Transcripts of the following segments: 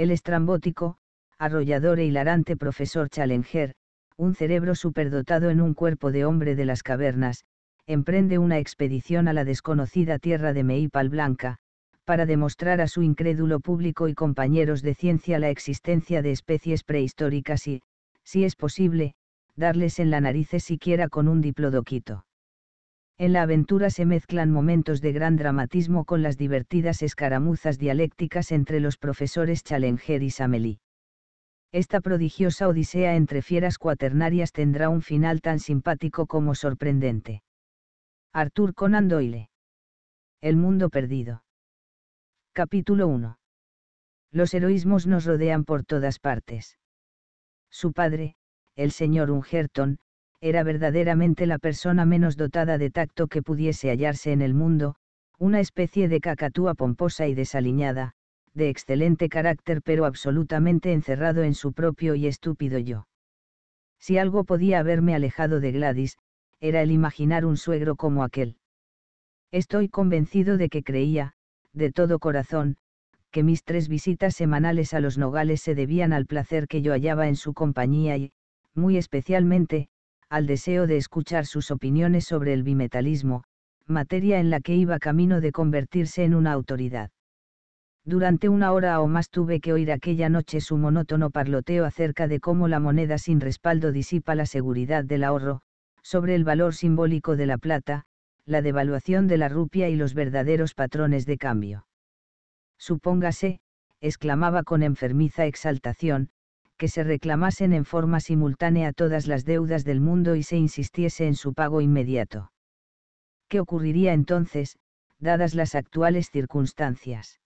El estrambótico, arrollador e hilarante profesor Challenger, un cerebro superdotado en un cuerpo de hombre de las cavernas, emprende una expedición a la desconocida tierra de Meipal Blanca, para demostrar a su incrédulo público y compañeros de ciencia la existencia de especies prehistóricas y, si es posible, darles en la nariz siquiera con un diplodoquito. En la aventura se mezclan momentos de gran dramatismo con las divertidas escaramuzas dialécticas entre los profesores Challenger y Samelie. Esta prodigiosa odisea entre fieras cuaternarias tendrá un final tan simpático como sorprendente. Arthur Conan Doyle. El mundo perdido. Capítulo 1. Los heroísmos nos rodean por todas partes. Su padre, el señor Ungerton, era verdaderamente la persona menos dotada de tacto que pudiese hallarse en el mundo, una especie de cacatúa pomposa y desaliñada, de excelente carácter pero absolutamente encerrado en su propio y estúpido yo. Si algo podía haberme alejado de Gladys, era el imaginar un suegro como aquel. Estoy convencido de que creía, de todo corazón, que mis tres visitas semanales a los nogales se debían al placer que yo hallaba en su compañía y, muy especialmente, al deseo de escuchar sus opiniones sobre el bimetalismo, materia en la que iba camino de convertirse en una autoridad. Durante una hora o más tuve que oír aquella noche su monótono parloteo acerca de cómo la moneda sin respaldo disipa la seguridad del ahorro, sobre el valor simbólico de la plata, la devaluación de la rupia y los verdaderos patrones de cambio. Supóngase, exclamaba con enfermiza exaltación, que se reclamasen en forma simultánea todas las deudas del mundo y se insistiese en su pago inmediato. ¿Qué ocurriría entonces, dadas las actuales circunstancias?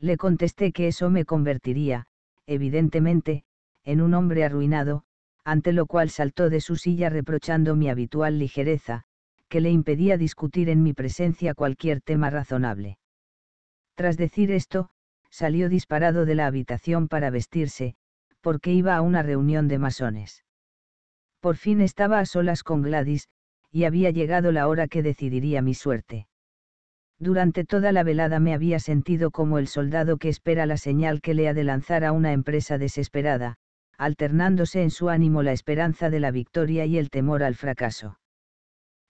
Le contesté que eso me convertiría, evidentemente, en un hombre arruinado, ante lo cual saltó de su silla reprochando mi habitual ligereza, que le impedía discutir en mi presencia cualquier tema razonable. Tras decir esto, salió disparado de la habitación para vestirse, porque iba a una reunión de masones. Por fin estaba a solas con Gladys, y había llegado la hora que decidiría mi suerte. Durante toda la velada me había sentido como el soldado que espera la señal que le ha de lanzar a una empresa desesperada, alternándose en su ánimo la esperanza de la victoria y el temor al fracaso.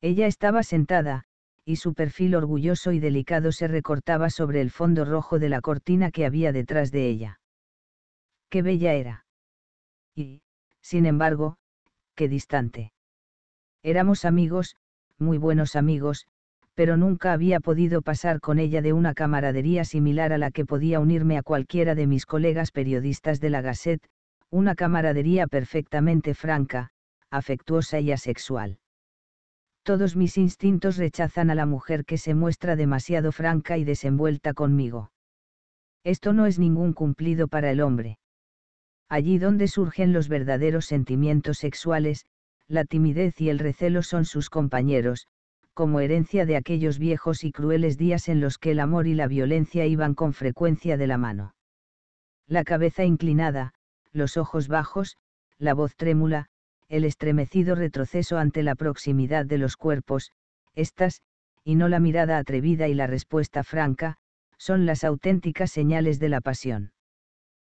Ella estaba sentada, y su perfil orgulloso y delicado se recortaba sobre el fondo rojo de la cortina que había detrás de ella qué bella era. Y, sin embargo, qué distante. Éramos amigos, muy buenos amigos, pero nunca había podido pasar con ella de una camaradería similar a la que podía unirme a cualquiera de mis colegas periodistas de la Gazette, una camaradería perfectamente franca, afectuosa y asexual. Todos mis instintos rechazan a la mujer que se muestra demasiado franca y desenvuelta conmigo. Esto no es ningún cumplido para el hombre allí donde surgen los verdaderos sentimientos sexuales, la timidez y el recelo son sus compañeros, como herencia de aquellos viejos y crueles días en los que el amor y la violencia iban con frecuencia de la mano. La cabeza inclinada, los ojos bajos, la voz trémula, el estremecido retroceso ante la proximidad de los cuerpos, estas, y no la mirada atrevida y la respuesta franca, son las auténticas señales de la pasión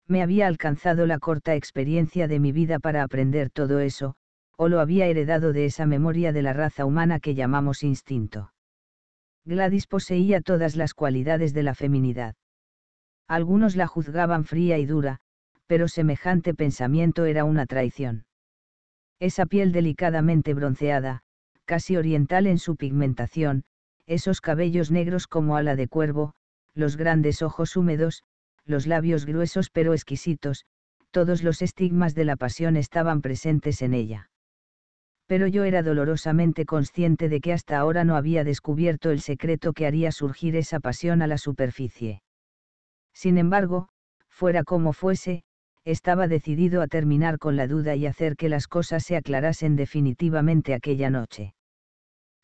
me había alcanzado la corta experiencia de mi vida para aprender todo eso, o lo había heredado de esa memoria de la raza humana que llamamos instinto. Gladys poseía todas las cualidades de la feminidad. Algunos la juzgaban fría y dura, pero semejante pensamiento era una traición. Esa piel delicadamente bronceada, casi oriental en su pigmentación, esos cabellos negros como ala de cuervo, los grandes ojos húmedos, los labios gruesos pero exquisitos, todos los estigmas de la pasión estaban presentes en ella. Pero yo era dolorosamente consciente de que hasta ahora no había descubierto el secreto que haría surgir esa pasión a la superficie. Sin embargo, fuera como fuese, estaba decidido a terminar con la duda y hacer que las cosas se aclarasen definitivamente aquella noche.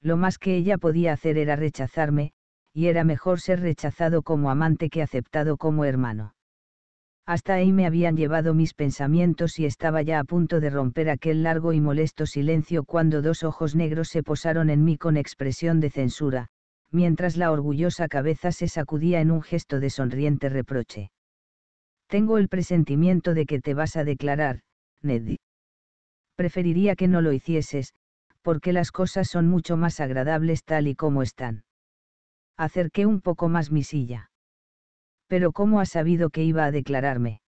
Lo más que ella podía hacer era rechazarme, y era mejor ser rechazado como amante que aceptado como hermano. Hasta ahí me habían llevado mis pensamientos y estaba ya a punto de romper aquel largo y molesto silencio cuando dos ojos negros se posaron en mí con expresión de censura, mientras la orgullosa cabeza se sacudía en un gesto de sonriente reproche. Tengo el presentimiento de que te vas a declarar, Neddy. Preferiría que no lo hicieses, porque las cosas son mucho más agradables tal y como están acerqué un poco más mi silla. Pero ¿cómo ha sabido que iba a declararme?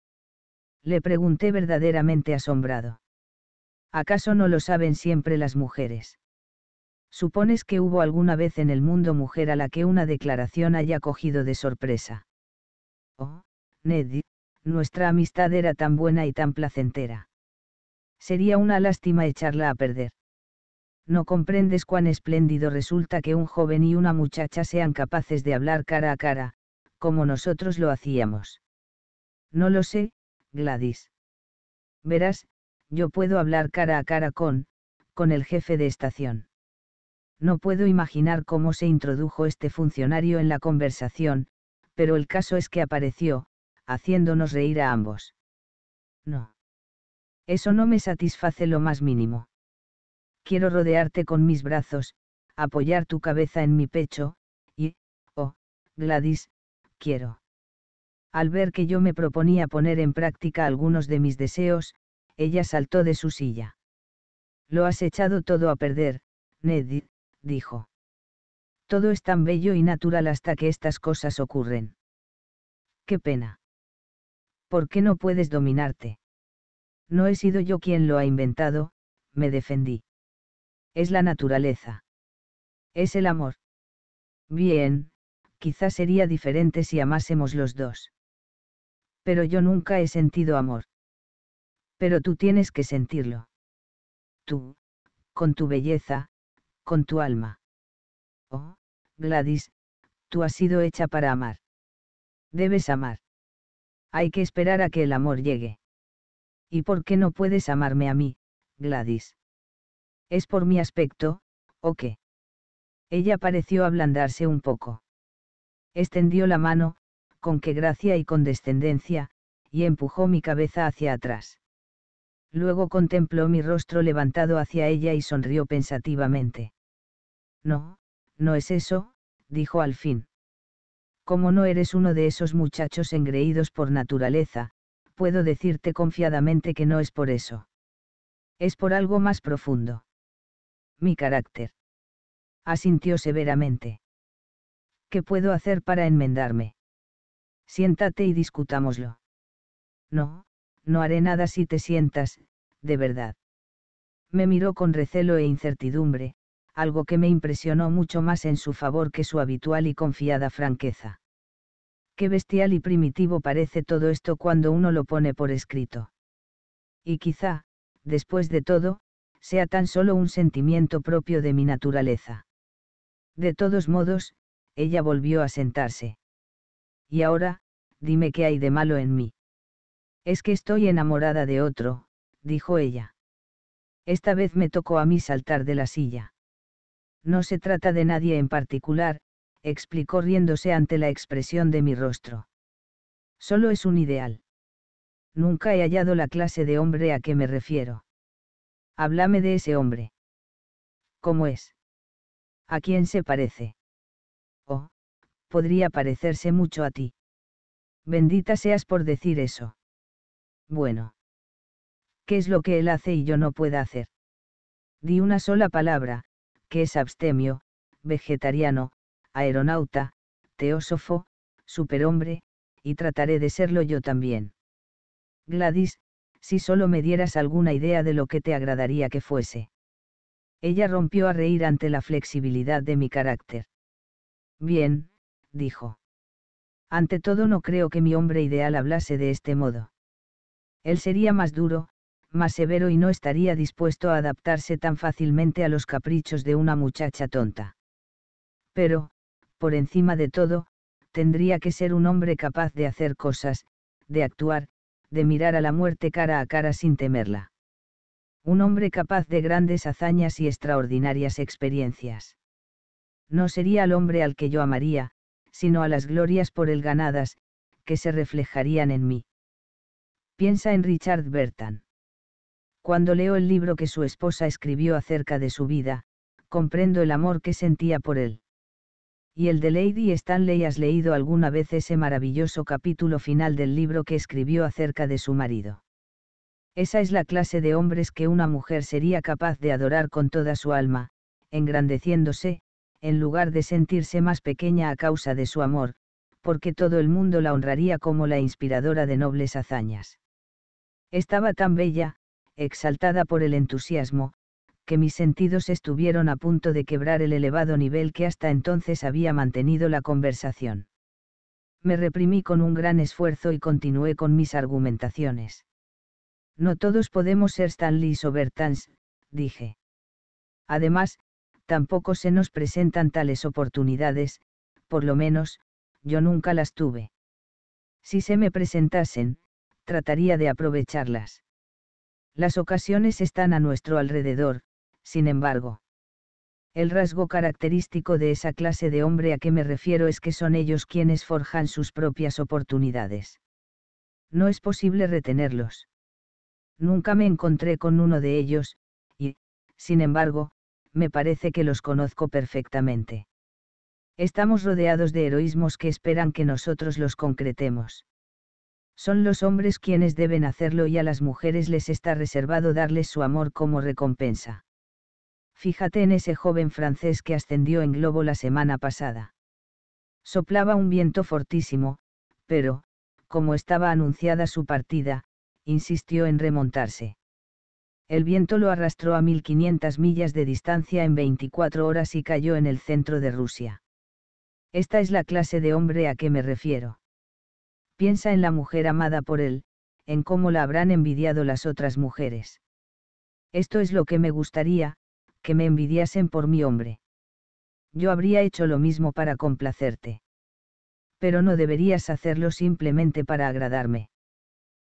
Le pregunté verdaderamente asombrado. ¿Acaso no lo saben siempre las mujeres? ¿Supones que hubo alguna vez en el mundo mujer a la que una declaración haya cogido de sorpresa? Oh, Neddy, nuestra amistad era tan buena y tan placentera. Sería una lástima echarla a perder no comprendes cuán espléndido resulta que un joven y una muchacha sean capaces de hablar cara a cara, como nosotros lo hacíamos. No lo sé, Gladys. Verás, yo puedo hablar cara a cara con, con el jefe de estación. No puedo imaginar cómo se introdujo este funcionario en la conversación, pero el caso es que apareció, haciéndonos reír a ambos. No. Eso no me satisface lo más mínimo quiero rodearte con mis brazos, apoyar tu cabeza en mi pecho, y, oh, Gladys, quiero. Al ver que yo me proponía poner en práctica algunos de mis deseos, ella saltó de su silla. Lo has echado todo a perder, Ned, dijo. Todo es tan bello y natural hasta que estas cosas ocurren. Qué pena. ¿Por qué no puedes dominarte? No he sido yo quien lo ha inventado, me defendí. Es la naturaleza. Es el amor. Bien, quizás sería diferente si amásemos los dos. Pero yo nunca he sentido amor. Pero tú tienes que sentirlo. Tú, con tu belleza, con tu alma. Oh, Gladys, tú has sido hecha para amar. Debes amar. Hay que esperar a que el amor llegue. ¿Y por qué no puedes amarme a mí, Gladys? ¿Es por mi aspecto, o qué? Ella pareció ablandarse un poco. Extendió la mano, con qué gracia y condescendencia, y empujó mi cabeza hacia atrás. Luego contempló mi rostro levantado hacia ella y sonrió pensativamente. No, no es eso, dijo al fin. Como no eres uno de esos muchachos engreídos por naturaleza, puedo decirte confiadamente que no es por eso. Es por algo más profundo mi carácter. Asintió severamente. ¿Qué puedo hacer para enmendarme? Siéntate y discutámoslo. No, no haré nada si te sientas, de verdad. Me miró con recelo e incertidumbre, algo que me impresionó mucho más en su favor que su habitual y confiada franqueza. Qué bestial y primitivo parece todo esto cuando uno lo pone por escrito. Y quizá, después de todo, sea tan solo un sentimiento propio de mi naturaleza. De todos modos, ella volvió a sentarse. Y ahora, dime qué hay de malo en mí. Es que estoy enamorada de otro, dijo ella. Esta vez me tocó a mí saltar de la silla. No se trata de nadie en particular, explicó riéndose ante la expresión de mi rostro. Solo es un ideal. Nunca he hallado la clase de hombre a que me refiero. Háblame de ese hombre. ¿Cómo es? ¿A quién se parece? Oh, podría parecerse mucho a ti. Bendita seas por decir eso. Bueno. ¿Qué es lo que él hace y yo no pueda hacer? Di una sola palabra, que es abstemio, vegetariano, aeronauta, teósofo, superhombre, y trataré de serlo yo también. Gladys, si solo me dieras alguna idea de lo que te agradaría que fuese. Ella rompió a reír ante la flexibilidad de mi carácter. Bien, dijo. Ante todo no creo que mi hombre ideal hablase de este modo. Él sería más duro, más severo y no estaría dispuesto a adaptarse tan fácilmente a los caprichos de una muchacha tonta. Pero, por encima de todo, tendría que ser un hombre capaz de hacer cosas, de actuar, de mirar a la muerte cara a cara sin temerla. Un hombre capaz de grandes hazañas y extraordinarias experiencias. No sería al hombre al que yo amaría, sino a las glorias por él ganadas, que se reflejarían en mí. Piensa en Richard Burton. Cuando leo el libro que su esposa escribió acerca de su vida, comprendo el amor que sentía por él y el de Lady Stanley has leído alguna vez ese maravilloso capítulo final del libro que escribió acerca de su marido. Esa es la clase de hombres que una mujer sería capaz de adorar con toda su alma, engrandeciéndose, en lugar de sentirse más pequeña a causa de su amor, porque todo el mundo la honraría como la inspiradora de nobles hazañas. Estaba tan bella, exaltada por el entusiasmo, que mis sentidos estuvieron a punto de quebrar el elevado nivel que hasta entonces había mantenido la conversación. Me reprimí con un gran esfuerzo y continué con mis argumentaciones. No todos podemos ser Stanley o Bertans, dije. Además, tampoco se nos presentan tales oportunidades, por lo menos, yo nunca las tuve. Si se me presentasen, trataría de aprovecharlas. Las ocasiones están a nuestro alrededor, sin embargo. El rasgo característico de esa clase de hombre a que me refiero es que son ellos quienes forjan sus propias oportunidades. No es posible retenerlos. Nunca me encontré con uno de ellos, y, sin embargo, me parece que los conozco perfectamente. Estamos rodeados de heroísmos que esperan que nosotros los concretemos. Son los hombres quienes deben hacerlo y a las mujeres les está reservado darles su amor como recompensa Fíjate en ese joven francés que ascendió en globo la semana pasada. Soplaba un viento fortísimo, pero, como estaba anunciada su partida, insistió en remontarse. El viento lo arrastró a 1500 millas de distancia en 24 horas y cayó en el centro de Rusia. Esta es la clase de hombre a que me refiero. Piensa en la mujer amada por él, en cómo la habrán envidiado las otras mujeres. Esto es lo que me gustaría, que me envidiasen por mi hombre. Yo habría hecho lo mismo para complacerte. Pero no deberías hacerlo simplemente para agradarme.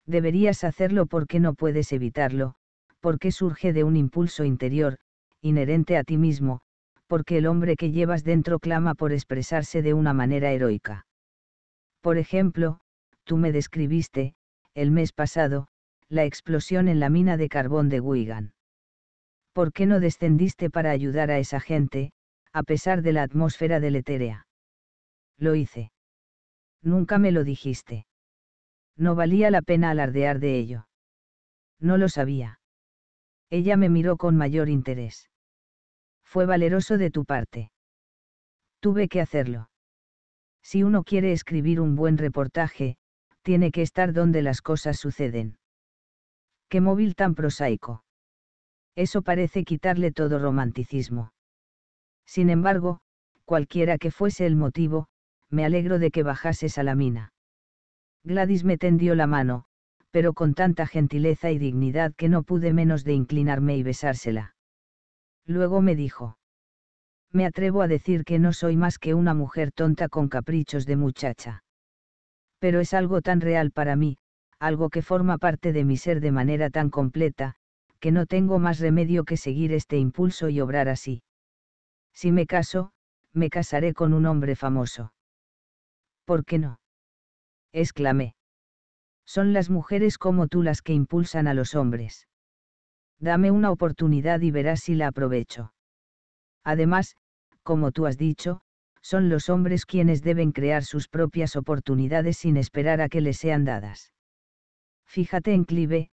Deberías hacerlo porque no puedes evitarlo, porque surge de un impulso interior, inherente a ti mismo, porque el hombre que llevas dentro clama por expresarse de una manera heroica. Por ejemplo, tú me describiste, el mes pasado, la explosión en la mina de carbón de Wigan. ¿por qué no descendiste para ayudar a esa gente, a pesar de la atmósfera etérea? Lo hice. Nunca me lo dijiste. No valía la pena alardear de ello. No lo sabía. Ella me miró con mayor interés. Fue valeroso de tu parte. Tuve que hacerlo. Si uno quiere escribir un buen reportaje, tiene que estar donde las cosas suceden. Qué móvil tan prosaico. Eso parece quitarle todo romanticismo. Sin embargo, cualquiera que fuese el motivo, me alegro de que bajases a la mina. Gladys me tendió la mano, pero con tanta gentileza y dignidad que no pude menos de inclinarme y besársela. Luego me dijo. Me atrevo a decir que no soy más que una mujer tonta con caprichos de muchacha. Pero es algo tan real para mí, algo que forma parte de mi ser de manera tan completa, que no tengo más remedio que seguir este impulso y obrar así. Si me caso, me casaré con un hombre famoso. ¿Por qué no? exclamé. Son las mujeres como tú las que impulsan a los hombres. Dame una oportunidad y verás si la aprovecho. Además, como tú has dicho, son los hombres quienes deben crear sus propias oportunidades sin esperar a que les sean dadas. Fíjate en Clive,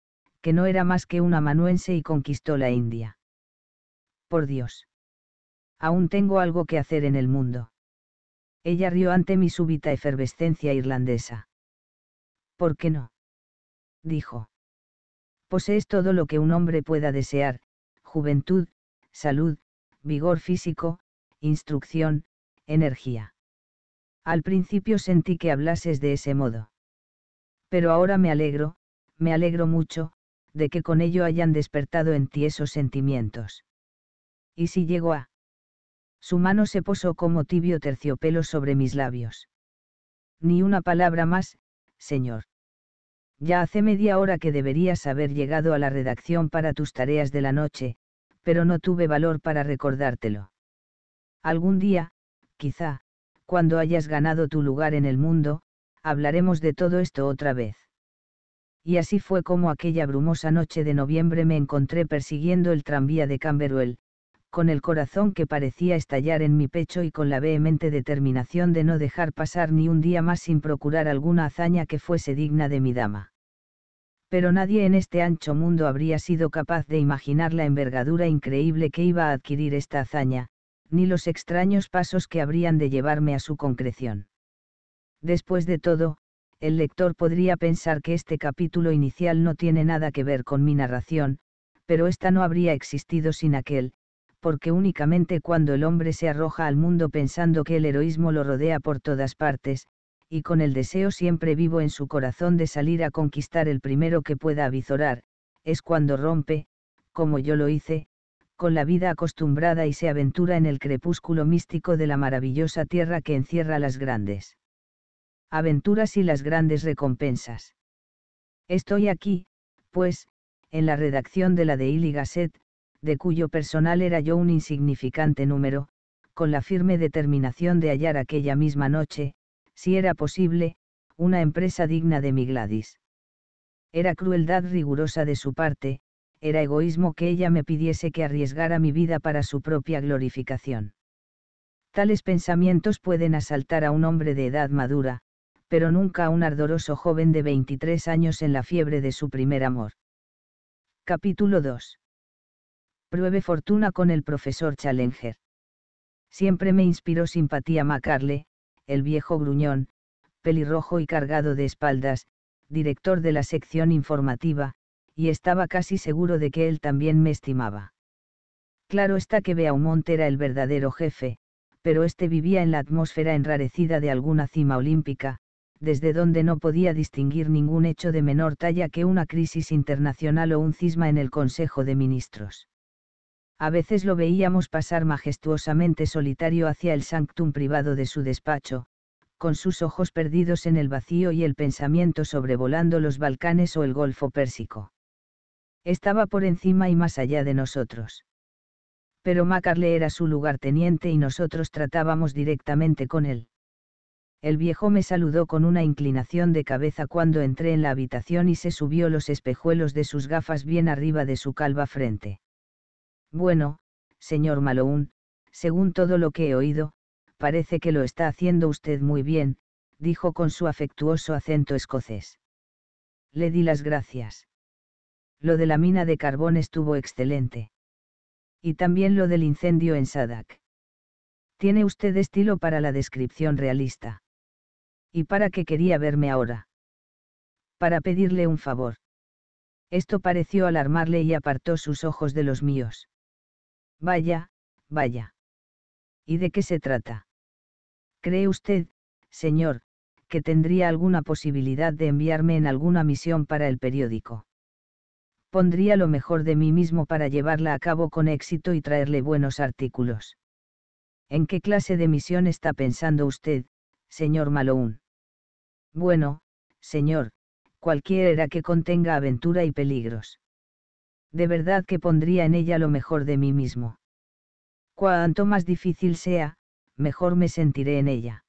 no era más que un amanuense y conquistó la India. Por Dios. Aún tengo algo que hacer en el mundo. Ella rió ante mi súbita efervescencia irlandesa. ¿Por qué no? dijo. Posees todo lo que un hombre pueda desear, juventud, salud, vigor físico, instrucción, energía. Al principio sentí que hablases de ese modo. Pero ahora me alegro, me alegro mucho, de que con ello hayan despertado en ti esos sentimientos. Y si llegó a... Su mano se posó como tibio terciopelo sobre mis labios. Ni una palabra más, señor. Ya hace media hora que deberías haber llegado a la redacción para tus tareas de la noche, pero no tuve valor para recordártelo. Algún día, quizá, cuando hayas ganado tu lugar en el mundo, hablaremos de todo esto otra vez y así fue como aquella brumosa noche de noviembre me encontré persiguiendo el tranvía de Camberwell, con el corazón que parecía estallar en mi pecho y con la vehemente determinación de no dejar pasar ni un día más sin procurar alguna hazaña que fuese digna de mi dama. Pero nadie en este ancho mundo habría sido capaz de imaginar la envergadura increíble que iba a adquirir esta hazaña, ni los extraños pasos que habrían de llevarme a su concreción. Después de todo, el lector podría pensar que este capítulo inicial no tiene nada que ver con mi narración, pero esta no habría existido sin aquel, porque únicamente cuando el hombre se arroja al mundo pensando que el heroísmo lo rodea por todas partes, y con el deseo siempre vivo en su corazón de salir a conquistar el primero que pueda avizorar, es cuando rompe, como yo lo hice, con la vida acostumbrada y se aventura en el crepúsculo místico de la maravillosa tierra que encierra las grandes aventuras y las grandes recompensas. Estoy aquí, pues, en la redacción de la Daily Gazette, de cuyo personal era yo un insignificante número, con la firme determinación de hallar aquella misma noche, si era posible, una empresa digna de mi Gladys. Era crueldad rigurosa de su parte, era egoísmo que ella me pidiese que arriesgara mi vida para su propia glorificación. Tales pensamientos pueden asaltar a un hombre de edad madura, pero nunca a un ardoroso joven de 23 años en la fiebre de su primer amor. Capítulo 2. Pruebe fortuna con el profesor Challenger. Siempre me inspiró simpatía Macarle, el viejo gruñón, pelirrojo y cargado de espaldas, director de la sección informativa, y estaba casi seguro de que él también me estimaba. Claro está que Beaumont era el verdadero jefe, pero este vivía en la atmósfera enrarecida de alguna cima olímpica, desde donde no podía distinguir ningún hecho de menor talla que una crisis internacional o un cisma en el Consejo de Ministros. A veces lo veíamos pasar majestuosamente solitario hacia el sanctum privado de su despacho, con sus ojos perdidos en el vacío y el pensamiento sobrevolando los Balcanes o el Golfo Pérsico. Estaba por encima y más allá de nosotros. Pero Macarle era su lugarteniente y nosotros tratábamos directamente con él. El viejo me saludó con una inclinación de cabeza cuando entré en la habitación y se subió los espejuelos de sus gafas bien arriba de su calva frente. Bueno, señor Malone, según todo lo que he oído, parece que lo está haciendo usted muy bien, dijo con su afectuoso acento escocés. Le di las gracias. Lo de la mina de carbón estuvo excelente. Y también lo del incendio en Sadak. Tiene usted estilo para la descripción realista. ¿Y para qué quería verme ahora? Para pedirle un favor. Esto pareció alarmarle y apartó sus ojos de los míos. Vaya, vaya. ¿Y de qué se trata? ¿Cree usted, señor, que tendría alguna posibilidad de enviarme en alguna misión para el periódico? Pondría lo mejor de mí mismo para llevarla a cabo con éxito y traerle buenos artículos. ¿En qué clase de misión está pensando usted, señor Malone? Bueno, señor, cualquiera que contenga aventura y peligros. De verdad que pondría en ella lo mejor de mí mismo. Cuanto más difícil sea, mejor me sentiré en ella.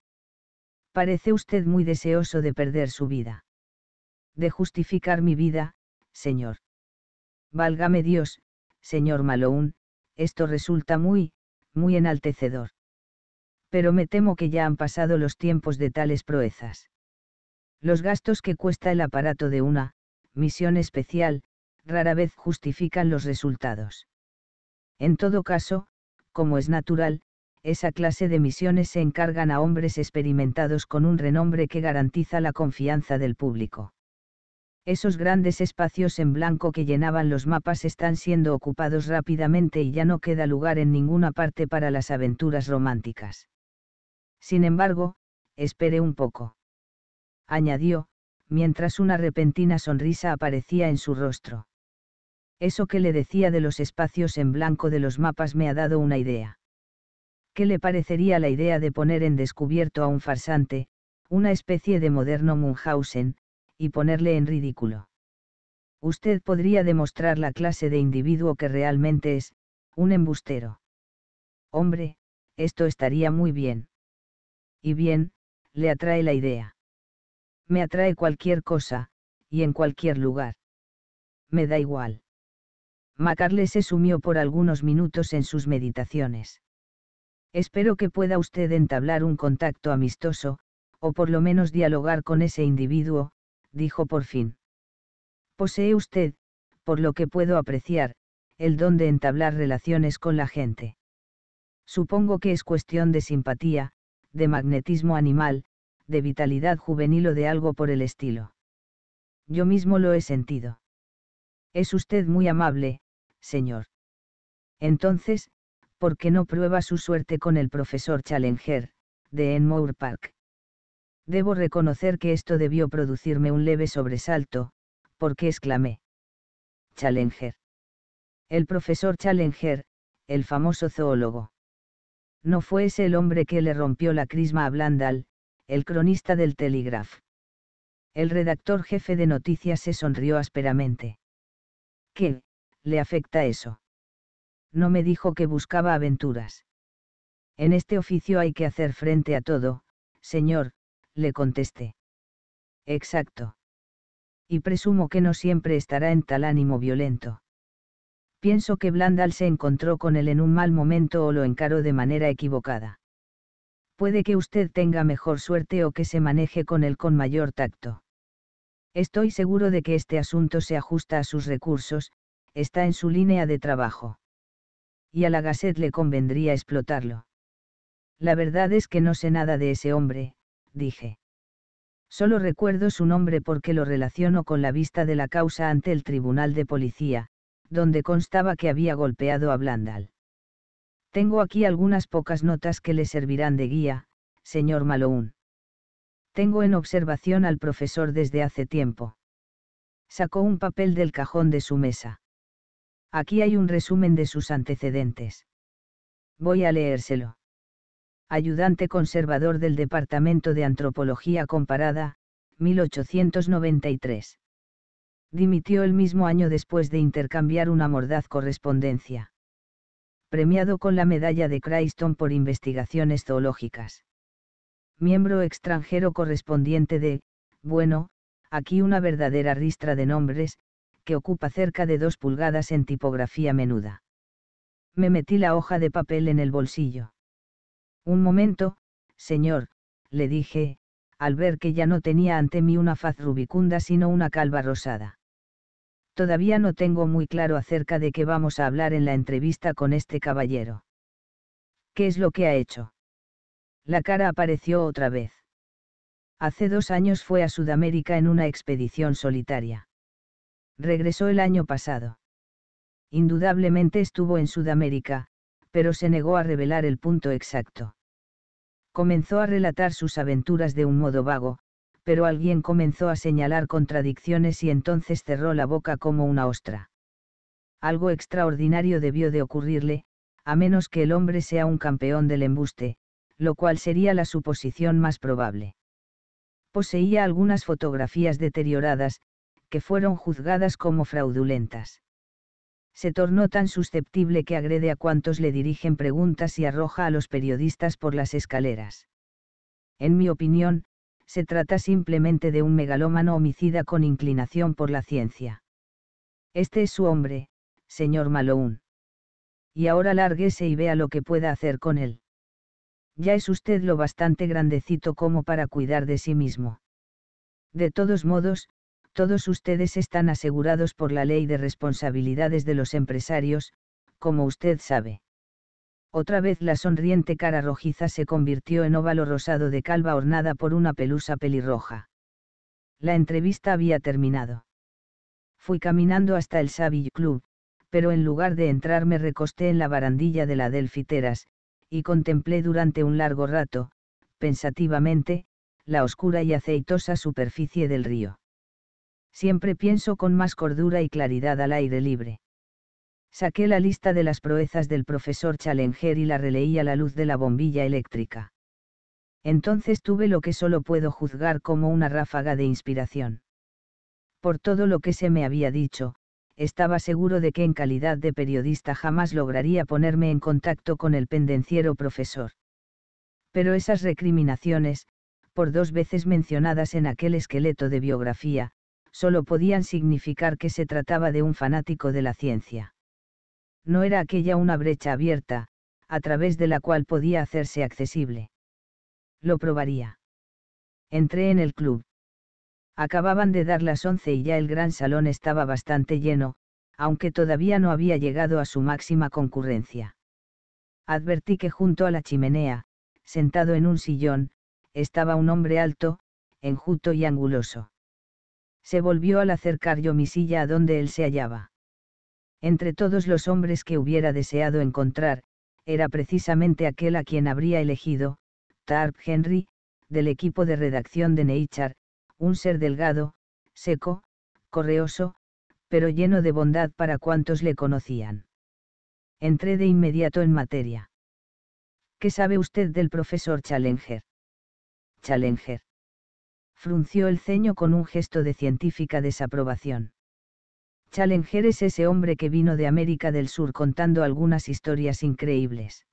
Parece usted muy deseoso de perder su vida. De justificar mi vida, señor. Válgame Dios, señor Malone, esto resulta muy, muy enaltecedor. Pero me temo que ya han pasado los tiempos de tales proezas. Los gastos que cuesta el aparato de una misión especial rara vez justifican los resultados. En todo caso, como es natural, esa clase de misiones se encargan a hombres experimentados con un renombre que garantiza la confianza del público. Esos grandes espacios en blanco que llenaban los mapas están siendo ocupados rápidamente y ya no queda lugar en ninguna parte para las aventuras románticas. Sin embargo, espere un poco añadió, mientras una repentina sonrisa aparecía en su rostro. Eso que le decía de los espacios en blanco de los mapas me ha dado una idea. ¿Qué le parecería la idea de poner en descubierto a un farsante, una especie de moderno Munchausen, y ponerle en ridículo? Usted podría demostrar la clase de individuo que realmente es, un embustero. Hombre, esto estaría muy bien. Y bien, le atrae la idea. Me atrae cualquier cosa, y en cualquier lugar. Me da igual. Macarle se sumió por algunos minutos en sus meditaciones. Espero que pueda usted entablar un contacto amistoso, o por lo menos dialogar con ese individuo, dijo por fin. Posee usted, por lo que puedo apreciar, el don de entablar relaciones con la gente. Supongo que es cuestión de simpatía, de magnetismo animal, de vitalidad juvenil o de algo por el estilo. Yo mismo lo he sentido. Es usted muy amable, señor. Entonces, ¿por qué no prueba su suerte con el profesor Challenger, de Enmore Park? Debo reconocer que esto debió producirme un leve sobresalto, porque exclamé. Challenger. El profesor Challenger, el famoso zoólogo. No fue ese el hombre que le rompió la crisma a Blandal, el cronista del Telegraph. El redactor jefe de noticias se sonrió ásperamente. ¿Qué? ¿Le afecta eso? No me dijo que buscaba aventuras. En este oficio hay que hacer frente a todo, señor, le contesté. Exacto. Y presumo que no siempre estará en tal ánimo violento. Pienso que Blandal se encontró con él en un mal momento o lo encaró de manera equivocada puede que usted tenga mejor suerte o que se maneje con él con mayor tacto. Estoy seguro de que este asunto se ajusta a sus recursos, está en su línea de trabajo. Y a la Gazette le convendría explotarlo. La verdad es que no sé nada de ese hombre, dije. Solo recuerdo su nombre porque lo relaciono con la vista de la causa ante el Tribunal de Policía, donde constaba que había golpeado a Blandal. Tengo aquí algunas pocas notas que le servirán de guía, señor Malone. Tengo en observación al profesor desde hace tiempo. Sacó un papel del cajón de su mesa. Aquí hay un resumen de sus antecedentes. Voy a leérselo. Ayudante conservador del Departamento de Antropología Comparada, 1893. Dimitió el mismo año después de intercambiar una mordaz correspondencia premiado con la Medalla de Chryston por investigaciones zoológicas. Miembro extranjero correspondiente de, bueno, aquí una verdadera ristra de nombres, que ocupa cerca de dos pulgadas en tipografía menuda. Me metí la hoja de papel en el bolsillo. Un momento, señor, le dije, al ver que ya no tenía ante mí una faz rubicunda sino una calva rosada. Todavía no tengo muy claro acerca de qué vamos a hablar en la entrevista con este caballero. ¿Qué es lo que ha hecho? La cara apareció otra vez. Hace dos años fue a Sudamérica en una expedición solitaria. Regresó el año pasado. Indudablemente estuvo en Sudamérica, pero se negó a revelar el punto exacto. Comenzó a relatar sus aventuras de un modo vago, pero alguien comenzó a señalar contradicciones y entonces cerró la boca como una ostra. Algo extraordinario debió de ocurrirle, a menos que el hombre sea un campeón del embuste, lo cual sería la suposición más probable. Poseía algunas fotografías deterioradas, que fueron juzgadas como fraudulentas. Se tornó tan susceptible que agrede a cuantos le dirigen preguntas y arroja a los periodistas por las escaleras. En mi opinión, se trata simplemente de un megalómano homicida con inclinación por la ciencia. Este es su hombre, señor Malone. Y ahora lárguese y vea lo que pueda hacer con él. Ya es usted lo bastante grandecito como para cuidar de sí mismo. De todos modos, todos ustedes están asegurados por la ley de responsabilidades de los empresarios, como usted sabe. Otra vez la sonriente cara rojiza se convirtió en óvalo rosado de calva ornada por una pelusa pelirroja. La entrevista había terminado. Fui caminando hasta el Saville Club, pero en lugar de entrar me recosté en la barandilla de la Delfiteras, y contemplé durante un largo rato, pensativamente, la oscura y aceitosa superficie del río. Siempre pienso con más cordura y claridad al aire libre. Saqué la lista de las proezas del profesor Challenger y la releí a la luz de la bombilla eléctrica. Entonces tuve lo que solo puedo juzgar como una ráfaga de inspiración. Por todo lo que se me había dicho, estaba seguro de que en calidad de periodista jamás lograría ponerme en contacto con el pendenciero profesor. Pero esas recriminaciones, por dos veces mencionadas en aquel esqueleto de biografía, solo podían significar que se trataba de un fanático de la ciencia. No era aquella una brecha abierta, a través de la cual podía hacerse accesible. Lo probaría. Entré en el club. Acababan de dar las once y ya el gran salón estaba bastante lleno, aunque todavía no había llegado a su máxima concurrencia. Advertí que junto a la chimenea, sentado en un sillón, estaba un hombre alto, enjuto y anguloso. Se volvió al acercar yo mi silla a donde él se hallaba. Entre todos los hombres que hubiera deseado encontrar, era precisamente aquel a quien habría elegido, Tarp Henry, del equipo de redacción de Nature, un ser delgado, seco, correoso, pero lleno de bondad para cuantos le conocían. Entré de inmediato en materia. ¿Qué sabe usted del profesor Challenger? Challenger. Frunció el ceño con un gesto de científica desaprobación. Challenger es ese hombre que vino de América del Sur contando algunas historias increíbles.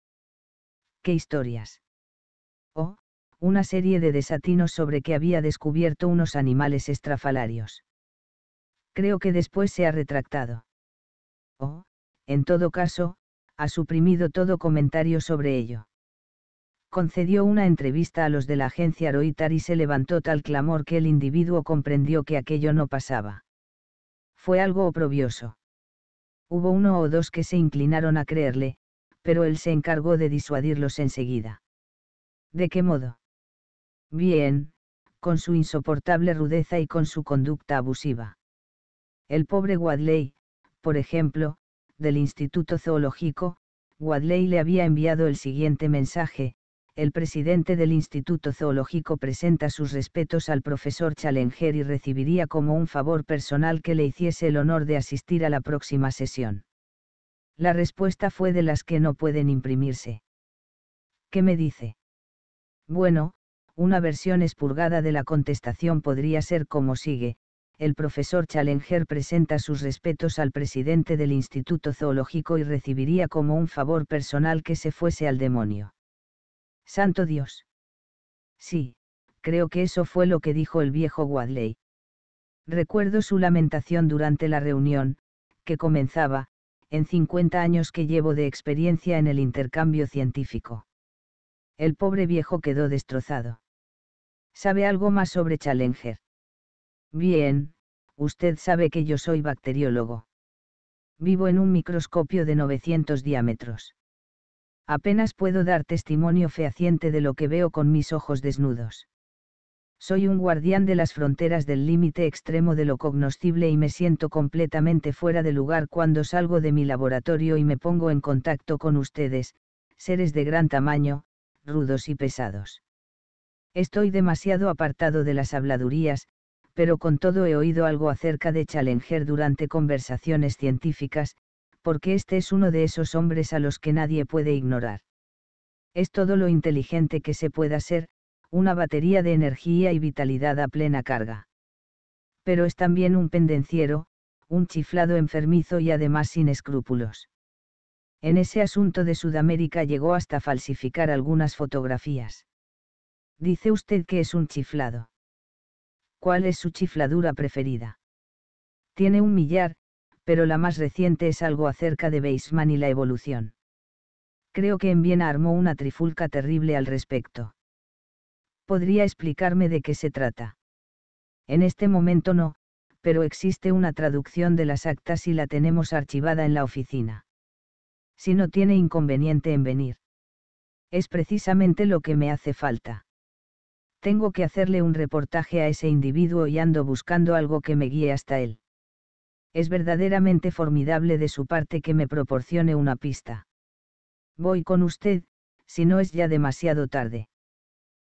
¿Qué historias? Oh, una serie de desatinos sobre que había descubierto unos animales estrafalarios. Creo que después se ha retractado. Oh, en todo caso, ha suprimido todo comentario sobre ello. Concedió una entrevista a los de la agencia Roitar y se levantó tal clamor que el individuo comprendió que aquello no pasaba fue algo oprobioso. Hubo uno o dos que se inclinaron a creerle, pero él se encargó de disuadirlos enseguida. ¿De qué modo? Bien, con su insoportable rudeza y con su conducta abusiva. El pobre Wadley, por ejemplo, del Instituto Zoológico, Wadley le había enviado el siguiente mensaje, el presidente del Instituto Zoológico presenta sus respetos al profesor Challenger y recibiría como un favor personal que le hiciese el honor de asistir a la próxima sesión. La respuesta fue de las que no pueden imprimirse. ¿Qué me dice? Bueno, una versión espurgada de la contestación podría ser como sigue. El profesor Challenger presenta sus respetos al presidente del Instituto Zoológico y recibiría como un favor personal que se fuese al demonio. Santo Dios. Sí, creo que eso fue lo que dijo el viejo Wadley. Recuerdo su lamentación durante la reunión, que comenzaba, en 50 años que llevo de experiencia en el intercambio científico. El pobre viejo quedó destrozado. ¿Sabe algo más sobre Challenger? Bien, usted sabe que yo soy bacteriólogo. Vivo en un microscopio de 900 diámetros apenas puedo dar testimonio fehaciente de lo que veo con mis ojos desnudos. Soy un guardián de las fronteras del límite extremo de lo cognoscible y me siento completamente fuera de lugar cuando salgo de mi laboratorio y me pongo en contacto con ustedes, seres de gran tamaño, rudos y pesados. Estoy demasiado apartado de las habladurías, pero con todo he oído algo acerca de Challenger durante conversaciones científicas, porque este es uno de esos hombres a los que nadie puede ignorar. Es todo lo inteligente que se pueda ser, una batería de energía y vitalidad a plena carga. Pero es también un pendenciero, un chiflado enfermizo y además sin escrúpulos. En ese asunto de Sudamérica llegó hasta falsificar algunas fotografías. Dice usted que es un chiflado. ¿Cuál es su chifladura preferida? Tiene un millar, pero la más reciente es algo acerca de Weissman y la evolución. Creo que en Viena armó una trifulca terrible al respecto. ¿Podría explicarme de qué se trata? En este momento no, pero existe una traducción de las actas y la tenemos archivada en la oficina. Si no tiene inconveniente en venir. Es precisamente lo que me hace falta. Tengo que hacerle un reportaje a ese individuo y ando buscando algo que me guíe hasta él es verdaderamente formidable de su parte que me proporcione una pista. Voy con usted, si no es ya demasiado tarde.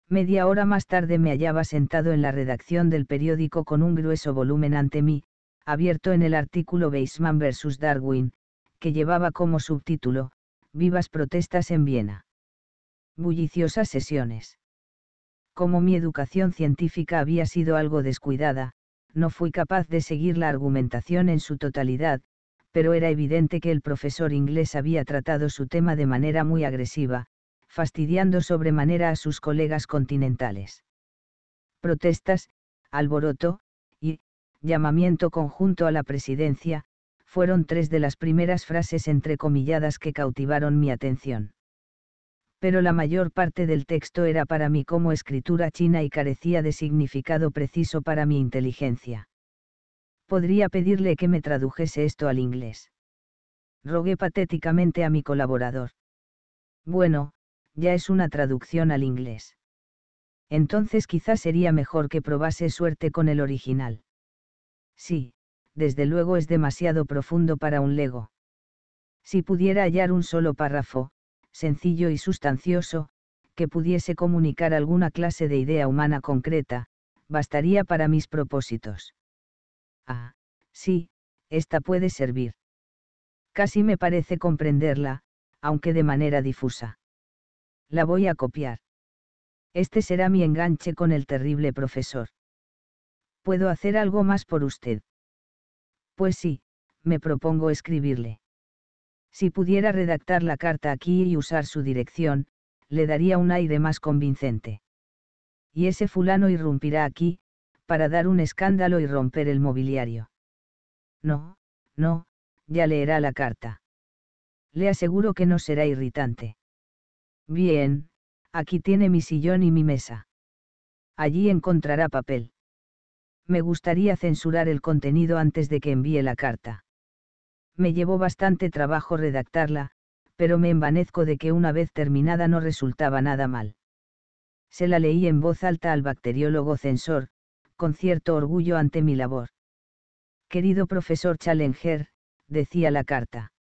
Media hora más tarde me hallaba sentado en la redacción del periódico con un grueso volumen ante mí, abierto en el artículo Weisman vs. Darwin, que llevaba como subtítulo, Vivas protestas en Viena. Bulliciosas sesiones. Como mi educación científica había sido algo descuidada, no fui capaz de seguir la argumentación en su totalidad, pero era evidente que el profesor inglés había tratado su tema de manera muy agresiva, fastidiando sobremanera a sus colegas continentales. Protestas, alboroto, y, llamamiento conjunto a la presidencia, fueron tres de las primeras frases entrecomilladas que cautivaron mi atención pero la mayor parte del texto era para mí como escritura china y carecía de significado preciso para mi inteligencia. Podría pedirle que me tradujese esto al inglés. Rogué patéticamente a mi colaborador. Bueno, ya es una traducción al inglés. Entonces quizás sería mejor que probase suerte con el original. Sí, desde luego es demasiado profundo para un lego. Si pudiera hallar un solo párrafo, sencillo y sustancioso, que pudiese comunicar alguna clase de idea humana concreta, bastaría para mis propósitos. Ah, sí, esta puede servir. Casi me parece comprenderla, aunque de manera difusa. La voy a copiar. Este será mi enganche con el terrible profesor. ¿Puedo hacer algo más por usted? Pues sí, me propongo escribirle. Si pudiera redactar la carta aquí y usar su dirección, le daría un aire más convincente. Y ese fulano irrumpirá aquí, para dar un escándalo y romper el mobiliario. No, no, ya leerá la carta. Le aseguro que no será irritante. Bien, aquí tiene mi sillón y mi mesa. Allí encontrará papel. Me gustaría censurar el contenido antes de que envíe la carta me llevó bastante trabajo redactarla, pero me envanezco de que una vez terminada no resultaba nada mal. Se la leí en voz alta al bacteriólogo censor, con cierto orgullo ante mi labor. Querido profesor Challenger, decía la carta.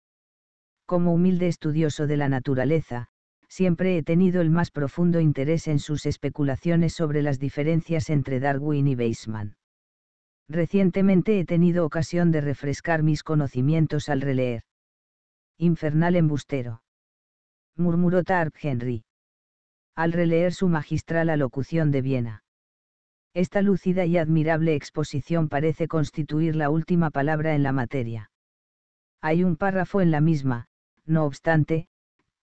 Como humilde estudioso de la naturaleza, siempre he tenido el más profundo interés en sus especulaciones sobre las diferencias entre Darwin y Weismann. Recientemente he tenido ocasión de refrescar mis conocimientos al releer. Infernal embustero. Murmuró Tarp Henry. Al releer su magistral alocución de Viena. Esta lúcida y admirable exposición parece constituir la última palabra en la materia. Hay un párrafo en la misma, no obstante,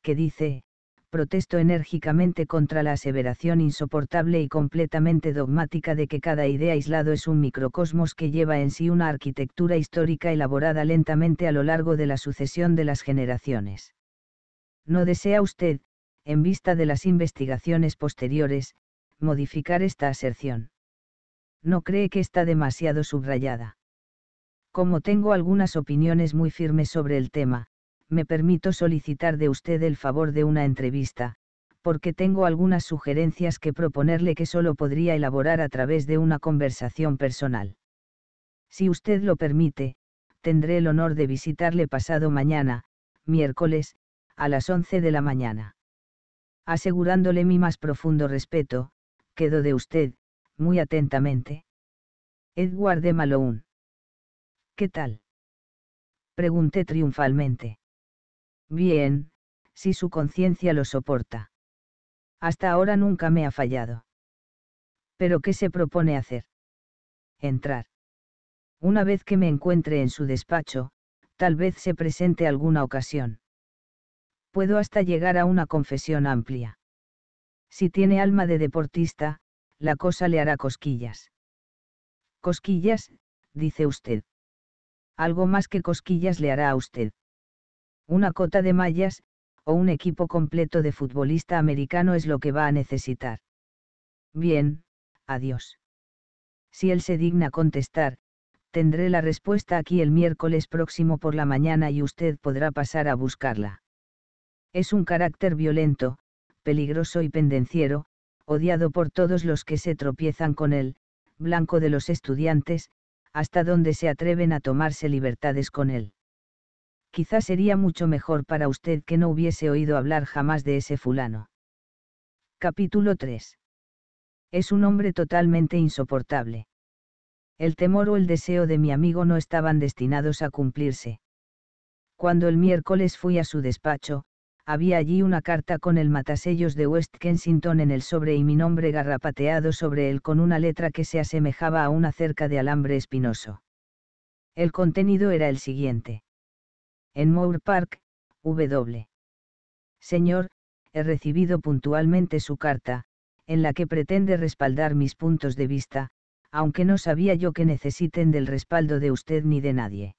que dice, protesto enérgicamente contra la aseveración insoportable y completamente dogmática de que cada idea aislado es un microcosmos que lleva en sí una arquitectura histórica elaborada lentamente a lo largo de la sucesión de las generaciones. No desea usted, en vista de las investigaciones posteriores, modificar esta aserción. No cree que está demasiado subrayada. Como tengo algunas opiniones muy firmes sobre el tema, me permito solicitar de usted el favor de una entrevista, porque tengo algunas sugerencias que proponerle que solo podría elaborar a través de una conversación personal. Si usted lo permite, tendré el honor de visitarle pasado mañana, miércoles, a las 11 de la mañana. Asegurándole mi más profundo respeto, quedo de usted, muy atentamente. Edward de Malone. ¿Qué tal? Pregunté triunfalmente. Bien, si su conciencia lo soporta. Hasta ahora nunca me ha fallado. ¿Pero qué se propone hacer? Entrar. Una vez que me encuentre en su despacho, tal vez se presente alguna ocasión. Puedo hasta llegar a una confesión amplia. Si tiene alma de deportista, la cosa le hará cosquillas. Cosquillas, dice usted. Algo más que cosquillas le hará a usted una cota de mallas, o un equipo completo de futbolista americano es lo que va a necesitar. Bien, adiós. Si él se digna contestar, tendré la respuesta aquí el miércoles próximo por la mañana y usted podrá pasar a buscarla. Es un carácter violento, peligroso y pendenciero, odiado por todos los que se tropiezan con él, blanco de los estudiantes, hasta donde se atreven a tomarse libertades con él. Quizás sería mucho mejor para usted que no hubiese oído hablar jamás de ese fulano. Capítulo 3. Es un hombre totalmente insoportable. El temor o el deseo de mi amigo no estaban destinados a cumplirse. Cuando el miércoles fui a su despacho, había allí una carta con el matasellos de West Kensington en el sobre y mi nombre garrapateado sobre él con una letra que se asemejaba a una cerca de alambre espinoso. El contenido era el siguiente en Moore Park, W. Señor, he recibido puntualmente su carta, en la que pretende respaldar mis puntos de vista, aunque no sabía yo que necesiten del respaldo de usted ni de nadie.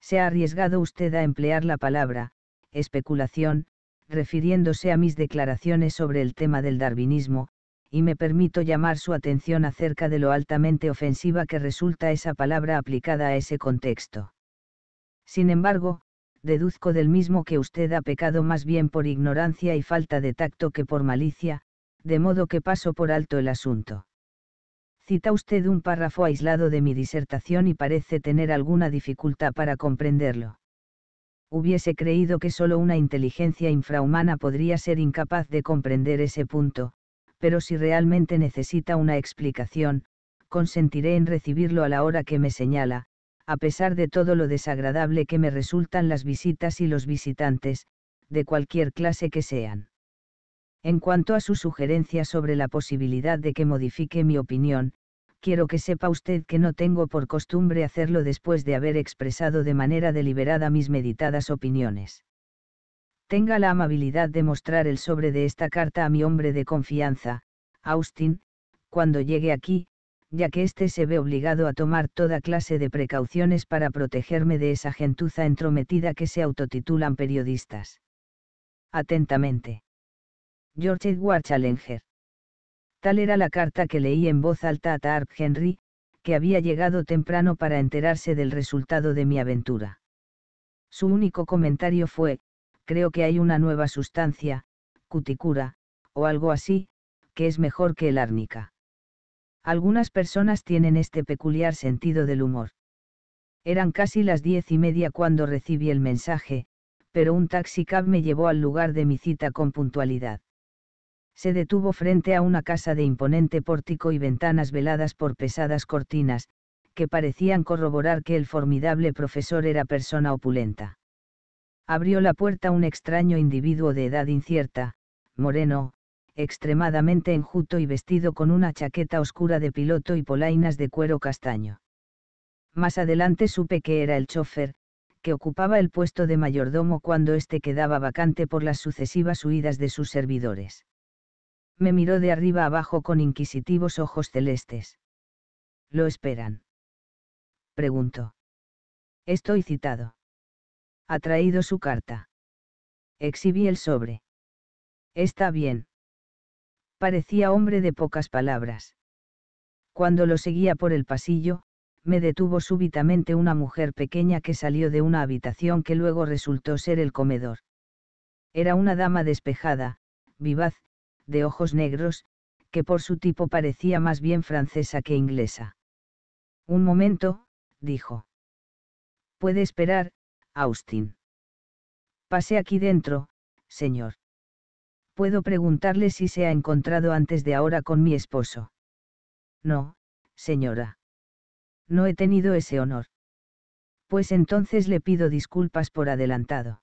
Se ha arriesgado usted a emplear la palabra, especulación, refiriéndose a mis declaraciones sobre el tema del darwinismo, y me permito llamar su atención acerca de lo altamente ofensiva que resulta esa palabra aplicada a ese contexto. Sin embargo, deduzco del mismo que usted ha pecado más bien por ignorancia y falta de tacto que por malicia, de modo que paso por alto el asunto. Cita usted un párrafo aislado de mi disertación y parece tener alguna dificultad para comprenderlo. Hubiese creído que solo una inteligencia infrahumana podría ser incapaz de comprender ese punto, pero si realmente necesita una explicación, consentiré en recibirlo a la hora que me señala, a pesar de todo lo desagradable que me resultan las visitas y los visitantes, de cualquier clase que sean. En cuanto a su sugerencia sobre la posibilidad de que modifique mi opinión, quiero que sepa usted que no tengo por costumbre hacerlo después de haber expresado de manera deliberada mis meditadas opiniones. Tenga la amabilidad de mostrar el sobre de esta carta a mi hombre de confianza, Austin, cuando llegue aquí, ya que éste se ve obligado a tomar toda clase de precauciones para protegerme de esa gentuza entrometida que se autotitulan periodistas. Atentamente. George Edward Challenger. Tal era la carta que leí en voz alta a Tarp Henry, que había llegado temprano para enterarse del resultado de mi aventura. Su único comentario fue, creo que hay una nueva sustancia, cuticura, o algo así, que es mejor que el árnica. Algunas personas tienen este peculiar sentido del humor. Eran casi las diez y media cuando recibí el mensaje, pero un taxicab me llevó al lugar de mi cita con puntualidad. Se detuvo frente a una casa de imponente pórtico y ventanas veladas por pesadas cortinas, que parecían corroborar que el formidable profesor era persona opulenta. Abrió la puerta un extraño individuo de edad incierta, moreno, extremadamente enjuto y vestido con una chaqueta oscura de piloto y polainas de cuero castaño. Más adelante supe que era el chofer, que ocupaba el puesto de mayordomo cuando éste quedaba vacante por las sucesivas huidas de sus servidores. Me miró de arriba abajo con inquisitivos ojos celestes. ¿Lo esperan? Preguntó. Estoy citado. Ha traído su carta. Exhibí el sobre. Está bien parecía hombre de pocas palabras. Cuando lo seguía por el pasillo, me detuvo súbitamente una mujer pequeña que salió de una habitación que luego resultó ser el comedor. Era una dama despejada, vivaz, de ojos negros, que por su tipo parecía más bien francesa que inglesa. Un momento, dijo. Puede esperar, Austin. Pase aquí dentro, señor puedo preguntarle si se ha encontrado antes de ahora con mi esposo. No, señora. No he tenido ese honor. Pues entonces le pido disculpas por adelantado.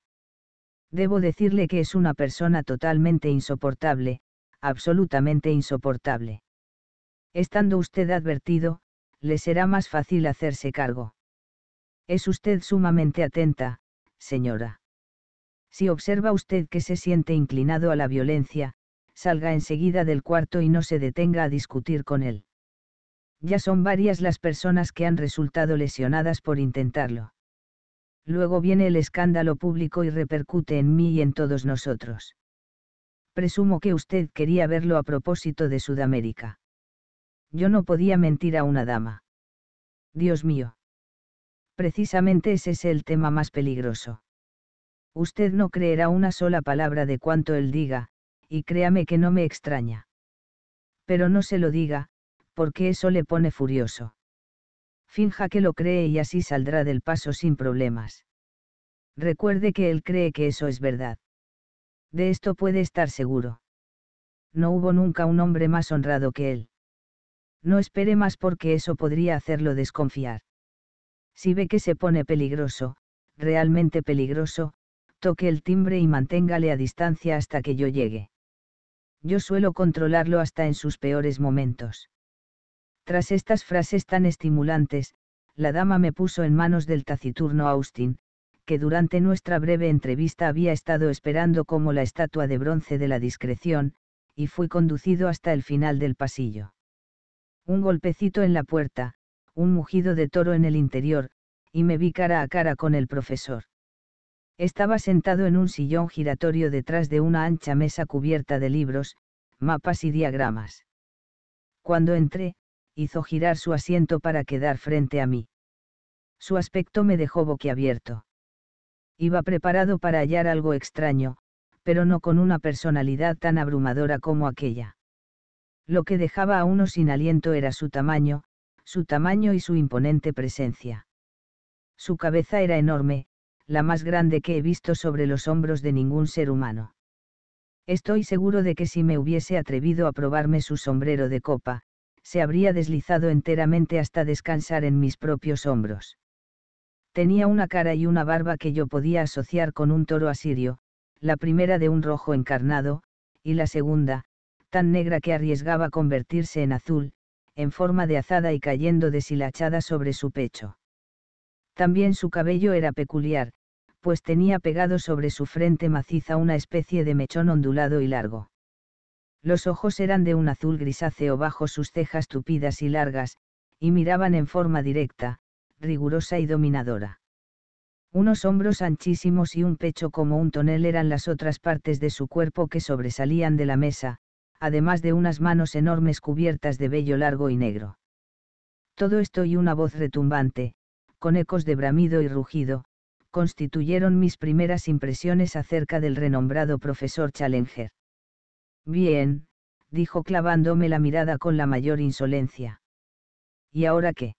Debo decirle que es una persona totalmente insoportable, absolutamente insoportable. Estando usted advertido, le será más fácil hacerse cargo. Es usted sumamente atenta, señora. Si observa usted que se siente inclinado a la violencia, salga enseguida del cuarto y no se detenga a discutir con él. Ya son varias las personas que han resultado lesionadas por intentarlo. Luego viene el escándalo público y repercute en mí y en todos nosotros. Presumo que usted quería verlo a propósito de Sudamérica. Yo no podía mentir a una dama. Dios mío. Precisamente ese es el tema más peligroso usted no creerá una sola palabra de cuanto él diga, y créame que no me extraña. Pero no se lo diga, porque eso le pone furioso. Finja que lo cree y así saldrá del paso sin problemas. Recuerde que él cree que eso es verdad. De esto puede estar seguro. No hubo nunca un hombre más honrado que él. No espere más porque eso podría hacerlo desconfiar. Si ve que se pone peligroso, realmente peligroso, Toque el timbre y manténgale a distancia hasta que yo llegue. Yo suelo controlarlo hasta en sus peores momentos. Tras estas frases tan estimulantes, la dama me puso en manos del taciturno Austin, que durante nuestra breve entrevista había estado esperando como la estatua de bronce de la discreción, y fui conducido hasta el final del pasillo. Un golpecito en la puerta, un mugido de toro en el interior, y me vi cara a cara con el profesor. Estaba sentado en un sillón giratorio detrás de una ancha mesa cubierta de libros, mapas y diagramas. Cuando entré, hizo girar su asiento para quedar frente a mí. Su aspecto me dejó boquiabierto. Iba preparado para hallar algo extraño, pero no con una personalidad tan abrumadora como aquella. Lo que dejaba a uno sin aliento era su tamaño, su tamaño y su imponente presencia. Su cabeza era enorme, la más grande que he visto sobre los hombros de ningún ser humano. Estoy seguro de que si me hubiese atrevido a probarme su sombrero de copa, se habría deslizado enteramente hasta descansar en mis propios hombros. Tenía una cara y una barba que yo podía asociar con un toro asirio, la primera de un rojo encarnado, y la segunda, tan negra que arriesgaba convertirse en azul, en forma de azada y cayendo deshilachada sobre su pecho. También su cabello era peculiar, pues tenía pegado sobre su frente maciza una especie de mechón ondulado y largo. Los ojos eran de un azul grisáceo bajo sus cejas tupidas y largas, y miraban en forma directa, rigurosa y dominadora. Unos hombros anchísimos y un pecho como un tonel eran las otras partes de su cuerpo que sobresalían de la mesa, además de unas manos enormes cubiertas de vello largo y negro. Todo esto y una voz retumbante, con ecos de bramido y rugido, constituyeron mis primeras impresiones acerca del renombrado profesor Challenger. Bien, dijo clavándome la mirada con la mayor insolencia. ¿Y ahora qué?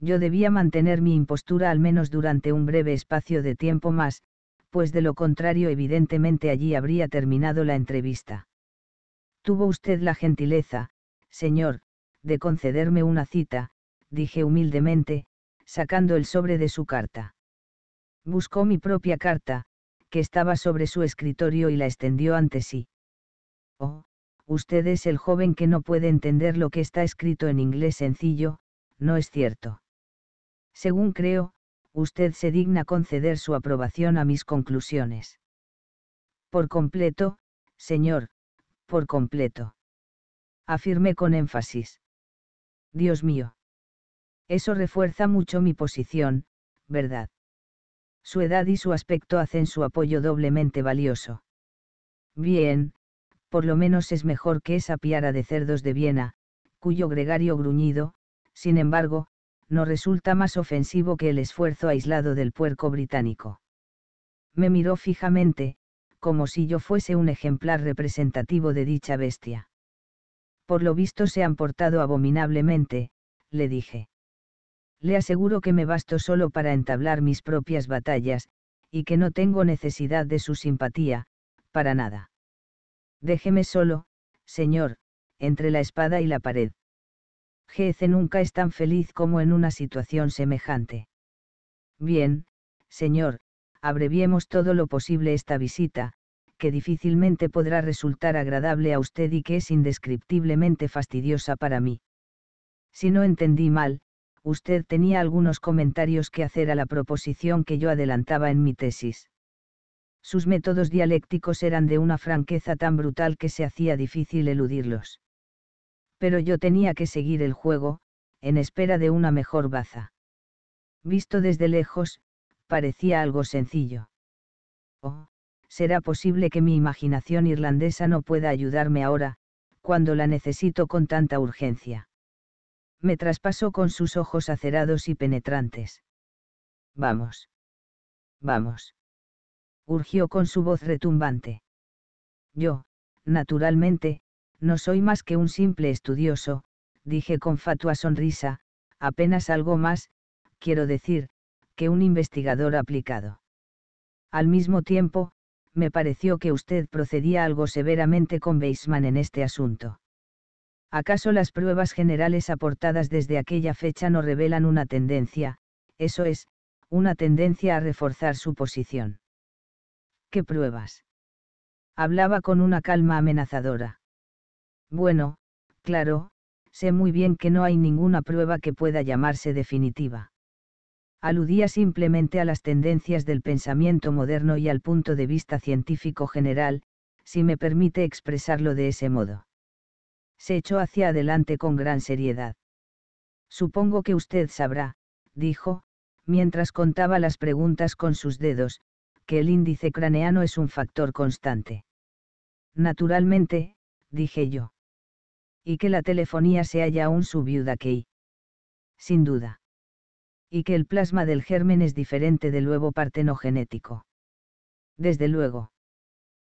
Yo debía mantener mi impostura al menos durante un breve espacio de tiempo más, pues de lo contrario evidentemente allí habría terminado la entrevista. Tuvo usted la gentileza, señor, de concederme una cita, dije humildemente, sacando el sobre de su carta. Buscó mi propia carta, que estaba sobre su escritorio y la extendió ante sí. Oh, usted es el joven que no puede entender lo que está escrito en inglés sencillo, no es cierto. Según creo, usted se digna conceder su aprobación a mis conclusiones. Por completo, señor, por completo. Afirmé con énfasis. Dios mío. Eso refuerza mucho mi posición, ¿verdad? Su edad y su aspecto hacen su apoyo doblemente valioso. Bien, por lo menos es mejor que esa piara de cerdos de Viena, cuyo gregario gruñido, sin embargo, no resulta más ofensivo que el esfuerzo aislado del puerco británico. Me miró fijamente, como si yo fuese un ejemplar representativo de dicha bestia. Por lo visto se han portado abominablemente, le dije le aseguro que me basto solo para entablar mis propias batallas, y que no tengo necesidad de su simpatía, para nada. Déjeme solo, señor, entre la espada y la pared. Jeze nunca es tan feliz como en una situación semejante. Bien, señor, abreviemos todo lo posible esta visita, que difícilmente podrá resultar agradable a usted y que es indescriptiblemente fastidiosa para mí. Si no entendí mal, usted tenía algunos comentarios que hacer a la proposición que yo adelantaba en mi tesis. Sus métodos dialécticos eran de una franqueza tan brutal que se hacía difícil eludirlos. Pero yo tenía que seguir el juego, en espera de una mejor baza. Visto desde lejos, parecía algo sencillo. Oh, será posible que mi imaginación irlandesa no pueda ayudarme ahora, cuando la necesito con tanta urgencia me traspasó con sus ojos acerados y penetrantes. Vamos. Vamos. Urgió con su voz retumbante. Yo, naturalmente, no soy más que un simple estudioso, dije con fatua sonrisa, apenas algo más, quiero decir, que un investigador aplicado. Al mismo tiempo, me pareció que usted procedía algo severamente con Weisman en este asunto. ¿acaso las pruebas generales aportadas desde aquella fecha no revelan una tendencia, eso es, una tendencia a reforzar su posición? ¿Qué pruebas? Hablaba con una calma amenazadora. Bueno, claro, sé muy bien que no hay ninguna prueba que pueda llamarse definitiva. Aludía simplemente a las tendencias del pensamiento moderno y al punto de vista científico general, si me permite expresarlo de ese modo se echó hacia adelante con gran seriedad. Supongo que usted sabrá, dijo, mientras contaba las preguntas con sus dedos, que el índice craneano es un factor constante. Naturalmente, dije yo. Y que la telefonía se halla aún su viuda Sin duda. Y que el plasma del germen es diferente del huevo partenogenético. Desde luego.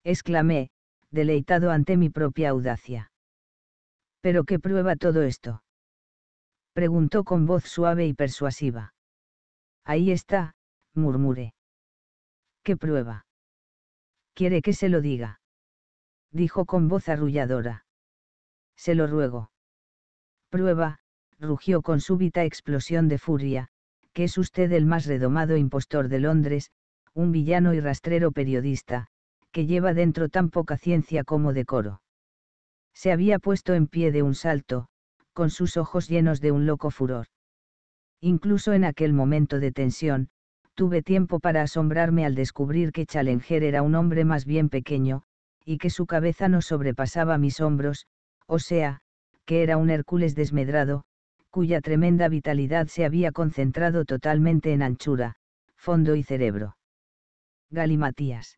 Exclamé, deleitado ante mi propia audacia. ¿Pero qué prueba todo esto? Preguntó con voz suave y persuasiva. Ahí está, murmuré. ¿Qué prueba? ¿Quiere que se lo diga? Dijo con voz arrulladora. Se lo ruego. Prueba, rugió con súbita explosión de furia, que es usted el más redomado impostor de Londres, un villano y rastrero periodista, que lleva dentro tan poca ciencia como decoro. Se había puesto en pie de un salto, con sus ojos llenos de un loco furor. Incluso en aquel momento de tensión, tuve tiempo para asombrarme al descubrir que Challenger era un hombre más bien pequeño, y que su cabeza no sobrepasaba mis hombros, o sea, que era un Hércules desmedrado, cuya tremenda vitalidad se había concentrado totalmente en anchura, fondo y cerebro. Galimatías.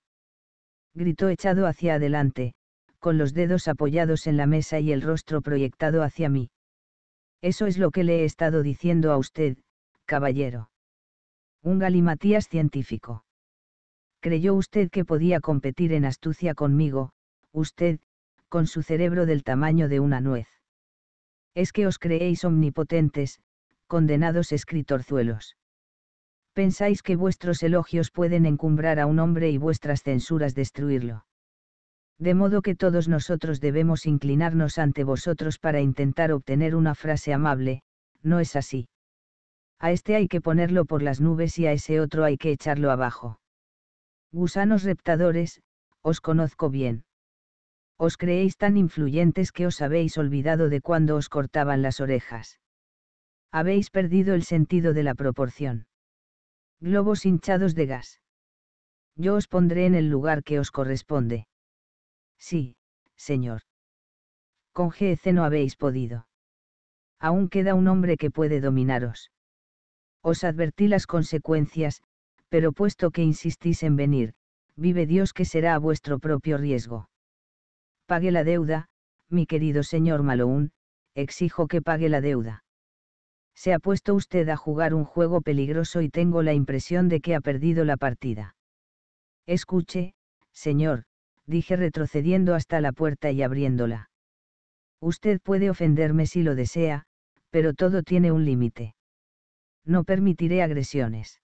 Gritó echado hacia adelante, con los dedos apoyados en la mesa y el rostro proyectado hacia mí. Eso es lo que le he estado diciendo a usted, caballero. Un galimatías científico. Creyó usted que podía competir en astucia conmigo, usted, con su cerebro del tamaño de una nuez. Es que os creéis omnipotentes, condenados escritorzuelos. Pensáis que vuestros elogios pueden encumbrar a un hombre y vuestras censuras destruirlo. De modo que todos nosotros debemos inclinarnos ante vosotros para intentar obtener una frase amable, ¿no es así? A este hay que ponerlo por las nubes y a ese otro hay que echarlo abajo. Gusanos reptadores, os conozco bien. Os creéis tan influyentes que os habéis olvidado de cuando os cortaban las orejas. Habéis perdido el sentido de la proporción. Globos hinchados de gas. Yo os pondré en el lugar que os corresponde. Sí, señor. Con GEC no habéis podido. Aún queda un hombre que puede dominaros. Os advertí las consecuencias, pero puesto que insistís en venir, vive Dios que será a vuestro propio riesgo. Pague la deuda, mi querido señor Maloun, exijo que pague la deuda. Se ha puesto usted a jugar un juego peligroso y tengo la impresión de que ha perdido la partida. Escuche, señor, dije retrocediendo hasta la puerta y abriéndola. Usted puede ofenderme si lo desea, pero todo tiene un límite. No permitiré agresiones.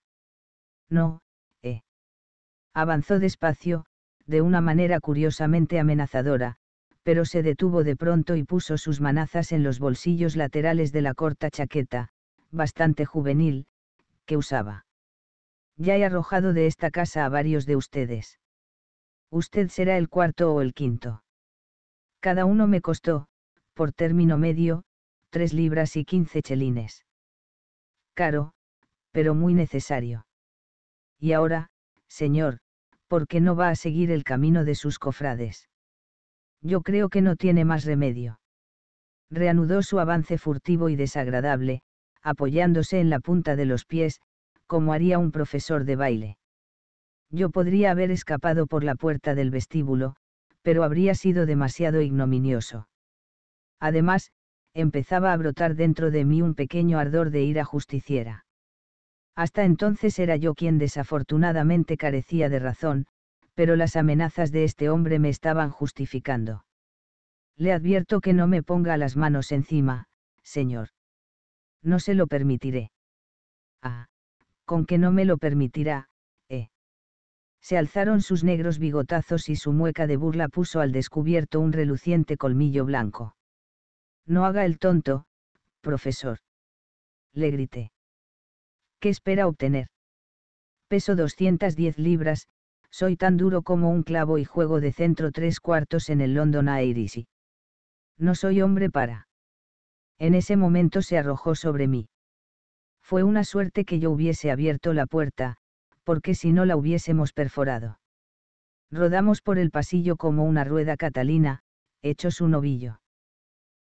No, eh. Avanzó despacio, de una manera curiosamente amenazadora, pero se detuvo de pronto y puso sus manazas en los bolsillos laterales de la corta chaqueta, bastante juvenil, que usaba. Ya he arrojado de esta casa a varios de ustedes usted será el cuarto o el quinto. Cada uno me costó, por término medio, tres libras y quince chelines. Caro, pero muy necesario. Y ahora, señor, ¿por qué no va a seguir el camino de sus cofrades? Yo creo que no tiene más remedio. Reanudó su avance furtivo y desagradable, apoyándose en la punta de los pies, como haría un profesor de baile. Yo podría haber escapado por la puerta del vestíbulo, pero habría sido demasiado ignominioso. Además, empezaba a brotar dentro de mí un pequeño ardor de ira justiciera. Hasta entonces era yo quien desafortunadamente carecía de razón, pero las amenazas de este hombre me estaban justificando. Le advierto que no me ponga las manos encima, señor. No se lo permitiré. Ah, con que no me lo permitirá, se alzaron sus negros bigotazos y su mueca de burla puso al descubierto un reluciente colmillo blanco. No haga el tonto, profesor. Le grité. ¿Qué espera obtener? Peso 210 libras, soy tan duro como un clavo y juego de centro tres cuartos en el London Irish. No soy hombre para. En ese momento se arrojó sobre mí. Fue una suerte que yo hubiese abierto la puerta, porque si no la hubiésemos perforado. Rodamos por el pasillo como una rueda catalina, hechos un ovillo.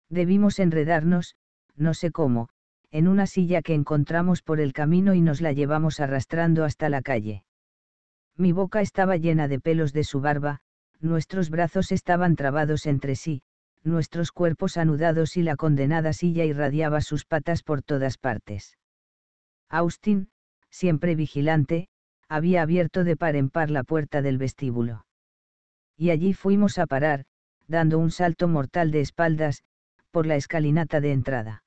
Debimos enredarnos, no sé cómo, en una silla que encontramos por el camino y nos la llevamos arrastrando hasta la calle. Mi boca estaba llena de pelos de su barba, nuestros brazos estaban trabados entre sí, nuestros cuerpos anudados y la condenada silla irradiaba sus patas por todas partes. Austin, siempre vigilante, había abierto de par en par la puerta del vestíbulo. Y allí fuimos a parar, dando un salto mortal de espaldas, por la escalinata de entrada.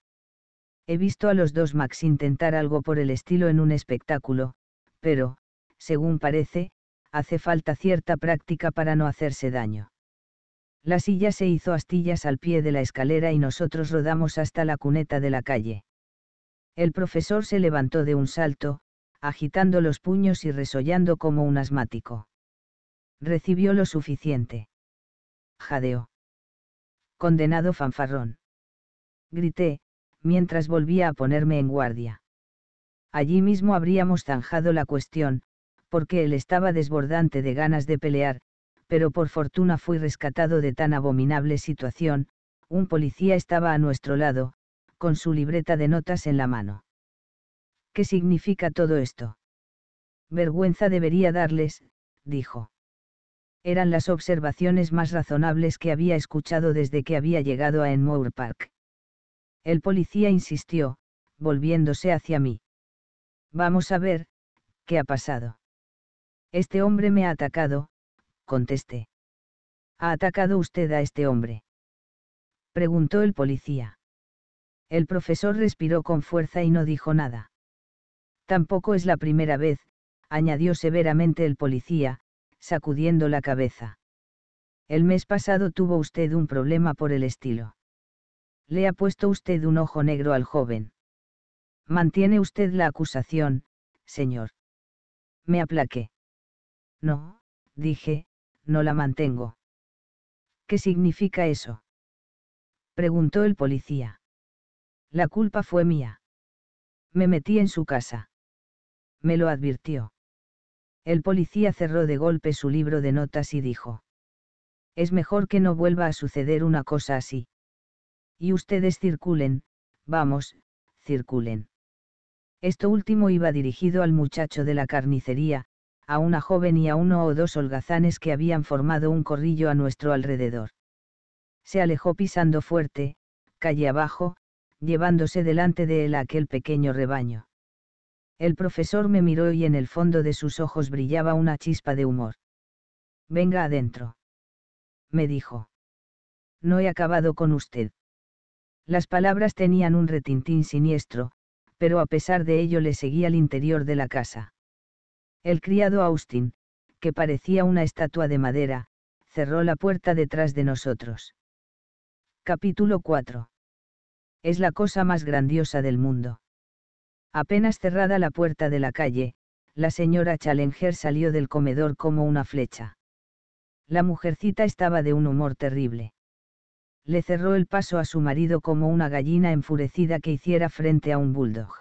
He visto a los dos Max intentar algo por el estilo en un espectáculo, pero, según parece, hace falta cierta práctica para no hacerse daño. La silla se hizo astillas al pie de la escalera y nosotros rodamos hasta la cuneta de la calle. El profesor se levantó de un salto, agitando los puños y resollando como un asmático. Recibió lo suficiente. Jadeo. Condenado fanfarrón. Grité, mientras volvía a ponerme en guardia. Allí mismo habríamos zanjado la cuestión, porque él estaba desbordante de ganas de pelear, pero por fortuna fui rescatado de tan abominable situación, un policía estaba a nuestro lado, con su libreta de notas en la mano. ¿Qué significa todo esto? Vergüenza debería darles, dijo. Eran las observaciones más razonables que había escuchado desde que había llegado a Enmore Park. El policía insistió, volviéndose hacia mí. Vamos a ver, ¿qué ha pasado? Este hombre me ha atacado, contesté. ¿Ha atacado usted a este hombre? Preguntó el policía. El profesor respiró con fuerza y no dijo nada. Tampoco es la primera vez, añadió severamente el policía, sacudiendo la cabeza. El mes pasado tuvo usted un problema por el estilo. Le ha puesto usted un ojo negro al joven. Mantiene usted la acusación, señor. Me aplaqué. No, dije, no la mantengo. ¿Qué significa eso? preguntó el policía. La culpa fue mía. Me metí en su casa me lo advirtió. El policía cerró de golpe su libro de notas y dijo. Es mejor que no vuelva a suceder una cosa así. Y ustedes circulen, vamos, circulen. Esto último iba dirigido al muchacho de la carnicería, a una joven y a uno o dos holgazanes que habían formado un corrillo a nuestro alrededor. Se alejó pisando fuerte, calle abajo, llevándose delante de él aquel pequeño rebaño. El profesor me miró y en el fondo de sus ojos brillaba una chispa de humor. Venga adentro. Me dijo. No he acabado con usted. Las palabras tenían un retintín siniestro, pero a pesar de ello le seguía al interior de la casa. El criado Austin, que parecía una estatua de madera, cerró la puerta detrás de nosotros. Capítulo 4. Es la cosa más grandiosa del mundo. Apenas cerrada la puerta de la calle, la señora Challenger salió del comedor como una flecha. La mujercita estaba de un humor terrible. Le cerró el paso a su marido como una gallina enfurecida que hiciera frente a un bulldog.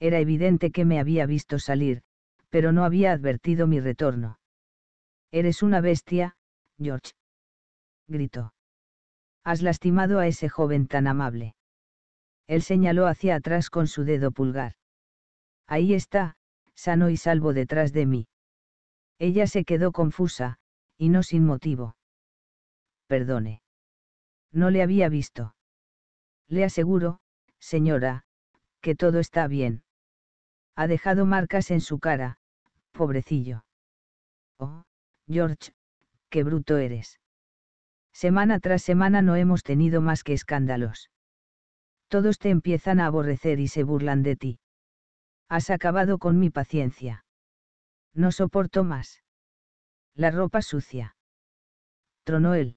Era evidente que me había visto salir, pero no había advertido mi retorno. Eres una bestia, George. Gritó. Has lastimado a ese joven tan amable. Él señaló hacia atrás con su dedo pulgar. Ahí está, sano y salvo detrás de mí. Ella se quedó confusa, y no sin motivo. Perdone. No le había visto. Le aseguro, señora, que todo está bien. Ha dejado marcas en su cara, pobrecillo. Oh, George, qué bruto eres. Semana tras semana no hemos tenido más que escándalos todos te empiezan a aborrecer y se burlan de ti. Has acabado con mi paciencia. No soporto más. La ropa sucia. Tronó él.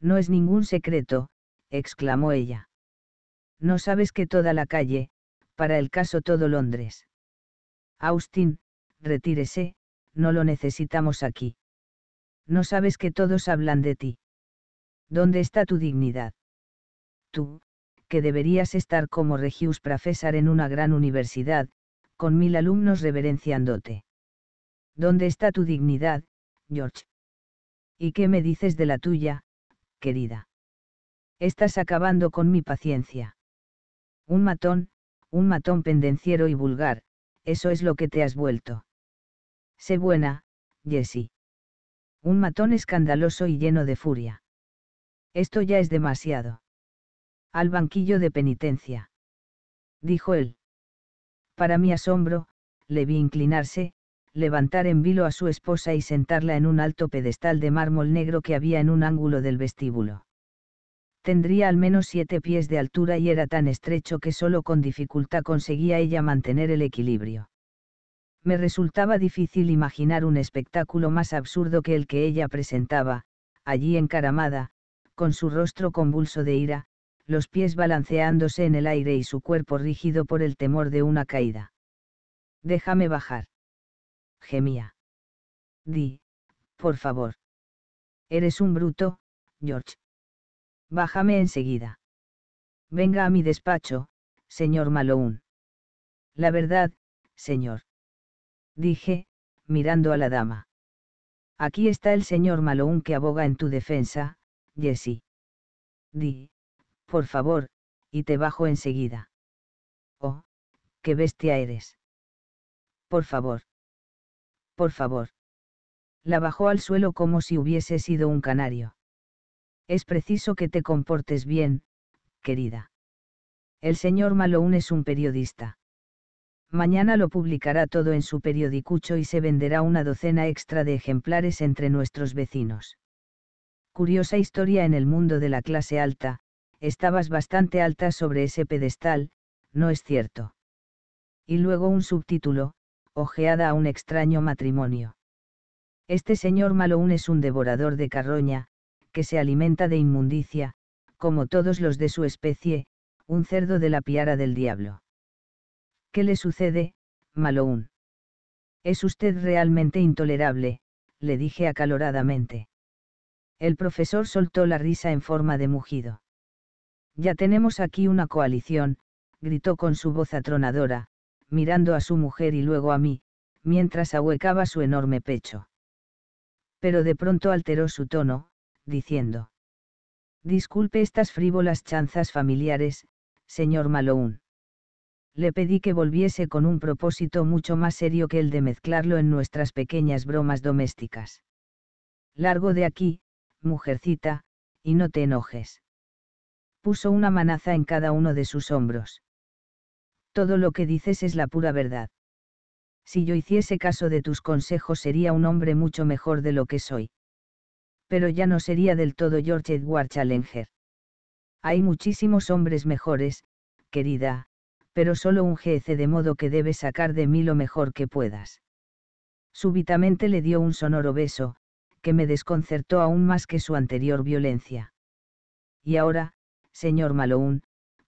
No es ningún secreto, exclamó ella. No sabes que toda la calle, para el caso todo Londres. Austin, retírese, no lo necesitamos aquí. No sabes que todos hablan de ti. ¿Dónde está tu dignidad? Tú, que deberías estar como Regius Professor en una gran universidad, con mil alumnos reverenciándote. ¿Dónde está tu dignidad, George? ¿Y qué me dices de la tuya, querida? Estás acabando con mi paciencia. Un matón, un matón pendenciero y vulgar, eso es lo que te has vuelto. Sé buena, Jessie. Un matón escandaloso y lleno de furia. Esto ya es demasiado al banquillo de penitencia. Dijo él. Para mi asombro, le vi inclinarse, levantar en vilo a su esposa y sentarla en un alto pedestal de mármol negro que había en un ángulo del vestíbulo. Tendría al menos siete pies de altura y era tan estrecho que solo con dificultad conseguía ella mantener el equilibrio. Me resultaba difícil imaginar un espectáculo más absurdo que el que ella presentaba, allí encaramada, con su rostro convulso de ira, los pies balanceándose en el aire y su cuerpo rígido por el temor de una caída. Déjame bajar. Gemía. Di, por favor. Eres un bruto, George. Bájame enseguida. Venga a mi despacho, señor Malone. La verdad, señor. Dije, mirando a la dama. Aquí está el señor Malone que aboga en tu defensa, Jessie. Di, por favor, y te bajo enseguida. Oh, qué bestia eres. Por favor. Por favor. La bajó al suelo como si hubiese sido un canario. Es preciso que te comportes bien, querida. El señor Malone es un periodista. Mañana lo publicará todo en su periodicucho y se venderá una docena extra de ejemplares entre nuestros vecinos. Curiosa historia en el mundo de la clase alta, estabas bastante alta sobre ese pedestal, no es cierto. Y luego un subtítulo, ojeada a un extraño matrimonio. Este señor Maloun es un devorador de carroña, que se alimenta de inmundicia, como todos los de su especie, un cerdo de la piara del diablo. ¿Qué le sucede, Maloun? Es usted realmente intolerable, le dije acaloradamente. El profesor soltó la risa en forma de mugido. Ya tenemos aquí una coalición, gritó con su voz atronadora, mirando a su mujer y luego a mí, mientras ahuecaba su enorme pecho. Pero de pronto alteró su tono, diciendo. Disculpe estas frívolas chanzas familiares, señor Malone. Le pedí que volviese con un propósito mucho más serio que el de mezclarlo en nuestras pequeñas bromas domésticas. Largo de aquí, mujercita, y no te enojes puso una manaza en cada uno de sus hombros. Todo lo que dices es la pura verdad. Si yo hiciese caso de tus consejos sería un hombre mucho mejor de lo que soy. Pero ya no sería del todo George Edward Challenger. Hay muchísimos hombres mejores, querida, pero solo un jefe de modo que debes sacar de mí lo mejor que puedas. Súbitamente le dio un sonoro beso, que me desconcertó aún más que su anterior violencia. Y ahora, señor Malone,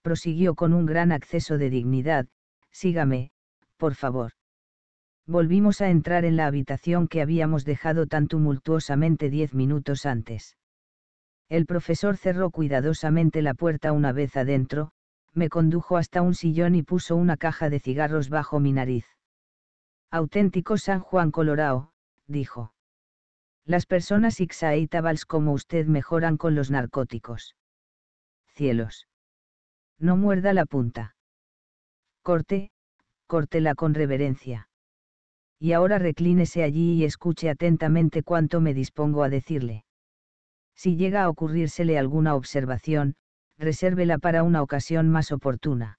prosiguió con un gran acceso de dignidad, sígame, por favor. Volvimos a entrar en la habitación que habíamos dejado tan tumultuosamente diez minutos antes. El profesor cerró cuidadosamente la puerta una vez adentro, me condujo hasta un sillón y puso una caja de cigarros bajo mi nariz. Auténtico San Juan Colorao, dijo. Las personas Tabals como usted mejoran con los narcóticos cielos. No muerda la punta. Corte, córtela con reverencia. Y ahora reclínese allí y escuche atentamente cuanto me dispongo a decirle. Si llega a ocurrírsele alguna observación, resérvela para una ocasión más oportuna.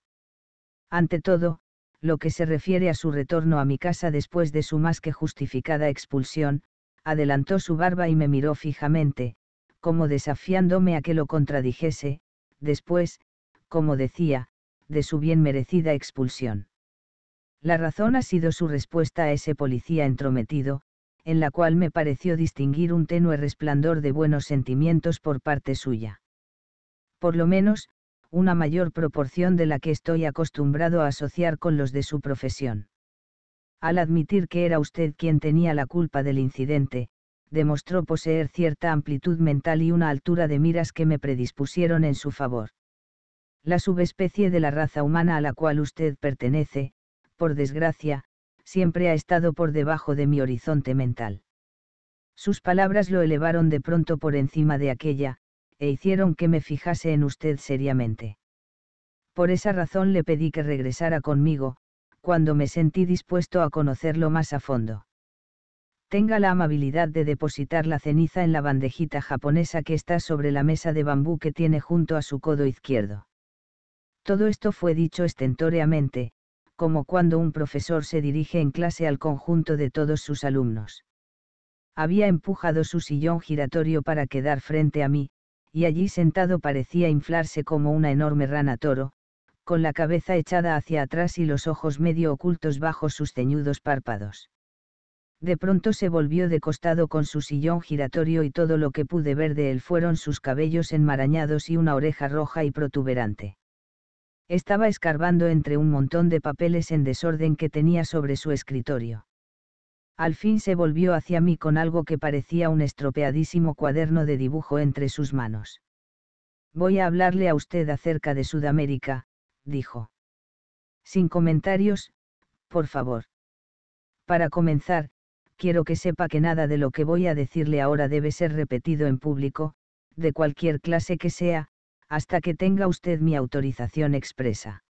Ante todo, lo que se refiere a su retorno a mi casa después de su más que justificada expulsión, adelantó su barba y me miró fijamente, como desafiándome a que lo contradijese, después, como decía, de su bien merecida expulsión. La razón ha sido su respuesta a ese policía entrometido, en la cual me pareció distinguir un tenue resplandor de buenos sentimientos por parte suya. Por lo menos, una mayor proporción de la que estoy acostumbrado a asociar con los de su profesión. Al admitir que era usted quien tenía la culpa del incidente, demostró poseer cierta amplitud mental y una altura de miras que me predispusieron en su favor. La subespecie de la raza humana a la cual usted pertenece, por desgracia, siempre ha estado por debajo de mi horizonte mental. Sus palabras lo elevaron de pronto por encima de aquella, e hicieron que me fijase en usted seriamente. Por esa razón le pedí que regresara conmigo, cuando me sentí dispuesto a conocerlo más a fondo tenga la amabilidad de depositar la ceniza en la bandejita japonesa que está sobre la mesa de bambú que tiene junto a su codo izquierdo. Todo esto fue dicho estentóreamente, como cuando un profesor se dirige en clase al conjunto de todos sus alumnos. Había empujado su sillón giratorio para quedar frente a mí, y allí sentado parecía inflarse como una enorme rana toro, con la cabeza echada hacia atrás y los ojos medio ocultos bajo sus ceñudos párpados. De pronto se volvió de costado con su sillón giratorio y todo lo que pude ver de él fueron sus cabellos enmarañados y una oreja roja y protuberante. Estaba escarbando entre un montón de papeles en desorden que tenía sobre su escritorio. Al fin se volvió hacia mí con algo que parecía un estropeadísimo cuaderno de dibujo entre sus manos. Voy a hablarle a usted acerca de Sudamérica, dijo. Sin comentarios, por favor. Para comenzar, quiero que sepa que nada de lo que voy a decirle ahora debe ser repetido en público, de cualquier clase que sea, hasta que tenga usted mi autorización expresa.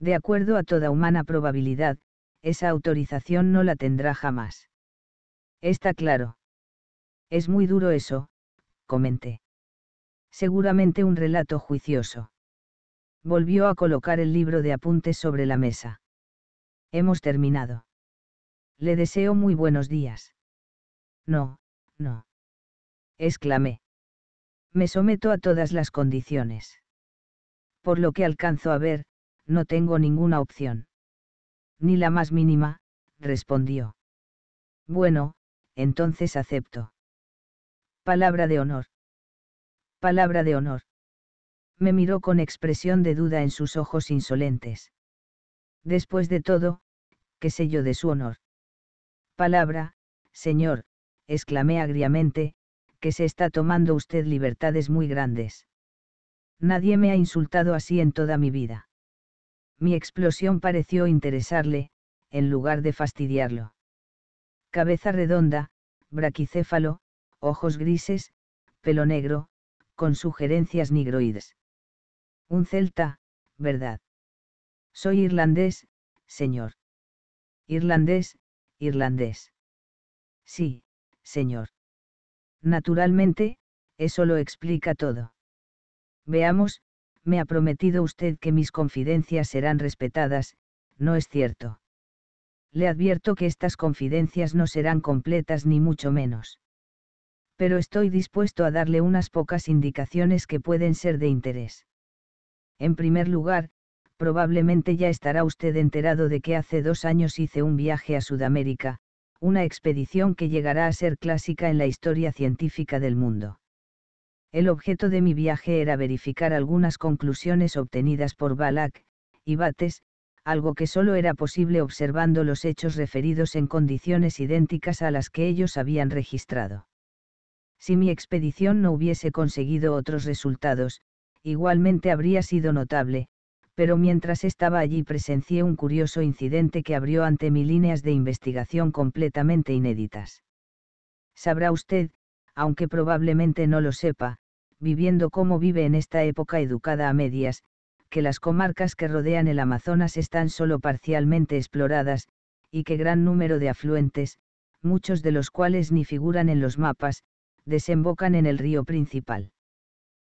De acuerdo a toda humana probabilidad, esa autorización no la tendrá jamás. Está claro. Es muy duro eso, comenté. Seguramente un relato juicioso. Volvió a colocar el libro de apuntes sobre la mesa. Hemos terminado. Le deseo muy buenos días. No, no. Exclamé. Me someto a todas las condiciones. Por lo que alcanzo a ver, no tengo ninguna opción. Ni la más mínima, respondió. Bueno, entonces acepto. Palabra de honor. Palabra de honor. Me miró con expresión de duda en sus ojos insolentes. Después de todo, qué sé yo de su honor. Palabra, señor, exclamé agriamente, que se está tomando usted libertades muy grandes. Nadie me ha insultado así en toda mi vida. Mi explosión pareció interesarle, en lugar de fastidiarlo. Cabeza redonda, braquicéfalo, ojos grises, pelo negro, con sugerencias nigroides. Un celta, ¿verdad? Soy irlandés, señor. Irlandés, irlandés. Sí, señor. Naturalmente, eso lo explica todo. Veamos, me ha prometido usted que mis confidencias serán respetadas, ¿no es cierto? Le advierto que estas confidencias no serán completas ni mucho menos. Pero estoy dispuesto a darle unas pocas indicaciones que pueden ser de interés. En primer lugar, Probablemente ya estará usted enterado de que hace dos años hice un viaje a Sudamérica, una expedición que llegará a ser clásica en la historia científica del mundo. El objeto de mi viaje era verificar algunas conclusiones obtenidas por Balak, y Bates, algo que solo era posible observando los hechos referidos en condiciones idénticas a las que ellos habían registrado. Si mi expedición no hubiese conseguido otros resultados, igualmente habría sido notable, pero mientras estaba allí presencié un curioso incidente que abrió ante mí líneas de investigación completamente inéditas. Sabrá usted, aunque probablemente no lo sepa, viviendo como vive en esta época educada a medias, que las comarcas que rodean el Amazonas están solo parcialmente exploradas, y que gran número de afluentes, muchos de los cuales ni figuran en los mapas, desembocan en el río principal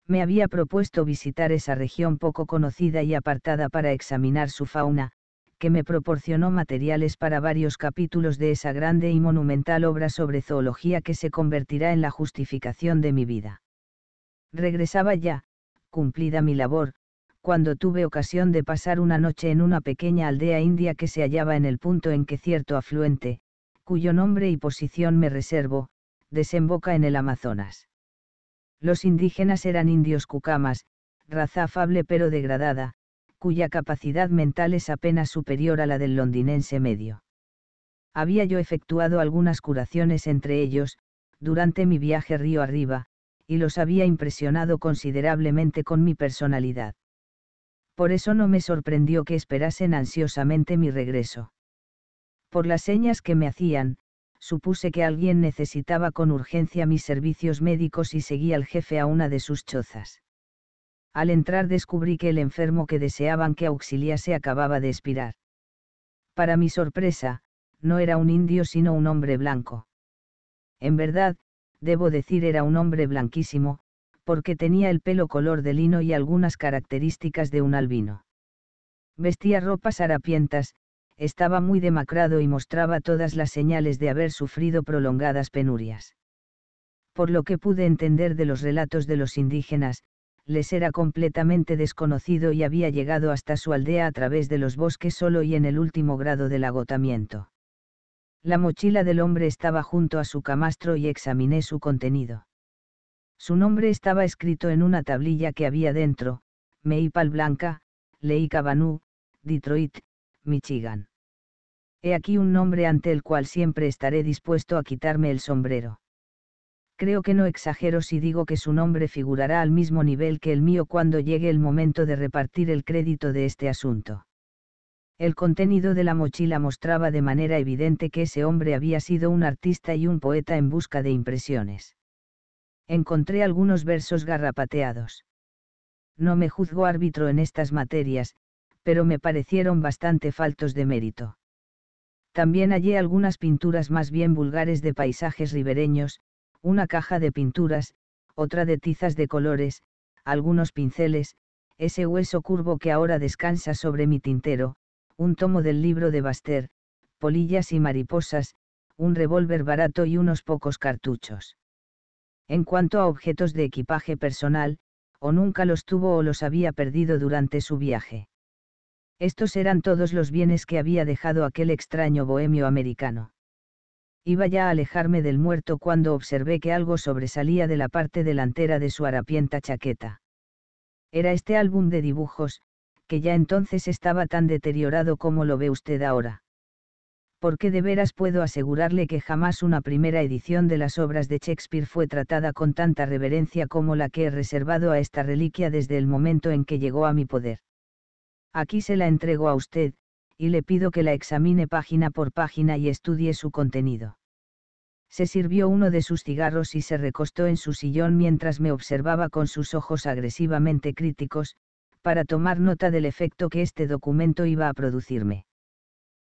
me había propuesto visitar esa región poco conocida y apartada para examinar su fauna, que me proporcionó materiales para varios capítulos de esa grande y monumental obra sobre zoología que se convertirá en la justificación de mi vida. Regresaba ya, cumplida mi labor, cuando tuve ocasión de pasar una noche en una pequeña aldea india que se hallaba en el punto en que cierto afluente, cuyo nombre y posición me reservo, desemboca en el Amazonas. Los indígenas eran indios cucamas, raza afable pero degradada, cuya capacidad mental es apenas superior a la del londinense medio. Había yo efectuado algunas curaciones entre ellos, durante mi viaje río arriba, y los había impresionado considerablemente con mi personalidad. Por eso no me sorprendió que esperasen ansiosamente mi regreso. Por las señas que me hacían, supuse que alguien necesitaba con urgencia mis servicios médicos y seguí al jefe a una de sus chozas. Al entrar descubrí que el enfermo que deseaban que auxiliase acababa de expirar. Para mi sorpresa, no era un indio sino un hombre blanco. En verdad, debo decir era un hombre blanquísimo, porque tenía el pelo color de lino y algunas características de un albino. Vestía ropas harapientas, estaba muy demacrado y mostraba todas las señales de haber sufrido prolongadas penurias. Por lo que pude entender de los relatos de los indígenas, les era completamente desconocido y había llegado hasta su aldea a través de los bosques solo y en el último grado del agotamiento. La mochila del hombre estaba junto a su camastro y examiné su contenido. Su nombre estaba escrito en una tablilla que había dentro, Meipal Blanca, Leica Detroit, Michigan. He aquí un nombre ante el cual siempre estaré dispuesto a quitarme el sombrero. Creo que no exagero si digo que su nombre figurará al mismo nivel que el mío cuando llegue el momento de repartir el crédito de este asunto. El contenido de la mochila mostraba de manera evidente que ese hombre había sido un artista y un poeta en busca de impresiones. Encontré algunos versos garrapateados. No me juzgo árbitro en estas materias, pero me parecieron bastante faltos de mérito. También hallé algunas pinturas más bien vulgares de paisajes ribereños, una caja de pinturas, otra de tizas de colores, algunos pinceles, ese hueso curvo que ahora descansa sobre mi tintero, un tomo del libro de Baster, polillas y mariposas, un revólver barato y unos pocos cartuchos. En cuanto a objetos de equipaje personal, o nunca los tuvo o los había perdido durante su viaje. Estos eran todos los bienes que había dejado aquel extraño bohemio americano. Iba ya a alejarme del muerto cuando observé que algo sobresalía de la parte delantera de su harapienta chaqueta. Era este álbum de dibujos, que ya entonces estaba tan deteriorado como lo ve usted ahora. Porque de veras puedo asegurarle que jamás una primera edición de las obras de Shakespeare fue tratada con tanta reverencia como la que he reservado a esta reliquia desde el momento en que llegó a mi poder Aquí se la entrego a usted, y le pido que la examine página por página y estudie su contenido. Se sirvió uno de sus cigarros y se recostó en su sillón mientras me observaba con sus ojos agresivamente críticos, para tomar nota del efecto que este documento iba a producirme.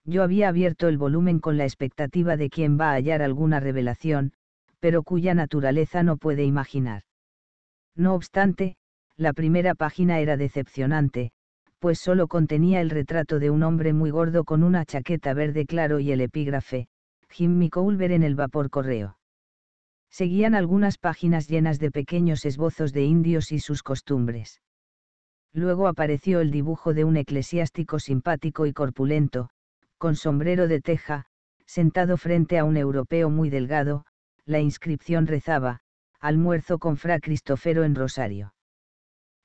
Yo había abierto el volumen con la expectativa de quien va a hallar alguna revelación, pero cuya naturaleza no puede imaginar. No obstante, la primera página era decepcionante, pues solo contenía el retrato de un hombre muy gordo con una chaqueta verde claro y el epígrafe, Jimmy Coulver en el vapor correo. Seguían algunas páginas llenas de pequeños esbozos de indios y sus costumbres. Luego apareció el dibujo de un eclesiástico simpático y corpulento, con sombrero de teja, sentado frente a un europeo muy delgado, la inscripción rezaba, almuerzo con Fra Cristofero en Rosario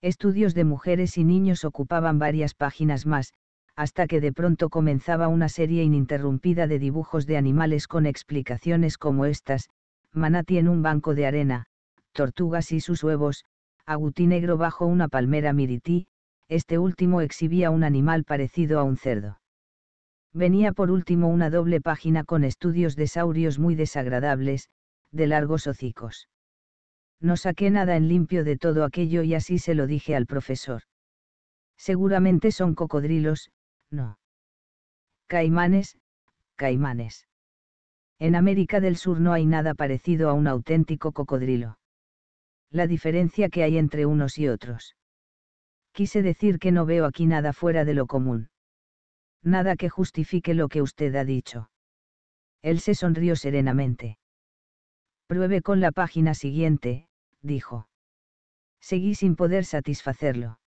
estudios de mujeres y niños ocupaban varias páginas más, hasta que de pronto comenzaba una serie ininterrumpida de dibujos de animales con explicaciones como estas, Manati en un banco de arena, tortugas y sus huevos, agutí negro bajo una palmera mirití, este último exhibía un animal parecido a un cerdo. Venía por último una doble página con estudios de saurios muy desagradables, de largos hocicos. No saqué nada en limpio de todo aquello y así se lo dije al profesor. Seguramente son cocodrilos, no. Caimanes, caimanes. En América del Sur no hay nada parecido a un auténtico cocodrilo. La diferencia que hay entre unos y otros. Quise decir que no veo aquí nada fuera de lo común. Nada que justifique lo que usted ha dicho. Él se sonrió serenamente. Pruebe con la página siguiente, dijo. Seguí sin poder satisfacerlo.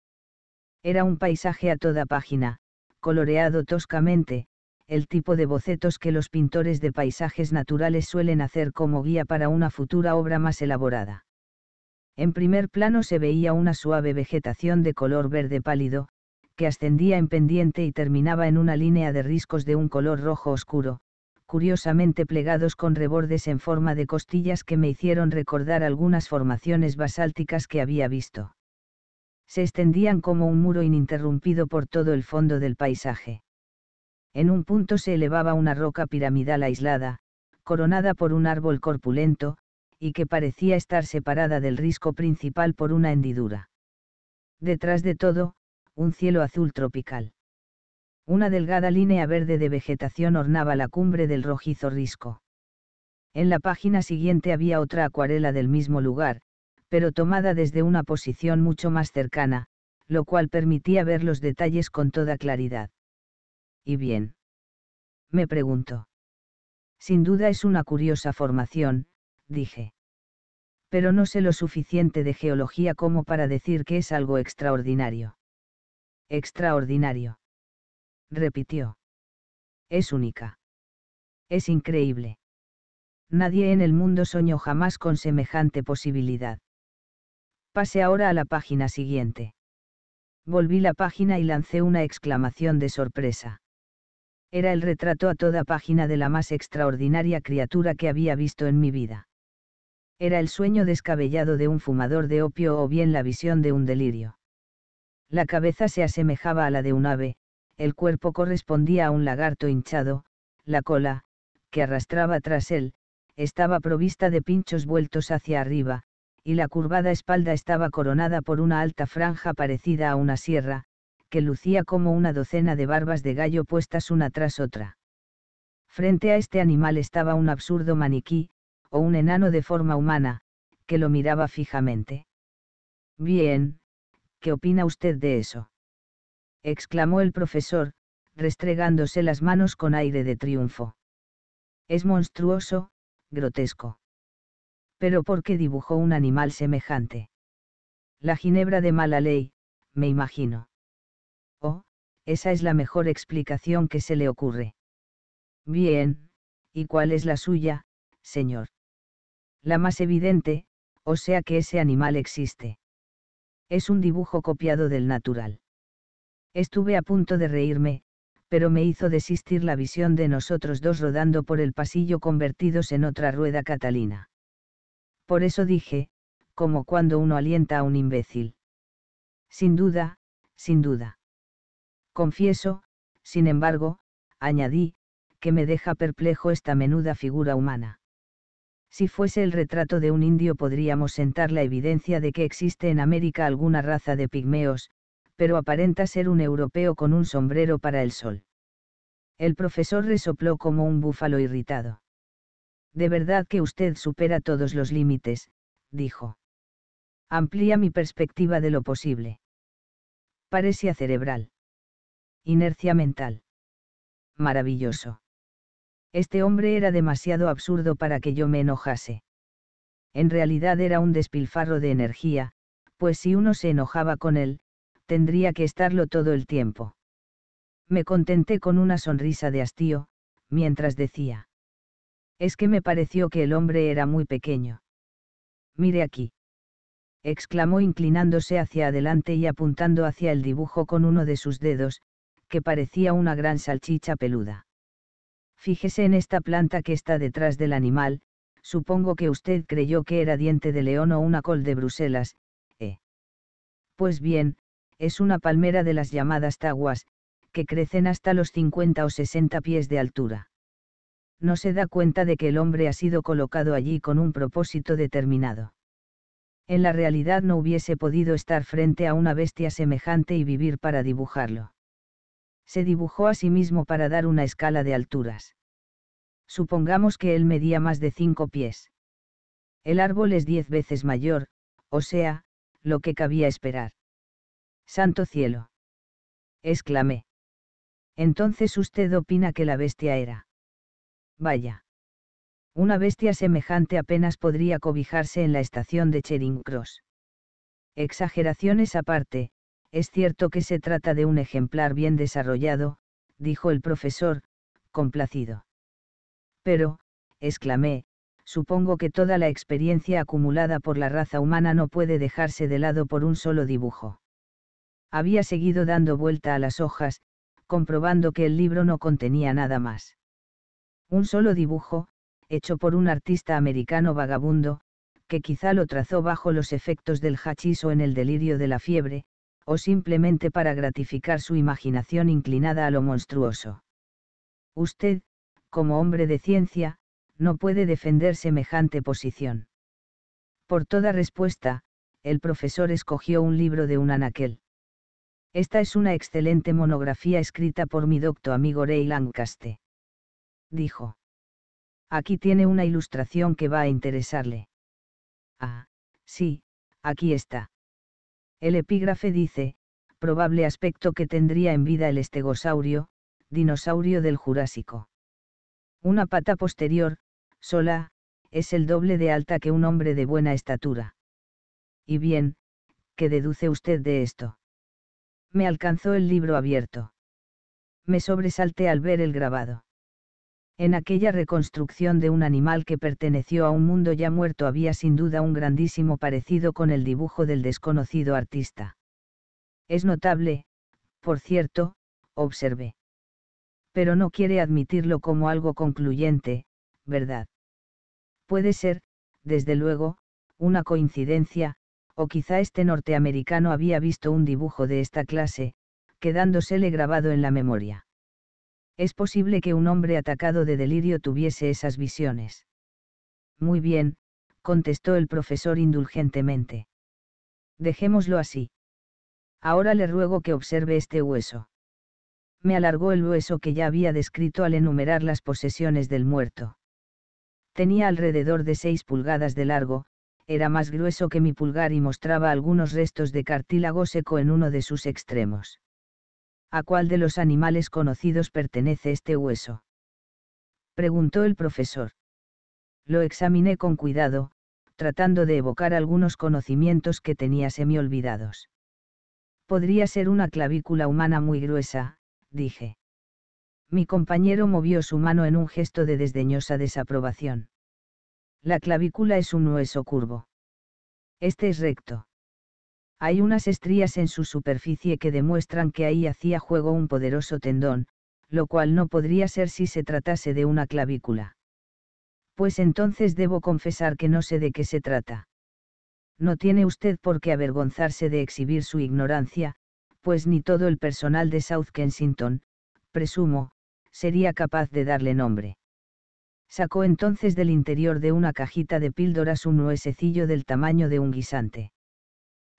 Era un paisaje a toda página, coloreado toscamente, el tipo de bocetos que los pintores de paisajes naturales suelen hacer como guía para una futura obra más elaborada. En primer plano se veía una suave vegetación de color verde pálido, que ascendía en pendiente y terminaba en una línea de riscos de un color rojo oscuro, curiosamente plegados con rebordes en forma de costillas que me hicieron recordar algunas formaciones basálticas que había visto. Se extendían como un muro ininterrumpido por todo el fondo del paisaje. En un punto se elevaba una roca piramidal aislada, coronada por un árbol corpulento, y que parecía estar separada del risco principal por una hendidura. Detrás de todo, un cielo azul tropical. Una delgada línea verde de vegetación ornaba la cumbre del rojizo risco. En la página siguiente había otra acuarela del mismo lugar, pero tomada desde una posición mucho más cercana, lo cual permitía ver los detalles con toda claridad. ¿Y bien? Me preguntó. Sin duda es una curiosa formación, dije. Pero no sé lo suficiente de geología como para decir que es algo extraordinario. Extraordinario repitió. Es única. Es increíble. Nadie en el mundo soñó jamás con semejante posibilidad. Pase ahora a la página siguiente. Volví la página y lancé una exclamación de sorpresa. Era el retrato a toda página de la más extraordinaria criatura que había visto en mi vida. Era el sueño descabellado de un fumador de opio o bien la visión de un delirio. La cabeza se asemejaba a la de un ave, el cuerpo correspondía a un lagarto hinchado, la cola, que arrastraba tras él, estaba provista de pinchos vueltos hacia arriba, y la curvada espalda estaba coronada por una alta franja parecida a una sierra, que lucía como una docena de barbas de gallo puestas una tras otra. Frente a este animal estaba un absurdo maniquí, o un enano de forma humana, que lo miraba fijamente. Bien, ¿qué opina usted de eso? exclamó el profesor, restregándose las manos con aire de triunfo. Es monstruoso, grotesco. Pero ¿por qué dibujó un animal semejante? La ginebra de mala ley, me imagino. Oh, esa es la mejor explicación que se le ocurre. Bien, ¿y cuál es la suya, señor? La más evidente, o sea que ese animal existe. Es un dibujo copiado del natural. Estuve a punto de reírme, pero me hizo desistir la visión de nosotros dos rodando por el pasillo convertidos en otra rueda catalina. Por eso dije, como cuando uno alienta a un imbécil. Sin duda, sin duda. Confieso, sin embargo, añadí, que me deja perplejo esta menuda figura humana. Si fuese el retrato de un indio podríamos sentar la evidencia de que existe en América alguna raza de pigmeos, pero aparenta ser un europeo con un sombrero para el sol. El profesor resopló como un búfalo irritado. De verdad que usted supera todos los límites, dijo. Amplía mi perspectiva de lo posible. Parecía cerebral. Inercia mental. Maravilloso. Este hombre era demasiado absurdo para que yo me enojase. En realidad era un despilfarro de energía, pues si uno se enojaba con él, tendría que estarlo todo el tiempo. Me contenté con una sonrisa de hastío, mientras decía. Es que me pareció que el hombre era muy pequeño. Mire aquí. exclamó inclinándose hacia adelante y apuntando hacia el dibujo con uno de sus dedos, que parecía una gran salchicha peluda. Fíjese en esta planta que está detrás del animal, supongo que usted creyó que era diente de león o una col de Bruselas, ¿eh? Pues bien, es una palmera de las llamadas taguas, que crecen hasta los 50 o 60 pies de altura. No se da cuenta de que el hombre ha sido colocado allí con un propósito determinado. En la realidad no hubiese podido estar frente a una bestia semejante y vivir para dibujarlo. Se dibujó a sí mismo para dar una escala de alturas. Supongamos que él medía más de 5 pies. El árbol es 10 veces mayor, o sea, lo que cabía esperar. Santo cielo. exclamé. Entonces usted opina que la bestia era. Vaya. Una bestia semejante apenas podría cobijarse en la estación de Charing Cross. Exageraciones aparte, es cierto que se trata de un ejemplar bien desarrollado, dijo el profesor, complacido. Pero, exclamé, supongo que toda la experiencia acumulada por la raza humana no puede dejarse de lado por un solo dibujo había seguido dando vuelta a las hojas, comprobando que el libro no contenía nada más. Un solo dibujo, hecho por un artista americano vagabundo, que quizá lo trazó bajo los efectos del hachís o en el delirio de la fiebre, o simplemente para gratificar su imaginación inclinada a lo monstruoso. Usted, como hombre de ciencia, no puede defender semejante posición. Por toda respuesta, el profesor escogió un libro de un anaquel. Esta es una excelente monografía escrita por mi docto amigo Ray Lancaste. Dijo. Aquí tiene una ilustración que va a interesarle. Ah, sí, aquí está. El epígrafe dice, probable aspecto que tendría en vida el estegosaurio, dinosaurio del Jurásico. Una pata posterior, sola, es el doble de alta que un hombre de buena estatura. Y bien, ¿qué deduce usted de esto? me alcanzó el libro abierto. Me sobresalté al ver el grabado. En aquella reconstrucción de un animal que perteneció a un mundo ya muerto había sin duda un grandísimo parecido con el dibujo del desconocido artista. Es notable, por cierto, observé. Pero no quiere admitirlo como algo concluyente, ¿verdad? Puede ser, desde luego, una coincidencia, o quizá este norteamericano había visto un dibujo de esta clase, quedándosele grabado en la memoria. Es posible que un hombre atacado de delirio tuviese esas visiones. Muy bien, contestó el profesor indulgentemente. Dejémoslo así. Ahora le ruego que observe este hueso. Me alargó el hueso que ya había descrito al enumerar las posesiones del muerto. Tenía alrededor de seis pulgadas de largo, era más grueso que mi pulgar y mostraba algunos restos de cartílago seco en uno de sus extremos. ¿A cuál de los animales conocidos pertenece este hueso? preguntó el profesor. Lo examiné con cuidado, tratando de evocar algunos conocimientos que tenía semiolvidados. Podría ser una clavícula humana muy gruesa, dije. Mi compañero movió su mano en un gesto de desdeñosa desaprobación. La clavícula es un hueso curvo. Este es recto. Hay unas estrías en su superficie que demuestran que ahí hacía juego un poderoso tendón, lo cual no podría ser si se tratase de una clavícula. Pues entonces debo confesar que no sé de qué se trata. No tiene usted por qué avergonzarse de exhibir su ignorancia, pues ni todo el personal de South Kensington, presumo, sería capaz de darle nombre. Sacó entonces del interior de una cajita de píldoras un huesecillo del tamaño de un guisante.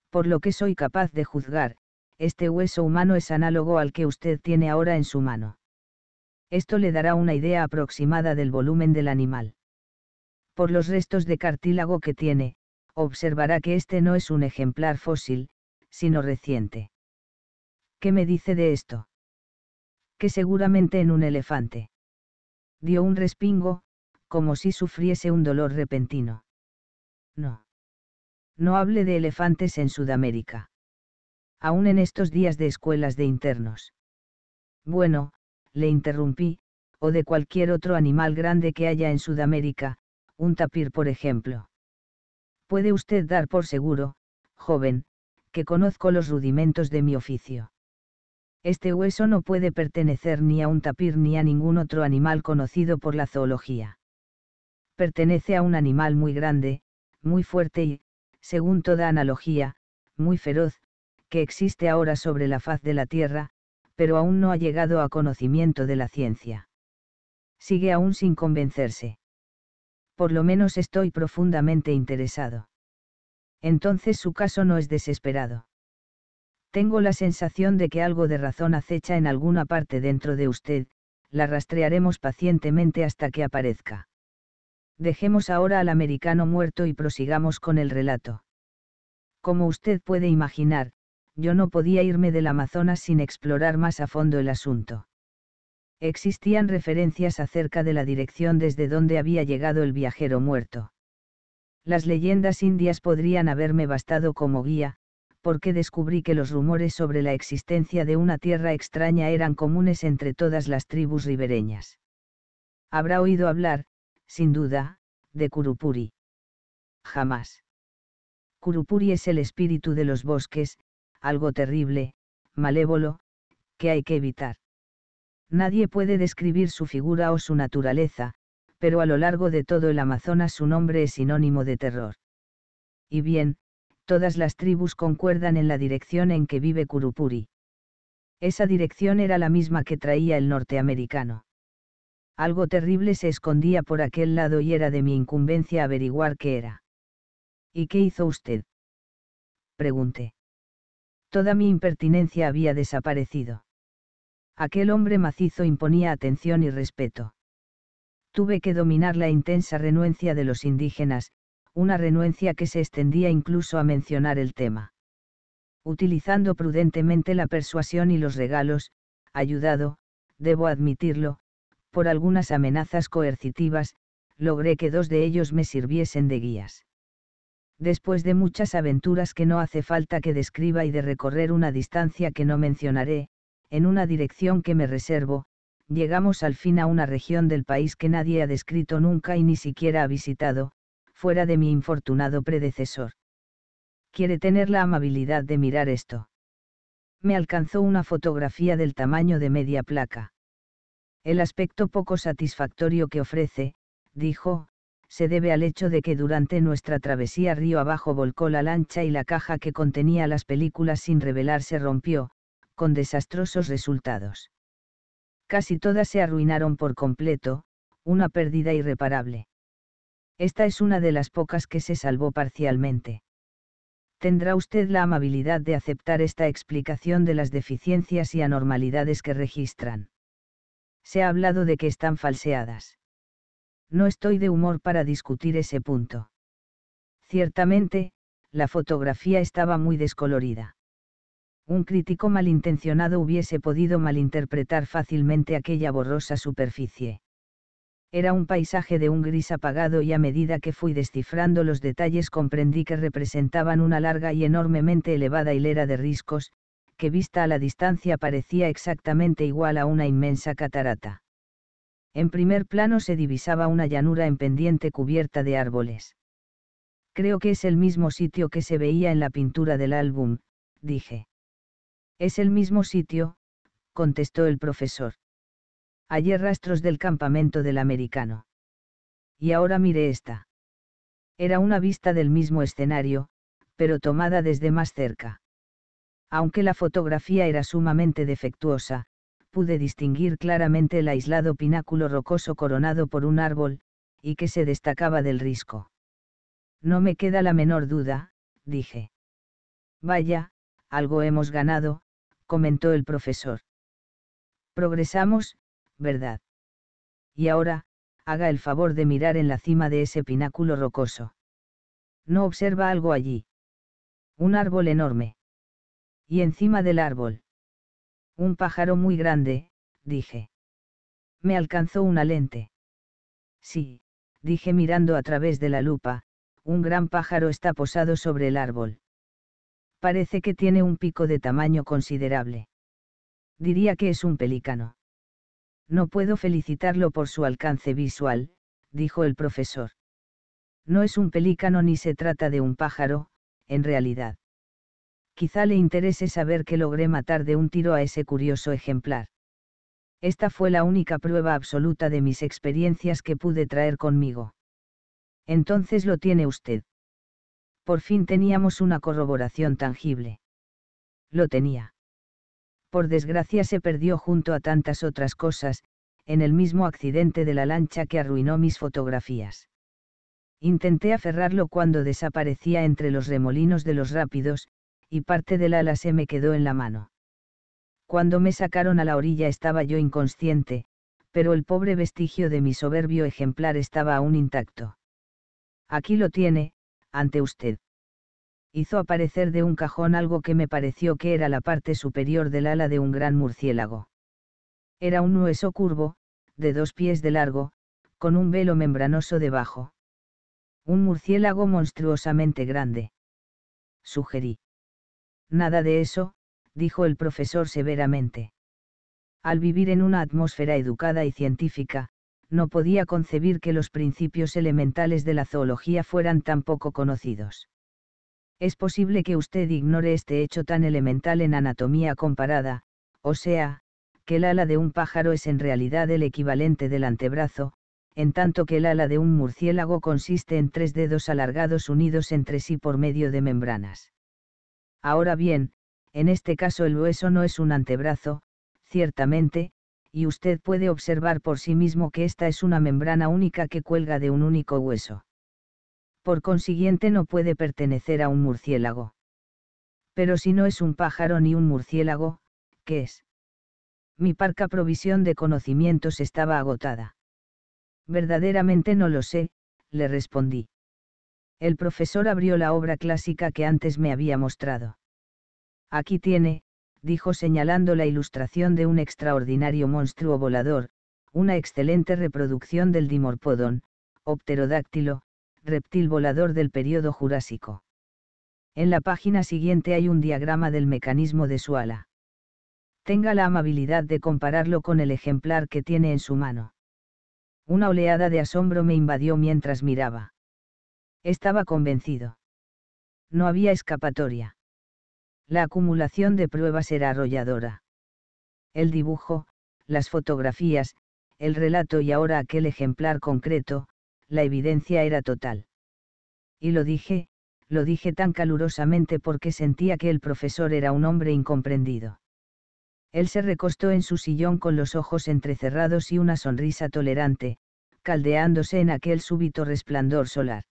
Por lo que soy capaz de juzgar, este hueso humano es análogo al que usted tiene ahora en su mano. Esto le dará una idea aproximada del volumen del animal. Por los restos de cartílago que tiene, observará que este no es un ejemplar fósil, sino reciente. ¿Qué me dice de esto? Que seguramente en un elefante dio un respingo, como si sufriese un dolor repentino. No. No hable de elefantes en Sudamérica. Aún en estos días de escuelas de internos. Bueno, le interrumpí, o de cualquier otro animal grande que haya en Sudamérica, un tapir por ejemplo. Puede usted dar por seguro, joven, que conozco los rudimentos de mi oficio. Este hueso no puede pertenecer ni a un tapir ni a ningún otro animal conocido por la zoología. Pertenece a un animal muy grande, muy fuerte y, según toda analogía, muy feroz, que existe ahora sobre la faz de la Tierra, pero aún no ha llegado a conocimiento de la ciencia. Sigue aún sin convencerse. Por lo menos estoy profundamente interesado. Entonces su caso no es desesperado. Tengo la sensación de que algo de razón acecha en alguna parte dentro de usted, la rastrearemos pacientemente hasta que aparezca. Dejemos ahora al americano muerto y prosigamos con el relato. Como usted puede imaginar, yo no podía irme del Amazonas sin explorar más a fondo el asunto. Existían referencias acerca de la dirección desde donde había llegado el viajero muerto. Las leyendas indias podrían haberme bastado como guía, porque descubrí que los rumores sobre la existencia de una tierra extraña eran comunes entre todas las tribus ribereñas. Habrá oído hablar, sin duda, de Kurupuri. Jamás. Kurupuri es el espíritu de los bosques, algo terrible, malévolo, que hay que evitar. Nadie puede describir su figura o su naturaleza, pero a lo largo de todo el Amazonas su nombre es sinónimo de terror. Y bien, todas las tribus concuerdan en la dirección en que vive Kurupuri. Esa dirección era la misma que traía el norteamericano. Algo terrible se escondía por aquel lado y era de mi incumbencia averiguar qué era. ¿Y qué hizo usted? Pregunté. Toda mi impertinencia había desaparecido. Aquel hombre macizo imponía atención y respeto. Tuve que dominar la intensa renuencia de los indígenas, una renuencia que se extendía incluso a mencionar el tema. Utilizando prudentemente la persuasión y los regalos, ayudado, debo admitirlo, por algunas amenazas coercitivas, logré que dos de ellos me sirviesen de guías. Después de muchas aventuras que no hace falta que describa y de recorrer una distancia que no mencionaré, en una dirección que me reservo, llegamos al fin a una región del país que nadie ha descrito nunca y ni siquiera ha visitado, fuera de mi infortunado predecesor. Quiere tener la amabilidad de mirar esto. Me alcanzó una fotografía del tamaño de media placa. El aspecto poco satisfactorio que ofrece, dijo, se debe al hecho de que durante nuestra travesía río abajo volcó la lancha y la caja que contenía las películas sin revelar se rompió, con desastrosos resultados. Casi todas se arruinaron por completo, una pérdida irreparable. Esta es una de las pocas que se salvó parcialmente. Tendrá usted la amabilidad de aceptar esta explicación de las deficiencias y anormalidades que registran. Se ha hablado de que están falseadas. No estoy de humor para discutir ese punto. Ciertamente, la fotografía estaba muy descolorida un crítico malintencionado hubiese podido malinterpretar fácilmente aquella borrosa superficie. Era un paisaje de un gris apagado y a medida que fui descifrando los detalles comprendí que representaban una larga y enormemente elevada hilera de riscos, que vista a la distancia parecía exactamente igual a una inmensa catarata. En primer plano se divisaba una llanura en pendiente cubierta de árboles. Creo que es el mismo sitio que se veía en la pintura del álbum, dije. Es el mismo sitio, contestó el profesor hallé rastros del campamento del americano. Y ahora mire esta. Era una vista del mismo escenario, pero tomada desde más cerca. Aunque la fotografía era sumamente defectuosa, pude distinguir claramente el aislado pináculo rocoso coronado por un árbol, y que se destacaba del risco. No me queda la menor duda, dije. Vaya, algo hemos ganado, comentó el profesor. Progresamos, ¿verdad? Y ahora, haga el favor de mirar en la cima de ese pináculo rocoso. No observa algo allí. Un árbol enorme. Y encima del árbol. Un pájaro muy grande, dije. Me alcanzó una lente. Sí, dije mirando a través de la lupa, un gran pájaro está posado sobre el árbol. Parece que tiene un pico de tamaño considerable. Diría que es un pelícano. No puedo felicitarlo por su alcance visual, dijo el profesor. No es un pelícano ni se trata de un pájaro, en realidad. Quizá le interese saber que logré matar de un tiro a ese curioso ejemplar. Esta fue la única prueba absoluta de mis experiencias que pude traer conmigo. Entonces lo tiene usted. Por fin teníamos una corroboración tangible. Lo tenía por desgracia se perdió junto a tantas otras cosas, en el mismo accidente de la lancha que arruinó mis fotografías. Intenté aferrarlo cuando desaparecía entre los remolinos de los rápidos, y parte del ala se me quedó en la mano. Cuando me sacaron a la orilla estaba yo inconsciente, pero el pobre vestigio de mi soberbio ejemplar estaba aún intacto. Aquí lo tiene, ante usted hizo aparecer de un cajón algo que me pareció que era la parte superior del ala de un gran murciélago. Era un hueso curvo, de dos pies de largo, con un velo membranoso debajo. Un murciélago monstruosamente grande. Sugerí. Nada de eso, dijo el profesor severamente. Al vivir en una atmósfera educada y científica, no podía concebir que los principios elementales de la zoología fueran tan poco conocidos. Es posible que usted ignore este hecho tan elemental en anatomía comparada, o sea, que el ala de un pájaro es en realidad el equivalente del antebrazo, en tanto que el ala de un murciélago consiste en tres dedos alargados unidos entre sí por medio de membranas. Ahora bien, en este caso el hueso no es un antebrazo, ciertamente, y usted puede observar por sí mismo que esta es una membrana única que cuelga de un único hueso por consiguiente no puede pertenecer a un murciélago. Pero si no es un pájaro ni un murciélago, ¿qué es? Mi parca provisión de conocimientos estaba agotada. Verdaderamente no lo sé, le respondí. El profesor abrió la obra clásica que antes me había mostrado. Aquí tiene, dijo señalando la ilustración de un extraordinario monstruo volador, una excelente reproducción del dimorpodon, opterodáctilo, reptil volador del período Jurásico. En la página siguiente hay un diagrama del mecanismo de su ala. Tenga la amabilidad de compararlo con el ejemplar que tiene en su mano. Una oleada de asombro me invadió mientras miraba. Estaba convencido. No había escapatoria. La acumulación de pruebas era arrolladora. El dibujo, las fotografías, el relato y ahora aquel ejemplar concreto, la evidencia era total. Y lo dije, lo dije tan calurosamente porque sentía que el profesor era un hombre incomprendido. Él se recostó en su sillón con los ojos entrecerrados y una sonrisa tolerante, caldeándose en aquel súbito resplandor solar.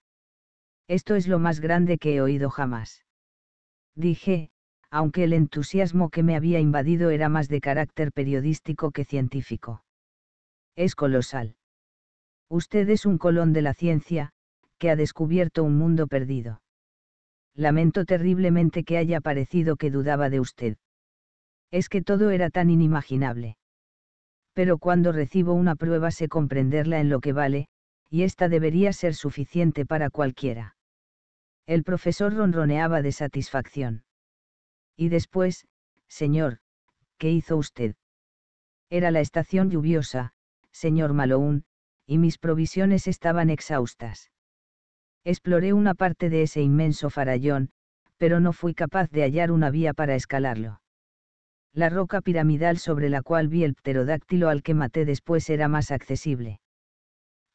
Esto es lo más grande que he oído jamás. Dije, aunque el entusiasmo que me había invadido era más de carácter periodístico que científico. Es colosal. Usted es un colón de la ciencia, que ha descubierto un mundo perdido. Lamento terriblemente que haya parecido que dudaba de usted. Es que todo era tan inimaginable. Pero cuando recibo una prueba sé comprenderla en lo que vale, y esta debería ser suficiente para cualquiera. El profesor ronroneaba de satisfacción. Y después, señor, ¿qué hizo usted? Era la estación lluviosa, señor Malone, y mis provisiones estaban exhaustas. Exploré una parte de ese inmenso farallón, pero no fui capaz de hallar una vía para escalarlo. La roca piramidal sobre la cual vi el pterodáctilo al que maté después era más accesible.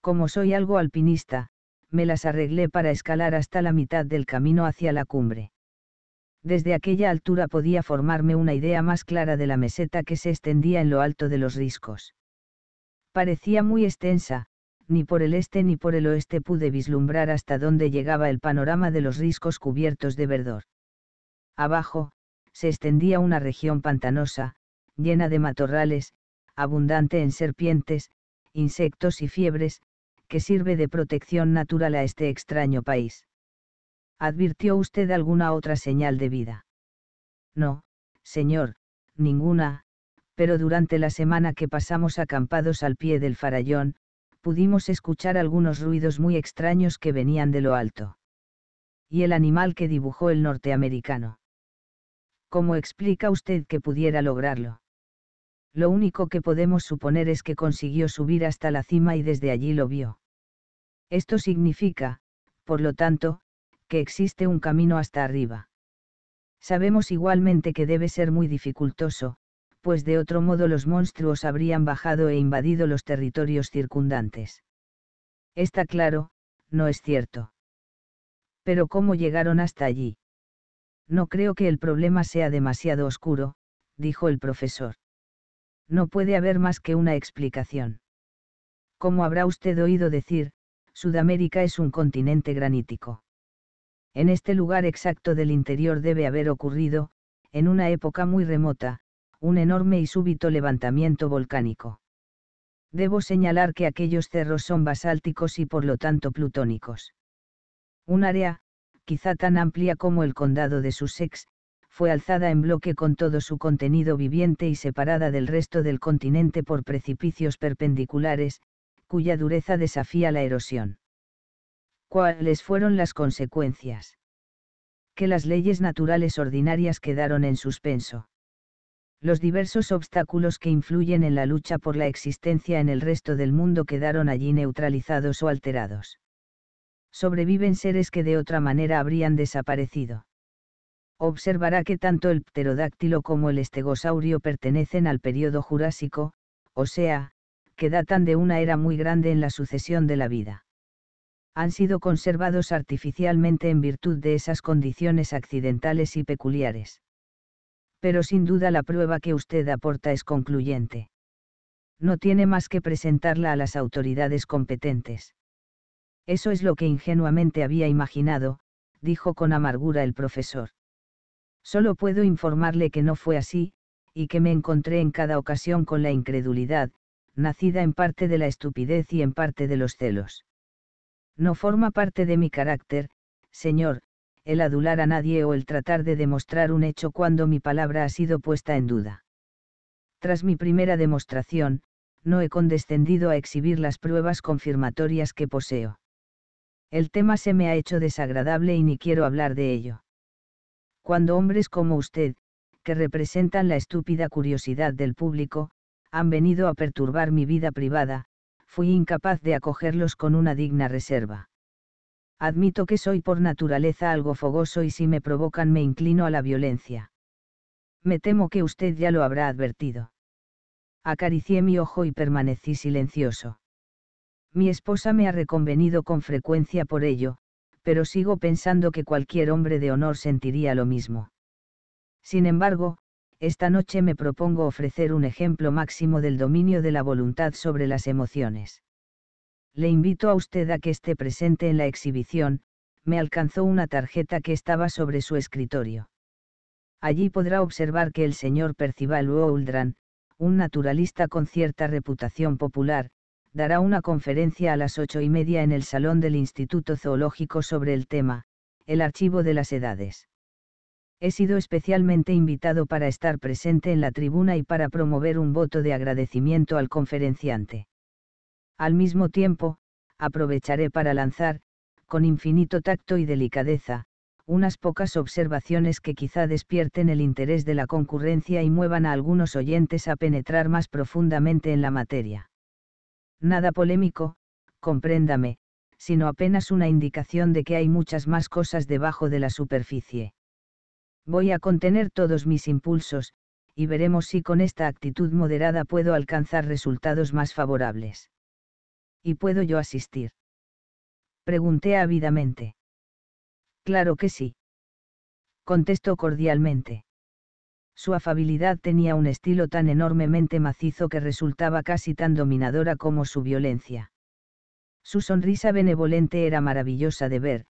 Como soy algo alpinista, me las arreglé para escalar hasta la mitad del camino hacia la cumbre. Desde aquella altura podía formarme una idea más clara de la meseta que se extendía en lo alto de los riscos parecía muy extensa, ni por el este ni por el oeste pude vislumbrar hasta dónde llegaba el panorama de los riscos cubiertos de verdor. Abajo, se extendía una región pantanosa, llena de matorrales, abundante en serpientes, insectos y fiebres, que sirve de protección natural a este extraño país. ¿Advirtió usted alguna otra señal de vida? No, señor, ninguna, pero durante la semana que pasamos acampados al pie del farallón, pudimos escuchar algunos ruidos muy extraños que venían de lo alto. Y el animal que dibujó el norteamericano. ¿Cómo explica usted que pudiera lograrlo? Lo único que podemos suponer es que consiguió subir hasta la cima y desde allí lo vio. Esto significa, por lo tanto, que existe un camino hasta arriba. Sabemos igualmente que debe ser muy dificultoso, pues de otro modo los monstruos habrían bajado e invadido los territorios circundantes. Está claro, no es cierto. Pero ¿cómo llegaron hasta allí? No creo que el problema sea demasiado oscuro, dijo el profesor. No puede haber más que una explicación. Como habrá usted oído decir, Sudamérica es un continente granítico. En este lugar exacto del interior debe haber ocurrido, en una época muy remota, un enorme y súbito levantamiento volcánico. Debo señalar que aquellos cerros son basálticos y por lo tanto plutónicos. Un área, quizá tan amplia como el condado de Sussex, fue alzada en bloque con todo su contenido viviente y separada del resto del continente por precipicios perpendiculares, cuya dureza desafía la erosión. ¿Cuáles fueron las consecuencias? Que las leyes naturales ordinarias quedaron en suspenso. Los diversos obstáculos que influyen en la lucha por la existencia en el resto del mundo quedaron allí neutralizados o alterados. Sobreviven seres que de otra manera habrían desaparecido. Observará que tanto el pterodáctilo como el estegosaurio pertenecen al período jurásico, o sea, que datan de una era muy grande en la sucesión de la vida han sido conservados artificialmente en virtud de esas condiciones accidentales y peculiares pero sin duda la prueba que usted aporta es concluyente. No tiene más que presentarla a las autoridades competentes. Eso es lo que ingenuamente había imaginado, dijo con amargura el profesor. Solo puedo informarle que no fue así, y que me encontré en cada ocasión con la incredulidad, nacida en parte de la estupidez y en parte de los celos. No forma parte de mi carácter, señor, el adular a nadie o el tratar de demostrar un hecho cuando mi palabra ha sido puesta en duda. Tras mi primera demostración, no he condescendido a exhibir las pruebas confirmatorias que poseo. El tema se me ha hecho desagradable y ni quiero hablar de ello. Cuando hombres como usted, que representan la estúpida curiosidad del público, han venido a perturbar mi vida privada, fui incapaz de acogerlos con una digna reserva admito que soy por naturaleza algo fogoso y si me provocan me inclino a la violencia. Me temo que usted ya lo habrá advertido. Acaricié mi ojo y permanecí silencioso. Mi esposa me ha reconvenido con frecuencia por ello, pero sigo pensando que cualquier hombre de honor sentiría lo mismo. Sin embargo, esta noche me propongo ofrecer un ejemplo máximo del dominio de la voluntad sobre las emociones le invito a usted a que esté presente en la exhibición, me alcanzó una tarjeta que estaba sobre su escritorio. Allí podrá observar que el señor Percival Wouldran, un naturalista con cierta reputación popular, dará una conferencia a las ocho y media en el Salón del Instituto Zoológico sobre el tema, el archivo de las edades. He sido especialmente invitado para estar presente en la tribuna y para promover un voto de agradecimiento al conferenciante. Al mismo tiempo, aprovecharé para lanzar, con infinito tacto y delicadeza, unas pocas observaciones que quizá despierten el interés de la concurrencia y muevan a algunos oyentes a penetrar más profundamente en la materia. Nada polémico, compréndame, sino apenas una indicación de que hay muchas más cosas debajo de la superficie. Voy a contener todos mis impulsos, y veremos si con esta actitud moderada puedo alcanzar resultados más favorables. ¿Y puedo yo asistir? Pregunté ávidamente. Claro que sí. Contestó cordialmente. Su afabilidad tenía un estilo tan enormemente macizo que resultaba casi tan dominadora como su violencia. Su sonrisa benevolente era maravillosa de ver,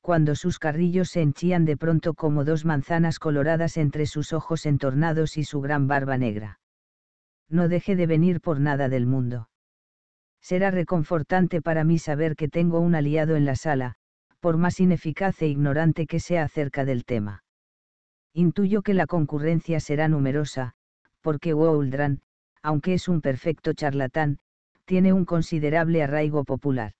cuando sus carrillos se henchían de pronto como dos manzanas coloradas entre sus ojos entornados y su gran barba negra. No dejé de venir por nada del mundo será reconfortante para mí saber que tengo un aliado en la sala, por más ineficaz e ignorante que sea acerca del tema. Intuyo que la concurrencia será numerosa, porque Woldran, aunque es un perfecto charlatán, tiene un considerable arraigo popular.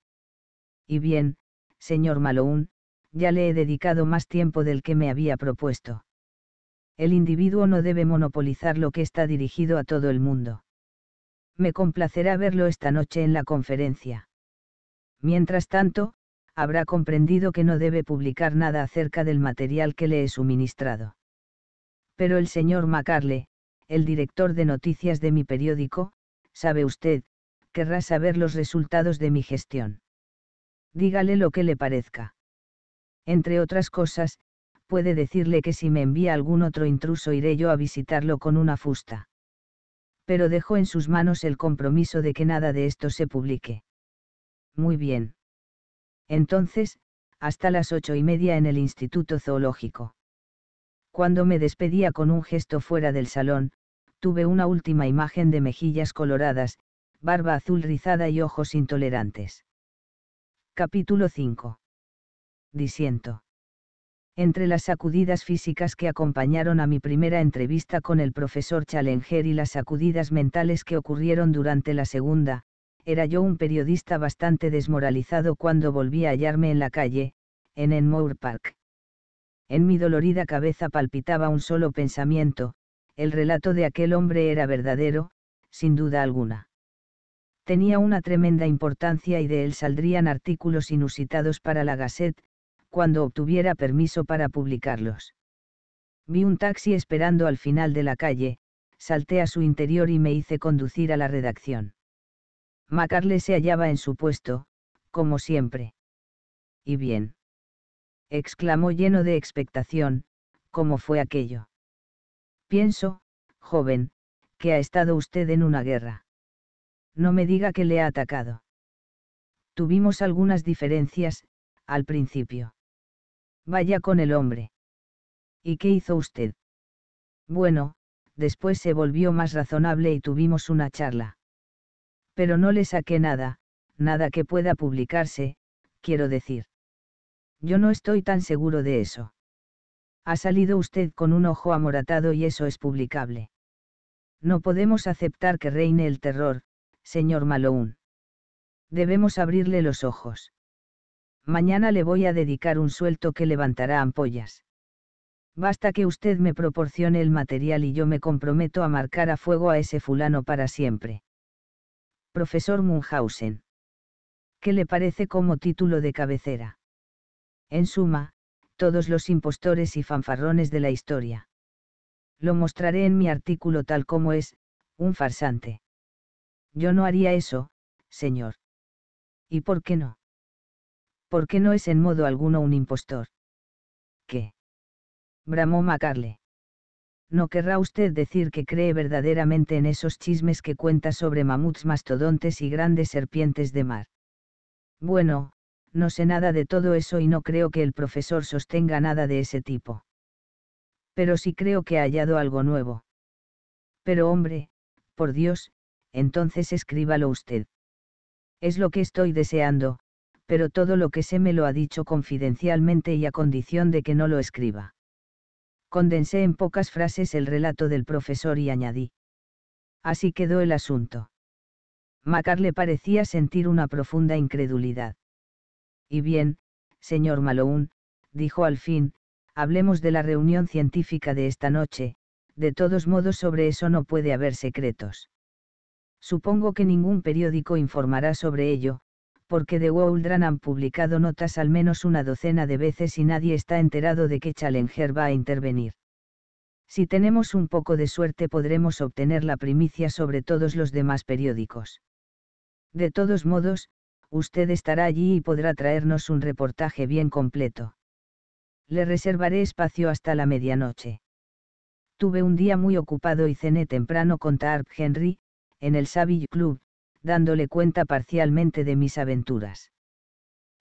Y bien, señor Maloun, ya le he dedicado más tiempo del que me había propuesto. El individuo no debe monopolizar lo que está dirigido a todo el mundo me complacerá verlo esta noche en la conferencia. Mientras tanto, habrá comprendido que no debe publicar nada acerca del material que le he suministrado. Pero el señor Macarle, el director de noticias de mi periódico, sabe usted, querrá saber los resultados de mi gestión. Dígale lo que le parezca. Entre otras cosas, puede decirle que si me envía algún otro intruso iré yo a visitarlo con una fusta pero dejó en sus manos el compromiso de que nada de esto se publique. Muy bien. Entonces, hasta las ocho y media en el Instituto Zoológico. Cuando me despedía con un gesto fuera del salón, tuve una última imagen de mejillas coloradas, barba azul rizada y ojos intolerantes. Capítulo 5. Disiento. Entre las sacudidas físicas que acompañaron a mi primera entrevista con el profesor Challenger y las sacudidas mentales que ocurrieron durante la segunda, era yo un periodista bastante desmoralizado cuando volví a hallarme en la calle, en Enmore Park. En mi dolorida cabeza palpitaba un solo pensamiento, el relato de aquel hombre era verdadero, sin duda alguna. Tenía una tremenda importancia y de él saldrían artículos inusitados para la Gazette, cuando obtuviera permiso para publicarlos. Vi un taxi esperando al final de la calle, salté a su interior y me hice conducir a la redacción. Macarle se hallaba en su puesto, como siempre. ¿Y bien? exclamó lleno de expectación, ¿cómo fue aquello? Pienso, joven, que ha estado usted en una guerra. No me diga que le ha atacado. Tuvimos algunas diferencias, al principio. Vaya con el hombre. ¿Y qué hizo usted? Bueno, después se volvió más razonable y tuvimos una charla. Pero no le saqué nada, nada que pueda publicarse, quiero decir. Yo no estoy tan seguro de eso. Ha salido usted con un ojo amoratado y eso es publicable. No podemos aceptar que reine el terror, señor Malone. Debemos abrirle los ojos mañana le voy a dedicar un suelto que levantará ampollas. Basta que usted me proporcione el material y yo me comprometo a marcar a fuego a ese fulano para siempre. Profesor Munhausen. ¿Qué le parece como título de cabecera? En suma, todos los impostores y fanfarrones de la historia. Lo mostraré en mi artículo tal como es, un farsante. Yo no haría eso, señor. ¿Y por qué no? porque no es en modo alguno un impostor. ¿Qué? bramó Macarle. No querrá usted decir que cree verdaderamente en esos chismes que cuenta sobre mamuts mastodontes y grandes serpientes de mar. Bueno, no sé nada de todo eso y no creo que el profesor sostenga nada de ese tipo. Pero sí creo que ha hallado algo nuevo. Pero hombre, por Dios, entonces escríbalo usted. Es lo que estoy deseando, pero todo lo que sé me lo ha dicho confidencialmente y a condición de que no lo escriba. Condensé en pocas frases el relato del profesor y añadí. Así quedó el asunto. Macar le parecía sentir una profunda incredulidad. Y bien, señor Malone, dijo al fin, hablemos de la reunión científica de esta noche, de todos modos sobre eso no puede haber secretos. Supongo que ningún periódico informará sobre ello, porque The Woldran han publicado notas al menos una docena de veces y nadie está enterado de que Challenger va a intervenir. Si tenemos un poco de suerte podremos obtener la primicia sobre todos los demás periódicos. De todos modos, usted estará allí y podrá traernos un reportaje bien completo. Le reservaré espacio hasta la medianoche. Tuve un día muy ocupado y cené temprano con Tarp Henry, en el Savage Club, dándole cuenta parcialmente de mis aventuras.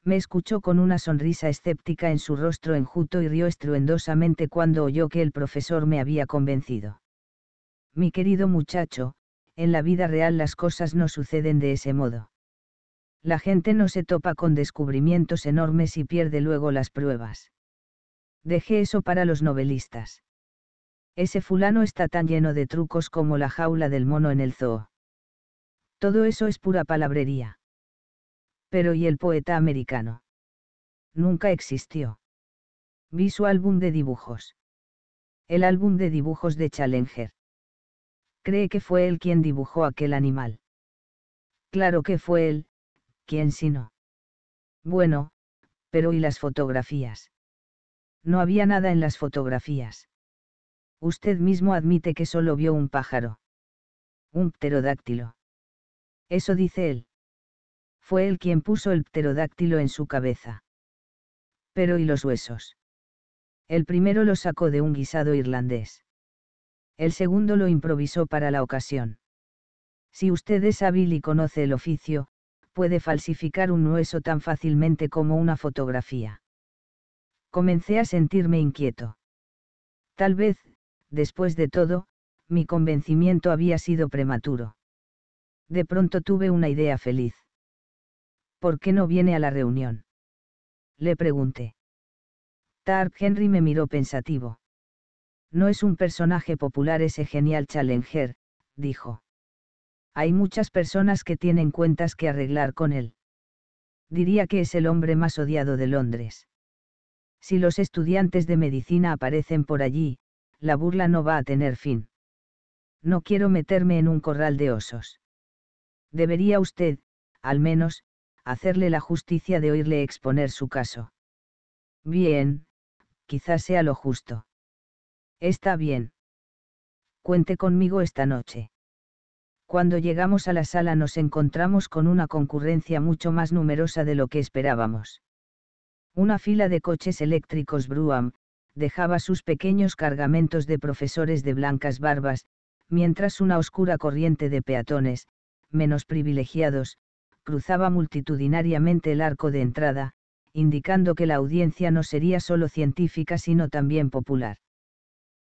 Me escuchó con una sonrisa escéptica en su rostro enjuto y rió estruendosamente cuando oyó que el profesor me había convencido. Mi querido muchacho, en la vida real las cosas no suceden de ese modo. La gente no se topa con descubrimientos enormes y pierde luego las pruebas. Dejé eso para los novelistas. Ese fulano está tan lleno de trucos como la jaula del mono en el zoo. Todo eso es pura palabrería. Pero ¿y el poeta americano? Nunca existió. Vi su álbum de dibujos. El álbum de dibujos de Challenger. Cree que fue él quien dibujó aquel animal. Claro que fue él, ¿quién si no? Bueno, pero ¿y las fotografías? No había nada en las fotografías. Usted mismo admite que solo vio un pájaro. Un pterodáctilo. Eso dice él. Fue él quien puso el pterodáctilo en su cabeza. Pero ¿y los huesos? El primero lo sacó de un guisado irlandés. El segundo lo improvisó para la ocasión. Si usted es hábil y conoce el oficio, puede falsificar un hueso tan fácilmente como una fotografía. Comencé a sentirme inquieto. Tal vez, después de todo, mi convencimiento había sido prematuro de pronto tuve una idea feliz. ¿Por qué no viene a la reunión? Le pregunté. Tarp Henry me miró pensativo. No es un personaje popular ese genial challenger, dijo. Hay muchas personas que tienen cuentas que arreglar con él. Diría que es el hombre más odiado de Londres. Si los estudiantes de medicina aparecen por allí, la burla no va a tener fin. No quiero meterme en un corral de osos. Debería usted, al menos, hacerle la justicia de oírle exponer su caso. Bien, quizás sea lo justo. Está bien. Cuente conmigo esta noche. Cuando llegamos a la sala nos encontramos con una concurrencia mucho más numerosa de lo que esperábamos. Una fila de coches eléctricos Bruam, dejaba sus pequeños cargamentos de profesores de blancas barbas, mientras una oscura corriente de peatones, menos privilegiados, cruzaba multitudinariamente el arco de entrada, indicando que la audiencia no sería solo científica sino también popular.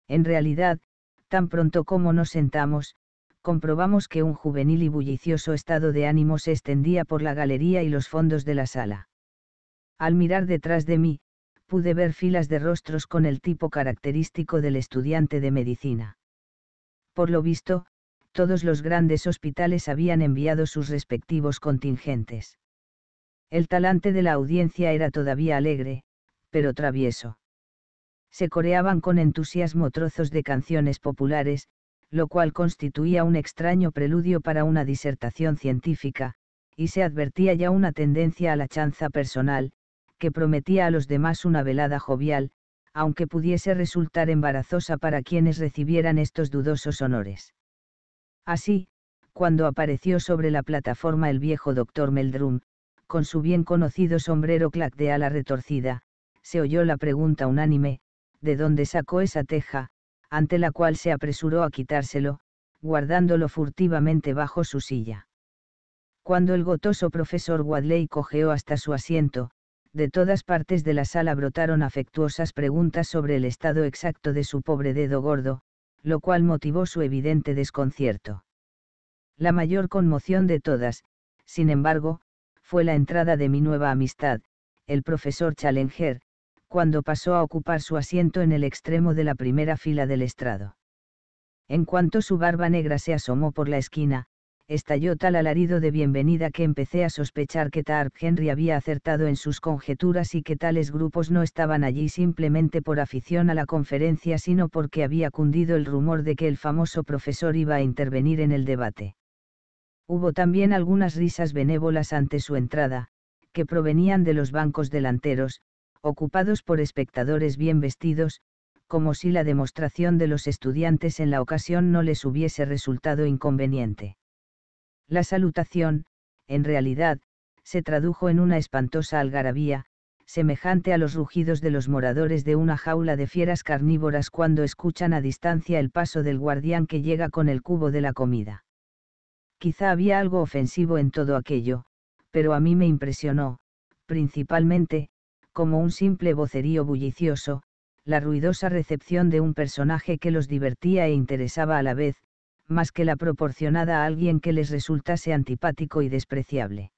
En realidad, tan pronto como nos sentamos, comprobamos que un juvenil y bullicioso estado de ánimo se extendía por la galería y los fondos de la sala. Al mirar detrás de mí, pude ver filas de rostros con el tipo característico del estudiante de medicina. Por lo visto, todos los grandes hospitales habían enviado sus respectivos contingentes. El talante de la audiencia era todavía alegre, pero travieso. Se coreaban con entusiasmo trozos de canciones populares, lo cual constituía un extraño preludio para una disertación científica, y se advertía ya una tendencia a la chanza personal, que prometía a los demás una velada jovial, aunque pudiese resultar embarazosa para quienes recibieran estos dudosos honores. Así, cuando apareció sobre la plataforma el viejo doctor Meldrum, con su bien conocido sombrero clac de ala retorcida, se oyó la pregunta unánime, ¿de dónde sacó esa teja? ante la cual se apresuró a quitárselo, guardándolo furtivamente bajo su silla. Cuando el gotoso profesor Wadley cojeó hasta su asiento, de todas partes de la sala brotaron afectuosas preguntas sobre el estado exacto de su pobre dedo gordo, lo cual motivó su evidente desconcierto. La mayor conmoción de todas, sin embargo, fue la entrada de mi nueva amistad, el profesor Challenger, cuando pasó a ocupar su asiento en el extremo de la primera fila del estrado. En cuanto su barba negra se asomó por la esquina, estalló tal alarido de bienvenida que empecé a sospechar que Tarp Henry había acertado en sus conjeturas y que tales grupos no estaban allí simplemente por afición a la conferencia, sino porque había cundido el rumor de que el famoso profesor iba a intervenir en el debate. Hubo también algunas risas benévolas ante su entrada, que provenían de los bancos delanteros, ocupados por espectadores bien vestidos, como si la demostración de los estudiantes en la ocasión no les hubiese resultado inconveniente. La salutación, en realidad, se tradujo en una espantosa algarabía, semejante a los rugidos de los moradores de una jaula de fieras carnívoras cuando escuchan a distancia el paso del guardián que llega con el cubo de la comida. Quizá había algo ofensivo en todo aquello, pero a mí me impresionó, principalmente, como un simple vocerío bullicioso, la ruidosa recepción de un personaje que los divertía e interesaba a la vez, más que la proporcionada a alguien que les resultase antipático y despreciable.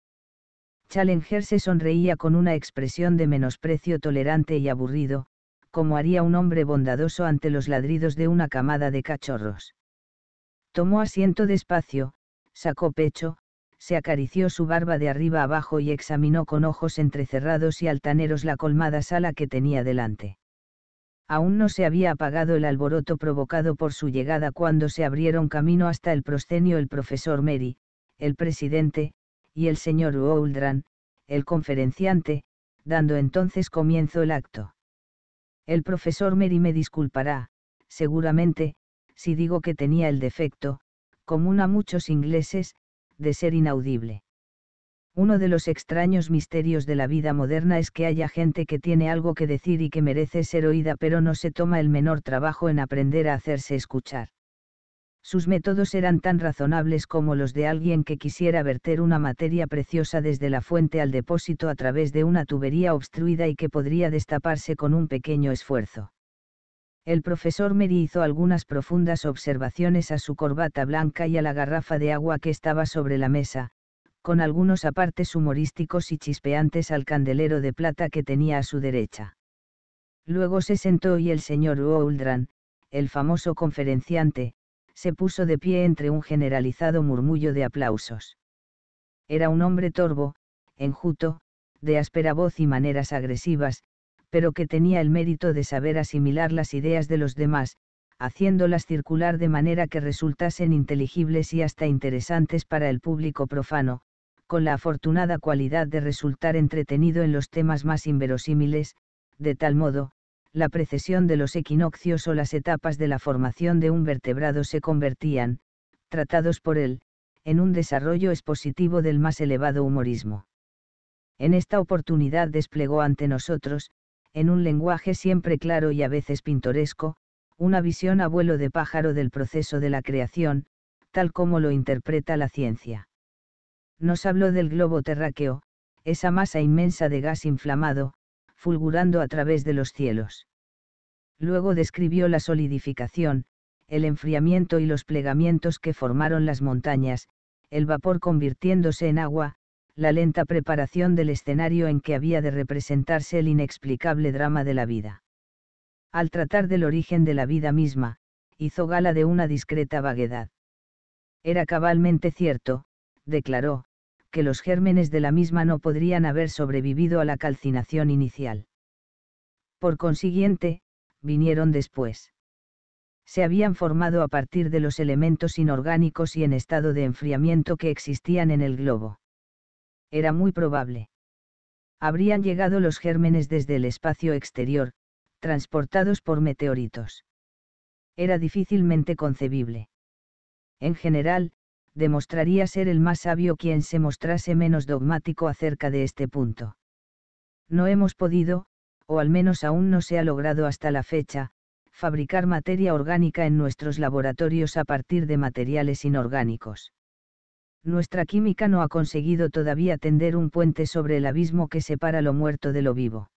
Challenger se sonreía con una expresión de menosprecio tolerante y aburrido, como haría un hombre bondadoso ante los ladridos de una camada de cachorros. Tomó asiento despacio, sacó pecho, se acarició su barba de arriba abajo y examinó con ojos entrecerrados y altaneros la colmada sala que tenía delante aún no se había apagado el alboroto provocado por su llegada cuando se abrieron camino hasta el proscenio el profesor Mary, el presidente, y el señor Oldran, el conferenciante, dando entonces comienzo el acto. El profesor Mary me disculpará, seguramente, si digo que tenía el defecto, común a muchos ingleses, de ser inaudible. Uno de los extraños misterios de la vida moderna es que haya gente que tiene algo que decir y que merece ser oída pero no se toma el menor trabajo en aprender a hacerse escuchar. Sus métodos eran tan razonables como los de alguien que quisiera verter una materia preciosa desde la fuente al depósito a través de una tubería obstruida y que podría destaparse con un pequeño esfuerzo. El profesor Mary hizo algunas profundas observaciones a su corbata blanca y a la garrafa de agua que estaba sobre la mesa, con algunos apartes humorísticos y chispeantes al candelero de plata que tenía a su derecha. Luego se sentó y el señor Woldran, el famoso conferenciante, se puso de pie entre un generalizado murmullo de aplausos. Era un hombre torvo, enjuto, de áspera voz y maneras agresivas, pero que tenía el mérito de saber asimilar las ideas de los demás, haciéndolas circular de manera que resultasen inteligibles y hasta interesantes para el público profano, con la afortunada cualidad de resultar entretenido en los temas más inverosímiles, de tal modo, la precesión de los equinoccios o las etapas de la formación de un vertebrado se convertían, tratados por él, en un desarrollo expositivo del más elevado humorismo. En esta oportunidad desplegó ante nosotros, en un lenguaje siempre claro y a veces pintoresco, una visión a vuelo de pájaro del proceso de la creación, tal como lo interpreta la ciencia. Nos habló del globo terráqueo, esa masa inmensa de gas inflamado, fulgurando a través de los cielos. Luego describió la solidificación, el enfriamiento y los plegamientos que formaron las montañas, el vapor convirtiéndose en agua, la lenta preparación del escenario en que había de representarse el inexplicable drama de la vida. Al tratar del origen de la vida misma, hizo gala de una discreta vaguedad. Era cabalmente cierto, declaró, que los gérmenes de la misma no podrían haber sobrevivido a la calcinación inicial. Por consiguiente, vinieron después. Se habían formado a partir de los elementos inorgánicos y en estado de enfriamiento que existían en el globo. Era muy probable. Habrían llegado los gérmenes desde el espacio exterior, transportados por meteoritos. Era difícilmente concebible. En general, demostraría ser el más sabio quien se mostrase menos dogmático acerca de este punto. No hemos podido, o al menos aún no se ha logrado hasta la fecha, fabricar materia orgánica en nuestros laboratorios a partir de materiales inorgánicos. Nuestra química no ha conseguido todavía tender un puente sobre el abismo que separa lo muerto de lo vivo.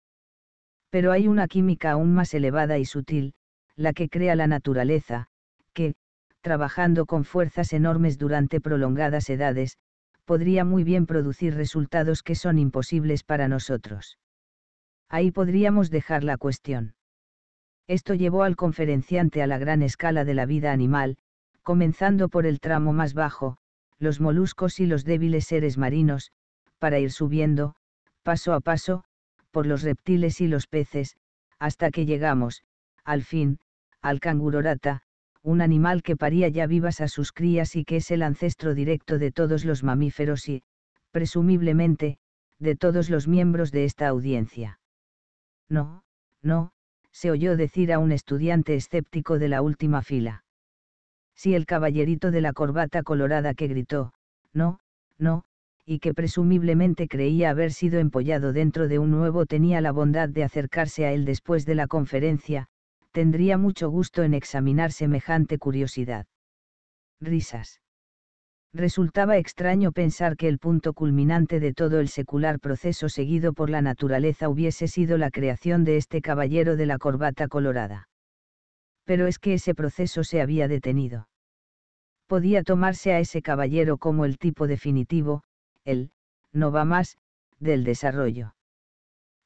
Pero hay una química aún más elevada y sutil, la que crea la naturaleza, que, trabajando con fuerzas enormes durante prolongadas edades, podría muy bien producir resultados que son imposibles para nosotros. Ahí podríamos dejar la cuestión. Esto llevó al conferenciante a la gran escala de la vida animal, comenzando por el tramo más bajo, los moluscos y los débiles seres marinos, para ir subiendo, paso a paso, por los reptiles y los peces, hasta que llegamos, al fin, al cangurorata, un animal que paría ya vivas a sus crías y que es el ancestro directo de todos los mamíferos y, presumiblemente, de todos los miembros de esta audiencia. No, no, se oyó decir a un estudiante escéptico de la última fila. Si el caballerito de la corbata colorada que gritó, no, no, y que presumiblemente creía haber sido empollado dentro de un nuevo tenía la bondad de acercarse a él después de la conferencia, tendría mucho gusto en examinar semejante curiosidad. Risas. Resultaba extraño pensar que el punto culminante de todo el secular proceso seguido por la naturaleza hubiese sido la creación de este caballero de la corbata colorada. Pero es que ese proceso se había detenido. Podía tomarse a ese caballero como el tipo definitivo, el, no va más, del desarrollo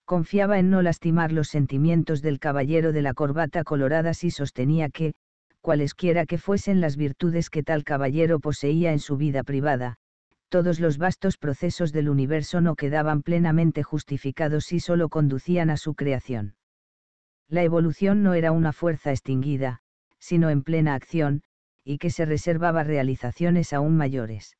confiaba en no lastimar los sentimientos del caballero de la corbata colorada si sostenía que, cualesquiera que fuesen las virtudes que tal caballero poseía en su vida privada, todos los vastos procesos del universo no quedaban plenamente justificados si sólo conducían a su creación. La evolución no era una fuerza extinguida, sino en plena acción, y que se reservaba realizaciones aún mayores.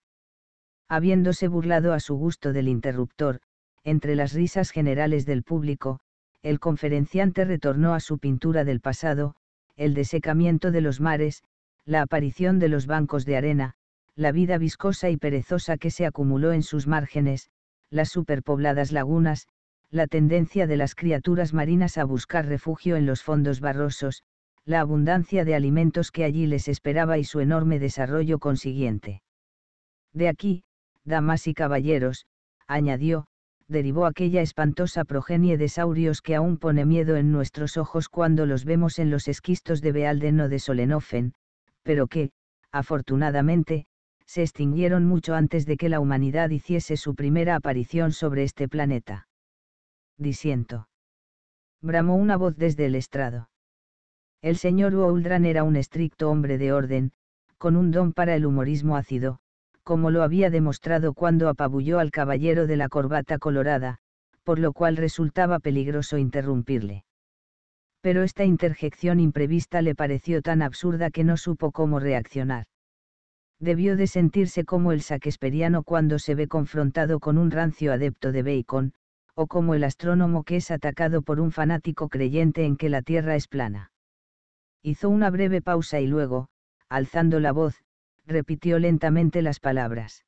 Habiéndose burlado a su gusto del interruptor, entre las risas generales del público, el conferenciante retornó a su pintura del pasado, el desecamiento de los mares, la aparición de los bancos de arena, la vida viscosa y perezosa que se acumuló en sus márgenes, las superpobladas lagunas, la tendencia de las criaturas marinas a buscar refugio en los fondos barrosos, la abundancia de alimentos que allí les esperaba y su enorme desarrollo consiguiente. De aquí, damas y caballeros, añadió, derivó aquella espantosa progenie de saurios que aún pone miedo en nuestros ojos cuando los vemos en los esquistos de Bealden o de Solenofen, pero que, afortunadamente, se extinguieron mucho antes de que la humanidad hiciese su primera aparición sobre este planeta. Disiento. Bramó una voz desde el estrado. El señor Woldran era un estricto hombre de orden, con un don para el humorismo ácido, como lo había demostrado cuando apabulló al caballero de la corbata colorada, por lo cual resultaba peligroso interrumpirle. Pero esta interjección imprevista le pareció tan absurda que no supo cómo reaccionar. Debió de sentirse como el saquesperiano cuando se ve confrontado con un rancio adepto de Bacon, o como el astrónomo que es atacado por un fanático creyente en que la Tierra es plana. Hizo una breve pausa y luego, alzando la voz, repitió lentamente las palabras.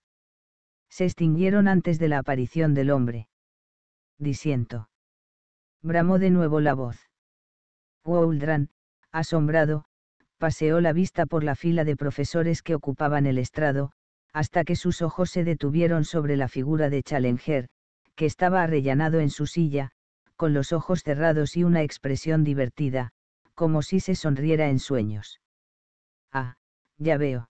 Se extinguieron antes de la aparición del hombre. Disiento. Bramó de nuevo la voz. Woldran, asombrado, paseó la vista por la fila de profesores que ocupaban el estrado, hasta que sus ojos se detuvieron sobre la figura de Challenger, que estaba arrellanado en su silla, con los ojos cerrados y una expresión divertida, como si se sonriera en sueños. Ah, ya veo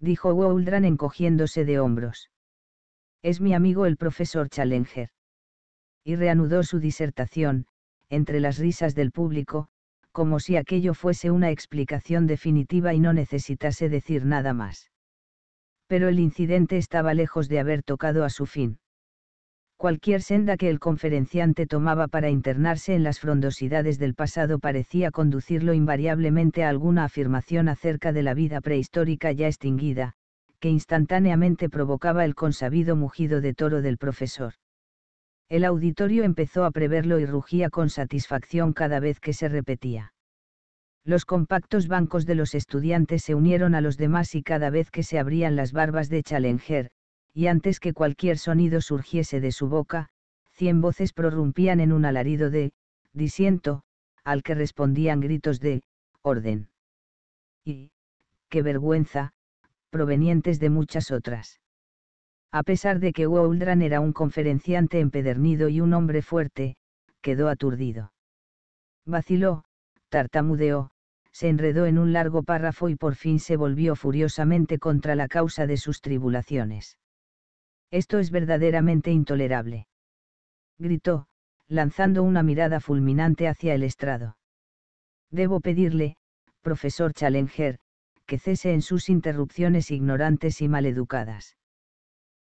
dijo Woldran encogiéndose de hombros. Es mi amigo el profesor Challenger. Y reanudó su disertación, entre las risas del público, como si aquello fuese una explicación definitiva y no necesitase decir nada más. Pero el incidente estaba lejos de haber tocado a su fin. Cualquier senda que el conferenciante tomaba para internarse en las frondosidades del pasado parecía conducirlo invariablemente a alguna afirmación acerca de la vida prehistórica ya extinguida, que instantáneamente provocaba el consabido mugido de toro del profesor. El auditorio empezó a preverlo y rugía con satisfacción cada vez que se repetía. Los compactos bancos de los estudiantes se unieron a los demás y cada vez que se abrían las barbas de Challenger, y antes que cualquier sonido surgiese de su boca, cien voces prorrumpían en un alarido de, disiento, al que respondían gritos de, orden. Y, qué vergüenza, provenientes de muchas otras. A pesar de que Woldran era un conferenciante empedernido y un hombre fuerte, quedó aturdido. Vaciló, tartamudeó, se enredó en un largo párrafo y por fin se volvió furiosamente contra la causa de sus tribulaciones. Esto es verdaderamente intolerable. Gritó, lanzando una mirada fulminante hacia el estrado. Debo pedirle, profesor Challenger, que cese en sus interrupciones ignorantes y maleducadas.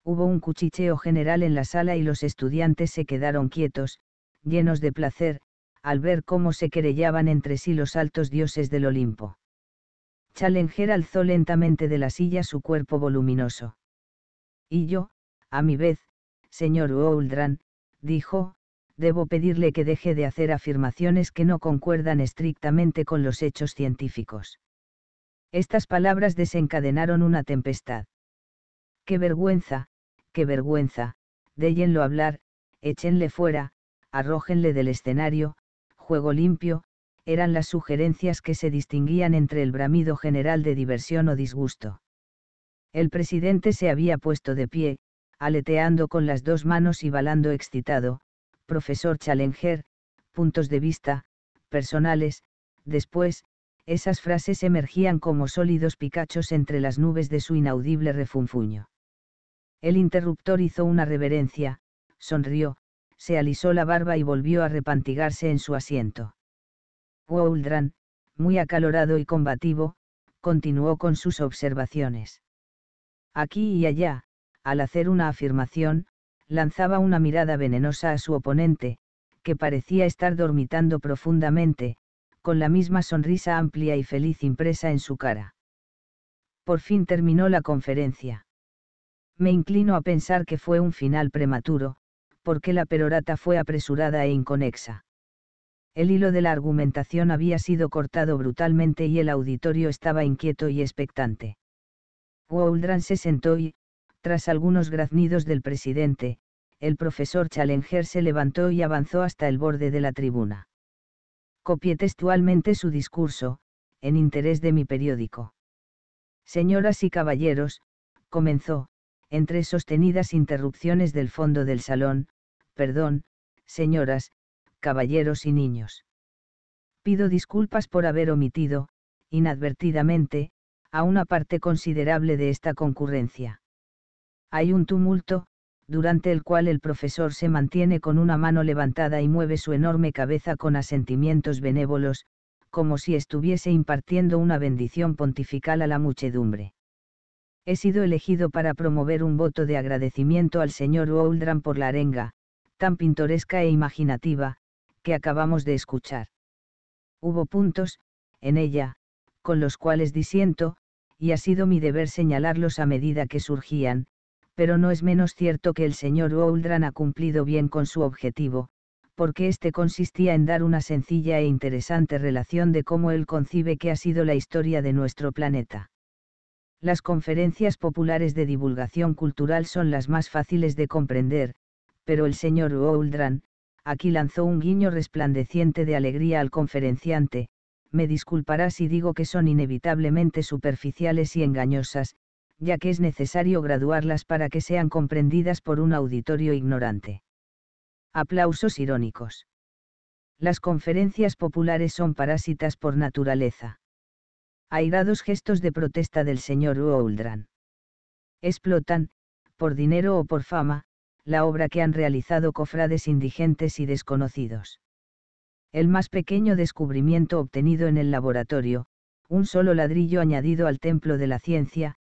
Hubo un cuchicheo general en la sala y los estudiantes se quedaron quietos, llenos de placer, al ver cómo se querellaban entre sí los altos dioses del Olimpo. Challenger alzó lentamente de la silla su cuerpo voluminoso. Y yo, a mi vez, señor Oldran, dijo, debo pedirle que deje de hacer afirmaciones que no concuerdan estrictamente con los hechos científicos. Estas palabras desencadenaron una tempestad. ¡Qué vergüenza, qué vergüenza! Déjenlo hablar, échenle fuera, arrójenle del escenario, juego limpio, eran las sugerencias que se distinguían entre el bramido general de diversión o disgusto. El presidente se había puesto de pie, aleteando con las dos manos y balando excitado, profesor Challenger, puntos de vista, personales, después, esas frases emergían como sólidos picachos entre las nubes de su inaudible refunfuño. El interruptor hizo una reverencia, sonrió, se alisó la barba y volvió a repantigarse en su asiento. Woldran, muy acalorado y combativo, continuó con sus observaciones. Aquí y allá, al hacer una afirmación, lanzaba una mirada venenosa a su oponente, que parecía estar dormitando profundamente, con la misma sonrisa amplia y feliz impresa en su cara. Por fin terminó la conferencia. Me inclino a pensar que fue un final prematuro, porque la perorata fue apresurada e inconexa. El hilo de la argumentación había sido cortado brutalmente y el auditorio estaba inquieto y expectante. Woldran se sentó y, tras algunos graznidos del presidente, el profesor Challenger se levantó y avanzó hasta el borde de la tribuna. Copié textualmente su discurso, en interés de mi periódico. Señoras y caballeros, comenzó, entre sostenidas interrupciones del fondo del salón, perdón, señoras, caballeros y niños. Pido disculpas por haber omitido, inadvertidamente, a una parte considerable de esta concurrencia. Hay un tumulto, durante el cual el profesor se mantiene con una mano levantada y mueve su enorme cabeza con asentimientos benévolos, como si estuviese impartiendo una bendición pontifical a la muchedumbre. He sido elegido para promover un voto de agradecimiento al señor Woldram por la arenga, tan pintoresca e imaginativa, que acabamos de escuchar. Hubo puntos, en ella, con los cuales disiento, y ha sido mi deber señalarlos a medida que surgían, pero no es menos cierto que el señor Oldran ha cumplido bien con su objetivo, porque este consistía en dar una sencilla e interesante relación de cómo él concibe que ha sido la historia de nuestro planeta. Las conferencias populares de divulgación cultural son las más fáciles de comprender, pero el señor Oldran, aquí lanzó un guiño resplandeciente de alegría al conferenciante, me disculpará si digo que son inevitablemente superficiales y engañosas, ya que es necesario graduarlas para que sean comprendidas por un auditorio ignorante. Aplausos irónicos. Las conferencias populares son parásitas por naturaleza. Airados gestos de protesta del señor Uoldran. Explotan, por dinero o por fama, la obra que han realizado cofrades indigentes y desconocidos. El más pequeño descubrimiento obtenido en el laboratorio, un solo ladrillo añadido al templo de la ciencia,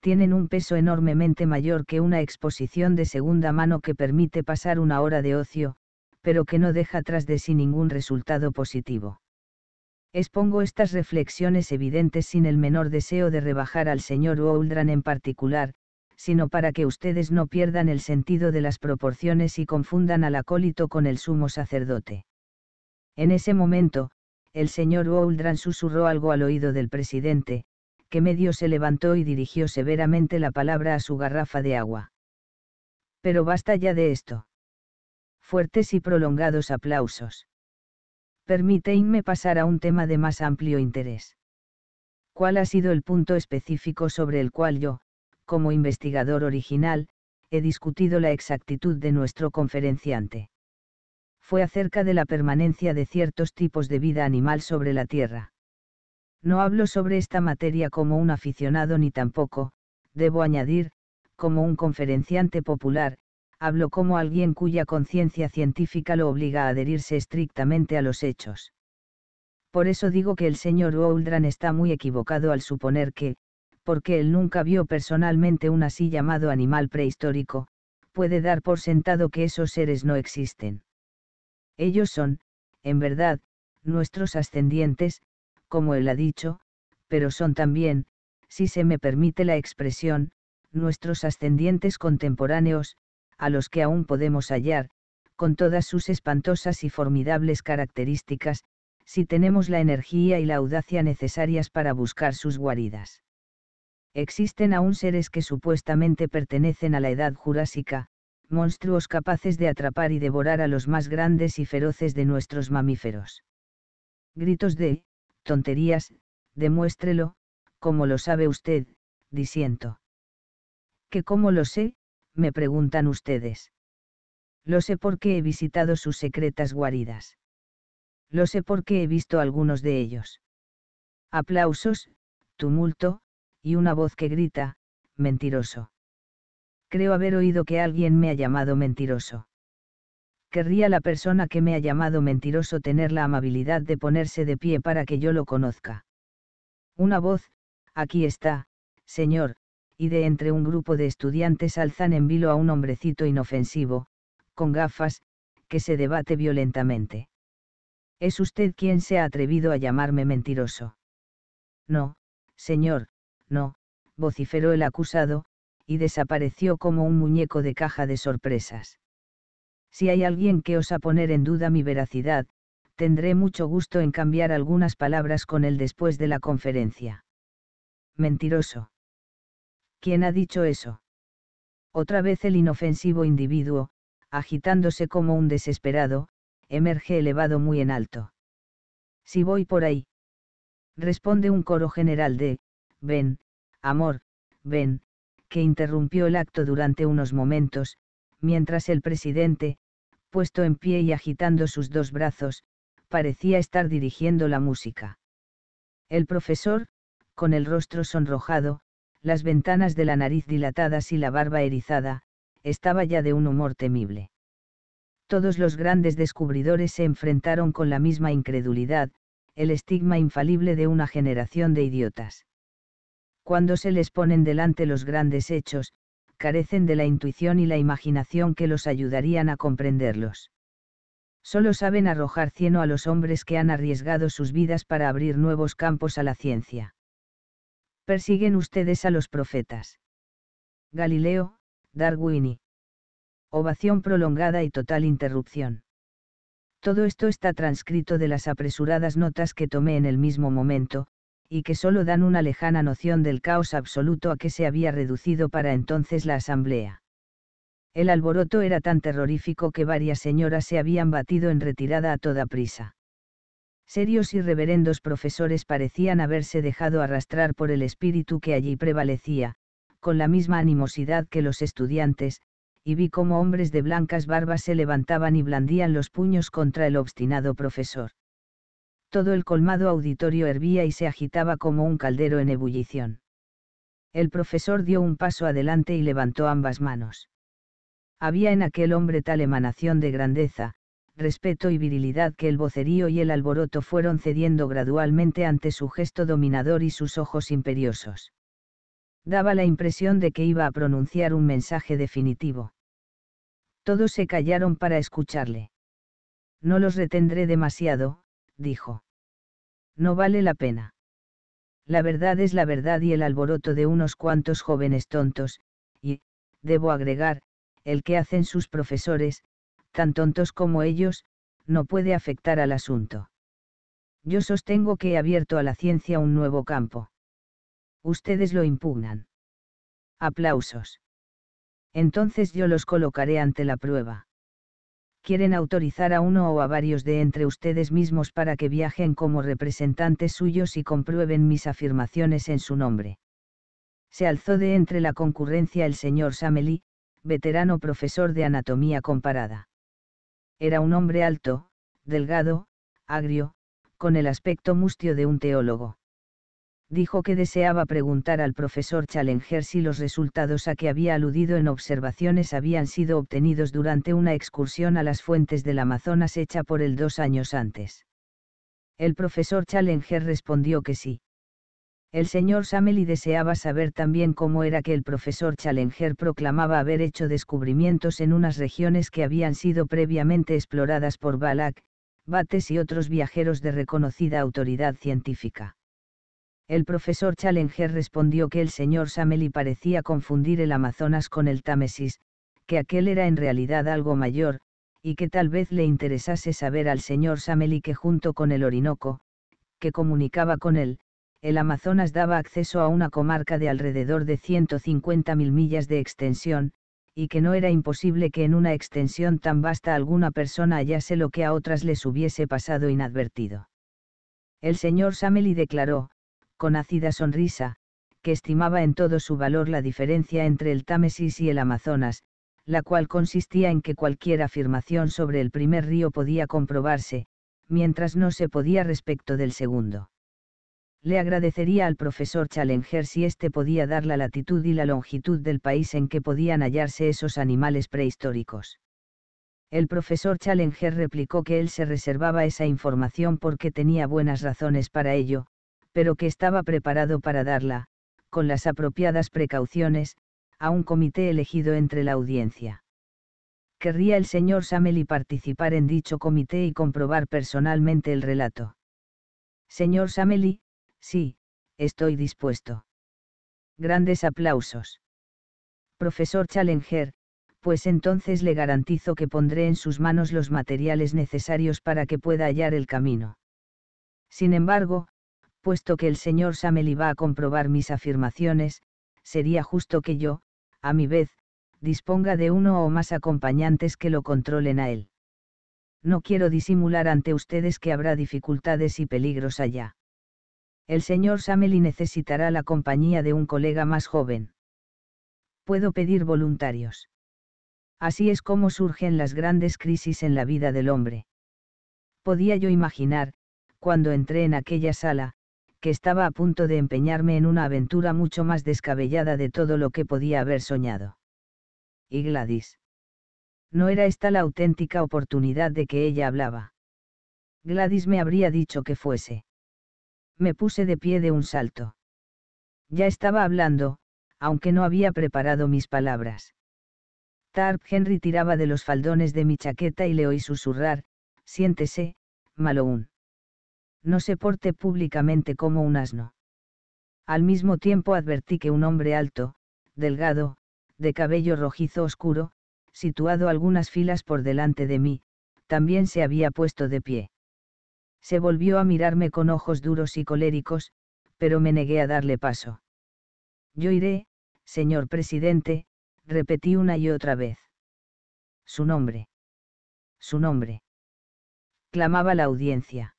tienen un peso enormemente mayor que una exposición de segunda mano que permite pasar una hora de ocio, pero que no deja tras de sí ningún resultado positivo. Expongo estas reflexiones evidentes sin el menor deseo de rebajar al señor Wouldran en particular, sino para que ustedes no pierdan el sentido de las proporciones y confundan al acólito con el sumo sacerdote. En ese momento, el señor Wouldran susurró algo al oído del presidente, que medio se levantó y dirigió severamente la palabra a su garrafa de agua. Pero basta ya de esto. Fuertes y prolongados aplausos. Permíteme pasar a un tema de más amplio interés. ¿Cuál ha sido el punto específico sobre el cual yo, como investigador original, he discutido la exactitud de nuestro conferenciante? Fue acerca de la permanencia de ciertos tipos de vida animal sobre la Tierra no hablo sobre esta materia como un aficionado ni tampoco, debo añadir, como un conferenciante popular, hablo como alguien cuya conciencia científica lo obliga a adherirse estrictamente a los hechos. Por eso digo que el señor Woldran está muy equivocado al suponer que, porque él nunca vio personalmente un así llamado animal prehistórico, puede dar por sentado que esos seres no existen. Ellos son, en verdad, nuestros ascendientes, como él ha dicho, pero son también, si se me permite la expresión, nuestros ascendientes contemporáneos, a los que aún podemos hallar, con todas sus espantosas y formidables características, si tenemos la energía y la audacia necesarias para buscar sus guaridas. Existen aún seres que supuestamente pertenecen a la edad jurásica, monstruos capaces de atrapar y devorar a los más grandes y feroces de nuestros mamíferos. Gritos de Tonterías, demuéstrelo, como lo sabe usted, disiento. ¿Que cómo lo sé? me preguntan ustedes. Lo sé porque he visitado sus secretas guaridas. Lo sé porque he visto algunos de ellos. Aplausos, tumulto, y una voz que grita, mentiroso. Creo haber oído que alguien me ha llamado mentiroso querría la persona que me ha llamado mentiroso tener la amabilidad de ponerse de pie para que yo lo conozca. Una voz, aquí está, señor, y de entre un grupo de estudiantes alzan en vilo a un hombrecito inofensivo, con gafas, que se debate violentamente. ¿Es usted quien se ha atrevido a llamarme mentiroso? No, señor, no, vociferó el acusado, y desapareció como un muñeco de caja de sorpresas. Si hay alguien que osa poner en duda mi veracidad, tendré mucho gusto en cambiar algunas palabras con él después de la conferencia. Mentiroso. ¿Quién ha dicho eso? Otra vez el inofensivo individuo, agitándose como un desesperado, emerge elevado muy en alto. Si voy por ahí. Responde un coro general de, ven, amor, ven, que interrumpió el acto durante unos momentos, mientras el presidente, puesto en pie y agitando sus dos brazos, parecía estar dirigiendo la música. El profesor, con el rostro sonrojado, las ventanas de la nariz dilatadas y la barba erizada, estaba ya de un humor temible. Todos los grandes descubridores se enfrentaron con la misma incredulidad, el estigma infalible de una generación de idiotas. Cuando se les ponen delante los grandes hechos, carecen de la intuición y la imaginación que los ayudarían a comprenderlos. Solo saben arrojar cieno a los hombres que han arriesgado sus vidas para abrir nuevos campos a la ciencia. Persiguen ustedes a los profetas. Galileo, Darwin Ovación prolongada y total interrupción. Todo esto está transcrito de las apresuradas notas que tomé en el mismo momento, y que solo dan una lejana noción del caos absoluto a que se había reducido para entonces la asamblea. El alboroto era tan terrorífico que varias señoras se habían batido en retirada a toda prisa. Serios y reverendos profesores parecían haberse dejado arrastrar por el espíritu que allí prevalecía, con la misma animosidad que los estudiantes, y vi cómo hombres de blancas barbas se levantaban y blandían los puños contra el obstinado profesor todo el colmado auditorio hervía y se agitaba como un caldero en ebullición. El profesor dio un paso adelante y levantó ambas manos. Había en aquel hombre tal emanación de grandeza, respeto y virilidad que el vocerío y el alboroto fueron cediendo gradualmente ante su gesto dominador y sus ojos imperiosos. Daba la impresión de que iba a pronunciar un mensaje definitivo. Todos se callaron para escucharle. No los retendré demasiado, dijo. No vale la pena. La verdad es la verdad y el alboroto de unos cuantos jóvenes tontos, y, debo agregar, el que hacen sus profesores, tan tontos como ellos, no puede afectar al asunto. Yo sostengo que he abierto a la ciencia un nuevo campo. Ustedes lo impugnan. Aplausos. Entonces yo los colocaré ante la prueba quieren autorizar a uno o a varios de entre ustedes mismos para que viajen como representantes suyos y comprueben mis afirmaciones en su nombre. Se alzó de entre la concurrencia el señor Samely, veterano profesor de anatomía comparada. Era un hombre alto, delgado, agrio, con el aspecto mustio de un teólogo dijo que deseaba preguntar al profesor Challenger si los resultados a que había aludido en observaciones habían sido obtenidos durante una excursión a las fuentes del Amazonas hecha por él dos años antes. El profesor Challenger respondió que sí. El señor Sameli deseaba saber también cómo era que el profesor Challenger proclamaba haber hecho descubrimientos en unas regiones que habían sido previamente exploradas por Balak, Bates y otros viajeros de reconocida autoridad científica el profesor Challenger respondió que el señor Sameli parecía confundir el Amazonas con el Támesis, que aquel era en realidad algo mayor, y que tal vez le interesase saber al señor Sameli que junto con el Orinoco, que comunicaba con él, el Amazonas daba acceso a una comarca de alrededor de 150.000 millas de extensión, y que no era imposible que en una extensión tan vasta alguna persona hallase lo que a otras les hubiese pasado inadvertido. El señor Sameli declaró, con ácida sonrisa, que estimaba en todo su valor la diferencia entre el Támesis y el Amazonas, la cual consistía en que cualquier afirmación sobre el primer río podía comprobarse, mientras no se podía respecto del segundo. Le agradecería al profesor Challenger si éste podía dar la latitud y la longitud del país en que podían hallarse esos animales prehistóricos. El profesor Challenger replicó que él se reservaba esa información porque tenía buenas razones para ello, pero que estaba preparado para darla, con las apropiadas precauciones, a un comité elegido entre la audiencia. Querría el señor Sameli participar en dicho comité y comprobar personalmente el relato. Señor Sameli, sí, estoy dispuesto. Grandes aplausos. Profesor Challenger, pues entonces le garantizo que pondré en sus manos los materiales necesarios para que pueda hallar el camino. Sin embargo, puesto que el señor Sameli va a comprobar mis afirmaciones, sería justo que yo, a mi vez, disponga de uno o más acompañantes que lo controlen a él. No quiero disimular ante ustedes que habrá dificultades y peligros allá. El señor Sameli necesitará la compañía de un colega más joven. Puedo pedir voluntarios. Así es como surgen las grandes crisis en la vida del hombre. Podía yo imaginar, cuando entré en aquella sala, que estaba a punto de empeñarme en una aventura mucho más descabellada de todo lo que podía haber soñado. Y Gladys. No era esta la auténtica oportunidad de que ella hablaba. Gladys me habría dicho que fuese. Me puse de pie de un salto. Ya estaba hablando, aunque no había preparado mis palabras. Tarp Henry tiraba de los faldones de mi chaqueta y le oí susurrar, siéntese, Maloún" no se porte públicamente como un asno. Al mismo tiempo advertí que un hombre alto, delgado, de cabello rojizo oscuro, situado algunas filas por delante de mí, también se había puesto de pie. Se volvió a mirarme con ojos duros y coléricos, pero me negué a darle paso. Yo iré, señor presidente, repetí una y otra vez. Su nombre. Su nombre. Clamaba la audiencia.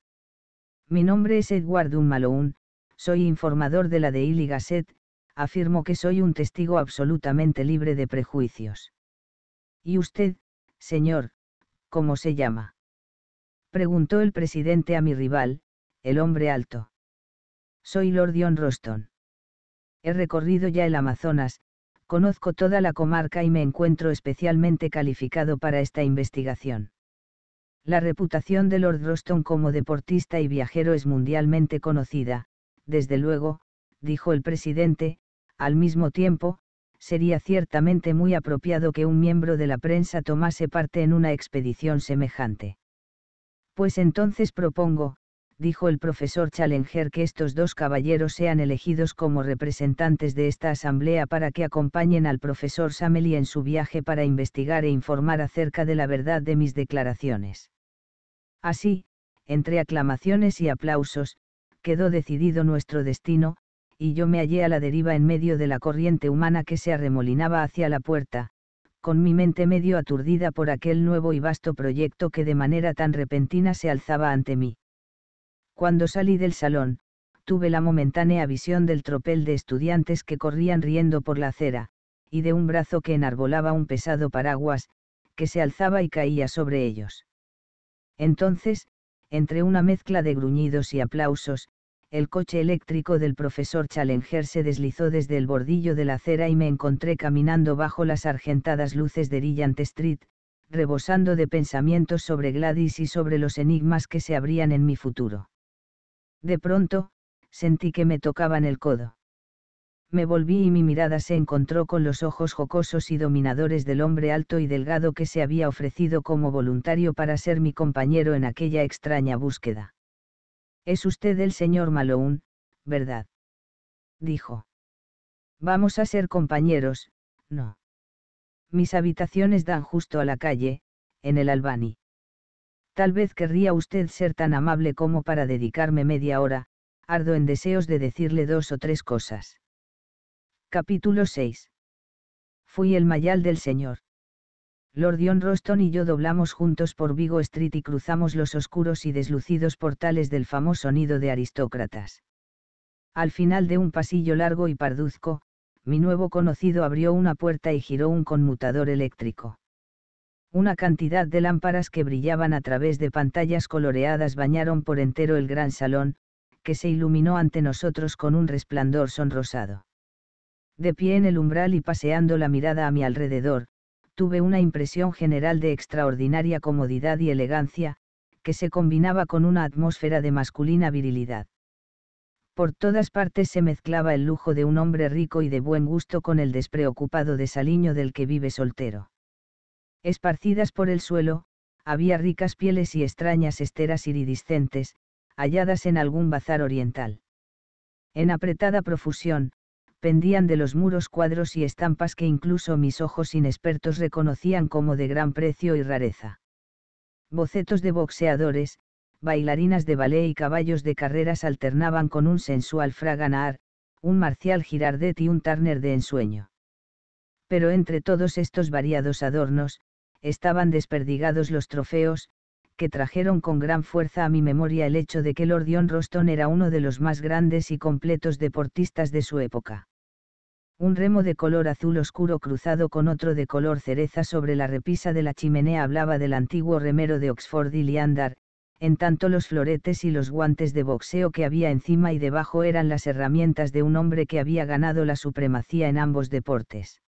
Mi nombre es Edward Dunmaloun, soy informador de la Daily Gazette, afirmo que soy un testigo absolutamente libre de prejuicios. ¿Y usted, señor, cómo se llama? Preguntó el presidente a mi rival, el hombre alto. Soy Lord John Roston. He recorrido ya el Amazonas, conozco toda la comarca y me encuentro especialmente calificado para esta investigación. La reputación de Lord Roston como deportista y viajero es mundialmente conocida, desde luego, dijo el presidente, al mismo tiempo, sería ciertamente muy apropiado que un miembro de la prensa tomase parte en una expedición semejante. Pues entonces propongo, dijo el profesor Challenger, que estos dos caballeros sean elegidos como representantes de esta asamblea para que acompañen al profesor Samely en su viaje para investigar e informar acerca de la verdad de mis declaraciones. Así, entre aclamaciones y aplausos, quedó decidido nuestro destino, y yo me hallé a la deriva en medio de la corriente humana que se arremolinaba hacia la puerta, con mi mente medio aturdida por aquel nuevo y vasto proyecto que de manera tan repentina se alzaba ante mí. Cuando salí del salón, tuve la momentánea visión del tropel de estudiantes que corrían riendo por la acera, y de un brazo que enarbolaba un pesado paraguas, que se alzaba y caía sobre ellos. Entonces, entre una mezcla de gruñidos y aplausos, el coche eléctrico del profesor Challenger se deslizó desde el bordillo de la acera y me encontré caminando bajo las argentadas luces de Brilliant Street, rebosando de pensamientos sobre Gladys y sobre los enigmas que se abrían en mi futuro. De pronto, sentí que me tocaban el codo me volví y mi mirada se encontró con los ojos jocosos y dominadores del hombre alto y delgado que se había ofrecido como voluntario para ser mi compañero en aquella extraña búsqueda. Es usted el señor Malone, ¿verdad? dijo. Vamos a ser compañeros, no. Mis habitaciones dan justo a la calle, en el Albany. Tal vez querría usted ser tan amable como para dedicarme media hora, ardo en deseos de decirle dos o tres cosas. Capítulo 6. Fui el mayal del Señor. Lord John Roston y yo doblamos juntos por Vigo Street y cruzamos los oscuros y deslucidos portales del famoso nido de aristócratas. Al final de un pasillo largo y parduzco, mi nuevo conocido abrió una puerta y giró un conmutador eléctrico. Una cantidad de lámparas que brillaban a través de pantallas coloreadas bañaron por entero el gran salón, que se iluminó ante nosotros con un resplandor sonrosado de pie en el umbral y paseando la mirada a mi alrededor, tuve una impresión general de extraordinaria comodidad y elegancia, que se combinaba con una atmósfera de masculina virilidad. Por todas partes se mezclaba el lujo de un hombre rico y de buen gusto con el despreocupado desaliño del que vive soltero. Esparcidas por el suelo, había ricas pieles y extrañas esteras iridiscentes, halladas en algún bazar oriental. En apretada profusión, pendían de los muros cuadros y estampas que incluso mis ojos inexpertos reconocían como de gran precio y rareza. Bocetos de boxeadores, bailarinas de ballet y caballos de carreras alternaban con un sensual fraganar, un marcial girardet y un Turner de ensueño. Pero entre todos estos variados adornos, estaban desperdigados los trofeos, que trajeron con gran fuerza a mi memoria el hecho de que Lord John Roston era uno de los más grandes y completos deportistas de su época. Un remo de color azul oscuro cruzado con otro de color cereza sobre la repisa de la chimenea hablaba del antiguo remero de Oxford y Leander, en tanto los floretes y los guantes de boxeo que había encima y debajo eran las herramientas de un hombre que había ganado la supremacía en ambos deportes.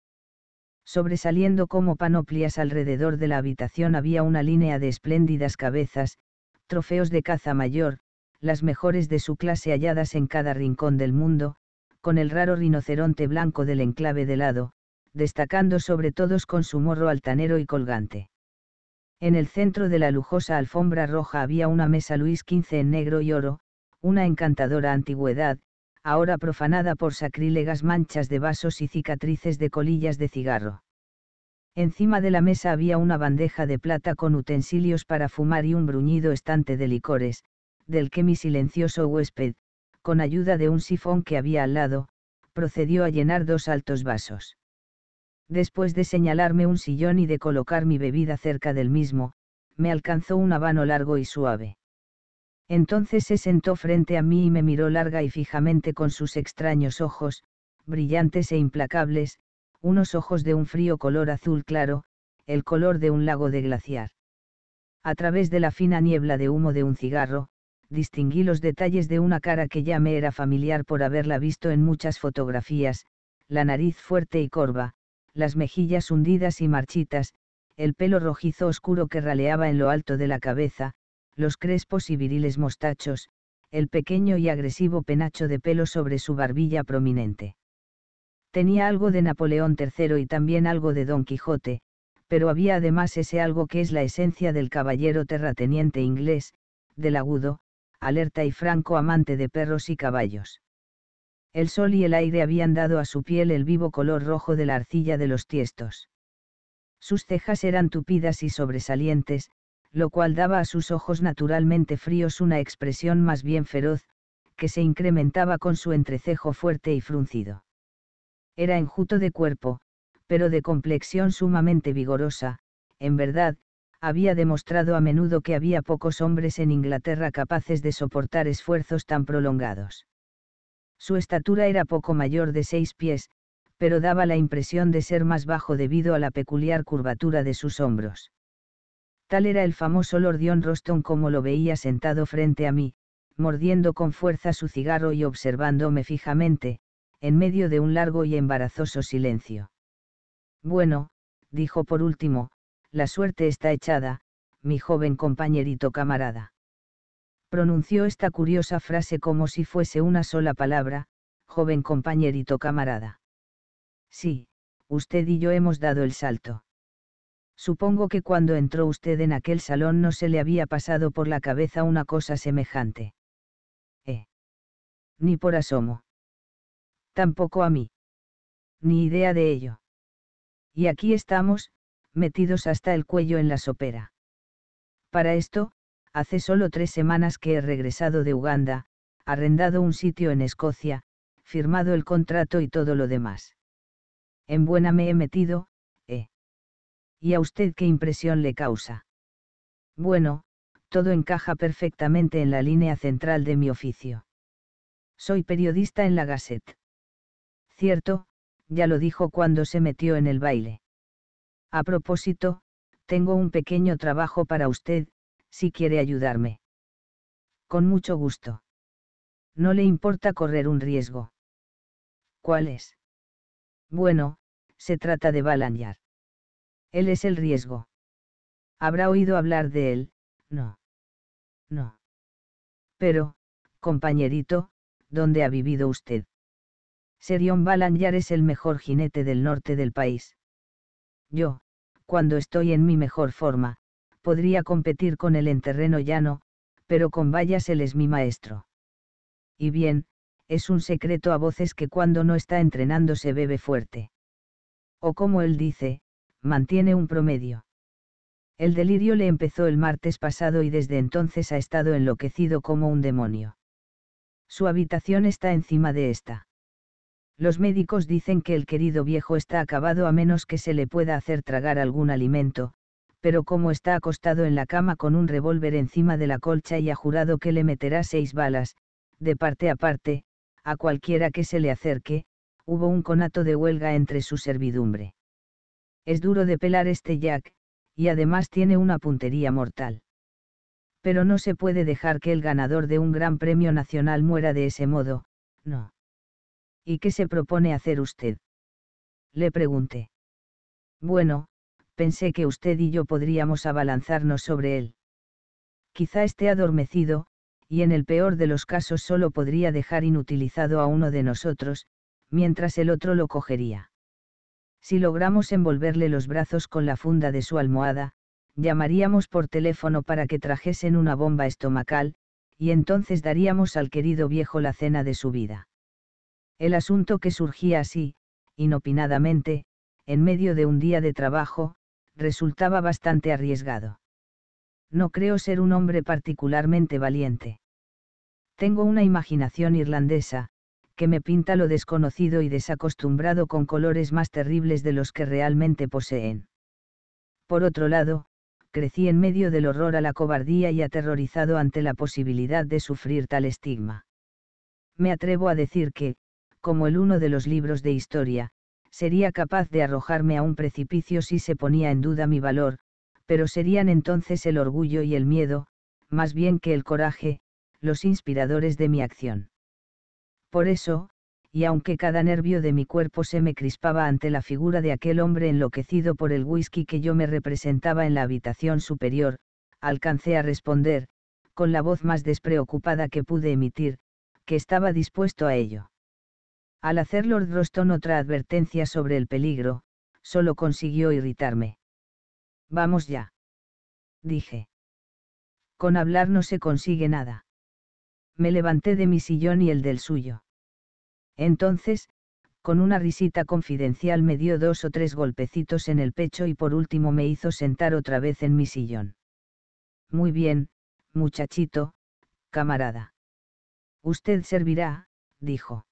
Sobresaliendo como panoplias alrededor de la habitación había una línea de espléndidas cabezas, trofeos de caza mayor, las mejores de su clase halladas en cada rincón del mundo, con el raro rinoceronte blanco del enclave de lado, destacando sobre todos con su morro altanero y colgante. En el centro de la lujosa alfombra roja había una mesa Luis XV en negro y oro, una encantadora antigüedad, ahora profanada por sacrílegas manchas de vasos y cicatrices de colillas de cigarro. Encima de la mesa había una bandeja de plata con utensilios para fumar y un bruñido estante de licores, del que mi silencioso huésped, con ayuda de un sifón que había al lado, procedió a llenar dos altos vasos. Después de señalarme un sillón y de colocar mi bebida cerca del mismo, me alcanzó un habano largo y suave. Entonces se sentó frente a mí y me miró larga y fijamente con sus extraños ojos, brillantes e implacables, unos ojos de un frío color azul claro, el color de un lago de glaciar. A través de la fina niebla de humo de un cigarro, distinguí los detalles de una cara que ya me era familiar por haberla visto en muchas fotografías, la nariz fuerte y corva, las mejillas hundidas y marchitas, el pelo rojizo oscuro que raleaba en lo alto de la cabeza, los crespos y viriles mostachos, el pequeño y agresivo penacho de pelo sobre su barbilla prominente. Tenía algo de Napoleón III y también algo de Don Quijote, pero había además ese algo que es la esencia del caballero terrateniente inglés, del agudo, alerta y franco amante de perros y caballos. El sol y el aire habían dado a su piel el vivo color rojo de la arcilla de los tiestos. Sus cejas eran tupidas y sobresalientes, lo cual daba a sus ojos naturalmente fríos una expresión más bien feroz, que se incrementaba con su entrecejo fuerte y fruncido. Era enjuto de cuerpo, pero de complexión sumamente vigorosa, en verdad, había demostrado a menudo que había pocos hombres en Inglaterra capaces de soportar esfuerzos tan prolongados. Su estatura era poco mayor de seis pies, pero daba la impresión de ser más bajo debido a la peculiar curvatura de sus hombros. Tal era el famoso Lord John Roston como lo veía sentado frente a mí, mordiendo con fuerza su cigarro y observándome fijamente, en medio de un largo y embarazoso silencio. Bueno, dijo por último, la suerte está echada, mi joven compañerito camarada. Pronunció esta curiosa frase como si fuese una sola palabra, joven compañerito camarada. Sí, usted y yo hemos dado el salto. Supongo que cuando entró usted en aquel salón no se le había pasado por la cabeza una cosa semejante. Eh. Ni por asomo. Tampoco a mí. Ni idea de ello. Y aquí estamos, metidos hasta el cuello en la sopera. Para esto, hace solo tres semanas que he regresado de Uganda, arrendado un sitio en Escocia, firmado el contrato y todo lo demás. En buena me he metido, ¿y a usted qué impresión le causa? Bueno, todo encaja perfectamente en la línea central de mi oficio. Soy periodista en la Gazette. Cierto, ya lo dijo cuando se metió en el baile. A propósito, tengo un pequeño trabajo para usted, si quiere ayudarme. Con mucho gusto. No le importa correr un riesgo. ¿Cuál es? Bueno, se trata de Balanyar. Él es el riesgo. ¿Habrá oído hablar de él? No. No. Pero, compañerito, ¿dónde ha vivido usted? Serión balanjar es el mejor jinete del norte del país. Yo, cuando estoy en mi mejor forma, podría competir con él en terreno llano, pero con vallas él es mi maestro. Y bien, es un secreto a voces que cuando no está entrenando se bebe fuerte. O como él dice, mantiene un promedio. El delirio le empezó el martes pasado y desde entonces ha estado enloquecido como un demonio. Su habitación está encima de esta. Los médicos dicen que el querido viejo está acabado a menos que se le pueda hacer tragar algún alimento, pero como está acostado en la cama con un revólver encima de la colcha y ha jurado que le meterá seis balas, de parte a parte, a cualquiera que se le acerque, hubo un conato de huelga entre su servidumbre. Es duro de pelar este Jack, y además tiene una puntería mortal. Pero no se puede dejar que el ganador de un gran premio nacional muera de ese modo, no. ¿Y qué se propone hacer usted? Le pregunté. Bueno, pensé que usted y yo podríamos abalanzarnos sobre él. Quizá esté adormecido, y en el peor de los casos solo podría dejar inutilizado a uno de nosotros, mientras el otro lo cogería. Si logramos envolverle los brazos con la funda de su almohada, llamaríamos por teléfono para que trajesen una bomba estomacal, y entonces daríamos al querido viejo la cena de su vida. El asunto que surgía así, inopinadamente, en medio de un día de trabajo, resultaba bastante arriesgado. No creo ser un hombre particularmente valiente. Tengo una imaginación irlandesa, que me pinta lo desconocido y desacostumbrado con colores más terribles de los que realmente poseen. Por otro lado, crecí en medio del horror a la cobardía y aterrorizado ante la posibilidad de sufrir tal estigma. Me atrevo a decir que, como el uno de los libros de historia, sería capaz de arrojarme a un precipicio si se ponía en duda mi valor, pero serían entonces el orgullo y el miedo, más bien que el coraje, los inspiradores de mi acción. Por eso, y aunque cada nervio de mi cuerpo se me crispaba ante la figura de aquel hombre enloquecido por el whisky que yo me representaba en la habitación superior, alcancé a responder, con la voz más despreocupada que pude emitir, que estaba dispuesto a ello. Al hacer Lord Roston otra advertencia sobre el peligro, solo consiguió irritarme. Vamos ya. Dije. Con hablar no se consigue nada me levanté de mi sillón y el del suyo. Entonces, con una risita confidencial me dio dos o tres golpecitos en el pecho y por último me hizo sentar otra vez en mi sillón. Muy bien, muchachito, camarada. Usted servirá, dijo.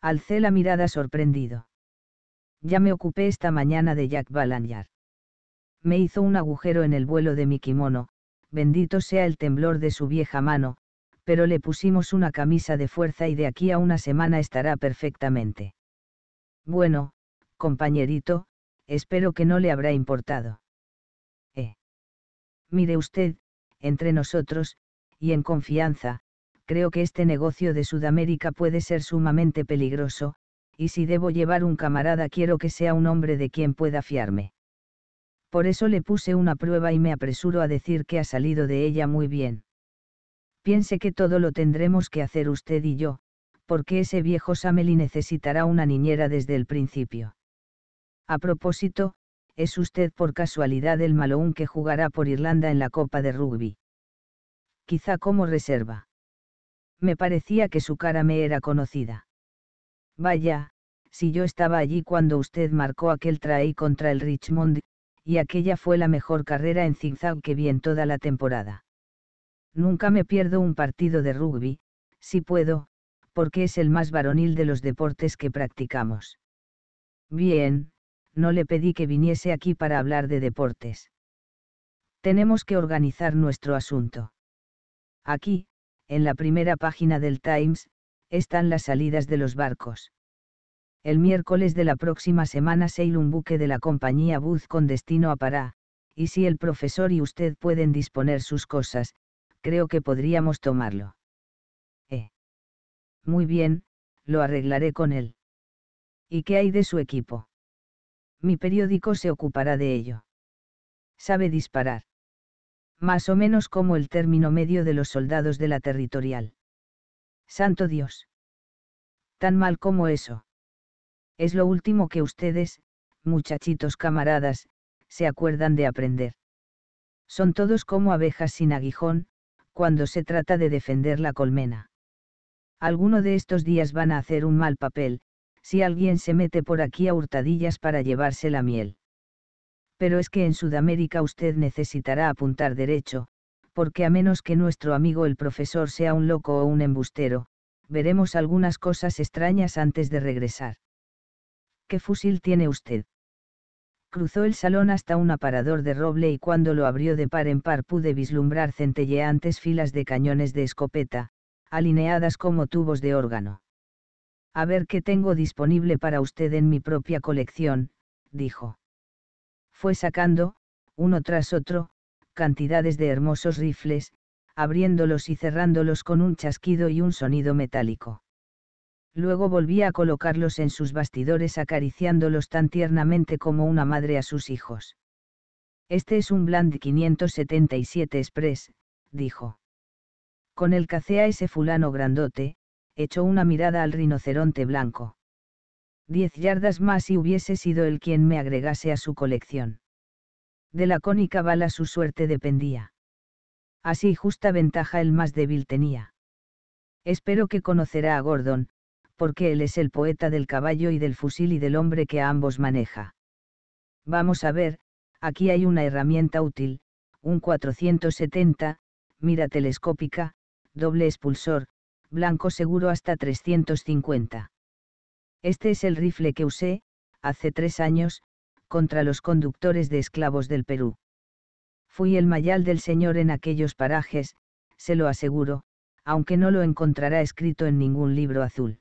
Alcé la mirada sorprendido. Ya me ocupé esta mañana de Jack Balanyar. Me hizo un agujero en el vuelo de mi kimono, bendito sea el temblor de su vieja mano, pero le pusimos una camisa de fuerza y de aquí a una semana estará perfectamente. Bueno, compañerito, espero que no le habrá importado. Eh. Mire usted, entre nosotros, y en confianza, creo que este negocio de Sudamérica puede ser sumamente peligroso, y si debo llevar un camarada quiero que sea un hombre de quien pueda fiarme. Por eso le puse una prueba y me apresuro a decir que ha salido de ella muy bien piense que todo lo tendremos que hacer usted y yo, porque ese viejo Sameli necesitará una niñera desde el principio. A propósito, es usted por casualidad el maloún que jugará por Irlanda en la Copa de Rugby. Quizá como reserva. Me parecía que su cara me era conocida. Vaya, si yo estaba allí cuando usted marcó aquel trae contra el Richmond, y aquella fue la mejor carrera en zigzag que vi en toda la temporada. Nunca me pierdo un partido de rugby, si puedo, porque es el más varonil de los deportes que practicamos. Bien, no le pedí que viniese aquí para hablar de deportes. Tenemos que organizar nuestro asunto. Aquí, en la primera página del Times, están las salidas de los barcos. El miércoles de la próxima semana sale un buque de la compañía Booth con destino a Pará, y si el profesor y usted pueden disponer sus cosas, creo que podríamos tomarlo. Eh. Muy bien, lo arreglaré con él. ¿Y qué hay de su equipo? Mi periódico se ocupará de ello. Sabe disparar. Más o menos como el término medio de los soldados de la territorial. Santo Dios. Tan mal como eso. Es lo último que ustedes, muchachitos camaradas, se acuerdan de aprender. Son todos como abejas sin aguijón, cuando se trata de defender la colmena. Alguno de estos días van a hacer un mal papel, si alguien se mete por aquí a hurtadillas para llevarse la miel. Pero es que en Sudamérica usted necesitará apuntar derecho, porque a menos que nuestro amigo el profesor sea un loco o un embustero, veremos algunas cosas extrañas antes de regresar. ¿Qué fusil tiene usted? cruzó el salón hasta un aparador de roble y cuando lo abrió de par en par pude vislumbrar centelleantes filas de cañones de escopeta, alineadas como tubos de órgano. A ver qué tengo disponible para usted en mi propia colección, dijo. Fue sacando, uno tras otro, cantidades de hermosos rifles, abriéndolos y cerrándolos con un chasquido y un sonido metálico. Luego volvía a colocarlos en sus bastidores acariciándolos tan tiernamente como una madre a sus hijos. Este es un Bland 577 Express, dijo. Con el a ese fulano grandote, echó una mirada al rinoceronte blanco. Diez yardas más y hubiese sido él quien me agregase a su colección. De la cónica bala su suerte dependía. Así justa ventaja el más débil tenía. Espero que conocerá a Gordon, porque él es el poeta del caballo y del fusil y del hombre que a ambos maneja. Vamos a ver, aquí hay una herramienta útil, un 470, mira telescópica, doble expulsor, blanco seguro hasta 350. Este es el rifle que usé, hace tres años, contra los conductores de esclavos del Perú. Fui el mayal del Señor en aquellos parajes, se lo aseguro, aunque no lo encontrará escrito en ningún libro azul.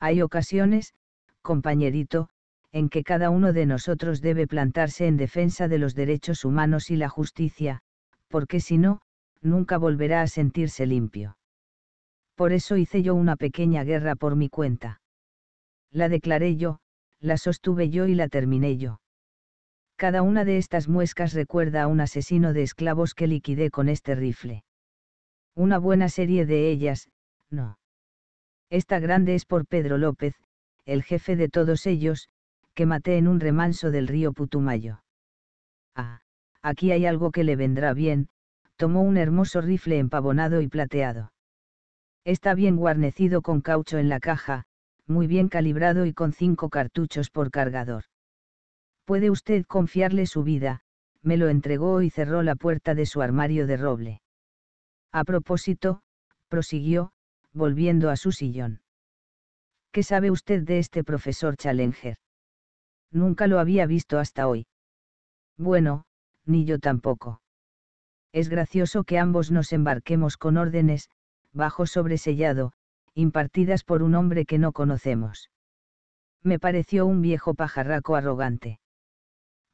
Hay ocasiones, compañerito, en que cada uno de nosotros debe plantarse en defensa de los derechos humanos y la justicia, porque si no, nunca volverá a sentirse limpio. Por eso hice yo una pequeña guerra por mi cuenta. La declaré yo, la sostuve yo y la terminé yo. Cada una de estas muescas recuerda a un asesino de esclavos que liquidé con este rifle. Una buena serie de ellas, no. Esta grande es por Pedro López, el jefe de todos ellos, que maté en un remanso del río Putumayo. Ah, aquí hay algo que le vendrá bien, tomó un hermoso rifle empavonado y plateado. Está bien guarnecido con caucho en la caja, muy bien calibrado y con cinco cartuchos por cargador. Puede usted confiarle su vida, me lo entregó y cerró la puerta de su armario de roble. A propósito, prosiguió, volviendo a su sillón. ¿Qué sabe usted de este profesor Challenger? Nunca lo había visto hasta hoy. Bueno, ni yo tampoco. Es gracioso que ambos nos embarquemos con órdenes, bajo sobresellado, impartidas por un hombre que no conocemos. Me pareció un viejo pajarraco arrogante.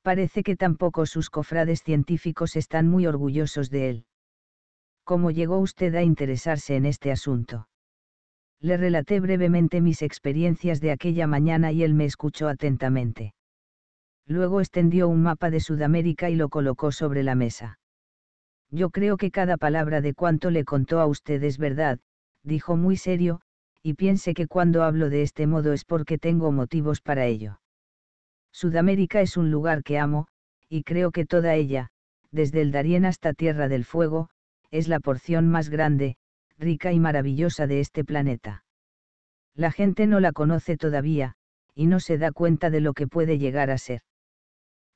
Parece que tampoco sus cofrades científicos están muy orgullosos de él. ¿Cómo llegó usted a interesarse en este asunto? Le relaté brevemente mis experiencias de aquella mañana y él me escuchó atentamente. Luego extendió un mapa de Sudamérica y lo colocó sobre la mesa. Yo creo que cada palabra de cuanto le contó a usted es verdad, dijo muy serio, y piense que cuando hablo de este modo es porque tengo motivos para ello. Sudamérica es un lugar que amo, y creo que toda ella, desde el Darién hasta Tierra del Fuego, es la porción más grande, rica y maravillosa de este planeta. La gente no la conoce todavía, y no se da cuenta de lo que puede llegar a ser.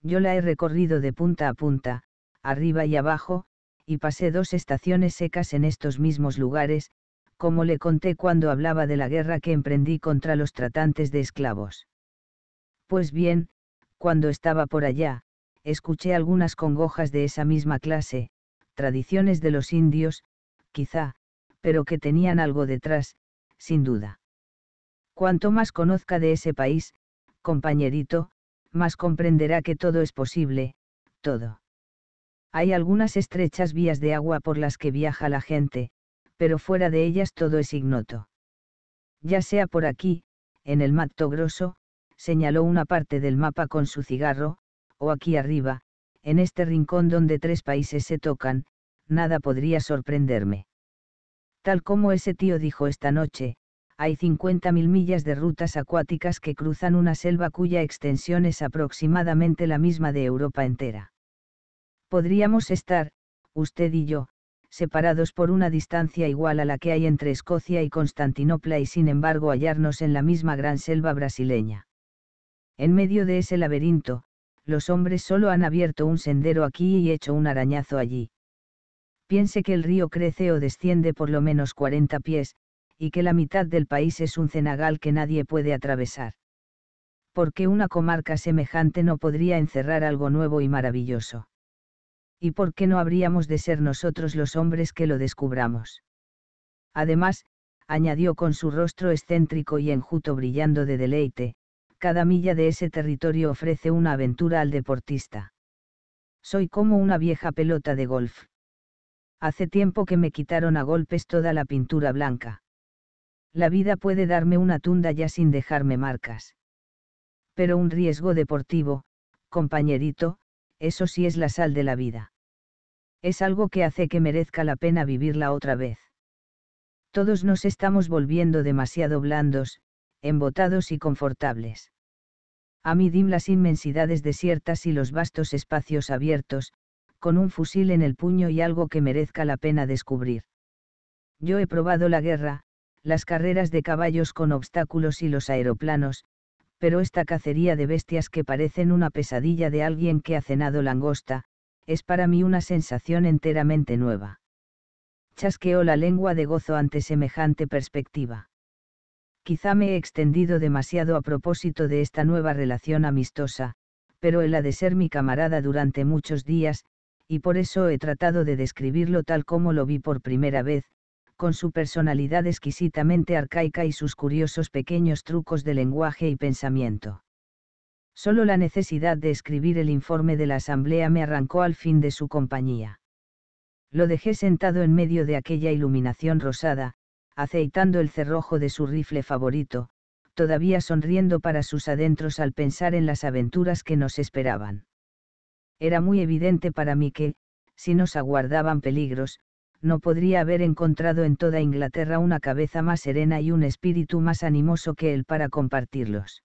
Yo la he recorrido de punta a punta, arriba y abajo, y pasé dos estaciones secas en estos mismos lugares, como le conté cuando hablaba de la guerra que emprendí contra los tratantes de esclavos. Pues bien, cuando estaba por allá, escuché algunas congojas de esa misma clase, tradiciones de los indios, quizá, pero que tenían algo detrás, sin duda. Cuanto más conozca de ese país, compañerito, más comprenderá que todo es posible, todo. Hay algunas estrechas vías de agua por las que viaja la gente, pero fuera de ellas todo es ignoto. Ya sea por aquí, en el Mato Grosso, señaló una parte del mapa con su cigarro, o aquí arriba, en este rincón donde tres países se tocan, nada podría sorprenderme. Tal como ese tío dijo esta noche, hay 50.000 millas de rutas acuáticas que cruzan una selva cuya extensión es aproximadamente la misma de Europa entera. Podríamos estar, usted y yo, separados por una distancia igual a la que hay entre Escocia y Constantinopla y sin embargo hallarnos en la misma gran selva brasileña. En medio de ese laberinto, los hombres solo han abierto un sendero aquí y hecho un arañazo allí piense que el río crece o desciende por lo menos 40 pies, y que la mitad del país es un cenagal que nadie puede atravesar. Porque una comarca semejante no podría encerrar algo nuevo y maravilloso? ¿Y por qué no habríamos de ser nosotros los hombres que lo descubramos? Además, añadió con su rostro excéntrico y enjuto brillando de deleite, cada milla de ese territorio ofrece una aventura al deportista. Soy como una vieja pelota de golf hace tiempo que me quitaron a golpes toda la pintura blanca. La vida puede darme una tunda ya sin dejarme marcas. Pero un riesgo deportivo, compañerito, eso sí es la sal de la vida. Es algo que hace que merezca la pena vivirla otra vez. Todos nos estamos volviendo demasiado blandos, embotados y confortables. A mí dim las inmensidades desiertas y los vastos espacios abiertos, con un fusil en el puño y algo que merezca la pena descubrir. Yo he probado la guerra, las carreras de caballos con obstáculos y los aeroplanos, pero esta cacería de bestias que parecen una pesadilla de alguien que ha cenado langosta, es para mí una sensación enteramente nueva. Chasqueó la lengua de gozo ante semejante perspectiva. Quizá me he extendido demasiado a propósito de esta nueva relación amistosa, pero él ha de ser mi camarada durante muchos días, y por eso he tratado de describirlo tal como lo vi por primera vez, con su personalidad exquisitamente arcaica y sus curiosos pequeños trucos de lenguaje y pensamiento. Solo la necesidad de escribir el informe de la asamblea me arrancó al fin de su compañía. Lo dejé sentado en medio de aquella iluminación rosada, aceitando el cerrojo de su rifle favorito, todavía sonriendo para sus adentros al pensar en las aventuras que nos esperaban. Era muy evidente para mí que, si nos aguardaban peligros, no podría haber encontrado en toda Inglaterra una cabeza más serena y un espíritu más animoso que él para compartirlos.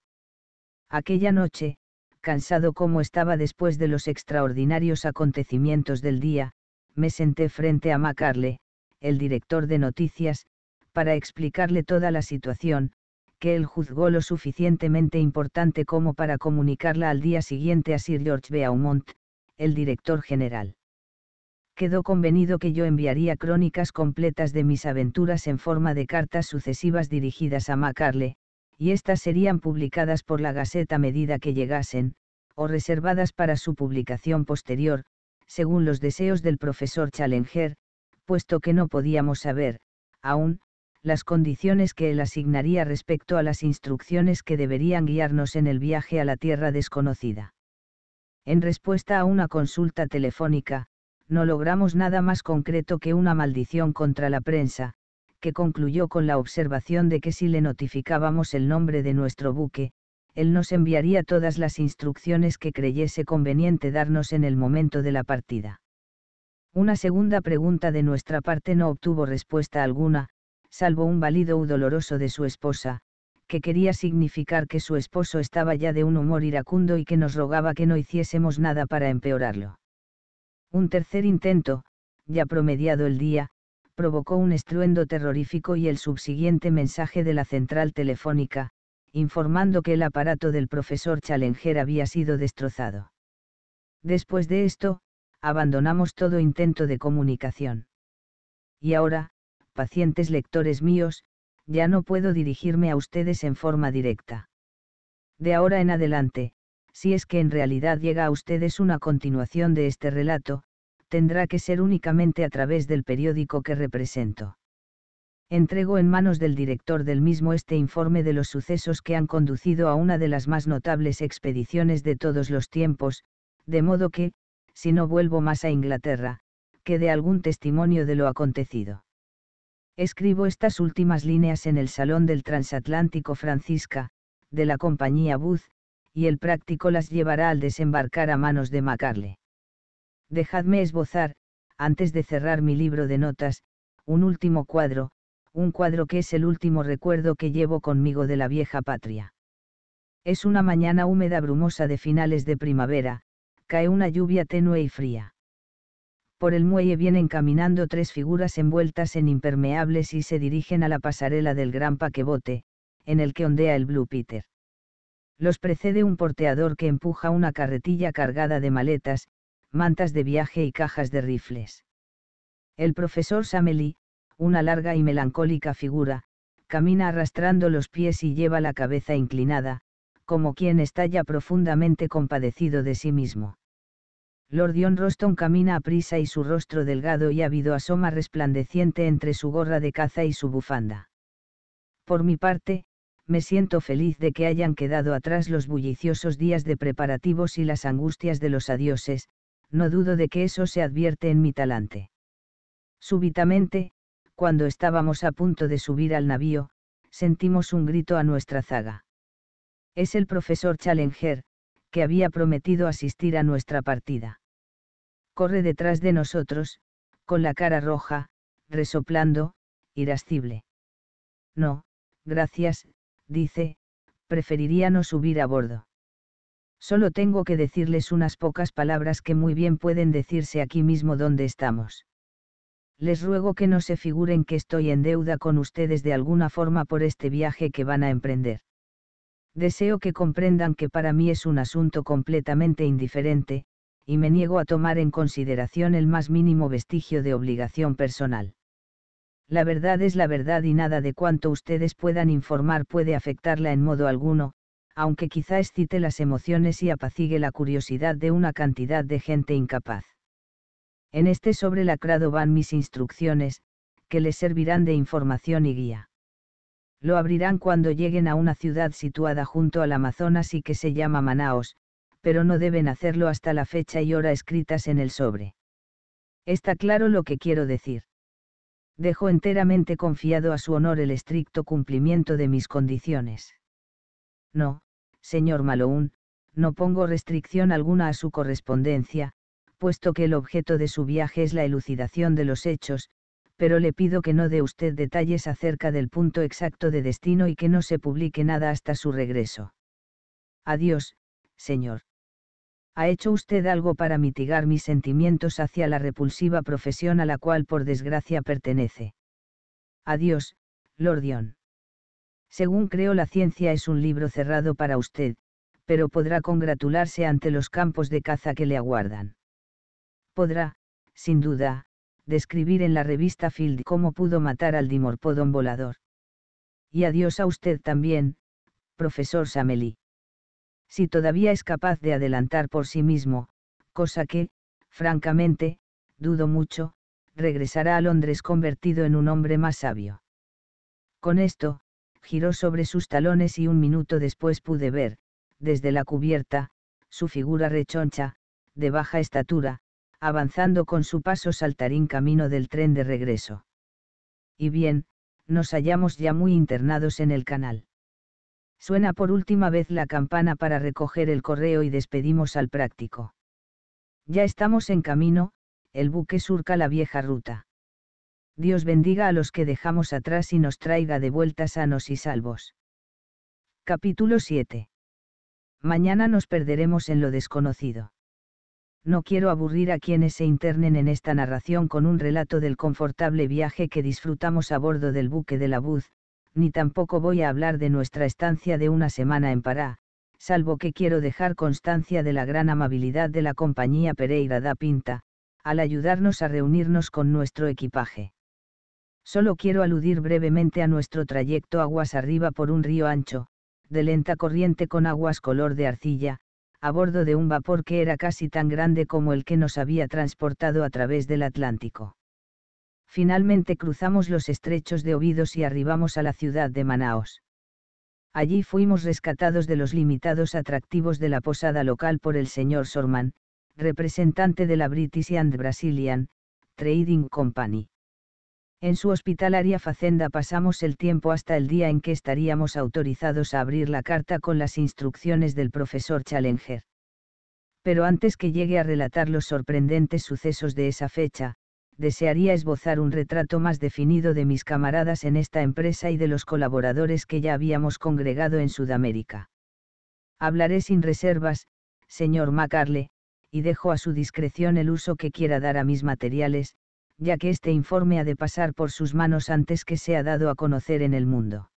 Aquella noche, cansado como estaba después de los extraordinarios acontecimientos del día, me senté frente a Macarle, el director de noticias, para explicarle toda la situación, que él juzgó lo suficientemente importante como para comunicarla al día siguiente a Sir George Beaumont, el director general. Quedó convenido que yo enviaría crónicas completas de mis aventuras en forma de cartas sucesivas dirigidas a Macarle, y éstas serían publicadas por la Gaceta a medida que llegasen, o reservadas para su publicación posterior, según los deseos del profesor Challenger, puesto que no podíamos saber, aún, las condiciones que él asignaría respecto a las instrucciones que deberían guiarnos en el viaje a la tierra desconocida. En respuesta a una consulta telefónica, no logramos nada más concreto que una maldición contra la prensa, que concluyó con la observación de que si le notificábamos el nombre de nuestro buque, él nos enviaría todas las instrucciones que creyese conveniente darnos en el momento de la partida. Una segunda pregunta de nuestra parte no obtuvo respuesta alguna, salvo un válido u doloroso de su esposa, que quería significar que su esposo estaba ya de un humor iracundo y que nos rogaba que no hiciésemos nada para empeorarlo. Un tercer intento, ya promediado el día, provocó un estruendo terrorífico y el subsiguiente mensaje de la central telefónica, informando que el aparato del profesor Challenger había sido destrozado. Después de esto, abandonamos todo intento de comunicación. Y ahora, pacientes lectores míos, ya no puedo dirigirme a ustedes en forma directa. De ahora en adelante, si es que en realidad llega a ustedes una continuación de este relato, tendrá que ser únicamente a través del periódico que represento. Entrego en manos del director del mismo este informe de los sucesos que han conducido a una de las más notables expediciones de todos los tiempos, de modo que, si no vuelvo más a Inglaterra, quede algún testimonio de lo acontecido. Escribo estas últimas líneas en el Salón del Transatlántico Francisca, de la compañía Booth, y el práctico las llevará al desembarcar a manos de Macarle. Dejadme esbozar, antes de cerrar mi libro de notas, un último cuadro, un cuadro que es el último recuerdo que llevo conmigo de la vieja patria. Es una mañana húmeda brumosa de finales de primavera, cae una lluvia tenue y fría. Por el muelle vienen caminando tres figuras envueltas en impermeables y se dirigen a la pasarela del gran paquebote, en el que ondea el Blue Peter. Los precede un porteador que empuja una carretilla cargada de maletas, mantas de viaje y cajas de rifles. El profesor Sameli, una larga y melancólica figura, camina arrastrando los pies y lleva la cabeza inclinada, como quien está ya profundamente compadecido de sí mismo. Lord John Roston camina a prisa y su rostro delgado y ávido asoma resplandeciente entre su gorra de caza y su bufanda. Por mi parte, me siento feliz de que hayan quedado atrás los bulliciosos días de preparativos y las angustias de los adioses, no dudo de que eso se advierte en mi talante. Súbitamente, cuando estábamos a punto de subir al navío, sentimos un grito a nuestra zaga. Es el profesor Challenger, que había prometido asistir a nuestra partida. Corre detrás de nosotros, con la cara roja, resoplando, irascible. No, gracias, dice, preferiría no subir a bordo. Solo tengo que decirles unas pocas palabras que muy bien pueden decirse aquí mismo donde estamos. Les ruego que no se figuren que estoy en deuda con ustedes de alguna forma por este viaje que van a emprender. Deseo que comprendan que para mí es un asunto completamente indiferente, y me niego a tomar en consideración el más mínimo vestigio de obligación personal. La verdad es la verdad y nada de cuanto ustedes puedan informar puede afectarla en modo alguno, aunque quizá excite las emociones y apacigue la curiosidad de una cantidad de gente incapaz. En este sobre lacrado van mis instrucciones, que les servirán de información y guía. Lo abrirán cuando lleguen a una ciudad situada junto al Amazonas y que se llama Manaos, pero no deben hacerlo hasta la fecha y hora escritas en el sobre. Está claro lo que quiero decir. Dejo enteramente confiado a su honor el estricto cumplimiento de mis condiciones. No, señor Maloun, no pongo restricción alguna a su correspondencia, puesto que el objeto de su viaje es la elucidación de los hechos, pero le pido que no dé usted detalles acerca del punto exacto de destino y que no se publique nada hasta su regreso. Adiós, señor. Ha hecho usted algo para mitigar mis sentimientos hacia la repulsiva profesión a la cual por desgracia pertenece. Adiós, Lordion. Según creo la ciencia es un libro cerrado para usted, pero podrá congratularse ante los campos de caza que le aguardan. Podrá, sin duda, describir en la revista Field cómo pudo matar al dimorpodon volador. Y adiós a usted también, profesor Sameli. Si todavía es capaz de adelantar por sí mismo, cosa que, francamente, dudo mucho, regresará a Londres convertido en un hombre más sabio. Con esto, giró sobre sus talones y un minuto después pude ver, desde la cubierta, su figura rechoncha, de baja estatura, avanzando con su paso saltarín camino del tren de regreso. Y bien, nos hallamos ya muy internados en el canal. Suena por última vez la campana para recoger el correo y despedimos al práctico. Ya estamos en camino, el buque surca la vieja ruta. Dios bendiga a los que dejamos atrás y nos traiga de vuelta sanos y salvos. Capítulo 7. Mañana nos perderemos en lo desconocido no quiero aburrir a quienes se internen en esta narración con un relato del confortable viaje que disfrutamos a bordo del buque de la Buz, ni tampoco voy a hablar de nuestra estancia de una semana en Pará, salvo que quiero dejar constancia de la gran amabilidad de la compañía Pereira da Pinta, al ayudarnos a reunirnos con nuestro equipaje. Solo quiero aludir brevemente a nuestro trayecto aguas arriba por un río ancho, de lenta corriente con aguas color de arcilla, a bordo de un vapor que era casi tan grande como el que nos había transportado a través del Atlántico. Finalmente cruzamos los estrechos de Ovidos y arribamos a la ciudad de Manaos. Allí fuimos rescatados de los limitados atractivos de la posada local por el señor Sorman, representante de la British and Brazilian Trading Company. En su hospitalaria facenda pasamos el tiempo hasta el día en que estaríamos autorizados a abrir la carta con las instrucciones del profesor Challenger. Pero antes que llegue a relatar los sorprendentes sucesos de esa fecha, desearía esbozar un retrato más definido de mis camaradas en esta empresa y de los colaboradores que ya habíamos congregado en Sudamérica. Hablaré sin reservas, señor Macarle, y dejo a su discreción el uso que quiera dar a mis materiales, ya que este informe ha de pasar por sus manos antes que sea dado a conocer en el mundo.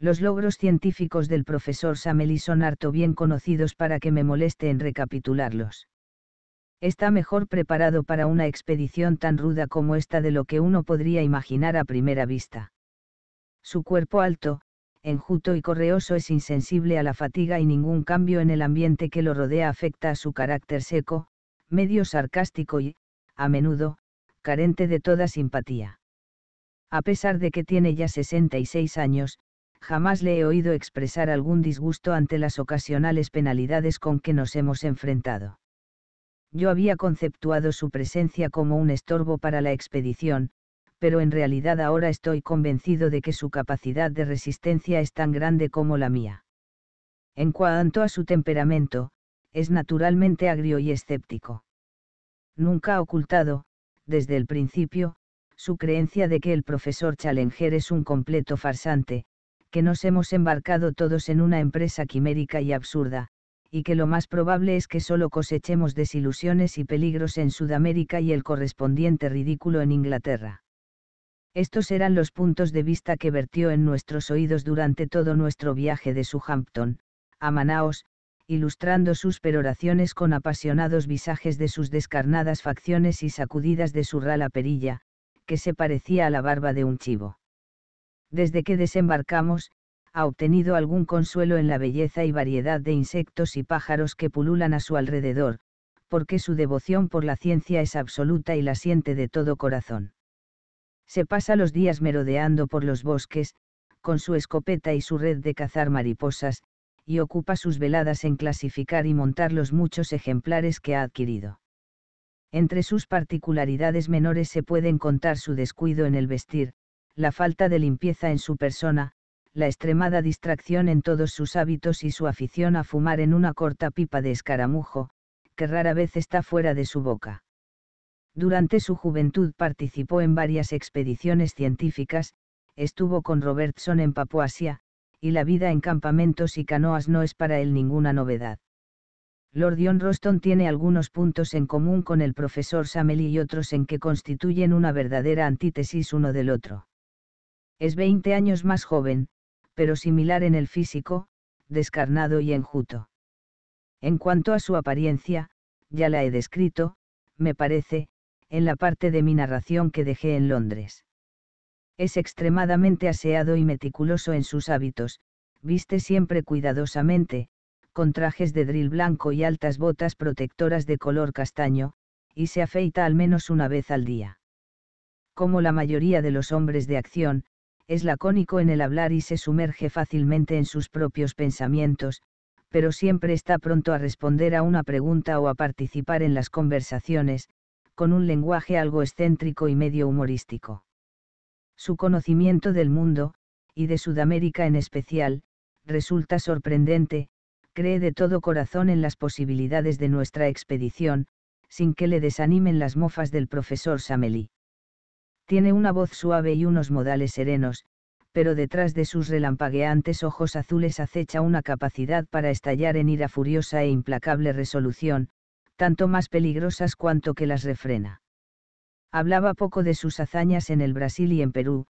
Los logros científicos del profesor Sameli son harto bien conocidos para que me moleste en recapitularlos. Está mejor preparado para una expedición tan ruda como esta de lo que uno podría imaginar a primera vista. Su cuerpo alto, enjuto y correoso es insensible a la fatiga y ningún cambio en el ambiente que lo rodea afecta a su carácter seco, medio sarcástico y, a menudo, carente de toda simpatía. A pesar de que tiene ya 66 años, jamás le he oído expresar algún disgusto ante las ocasionales penalidades con que nos hemos enfrentado. Yo había conceptuado su presencia como un estorbo para la expedición, pero en realidad ahora estoy convencido de que su capacidad de resistencia es tan grande como la mía. En cuanto a su temperamento, es naturalmente agrio y escéptico. Nunca ha ocultado, desde el principio, su creencia de que el profesor Challenger es un completo farsante, que nos hemos embarcado todos en una empresa quimérica y absurda, y que lo más probable es que solo cosechemos desilusiones y peligros en Sudamérica y el correspondiente ridículo en Inglaterra. Estos eran los puntos de vista que vertió en nuestros oídos durante todo nuestro viaje de Southampton, a Manaos, ilustrando sus peroraciones con apasionados visajes de sus descarnadas facciones y sacudidas de su rala perilla, que se parecía a la barba de un chivo. Desde que desembarcamos, ha obtenido algún consuelo en la belleza y variedad de insectos y pájaros que pululan a su alrededor, porque su devoción por la ciencia es absoluta y la siente de todo corazón. Se pasa los días merodeando por los bosques, con su escopeta y su red de cazar mariposas, y ocupa sus veladas en clasificar y montar los muchos ejemplares que ha adquirido. Entre sus particularidades menores se pueden contar su descuido en el vestir, la falta de limpieza en su persona, la extremada distracción en todos sus hábitos y su afición a fumar en una corta pipa de escaramujo, que rara vez está fuera de su boca. Durante su juventud participó en varias expediciones científicas, estuvo con Robertson en Papuasia, y la vida en campamentos y canoas no es para él ninguna novedad. Lord John Roston tiene algunos puntos en común con el profesor Samely y otros en que constituyen una verdadera antítesis uno del otro. Es 20 años más joven, pero similar en el físico, descarnado y enjuto. En cuanto a su apariencia, ya la he descrito, me parece, en la parte de mi narración que dejé en Londres. Es extremadamente aseado y meticuloso en sus hábitos, viste siempre cuidadosamente, con trajes de drill blanco y altas botas protectoras de color castaño, y se afeita al menos una vez al día. Como la mayoría de los hombres de acción, es lacónico en el hablar y se sumerge fácilmente en sus propios pensamientos, pero siempre está pronto a responder a una pregunta o a participar en las conversaciones, con un lenguaje algo excéntrico y medio humorístico. Su conocimiento del mundo, y de Sudamérica en especial, resulta sorprendente, cree de todo corazón en las posibilidades de nuestra expedición, sin que le desanimen las mofas del profesor Samelí. Tiene una voz suave y unos modales serenos, pero detrás de sus relampagueantes ojos azules acecha una capacidad para estallar en ira furiosa e implacable resolución, tanto más peligrosas cuanto que las refrena. Hablaba poco de sus hazañas en el Brasil y en Perú,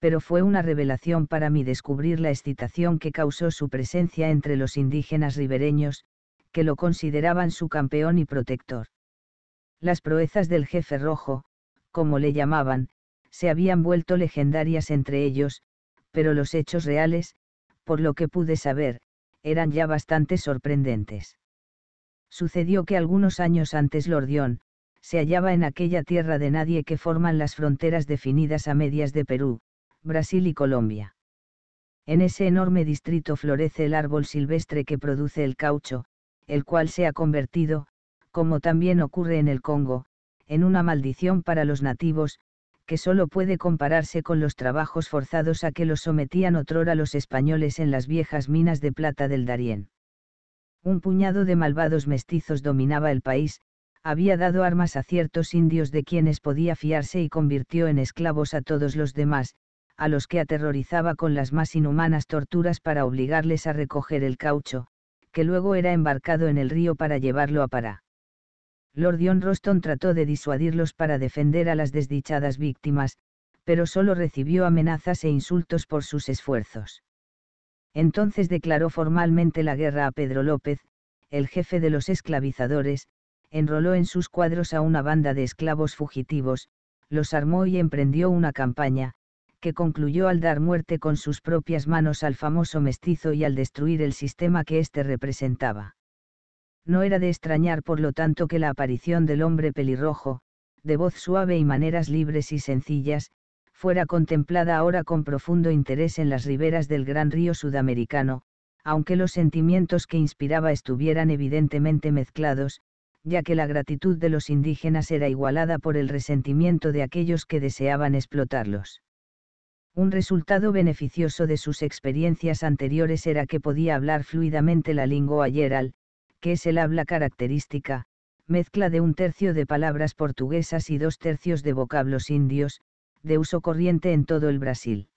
pero fue una revelación para mí descubrir la excitación que causó su presencia entre los indígenas ribereños, que lo consideraban su campeón y protector. Las proezas del jefe rojo, como le llamaban, se habían vuelto legendarias entre ellos, pero los hechos reales, por lo que pude saber, eran ya bastante sorprendentes. Sucedió que algunos años antes Lordión, se hallaba en aquella tierra de nadie que forman las fronteras definidas a medias de Perú, Brasil y Colombia. En ese enorme distrito florece el árbol silvestre que produce el caucho, el cual se ha convertido, como también ocurre en el Congo, en una maldición para los nativos, que solo puede compararse con los trabajos forzados a que los sometían otrora los españoles en las viejas minas de plata del Darién. Un puñado de malvados mestizos dominaba el país, había dado armas a ciertos indios de quienes podía fiarse y convirtió en esclavos a todos los demás, a los que aterrorizaba con las más inhumanas torturas para obligarles a recoger el caucho, que luego era embarcado en el río para llevarlo a Pará. Lord John Roston trató de disuadirlos para defender a las desdichadas víctimas, pero solo recibió amenazas e insultos por sus esfuerzos. Entonces declaró formalmente la guerra a Pedro López, el jefe de los esclavizadores, enroló en sus cuadros a una banda de esclavos fugitivos, los armó y emprendió una campaña, que concluyó al dar muerte con sus propias manos al famoso mestizo y al destruir el sistema que éste representaba. No era de extrañar por lo tanto que la aparición del hombre pelirrojo, de voz suave y maneras libres y sencillas, fuera contemplada ahora con profundo interés en las riberas del gran río sudamericano, aunque los sentimientos que inspiraba estuvieran evidentemente mezclados, ya que la gratitud de los indígenas era igualada por el resentimiento de aquellos que deseaban explotarlos. Un resultado beneficioso de sus experiencias anteriores era que podía hablar fluidamente la lingua yeral, que es el habla característica, mezcla de un tercio de palabras portuguesas y dos tercios de vocablos indios, de uso corriente en todo el Brasil.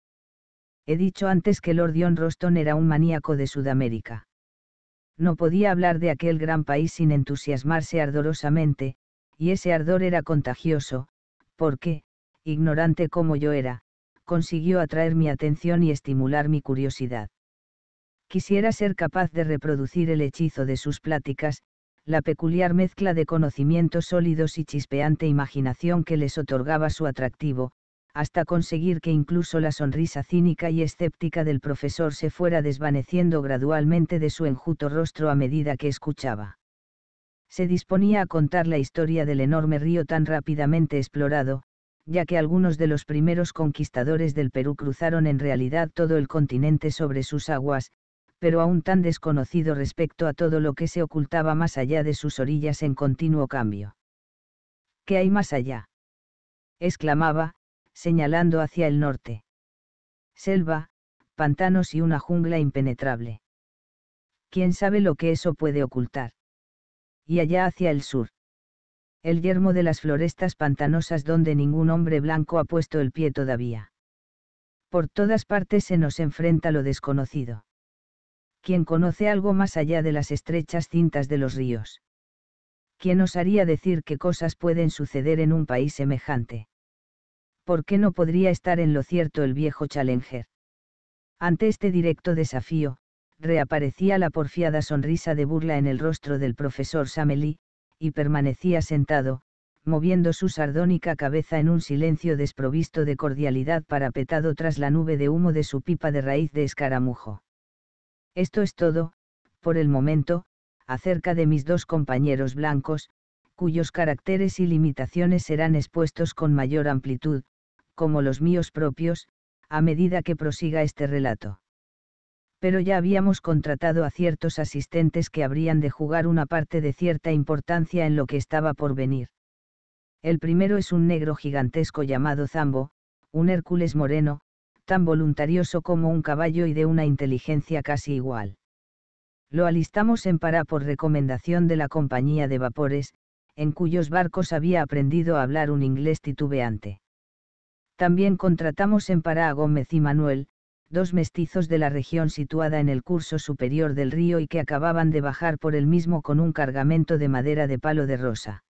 He dicho antes que Lord John Roston era un maníaco de Sudamérica. No podía hablar de aquel gran país sin entusiasmarse ardorosamente, y ese ardor era contagioso, porque, ignorante como yo era, consiguió atraer mi atención y estimular mi curiosidad. Quisiera ser capaz de reproducir el hechizo de sus pláticas, la peculiar mezcla de conocimientos sólidos y chispeante imaginación que les otorgaba su atractivo, hasta conseguir que incluso la sonrisa cínica y escéptica del profesor se fuera desvaneciendo gradualmente de su enjuto rostro a medida que escuchaba. Se disponía a contar la historia del enorme río tan rápidamente explorado, ya que algunos de los primeros conquistadores del Perú cruzaron en realidad todo el continente sobre sus aguas, pero aún tan desconocido respecto a todo lo que se ocultaba más allá de sus orillas en continuo cambio. ¿Qué hay más allá? exclamaba, señalando hacia el norte. Selva, pantanos y una jungla impenetrable. ¿Quién sabe lo que eso puede ocultar? Y allá hacia el sur. El yermo de las florestas pantanosas donde ningún hombre blanco ha puesto el pie todavía. Por todas partes se nos enfrenta lo desconocido. ¿Quién conoce algo más allá de las estrechas cintas de los ríos? ¿Quién osaría decir qué cosas pueden suceder en un país semejante? ¿por qué no podría estar en lo cierto el viejo Challenger? Ante este directo desafío, reaparecía la porfiada sonrisa de burla en el rostro del profesor Samely, y permanecía sentado, moviendo su sardónica cabeza en un silencio desprovisto de cordialidad parapetado tras la nube de humo de su pipa de raíz de escaramujo. Esto es todo, por el momento, acerca de mis dos compañeros blancos, cuyos caracteres y limitaciones serán expuestos con mayor amplitud, como los míos propios, a medida que prosiga este relato. Pero ya habíamos contratado a ciertos asistentes que habrían de jugar una parte de cierta importancia en lo que estaba por venir. El primero es un negro gigantesco llamado Zambo, un Hércules moreno, tan voluntarioso como un caballo y de una inteligencia casi igual. Lo alistamos en Pará por recomendación de la compañía de vapores, en cuyos barcos había aprendido a hablar un inglés titubeante. También contratamos en Pará a Gómez y Manuel, dos mestizos de la región situada en el curso superior del río y que acababan de bajar por el mismo con un cargamento de madera de palo de rosa.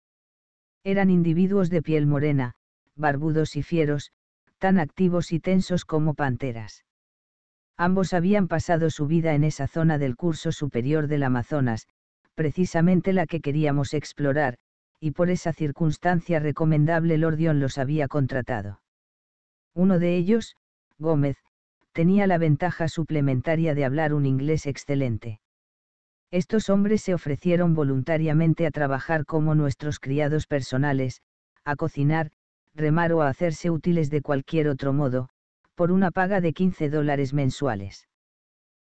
Eran individuos de piel morena, barbudos y fieros, tan activos y tensos como panteras. Ambos habían pasado su vida en esa zona del curso superior del Amazonas, precisamente la que queríamos explorar, y por esa circunstancia recomendable Lordion los había contratado. Uno de ellos, Gómez, tenía la ventaja suplementaria de hablar un inglés excelente. Estos hombres se ofrecieron voluntariamente a trabajar como nuestros criados personales, a cocinar, remar o a hacerse útiles de cualquier otro modo, por una paga de 15 dólares mensuales.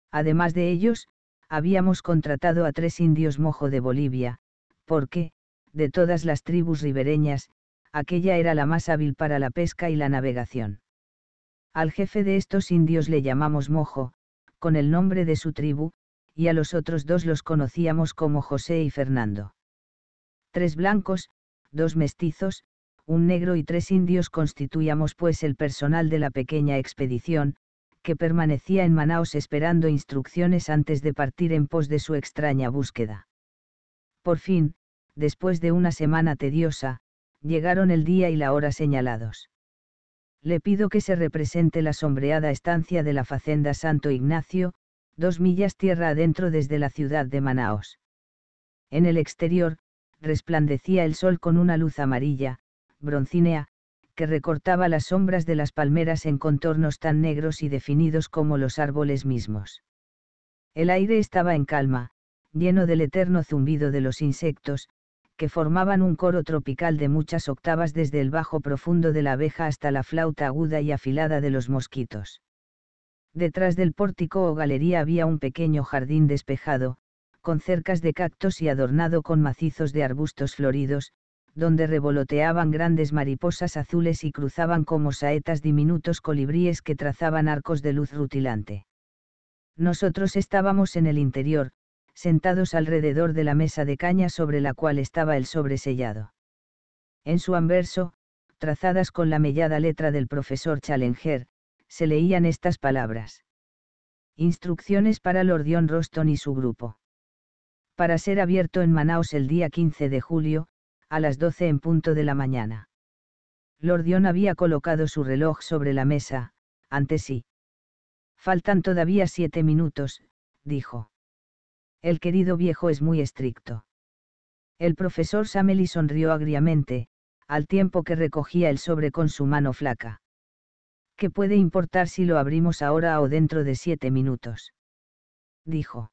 Además de ellos, habíamos contratado a tres indios mojo de Bolivia, porque, de todas las tribus ribereñas, aquella era la más hábil para la pesca y la navegación. Al jefe de estos indios le llamamos Mojo, con el nombre de su tribu, y a los otros dos los conocíamos como José y Fernando. Tres blancos, dos mestizos, un negro y tres indios constituíamos pues el personal de la pequeña expedición, que permanecía en Manaos esperando instrucciones antes de partir en pos de su extraña búsqueda. Por fin, después de una semana tediosa, llegaron el día y la hora señalados. Le pido que se represente la sombreada estancia de la facenda Santo Ignacio, dos millas tierra adentro desde la ciudad de Manaos. En el exterior, resplandecía el sol con una luz amarilla, broncínea, que recortaba las sombras de las palmeras en contornos tan negros y definidos como los árboles mismos. El aire estaba en calma, lleno del eterno zumbido de los insectos, que formaban un coro tropical de muchas octavas desde el bajo profundo de la abeja hasta la flauta aguda y afilada de los mosquitos. Detrás del pórtico o galería había un pequeño jardín despejado, con cercas de cactos y adornado con macizos de arbustos floridos, donde revoloteaban grandes mariposas azules y cruzaban como saetas diminutos colibríes que trazaban arcos de luz rutilante. Nosotros estábamos en el interior, sentados alrededor de la mesa de caña sobre la cual estaba el sobresellado. En su anverso, trazadas con la mellada letra del profesor Challenger, se leían estas palabras. Instrucciones para Lord John Roston y su grupo. Para ser abierto en Manaus el día 15 de julio, a las 12 en punto de la mañana. Lord John había colocado su reloj sobre la mesa, ante sí. Faltan todavía siete minutos, dijo. El querido viejo es muy estricto. El profesor Sameli sonrió agriamente, al tiempo que recogía el sobre con su mano flaca. ¿Qué puede importar si lo abrimos ahora o dentro de siete minutos? Dijo.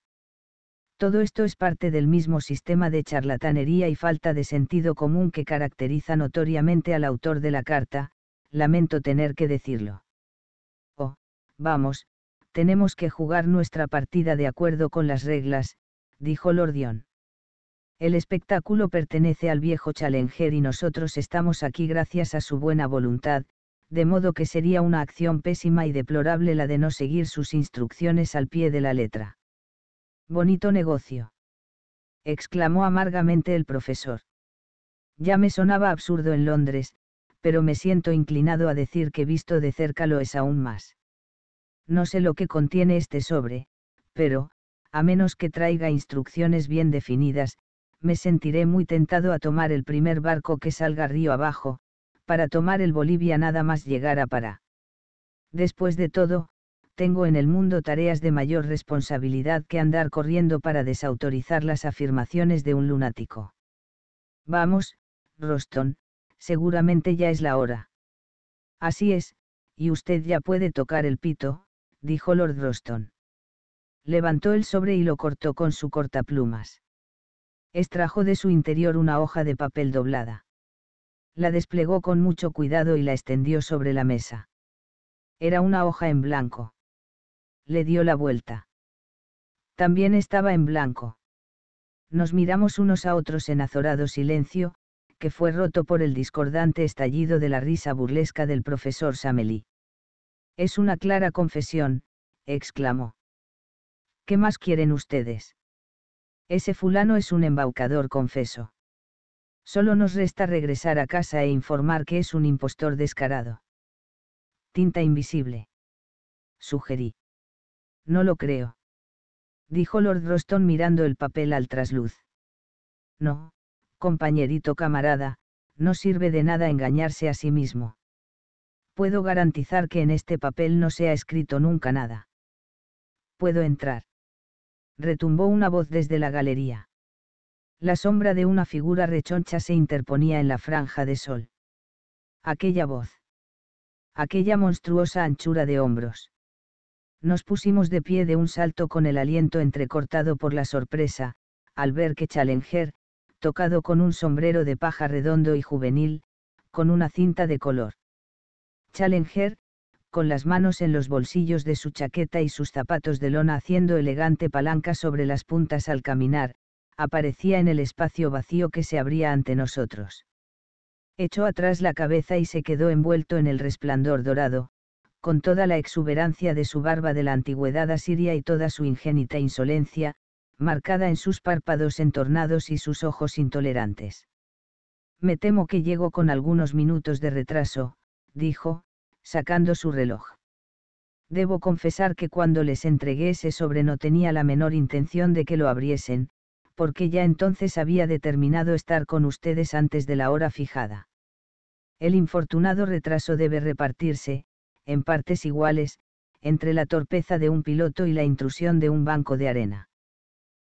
Todo esto es parte del mismo sistema de charlatanería y falta de sentido común que caracteriza notoriamente al autor de la carta, lamento tener que decirlo. Oh, vamos, tenemos que jugar nuestra partida de acuerdo con las reglas, dijo Lordion. El espectáculo pertenece al viejo Challenger y nosotros estamos aquí gracias a su buena voluntad, de modo que sería una acción pésima y deplorable la de no seguir sus instrucciones al pie de la letra. Bonito negocio. exclamó amargamente el profesor. Ya me sonaba absurdo en Londres, pero me siento inclinado a decir que visto de cerca lo es aún más no sé lo que contiene este sobre, pero, a menos que traiga instrucciones bien definidas, me sentiré muy tentado a tomar el primer barco que salga río abajo, para tomar el Bolivia nada más llegar a Pará. Después de todo, tengo en el mundo tareas de mayor responsabilidad que andar corriendo para desautorizar las afirmaciones de un lunático. Vamos, Roston, seguramente ya es la hora. Así es, y usted ya puede tocar el pito, dijo Lord Roston. Levantó el sobre y lo cortó con su cortaplumas. Extrajo de su interior una hoja de papel doblada. La desplegó con mucho cuidado y la extendió sobre la mesa. Era una hoja en blanco. Le dio la vuelta. También estaba en blanco. Nos miramos unos a otros en azorado silencio, que fue roto por el discordante estallido de la risa burlesca del profesor Samely. Es una clara confesión, exclamó. ¿Qué más quieren ustedes? Ese fulano es un embaucador, confeso. Solo nos resta regresar a casa e informar que es un impostor descarado. Tinta invisible. Sugerí. No lo creo. Dijo Lord Roston mirando el papel al trasluz. No, compañerito camarada, no sirve de nada engañarse a sí mismo puedo garantizar que en este papel no se ha escrito nunca nada. Puedo entrar. Retumbó una voz desde la galería. La sombra de una figura rechoncha se interponía en la franja de sol. Aquella voz. Aquella monstruosa anchura de hombros. Nos pusimos de pie de un salto con el aliento entrecortado por la sorpresa, al ver que Challenger, tocado con un sombrero de paja redondo y juvenil, con una cinta de color Challenger, con las manos en los bolsillos de su chaqueta y sus zapatos de lona haciendo elegante palanca sobre las puntas al caminar, aparecía en el espacio vacío que se abría ante nosotros. Echó atrás la cabeza y se quedó envuelto en el resplandor dorado, con toda la exuberancia de su barba de la antigüedad asiria y toda su ingénita insolencia, marcada en sus párpados entornados y sus ojos intolerantes. Me temo que llego con algunos minutos de retraso, dijo, sacando su reloj. Debo confesar que cuando les entregué ese sobre no tenía la menor intención de que lo abriesen, porque ya entonces había determinado estar con ustedes antes de la hora fijada. El infortunado retraso debe repartirse, en partes iguales, entre la torpeza de un piloto y la intrusión de un banco de arena.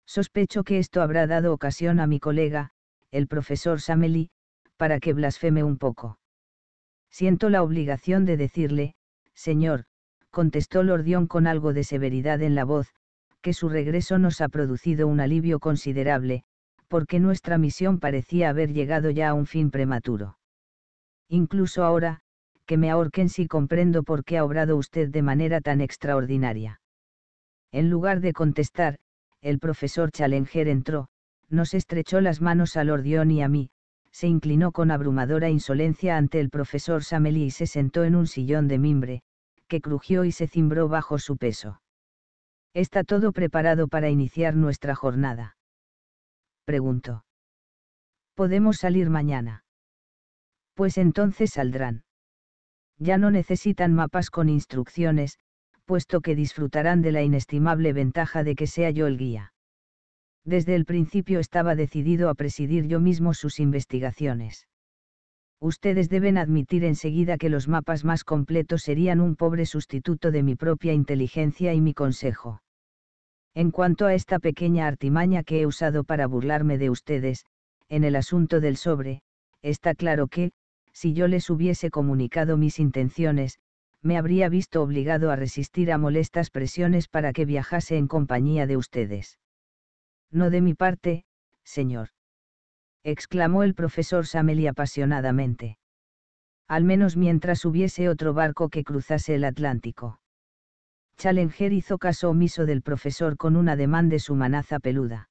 Sospecho que esto habrá dado ocasión a mi colega, el profesor Sameli, para que blasfeme un poco. Siento la obligación de decirle, señor, contestó Lordión con algo de severidad en la voz, que su regreso nos ha producido un alivio considerable, porque nuestra misión parecía haber llegado ya a un fin prematuro. Incluso ahora, que me ahorquen si comprendo por qué ha obrado usted de manera tan extraordinaria. En lugar de contestar, el profesor Challenger entró, nos estrechó las manos a Lordión y a mí, se inclinó con abrumadora insolencia ante el profesor Sameli y se sentó en un sillón de mimbre, que crujió y se cimbró bajo su peso. ¿Está todo preparado para iniciar nuestra jornada? Preguntó. ¿Podemos salir mañana? Pues entonces saldrán. Ya no necesitan mapas con instrucciones, puesto que disfrutarán de la inestimable ventaja de que sea yo el guía. Desde el principio estaba decidido a presidir yo mismo sus investigaciones. Ustedes deben admitir enseguida que los mapas más completos serían un pobre sustituto de mi propia inteligencia y mi consejo. En cuanto a esta pequeña artimaña que he usado para burlarme de ustedes, en el asunto del sobre, está claro que, si yo les hubiese comunicado mis intenciones, me habría visto obligado a resistir a molestas presiones para que viajase en compañía de ustedes. No de mi parte, señor. exclamó el profesor Sameli apasionadamente. Al menos mientras hubiese otro barco que cruzase el Atlántico. Challenger hizo caso omiso del profesor con un ademán de su manaza peluda.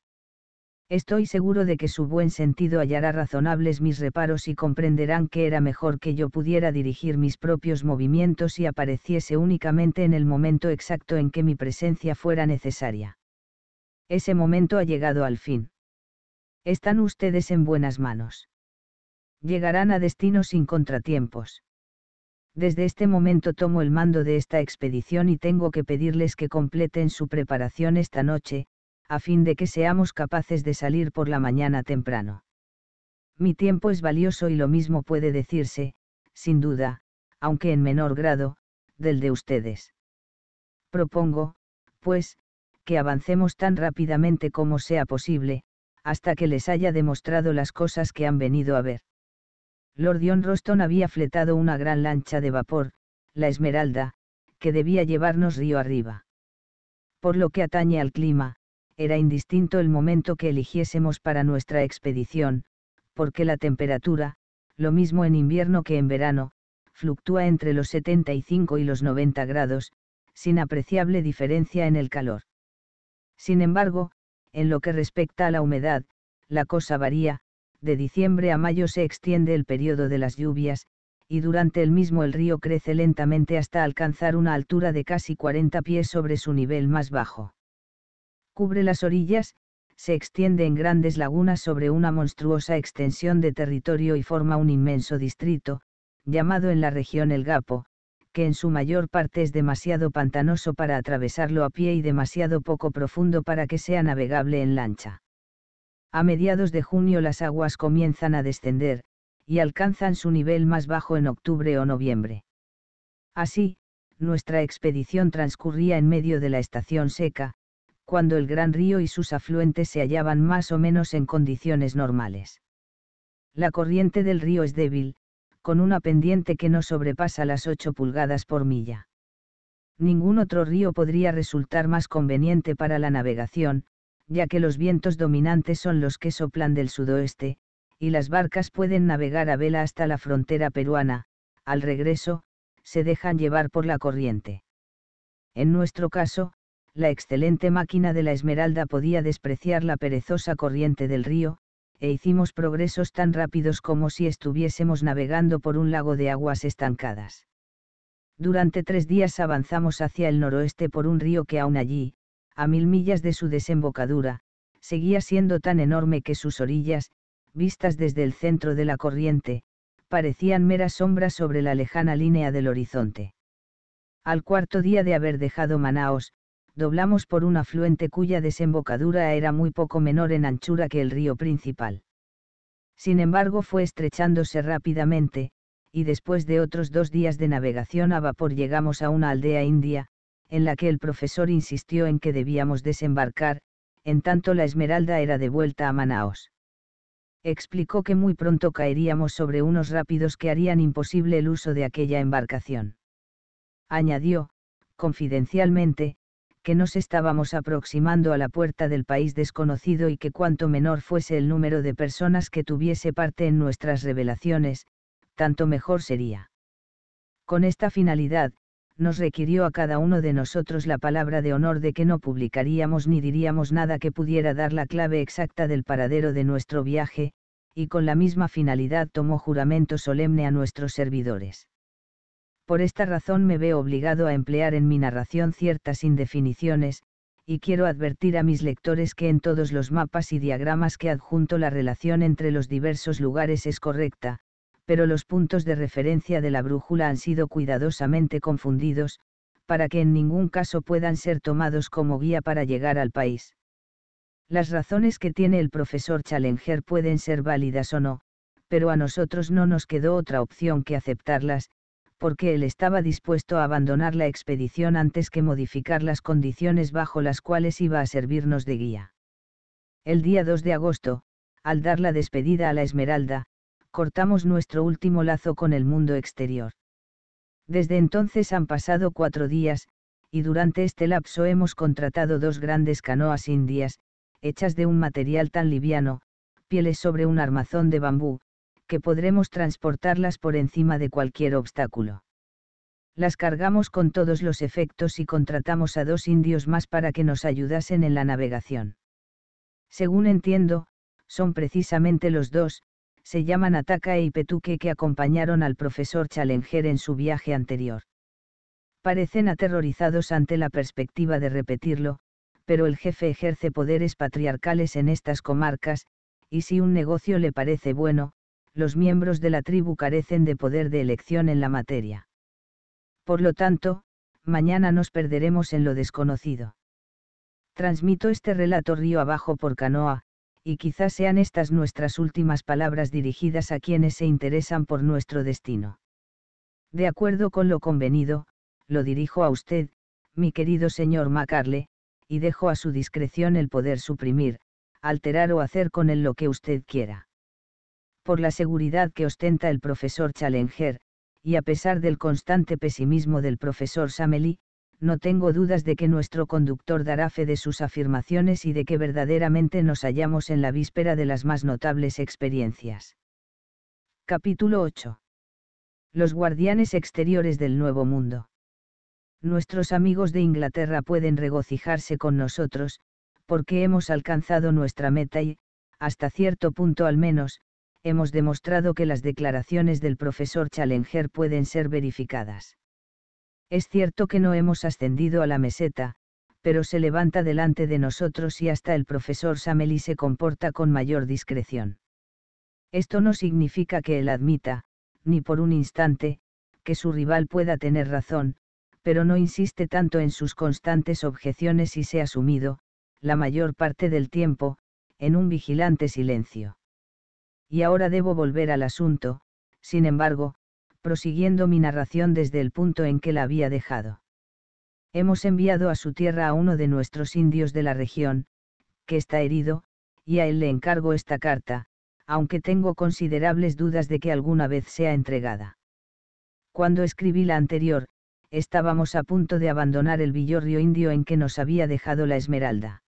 Estoy seguro de que su buen sentido hallará razonables mis reparos y comprenderán que era mejor que yo pudiera dirigir mis propios movimientos y apareciese únicamente en el momento exacto en que mi presencia fuera necesaria. Ese momento ha llegado al fin. Están ustedes en buenas manos. Llegarán a destino sin contratiempos. Desde este momento tomo el mando de esta expedición y tengo que pedirles que completen su preparación esta noche, a fin de que seamos capaces de salir por la mañana temprano. Mi tiempo es valioso y lo mismo puede decirse, sin duda, aunque en menor grado, del de ustedes. Propongo, pues, avancemos tan rápidamente como sea posible, hasta que les haya demostrado las cosas que han venido a ver. Lord John Roston había fletado una gran lancha de vapor, la Esmeralda, que debía llevarnos río arriba. Por lo que atañe al clima, era indistinto el momento que eligiésemos para nuestra expedición, porque la temperatura, lo mismo en invierno que en verano, fluctúa entre los 75 y los 90 grados, sin apreciable diferencia en el calor. Sin embargo, en lo que respecta a la humedad, la cosa varía, de diciembre a mayo se extiende el periodo de las lluvias, y durante el mismo el río crece lentamente hasta alcanzar una altura de casi 40 pies sobre su nivel más bajo. Cubre las orillas, se extiende en grandes lagunas sobre una monstruosa extensión de territorio y forma un inmenso distrito, llamado en la región El Gapo, que en su mayor parte es demasiado pantanoso para atravesarlo a pie y demasiado poco profundo para que sea navegable en lancha. A mediados de junio las aguas comienzan a descender, y alcanzan su nivel más bajo en octubre o noviembre. Así, nuestra expedición transcurría en medio de la estación seca, cuando el gran río y sus afluentes se hallaban más o menos en condiciones normales. La corriente del río es débil, con una pendiente que no sobrepasa las 8 pulgadas por milla. Ningún otro río podría resultar más conveniente para la navegación, ya que los vientos dominantes son los que soplan del sudoeste, y las barcas pueden navegar a vela hasta la frontera peruana, al regreso, se dejan llevar por la corriente. En nuestro caso, la excelente máquina de la Esmeralda podía despreciar la perezosa corriente del río, e hicimos progresos tan rápidos como si estuviésemos navegando por un lago de aguas estancadas. Durante tres días avanzamos hacia el noroeste por un río que aún allí, a mil millas de su desembocadura, seguía siendo tan enorme que sus orillas, vistas desde el centro de la corriente, parecían meras sombras sobre la lejana línea del horizonte. Al cuarto día de haber dejado Manaos, doblamos por un afluente cuya desembocadura era muy poco menor en anchura que el río principal. Sin embargo, fue estrechándose rápidamente, y después de otros dos días de navegación a vapor llegamos a una aldea india, en la que el profesor insistió en que debíamos desembarcar, en tanto la Esmeralda era de vuelta a Manaos. Explicó que muy pronto caeríamos sobre unos rápidos que harían imposible el uso de aquella embarcación. Añadió, confidencialmente, que nos estábamos aproximando a la puerta del país desconocido y que cuanto menor fuese el número de personas que tuviese parte en nuestras revelaciones, tanto mejor sería. Con esta finalidad, nos requirió a cada uno de nosotros la palabra de honor de que no publicaríamos ni diríamos nada que pudiera dar la clave exacta del paradero de nuestro viaje, y con la misma finalidad tomó juramento solemne a nuestros servidores. Por esta razón me veo obligado a emplear en mi narración ciertas indefiniciones, y quiero advertir a mis lectores que en todos los mapas y diagramas que adjunto la relación entre los diversos lugares es correcta, pero los puntos de referencia de la brújula han sido cuidadosamente confundidos, para que en ningún caso puedan ser tomados como guía para llegar al país. Las razones que tiene el profesor Challenger pueden ser válidas o no, pero a nosotros no nos quedó otra opción que aceptarlas, porque él estaba dispuesto a abandonar la expedición antes que modificar las condiciones bajo las cuales iba a servirnos de guía. El día 2 de agosto, al dar la despedida a la Esmeralda, cortamos nuestro último lazo con el mundo exterior. Desde entonces han pasado cuatro días, y durante este lapso hemos contratado dos grandes canoas indias, hechas de un material tan liviano, pieles sobre un armazón de bambú, que podremos transportarlas por encima de cualquier obstáculo. Las cargamos con todos los efectos y contratamos a dos indios más para que nos ayudasen en la navegación. Según entiendo, son precisamente los dos, se llaman Ataka y e Petuque que acompañaron al profesor Challenger en su viaje anterior. Parecen aterrorizados ante la perspectiva de repetirlo, pero el jefe ejerce poderes patriarcales en estas comarcas, y si un negocio le parece bueno, los miembros de la tribu carecen de poder de elección en la materia. Por lo tanto, mañana nos perderemos en lo desconocido. Transmito este relato río abajo por canoa, y quizás sean estas nuestras últimas palabras dirigidas a quienes se interesan por nuestro destino. De acuerdo con lo convenido, lo dirijo a usted, mi querido señor Macarle, y dejo a su discreción el poder suprimir, alterar o hacer con él lo que usted quiera por la seguridad que ostenta el profesor Challenger, y a pesar del constante pesimismo del profesor Samely, no tengo dudas de que nuestro conductor dará fe de sus afirmaciones y de que verdaderamente nos hallamos en la víspera de las más notables experiencias. Capítulo 8. Los guardianes exteriores del Nuevo Mundo. Nuestros amigos de Inglaterra pueden regocijarse con nosotros, porque hemos alcanzado nuestra meta y, hasta cierto punto al menos, hemos demostrado que las declaraciones del profesor Challenger pueden ser verificadas. Es cierto que no hemos ascendido a la meseta, pero se levanta delante de nosotros y hasta el profesor Sameli se comporta con mayor discreción. Esto no significa que él admita, ni por un instante, que su rival pueda tener razón, pero no insiste tanto en sus constantes objeciones y se ha sumido, la mayor parte del tiempo, en un vigilante silencio y ahora debo volver al asunto, sin embargo, prosiguiendo mi narración desde el punto en que la había dejado. Hemos enviado a su tierra a uno de nuestros indios de la región, que está herido, y a él le encargo esta carta, aunque tengo considerables dudas de que alguna vez sea entregada. Cuando escribí la anterior, estábamos a punto de abandonar el villorrio indio en que nos había dejado la esmeralda.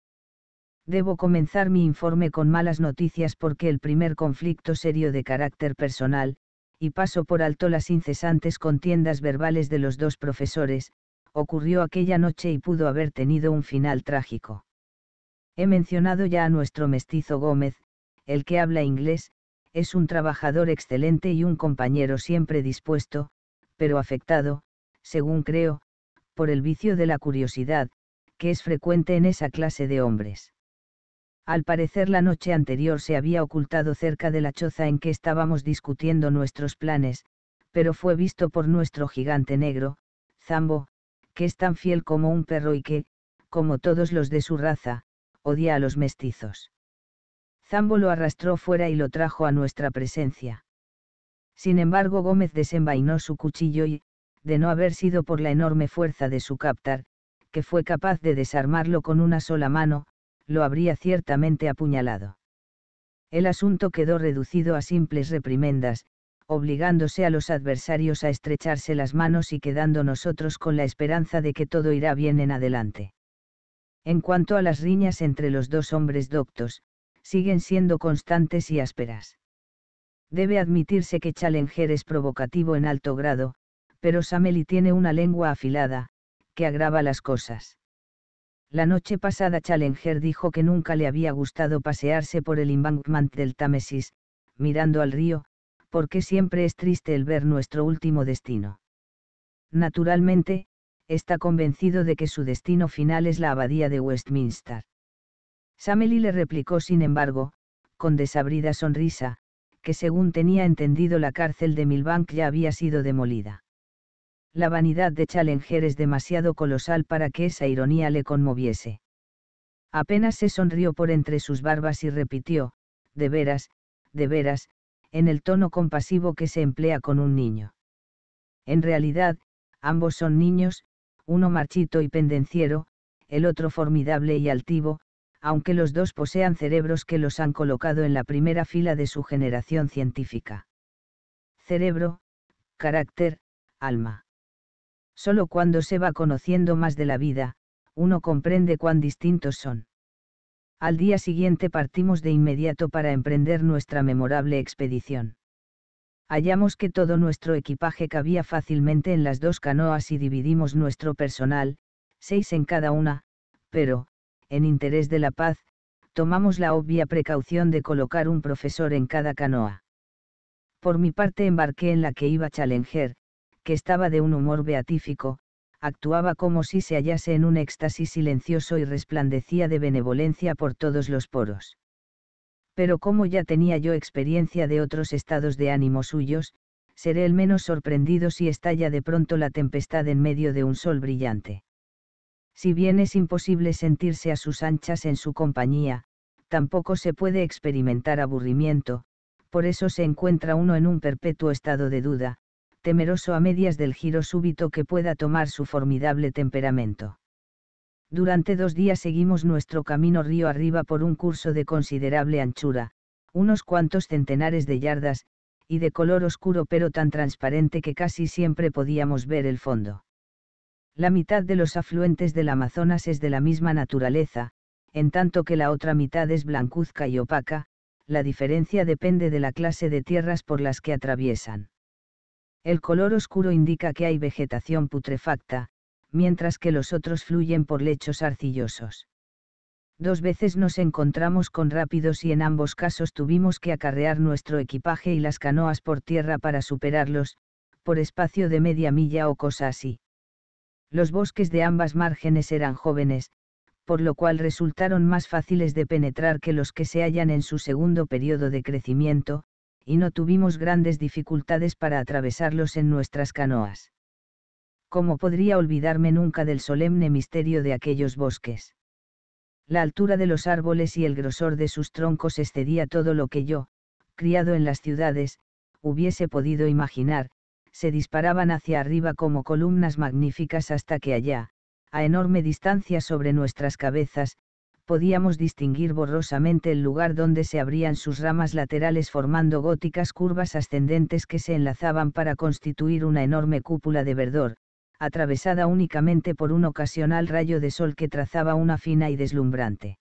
Debo comenzar mi informe con malas noticias porque el primer conflicto serio de carácter personal, y paso por alto las incesantes contiendas verbales de los dos profesores, ocurrió aquella noche y pudo haber tenido un final trágico. He mencionado ya a nuestro mestizo Gómez, el que habla inglés, es un trabajador excelente y un compañero siempre dispuesto, pero afectado, según creo, por el vicio de la curiosidad, que es frecuente en esa clase de hombres. Al parecer la noche anterior se había ocultado cerca de la choza en que estábamos discutiendo nuestros planes, pero fue visto por nuestro gigante negro, Zambo, que es tan fiel como un perro y que, como todos los de su raza, odia a los mestizos. Zambo lo arrastró fuera y lo trajo a nuestra presencia. Sin embargo, Gómez desenvainó su cuchillo y, de no haber sido por la enorme fuerza de su captar, que fue capaz de desarmarlo con una sola mano, lo habría ciertamente apuñalado. El asunto quedó reducido a simples reprimendas, obligándose a los adversarios a estrecharse las manos y quedando nosotros con la esperanza de que todo irá bien en adelante. En cuanto a las riñas entre los dos hombres doctos, siguen siendo constantes y ásperas. Debe admitirse que Challenger es provocativo en alto grado, pero Sameli tiene una lengua afilada, que agrava las cosas. La noche pasada Challenger dijo que nunca le había gustado pasearse por el embankment del Támesis, mirando al río, porque siempre es triste el ver nuestro último destino. Naturalmente, está convencido de que su destino final es la abadía de Westminster. Samely le replicó sin embargo, con desabrida sonrisa, que según tenía entendido la cárcel de Milbank ya había sido demolida la vanidad de Challenger es demasiado colosal para que esa ironía le conmoviese. Apenas se sonrió por entre sus barbas y repitió, de veras, de veras, en el tono compasivo que se emplea con un niño. En realidad, ambos son niños, uno marchito y pendenciero, el otro formidable y altivo, aunque los dos posean cerebros que los han colocado en la primera fila de su generación científica. Cerebro, carácter, alma. Solo cuando se va conociendo más de la vida, uno comprende cuán distintos son. Al día siguiente partimos de inmediato para emprender nuestra memorable expedición. Hallamos que todo nuestro equipaje cabía fácilmente en las dos canoas y dividimos nuestro personal, seis en cada una, pero, en interés de la paz, tomamos la obvia precaución de colocar un profesor en cada canoa. Por mi parte embarqué en la que iba Challenger, que estaba de un humor beatífico, actuaba como si se hallase en un éxtasis silencioso y resplandecía de benevolencia por todos los poros. Pero como ya tenía yo experiencia de otros estados de ánimo suyos, seré el menos sorprendido si estalla de pronto la tempestad en medio de un sol brillante. Si bien es imposible sentirse a sus anchas en su compañía, tampoco se puede experimentar aburrimiento, por eso se encuentra uno en un perpetuo estado de duda, temeroso a medias del giro súbito que pueda tomar su formidable temperamento. Durante dos días seguimos nuestro camino río arriba por un curso de considerable anchura, unos cuantos centenares de yardas, y de color oscuro pero tan transparente que casi siempre podíamos ver el fondo. La mitad de los afluentes del Amazonas es de la misma naturaleza, en tanto que la otra mitad es blancuzca y opaca, la diferencia depende de la clase de tierras por las que atraviesan. El color oscuro indica que hay vegetación putrefacta, mientras que los otros fluyen por lechos arcillosos. Dos veces nos encontramos con rápidos y en ambos casos tuvimos que acarrear nuestro equipaje y las canoas por tierra para superarlos, por espacio de media milla o cosa así. Los bosques de ambas márgenes eran jóvenes, por lo cual resultaron más fáciles de penetrar que los que se hallan en su segundo periodo de crecimiento, y no tuvimos grandes dificultades para atravesarlos en nuestras canoas. ¿Cómo podría olvidarme nunca del solemne misterio de aquellos bosques? La altura de los árboles y el grosor de sus troncos excedía todo lo que yo, criado en las ciudades, hubiese podido imaginar, se disparaban hacia arriba como columnas magníficas hasta que allá, a enorme distancia sobre nuestras cabezas, podíamos distinguir borrosamente el lugar donde se abrían sus ramas laterales formando góticas curvas ascendentes que se enlazaban para constituir una enorme cúpula de verdor, atravesada únicamente por un ocasional rayo de sol que trazaba una fina y deslumbrante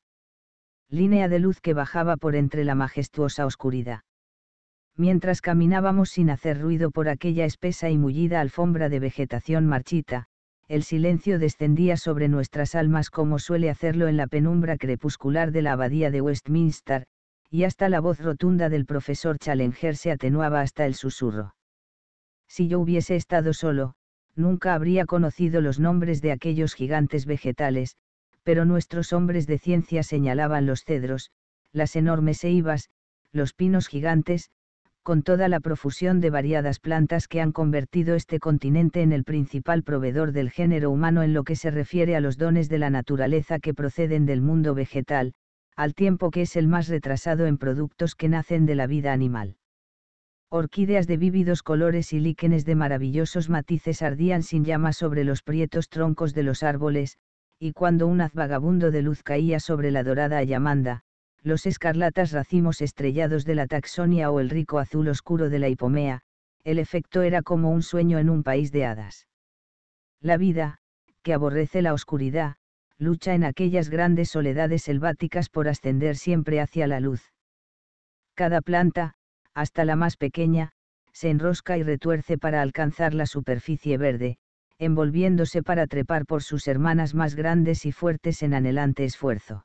línea de luz que bajaba por entre la majestuosa oscuridad. Mientras caminábamos sin hacer ruido por aquella espesa y mullida alfombra de vegetación marchita, el silencio descendía sobre nuestras almas como suele hacerlo en la penumbra crepuscular de la abadía de Westminster, y hasta la voz rotunda del profesor Challenger se atenuaba hasta el susurro. Si yo hubiese estado solo, nunca habría conocido los nombres de aquellos gigantes vegetales, pero nuestros hombres de ciencia señalaban los cedros, las enormes ceibas, los pinos gigantes, con toda la profusión de variadas plantas que han convertido este continente en el principal proveedor del género humano en lo que se refiere a los dones de la naturaleza que proceden del mundo vegetal, al tiempo que es el más retrasado en productos que nacen de la vida animal. Orquídeas de vívidos colores y líquenes de maravillosos matices ardían sin llama sobre los prietos troncos de los árboles, y cuando un haz vagabundo de luz caía sobre la dorada ayamanda, los escarlatas racimos estrellados de la taxonia o el rico azul oscuro de la hipomea, el efecto era como un sueño en un país de hadas. La vida, que aborrece la oscuridad, lucha en aquellas grandes soledades selváticas por ascender siempre hacia la luz. Cada planta, hasta la más pequeña, se enrosca y retuerce para alcanzar la superficie verde, envolviéndose para trepar por sus hermanas más grandes y fuertes en anhelante esfuerzo.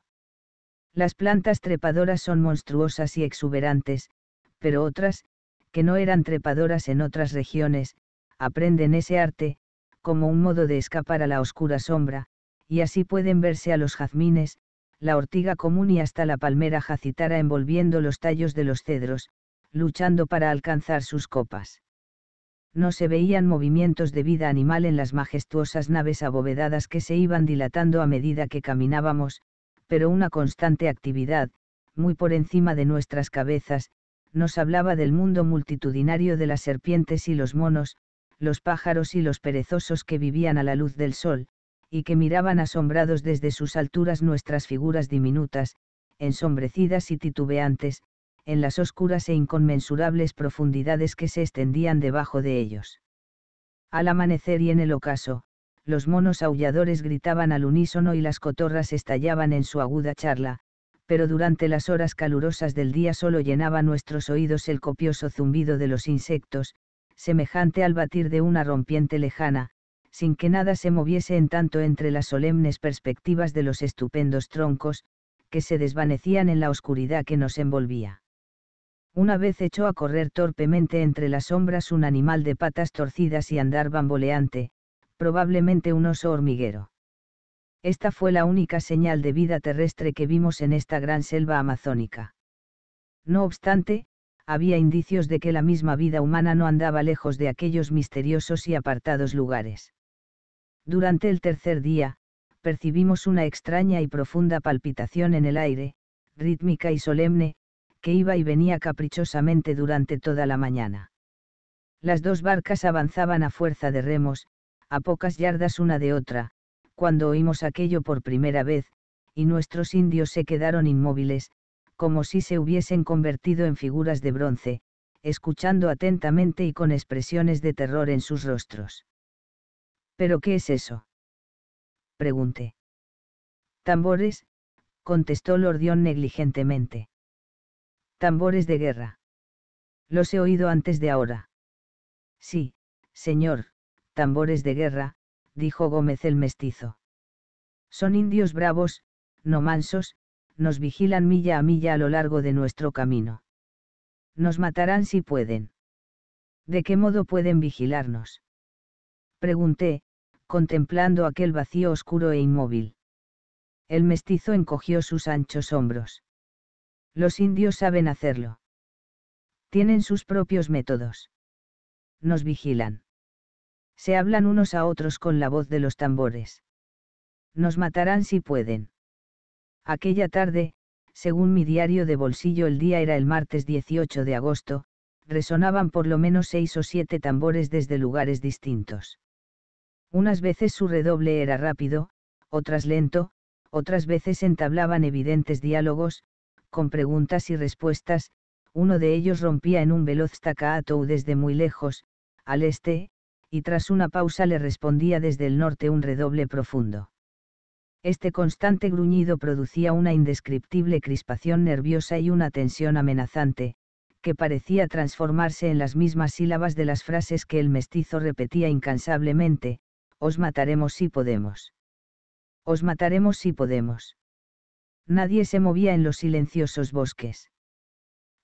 Las plantas trepadoras son monstruosas y exuberantes, pero otras, que no eran trepadoras en otras regiones, aprenden ese arte, como un modo de escapar a la oscura sombra, y así pueden verse a los jazmines, la ortiga común y hasta la palmera jacitara envolviendo los tallos de los cedros, luchando para alcanzar sus copas. No se veían movimientos de vida animal en las majestuosas naves abovedadas que se iban dilatando a medida que caminábamos, pero una constante actividad, muy por encima de nuestras cabezas, nos hablaba del mundo multitudinario de las serpientes y los monos, los pájaros y los perezosos que vivían a la luz del sol, y que miraban asombrados desde sus alturas nuestras figuras diminutas, ensombrecidas y titubeantes, en las oscuras e inconmensurables profundidades que se extendían debajo de ellos. Al amanecer y en el ocaso, los monos aulladores gritaban al unísono y las cotorras estallaban en su aguda charla, pero durante las horas calurosas del día solo llenaba nuestros oídos el copioso zumbido de los insectos, semejante al batir de una rompiente lejana, sin que nada se moviese en tanto entre las solemnes perspectivas de los estupendos troncos, que se desvanecían en la oscuridad que nos envolvía. Una vez echó a correr torpemente entre las sombras un animal de patas torcidas y andar bamboleante, probablemente un oso hormiguero. Esta fue la única señal de vida terrestre que vimos en esta gran selva amazónica. No obstante, había indicios de que la misma vida humana no andaba lejos de aquellos misteriosos y apartados lugares. Durante el tercer día, percibimos una extraña y profunda palpitación en el aire, rítmica y solemne, que iba y venía caprichosamente durante toda la mañana. Las dos barcas avanzaban a fuerza de remos, a pocas yardas una de otra, cuando oímos aquello por primera vez, y nuestros indios se quedaron inmóviles, como si se hubiesen convertido en figuras de bronce, escuchando atentamente y con expresiones de terror en sus rostros. ¿Pero qué es eso? pregunté. Tambores, contestó Lordión negligentemente. Tambores de guerra. Los he oído antes de ahora. Sí, señor, tambores de guerra, dijo Gómez el mestizo. Son indios bravos, no mansos, nos vigilan milla a milla a lo largo de nuestro camino. Nos matarán si pueden. ¿De qué modo pueden vigilarnos? Pregunté, contemplando aquel vacío oscuro e inmóvil. El mestizo encogió sus anchos hombros. Los indios saben hacerlo. Tienen sus propios métodos. Nos vigilan se hablan unos a otros con la voz de los tambores. Nos matarán si pueden. Aquella tarde, según mi diario de bolsillo el día era el martes 18 de agosto, resonaban por lo menos seis o siete tambores desde lugares distintos. Unas veces su redoble era rápido, otras lento, otras veces entablaban evidentes diálogos, con preguntas y respuestas, uno de ellos rompía en un veloz staccato desde muy lejos, al este, y tras una pausa le respondía desde el norte un redoble profundo. Este constante gruñido producía una indescriptible crispación nerviosa y una tensión amenazante, que parecía transformarse en las mismas sílabas de las frases que el mestizo repetía incansablemente, os mataremos si podemos. Os mataremos si podemos. Nadie se movía en los silenciosos bosques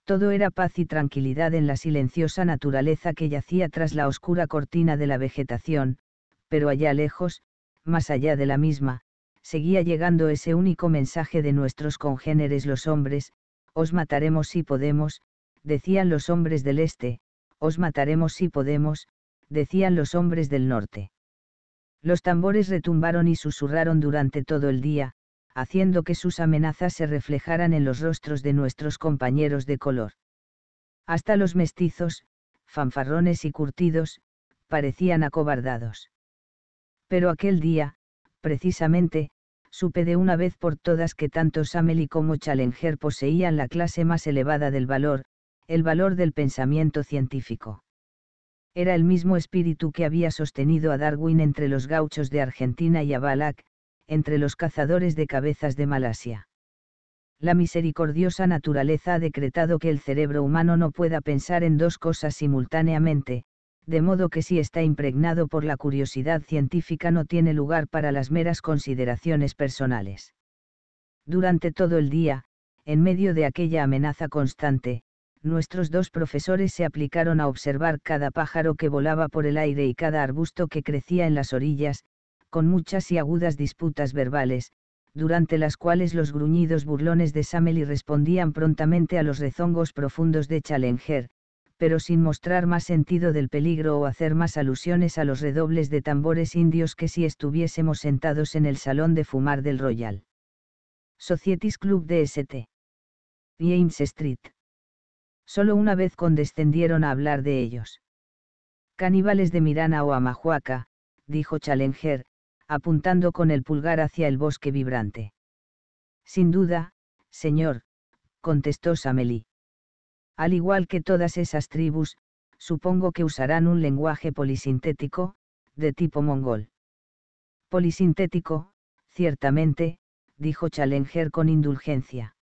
todo era paz y tranquilidad en la silenciosa naturaleza que yacía tras la oscura cortina de la vegetación, pero allá lejos, más allá de la misma, seguía llegando ese único mensaje de nuestros congéneres los hombres, os mataremos si podemos, decían los hombres del este, os mataremos si podemos, decían los hombres del norte. Los tambores retumbaron y susurraron durante todo el día, haciendo que sus amenazas se reflejaran en los rostros de nuestros compañeros de color. Hasta los mestizos, fanfarrones y curtidos, parecían acobardados. Pero aquel día, precisamente, supe de una vez por todas que tanto Sameli como Challenger poseían la clase más elevada del valor, el valor del pensamiento científico. Era el mismo espíritu que había sostenido a Darwin entre los gauchos de Argentina y a Balak, entre los cazadores de cabezas de Malasia. La misericordiosa naturaleza ha decretado que el cerebro humano no pueda pensar en dos cosas simultáneamente, de modo que si está impregnado por la curiosidad científica no tiene lugar para las meras consideraciones personales. Durante todo el día, en medio de aquella amenaza constante, nuestros dos profesores se aplicaron a observar cada pájaro que volaba por el aire y cada arbusto que crecía en las orillas, con muchas y agudas disputas verbales, durante las cuales los gruñidos burlones de Sameli respondían prontamente a los rezongos profundos de Challenger, pero sin mostrar más sentido del peligro o hacer más alusiones a los redobles de tambores indios que si estuviésemos sentados en el salón de fumar del Royal Societies Club de St. James Street. Solo una vez condescendieron a hablar de ellos. Caníbales de Mirana o amahuaca dijo Challenger, apuntando con el pulgar hacia el bosque vibrante. Sin duda, señor, contestó Samelí. Al igual que todas esas tribus, supongo que usarán un lenguaje polisintético, de tipo mongol. Polisintético, ciertamente, dijo Challenger con indulgencia.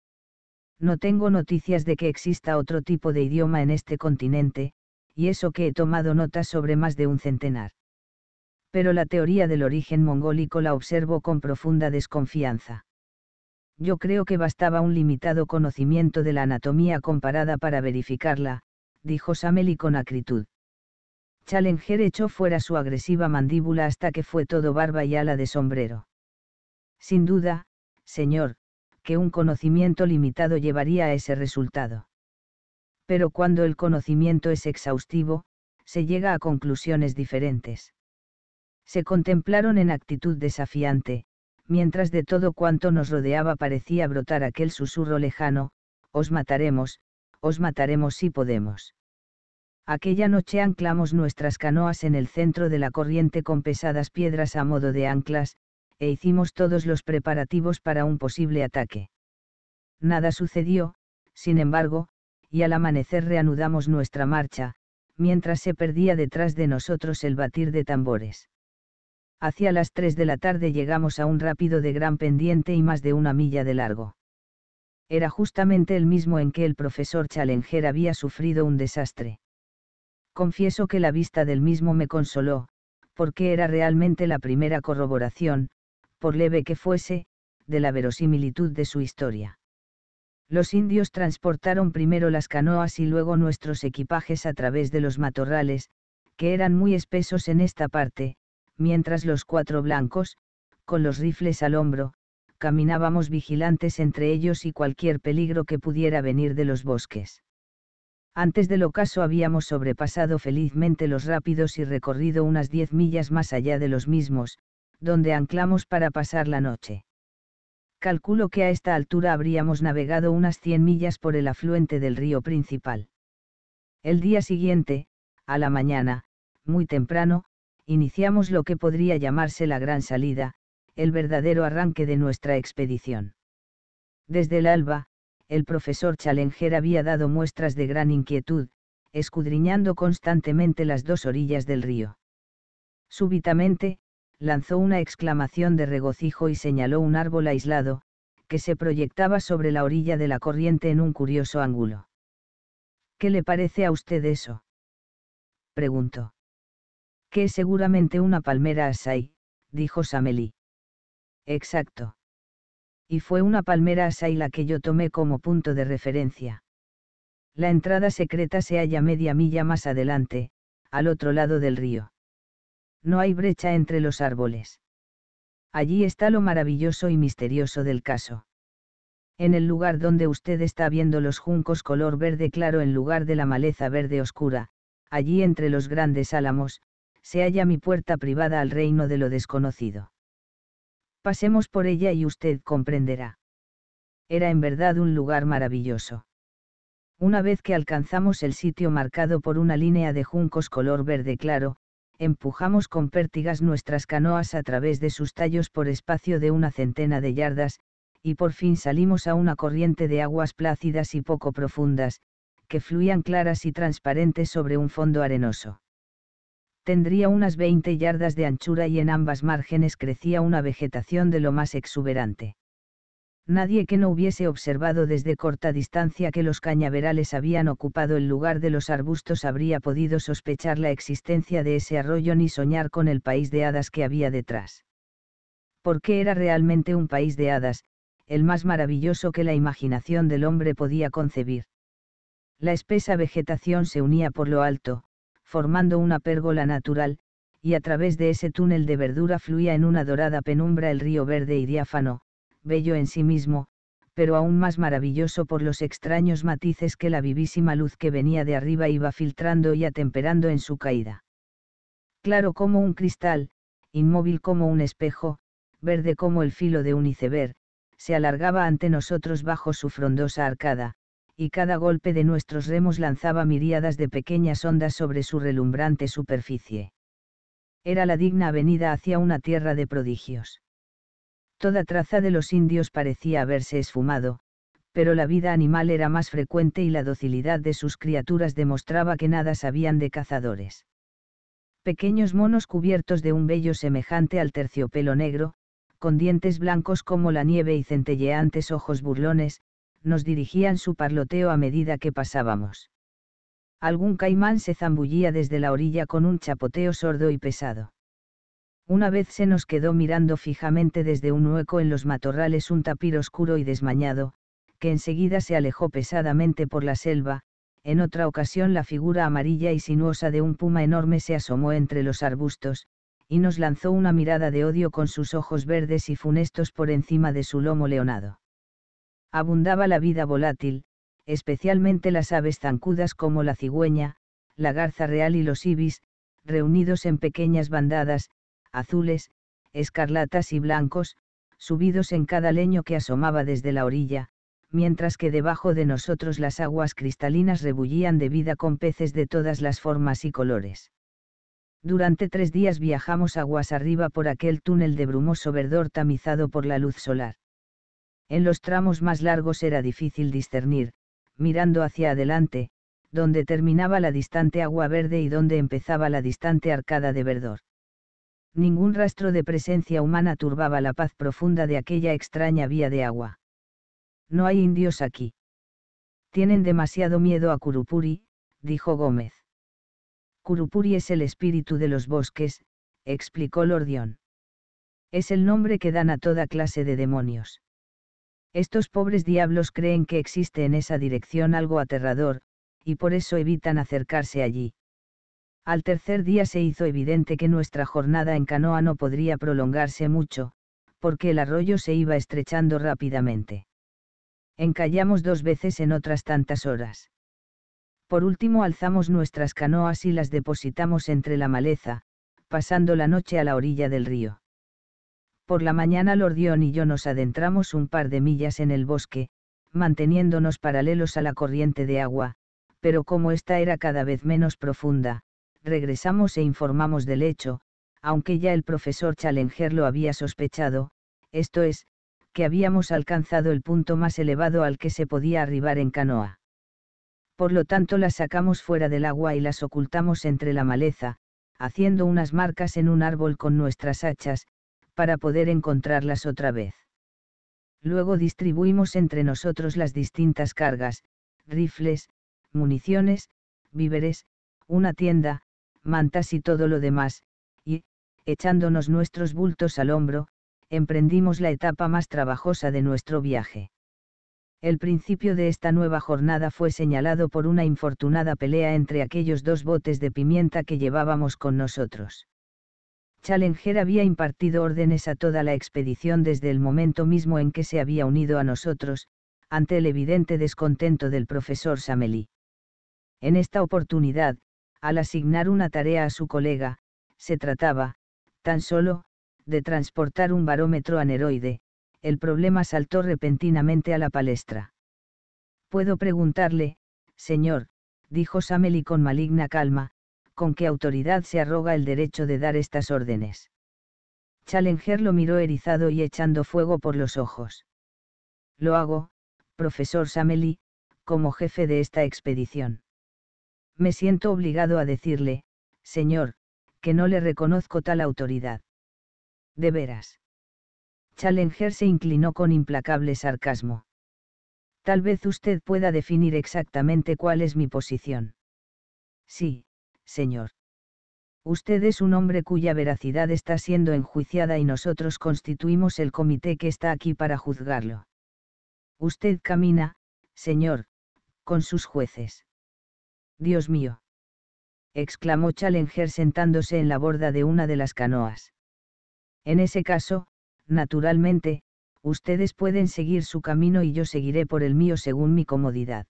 No tengo noticias de que exista otro tipo de idioma en este continente, y eso que he tomado notas sobre más de un centenar pero la teoría del origen mongólico la observó con profunda desconfianza. Yo creo que bastaba un limitado conocimiento de la anatomía comparada para verificarla, dijo Sameli con acritud. Challenger echó fuera su agresiva mandíbula hasta que fue todo barba y ala de sombrero. Sin duda, señor, que un conocimiento limitado llevaría a ese resultado. Pero cuando el conocimiento es exhaustivo, se llega a conclusiones diferentes se contemplaron en actitud desafiante, mientras de todo cuanto nos rodeaba parecía brotar aquel susurro lejano, os mataremos, os mataremos si podemos. Aquella noche anclamos nuestras canoas en el centro de la corriente con pesadas piedras a modo de anclas, e hicimos todos los preparativos para un posible ataque. Nada sucedió, sin embargo, y al amanecer reanudamos nuestra marcha, mientras se perdía detrás de nosotros el batir de tambores hacia las 3 de la tarde llegamos a un rápido de gran pendiente y más de una milla de largo. Era justamente el mismo en que el profesor Challenger había sufrido un desastre. Confieso que la vista del mismo me consoló, porque era realmente la primera corroboración, por leve que fuese, de la verosimilitud de su historia. Los indios transportaron primero las canoas y luego nuestros equipajes a través de los matorrales, que eran muy espesos en esta parte, mientras los cuatro blancos, con los rifles al hombro, caminábamos vigilantes entre ellos y cualquier peligro que pudiera venir de los bosques. Antes del ocaso habíamos sobrepasado felizmente los rápidos y recorrido unas diez millas más allá de los mismos, donde anclamos para pasar la noche. Calculo que a esta altura habríamos navegado unas cien millas por el afluente del río principal. El día siguiente, a la mañana, muy temprano, iniciamos lo que podría llamarse la gran salida, el verdadero arranque de nuestra expedición. Desde el alba, el profesor Challenger había dado muestras de gran inquietud, escudriñando constantemente las dos orillas del río. Súbitamente, lanzó una exclamación de regocijo y señaló un árbol aislado, que se proyectaba sobre la orilla de la corriente en un curioso ángulo. ¿Qué le parece a usted eso? preguntó. Que seguramente una palmera asai, dijo Sameli. Exacto. Y fue una palmera asai la que yo tomé como punto de referencia. La entrada secreta se halla media milla más adelante, al otro lado del río. No hay brecha entre los árboles. Allí está lo maravilloso y misterioso del caso. En el lugar donde usted está viendo los juncos color verde claro en lugar de la maleza verde oscura, allí entre los grandes álamos, se halla mi puerta privada al reino de lo desconocido. Pasemos por ella y usted comprenderá. Era en verdad un lugar maravilloso. Una vez que alcanzamos el sitio marcado por una línea de juncos color verde claro, empujamos con pértigas nuestras canoas a través de sus tallos por espacio de una centena de yardas, y por fin salimos a una corriente de aguas plácidas y poco profundas, que fluían claras y transparentes sobre un fondo arenoso tendría unas 20 yardas de anchura y en ambas márgenes crecía una vegetación de lo más exuberante. Nadie que no hubiese observado desde corta distancia que los cañaverales habían ocupado el lugar de los arbustos habría podido sospechar la existencia de ese arroyo ni soñar con el país de hadas que había detrás. Porque era realmente un país de hadas, el más maravilloso que la imaginación del hombre podía concebir. La espesa vegetación se unía por lo alto, formando una pérgola natural, y a través de ese túnel de verdura fluía en una dorada penumbra el río verde y diáfano, bello en sí mismo, pero aún más maravilloso por los extraños matices que la vivísima luz que venía de arriba iba filtrando y atemperando en su caída. Claro como un cristal, inmóvil como un espejo, verde como el filo de un iceberg, se alargaba ante nosotros bajo su frondosa arcada, y cada golpe de nuestros remos lanzaba miríadas de pequeñas ondas sobre su relumbrante superficie. Era la digna avenida hacia una tierra de prodigios. Toda traza de los indios parecía haberse esfumado, pero la vida animal era más frecuente y la docilidad de sus criaturas demostraba que nada sabían de cazadores. Pequeños monos cubiertos de un vello semejante al terciopelo negro, con dientes blancos como la nieve y centelleantes ojos burlones, nos dirigían su parloteo a medida que pasábamos. Algún caimán se zambullía desde la orilla con un chapoteo sordo y pesado. Una vez se nos quedó mirando fijamente desde un hueco en los matorrales un tapir oscuro y desmañado, que enseguida se alejó pesadamente por la selva, en otra ocasión la figura amarilla y sinuosa de un puma enorme se asomó entre los arbustos, y nos lanzó una mirada de odio con sus ojos verdes y funestos por encima de su lomo leonado abundaba la vida volátil, especialmente las aves zancudas como la cigüeña, la garza real y los ibis, reunidos en pequeñas bandadas, azules, escarlatas y blancos, subidos en cada leño que asomaba desde la orilla, mientras que debajo de nosotros las aguas cristalinas rebullían de vida con peces de todas las formas y colores. Durante tres días viajamos aguas arriba por aquel túnel de brumoso verdor tamizado por la luz solar. En los tramos más largos era difícil discernir, mirando hacia adelante, donde terminaba la distante agua verde y donde empezaba la distante arcada de verdor. Ningún rastro de presencia humana turbaba la paz profunda de aquella extraña vía de agua. No hay indios aquí. Tienen demasiado miedo a Kurupuri, dijo Gómez. Curupuri es el espíritu de los bosques, explicó Lordión. Es el nombre que dan a toda clase de demonios. Estos pobres diablos creen que existe en esa dirección algo aterrador, y por eso evitan acercarse allí. Al tercer día se hizo evidente que nuestra jornada en canoa no podría prolongarse mucho, porque el arroyo se iba estrechando rápidamente. Encallamos dos veces en otras tantas horas. Por último alzamos nuestras canoas y las depositamos entre la maleza, pasando la noche a la orilla del río. Por la mañana Lordión y yo nos adentramos un par de millas en el bosque, manteniéndonos paralelos a la corriente de agua, pero como esta era cada vez menos profunda, regresamos e informamos del hecho, aunque ya el profesor Challenger lo había sospechado, esto es, que habíamos alcanzado el punto más elevado al que se podía arribar en canoa. Por lo tanto las sacamos fuera del agua y las ocultamos entre la maleza, haciendo unas marcas en un árbol con nuestras hachas, para poder encontrarlas otra vez. Luego distribuimos entre nosotros las distintas cargas, rifles, municiones, víveres, una tienda, mantas y todo lo demás, y, echándonos nuestros bultos al hombro, emprendimos la etapa más trabajosa de nuestro viaje. El principio de esta nueva jornada fue señalado por una infortunada pelea entre aquellos dos botes de pimienta que llevábamos con nosotros. Challenger había impartido órdenes a toda la expedición desde el momento mismo en que se había unido a nosotros, ante el evidente descontento del profesor Samely. En esta oportunidad, al asignar una tarea a su colega, se trataba, tan solo, de transportar un barómetro aneroide, el problema saltó repentinamente a la palestra. Puedo preguntarle, señor, dijo Samely con maligna calma, ¿con qué autoridad se arroga el derecho de dar estas órdenes? Challenger lo miró erizado y echando fuego por los ojos. Lo hago, profesor Sameli, como jefe de esta expedición. Me siento obligado a decirle, señor, que no le reconozco tal autoridad. De veras. Challenger se inclinó con implacable sarcasmo. Tal vez usted pueda definir exactamente cuál es mi posición. Sí, Señor. Usted es un hombre cuya veracidad está siendo enjuiciada y nosotros constituimos el comité que está aquí para juzgarlo. Usted camina, Señor, con sus jueces. Dios mío. exclamó Challenger sentándose en la borda de una de las canoas. En ese caso, naturalmente, ustedes pueden seguir su camino y yo seguiré por el mío según mi comodidad.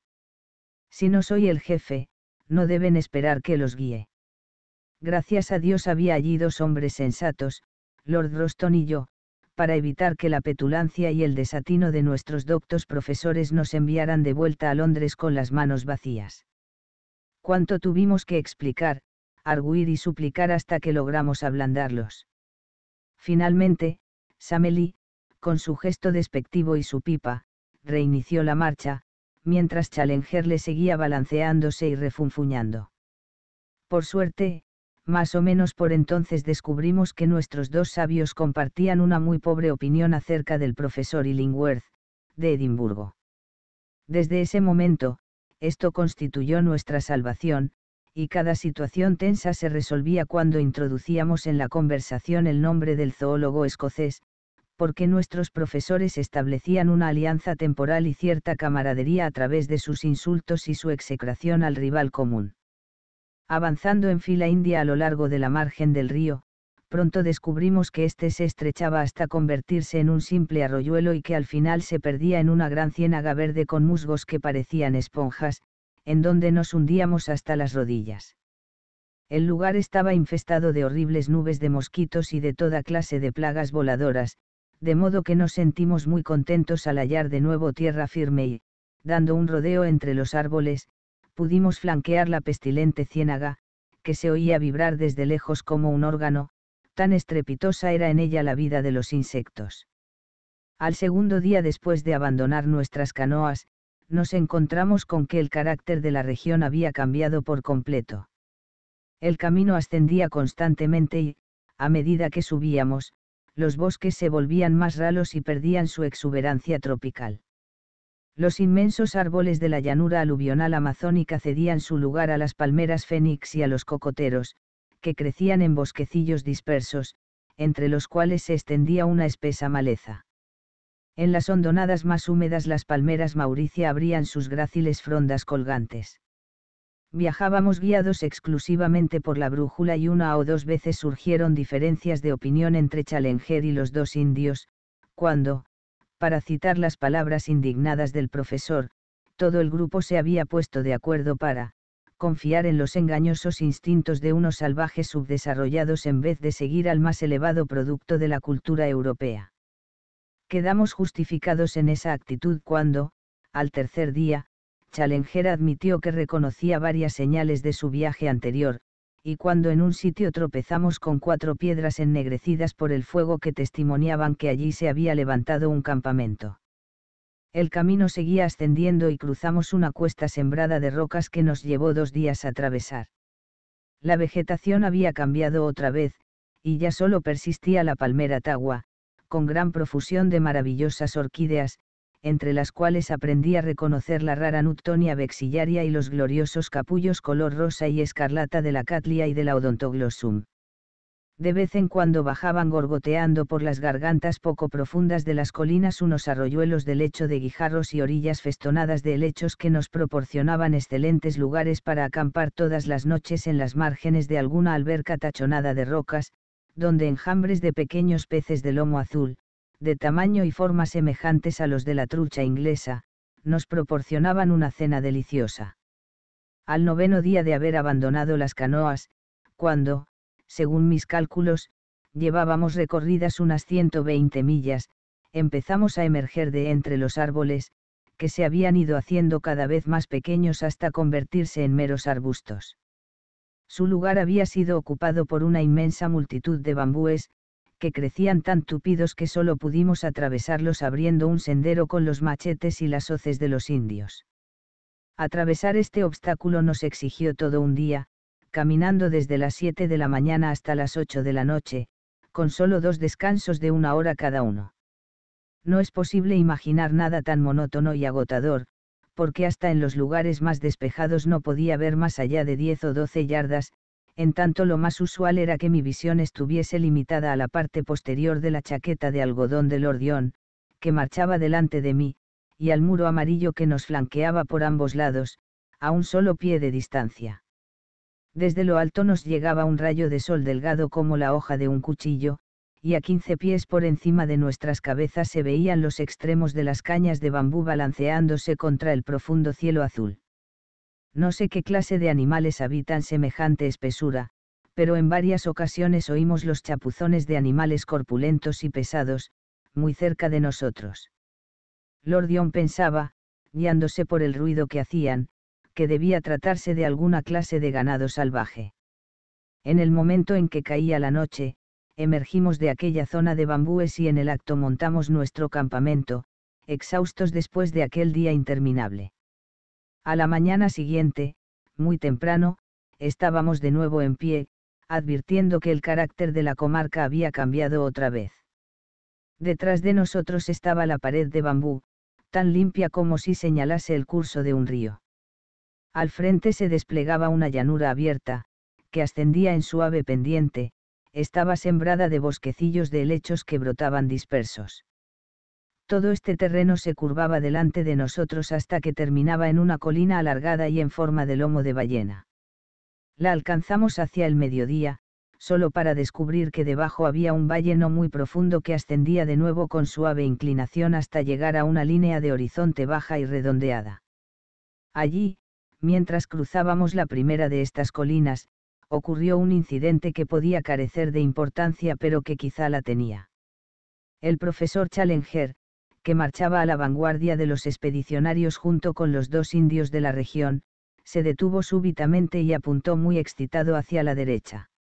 Si no soy el jefe, no deben esperar que los guíe. Gracias a Dios había allí dos hombres sensatos, Lord Roston y yo, para evitar que la petulancia y el desatino de nuestros doctos profesores nos enviaran de vuelta a Londres con las manos vacías. Cuánto tuvimos que explicar, arguir y suplicar hasta que logramos ablandarlos. Finalmente, Samely, con su gesto despectivo y su pipa, reinició la marcha, mientras Challenger le seguía balanceándose y refunfuñando. Por suerte, más o menos por entonces descubrimos que nuestros dos sabios compartían una muy pobre opinión acerca del profesor Illingworth, de Edimburgo. Desde ese momento, esto constituyó nuestra salvación, y cada situación tensa se resolvía cuando introducíamos en la conversación el nombre del zoólogo escocés, porque nuestros profesores establecían una alianza temporal y cierta camaradería a través de sus insultos y su execración al rival común. Avanzando en fila india a lo largo de la margen del río, pronto descubrimos que éste se estrechaba hasta convertirse en un simple arroyuelo y que al final se perdía en una gran ciénaga verde con musgos que parecían esponjas, en donde nos hundíamos hasta las rodillas. El lugar estaba infestado de horribles nubes de mosquitos y de toda clase de plagas voladoras, de modo que nos sentimos muy contentos al hallar de nuevo tierra firme y, dando un rodeo entre los árboles, pudimos flanquear la pestilente ciénaga, que se oía vibrar desde lejos como un órgano, tan estrepitosa era en ella la vida de los insectos. Al segundo día después de abandonar nuestras canoas, nos encontramos con que el carácter de la región había cambiado por completo. El camino ascendía constantemente y, a medida que subíamos, los bosques se volvían más ralos y perdían su exuberancia tropical. Los inmensos árboles de la llanura aluvional amazónica cedían su lugar a las palmeras fénix y a los cocoteros, que crecían en bosquecillos dispersos, entre los cuales se extendía una espesa maleza. En las hondonadas más húmedas las palmeras mauricia abrían sus gráciles frondas colgantes. Viajábamos guiados exclusivamente por la brújula y una o dos veces surgieron diferencias de opinión entre Challenger y los dos indios, cuando, para citar las palabras indignadas del profesor, todo el grupo se había puesto de acuerdo para, confiar en los engañosos instintos de unos salvajes subdesarrollados en vez de seguir al más elevado producto de la cultura europea. Quedamos justificados en esa actitud cuando, al tercer día, Challenger admitió que reconocía varias señales de su viaje anterior, y cuando en un sitio tropezamos con cuatro piedras ennegrecidas por el fuego que testimoniaban que allí se había levantado un campamento. El camino seguía ascendiendo y cruzamos una cuesta sembrada de rocas que nos llevó dos días a atravesar. La vegetación había cambiado otra vez, y ya solo persistía la palmera tagua, con gran profusión de maravillosas orquídeas, entre las cuales aprendí a reconocer la rara Nuttonia vexillaria y los gloriosos capullos color rosa y escarlata de la Catlia y de la Odontoglossum. De vez en cuando bajaban gorgoteando por las gargantas poco profundas de las colinas unos arroyuelos de lecho de guijarros y orillas festonadas de helechos que nos proporcionaban excelentes lugares para acampar todas las noches en las márgenes de alguna alberca tachonada de rocas, donde enjambres de pequeños peces de lomo azul, de tamaño y forma semejantes a los de la trucha inglesa, nos proporcionaban una cena deliciosa. Al noveno día de haber abandonado las canoas, cuando, según mis cálculos, llevábamos recorridas unas 120 millas, empezamos a emerger de entre los árboles, que se habían ido haciendo cada vez más pequeños hasta convertirse en meros arbustos. Su lugar había sido ocupado por una inmensa multitud de bambúes, que crecían tan tupidos que solo pudimos atravesarlos abriendo un sendero con los machetes y las hoces de los indios. Atravesar este obstáculo nos exigió todo un día, caminando desde las 7 de la mañana hasta las 8 de la noche, con solo dos descansos de una hora cada uno. No es posible imaginar nada tan monótono y agotador, porque hasta en los lugares más despejados no podía ver más allá de 10 o 12 yardas, en tanto lo más usual era que mi visión estuviese limitada a la parte posterior de la chaqueta de algodón del ordión, que marchaba delante de mí, y al muro amarillo que nos flanqueaba por ambos lados, a un solo pie de distancia. Desde lo alto nos llegaba un rayo de sol delgado como la hoja de un cuchillo, y a quince pies por encima de nuestras cabezas se veían los extremos de las cañas de bambú balanceándose contra el profundo cielo azul. No sé qué clase de animales habitan semejante espesura, pero en varias ocasiones oímos los chapuzones de animales corpulentos y pesados, muy cerca de nosotros. Lordion pensaba, guiándose por el ruido que hacían, que debía tratarse de alguna clase de ganado salvaje. En el momento en que caía la noche, emergimos de aquella zona de bambúes y en el acto montamos nuestro campamento, exhaustos después de aquel día interminable. A la mañana siguiente, muy temprano, estábamos de nuevo en pie, advirtiendo que el carácter de la comarca había cambiado otra vez. Detrás de nosotros estaba la pared de bambú, tan limpia como si señalase el curso de un río. Al frente se desplegaba una llanura abierta, que ascendía en suave pendiente, estaba sembrada de bosquecillos de helechos que brotaban dispersos todo este terreno se curvaba delante de nosotros hasta que terminaba en una colina alargada y en forma de lomo de ballena. La alcanzamos hacia el mediodía, solo para descubrir que debajo había un valle no muy profundo que ascendía de nuevo con suave inclinación hasta llegar a una línea de horizonte baja y redondeada. Allí, mientras cruzábamos la primera de estas colinas, ocurrió un incidente que podía carecer de importancia pero que quizá la tenía. El profesor Challenger, que marchaba a la vanguardia de los expedicionarios junto con los dos indios de la región, se detuvo súbitamente y apuntó muy excitado hacia la derecha.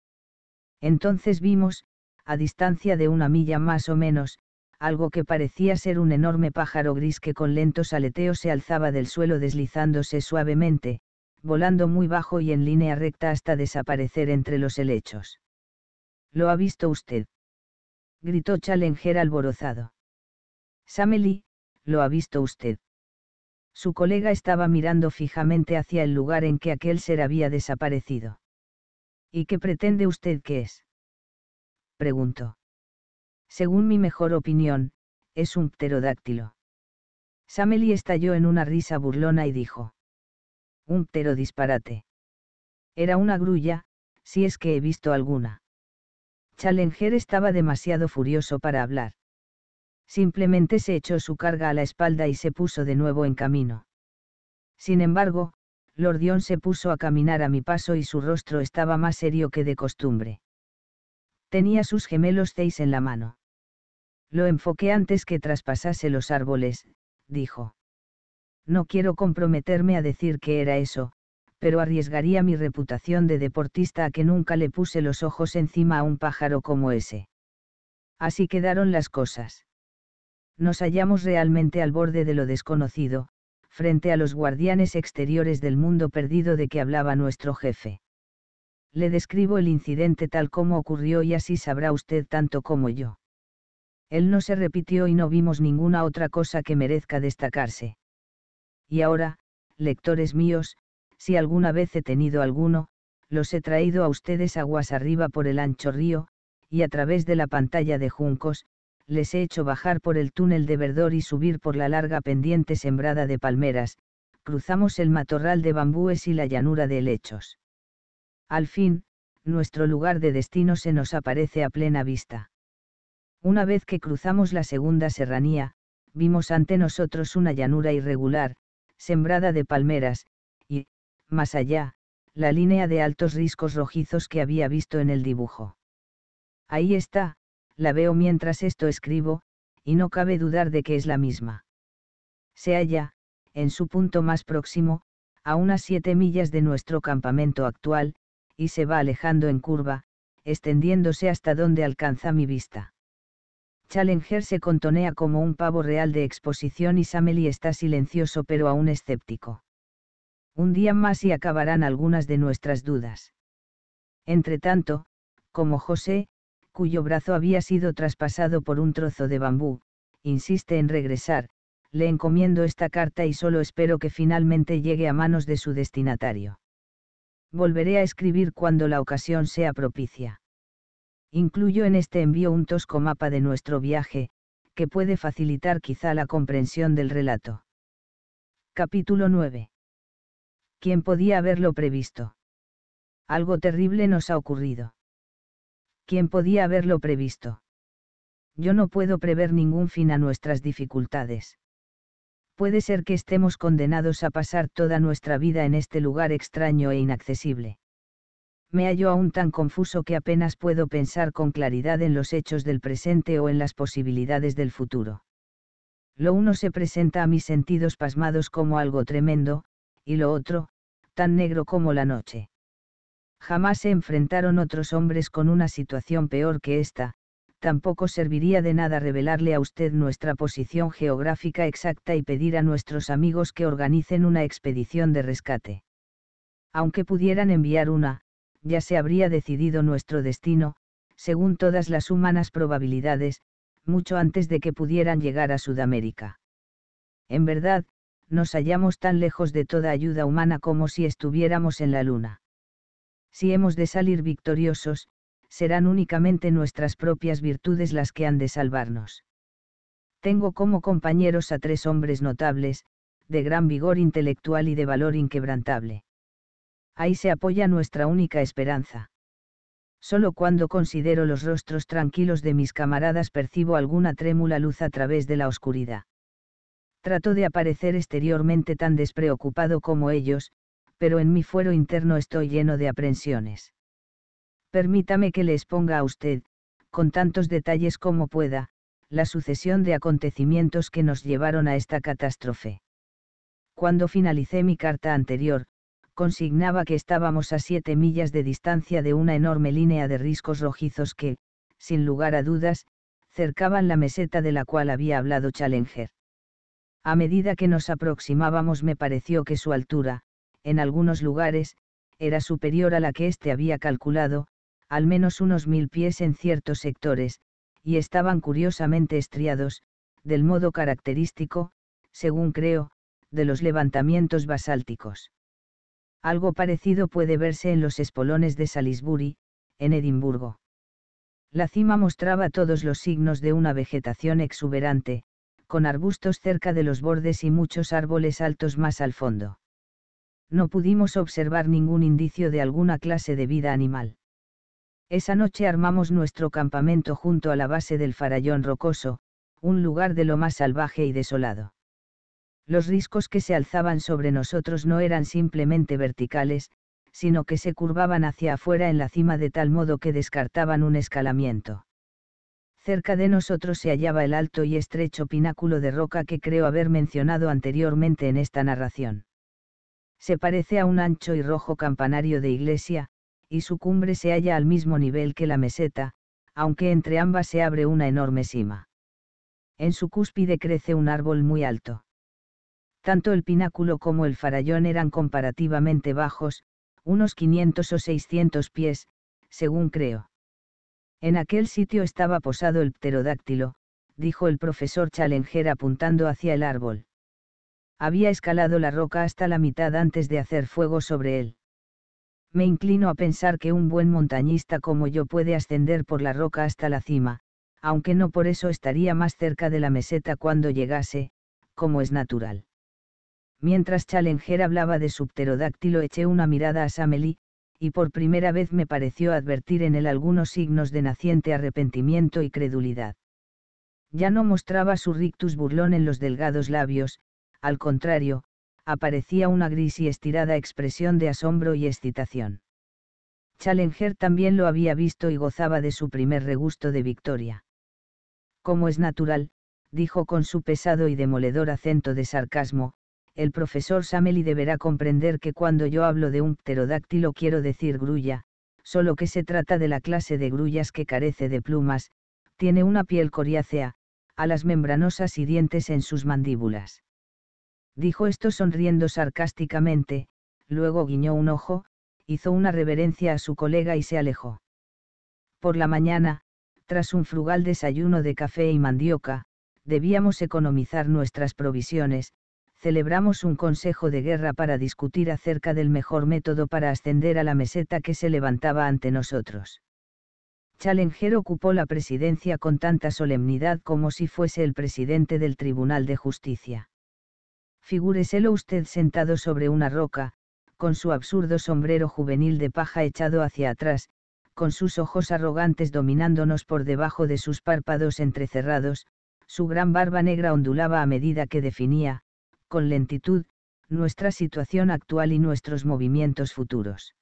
Entonces vimos, a distancia de una milla más o menos, algo que parecía ser un enorme pájaro gris que con lentos aleteos se alzaba del suelo deslizándose suavemente, volando muy bajo y en línea recta hasta desaparecer entre los helechos. ¿Lo ha visto usted? gritó Challenger alborozado. Sameli, lo ha visto usted. Su colega estaba mirando fijamente hacia el lugar en que aquel ser había desaparecido. ¿Y qué pretende usted que es? Preguntó. Según mi mejor opinión, es un pterodáctilo. Sameli estalló en una risa burlona y dijo. Un pterodisparate. Era una grulla, si es que he visto alguna. Challenger estaba demasiado furioso para hablar simplemente se echó su carga a la espalda y se puso de nuevo en camino. Sin embargo, Lordión se puso a caminar a mi paso y su rostro estaba más serio que de costumbre. Tenía sus gemelos Zeis en la mano. Lo enfoqué antes que traspasase los árboles, dijo. No quiero comprometerme a decir que era eso, pero arriesgaría mi reputación de deportista a que nunca le puse los ojos encima a un pájaro como ese. Así quedaron las cosas nos hallamos realmente al borde de lo desconocido, frente a los guardianes exteriores del mundo perdido de que hablaba nuestro jefe. Le describo el incidente tal como ocurrió y así sabrá usted tanto como yo. Él no se repitió y no vimos ninguna otra cosa que merezca destacarse. Y ahora, lectores míos, si alguna vez he tenido alguno, los he traído a ustedes aguas arriba por el ancho río, y a través de la pantalla de juncos, les he hecho bajar por el túnel de verdor y subir por la larga pendiente sembrada de palmeras, cruzamos el matorral de bambúes y la llanura de helechos. Al fin, nuestro lugar de destino se nos aparece a plena vista. Una vez que cruzamos la segunda serranía, vimos ante nosotros una llanura irregular, sembrada de palmeras, y, más allá, la línea de altos riscos rojizos que había visto en el dibujo. Ahí está, la veo mientras esto escribo, y no cabe dudar de que es la misma. Se halla, en su punto más próximo, a unas siete millas de nuestro campamento actual, y se va alejando en curva, extendiéndose hasta donde alcanza mi vista. Challenger se contonea como un pavo real de exposición y Sameli está silencioso pero aún escéptico. Un día más y acabarán algunas de nuestras dudas. Entretanto, como José, cuyo brazo había sido traspasado por un trozo de bambú, insiste en regresar, le encomiendo esta carta y solo espero que finalmente llegue a manos de su destinatario. Volveré a escribir cuando la ocasión sea propicia. Incluyo en este envío un tosco mapa de nuestro viaje, que puede facilitar quizá la comprensión del relato. Capítulo 9. ¿Quién podía haberlo previsto? Algo terrible nos ha ocurrido. ¿Quién podía haberlo previsto? Yo no puedo prever ningún fin a nuestras dificultades. Puede ser que estemos condenados a pasar toda nuestra vida en este lugar extraño e inaccesible. Me hallo aún tan confuso que apenas puedo pensar con claridad en los hechos del presente o en las posibilidades del futuro. Lo uno se presenta a mis sentidos pasmados como algo tremendo, y lo otro, tan negro como la noche. Jamás se enfrentaron otros hombres con una situación peor que esta, tampoco serviría de nada revelarle a usted nuestra posición geográfica exacta y pedir a nuestros amigos que organicen una expedición de rescate. Aunque pudieran enviar una, ya se habría decidido nuestro destino, según todas las humanas probabilidades, mucho antes de que pudieran llegar a Sudamérica. En verdad, nos hallamos tan lejos de toda ayuda humana como si estuviéramos en la Luna si hemos de salir victoriosos, serán únicamente nuestras propias virtudes las que han de salvarnos. Tengo como compañeros a tres hombres notables, de gran vigor intelectual y de valor inquebrantable. Ahí se apoya nuestra única esperanza. Solo cuando considero los rostros tranquilos de mis camaradas percibo alguna trémula luz a través de la oscuridad. Trato de aparecer exteriormente tan despreocupado como ellos, pero en mi fuero interno estoy lleno de aprensiones. Permítame que le exponga a usted, con tantos detalles como pueda, la sucesión de acontecimientos que nos llevaron a esta catástrofe. Cuando finalicé mi carta anterior, consignaba que estábamos a siete millas de distancia de una enorme línea de riscos rojizos que, sin lugar a dudas, cercaban la meseta de la cual había hablado Challenger. A medida que nos aproximábamos me pareció que su altura, en algunos lugares, era superior a la que éste había calculado, al menos unos mil pies en ciertos sectores, y estaban curiosamente estriados, del modo característico, según creo, de los levantamientos basálticos. Algo parecido puede verse en los espolones de Salisbury, en Edimburgo. La cima mostraba todos los signos de una vegetación exuberante, con arbustos cerca de los bordes y muchos árboles altos más al fondo no pudimos observar ningún indicio de alguna clase de vida animal. Esa noche armamos nuestro campamento junto a la base del farallón rocoso, un lugar de lo más salvaje y desolado. Los riscos que se alzaban sobre nosotros no eran simplemente verticales, sino que se curvaban hacia afuera en la cima de tal modo que descartaban un escalamiento. Cerca de nosotros se hallaba el alto y estrecho pináculo de roca que creo haber mencionado anteriormente en esta narración se parece a un ancho y rojo campanario de iglesia, y su cumbre se halla al mismo nivel que la meseta, aunque entre ambas se abre una enorme cima. En su cúspide crece un árbol muy alto. Tanto el pináculo como el farallón eran comparativamente bajos, unos 500 o 600 pies, según creo. En aquel sitio estaba posado el pterodáctilo, dijo el profesor Challenger apuntando hacia el árbol había escalado la roca hasta la mitad antes de hacer fuego sobre él. Me inclino a pensar que un buen montañista como yo puede ascender por la roca hasta la cima, aunque no por eso estaría más cerca de la meseta cuando llegase, como es natural. Mientras Challenger hablaba de su eché una mirada a Sameli, y por primera vez me pareció advertir en él algunos signos de naciente arrepentimiento y credulidad. Ya no mostraba su rictus burlón en los delgados labios, al contrario, aparecía una gris y estirada expresión de asombro y excitación. Challenger también lo había visto y gozaba de su primer regusto de victoria. Como es natural, dijo con su pesado y demoledor acento de sarcasmo, el profesor Sameli deberá comprender que cuando yo hablo de un pterodáctilo quiero decir grulla, solo que se trata de la clase de grullas que carece de plumas, tiene una piel coriácea, alas membranosas y dientes en sus mandíbulas dijo esto sonriendo sarcásticamente, luego guiñó un ojo, hizo una reverencia a su colega y se alejó. Por la mañana, tras un frugal desayuno de café y mandioca, debíamos economizar nuestras provisiones, celebramos un consejo de guerra para discutir acerca del mejor método para ascender a la meseta que se levantaba ante nosotros. Challenger ocupó la presidencia con tanta solemnidad como si fuese el presidente del Tribunal de Justicia figúreselo usted sentado sobre una roca, con su absurdo sombrero juvenil de paja echado hacia atrás, con sus ojos arrogantes dominándonos por debajo de sus párpados entrecerrados, su gran barba negra ondulaba a medida que definía, con lentitud, nuestra situación actual y nuestros movimientos futuros.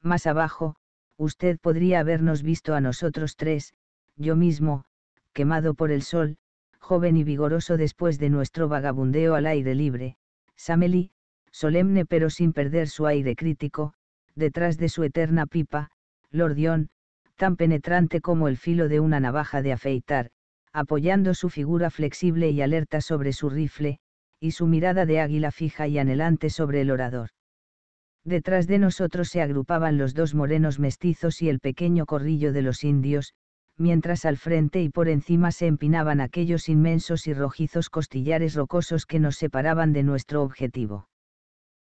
Más abajo, usted podría habernos visto a nosotros tres, yo mismo, quemado por el sol, joven y vigoroso después de nuestro vagabundeo al aire libre, Sameli, solemne pero sin perder su aire crítico, detrás de su eterna pipa, Lordión, tan penetrante como el filo de una navaja de afeitar, apoyando su figura flexible y alerta sobre su rifle, y su mirada de águila fija y anhelante sobre el orador. Detrás de nosotros se agrupaban los dos morenos mestizos y el pequeño corrillo de los indios, mientras al frente y por encima se empinaban aquellos inmensos y rojizos costillares rocosos que nos separaban de nuestro objetivo.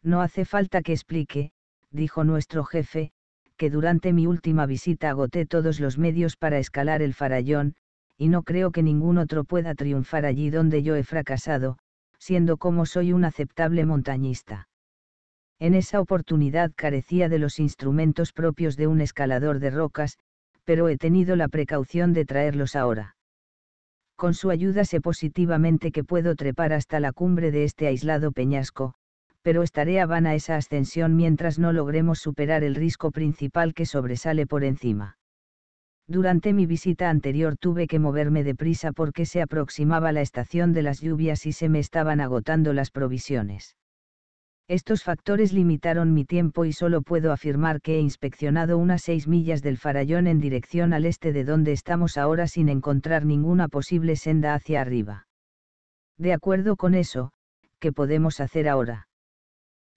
No hace falta que explique, dijo nuestro jefe, que durante mi última visita agoté todos los medios para escalar el farallón, y no creo que ningún otro pueda triunfar allí donde yo he fracasado, siendo como soy un aceptable montañista. En esa oportunidad carecía de los instrumentos propios de un escalador de rocas, pero he tenido la precaución de traerlos ahora. Con su ayuda sé positivamente que puedo trepar hasta la cumbre de este aislado peñasco, pero estaré vana esa ascensión mientras no logremos superar el risco principal que sobresale por encima. Durante mi visita anterior tuve que moverme deprisa porque se aproximaba la estación de las lluvias y se me estaban agotando las provisiones. Estos factores limitaron mi tiempo y solo puedo afirmar que he inspeccionado unas seis millas del farallón en dirección al este de donde estamos ahora sin encontrar ninguna posible senda hacia arriba. De acuerdo con eso, ¿qué podemos hacer ahora?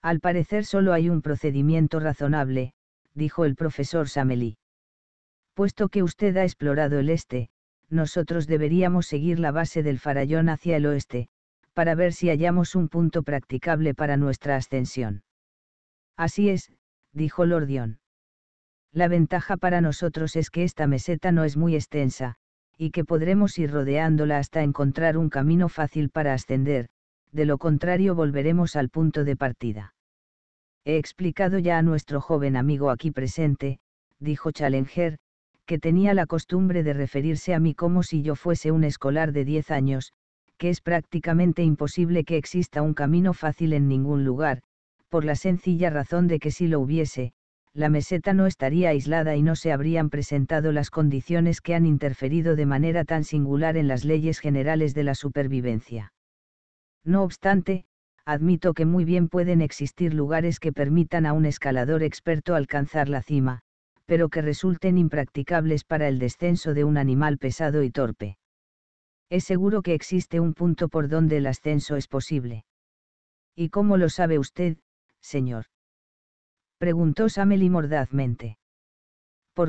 Al parecer solo hay un procedimiento razonable, dijo el profesor Sameli. Puesto que usted ha explorado el este, nosotros deberíamos seguir la base del farallón hacia el oeste, para ver si hallamos un punto practicable para nuestra ascensión. Así es, dijo Lordion. La ventaja para nosotros es que esta meseta no es muy extensa, y que podremos ir rodeándola hasta encontrar un camino fácil para ascender, de lo contrario volveremos al punto de partida. He explicado ya a nuestro joven amigo aquí presente, dijo Challenger, que tenía la costumbre de referirse a mí como si yo fuese un escolar de diez años, que es prácticamente imposible que exista un camino fácil en ningún lugar, por la sencilla razón de que si lo hubiese, la meseta no estaría aislada y no se habrían presentado las condiciones que han interferido de manera tan singular en las leyes generales de la supervivencia. No obstante, admito que muy bien pueden existir lugares que permitan a un escalador experto alcanzar la cima, pero que resulten impracticables para el descenso de un animal pesado y torpe. Es seguro que existe un punto por donde el ascenso es posible. ¿Y cómo lo sabe usted, señor? Preguntó Sameli mordazmente.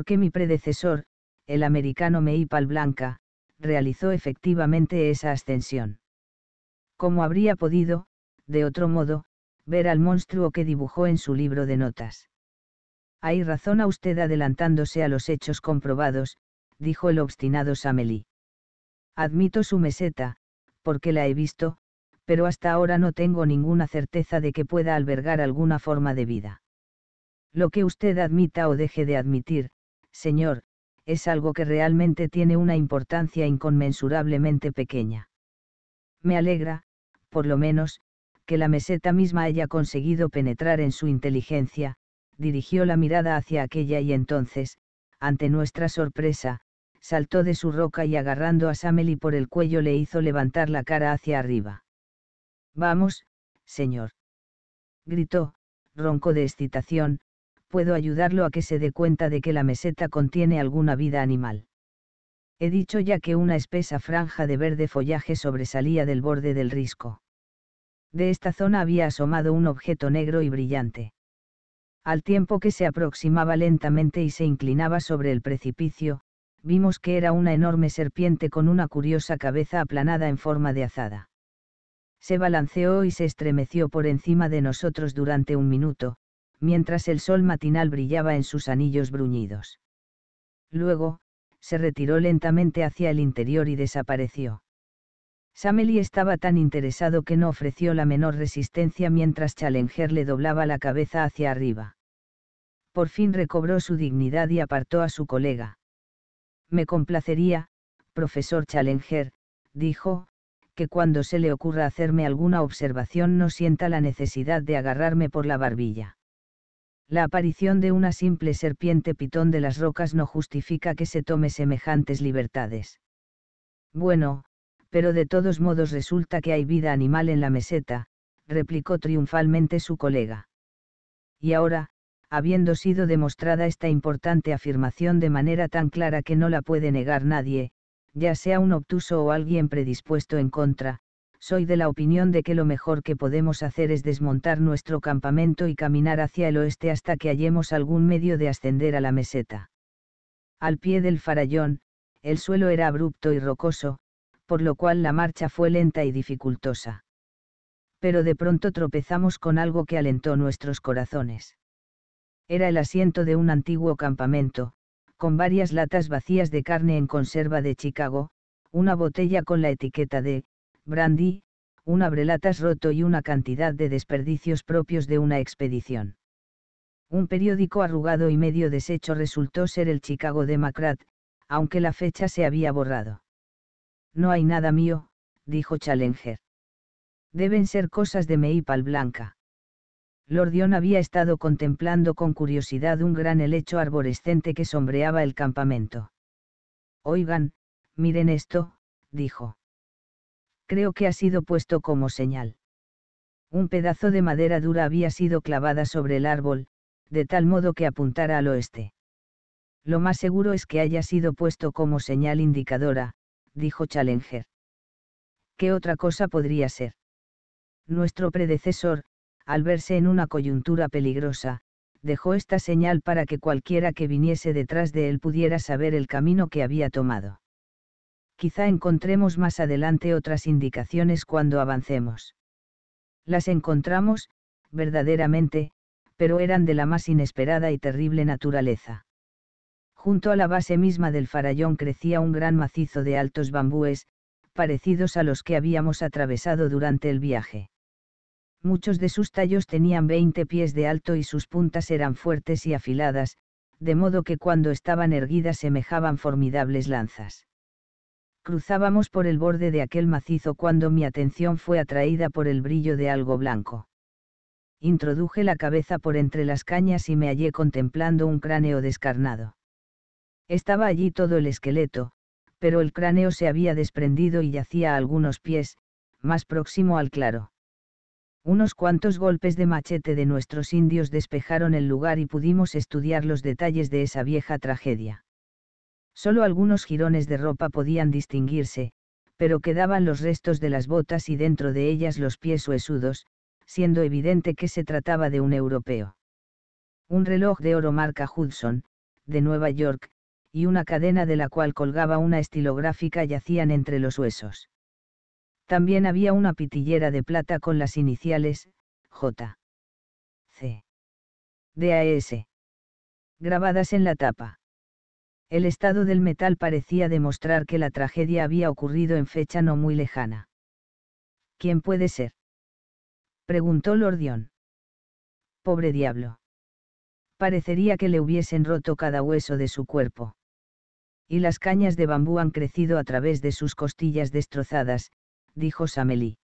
qué mi predecesor, el americano Meipal Blanca, realizó efectivamente esa ascensión. ¿Cómo habría podido, de otro modo, ver al monstruo que dibujó en su libro de notas? Hay razón a usted adelantándose a los hechos comprobados, dijo el obstinado Sameli. Admito su meseta, porque la he visto, pero hasta ahora no tengo ninguna certeza de que pueda albergar alguna forma de vida. Lo que usted admita o deje de admitir, señor, es algo que realmente tiene una importancia inconmensurablemente pequeña. Me alegra, por lo menos, que la meseta misma haya conseguido penetrar en su inteligencia, dirigió la mirada hacia aquella y entonces, ante nuestra sorpresa, saltó de su roca y agarrando a Sameli por el cuello le hizo levantar la cara hacia arriba. Vamos, señor. Gritó, ronco de excitación, puedo ayudarlo a que se dé cuenta de que la meseta contiene alguna vida animal. He dicho ya que una espesa franja de verde follaje sobresalía del borde del risco. De esta zona había asomado un objeto negro y brillante. Al tiempo que se aproximaba lentamente y se inclinaba sobre el precipicio, vimos que era una enorme serpiente con una curiosa cabeza aplanada en forma de azada. Se balanceó y se estremeció por encima de nosotros durante un minuto, mientras el sol matinal brillaba en sus anillos bruñidos. Luego, se retiró lentamente hacia el interior y desapareció. Sameli estaba tan interesado que no ofreció la menor resistencia mientras Challenger le doblaba la cabeza hacia arriba. Por fin recobró su dignidad y apartó a su colega. Me complacería, profesor Challenger, dijo, que cuando se le ocurra hacerme alguna observación no sienta la necesidad de agarrarme por la barbilla. La aparición de una simple serpiente pitón de las rocas no justifica que se tome semejantes libertades. Bueno, pero de todos modos resulta que hay vida animal en la meseta, replicó triunfalmente su colega. Y ahora, habiendo sido demostrada esta importante afirmación de manera tan clara que no la puede negar nadie, ya sea un obtuso o alguien predispuesto en contra, soy de la opinión de que lo mejor que podemos hacer es desmontar nuestro campamento y caminar hacia el oeste hasta que hallemos algún medio de ascender a la meseta. Al pie del farallón, el suelo era abrupto y rocoso, por lo cual la marcha fue lenta y dificultosa. Pero de pronto tropezamos con algo que alentó nuestros corazones era el asiento de un antiguo campamento, con varias latas vacías de carne en conserva de Chicago, una botella con la etiqueta de brandy, un abrelatas roto y una cantidad de desperdicios propios de una expedición. Un periódico arrugado y medio deshecho resultó ser el Chicago Democrat, aunque la fecha se había borrado. No hay nada mío, dijo Challenger. Deben ser cosas de pal Blanca. Lordion había estado contemplando con curiosidad un gran helecho arborescente que sombreaba el campamento. Oigan, miren esto, dijo. Creo que ha sido puesto como señal. Un pedazo de madera dura había sido clavada sobre el árbol, de tal modo que apuntara al oeste. Lo más seguro es que haya sido puesto como señal indicadora, dijo Challenger. ¿Qué otra cosa podría ser? Nuestro predecesor, al verse en una coyuntura peligrosa, dejó esta señal para que cualquiera que viniese detrás de él pudiera saber el camino que había tomado. Quizá encontremos más adelante otras indicaciones cuando avancemos. Las encontramos, verdaderamente, pero eran de la más inesperada y terrible naturaleza. Junto a la base misma del farallón crecía un gran macizo de altos bambúes, parecidos a los que habíamos atravesado durante el viaje. Muchos de sus tallos tenían 20 pies de alto y sus puntas eran fuertes y afiladas, de modo que cuando estaban erguidas semejaban formidables lanzas. Cruzábamos por el borde de aquel macizo cuando mi atención fue atraída por el brillo de algo blanco. Introduje la cabeza por entre las cañas y me hallé contemplando un cráneo descarnado. Estaba allí todo el esqueleto, pero el cráneo se había desprendido y yacía a algunos pies, más próximo al claro. Unos cuantos golpes de machete de nuestros indios despejaron el lugar y pudimos estudiar los detalles de esa vieja tragedia. Solo algunos jirones de ropa podían distinguirse, pero quedaban los restos de las botas y dentro de ellas los pies huesudos, siendo evidente que se trataba de un europeo. Un reloj de oro marca Hudson, de Nueva York, y una cadena de la cual colgaba una estilográfica yacían entre los huesos. También había una pitillera de plata con las iniciales, J. C. S. Grabadas en la tapa. El estado del metal parecía demostrar que la tragedia había ocurrido en fecha no muy lejana. ¿Quién puede ser? preguntó Lordión. Pobre diablo. Parecería que le hubiesen roto cada hueso de su cuerpo. Y las cañas de bambú han crecido a través de sus costillas destrozadas, dijo Sameli.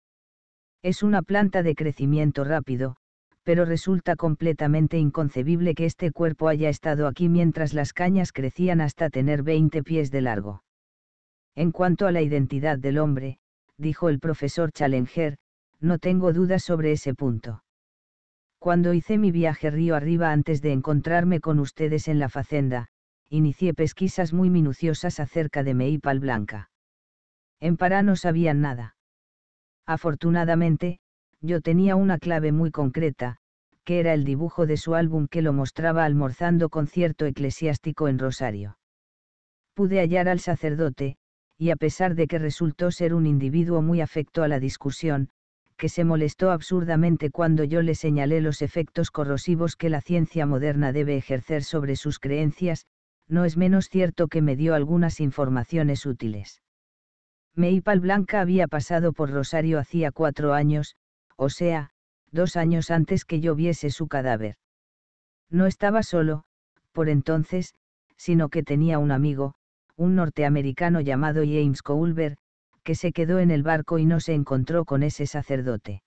Es una planta de crecimiento rápido, pero resulta completamente inconcebible que este cuerpo haya estado aquí mientras las cañas crecían hasta tener 20 pies de largo. En cuanto a la identidad del hombre, dijo el profesor Challenger, no tengo dudas sobre ese punto. Cuando hice mi viaje río arriba antes de encontrarme con ustedes en la facenda, inicié pesquisas muy minuciosas acerca de Meipal Blanca. En Pará no sabían nada. Afortunadamente, yo tenía una clave muy concreta, que era el dibujo de su álbum que lo mostraba almorzando con cierto eclesiástico en Rosario. Pude hallar al sacerdote, y a pesar de que resultó ser un individuo muy afecto a la discusión, que se molestó absurdamente cuando yo le señalé los efectos corrosivos que la ciencia moderna debe ejercer sobre sus creencias, no es menos cierto que me dio algunas informaciones útiles. Meipal Blanca había pasado por Rosario hacía cuatro años, o sea, dos años antes que yo viese su cadáver. No estaba solo, por entonces, sino que tenía un amigo, un norteamericano llamado James Coulver, que se quedó en el barco y no se encontró con ese sacerdote.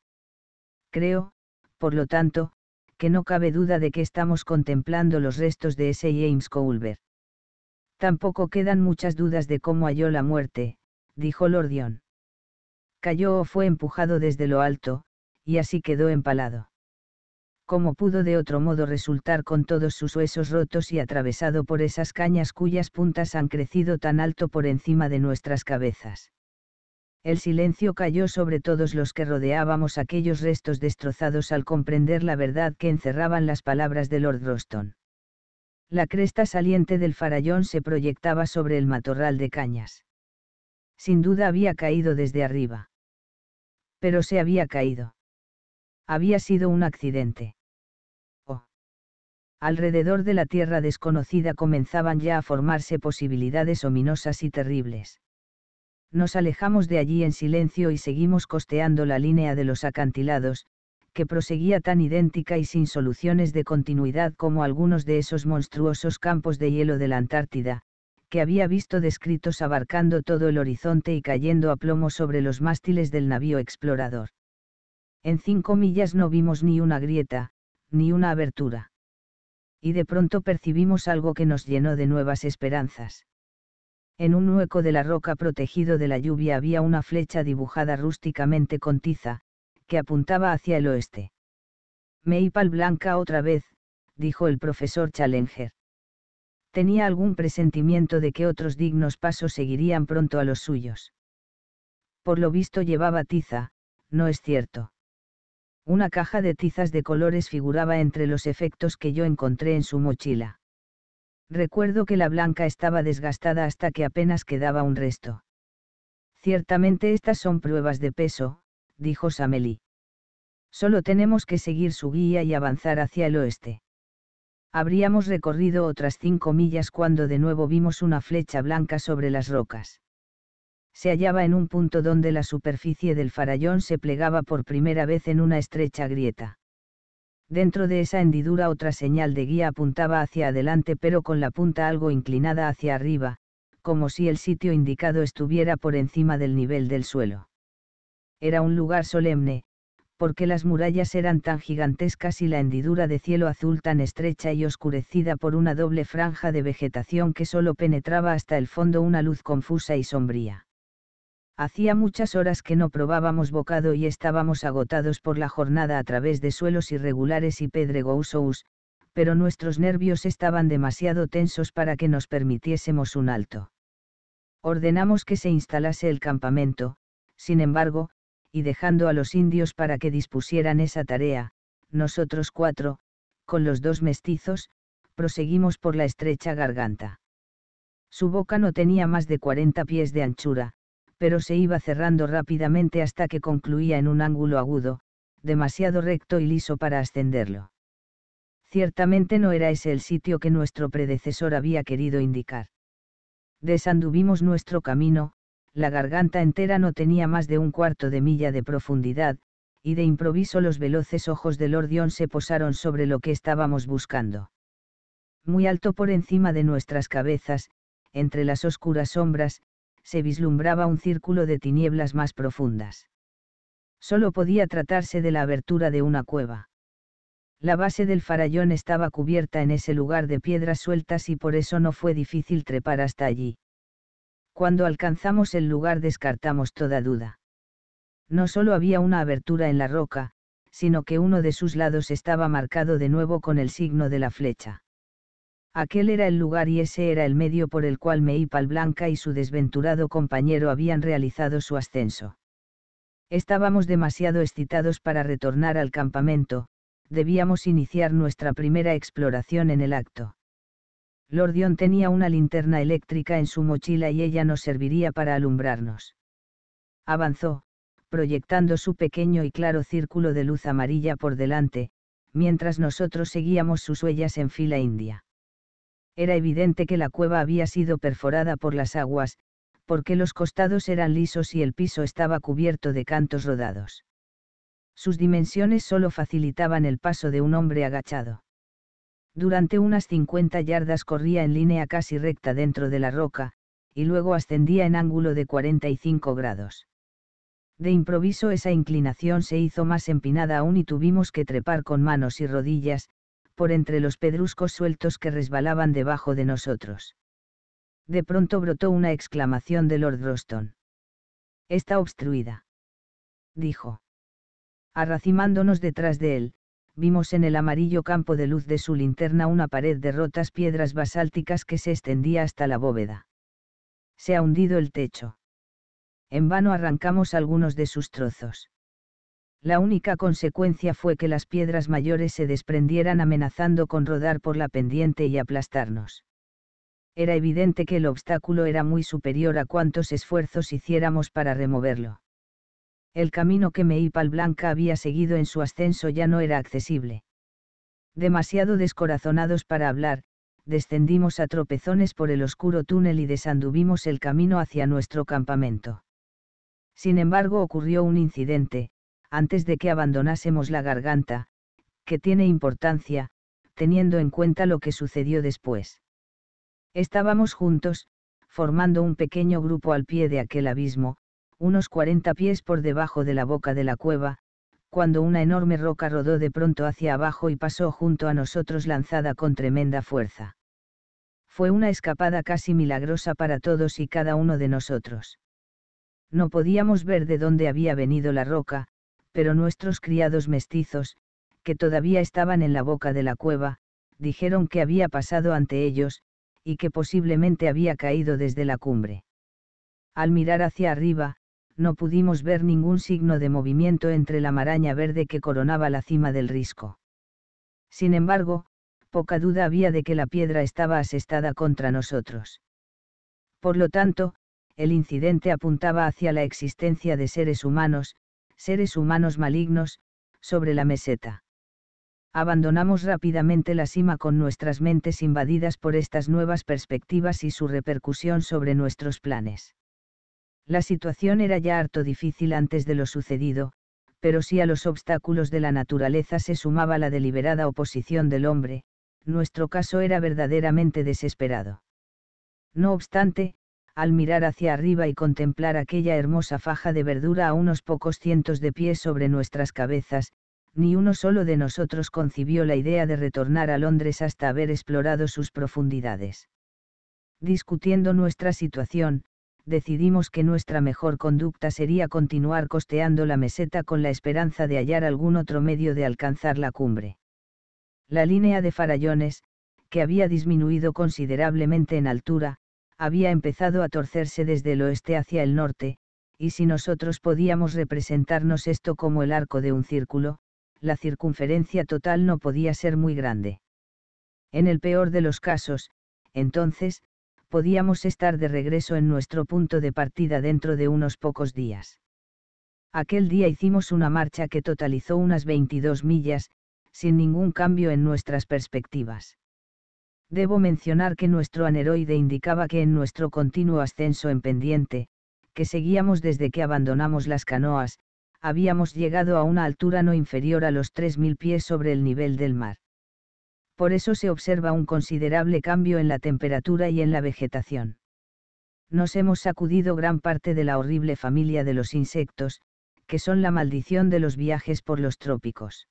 Creo, por lo tanto, que no cabe duda de que estamos contemplando los restos de ese James Coulver. Tampoco quedan muchas dudas de cómo halló la muerte, dijo Lordión. Cayó o fue empujado desde lo alto, y así quedó empalado. ¿Cómo pudo de otro modo resultar con todos sus huesos rotos y atravesado por esas cañas cuyas puntas han crecido tan alto por encima de nuestras cabezas? El silencio cayó sobre todos los que rodeábamos aquellos restos destrozados al comprender la verdad que encerraban las palabras de Lord Roston. La cresta saliente del farallón se proyectaba sobre el matorral de cañas. Sin duda había caído desde arriba. Pero se había caído. Había sido un accidente. Oh. Alrededor de la tierra desconocida comenzaban ya a formarse posibilidades ominosas y terribles. Nos alejamos de allí en silencio y seguimos costeando la línea de los acantilados, que proseguía tan idéntica y sin soluciones de continuidad como algunos de esos monstruosos campos de hielo de la Antártida, que había visto descritos abarcando todo el horizonte y cayendo a plomo sobre los mástiles del navío explorador. En cinco millas no vimos ni una grieta, ni una abertura. Y de pronto percibimos algo que nos llenó de nuevas esperanzas. En un hueco de la roca protegido de la lluvia había una flecha dibujada rústicamente con tiza, que apuntaba hacia el oeste. Maple blanca otra vez, dijo el profesor Challenger tenía algún presentimiento de que otros dignos pasos seguirían pronto a los suyos. Por lo visto llevaba tiza, no es cierto. Una caja de tizas de colores figuraba entre los efectos que yo encontré en su mochila. Recuerdo que la blanca estaba desgastada hasta que apenas quedaba un resto. Ciertamente estas son pruebas de peso, dijo Samelí. Solo tenemos que seguir su guía y avanzar hacia el oeste. Habríamos recorrido otras cinco millas cuando de nuevo vimos una flecha blanca sobre las rocas. Se hallaba en un punto donde la superficie del farallón se plegaba por primera vez en una estrecha grieta. Dentro de esa hendidura otra señal de guía apuntaba hacia adelante pero con la punta algo inclinada hacia arriba, como si el sitio indicado estuviera por encima del nivel del suelo. Era un lugar solemne, porque las murallas eran tan gigantescas y la hendidura de cielo azul tan estrecha y oscurecida por una doble franja de vegetación que solo penetraba hasta el fondo una luz confusa y sombría. Hacía muchas horas que no probábamos bocado y estábamos agotados por la jornada a través de suelos irregulares y pedregosos, pero nuestros nervios estaban demasiado tensos para que nos permitiésemos un alto. Ordenamos que se instalase el campamento, sin embargo, y dejando a los indios para que dispusieran esa tarea, nosotros cuatro, con los dos mestizos, proseguimos por la estrecha garganta. Su boca no tenía más de 40 pies de anchura, pero se iba cerrando rápidamente hasta que concluía en un ángulo agudo, demasiado recto y liso para ascenderlo. Ciertamente no era ese el sitio que nuestro predecesor había querido indicar. Desanduvimos nuestro camino, la garganta entera no tenía más de un cuarto de milla de profundidad, y de improviso los veloces ojos del Ordión se posaron sobre lo que estábamos buscando. Muy alto por encima de nuestras cabezas, entre las oscuras sombras, se vislumbraba un círculo de tinieblas más profundas. Solo podía tratarse de la abertura de una cueva. La base del farallón estaba cubierta en ese lugar de piedras sueltas y por eso no fue difícil trepar hasta allí cuando alcanzamos el lugar descartamos toda duda. No solo había una abertura en la roca, sino que uno de sus lados estaba marcado de nuevo con el signo de la flecha. Aquel era el lugar y ese era el medio por el cual Meipal Blanca y su desventurado compañero habían realizado su ascenso. Estábamos demasiado excitados para retornar al campamento, debíamos iniciar nuestra primera exploración en el acto. Lordion tenía una linterna eléctrica en su mochila y ella nos serviría para alumbrarnos. Avanzó, proyectando su pequeño y claro círculo de luz amarilla por delante, mientras nosotros seguíamos sus huellas en fila india. Era evidente que la cueva había sido perforada por las aguas, porque los costados eran lisos y el piso estaba cubierto de cantos rodados. Sus dimensiones solo facilitaban el paso de un hombre agachado. Durante unas 50 yardas corría en línea casi recta dentro de la roca, y luego ascendía en ángulo de 45 grados. De improviso esa inclinación se hizo más empinada aún y tuvimos que trepar con manos y rodillas, por entre los pedruscos sueltos que resbalaban debajo de nosotros. De pronto brotó una exclamación de Lord Roston. Está obstruida. Dijo. Arracimándonos detrás de él, vimos en el amarillo campo de luz de su linterna una pared de rotas piedras basálticas que se extendía hasta la bóveda. Se ha hundido el techo. En vano arrancamos algunos de sus trozos. La única consecuencia fue que las piedras mayores se desprendieran amenazando con rodar por la pendiente y aplastarnos. Era evidente que el obstáculo era muy superior a cuantos esfuerzos hiciéramos para removerlo el camino que Meipal Blanca había seguido en su ascenso ya no era accesible. Demasiado descorazonados para hablar, descendimos a tropezones por el oscuro túnel y desanduvimos el camino hacia nuestro campamento. Sin embargo, ocurrió un incidente, antes de que abandonásemos la garganta, que tiene importancia, teniendo en cuenta lo que sucedió después. Estábamos juntos, formando un pequeño grupo al pie de aquel abismo, unos 40 pies por debajo de la boca de la cueva, cuando una enorme roca rodó de pronto hacia abajo y pasó junto a nosotros lanzada con tremenda fuerza. Fue una escapada casi milagrosa para todos y cada uno de nosotros. No podíamos ver de dónde había venido la roca, pero nuestros criados mestizos, que todavía estaban en la boca de la cueva, dijeron que había pasado ante ellos, y que posiblemente había caído desde la cumbre. Al mirar hacia arriba, no pudimos ver ningún signo de movimiento entre la maraña verde que coronaba la cima del risco. Sin embargo, poca duda había de que la piedra estaba asestada contra nosotros. Por lo tanto, el incidente apuntaba hacia la existencia de seres humanos, seres humanos malignos, sobre la meseta. Abandonamos rápidamente la cima con nuestras mentes invadidas por estas nuevas perspectivas y su repercusión sobre nuestros planes. La situación era ya harto difícil antes de lo sucedido, pero si a los obstáculos de la naturaleza se sumaba la deliberada oposición del hombre, nuestro caso era verdaderamente desesperado. No obstante, al mirar hacia arriba y contemplar aquella hermosa faja de verdura a unos pocos cientos de pies sobre nuestras cabezas, ni uno solo de nosotros concibió la idea de retornar a Londres hasta haber explorado sus profundidades. Discutiendo nuestra situación, decidimos que nuestra mejor conducta sería continuar costeando la meseta con la esperanza de hallar algún otro medio de alcanzar la cumbre. La línea de farallones, que había disminuido considerablemente en altura, había empezado a torcerse desde el oeste hacia el norte, y si nosotros podíamos representarnos esto como el arco de un círculo, la circunferencia total no podía ser muy grande. En el peor de los casos, entonces, podíamos estar de regreso en nuestro punto de partida dentro de unos pocos días. Aquel día hicimos una marcha que totalizó unas 22 millas, sin ningún cambio en nuestras perspectivas. Debo mencionar que nuestro aneroide indicaba que en nuestro continuo ascenso en pendiente, que seguíamos desde que abandonamos las canoas, habíamos llegado a una altura no inferior a los 3.000 pies sobre el nivel del mar por eso se observa un considerable cambio en la temperatura y en la vegetación. Nos hemos sacudido gran parte de la horrible familia de los insectos, que son la maldición de los viajes por los trópicos.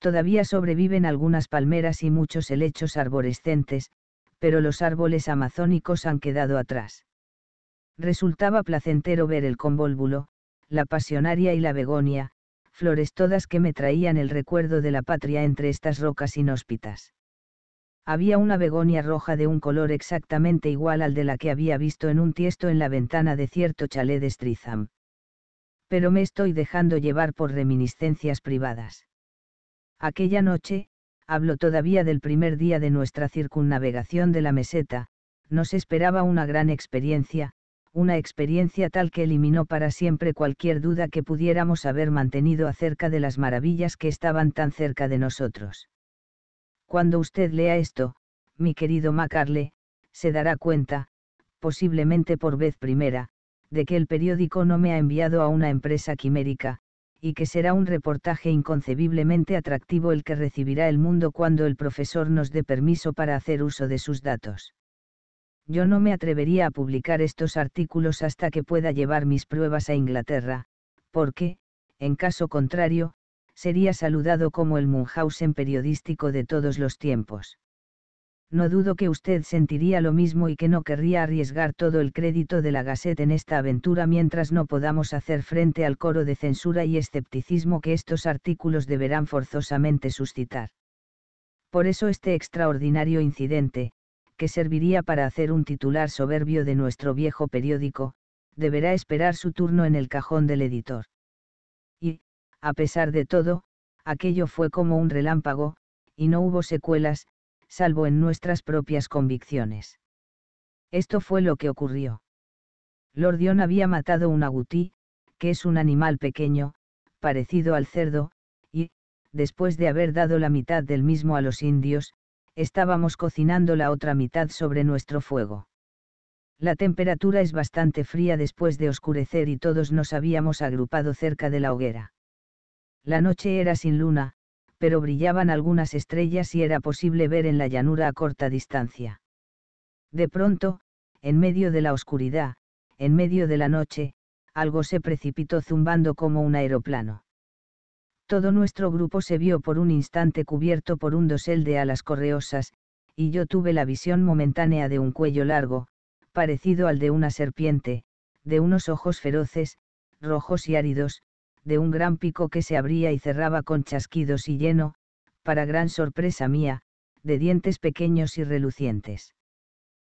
Todavía sobreviven algunas palmeras y muchos helechos arborescentes, pero los árboles amazónicos han quedado atrás. Resultaba placentero ver el convólvulo, la pasionaria y la begonia, flores todas que me traían el recuerdo de la patria entre estas rocas inhóspitas. Había una begonia roja de un color exactamente igual al de la que había visto en un tiesto en la ventana de cierto chalet de Strizam. Pero me estoy dejando llevar por reminiscencias privadas. Aquella noche, hablo todavía del primer día de nuestra circunnavegación de la meseta, nos esperaba una gran experiencia, una experiencia tal que eliminó para siempre cualquier duda que pudiéramos haber mantenido acerca de las maravillas que estaban tan cerca de nosotros. Cuando usted lea esto, mi querido Macarle, se dará cuenta, posiblemente por vez primera, de que el periódico no me ha enviado a una empresa quimérica, y que será un reportaje inconcebiblemente atractivo el que recibirá el mundo cuando el profesor nos dé permiso para hacer uso de sus datos yo no me atrevería a publicar estos artículos hasta que pueda llevar mis pruebas a Inglaterra, porque, en caso contrario, sería saludado como el Munhausen periodístico de todos los tiempos. No dudo que usted sentiría lo mismo y que no querría arriesgar todo el crédito de la Gazette en esta aventura mientras no podamos hacer frente al coro de censura y escepticismo que estos artículos deberán forzosamente suscitar. Por eso este extraordinario incidente, que serviría para hacer un titular soberbio de nuestro viejo periódico, deberá esperar su turno en el cajón del editor. Y, a pesar de todo, aquello fue como un relámpago, y no hubo secuelas, salvo en nuestras propias convicciones. Esto fue lo que ocurrió. Lordión había matado un agutí, que es un animal pequeño, parecido al cerdo, y, después de haber dado la mitad del mismo a los indios, estábamos cocinando la otra mitad sobre nuestro fuego. La temperatura es bastante fría después de oscurecer y todos nos habíamos agrupado cerca de la hoguera. La noche era sin luna, pero brillaban algunas estrellas y era posible ver en la llanura a corta distancia. De pronto, en medio de la oscuridad, en medio de la noche, algo se precipitó zumbando como un aeroplano. Todo nuestro grupo se vio por un instante cubierto por un dosel de alas correosas, y yo tuve la visión momentánea de un cuello largo, parecido al de una serpiente, de unos ojos feroces, rojos y áridos, de un gran pico que se abría y cerraba con chasquidos y lleno, para gran sorpresa mía, de dientes pequeños y relucientes.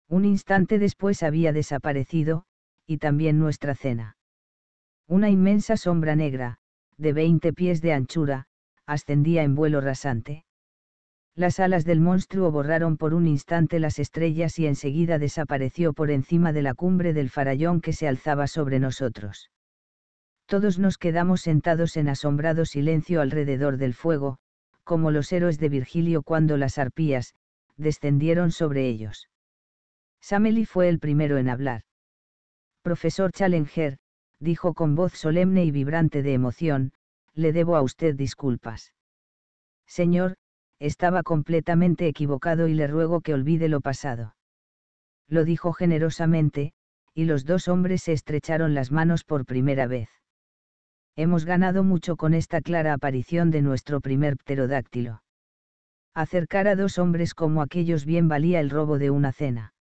Un instante después había desaparecido, y también nuestra cena. Una inmensa sombra negra, de 20 pies de anchura, ascendía en vuelo rasante. Las alas del monstruo borraron por un instante las estrellas y enseguida desapareció por encima de la cumbre del farallón que se alzaba sobre nosotros. Todos nos quedamos sentados en asombrado silencio alrededor del fuego, como los héroes de Virgilio cuando las arpías, descendieron sobre ellos. Sameli fue el primero en hablar. Profesor Challenger, dijo con voz solemne y vibrante de emoción, le debo a usted disculpas. Señor, estaba completamente equivocado y le ruego que olvide lo pasado. Lo dijo generosamente, y los dos hombres se estrecharon las manos por primera vez. Hemos ganado mucho con esta clara aparición de nuestro primer pterodáctilo. Acercar a dos hombres como aquellos bien valía el robo de una cena.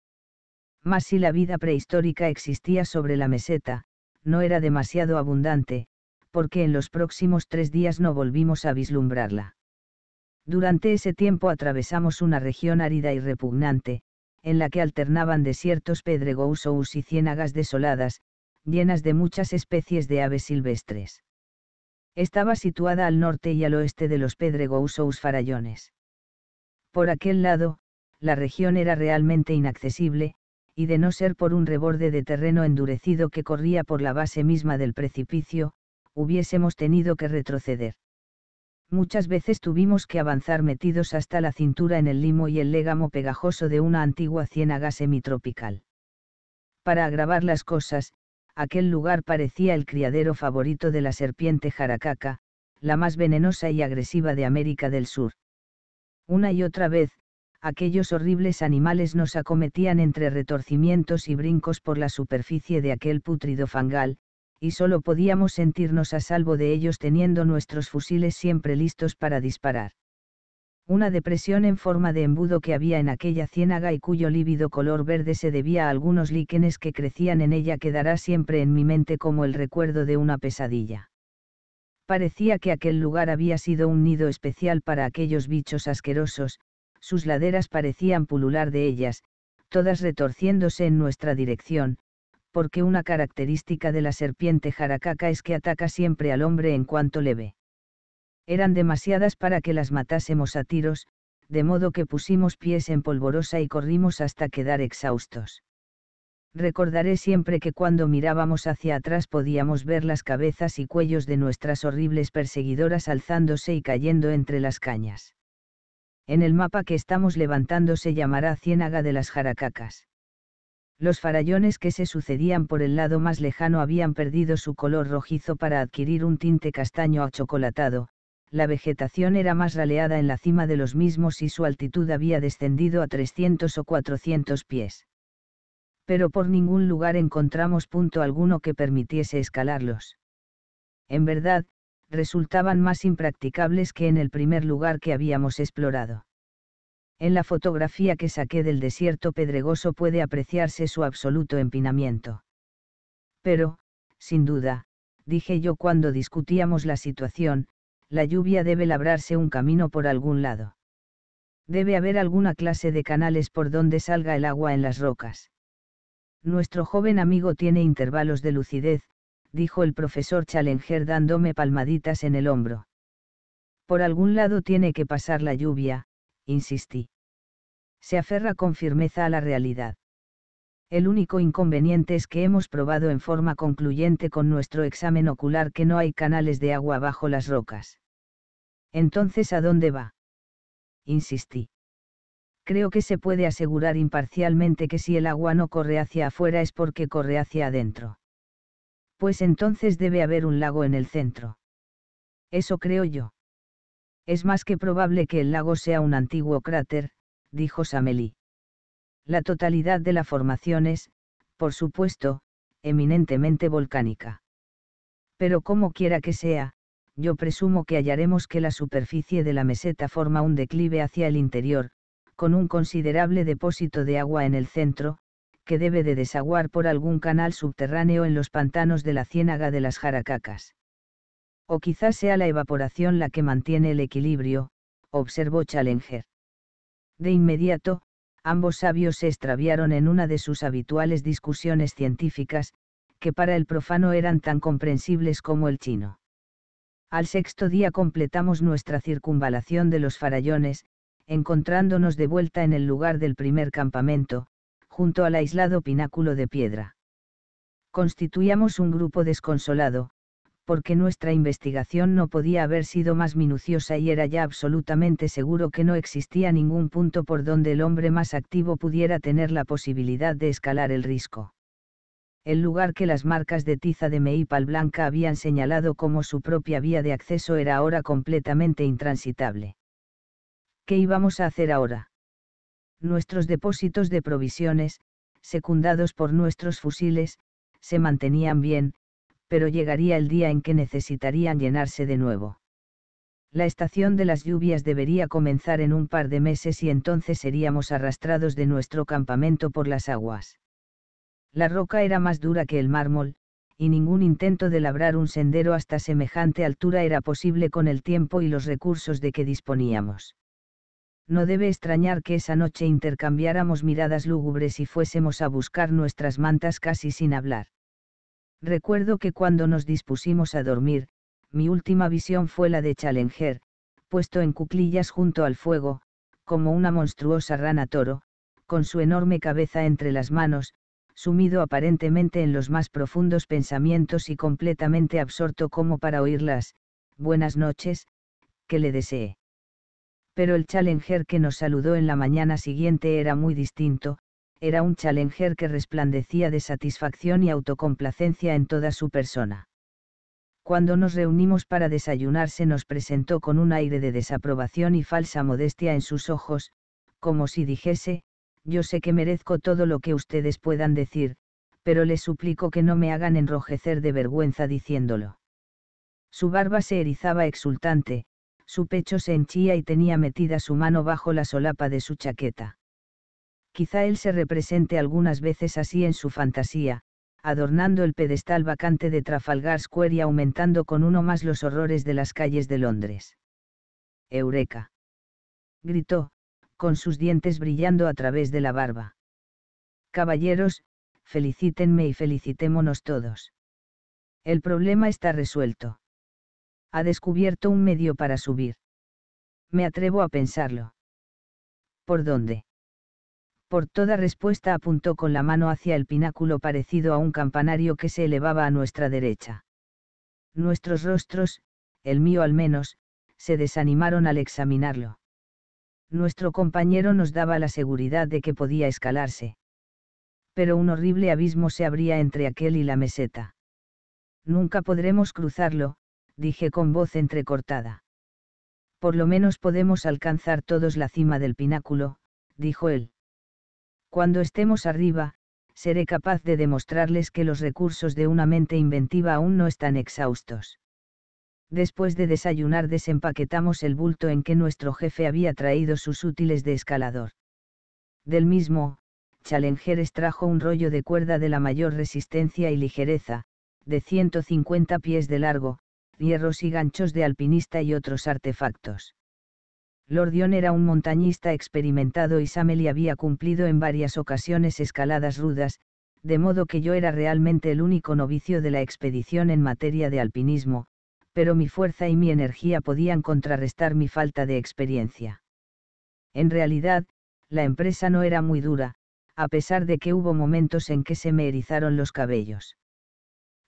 Más si la vida prehistórica existía sobre la meseta, no era demasiado abundante, porque en los próximos tres días no volvimos a vislumbrarla. Durante ese tiempo atravesamos una región árida y repugnante, en la que alternaban desiertos pedregosos y ciénagas desoladas, llenas de muchas especies de aves silvestres. Estaba situada al norte y al oeste de los pedregosos farallones. Por aquel lado, la región era realmente inaccesible, y de no ser por un reborde de terreno endurecido que corría por la base misma del precipicio, hubiésemos tenido que retroceder. Muchas veces tuvimos que avanzar metidos hasta la cintura en el limo y el légamo pegajoso de una antigua ciénaga semitropical. Para agravar las cosas, aquel lugar parecía el criadero favorito de la serpiente jaracaca, la más venenosa y agresiva de América del Sur. Una y otra vez, aquellos horribles animales nos acometían entre retorcimientos y brincos por la superficie de aquel putrido fangal, y solo podíamos sentirnos a salvo de ellos teniendo nuestros fusiles siempre listos para disparar. Una depresión en forma de embudo que había en aquella ciénaga y cuyo lívido color verde se debía a algunos líquenes que crecían en ella quedará siempre en mi mente como el recuerdo de una pesadilla. Parecía que aquel lugar había sido un nido especial para aquellos bichos asquerosos, sus laderas parecían pulular de ellas, todas retorciéndose en nuestra dirección, porque una característica de la serpiente jaracaca es que ataca siempre al hombre en cuanto le ve. Eran demasiadas para que las matásemos a tiros, de modo que pusimos pies en polvorosa y corrimos hasta quedar exhaustos. Recordaré siempre que cuando mirábamos hacia atrás podíamos ver las cabezas y cuellos de nuestras horribles perseguidoras alzándose y cayendo entre las cañas. En el mapa que estamos levantando se llamará Ciénaga de las Jaracacas. Los farallones que se sucedían por el lado más lejano habían perdido su color rojizo para adquirir un tinte castaño achocolatado, la vegetación era más raleada en la cima de los mismos y su altitud había descendido a 300 o 400 pies. Pero por ningún lugar encontramos punto alguno que permitiese escalarlos. En verdad, resultaban más impracticables que en el primer lugar que habíamos explorado. En la fotografía que saqué del desierto pedregoso puede apreciarse su absoluto empinamiento. Pero, sin duda, dije yo cuando discutíamos la situación, la lluvia debe labrarse un camino por algún lado. Debe haber alguna clase de canales por donde salga el agua en las rocas. Nuestro joven amigo tiene intervalos de lucidez, dijo el profesor Challenger dándome palmaditas en el hombro. Por algún lado tiene que pasar la lluvia, insistí. Se aferra con firmeza a la realidad. El único inconveniente es que hemos probado en forma concluyente con nuestro examen ocular que no hay canales de agua bajo las rocas. Entonces, ¿a dónde va? Insistí. Creo que se puede asegurar imparcialmente que si el agua no corre hacia afuera es porque corre hacia adentro. Pues entonces debe haber un lago en el centro. Eso creo yo. Es más que probable que el lago sea un antiguo cráter, dijo Sameli. La totalidad de la formación es, por supuesto, eminentemente volcánica. Pero como quiera que sea, yo presumo que hallaremos que la superficie de la meseta forma un declive hacia el interior, con un considerable depósito de agua en el centro, que debe de desaguar por algún canal subterráneo en los pantanos de la ciénaga de las Jaracacas. O quizás sea la evaporación la que mantiene el equilibrio, observó Challenger. De inmediato, ambos sabios se extraviaron en una de sus habituales discusiones científicas, que para el profano eran tan comprensibles como el chino. Al sexto día completamos nuestra circunvalación de los farallones, encontrándonos de vuelta en el lugar del primer campamento, junto al aislado pináculo de piedra. Constituíamos un grupo desconsolado, porque nuestra investigación no podía haber sido más minuciosa y era ya absolutamente seguro que no existía ningún punto por donde el hombre más activo pudiera tener la posibilidad de escalar el risco. El lugar que las marcas de tiza de Meipal Blanca habían señalado como su propia vía de acceso era ahora completamente intransitable. ¿Qué íbamos a hacer ahora? nuestros depósitos de provisiones, secundados por nuestros fusiles, se mantenían bien, pero llegaría el día en que necesitarían llenarse de nuevo. La estación de las lluvias debería comenzar en un par de meses y entonces seríamos arrastrados de nuestro campamento por las aguas. La roca era más dura que el mármol, y ningún intento de labrar un sendero hasta semejante altura era posible con el tiempo y los recursos de que disponíamos no debe extrañar que esa noche intercambiáramos miradas lúgubres y fuésemos a buscar nuestras mantas casi sin hablar. Recuerdo que cuando nos dispusimos a dormir, mi última visión fue la de Challenger, puesto en cuclillas junto al fuego, como una monstruosa rana toro, con su enorme cabeza entre las manos, sumido aparentemente en los más profundos pensamientos y completamente absorto como para oír las, buenas noches, que le deseé pero el Challenger que nos saludó en la mañana siguiente era muy distinto, era un Challenger que resplandecía de satisfacción y autocomplacencia en toda su persona. Cuando nos reunimos para desayunar se nos presentó con un aire de desaprobación y falsa modestia en sus ojos, como si dijese, yo sé que merezco todo lo que ustedes puedan decir, pero les suplico que no me hagan enrojecer de vergüenza diciéndolo. Su barba se erizaba exultante, su pecho se henchía y tenía metida su mano bajo la solapa de su chaqueta. Quizá él se represente algunas veces así en su fantasía, adornando el pedestal vacante de Trafalgar Square y aumentando con uno más los horrores de las calles de Londres. Eureka. Gritó, con sus dientes brillando a través de la barba. Caballeros, felicítenme y felicitémonos todos. El problema está resuelto ha descubierto un medio para subir. Me atrevo a pensarlo. ¿Por dónde? Por toda respuesta apuntó con la mano hacia el pináculo parecido a un campanario que se elevaba a nuestra derecha. Nuestros rostros, el mío al menos, se desanimaron al examinarlo. Nuestro compañero nos daba la seguridad de que podía escalarse. Pero un horrible abismo se abría entre aquel y la meseta. Nunca podremos cruzarlo, dije con voz entrecortada. Por lo menos podemos alcanzar todos la cima del pináculo, dijo él. Cuando estemos arriba, seré capaz de demostrarles que los recursos de una mente inventiva aún no están exhaustos. Después de desayunar desempaquetamos el bulto en que nuestro jefe había traído sus útiles de escalador. Del mismo, Challenger extrajo un rollo de cuerda de la mayor resistencia y ligereza, de 150 pies de largo, hierros y ganchos de alpinista y otros artefactos. Lord Dion era un montañista experimentado y Sameli había cumplido en varias ocasiones escaladas rudas, de modo que yo era realmente el único novicio de la expedición en materia de alpinismo, pero mi fuerza y mi energía podían contrarrestar mi falta de experiencia. En realidad, la empresa no era muy dura, a pesar de que hubo momentos en que se me erizaron los cabellos.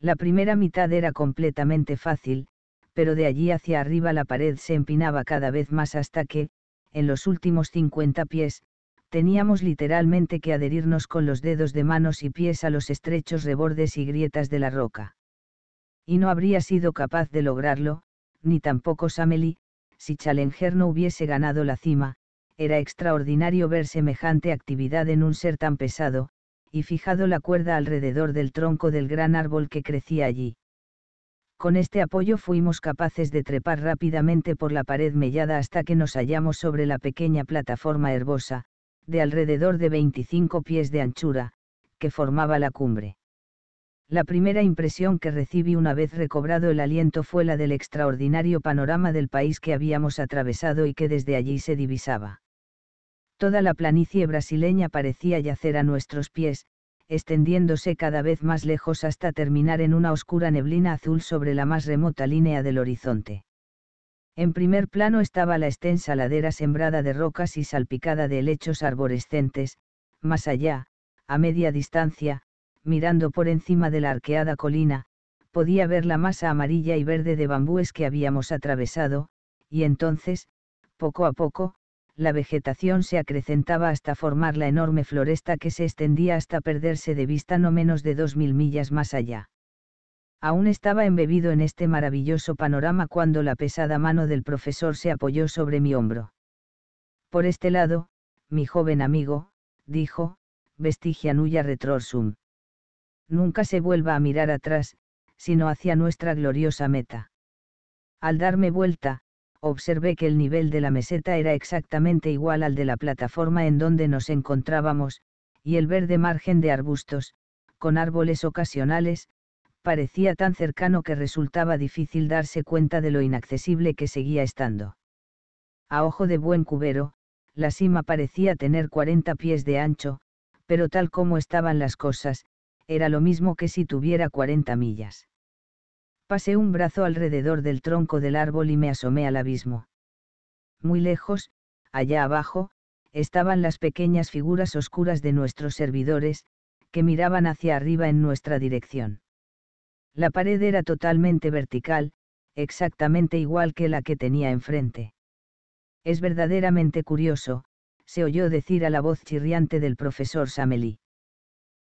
La primera mitad era completamente fácil, pero de allí hacia arriba la pared se empinaba cada vez más hasta que, en los últimos 50 pies, teníamos literalmente que adherirnos con los dedos de manos y pies a los estrechos rebordes y grietas de la roca. Y no habría sido capaz de lograrlo, ni tampoco Sameli, si Challenger no hubiese ganado la cima, era extraordinario ver semejante actividad en un ser tan pesado, y fijado la cuerda alrededor del tronco del gran árbol que crecía allí. Con este apoyo fuimos capaces de trepar rápidamente por la pared mellada hasta que nos hallamos sobre la pequeña plataforma herbosa, de alrededor de 25 pies de anchura, que formaba la cumbre. La primera impresión que recibí una vez recobrado el aliento fue la del extraordinario panorama del país que habíamos atravesado y que desde allí se divisaba. Toda la planicie brasileña parecía yacer a nuestros pies, extendiéndose cada vez más lejos hasta terminar en una oscura neblina azul sobre la más remota línea del horizonte. En primer plano estaba la extensa ladera sembrada de rocas y salpicada de helechos arborescentes, más allá, a media distancia, mirando por encima de la arqueada colina, podía ver la masa amarilla y verde de bambúes que habíamos atravesado, y entonces, poco a poco, la vegetación se acrecentaba hasta formar la enorme floresta que se extendía hasta perderse de vista no menos de dos mil millas más allá. Aún estaba embebido en este maravilloso panorama cuando la pesada mano del profesor se apoyó sobre mi hombro. Por este lado, mi joven amigo, dijo, «Vestigia vestigianulla retrorsum. Nunca se vuelva a mirar atrás, sino hacia nuestra gloriosa meta. Al darme vuelta, observé que el nivel de la meseta era exactamente igual al de la plataforma en donde nos encontrábamos, y el verde margen de arbustos, con árboles ocasionales, parecía tan cercano que resultaba difícil darse cuenta de lo inaccesible que seguía estando. A ojo de buen cubero, la cima parecía tener 40 pies de ancho, pero tal como estaban las cosas, era lo mismo que si tuviera 40 millas. Pasé un brazo alrededor del tronco del árbol y me asomé al abismo. Muy lejos, allá abajo, estaban las pequeñas figuras oscuras de nuestros servidores, que miraban hacia arriba en nuestra dirección. La pared era totalmente vertical, exactamente igual que la que tenía enfrente. Es verdaderamente curioso, se oyó decir a la voz chirriante del profesor Sameli.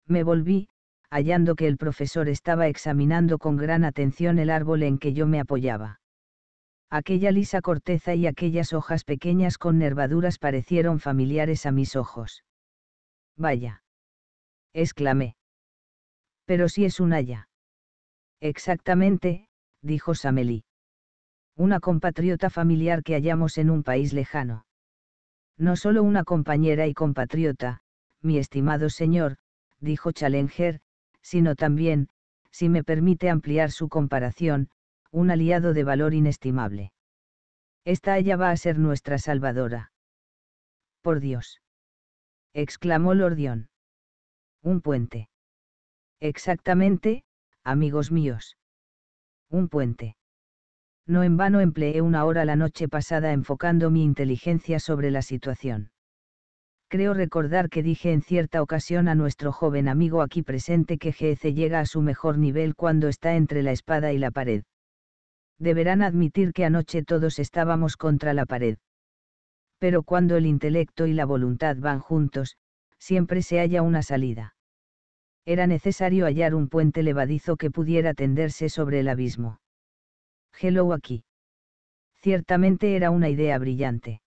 Me volví, hallando que el profesor estaba examinando con gran atención el árbol en que yo me apoyaba. Aquella lisa corteza y aquellas hojas pequeñas con nervaduras parecieron familiares a mis ojos. Vaya. exclamé. Pero si es un haya. Exactamente, dijo Samelí. Una compatriota familiar que hallamos en un país lejano. No solo una compañera y compatriota, mi estimado señor, dijo Challenger, sino también, si me permite ampliar su comparación, un aliado de valor inestimable. Esta ella va a ser nuestra salvadora. Por Dios. exclamó Lordión. Un puente. Exactamente, amigos míos. Un puente. No en vano empleé una hora la noche pasada enfocando mi inteligencia sobre la situación. Creo recordar que dije en cierta ocasión a nuestro joven amigo aquí presente que GC llega a su mejor nivel cuando está entre la espada y la pared. Deberán admitir que anoche todos estábamos contra la pared. Pero cuando el intelecto y la voluntad van juntos, siempre se halla una salida. Era necesario hallar un puente levadizo que pudiera tenderse sobre el abismo. Hello aquí. Ciertamente era una idea brillante.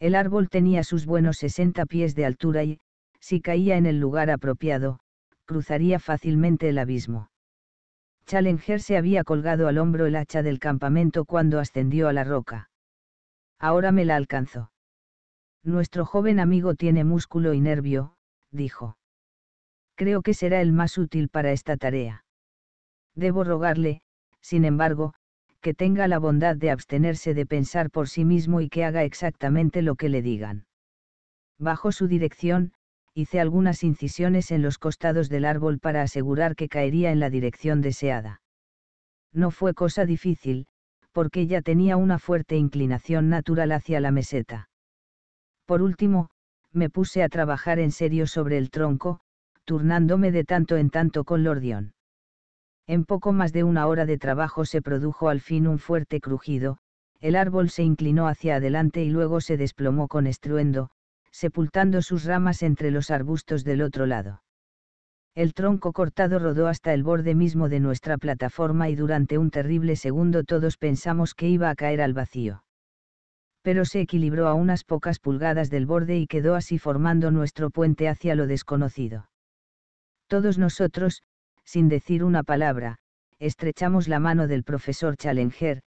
El árbol tenía sus buenos 60 pies de altura y, si caía en el lugar apropiado, cruzaría fácilmente el abismo. Challenger se había colgado al hombro el hacha del campamento cuando ascendió a la roca. Ahora me la alcanzó. Nuestro joven amigo tiene músculo y nervio, dijo. Creo que será el más útil para esta tarea. Debo rogarle, sin embargo, que tenga la bondad de abstenerse de pensar por sí mismo y que haga exactamente lo que le digan. Bajo su dirección, hice algunas incisiones en los costados del árbol para asegurar que caería en la dirección deseada. No fue cosa difícil, porque ya tenía una fuerte inclinación natural hacia la meseta. Por último, me puse a trabajar en serio sobre el tronco, turnándome de tanto en tanto con Lordión. En poco más de una hora de trabajo se produjo al fin un fuerte crujido, el árbol se inclinó hacia adelante y luego se desplomó con estruendo, sepultando sus ramas entre los arbustos del otro lado. El tronco cortado rodó hasta el borde mismo de nuestra plataforma y durante un terrible segundo todos pensamos que iba a caer al vacío. Pero se equilibró a unas pocas pulgadas del borde y quedó así formando nuestro puente hacia lo desconocido. Todos nosotros, sin decir una palabra, estrechamos la mano del profesor Challenger,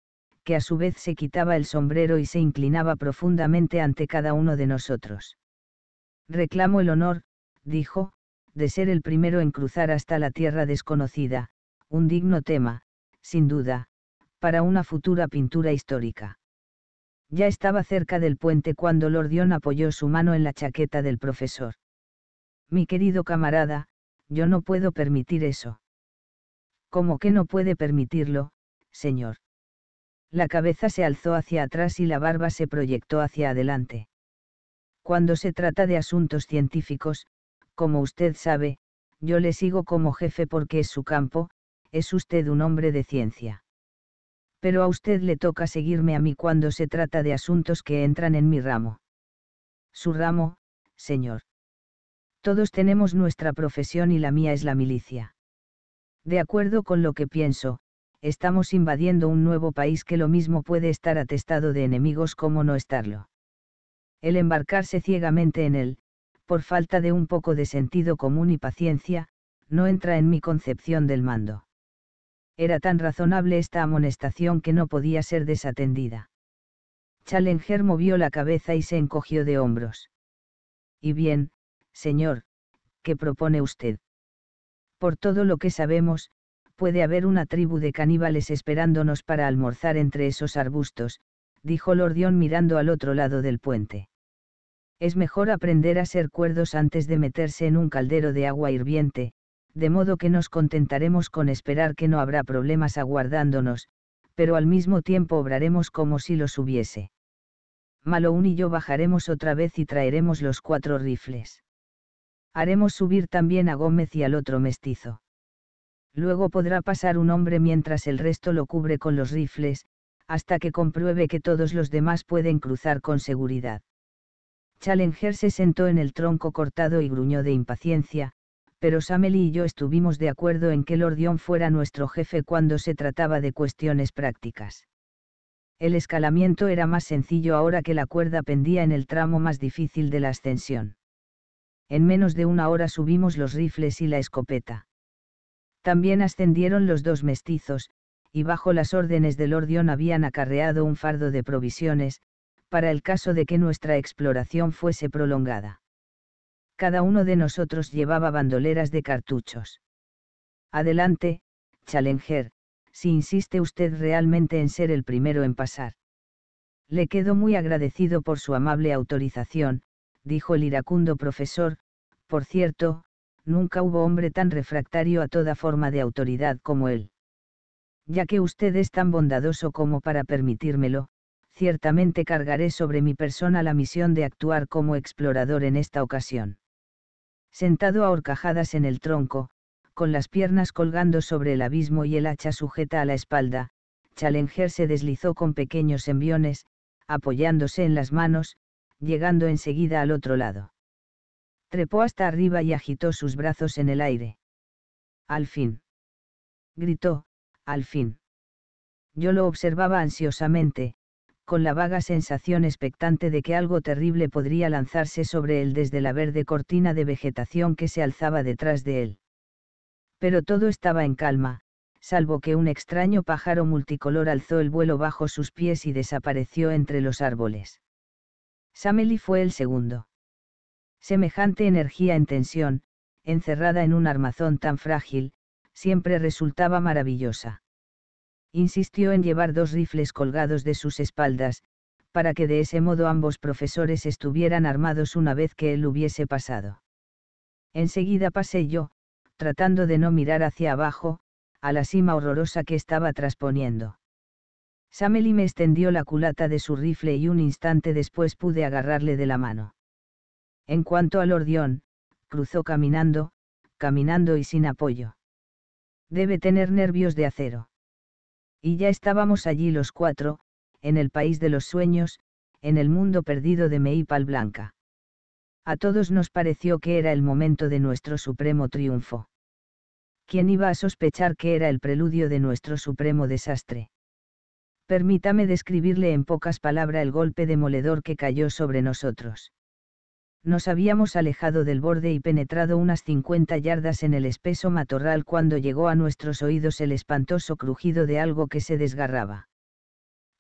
que a su vez se quitaba el sombrero y se inclinaba profundamente ante cada uno de nosotros. Reclamo el honor, dijo, de ser el primero en cruzar hasta la tierra desconocida, un digno tema, sin duda, para una futura pintura histórica. Ya estaba cerca del puente cuando Lordion apoyó su mano en la chaqueta del profesor. Mi querido camarada, yo no puedo permitir eso. ¿Cómo que no puede permitirlo, señor? La cabeza se alzó hacia atrás y la barba se proyectó hacia adelante. Cuando se trata de asuntos científicos, como usted sabe, yo le sigo como jefe porque es su campo, es usted un hombre de ciencia. Pero a usted le toca seguirme a mí cuando se trata de asuntos que entran en mi ramo. Su ramo, señor. Todos tenemos nuestra profesión y la mía es la milicia. De acuerdo con lo que pienso, estamos invadiendo un nuevo país que lo mismo puede estar atestado de enemigos como no estarlo. El embarcarse ciegamente en él, por falta de un poco de sentido común y paciencia, no entra en mi concepción del mando. Era tan razonable esta amonestación que no podía ser desatendida. Challenger movió la cabeza y se encogió de hombros. Y bien, Señor, ¿qué propone usted? Por todo lo que sabemos, puede haber una tribu de caníbales esperándonos para almorzar entre esos arbustos, dijo Lordión mirando al otro lado del puente. Es mejor aprender a ser cuerdos antes de meterse en un caldero de agua hirviente, de modo que nos contentaremos con esperar que no habrá problemas aguardándonos, pero al mismo tiempo obraremos como si los hubiese. Maloun y yo bajaremos otra vez y traeremos los cuatro rifles haremos subir también a Gómez y al otro mestizo. Luego podrá pasar un hombre mientras el resto lo cubre con los rifles, hasta que compruebe que todos los demás pueden cruzar con seguridad. Challenger se sentó en el tronco cortado y gruñó de impaciencia, pero samel y yo estuvimos de acuerdo en que Lord fuera nuestro jefe cuando se trataba de cuestiones prácticas. El escalamiento era más sencillo ahora que la cuerda pendía en el tramo más difícil de la ascensión en menos de una hora subimos los rifles y la escopeta. También ascendieron los dos mestizos, y bajo las órdenes del Ordión habían acarreado un fardo de provisiones, para el caso de que nuestra exploración fuese prolongada. Cada uno de nosotros llevaba bandoleras de cartuchos. Adelante, Challenger, si insiste usted realmente en ser el primero en pasar. Le quedo muy agradecido por su amable autorización, dijo el iracundo profesor, por cierto, nunca hubo hombre tan refractario a toda forma de autoridad como él. Ya que usted es tan bondadoso como para permitírmelo, ciertamente cargaré sobre mi persona la misión de actuar como explorador en esta ocasión. Sentado a horcajadas en el tronco, con las piernas colgando sobre el abismo y el hacha sujeta a la espalda, Challenger se deslizó con pequeños enviones, apoyándose en las manos, llegando enseguida al otro lado. Trepó hasta arriba y agitó sus brazos en el aire. Al fin. Gritó, al fin. Yo lo observaba ansiosamente, con la vaga sensación expectante de que algo terrible podría lanzarse sobre él desde la verde cortina de vegetación que se alzaba detrás de él. Pero todo estaba en calma, salvo que un extraño pájaro multicolor alzó el vuelo bajo sus pies y desapareció entre los árboles. Sameli fue el segundo. Semejante energía en tensión, encerrada en un armazón tan frágil, siempre resultaba maravillosa. Insistió en llevar dos rifles colgados de sus espaldas, para que de ese modo ambos profesores estuvieran armados una vez que él hubiese pasado. Enseguida pasé yo, tratando de no mirar hacia abajo, a la cima horrorosa que estaba trasponiendo. Sameli me extendió la culata de su rifle y un instante después pude agarrarle de la mano. En cuanto al ordión, cruzó caminando, caminando y sin apoyo. Debe tener nervios de acero. Y ya estábamos allí los cuatro, en el país de los sueños, en el mundo perdido de Meipal Blanca. A todos nos pareció que era el momento de nuestro supremo triunfo. ¿Quién iba a sospechar que era el preludio de nuestro supremo desastre? Permítame describirle en pocas palabras el golpe demoledor que cayó sobre nosotros. Nos habíamos alejado del borde y penetrado unas 50 yardas en el espeso matorral cuando llegó a nuestros oídos el espantoso crujido de algo que se desgarraba.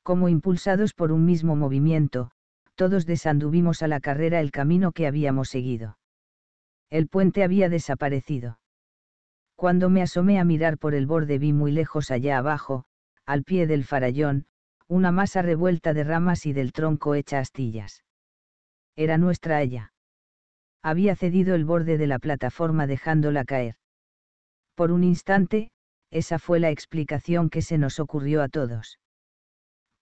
Como impulsados por un mismo movimiento, todos desanduvimos a la carrera el camino que habíamos seguido. El puente había desaparecido. Cuando me asomé a mirar por el borde vi muy lejos allá abajo, al pie del farallón, una masa revuelta de ramas y del tronco hecha astillas. Era nuestra ella. Había cedido el borde de la plataforma dejándola caer. Por un instante, esa fue la explicación que se nos ocurrió a todos.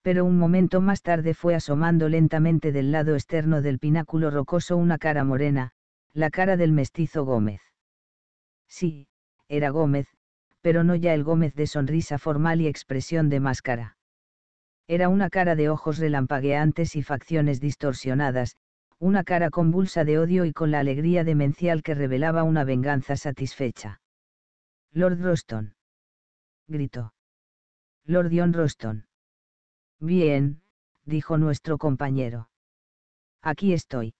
Pero un momento más tarde fue asomando lentamente del lado externo del pináculo rocoso una cara morena, la cara del mestizo Gómez. Sí, era Gómez, pero no ya el Gómez de sonrisa formal y expresión de máscara. Era una cara de ojos relampagueantes y facciones distorsionadas, una cara convulsa de odio y con la alegría demencial que revelaba una venganza satisfecha. Lord Roston. Gritó. Lord John Roston. Bien, dijo nuestro compañero. Aquí estoy.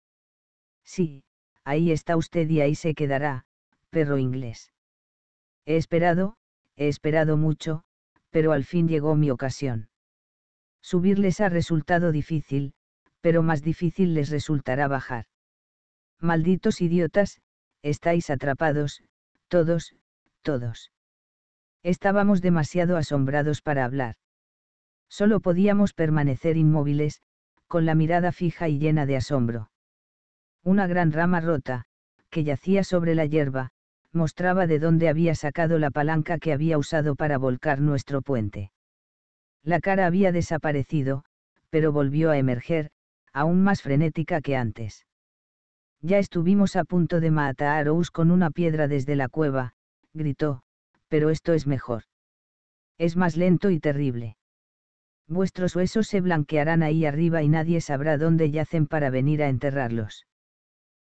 Sí, ahí está usted y ahí se quedará, perro inglés. He esperado, he esperado mucho, pero al fin llegó mi ocasión. Subirles ha resultado difícil, pero más difícil les resultará bajar. Malditos idiotas, estáis atrapados, todos, todos. Estábamos demasiado asombrados para hablar. Solo podíamos permanecer inmóviles, con la mirada fija y llena de asombro. Una gran rama rota, que yacía sobre la hierba, mostraba de dónde había sacado la palanca que había usado para volcar nuestro puente. La cara había desaparecido, pero volvió a emerger, aún más frenética que antes. Ya estuvimos a punto de matar a con una piedra desde la cueva, gritó, pero esto es mejor. Es más lento y terrible. Vuestros huesos se blanquearán ahí arriba y nadie sabrá dónde yacen para venir a enterrarlos.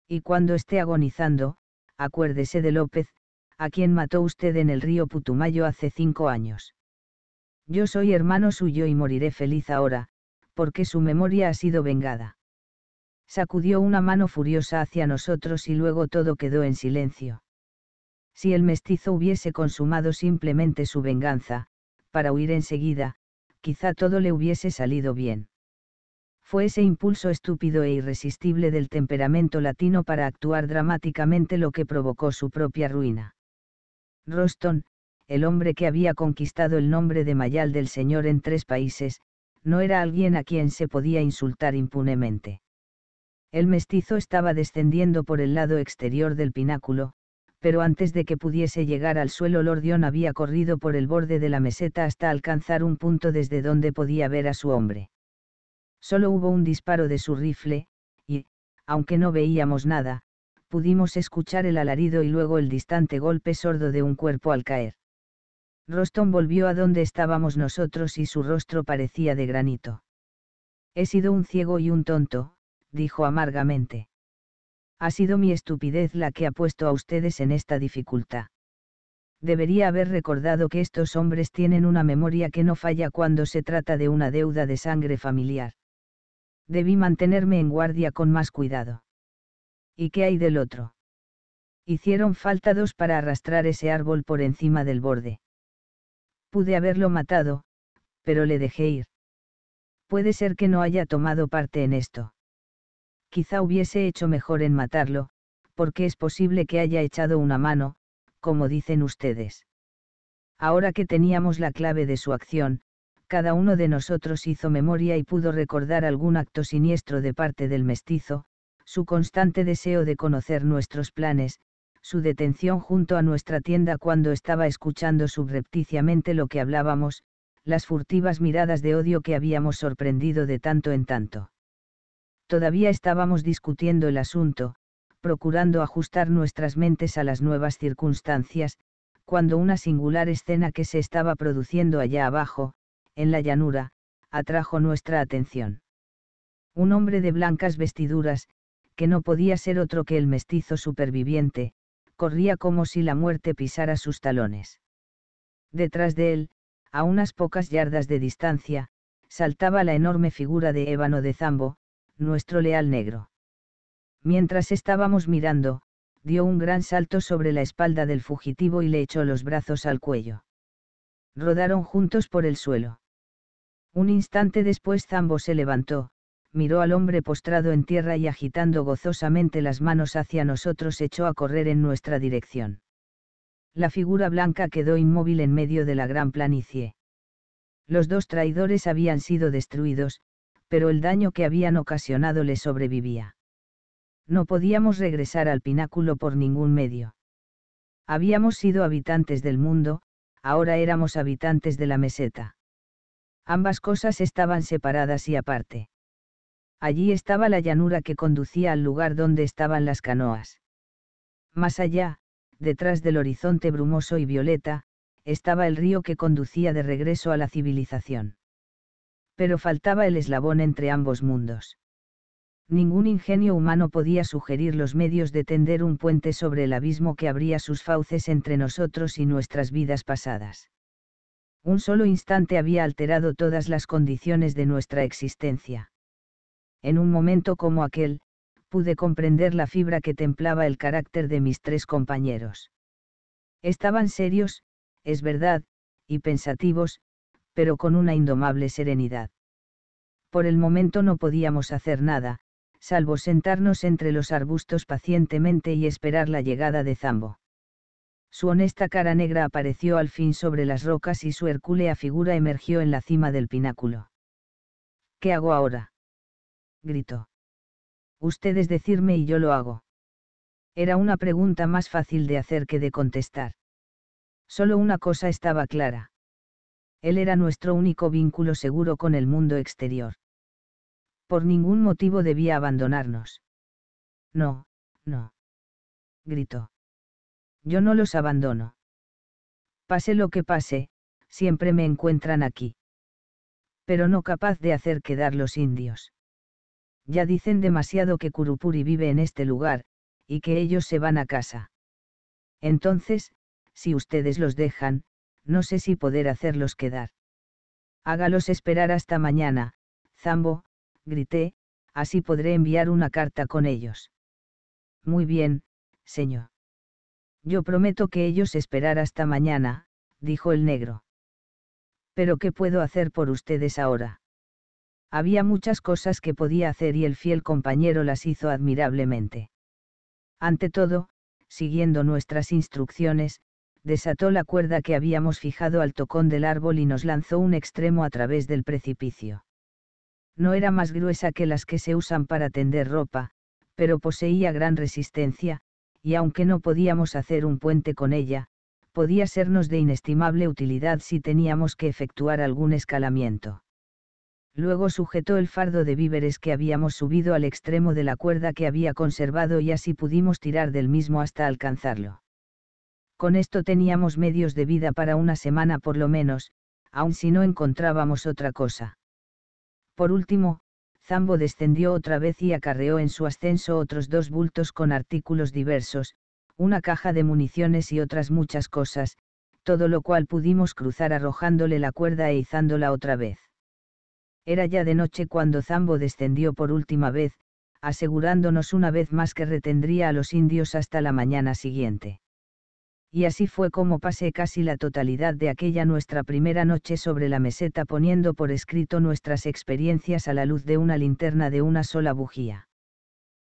Y cuando esté agonizando, acuérdese de López, a quien mató usted en el río Putumayo hace cinco años. Yo soy hermano suyo y moriré feliz ahora, porque su memoria ha sido vengada. Sacudió una mano furiosa hacia nosotros y luego todo quedó en silencio. Si el mestizo hubiese consumado simplemente su venganza, para huir enseguida, quizá todo le hubiese salido bien fue ese impulso estúpido e irresistible del temperamento latino para actuar dramáticamente lo que provocó su propia ruina. Roston, el hombre que había conquistado el nombre de Mayal del Señor en tres países, no era alguien a quien se podía insultar impunemente. El mestizo estaba descendiendo por el lado exterior del pináculo, pero antes de que pudiese llegar al suelo Lordión había corrido por el borde de la meseta hasta alcanzar un punto desde donde podía ver a su hombre. Solo hubo un disparo de su rifle, y, aunque no veíamos nada, pudimos escuchar el alarido y luego el distante golpe sordo de un cuerpo al caer. Roston volvió a donde estábamos nosotros y su rostro parecía de granito. He sido un ciego y un tonto, dijo amargamente. Ha sido mi estupidez la que ha puesto a ustedes en esta dificultad. Debería haber recordado que estos hombres tienen una memoria que no falla cuando se trata de una deuda de sangre familiar debí mantenerme en guardia con más cuidado. ¿Y qué hay del otro? Hicieron falta dos para arrastrar ese árbol por encima del borde. Pude haberlo matado, pero le dejé ir. Puede ser que no haya tomado parte en esto. Quizá hubiese hecho mejor en matarlo, porque es posible que haya echado una mano, como dicen ustedes. Ahora que teníamos la clave de su acción, cada uno de nosotros hizo memoria y pudo recordar algún acto siniestro de parte del mestizo, su constante deseo de conocer nuestros planes, su detención junto a nuestra tienda cuando estaba escuchando subrepticiamente lo que hablábamos, las furtivas miradas de odio que habíamos sorprendido de tanto en tanto. Todavía estábamos discutiendo el asunto, procurando ajustar nuestras mentes a las nuevas circunstancias, cuando una singular escena que se estaba produciendo allá abajo, en la llanura, atrajo nuestra atención. Un hombre de blancas vestiduras, que no podía ser otro que el mestizo superviviente, corría como si la muerte pisara sus talones. Detrás de él, a unas pocas yardas de distancia, saltaba la enorme figura de Ébano de Zambo, nuestro leal negro. Mientras estábamos mirando, dio un gran salto sobre la espalda del fugitivo y le echó los brazos al cuello. Rodaron juntos por el suelo. Un instante después Zambo se levantó, miró al hombre postrado en tierra y agitando gozosamente las manos hacia nosotros echó a correr en nuestra dirección. La figura blanca quedó inmóvil en medio de la gran planicie. Los dos traidores habían sido destruidos, pero el daño que habían ocasionado les sobrevivía. No podíamos regresar al pináculo por ningún medio. Habíamos sido habitantes del mundo, ahora éramos habitantes de la meseta. Ambas cosas estaban separadas y aparte. Allí estaba la llanura que conducía al lugar donde estaban las canoas. Más allá, detrás del horizonte brumoso y violeta, estaba el río que conducía de regreso a la civilización. Pero faltaba el eslabón entre ambos mundos. Ningún ingenio humano podía sugerir los medios de tender un puente sobre el abismo que abría sus fauces entre nosotros y nuestras vidas pasadas. Un solo instante había alterado todas las condiciones de nuestra existencia. En un momento como aquel, pude comprender la fibra que templaba el carácter de mis tres compañeros. Estaban serios, es verdad, y pensativos, pero con una indomable serenidad. Por el momento no podíamos hacer nada, salvo sentarnos entre los arbustos pacientemente y esperar la llegada de Zambo. Su honesta cara negra apareció al fin sobre las rocas y su hercúlea figura emergió en la cima del pináculo. ¿Qué hago ahora? gritó. Ustedes decirme y yo lo hago. Era una pregunta más fácil de hacer que de contestar. Solo una cosa estaba clara. Él era nuestro único vínculo seguro con el mundo exterior. Por ningún motivo debía abandonarnos. No, no. Gritó yo no los abandono. Pase lo que pase, siempre me encuentran aquí. Pero no capaz de hacer quedar los indios. Ya dicen demasiado que Kurupuri vive en este lugar, y que ellos se van a casa. Entonces, si ustedes los dejan, no sé si poder hacerlos quedar. Hágalos esperar hasta mañana, Zambo, grité, así podré enviar una carta con ellos. Muy bien, señor. Yo prometo que ellos esperar hasta mañana, dijo el negro. Pero ¿qué puedo hacer por ustedes ahora? Había muchas cosas que podía hacer y el fiel compañero las hizo admirablemente. Ante todo, siguiendo nuestras instrucciones, desató la cuerda que habíamos fijado al tocón del árbol y nos lanzó un extremo a través del precipicio. No era más gruesa que las que se usan para tender ropa, pero poseía gran resistencia, y aunque no podíamos hacer un puente con ella, podía sernos de inestimable utilidad si teníamos que efectuar algún escalamiento. Luego sujetó el fardo de víveres que habíamos subido al extremo de la cuerda que había conservado y así pudimos tirar del mismo hasta alcanzarlo. Con esto teníamos medios de vida para una semana por lo menos, aun si no encontrábamos otra cosa. Por último, Zambo descendió otra vez y acarreó en su ascenso otros dos bultos con artículos diversos, una caja de municiones y otras muchas cosas, todo lo cual pudimos cruzar arrojándole la cuerda e izándola otra vez. Era ya de noche cuando Zambo descendió por última vez, asegurándonos una vez más que retendría a los indios hasta la mañana siguiente y así fue como pasé casi la totalidad de aquella nuestra primera noche sobre la meseta poniendo por escrito nuestras experiencias a la luz de una linterna de una sola bujía.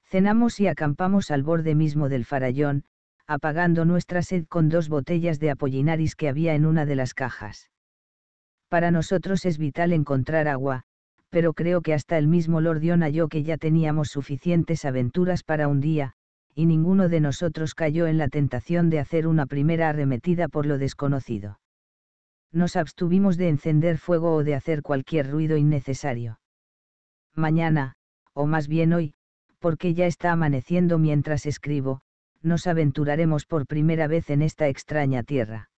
Cenamos y acampamos al borde mismo del farallón, apagando nuestra sed con dos botellas de Apollinaris que había en una de las cajas. Para nosotros es vital encontrar agua, pero creo que hasta el mismo Lordión halló que ya teníamos suficientes aventuras para un día, y ninguno de nosotros cayó en la tentación de hacer una primera arremetida por lo desconocido. Nos abstuvimos de encender fuego o de hacer cualquier ruido innecesario. Mañana, o más bien hoy, porque ya está amaneciendo mientras escribo, nos aventuraremos por primera vez en esta extraña tierra.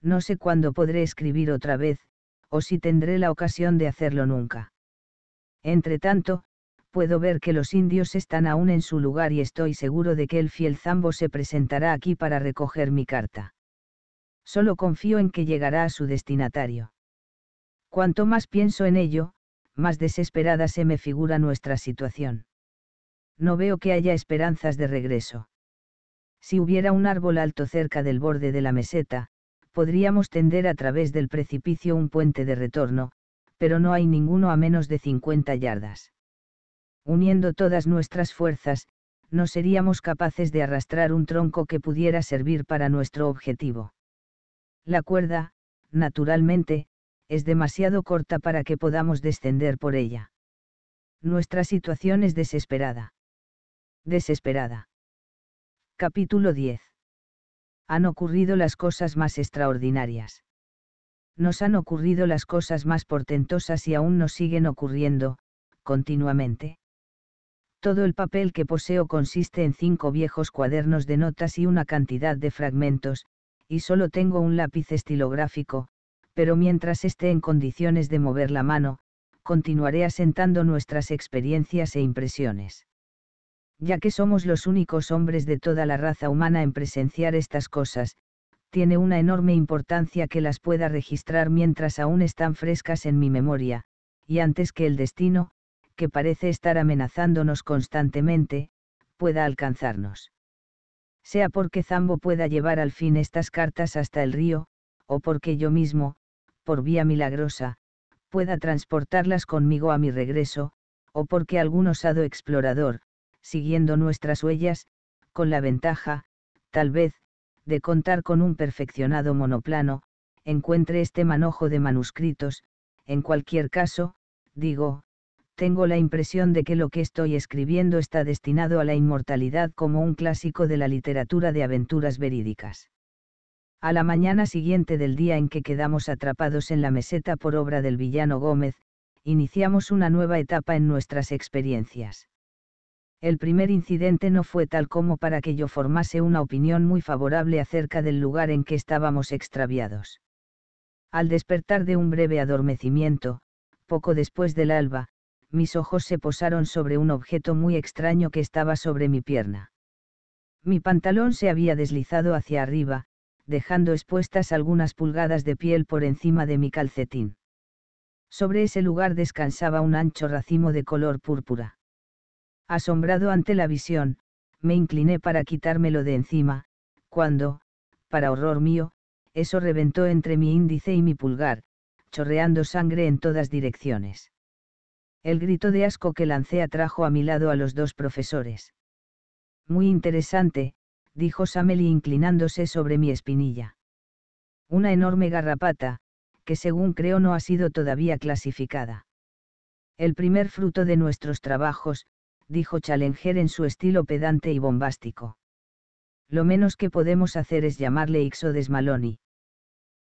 No sé cuándo podré escribir otra vez, o si tendré la ocasión de hacerlo nunca. Entre tanto puedo ver que los indios están aún en su lugar y estoy seguro de que el fiel Zambo se presentará aquí para recoger mi carta. Solo confío en que llegará a su destinatario. Cuanto más pienso en ello, más desesperada se me figura nuestra situación. No veo que haya esperanzas de regreso. Si hubiera un árbol alto cerca del borde de la meseta, podríamos tender a través del precipicio un puente de retorno, pero no hay ninguno a menos de 50 yardas. Uniendo todas nuestras fuerzas, no seríamos capaces de arrastrar un tronco que pudiera servir para nuestro objetivo. La cuerda, naturalmente, es demasiado corta para que podamos descender por ella. Nuestra situación es desesperada. Desesperada. Capítulo 10. Han ocurrido las cosas más extraordinarias. Nos han ocurrido las cosas más portentosas y aún nos siguen ocurriendo, continuamente. Todo el papel que poseo consiste en cinco viejos cuadernos de notas y una cantidad de fragmentos, y solo tengo un lápiz estilográfico, pero mientras esté en condiciones de mover la mano, continuaré asentando nuestras experiencias e impresiones. Ya que somos los únicos hombres de toda la raza humana en presenciar estas cosas, tiene una enorme importancia que las pueda registrar mientras aún están frescas en mi memoria, y antes que el destino, que parece estar amenazándonos constantemente, pueda alcanzarnos. Sea porque Zambo pueda llevar al fin estas cartas hasta el río, o porque yo mismo, por vía milagrosa, pueda transportarlas conmigo a mi regreso, o porque algún osado explorador, siguiendo nuestras huellas, con la ventaja, tal vez, de contar con un perfeccionado monoplano, encuentre este manojo de manuscritos, en cualquier caso, digo, tengo la impresión de que lo que estoy escribiendo está destinado a la inmortalidad como un clásico de la literatura de aventuras verídicas. A la mañana siguiente del día en que quedamos atrapados en la meseta por obra del villano Gómez, iniciamos una nueva etapa en nuestras experiencias. El primer incidente no fue tal como para que yo formase una opinión muy favorable acerca del lugar en que estábamos extraviados. Al despertar de un breve adormecimiento, poco después del alba, mis ojos se posaron sobre un objeto muy extraño que estaba sobre mi pierna. Mi pantalón se había deslizado hacia arriba, dejando expuestas algunas pulgadas de piel por encima de mi calcetín. Sobre ese lugar descansaba un ancho racimo de color púrpura. Asombrado ante la visión, me incliné para quitármelo de encima, cuando, para horror mío, eso reventó entre mi índice y mi pulgar, chorreando sangre en todas direcciones. El grito de asco que lancé atrajo a mi lado a los dos profesores. Muy interesante, dijo Sameli inclinándose sobre mi espinilla. Una enorme garrapata, que según creo no ha sido todavía clasificada. El primer fruto de nuestros trabajos, dijo Challenger en su estilo pedante y bombástico. Lo menos que podemos hacer es llamarle Ixodes Maloni.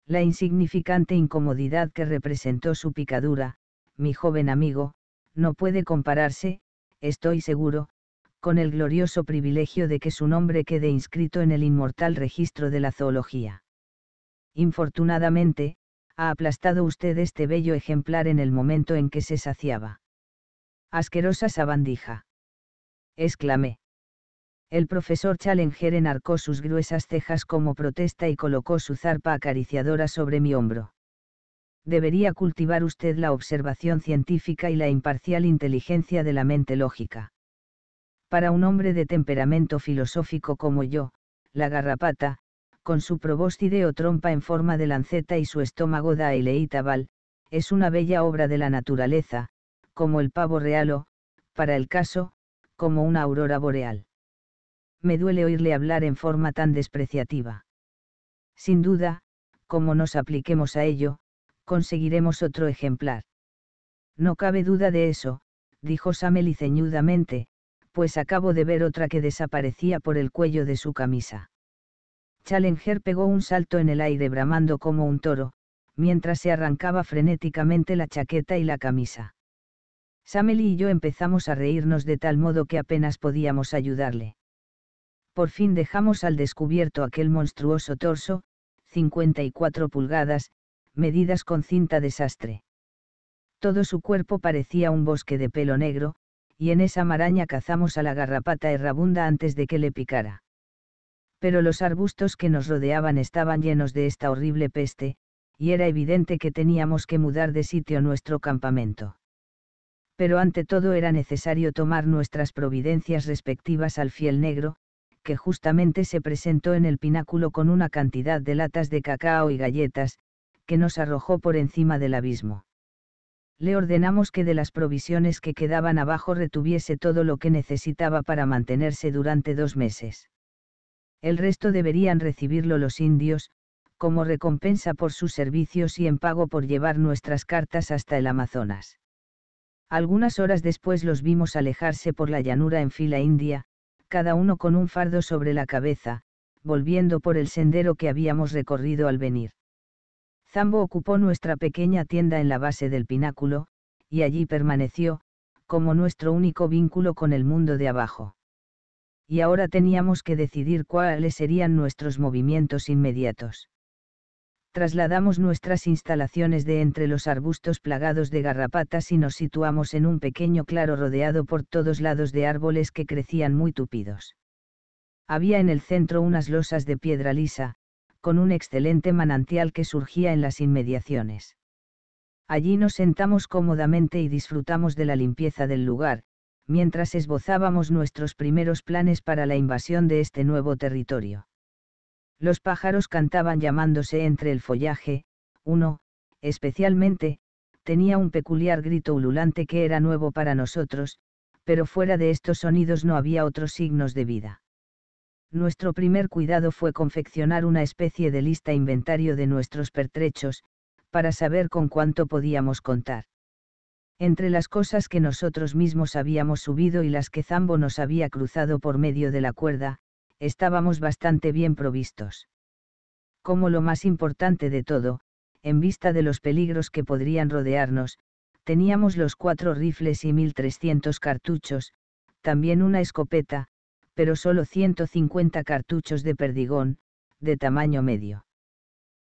La insignificante incomodidad que representó su picadura, mi joven amigo, no puede compararse, estoy seguro, con el glorioso privilegio de que su nombre quede inscrito en el inmortal registro de la zoología. Infortunadamente, ha aplastado usted este bello ejemplar en el momento en que se saciaba. Asquerosa sabandija. exclamé. El profesor Challenger enarcó sus gruesas cejas como protesta y colocó su zarpa acariciadora sobre mi hombro debería cultivar usted la observación científica y la imparcial inteligencia de la mente lógica. Para un hombre de temperamento filosófico como yo, la garrapata, con su probóscide o trompa en forma de lanceta y su estómago de tabal, es una bella obra de la naturaleza, como el pavo real o, para el caso, como una aurora boreal. Me duele oírle hablar en forma tan despreciativa. Sin duda, como nos apliquemos a ello, conseguiremos otro ejemplar. No cabe duda de eso, dijo Sameli ceñudamente, pues acabo de ver otra que desaparecía por el cuello de su camisa. Challenger pegó un salto en el aire bramando como un toro, mientras se arrancaba frenéticamente la chaqueta y la camisa. Sameli y yo empezamos a reírnos de tal modo que apenas podíamos ayudarle. Por fin dejamos al descubierto aquel monstruoso torso, 54 pulgadas, medidas con cinta desastre. Todo su cuerpo parecía un bosque de pelo negro, y en esa maraña cazamos a la garrapata errabunda antes de que le picara. Pero los arbustos que nos rodeaban estaban llenos de esta horrible peste, y era evidente que teníamos que mudar de sitio nuestro campamento. Pero ante todo era necesario tomar nuestras providencias respectivas al fiel negro, que justamente se presentó en el pináculo con una cantidad de latas de cacao y galletas, que nos arrojó por encima del abismo. Le ordenamos que de las provisiones que quedaban abajo retuviese todo lo que necesitaba para mantenerse durante dos meses. El resto deberían recibirlo los indios, como recompensa por sus servicios y en pago por llevar nuestras cartas hasta el Amazonas. Algunas horas después los vimos alejarse por la llanura en fila india, cada uno con un fardo sobre la cabeza, volviendo por el sendero que habíamos recorrido al venir. Zambo ocupó nuestra pequeña tienda en la base del pináculo, y allí permaneció, como nuestro único vínculo con el mundo de abajo. Y ahora teníamos que decidir cuáles serían nuestros movimientos inmediatos. Trasladamos nuestras instalaciones de entre los arbustos plagados de garrapatas y nos situamos en un pequeño claro rodeado por todos lados de árboles que crecían muy tupidos. Había en el centro unas losas de piedra lisa, con un excelente manantial que surgía en las inmediaciones. Allí nos sentamos cómodamente y disfrutamos de la limpieza del lugar, mientras esbozábamos nuestros primeros planes para la invasión de este nuevo territorio. Los pájaros cantaban llamándose entre el follaje, uno, especialmente, tenía un peculiar grito ululante que era nuevo para nosotros, pero fuera de estos sonidos no había otros signos de vida. Nuestro primer cuidado fue confeccionar una especie de lista inventario de nuestros pertrechos, para saber con cuánto podíamos contar. Entre las cosas que nosotros mismos habíamos subido y las que Zambo nos había cruzado por medio de la cuerda, estábamos bastante bien provistos. Como lo más importante de todo, en vista de los peligros que podrían rodearnos, teníamos los cuatro rifles y 1.300 cartuchos, también una escopeta, pero solo 150 cartuchos de perdigón, de tamaño medio.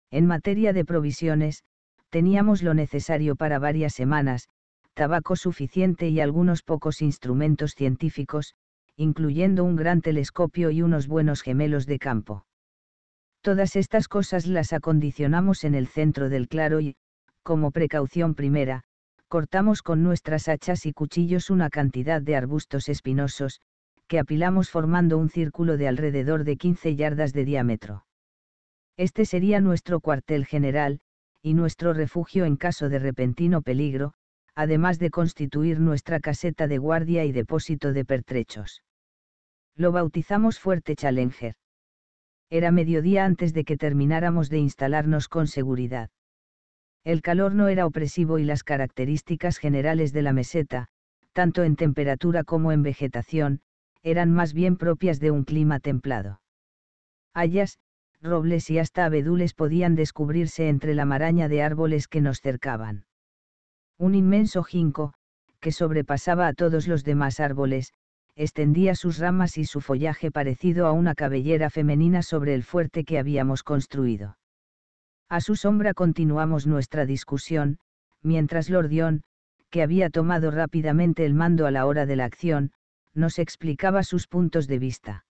En materia de provisiones, teníamos lo necesario para varias semanas, tabaco suficiente y algunos pocos instrumentos científicos, incluyendo un gran telescopio y unos buenos gemelos de campo. Todas estas cosas las acondicionamos en el centro del claro y, como precaución primera, cortamos con nuestras hachas y cuchillos una cantidad de arbustos espinosos, que apilamos formando un círculo de alrededor de 15 yardas de diámetro. Este sería nuestro cuartel general, y nuestro refugio en caso de repentino peligro, además de constituir nuestra caseta de guardia y depósito de pertrechos. Lo bautizamos Fuerte Challenger. Era mediodía antes de que termináramos de instalarnos con seguridad. El calor no era opresivo y las características generales de la meseta, tanto en temperatura como en vegetación, eran más bien propias de un clima templado. Hayas, robles y hasta abedules podían descubrirse entre la maraña de árboles que nos cercaban. Un inmenso jinco, que sobrepasaba a todos los demás árboles, extendía sus ramas y su follaje parecido a una cabellera femenina sobre el fuerte que habíamos construido. A su sombra continuamos nuestra discusión, mientras Dion, que había tomado rápidamente el mando a la hora de la acción, nos explicaba sus puntos de vista.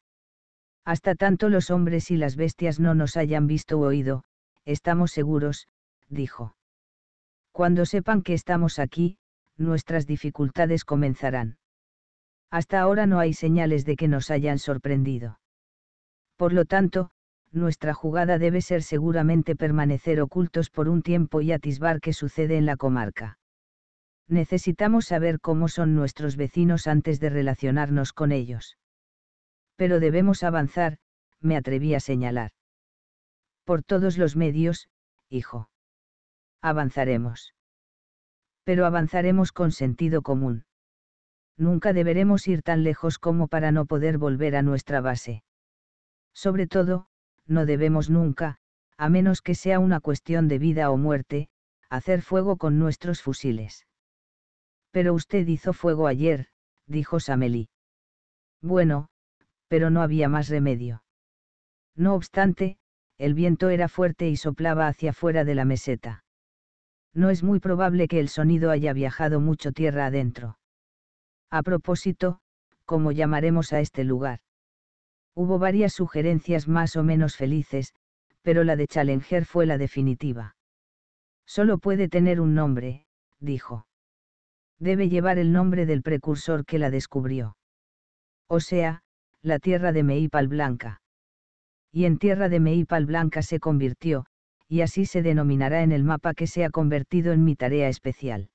Hasta tanto los hombres y las bestias no nos hayan visto o oído, estamos seguros, dijo. Cuando sepan que estamos aquí, nuestras dificultades comenzarán. Hasta ahora no hay señales de que nos hayan sorprendido. Por lo tanto, nuestra jugada debe ser seguramente permanecer ocultos por un tiempo y atisbar qué sucede en la comarca necesitamos saber cómo son nuestros vecinos antes de relacionarnos con ellos. Pero debemos avanzar, me atreví a señalar. Por todos los medios, hijo. Avanzaremos. Pero avanzaremos con sentido común. Nunca deberemos ir tan lejos como para no poder volver a nuestra base. Sobre todo, no debemos nunca, a menos que sea una cuestión de vida o muerte, hacer fuego con nuestros fusiles. Pero usted hizo fuego ayer, dijo Sameli. Bueno, pero no había más remedio. No obstante, el viento era fuerte y soplaba hacia fuera de la meseta. No es muy probable que el sonido haya viajado mucho tierra adentro. A propósito, ¿cómo llamaremos a este lugar? Hubo varias sugerencias más o menos felices, pero la de Challenger fue la definitiva. Solo puede tener un nombre, dijo debe llevar el nombre del precursor que la descubrió. O sea, la tierra de Meipal Blanca. Y en tierra de Meipal Blanca se convirtió, y así se denominará en el mapa que se ha convertido en mi tarea especial.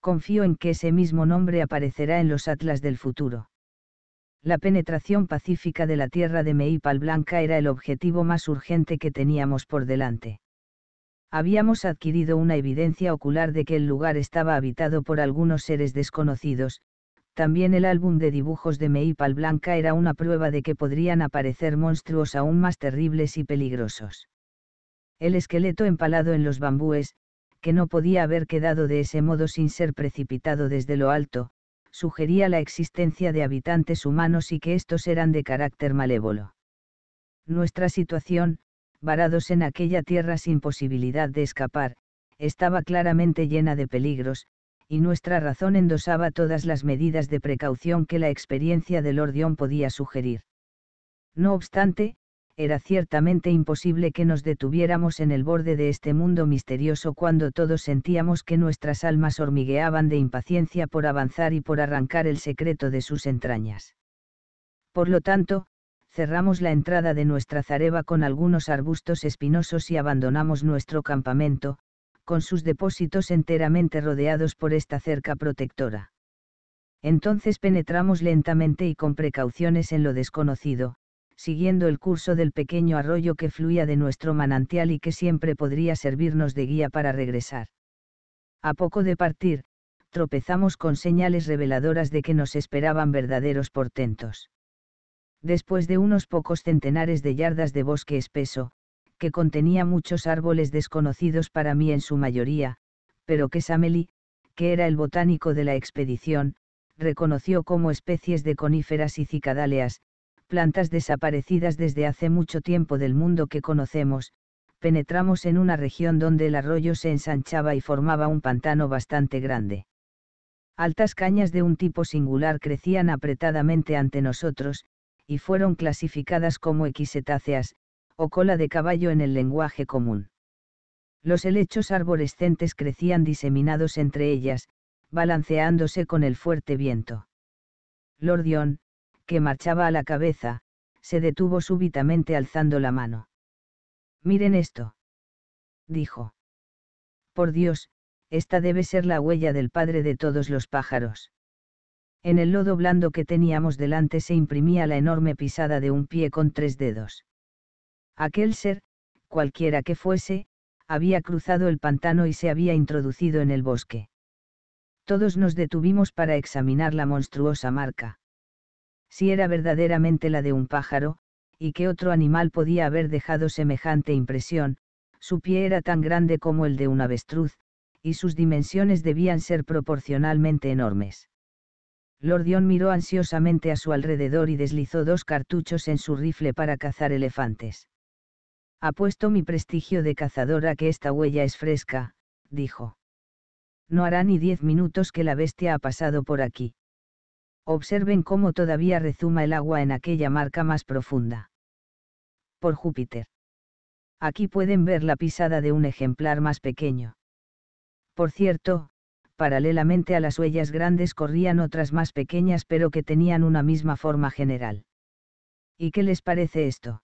Confío en que ese mismo nombre aparecerá en los atlas del futuro. La penetración pacífica de la tierra de Meipal Blanca era el objetivo más urgente que teníamos por delante habíamos adquirido una evidencia ocular de que el lugar estaba habitado por algunos seres desconocidos, también el álbum de dibujos de Meipal Blanca era una prueba de que podrían aparecer monstruos aún más terribles y peligrosos. El esqueleto empalado en los bambúes, que no podía haber quedado de ese modo sin ser precipitado desde lo alto, sugería la existencia de habitantes humanos y que estos eran de carácter malévolo. Nuestra situación, varados en aquella tierra sin posibilidad de escapar, estaba claramente llena de peligros, y nuestra razón endosaba todas las medidas de precaución que la experiencia del ordeón podía sugerir. No obstante, era ciertamente imposible que nos detuviéramos en el borde de este mundo misterioso cuando todos sentíamos que nuestras almas hormigueaban de impaciencia por avanzar y por arrancar el secreto de sus entrañas. Por lo tanto, cerramos la entrada de nuestra zareba con algunos arbustos espinosos y abandonamos nuestro campamento, con sus depósitos enteramente rodeados por esta cerca protectora. Entonces penetramos lentamente y con precauciones en lo desconocido, siguiendo el curso del pequeño arroyo que fluía de nuestro manantial y que siempre podría servirnos de guía para regresar. A poco de partir, tropezamos con señales reveladoras de que nos esperaban verdaderos portentos después de unos pocos centenares de yardas de bosque espeso, que contenía muchos árboles desconocidos para mí en su mayoría, pero que Sameli, que era el botánico de la expedición, reconoció como especies de coníferas y cicadáleas, plantas desaparecidas desde hace mucho tiempo del mundo que conocemos, penetramos en una región donde el arroyo se ensanchaba y formaba un pantano bastante grande. Altas cañas de un tipo singular crecían apretadamente ante nosotros, y fueron clasificadas como equisetáceas, o cola de caballo en el lenguaje común. Los helechos arborescentes crecían diseminados entre ellas, balanceándose con el fuerte viento. Lordión, que marchaba a la cabeza, se detuvo súbitamente alzando la mano. Miren esto. Dijo. Por Dios, esta debe ser la huella del padre de todos los pájaros. En el lodo blando que teníamos delante se imprimía la enorme pisada de un pie con tres dedos. Aquel ser, cualquiera que fuese, había cruzado el pantano y se había introducido en el bosque. Todos nos detuvimos para examinar la monstruosa marca. Si era verdaderamente la de un pájaro, y qué otro animal podía haber dejado semejante impresión, su pie era tan grande como el de un avestruz, y sus dimensiones debían ser proporcionalmente enormes. Dion miró ansiosamente a su alrededor y deslizó dos cartuchos en su rifle para cazar elefantes. Apuesto mi prestigio de cazador a que esta huella es fresca, dijo. No hará ni diez minutos que la bestia ha pasado por aquí. Observen cómo todavía rezuma el agua en aquella marca más profunda. Por Júpiter. Aquí pueden ver la pisada de un ejemplar más pequeño. Por cierto, paralelamente a las huellas grandes corrían otras más pequeñas pero que tenían una misma forma general. ¿Y qué les parece esto?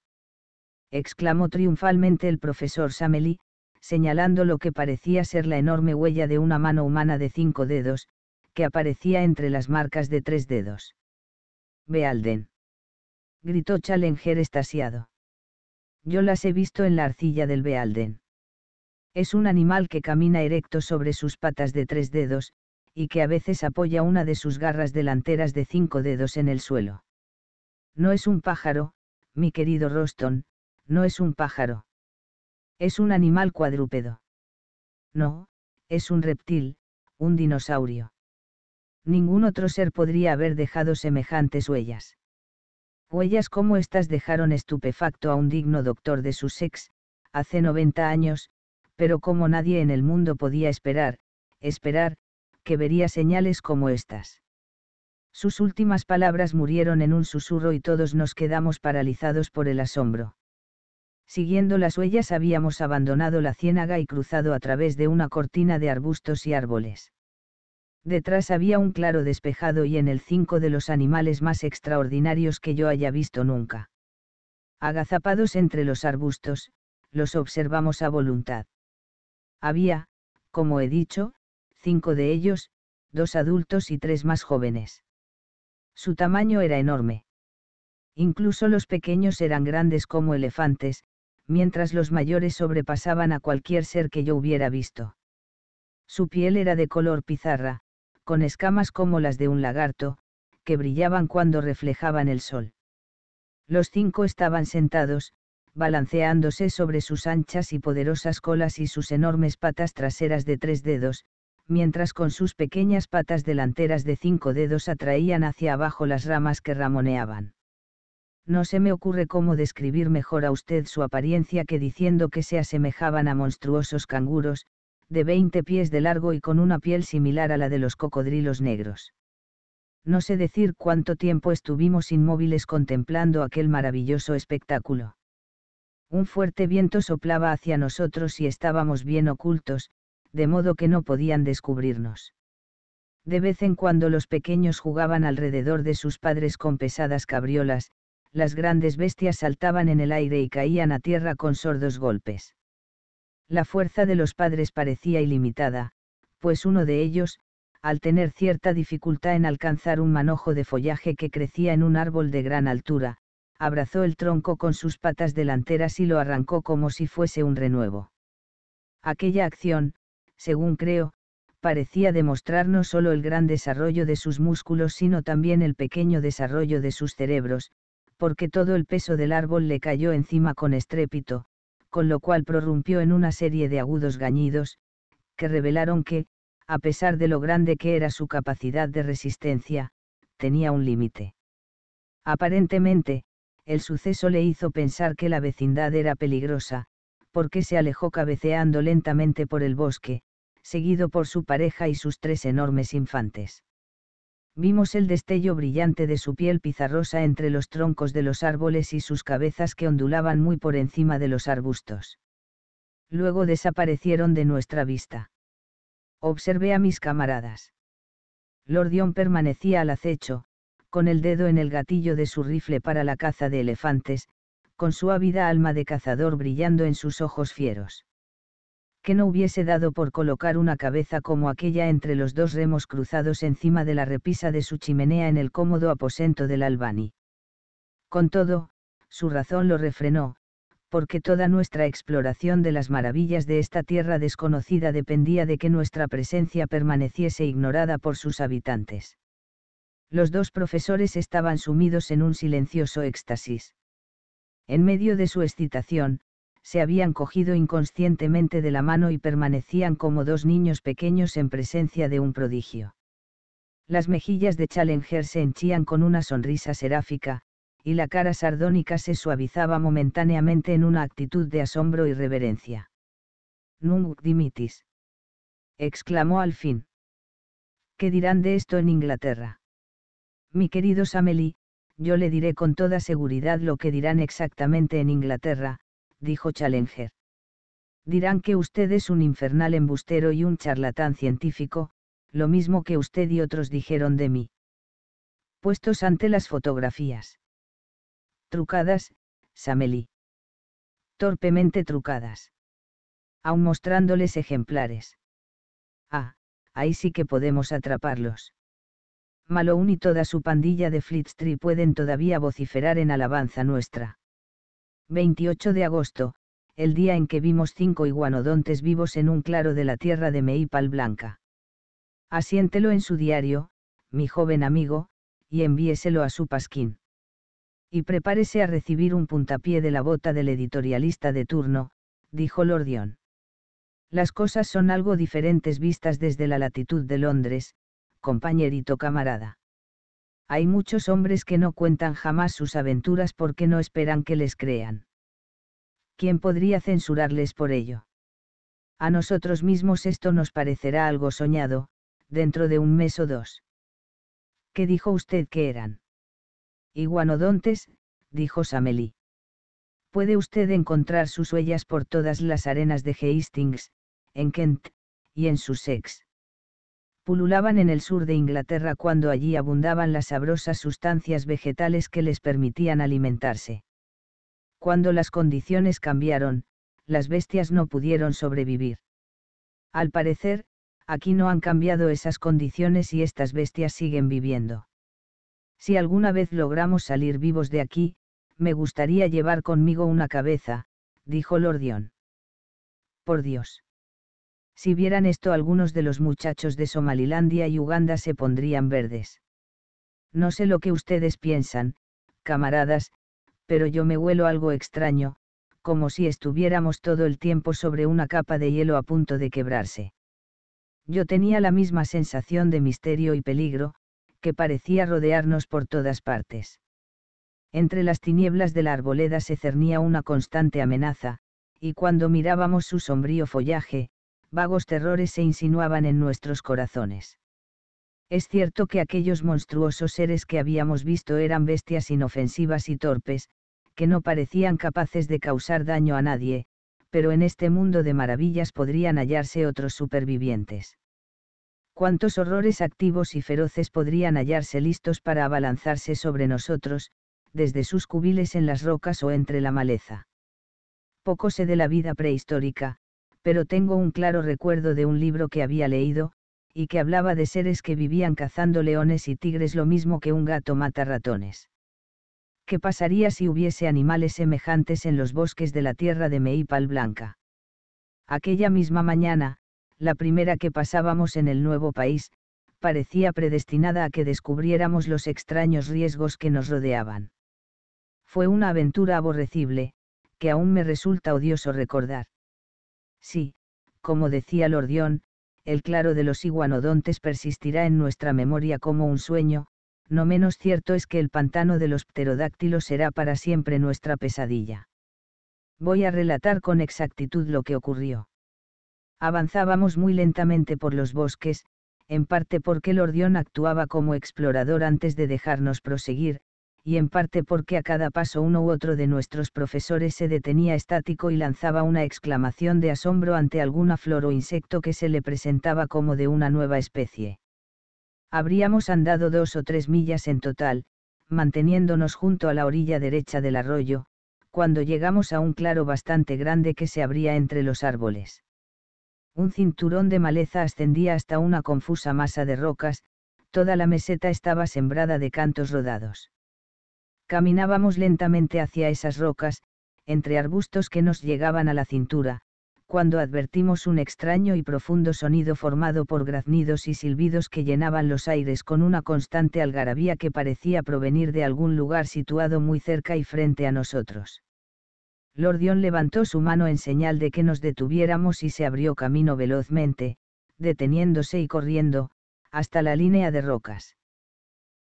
exclamó triunfalmente el profesor samely señalando lo que parecía ser la enorme huella de una mano humana de cinco dedos, que aparecía entre las marcas de tres dedos. bealden Gritó Challenger estasiado. Yo las he visto en la arcilla del Bealden. Es un animal que camina erecto sobre sus patas de tres dedos, y que a veces apoya una de sus garras delanteras de cinco dedos en el suelo. No es un pájaro, mi querido Roston, no es un pájaro. Es un animal cuadrúpedo. No, es un reptil, un dinosaurio. Ningún otro ser podría haber dejado semejantes huellas. Huellas como estas dejaron estupefacto a un digno doctor de su sex, hace 90 años, pero como nadie en el mundo podía esperar, esperar, que vería señales como estas. Sus últimas palabras murieron en un susurro y todos nos quedamos paralizados por el asombro. Siguiendo las huellas habíamos abandonado la ciénaga y cruzado a través de una cortina de arbustos y árboles. Detrás había un claro despejado y en el cinco de los animales más extraordinarios que yo haya visto nunca. Agazapados entre los arbustos, los observamos a voluntad. Había, como he dicho, cinco de ellos, dos adultos y tres más jóvenes. Su tamaño era enorme. Incluso los pequeños eran grandes como elefantes, mientras los mayores sobrepasaban a cualquier ser que yo hubiera visto. Su piel era de color pizarra, con escamas como las de un lagarto, que brillaban cuando reflejaban el sol. Los cinco estaban sentados, balanceándose sobre sus anchas y poderosas colas y sus enormes patas traseras de tres dedos, mientras con sus pequeñas patas delanteras de cinco dedos atraían hacia abajo las ramas que ramoneaban. No se me ocurre cómo describir mejor a usted su apariencia que diciendo que se asemejaban a monstruosos canguros, de 20 pies de largo y con una piel similar a la de los cocodrilos negros. No sé decir cuánto tiempo estuvimos inmóviles contemplando aquel maravilloso espectáculo. Un fuerte viento soplaba hacia nosotros y estábamos bien ocultos, de modo que no podían descubrirnos. De vez en cuando los pequeños jugaban alrededor de sus padres con pesadas cabriolas, las grandes bestias saltaban en el aire y caían a tierra con sordos golpes. La fuerza de los padres parecía ilimitada, pues uno de ellos, al tener cierta dificultad en alcanzar un manojo de follaje que crecía en un árbol de gran altura, abrazó el tronco con sus patas delanteras y lo arrancó como si fuese un renuevo. Aquella acción, según creo, parecía demostrar no solo el gran desarrollo de sus músculos, sino también el pequeño desarrollo de sus cerebros, porque todo el peso del árbol le cayó encima con estrépito, con lo cual prorrumpió en una serie de agudos gañidos, que revelaron que, a pesar de lo grande que era su capacidad de resistencia, tenía un límite. Aparentemente, el suceso le hizo pensar que la vecindad era peligrosa, porque se alejó cabeceando lentamente por el bosque, seguido por su pareja y sus tres enormes infantes. Vimos el destello brillante de su piel pizarrosa entre los troncos de los árboles y sus cabezas que ondulaban muy por encima de los arbustos. Luego desaparecieron de nuestra vista. Observé a mis camaradas. Lordion permanecía al acecho, con el dedo en el gatillo de su rifle para la caza de elefantes, con su ávida alma de cazador brillando en sus ojos fieros. Que no hubiese dado por colocar una cabeza como aquella entre los dos remos cruzados encima de la repisa de su chimenea en el cómodo aposento del Albani. Con todo, su razón lo refrenó, porque toda nuestra exploración de las maravillas de esta tierra desconocida dependía de que nuestra presencia permaneciese ignorada por sus habitantes los dos profesores estaban sumidos en un silencioso éxtasis. En medio de su excitación, se habían cogido inconscientemente de la mano y permanecían como dos niños pequeños en presencia de un prodigio. Las mejillas de Challenger se henchían con una sonrisa seráfica, y la cara sardónica se suavizaba momentáneamente en una actitud de asombro y reverencia. Nunc dimitis. exclamó al fin. ¿Qué dirán de esto en Inglaterra? Mi querido Sameli, yo le diré con toda seguridad lo que dirán exactamente en Inglaterra, dijo Challenger. Dirán que usted es un infernal embustero y un charlatán científico, lo mismo que usted y otros dijeron de mí. Puestos ante las fotografías. Trucadas, Sameli. Torpemente trucadas. Aun mostrándoles ejemplares. Ah, ahí sí que podemos atraparlos. Malone y toda su pandilla de Fleet Street pueden todavía vociferar en alabanza nuestra. 28 de agosto, el día en que vimos cinco iguanodontes vivos en un claro de la tierra de Meipal Blanca. Asiéntelo en su diario, mi joven amigo, y envíeselo a su pasquín. Y prepárese a recibir un puntapié de la bota del editorialista de turno, dijo Lordion. Las cosas son algo diferentes vistas desde la latitud de Londres, compañerito camarada. Hay muchos hombres que no cuentan jamás sus aventuras porque no esperan que les crean. ¿Quién podría censurarles por ello? A nosotros mismos esto nos parecerá algo soñado, dentro de un mes o dos. ¿Qué dijo usted que eran? Iguanodontes, dijo Sameli. Puede usted encontrar sus huellas por todas las arenas de Hastings, en Kent, y en Sussex pululaban en el sur de Inglaterra cuando allí abundaban las sabrosas sustancias vegetales que les permitían alimentarse. Cuando las condiciones cambiaron, las bestias no pudieron sobrevivir. Al parecer, aquí no han cambiado esas condiciones y estas bestias siguen viviendo. Si alguna vez logramos salir vivos de aquí, me gustaría llevar conmigo una cabeza, dijo Lordión. Por Dios. Si vieran esto algunos de los muchachos de Somalilandia y Uganda se pondrían verdes. No sé lo que ustedes piensan, camaradas, pero yo me huelo algo extraño, como si estuviéramos todo el tiempo sobre una capa de hielo a punto de quebrarse. Yo tenía la misma sensación de misterio y peligro, que parecía rodearnos por todas partes. Entre las tinieblas de la arboleda se cernía una constante amenaza, y cuando mirábamos su sombrío follaje, vagos terrores se insinuaban en nuestros corazones. Es cierto que aquellos monstruosos seres que habíamos visto eran bestias inofensivas y torpes, que no parecían capaces de causar daño a nadie, pero en este mundo de maravillas podrían hallarse otros supervivientes. Cuántos horrores activos y feroces podrían hallarse listos para abalanzarse sobre nosotros, desde sus cubiles en las rocas o entre la maleza. Poco sé de la vida prehistórica, pero tengo un claro recuerdo de un libro que había leído, y que hablaba de seres que vivían cazando leones y tigres lo mismo que un gato mata ratones. ¿Qué pasaría si hubiese animales semejantes en los bosques de la tierra de Meipal Blanca? Aquella misma mañana, la primera que pasábamos en el nuevo país, parecía predestinada a que descubriéramos los extraños riesgos que nos rodeaban. Fue una aventura aborrecible, que aún me resulta odioso recordar. Sí, como decía Lordión, el claro de los iguanodontes persistirá en nuestra memoria como un sueño, no menos cierto es que el pantano de los pterodáctilos será para siempre nuestra pesadilla. Voy a relatar con exactitud lo que ocurrió. Avanzábamos muy lentamente por los bosques, en parte porque Lordión actuaba como explorador antes de dejarnos proseguir, y en parte porque a cada paso uno u otro de nuestros profesores se detenía estático y lanzaba una exclamación de asombro ante alguna flor o insecto que se le presentaba como de una nueva especie. Habríamos andado dos o tres millas en total, manteniéndonos junto a la orilla derecha del arroyo, cuando llegamos a un claro bastante grande que se abría entre los árboles. Un cinturón de maleza ascendía hasta una confusa masa de rocas, toda la meseta estaba sembrada de cantos rodados. Caminábamos lentamente hacia esas rocas, entre arbustos que nos llegaban a la cintura, cuando advertimos un extraño y profundo sonido formado por graznidos y silbidos que llenaban los aires con una constante algarabía que parecía provenir de algún lugar situado muy cerca y frente a nosotros. Lordion levantó su mano en señal de que nos detuviéramos y se abrió camino velozmente, deteniéndose y corriendo, hasta la línea de rocas.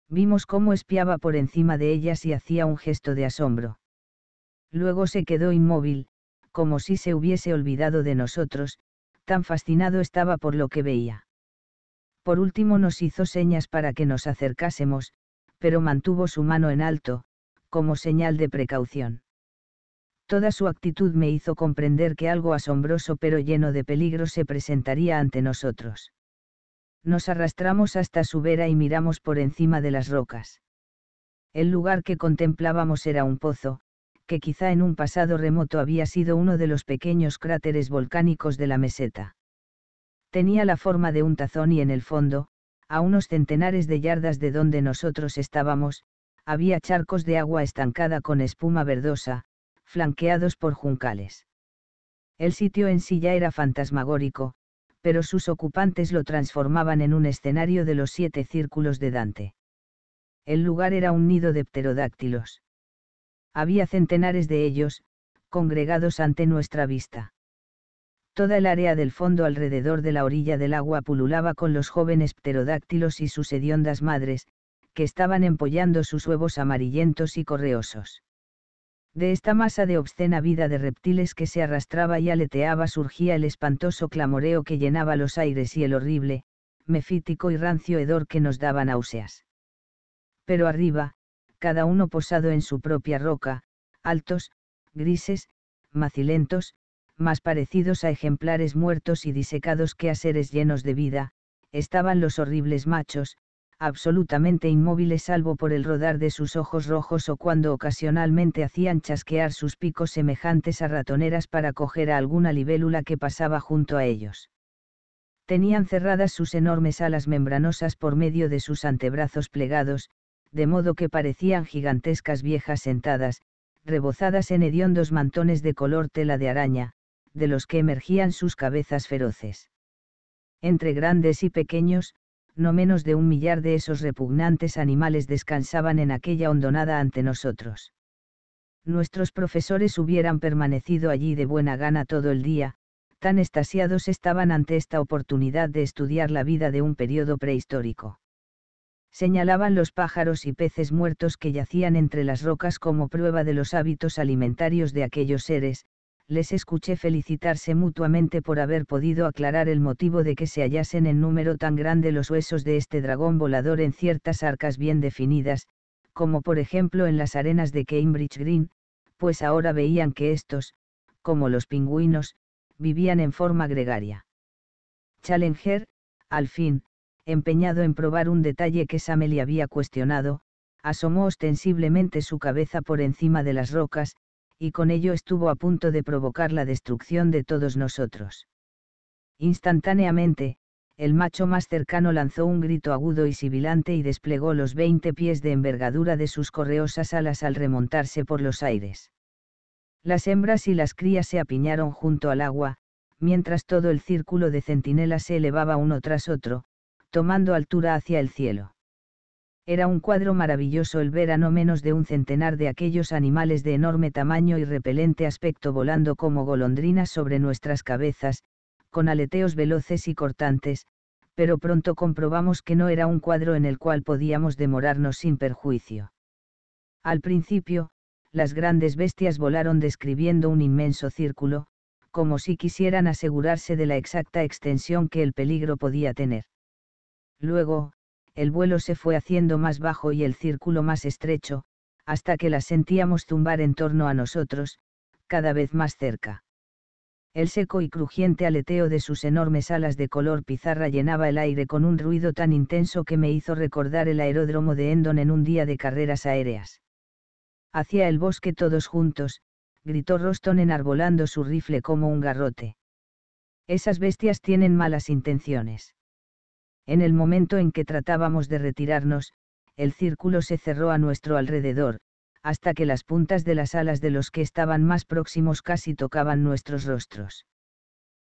Vimos cómo espiaba por encima de ellas y hacía un gesto de asombro. Luego se quedó inmóvil, como si se hubiese olvidado de nosotros, tan fascinado estaba por lo que veía. Por último nos hizo señas para que nos acercásemos, pero mantuvo su mano en alto, como señal de precaución. Toda su actitud me hizo comprender que algo asombroso pero lleno de peligro se presentaría ante nosotros nos arrastramos hasta su vera y miramos por encima de las rocas. El lugar que contemplábamos era un pozo, que quizá en un pasado remoto había sido uno de los pequeños cráteres volcánicos de la meseta. Tenía la forma de un tazón y en el fondo, a unos centenares de yardas de donde nosotros estábamos, había charcos de agua estancada con espuma verdosa, flanqueados por juncales. El sitio en sí ya era fantasmagórico, pero sus ocupantes lo transformaban en un escenario de los siete círculos de Dante. El lugar era un nido de pterodáctilos. Había centenares de ellos, congregados ante nuestra vista. Toda el área del fondo alrededor de la orilla del agua pululaba con los jóvenes pterodáctilos y sus hediondas madres, que estaban empollando sus huevos amarillentos y correosos. De esta masa de obscena vida de reptiles que se arrastraba y aleteaba surgía el espantoso clamoreo que llenaba los aires y el horrible, mefítico y rancio hedor que nos daba náuseas. Pero arriba, cada uno posado en su propia roca, altos, grises, macilentos, más parecidos a ejemplares muertos y disecados que a seres llenos de vida, estaban los horribles machos, absolutamente inmóviles salvo por el rodar de sus ojos rojos o cuando ocasionalmente hacían chasquear sus picos semejantes a ratoneras para coger a alguna libélula que pasaba junto a ellos. Tenían cerradas sus enormes alas membranosas por medio de sus antebrazos plegados, de modo que parecían gigantescas viejas sentadas, rebozadas en hediondos mantones de color tela de araña, de los que emergían sus cabezas feroces. Entre grandes y pequeños, no menos de un millar de esos repugnantes animales descansaban en aquella hondonada ante nosotros. Nuestros profesores hubieran permanecido allí de buena gana todo el día, tan estasiados estaban ante esta oportunidad de estudiar la vida de un periodo prehistórico. Señalaban los pájaros y peces muertos que yacían entre las rocas como prueba de los hábitos alimentarios de aquellos seres, les escuché felicitarse mutuamente por haber podido aclarar el motivo de que se hallasen en número tan grande los huesos de este dragón volador en ciertas arcas bien definidas, como por ejemplo en las arenas de Cambridge Green, pues ahora veían que estos, como los pingüinos, vivían en forma gregaria. Challenger, al fin, empeñado en probar un detalle que Sameli había cuestionado, asomó ostensiblemente su cabeza por encima de las rocas, y con ello estuvo a punto de provocar la destrucción de todos nosotros. Instantáneamente, el macho más cercano lanzó un grito agudo y sibilante y desplegó los veinte pies de envergadura de sus correosas alas al remontarse por los aires. Las hembras y las crías se apiñaron junto al agua, mientras todo el círculo de centinelas se elevaba uno tras otro, tomando altura hacia el cielo. Era un cuadro maravilloso el ver a no menos de un centenar de aquellos animales de enorme tamaño y repelente aspecto volando como golondrinas sobre nuestras cabezas, con aleteos veloces y cortantes, pero pronto comprobamos que no era un cuadro en el cual podíamos demorarnos sin perjuicio. Al principio, las grandes bestias volaron describiendo un inmenso círculo, como si quisieran asegurarse de la exacta extensión que el peligro podía tener. Luego, el vuelo se fue haciendo más bajo y el círculo más estrecho, hasta que las sentíamos zumbar en torno a nosotros, cada vez más cerca. El seco y crujiente aleteo de sus enormes alas de color pizarra llenaba el aire con un ruido tan intenso que me hizo recordar el aeródromo de Endon en un día de carreras aéreas. Hacia el bosque todos juntos, gritó Roston enarbolando su rifle como un garrote. Esas bestias tienen malas intenciones. En el momento en que tratábamos de retirarnos, el círculo se cerró a nuestro alrededor, hasta que las puntas de las alas de los que estaban más próximos casi tocaban nuestros rostros.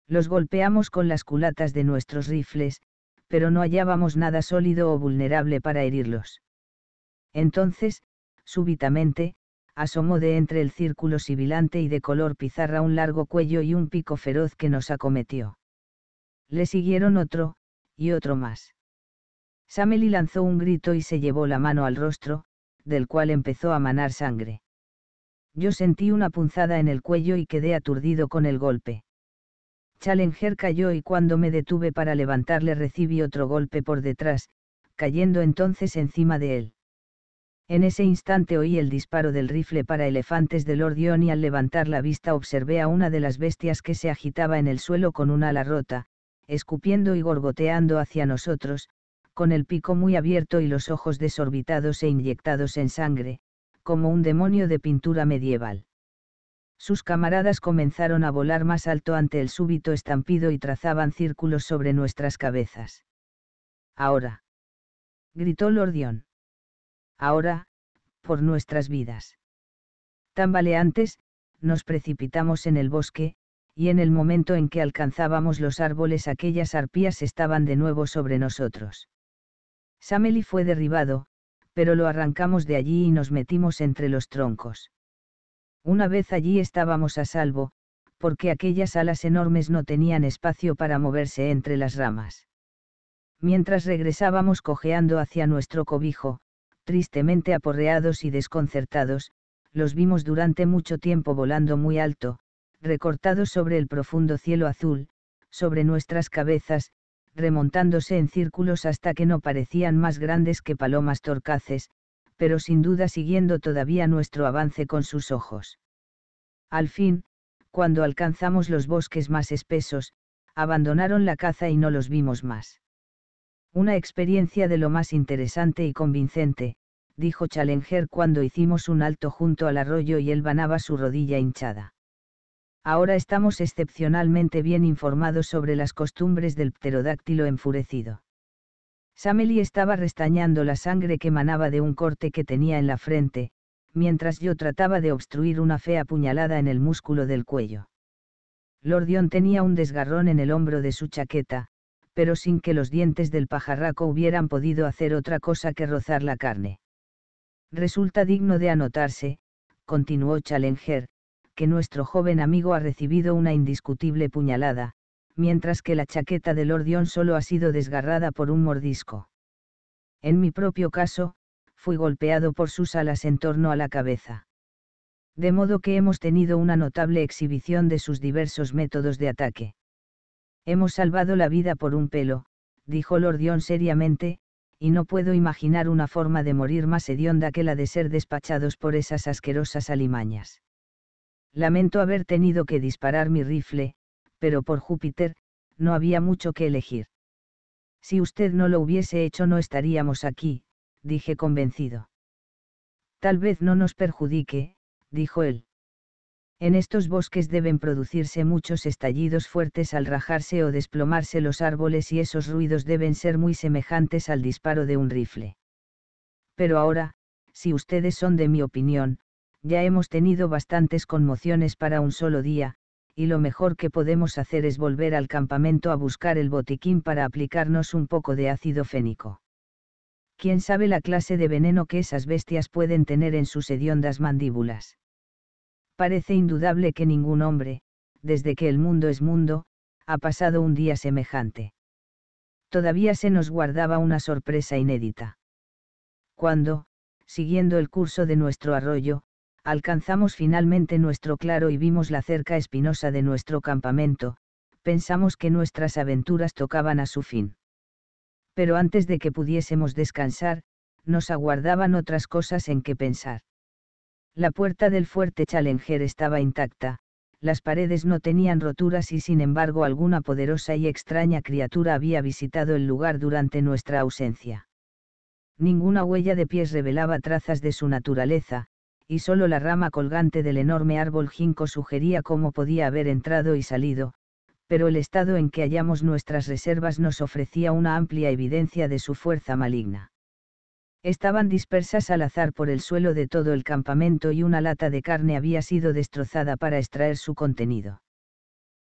Los golpeamos con las culatas de nuestros rifles, pero no hallábamos nada sólido o vulnerable para herirlos. Entonces, súbitamente, asomó de entre el círculo sibilante y de color pizarra un largo cuello y un pico feroz que nos acometió. Le siguieron otro, y otro más. Sameli lanzó un grito y se llevó la mano al rostro, del cual empezó a manar sangre. Yo sentí una punzada en el cuello y quedé aturdido con el golpe. Challenger cayó y cuando me detuve para levantarle recibí otro golpe por detrás, cayendo entonces encima de él. En ese instante oí el disparo del rifle para elefantes del Dion y al levantar la vista observé a una de las bestias que se agitaba en el suelo con un ala rota, escupiendo y gorgoteando hacia nosotros, con el pico muy abierto y los ojos desorbitados e inyectados en sangre, como un demonio de pintura medieval. Sus camaradas comenzaron a volar más alto ante el súbito estampido y trazaban círculos sobre nuestras cabezas. Ahora. gritó Lordión. Ahora, por nuestras vidas. Tambaleantes, nos precipitamos en el bosque, y en el momento en que alcanzábamos los árboles aquellas arpías estaban de nuevo sobre nosotros. Sameli fue derribado, pero lo arrancamos de allí y nos metimos entre los troncos. Una vez allí estábamos a salvo, porque aquellas alas enormes no tenían espacio para moverse entre las ramas. Mientras regresábamos cojeando hacia nuestro cobijo, tristemente aporreados y desconcertados, los vimos durante mucho tiempo volando muy alto, recortados sobre el profundo cielo azul, sobre nuestras cabezas, remontándose en círculos hasta que no parecían más grandes que palomas torcaces, pero sin duda siguiendo todavía nuestro avance con sus ojos. Al fin, cuando alcanzamos los bosques más espesos, abandonaron la caza y no los vimos más. Una experiencia de lo más interesante y convincente, dijo Challenger cuando hicimos un alto junto al arroyo y él banaba su rodilla hinchada. Ahora estamos excepcionalmente bien informados sobre las costumbres del pterodáctilo enfurecido. Sameli estaba restañando la sangre que manaba de un corte que tenía en la frente, mientras yo trataba de obstruir una fea puñalada en el músculo del cuello. Lordion tenía un desgarrón en el hombro de su chaqueta, pero sin que los dientes del pajarraco hubieran podido hacer otra cosa que rozar la carne. Resulta digno de anotarse, continuó Challenger, que nuestro joven amigo ha recibido una indiscutible puñalada, mientras que la chaqueta de Lord solo ha sido desgarrada por un mordisco. En mi propio caso, fui golpeado por sus alas en torno a la cabeza. De modo que hemos tenido una notable exhibición de sus diversos métodos de ataque. Hemos salvado la vida por un pelo, dijo Lord seriamente, y no puedo imaginar una forma de morir más hedionda que la de ser despachados por esas asquerosas alimañas. Lamento haber tenido que disparar mi rifle, pero por Júpiter, no había mucho que elegir. Si usted no lo hubiese hecho no estaríamos aquí, dije convencido. Tal vez no nos perjudique, dijo él. En estos bosques deben producirse muchos estallidos fuertes al rajarse o desplomarse los árboles y esos ruidos deben ser muy semejantes al disparo de un rifle. Pero ahora, si ustedes son de mi opinión, ya hemos tenido bastantes conmociones para un solo día, y lo mejor que podemos hacer es volver al campamento a buscar el botiquín para aplicarnos un poco de ácido fénico. Quién sabe la clase de veneno que esas bestias pueden tener en sus hediondas mandíbulas. Parece indudable que ningún hombre, desde que el mundo es mundo, ha pasado un día semejante. Todavía se nos guardaba una sorpresa inédita. Cuando, siguiendo el curso de nuestro arroyo, Alcanzamos finalmente nuestro claro y vimos la cerca espinosa de nuestro campamento, pensamos que nuestras aventuras tocaban a su fin. Pero antes de que pudiésemos descansar, nos aguardaban otras cosas en que pensar. La puerta del fuerte Challenger estaba intacta, las paredes no tenían roturas y sin embargo alguna poderosa y extraña criatura había visitado el lugar durante nuestra ausencia. Ninguna huella de pies revelaba trazas de su naturaleza, y solo la rama colgante del enorme árbol jinco sugería cómo podía haber entrado y salido, pero el estado en que hallamos nuestras reservas nos ofrecía una amplia evidencia de su fuerza maligna. Estaban dispersas al azar por el suelo de todo el campamento y una lata de carne había sido destrozada para extraer su contenido.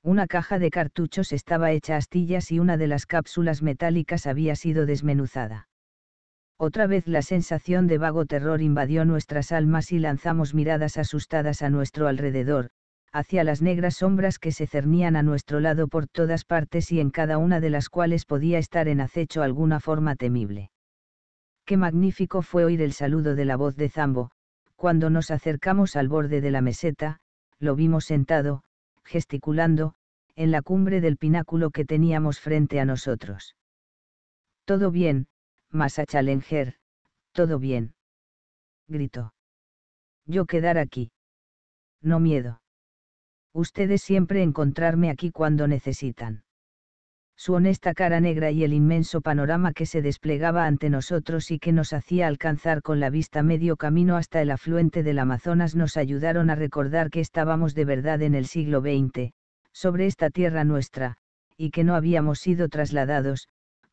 Una caja de cartuchos estaba hecha astillas y una de las cápsulas metálicas había sido desmenuzada. Otra vez la sensación de vago terror invadió nuestras almas y lanzamos miradas asustadas a nuestro alrededor, hacia las negras sombras que se cernían a nuestro lado por todas partes y en cada una de las cuales podía estar en acecho alguna forma temible. Qué magnífico fue oír el saludo de la voz de Zambo, cuando nos acercamos al borde de la meseta, lo vimos sentado, gesticulando, en la cumbre del pináculo que teníamos frente a nosotros. Todo bien, Masa Challenger, todo bien. Gritó. Yo quedar aquí. No miedo. Ustedes siempre encontrarme aquí cuando necesitan. Su honesta cara negra y el inmenso panorama que se desplegaba ante nosotros y que nos hacía alcanzar con la vista medio camino hasta el afluente del Amazonas nos ayudaron a recordar que estábamos de verdad en el siglo XX, sobre esta tierra nuestra, y que no habíamos sido trasladados,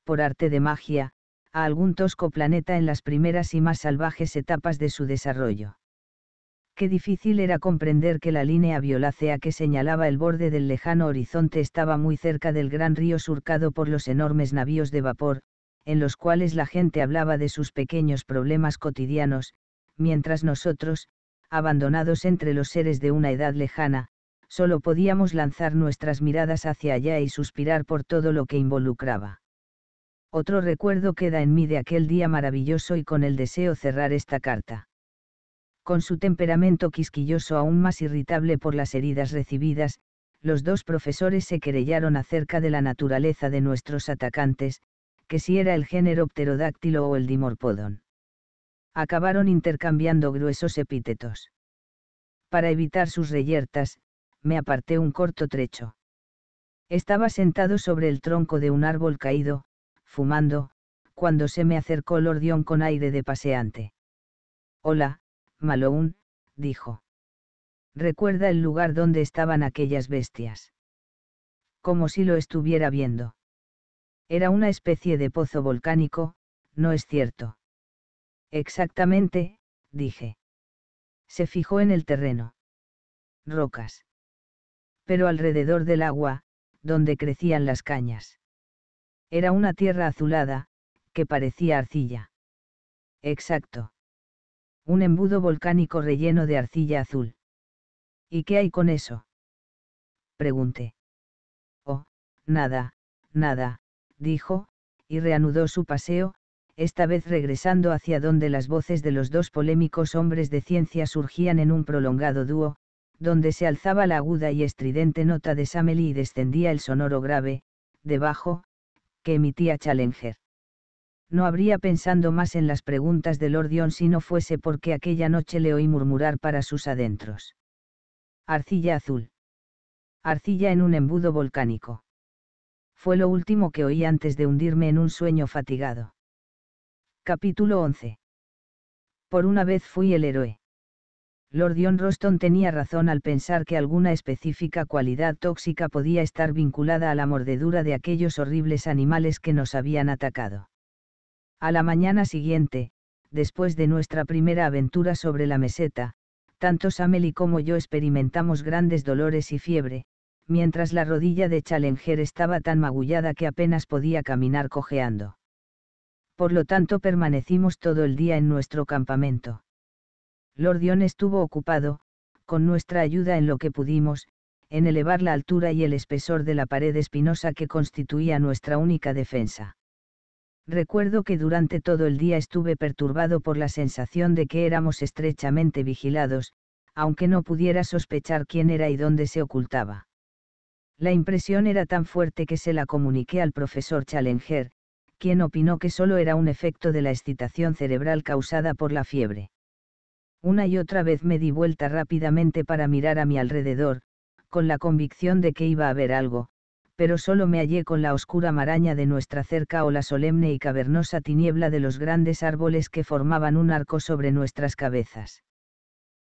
por arte de magia, a algún tosco planeta en las primeras y más salvajes etapas de su desarrollo. Qué difícil era comprender que la línea violácea que señalaba el borde del lejano horizonte estaba muy cerca del gran río surcado por los enormes navíos de vapor, en los cuales la gente hablaba de sus pequeños problemas cotidianos, mientras nosotros, abandonados entre los seres de una edad lejana, solo podíamos lanzar nuestras miradas hacia allá y suspirar por todo lo que involucraba. Otro recuerdo queda en mí de aquel día maravilloso y con el deseo cerrar esta carta. Con su temperamento quisquilloso aún más irritable por las heridas recibidas, los dos profesores se querellaron acerca de la naturaleza de nuestros atacantes, que si era el género pterodáctilo o el dimorpodon. Acabaron intercambiando gruesos epítetos. Para evitar sus reyertas, me aparté un corto trecho. Estaba sentado sobre el tronco de un árbol caído, fumando, cuando se me acercó Lordión con aire de paseante. Hola, Malone, dijo. Recuerda el lugar donde estaban aquellas bestias. Como si lo estuviera viendo. Era una especie de pozo volcánico, ¿no es cierto? Exactamente, dije. Se fijó en el terreno. Rocas. Pero alrededor del agua, donde crecían las cañas. Era una tierra azulada, que parecía arcilla. Exacto. Un embudo volcánico relleno de arcilla azul. ¿Y qué hay con eso? Pregunté. Oh, nada, nada, dijo, y reanudó su paseo, esta vez regresando hacia donde las voces de los dos polémicos hombres de ciencia surgían en un prolongado dúo, donde se alzaba la aguda y estridente nota de Sameli y descendía el sonoro grave, debajo, que emitía Challenger. No habría pensando más en las preguntas de Dion si no fuese porque aquella noche le oí murmurar para sus adentros. Arcilla azul. Arcilla en un embudo volcánico. Fue lo último que oí antes de hundirme en un sueño fatigado. Capítulo 11. Por una vez fui el héroe. Lord John Roston tenía razón al pensar que alguna específica cualidad tóxica podía estar vinculada a la mordedura de aquellos horribles animales que nos habían atacado. A la mañana siguiente, después de nuestra primera aventura sobre la meseta, tanto y como yo experimentamos grandes dolores y fiebre, mientras la rodilla de Challenger estaba tan magullada que apenas podía caminar cojeando. Por lo tanto permanecimos todo el día en nuestro campamento. Lord Dion estuvo ocupado, con nuestra ayuda en lo que pudimos, en elevar la altura y el espesor de la pared espinosa que constituía nuestra única defensa. Recuerdo que durante todo el día estuve perturbado por la sensación de que éramos estrechamente vigilados, aunque no pudiera sospechar quién era y dónde se ocultaba. La impresión era tan fuerte que se la comuniqué al profesor Challenger, quien opinó que solo era un efecto de la excitación cerebral causada por la fiebre. Una y otra vez me di vuelta rápidamente para mirar a mi alrededor, con la convicción de que iba a haber algo, pero solo me hallé con la oscura maraña de nuestra cerca o la solemne y cavernosa tiniebla de los grandes árboles que formaban un arco sobre nuestras cabezas.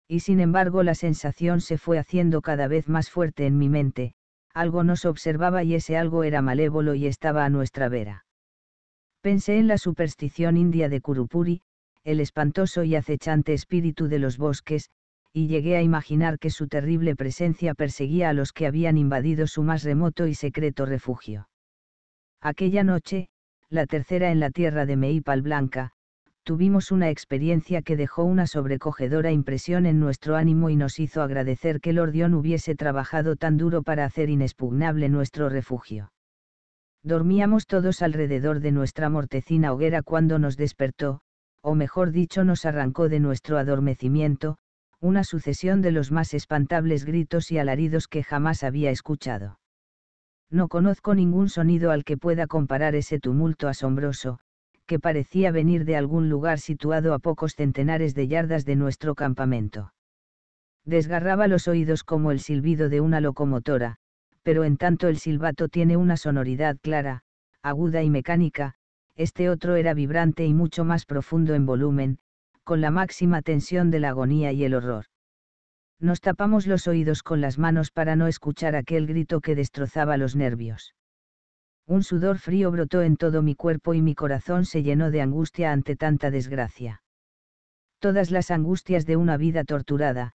Y sin embargo la sensación se fue haciendo cada vez más fuerte en mi mente, algo nos observaba y ese algo era malévolo y estaba a nuestra vera. Pensé en la superstición india de Kurupuri, el espantoso y acechante espíritu de los bosques, y llegué a imaginar que su terrible presencia perseguía a los que habían invadido su más remoto y secreto refugio. Aquella noche, la tercera en la tierra de Meipal Blanca, tuvimos una experiencia que dejó una sobrecogedora impresión en nuestro ánimo y nos hizo agradecer que el hubiese trabajado tan duro para hacer inexpugnable nuestro refugio. Dormíamos todos alrededor de nuestra mortecina hoguera cuando nos despertó, o mejor dicho nos arrancó de nuestro adormecimiento, una sucesión de los más espantables gritos y alaridos que jamás había escuchado. No conozco ningún sonido al que pueda comparar ese tumulto asombroso, que parecía venir de algún lugar situado a pocos centenares de yardas de nuestro campamento. Desgarraba los oídos como el silbido de una locomotora, pero en tanto el silbato tiene una sonoridad clara, aguda y mecánica, este otro era vibrante y mucho más profundo en volumen, con la máxima tensión de la agonía y el horror. Nos tapamos los oídos con las manos para no escuchar aquel grito que destrozaba los nervios. Un sudor frío brotó en todo mi cuerpo y mi corazón se llenó de angustia ante tanta desgracia. Todas las angustias de una vida torturada,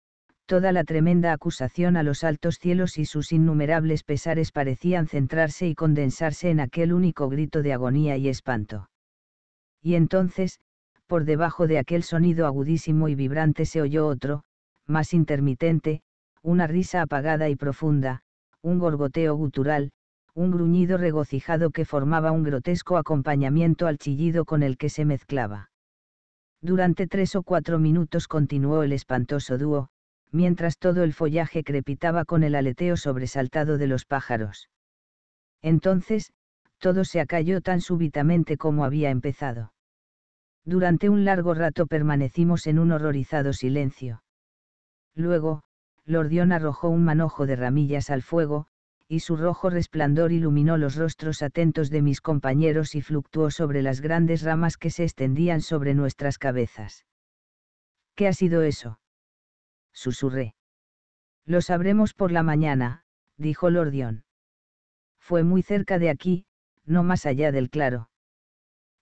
toda la tremenda acusación a los altos cielos y sus innumerables pesares parecían centrarse y condensarse en aquel único grito de agonía y espanto. Y entonces, por debajo de aquel sonido agudísimo y vibrante se oyó otro, más intermitente, una risa apagada y profunda, un gorgoteo gutural, un gruñido regocijado que formaba un grotesco acompañamiento al chillido con el que se mezclaba. Durante tres o cuatro minutos continuó el espantoso dúo, mientras todo el follaje crepitaba con el aleteo sobresaltado de los pájaros. Entonces, todo se acalló tan súbitamente como había empezado. Durante un largo rato permanecimos en un horrorizado silencio. Luego, Lordión arrojó un manojo de ramillas al fuego, y su rojo resplandor iluminó los rostros atentos de mis compañeros y fluctuó sobre las grandes ramas que se extendían sobre nuestras cabezas. ¿Qué ha sido eso? susurré. Lo sabremos por la mañana, dijo Lordión. Fue muy cerca de aquí, no más allá del claro.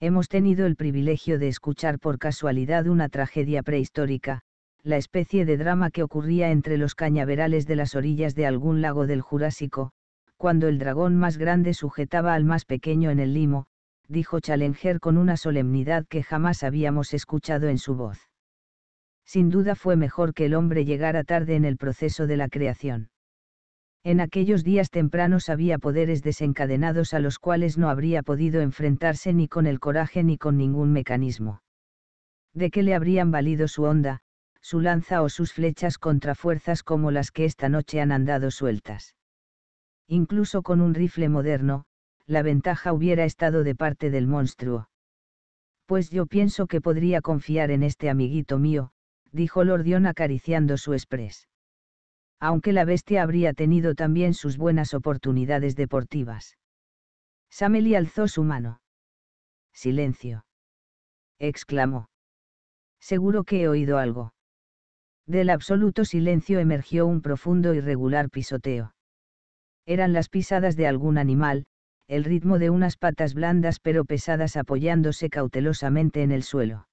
Hemos tenido el privilegio de escuchar por casualidad una tragedia prehistórica, la especie de drama que ocurría entre los cañaverales de las orillas de algún lago del Jurásico, cuando el dragón más grande sujetaba al más pequeño en el limo, dijo Challenger con una solemnidad que jamás habíamos escuchado en su voz sin duda fue mejor que el hombre llegara tarde en el proceso de la creación. En aquellos días tempranos había poderes desencadenados a los cuales no habría podido enfrentarse ni con el coraje ni con ningún mecanismo. ¿De qué le habrían valido su onda, su lanza o sus flechas contra fuerzas como las que esta noche han andado sueltas? Incluso con un rifle moderno, la ventaja hubiera estado de parte del monstruo. Pues yo pienso que podría confiar en este amiguito mío, dijo Lordion acariciando su express. Aunque la bestia habría tenido también sus buenas oportunidades deportivas. Sameli alzó su mano. Silencio. exclamó. Seguro que he oído algo. Del absoluto silencio emergió un profundo y regular pisoteo. Eran las pisadas de algún animal, el ritmo de unas patas blandas pero pesadas apoyándose cautelosamente en el suelo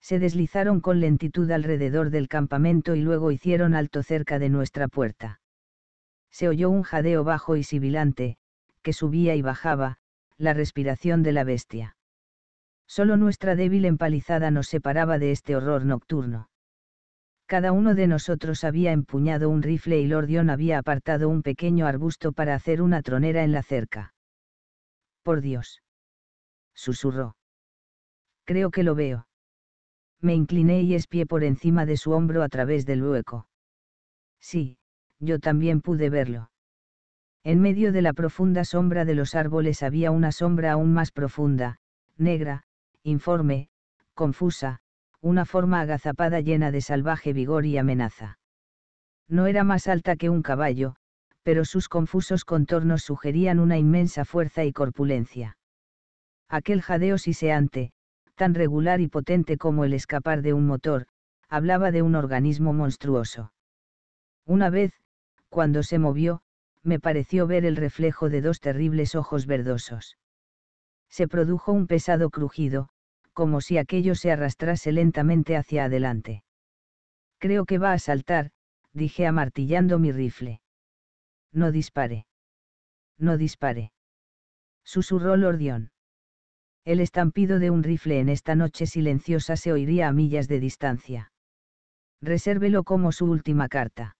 se deslizaron con lentitud alrededor del campamento y luego hicieron alto cerca de nuestra puerta. Se oyó un jadeo bajo y sibilante, que subía y bajaba, la respiración de la bestia. Solo nuestra débil empalizada nos separaba de este horror nocturno. Cada uno de nosotros había empuñado un rifle y Lordion había apartado un pequeño arbusto para hacer una tronera en la cerca. Por Dios. Susurró. Creo que lo veo me incliné y espié por encima de su hombro a través del hueco. Sí, yo también pude verlo. En medio de la profunda sombra de los árboles había una sombra aún más profunda, negra, informe, confusa, una forma agazapada llena de salvaje vigor y amenaza. No era más alta que un caballo, pero sus confusos contornos sugerían una inmensa fuerza y corpulencia. Aquel jadeo siseante, tan regular y potente como el escapar de un motor, hablaba de un organismo monstruoso. Una vez, cuando se movió, me pareció ver el reflejo de dos terribles ojos verdosos. Se produjo un pesado crujido, como si aquello se arrastrase lentamente hacia adelante. Creo que va a saltar, dije amartillando mi rifle. No dispare. No dispare. Susurró Lordión. El estampido de un rifle en esta noche silenciosa se oiría a millas de distancia. Resérvelo como su última carta.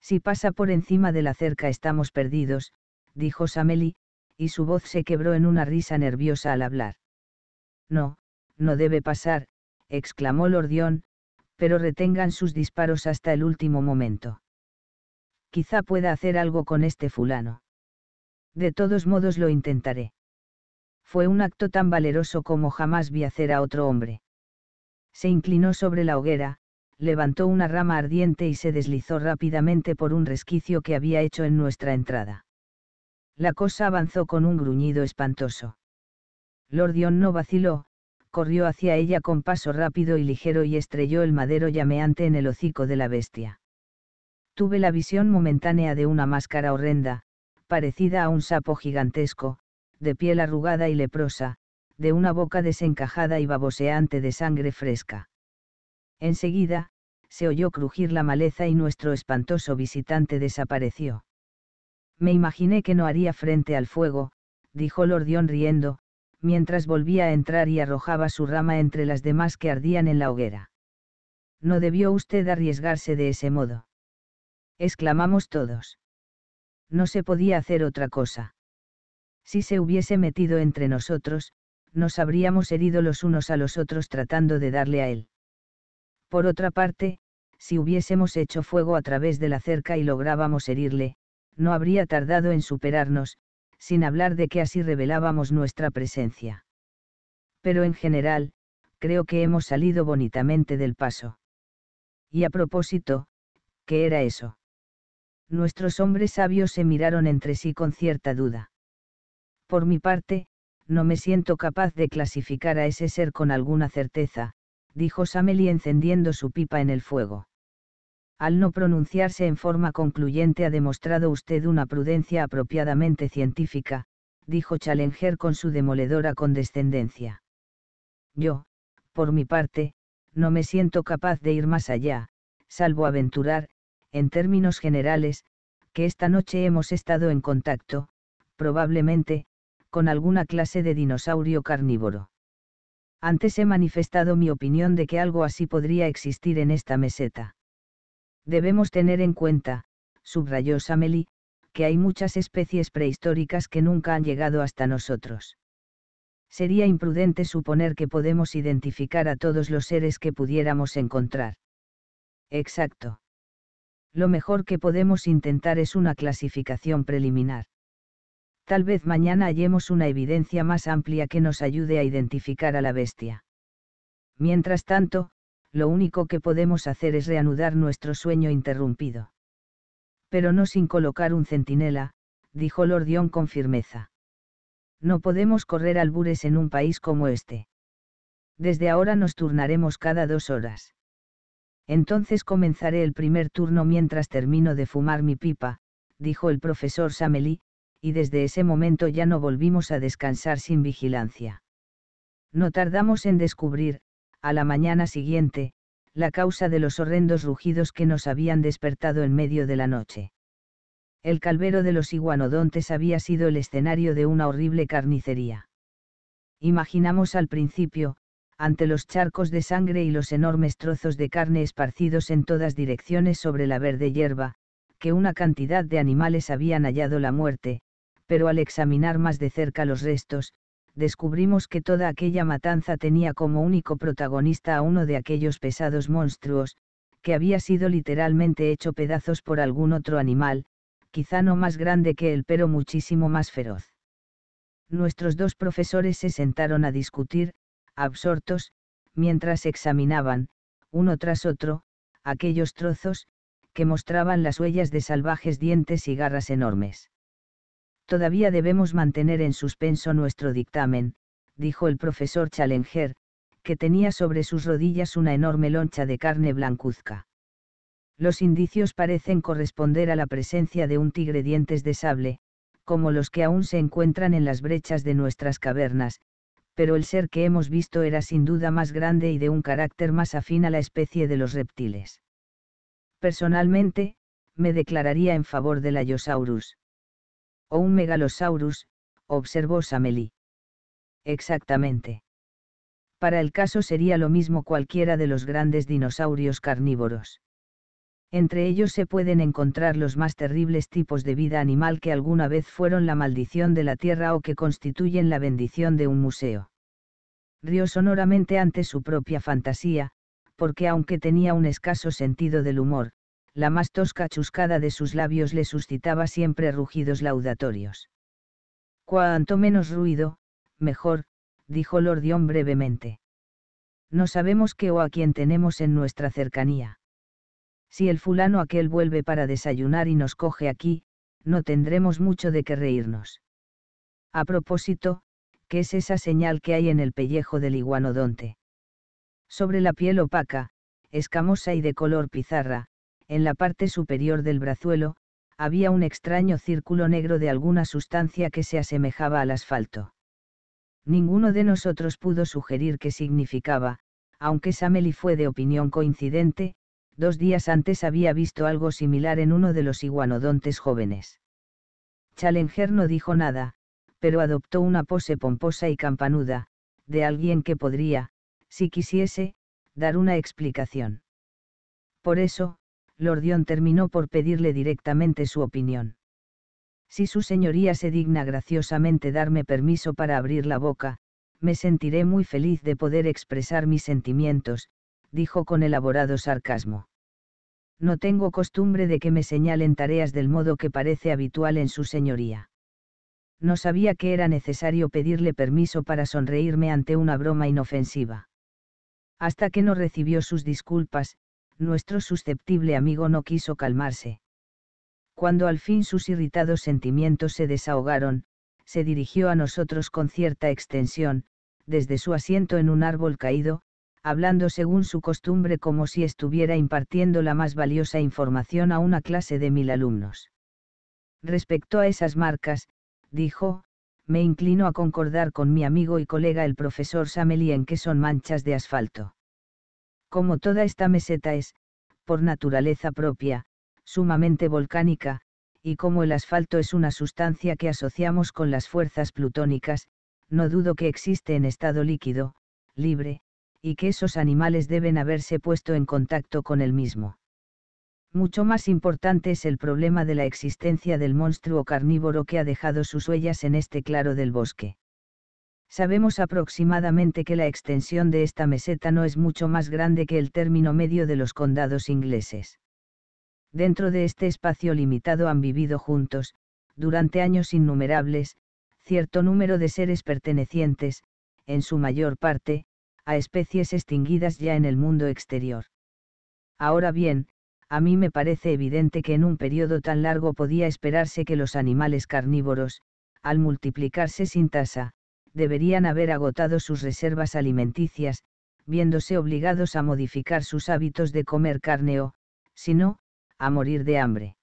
Si pasa por encima de la cerca estamos perdidos, dijo Sameli, y su voz se quebró en una risa nerviosa al hablar. No, no debe pasar, exclamó Lordión, pero retengan sus disparos hasta el último momento. Quizá pueda hacer algo con este fulano. De todos modos lo intentaré. Fue un acto tan valeroso como jamás vi hacer a otro hombre. Se inclinó sobre la hoguera, levantó una rama ardiente y se deslizó rápidamente por un resquicio que había hecho en nuestra entrada. La cosa avanzó con un gruñido espantoso. Lordion no vaciló, corrió hacia ella con paso rápido y ligero y estrelló el madero llameante en el hocico de la bestia. Tuve la visión momentánea de una máscara horrenda, parecida a un sapo gigantesco, de piel arrugada y leprosa, de una boca desencajada y baboseante de sangre fresca. Enseguida, se oyó crujir la maleza y nuestro espantoso visitante desapareció. Me imaginé que no haría frente al fuego, dijo Lordión riendo, mientras volvía a entrar y arrojaba su rama entre las demás que ardían en la hoguera. No debió usted arriesgarse de ese modo. Exclamamos todos. No se podía hacer otra cosa. Si se hubiese metido entre nosotros, nos habríamos herido los unos a los otros tratando de darle a él. Por otra parte, si hubiésemos hecho fuego a través de la cerca y lográbamos herirle, no habría tardado en superarnos, sin hablar de que así revelábamos nuestra presencia. Pero en general, creo que hemos salido bonitamente del paso. Y a propósito, ¿qué era eso? Nuestros hombres sabios se miraron entre sí con cierta duda. Por mi parte, no me siento capaz de clasificar a ese ser con alguna certeza, dijo Sameli encendiendo su pipa en el fuego. Al no pronunciarse en forma concluyente ha demostrado usted una prudencia apropiadamente científica, dijo Challenger con su demoledora condescendencia. Yo, por mi parte, no me siento capaz de ir más allá, salvo aventurar, en términos generales, que esta noche hemos estado en contacto, probablemente, con alguna clase de dinosaurio carnívoro. Antes he manifestado mi opinión de que algo así podría existir en esta meseta. Debemos tener en cuenta, subrayó Sameli, que hay muchas especies prehistóricas que nunca han llegado hasta nosotros. Sería imprudente suponer que podemos identificar a todos los seres que pudiéramos encontrar. Exacto. Lo mejor que podemos intentar es una clasificación preliminar. Tal vez mañana hallemos una evidencia más amplia que nos ayude a identificar a la bestia. Mientras tanto, lo único que podemos hacer es reanudar nuestro sueño interrumpido. Pero no sin colocar un centinela, dijo Lordión con firmeza. No podemos correr albures en un país como este. Desde ahora nos turnaremos cada dos horas. Entonces comenzaré el primer turno mientras termino de fumar mi pipa, dijo el profesor Sameli, y desde ese momento ya no volvimos a descansar sin vigilancia. No tardamos en descubrir, a la mañana siguiente, la causa de los horrendos rugidos que nos habían despertado en medio de la noche. El calvero de los iguanodontes había sido el escenario de una horrible carnicería. Imaginamos al principio, ante los charcos de sangre y los enormes trozos de carne esparcidos en todas direcciones sobre la verde hierba, que una cantidad de animales habían hallado la muerte, pero al examinar más de cerca los restos, descubrimos que toda aquella matanza tenía como único protagonista a uno de aquellos pesados monstruos, que había sido literalmente hecho pedazos por algún otro animal, quizá no más grande que él pero muchísimo más feroz. Nuestros dos profesores se sentaron a discutir, absortos, mientras examinaban, uno tras otro, aquellos trozos, que mostraban las huellas de salvajes dientes y garras enormes. Todavía debemos mantener en suspenso nuestro dictamen, dijo el profesor Challenger, que tenía sobre sus rodillas una enorme loncha de carne blancuzca. Los indicios parecen corresponder a la presencia de un tigre dientes de sable, como los que aún se encuentran en las brechas de nuestras cavernas, pero el ser que hemos visto era sin duda más grande y de un carácter más afín a la especie de los reptiles. Personalmente, me declararía en favor del Ayosaurus. O un megalosaurus, observó Sameli. Exactamente. Para el caso sería lo mismo cualquiera de los grandes dinosaurios carnívoros. Entre ellos se pueden encontrar los más terribles tipos de vida animal que alguna vez fueron la maldición de la Tierra o que constituyen la bendición de un museo. Rió sonoramente ante su propia fantasía, porque aunque tenía un escaso sentido del humor, la más tosca chuscada de sus labios le suscitaba siempre rugidos laudatorios. Cuanto menos ruido, mejor, dijo Dion brevemente. No sabemos qué o a quién tenemos en nuestra cercanía. Si el fulano aquel vuelve para desayunar y nos coge aquí, no tendremos mucho de qué reírnos. A propósito, ¿qué es esa señal que hay en el pellejo del iguanodonte? Sobre la piel opaca, escamosa y de color pizarra, en la parte superior del brazuelo, había un extraño círculo negro de alguna sustancia que se asemejaba al asfalto. Ninguno de nosotros pudo sugerir qué significaba, aunque Sameli fue de opinión coincidente, dos días antes había visto algo similar en uno de los iguanodontes jóvenes. Challenger no dijo nada, pero adoptó una pose pomposa y campanuda, de alguien que podría, si quisiese, dar una explicación. Por eso, Lordión terminó por pedirle directamente su opinión. Si su señoría se digna graciosamente darme permiso para abrir la boca, me sentiré muy feliz de poder expresar mis sentimientos, dijo con elaborado sarcasmo. No tengo costumbre de que me señalen tareas del modo que parece habitual en su señoría. No sabía que era necesario pedirle permiso para sonreírme ante una broma inofensiva. Hasta que no recibió sus disculpas, nuestro susceptible amigo no quiso calmarse. Cuando al fin sus irritados sentimientos se desahogaron, se dirigió a nosotros con cierta extensión, desde su asiento en un árbol caído, hablando según su costumbre como si estuviera impartiendo la más valiosa información a una clase de mil alumnos. Respecto a esas marcas, dijo, me inclino a concordar con mi amigo y colega el profesor Sameli en que son manchas de asfalto como toda esta meseta es, por naturaleza propia, sumamente volcánica, y como el asfalto es una sustancia que asociamos con las fuerzas plutónicas, no dudo que existe en estado líquido, libre, y que esos animales deben haberse puesto en contacto con el mismo. Mucho más importante es el problema de la existencia del monstruo carnívoro que ha dejado sus huellas en este claro del bosque. Sabemos aproximadamente que la extensión de esta meseta no es mucho más grande que el término medio de los condados ingleses. Dentro de este espacio limitado han vivido juntos, durante años innumerables, cierto número de seres pertenecientes, en su mayor parte, a especies extinguidas ya en el mundo exterior. Ahora bien, a mí me parece evidente que en un periodo tan largo podía esperarse que los animales carnívoros, al multiplicarse sin tasa, deberían haber agotado sus reservas alimenticias, viéndose obligados a modificar sus hábitos de comer carne o, si no, a morir de hambre.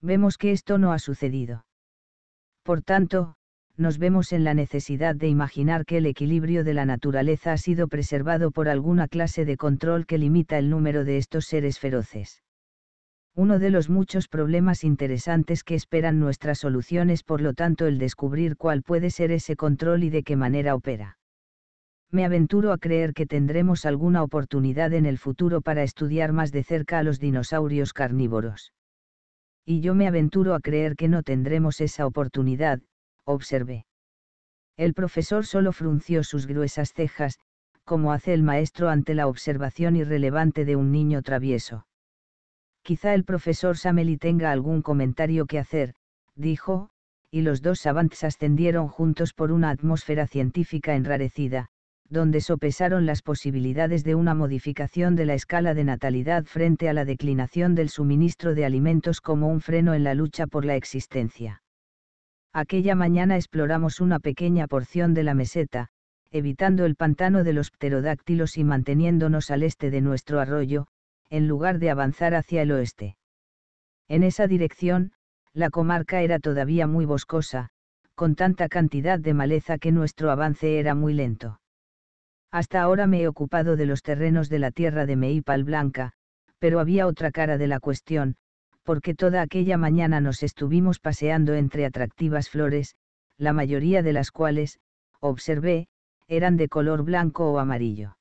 Vemos que esto no ha sucedido. Por tanto, nos vemos en la necesidad de imaginar que el equilibrio de la naturaleza ha sido preservado por alguna clase de control que limita el número de estos seres feroces. Uno de los muchos problemas interesantes que esperan nuestra solución es por lo tanto el descubrir cuál puede ser ese control y de qué manera opera me aventuro a creer que tendremos alguna oportunidad en el futuro para estudiar más de cerca a los dinosaurios carnívoros. Y yo me aventuro a creer que no tendremos esa oportunidad, observé. El profesor solo frunció sus gruesas cejas, como hace el maestro ante la observación irrelevante de un niño travieso. Quizá el profesor Sameli tenga algún comentario que hacer, dijo, y los dos savants ascendieron juntos por una atmósfera científica enrarecida, donde sopesaron las posibilidades de una modificación de la escala de natalidad frente a la declinación del suministro de alimentos como un freno en la lucha por la existencia. Aquella mañana exploramos una pequeña porción de la meseta, evitando el pantano de los pterodáctilos y manteniéndonos al este de nuestro arroyo, en lugar de avanzar hacia el oeste. En esa dirección, la comarca era todavía muy boscosa, con tanta cantidad de maleza que nuestro avance era muy lento. Hasta ahora me he ocupado de los terrenos de la tierra de Meipal Blanca, pero había otra cara de la cuestión, porque toda aquella mañana nos estuvimos paseando entre atractivas flores, la mayoría de las cuales, observé, eran de color blanco o amarillo.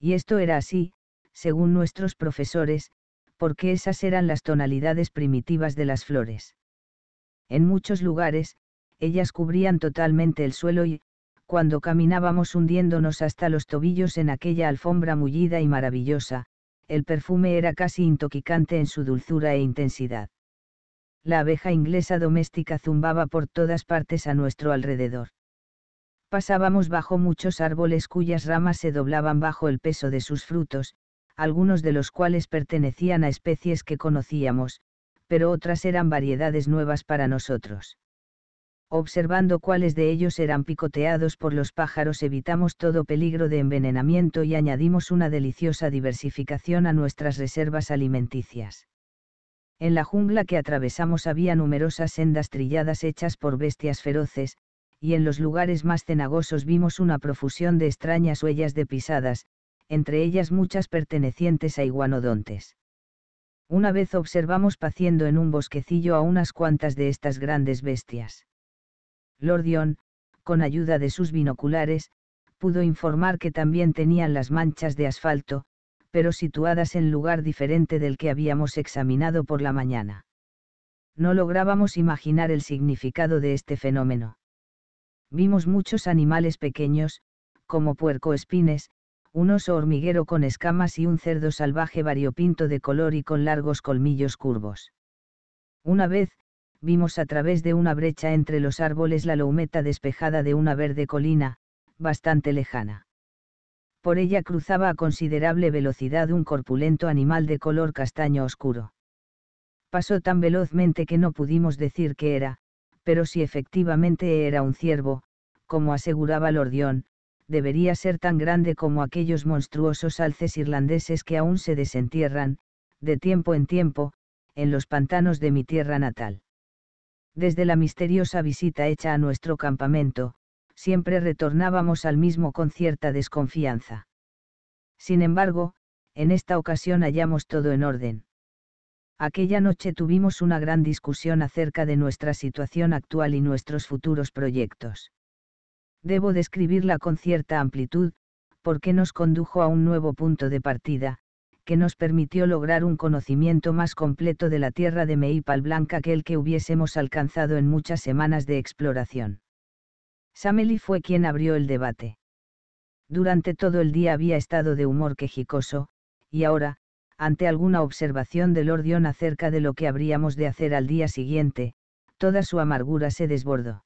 Y esto era así, según nuestros profesores, porque esas eran las tonalidades primitivas de las flores. En muchos lugares, ellas cubrían totalmente el suelo y, cuando caminábamos hundiéndonos hasta los tobillos en aquella alfombra mullida y maravillosa, el perfume era casi intoquicante en su dulzura e intensidad. La abeja inglesa doméstica zumbaba por todas partes a nuestro alrededor. Pasábamos bajo muchos árboles cuyas ramas se doblaban bajo el peso de sus frutos, algunos de los cuales pertenecían a especies que conocíamos, pero otras eran variedades nuevas para nosotros. Observando cuáles de ellos eran picoteados por los pájaros evitamos todo peligro de envenenamiento y añadimos una deliciosa diversificación a nuestras reservas alimenticias. En la jungla que atravesamos había numerosas sendas trilladas hechas por bestias feroces, y en los lugares más cenagosos vimos una profusión de extrañas huellas de pisadas, entre ellas muchas pertenecientes a iguanodontes. Una vez observamos paciendo en un bosquecillo a unas cuantas de estas grandes bestias. Lordion, con ayuda de sus binoculares, pudo informar que también tenían las manchas de asfalto, pero situadas en lugar diferente del que habíamos examinado por la mañana. No lográbamos imaginar el significado de este fenómeno. Vimos muchos animales pequeños, como puercoespines, un oso hormiguero con escamas y un cerdo salvaje variopinto de color y con largos colmillos curvos. Una vez, vimos a través de una brecha entre los árboles la loumeta despejada de una verde colina, bastante lejana. Por ella cruzaba a considerable velocidad un corpulento animal de color castaño oscuro. Pasó tan velozmente que no pudimos decir qué era, pero si efectivamente era un ciervo, como aseguraba Lordión, debería ser tan grande como aquellos monstruosos alces irlandeses que aún se desentierran, de tiempo en tiempo, en los pantanos de mi tierra natal. Desde la misteriosa visita hecha a nuestro campamento, siempre retornábamos al mismo con cierta desconfianza. Sin embargo, en esta ocasión hallamos todo en orden. Aquella noche tuvimos una gran discusión acerca de nuestra situación actual y nuestros futuros proyectos. Debo describirla con cierta amplitud, porque nos condujo a un nuevo punto de partida, que nos permitió lograr un conocimiento más completo de la tierra de Meipal Blanca que el que hubiésemos alcanzado en muchas semanas de exploración. Sameli fue quien abrió el debate. Durante todo el día había estado de humor quejicoso, y ahora, ante alguna observación de Lord acerca de lo que habríamos de hacer al día siguiente, toda su amargura se desbordó.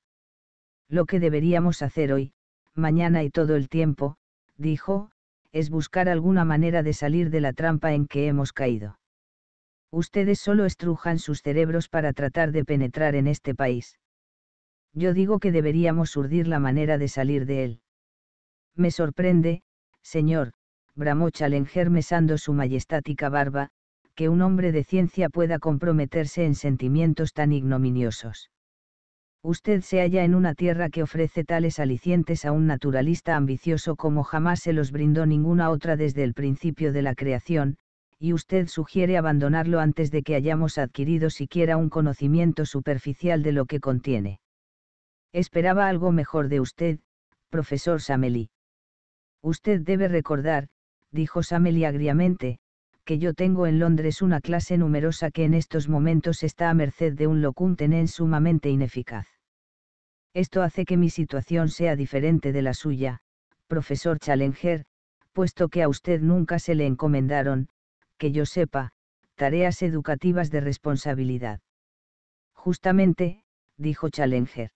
Lo que deberíamos hacer hoy, mañana y todo el tiempo, dijo, es buscar alguna manera de salir de la trampa en que hemos caído. Ustedes solo estrujan sus cerebros para tratar de penetrar en este país. Yo digo que deberíamos urdir la manera de salir de él. Me sorprende, señor, bramó Challenger mesando su majestática barba, que un hombre de ciencia pueda comprometerse en sentimientos tan ignominiosos. Usted se halla en una tierra que ofrece tales alicientes a un naturalista ambicioso como jamás se los brindó ninguna otra desde el principio de la creación, y usted sugiere abandonarlo antes de que hayamos adquirido siquiera un conocimiento superficial de lo que contiene. Esperaba algo mejor de usted, profesor Sameli. Usted debe recordar, dijo Sameli agriamente, que yo tengo en Londres una clase numerosa que en estos momentos está a merced de un locum tenens sumamente ineficaz. Esto hace que mi situación sea diferente de la suya, profesor Challenger, puesto que a usted nunca se le encomendaron, que yo sepa, tareas educativas de responsabilidad. Justamente, dijo Challenger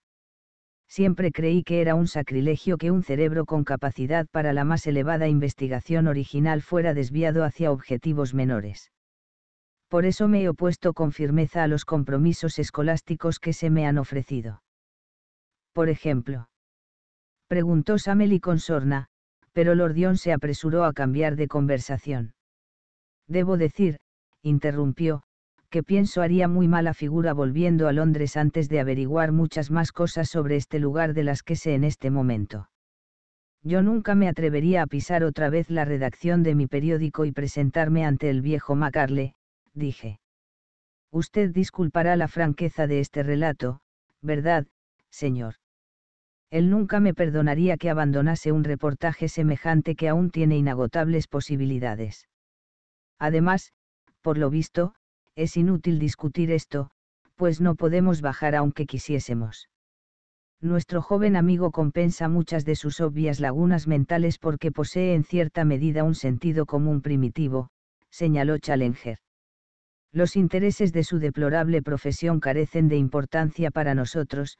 siempre creí que era un sacrilegio que un cerebro con capacidad para la más elevada investigación original fuera desviado hacia objetivos menores. Por eso me he opuesto con firmeza a los compromisos escolásticos que se me han ofrecido. Por ejemplo. Preguntó Sameli con sorna, pero Lordion se apresuró a cambiar de conversación. Debo decir, interrumpió, que pienso haría muy mala figura volviendo a Londres antes de averiguar muchas más cosas sobre este lugar de las que sé en este momento. Yo nunca me atrevería a pisar otra vez la redacción de mi periódico y presentarme ante el viejo Macarle, dije. Usted disculpará la franqueza de este relato, ¿verdad, señor? Él nunca me perdonaría que abandonase un reportaje semejante que aún tiene inagotables posibilidades. Además, por lo visto, es inútil discutir esto, pues no podemos bajar aunque quisiésemos. Nuestro joven amigo compensa muchas de sus obvias lagunas mentales porque posee en cierta medida un sentido común primitivo, señaló Challenger. Los intereses de su deplorable profesión carecen de importancia para nosotros,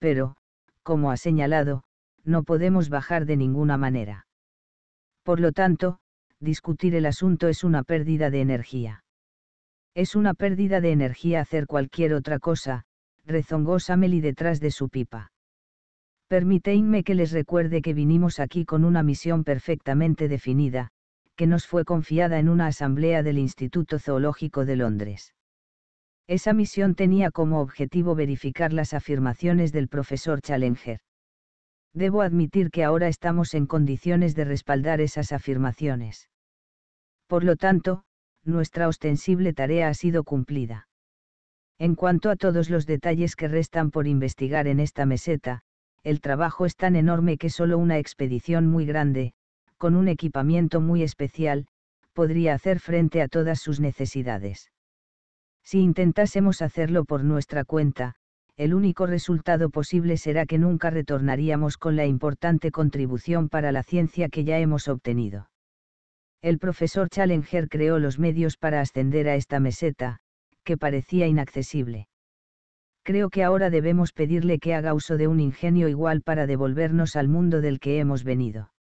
pero, como ha señalado, no podemos bajar de ninguna manera. Por lo tanto, discutir el asunto es una pérdida de energía. Es una pérdida de energía hacer cualquier otra cosa, rezongó y detrás de su pipa. Permitidme que les recuerde que vinimos aquí con una misión perfectamente definida, que nos fue confiada en una asamblea del Instituto Zoológico de Londres. Esa misión tenía como objetivo verificar las afirmaciones del profesor Challenger. Debo admitir que ahora estamos en condiciones de respaldar esas afirmaciones. Por lo tanto, nuestra ostensible tarea ha sido cumplida. En cuanto a todos los detalles que restan por investigar en esta meseta, el trabajo es tan enorme que solo una expedición muy grande, con un equipamiento muy especial, podría hacer frente a todas sus necesidades. Si intentásemos hacerlo por nuestra cuenta, el único resultado posible será que nunca retornaríamos con la importante contribución para la ciencia que ya hemos obtenido el profesor Challenger creó los medios para ascender a esta meseta, que parecía inaccesible. Creo que ahora debemos pedirle que haga uso de un ingenio igual para devolvernos al mundo del que hemos venido.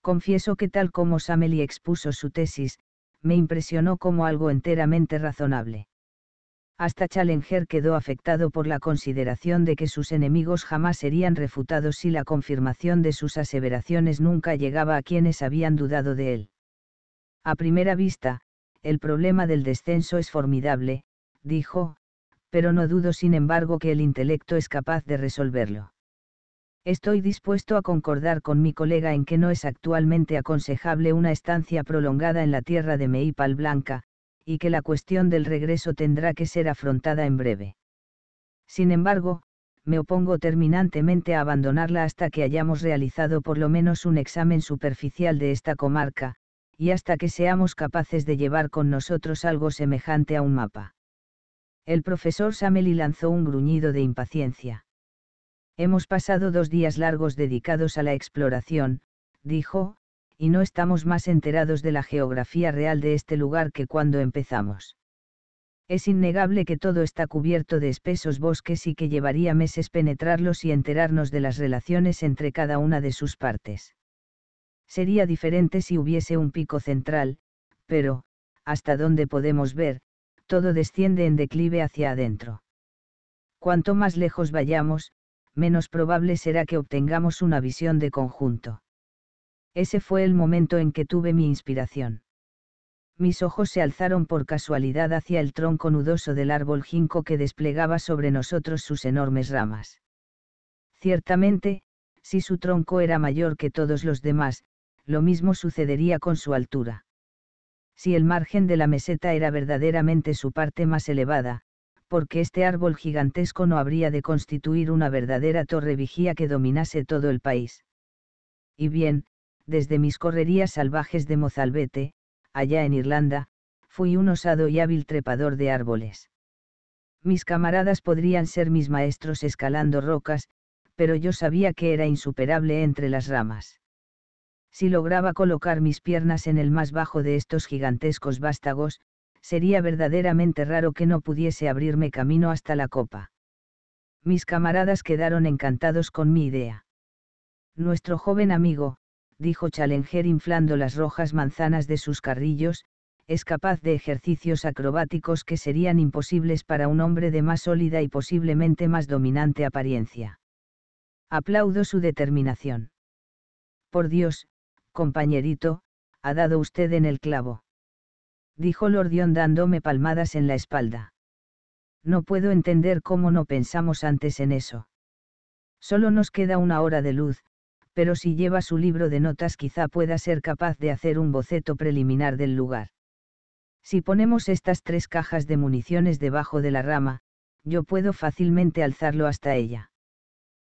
Confieso que tal como Samely expuso su tesis, me impresionó como algo enteramente razonable. Hasta Challenger quedó afectado por la consideración de que sus enemigos jamás serían refutados si la confirmación de sus aseveraciones nunca llegaba a quienes habían dudado de él. A primera vista, el problema del descenso es formidable, dijo, pero no dudo sin embargo que el intelecto es capaz de resolverlo. Estoy dispuesto a concordar con mi colega en que no es actualmente aconsejable una estancia prolongada en la tierra de Meipal Blanca, y que la cuestión del regreso tendrá que ser afrontada en breve. Sin embargo, me opongo terminantemente a abandonarla hasta que hayamos realizado por lo menos un examen superficial de esta comarca, y hasta que seamos capaces de llevar con nosotros algo semejante a un mapa. El profesor Sameli lanzó un gruñido de impaciencia. Hemos pasado dos días largos dedicados a la exploración, dijo, y no estamos más enterados de la geografía real de este lugar que cuando empezamos. Es innegable que todo está cubierto de espesos bosques y que llevaría meses penetrarlos y enterarnos de las relaciones entre cada una de sus partes. Sería diferente si hubiese un pico central, pero, hasta donde podemos ver, todo desciende en declive hacia adentro. Cuanto más lejos vayamos, menos probable será que obtengamos una visión de conjunto. Ese fue el momento en que tuve mi inspiración. Mis ojos se alzaron por casualidad hacia el tronco nudoso del árbol jinco que desplegaba sobre nosotros sus enormes ramas. Ciertamente, si su tronco era mayor que todos los demás, lo mismo sucedería con su altura. Si el margen de la meseta era verdaderamente su parte más elevada, porque este árbol gigantesco no habría de constituir una verdadera torre vigía que dominase todo el país. Y bien, desde mis correrías salvajes de Mozalbete, allá en Irlanda, fui un osado y hábil trepador de árboles. Mis camaradas podrían ser mis maestros escalando rocas, pero yo sabía que era insuperable entre las ramas. Si lograba colocar mis piernas en el más bajo de estos gigantescos vástagos, sería verdaderamente raro que no pudiese abrirme camino hasta la copa. Mis camaradas quedaron encantados con mi idea. Nuestro joven amigo, dijo Challenger inflando las rojas manzanas de sus carrillos, es capaz de ejercicios acrobáticos que serían imposibles para un hombre de más sólida y posiblemente más dominante apariencia. Aplaudo su determinación. Por Dios, compañerito, ha dado usted en el clavo. Dijo Lordión dándome palmadas en la espalda. No puedo entender cómo no pensamos antes en eso. Solo nos queda una hora de luz, pero si lleva su libro de notas quizá pueda ser capaz de hacer un boceto preliminar del lugar. Si ponemos estas tres cajas de municiones debajo de la rama, yo puedo fácilmente alzarlo hasta ella.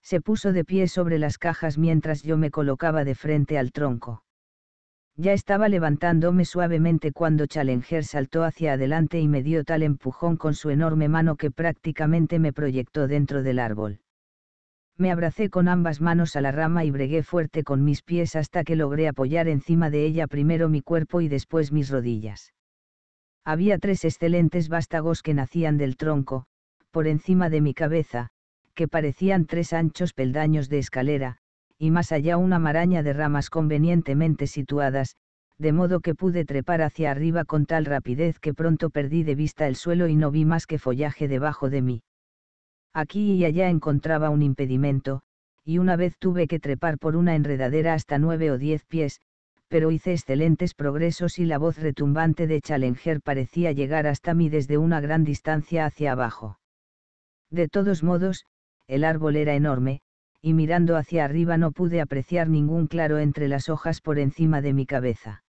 Se puso de pie sobre las cajas mientras yo me colocaba de frente al tronco. Ya estaba levantándome suavemente cuando Challenger saltó hacia adelante y me dio tal empujón con su enorme mano que prácticamente me proyectó dentro del árbol. Me abracé con ambas manos a la rama y bregué fuerte con mis pies hasta que logré apoyar encima de ella primero mi cuerpo y después mis rodillas. Había tres excelentes vástagos que nacían del tronco, por encima de mi cabeza, que parecían tres anchos peldaños de escalera, y más allá una maraña de ramas convenientemente situadas, de modo que pude trepar hacia arriba con tal rapidez que pronto perdí de vista el suelo y no vi más que follaje debajo de mí. Aquí y allá encontraba un impedimento, y una vez tuve que trepar por una enredadera hasta nueve o diez pies, pero hice excelentes progresos y la voz retumbante de Challenger parecía llegar hasta mí desde una gran distancia hacia abajo. De todos modos, el árbol era enorme, y mirando hacia arriba no pude apreciar ningún claro entre las hojas por encima de mi cabeza.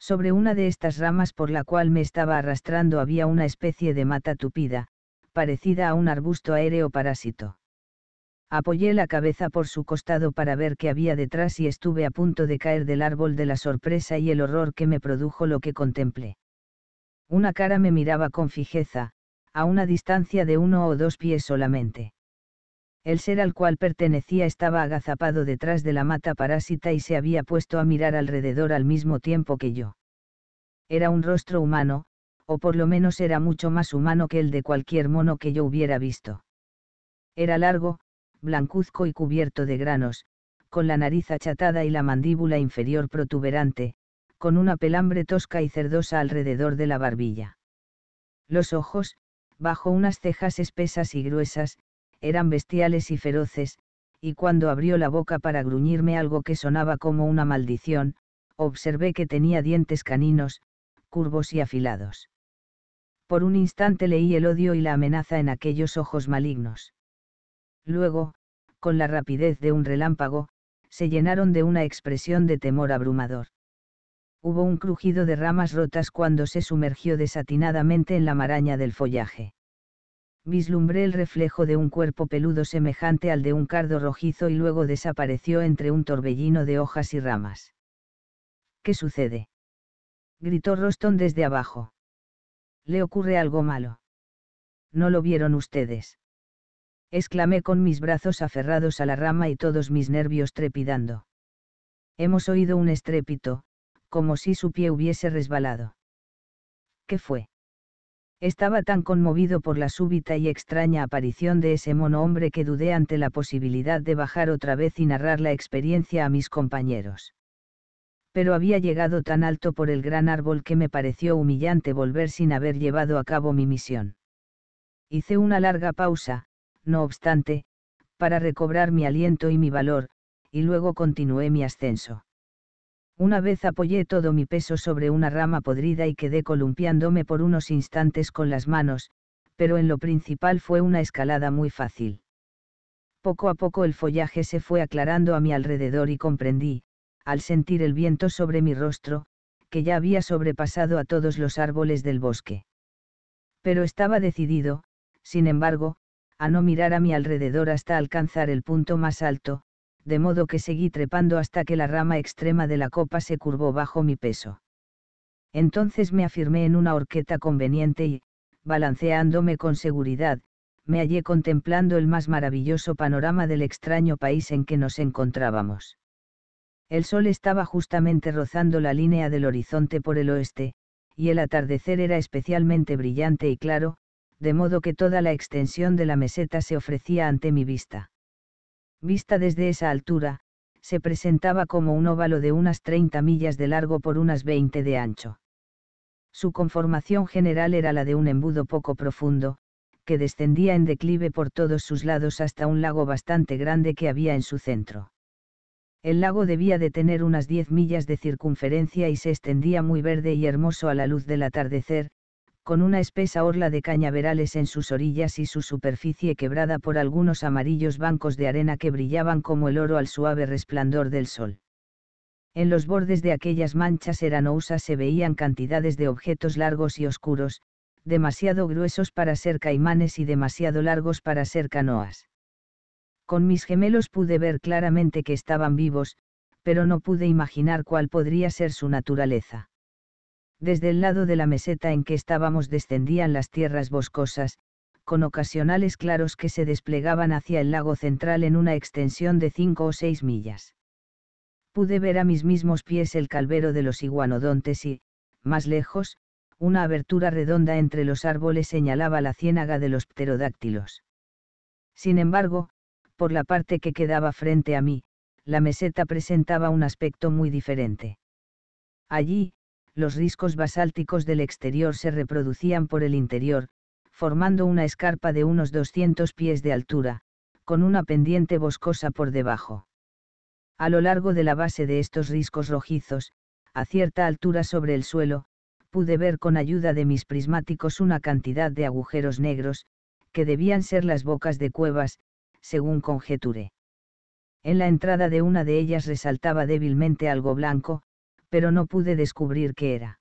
Sobre una de estas ramas por la cual me estaba arrastrando había una especie de mata tupida, parecida a un arbusto aéreo parásito. Apoyé la cabeza por su costado para ver qué había detrás y estuve a punto de caer del árbol de la sorpresa y el horror que me produjo lo que contemplé. Una cara me miraba con fijeza, a una distancia de uno o dos pies solamente. El ser al cual pertenecía estaba agazapado detrás de la mata parásita y se había puesto a mirar alrededor al mismo tiempo que yo. Era un rostro humano, o por lo menos era mucho más humano que el de cualquier mono que yo hubiera visto. Era largo, blancuzco y cubierto de granos, con la nariz achatada y la mandíbula inferior protuberante, con una pelambre tosca y cerdosa alrededor de la barbilla. Los ojos, bajo unas cejas espesas y gruesas, eran bestiales y feroces, y cuando abrió la boca para gruñirme algo que sonaba como una maldición, observé que tenía dientes caninos, curvos y afilados. Por un instante leí el odio y la amenaza en aquellos ojos malignos. Luego, con la rapidez de un relámpago, se llenaron de una expresión de temor abrumador. Hubo un crujido de ramas rotas cuando se sumergió desatinadamente en la maraña del follaje vislumbré el reflejo de un cuerpo peludo semejante al de un cardo rojizo y luego desapareció entre un torbellino de hojas y ramas. ¿Qué sucede? gritó Roston desde abajo. Le ocurre algo malo. No lo vieron ustedes. Exclamé con mis brazos aferrados a la rama y todos mis nervios trepidando. Hemos oído un estrépito, como si su pie hubiese resbalado. ¿Qué fue? Estaba tan conmovido por la súbita y extraña aparición de ese mono hombre que dudé ante la posibilidad de bajar otra vez y narrar la experiencia a mis compañeros. Pero había llegado tan alto por el gran árbol que me pareció humillante volver sin haber llevado a cabo mi misión. Hice una larga pausa, no obstante, para recobrar mi aliento y mi valor, y luego continué mi ascenso. Una vez apoyé todo mi peso sobre una rama podrida y quedé columpiándome por unos instantes con las manos, pero en lo principal fue una escalada muy fácil. Poco a poco el follaje se fue aclarando a mi alrededor y comprendí, al sentir el viento sobre mi rostro, que ya había sobrepasado a todos los árboles del bosque. Pero estaba decidido, sin embargo, a no mirar a mi alrededor hasta alcanzar el punto más alto, de modo que seguí trepando hasta que la rama extrema de la copa se curvó bajo mi peso. Entonces me afirmé en una horqueta conveniente y, balanceándome con seguridad, me hallé contemplando el más maravilloso panorama del extraño país en que nos encontrábamos. El sol estaba justamente rozando la línea del horizonte por el oeste, y el atardecer era especialmente brillante y claro, de modo que toda la extensión de la meseta se ofrecía ante mi vista vista desde esa altura, se presentaba como un óvalo de unas 30 millas de largo por unas 20 de ancho. Su conformación general era la de un embudo poco profundo, que descendía en declive por todos sus lados hasta un lago bastante grande que había en su centro. El lago debía de tener unas 10 millas de circunferencia y se extendía muy verde y hermoso a la luz del atardecer, con una espesa orla de cañaverales en sus orillas y su superficie quebrada por algunos amarillos bancos de arena que brillaban como el oro al suave resplandor del sol. En los bordes de aquellas manchas eranousas se veían cantidades de objetos largos y oscuros, demasiado gruesos para ser caimanes y demasiado largos para ser canoas. Con mis gemelos pude ver claramente que estaban vivos, pero no pude imaginar cuál podría ser su naturaleza. Desde el lado de la meseta en que estábamos descendían las tierras boscosas, con ocasionales claros que se desplegaban hacia el lago central en una extensión de cinco o seis millas. Pude ver a mis mismos pies el calvero de los iguanodontes y, más lejos, una abertura redonda entre los árboles señalaba la ciénaga de los pterodáctilos. Sin embargo, por la parte que quedaba frente a mí, la meseta presentaba un aspecto muy diferente. Allí, los riscos basálticos del exterior se reproducían por el interior, formando una escarpa de unos 200 pies de altura, con una pendiente boscosa por debajo. A lo largo de la base de estos riscos rojizos, a cierta altura sobre el suelo, pude ver con ayuda de mis prismáticos una cantidad de agujeros negros, que debían ser las bocas de cuevas, según conjeturé. En la entrada de una de ellas resaltaba débilmente algo blanco, pero no pude descubrir qué era.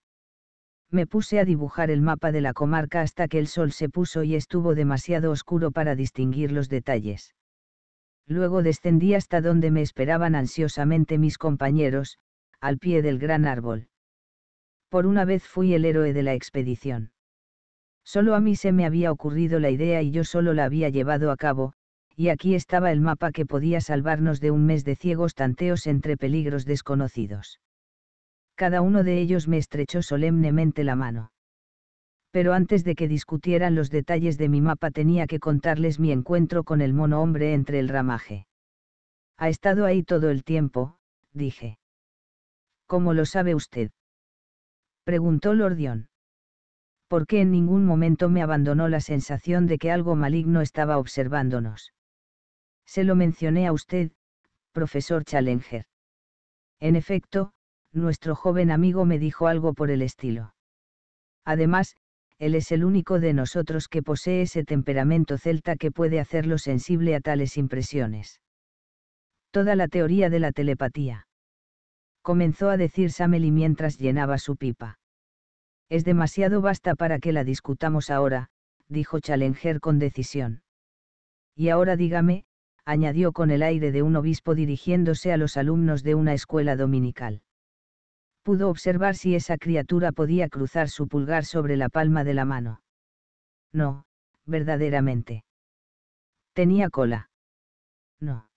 Me puse a dibujar el mapa de la comarca hasta que el sol se puso y estuvo demasiado oscuro para distinguir los detalles. Luego descendí hasta donde me esperaban ansiosamente mis compañeros, al pie del gran árbol. Por una vez fui el héroe de la expedición. Solo a mí se me había ocurrido la idea y yo solo la había llevado a cabo, y aquí estaba el mapa que podía salvarnos de un mes de ciegos tanteos entre peligros desconocidos cada uno de ellos me estrechó solemnemente la mano. Pero antes de que discutieran los detalles de mi mapa tenía que contarles mi encuentro con el mono hombre entre el ramaje. Ha estado ahí todo el tiempo, dije. ¿Cómo lo sabe usted? preguntó Lordión. Porque en ningún momento me abandonó la sensación de que algo maligno estaba observándonos. Se lo mencioné a usted, profesor Challenger. En efecto, nuestro joven amigo me dijo algo por el estilo. Además, él es el único de nosotros que posee ese temperamento celta que puede hacerlo sensible a tales impresiones. Toda la teoría de la telepatía. Comenzó a decir Sameli mientras llenaba su pipa. Es demasiado basta para que la discutamos ahora, dijo Challenger con decisión. Y ahora dígame, añadió con el aire de un obispo dirigiéndose a los alumnos de una escuela dominical pudo observar si esa criatura podía cruzar su pulgar sobre la palma de la mano. No, verdaderamente. Tenía cola. No.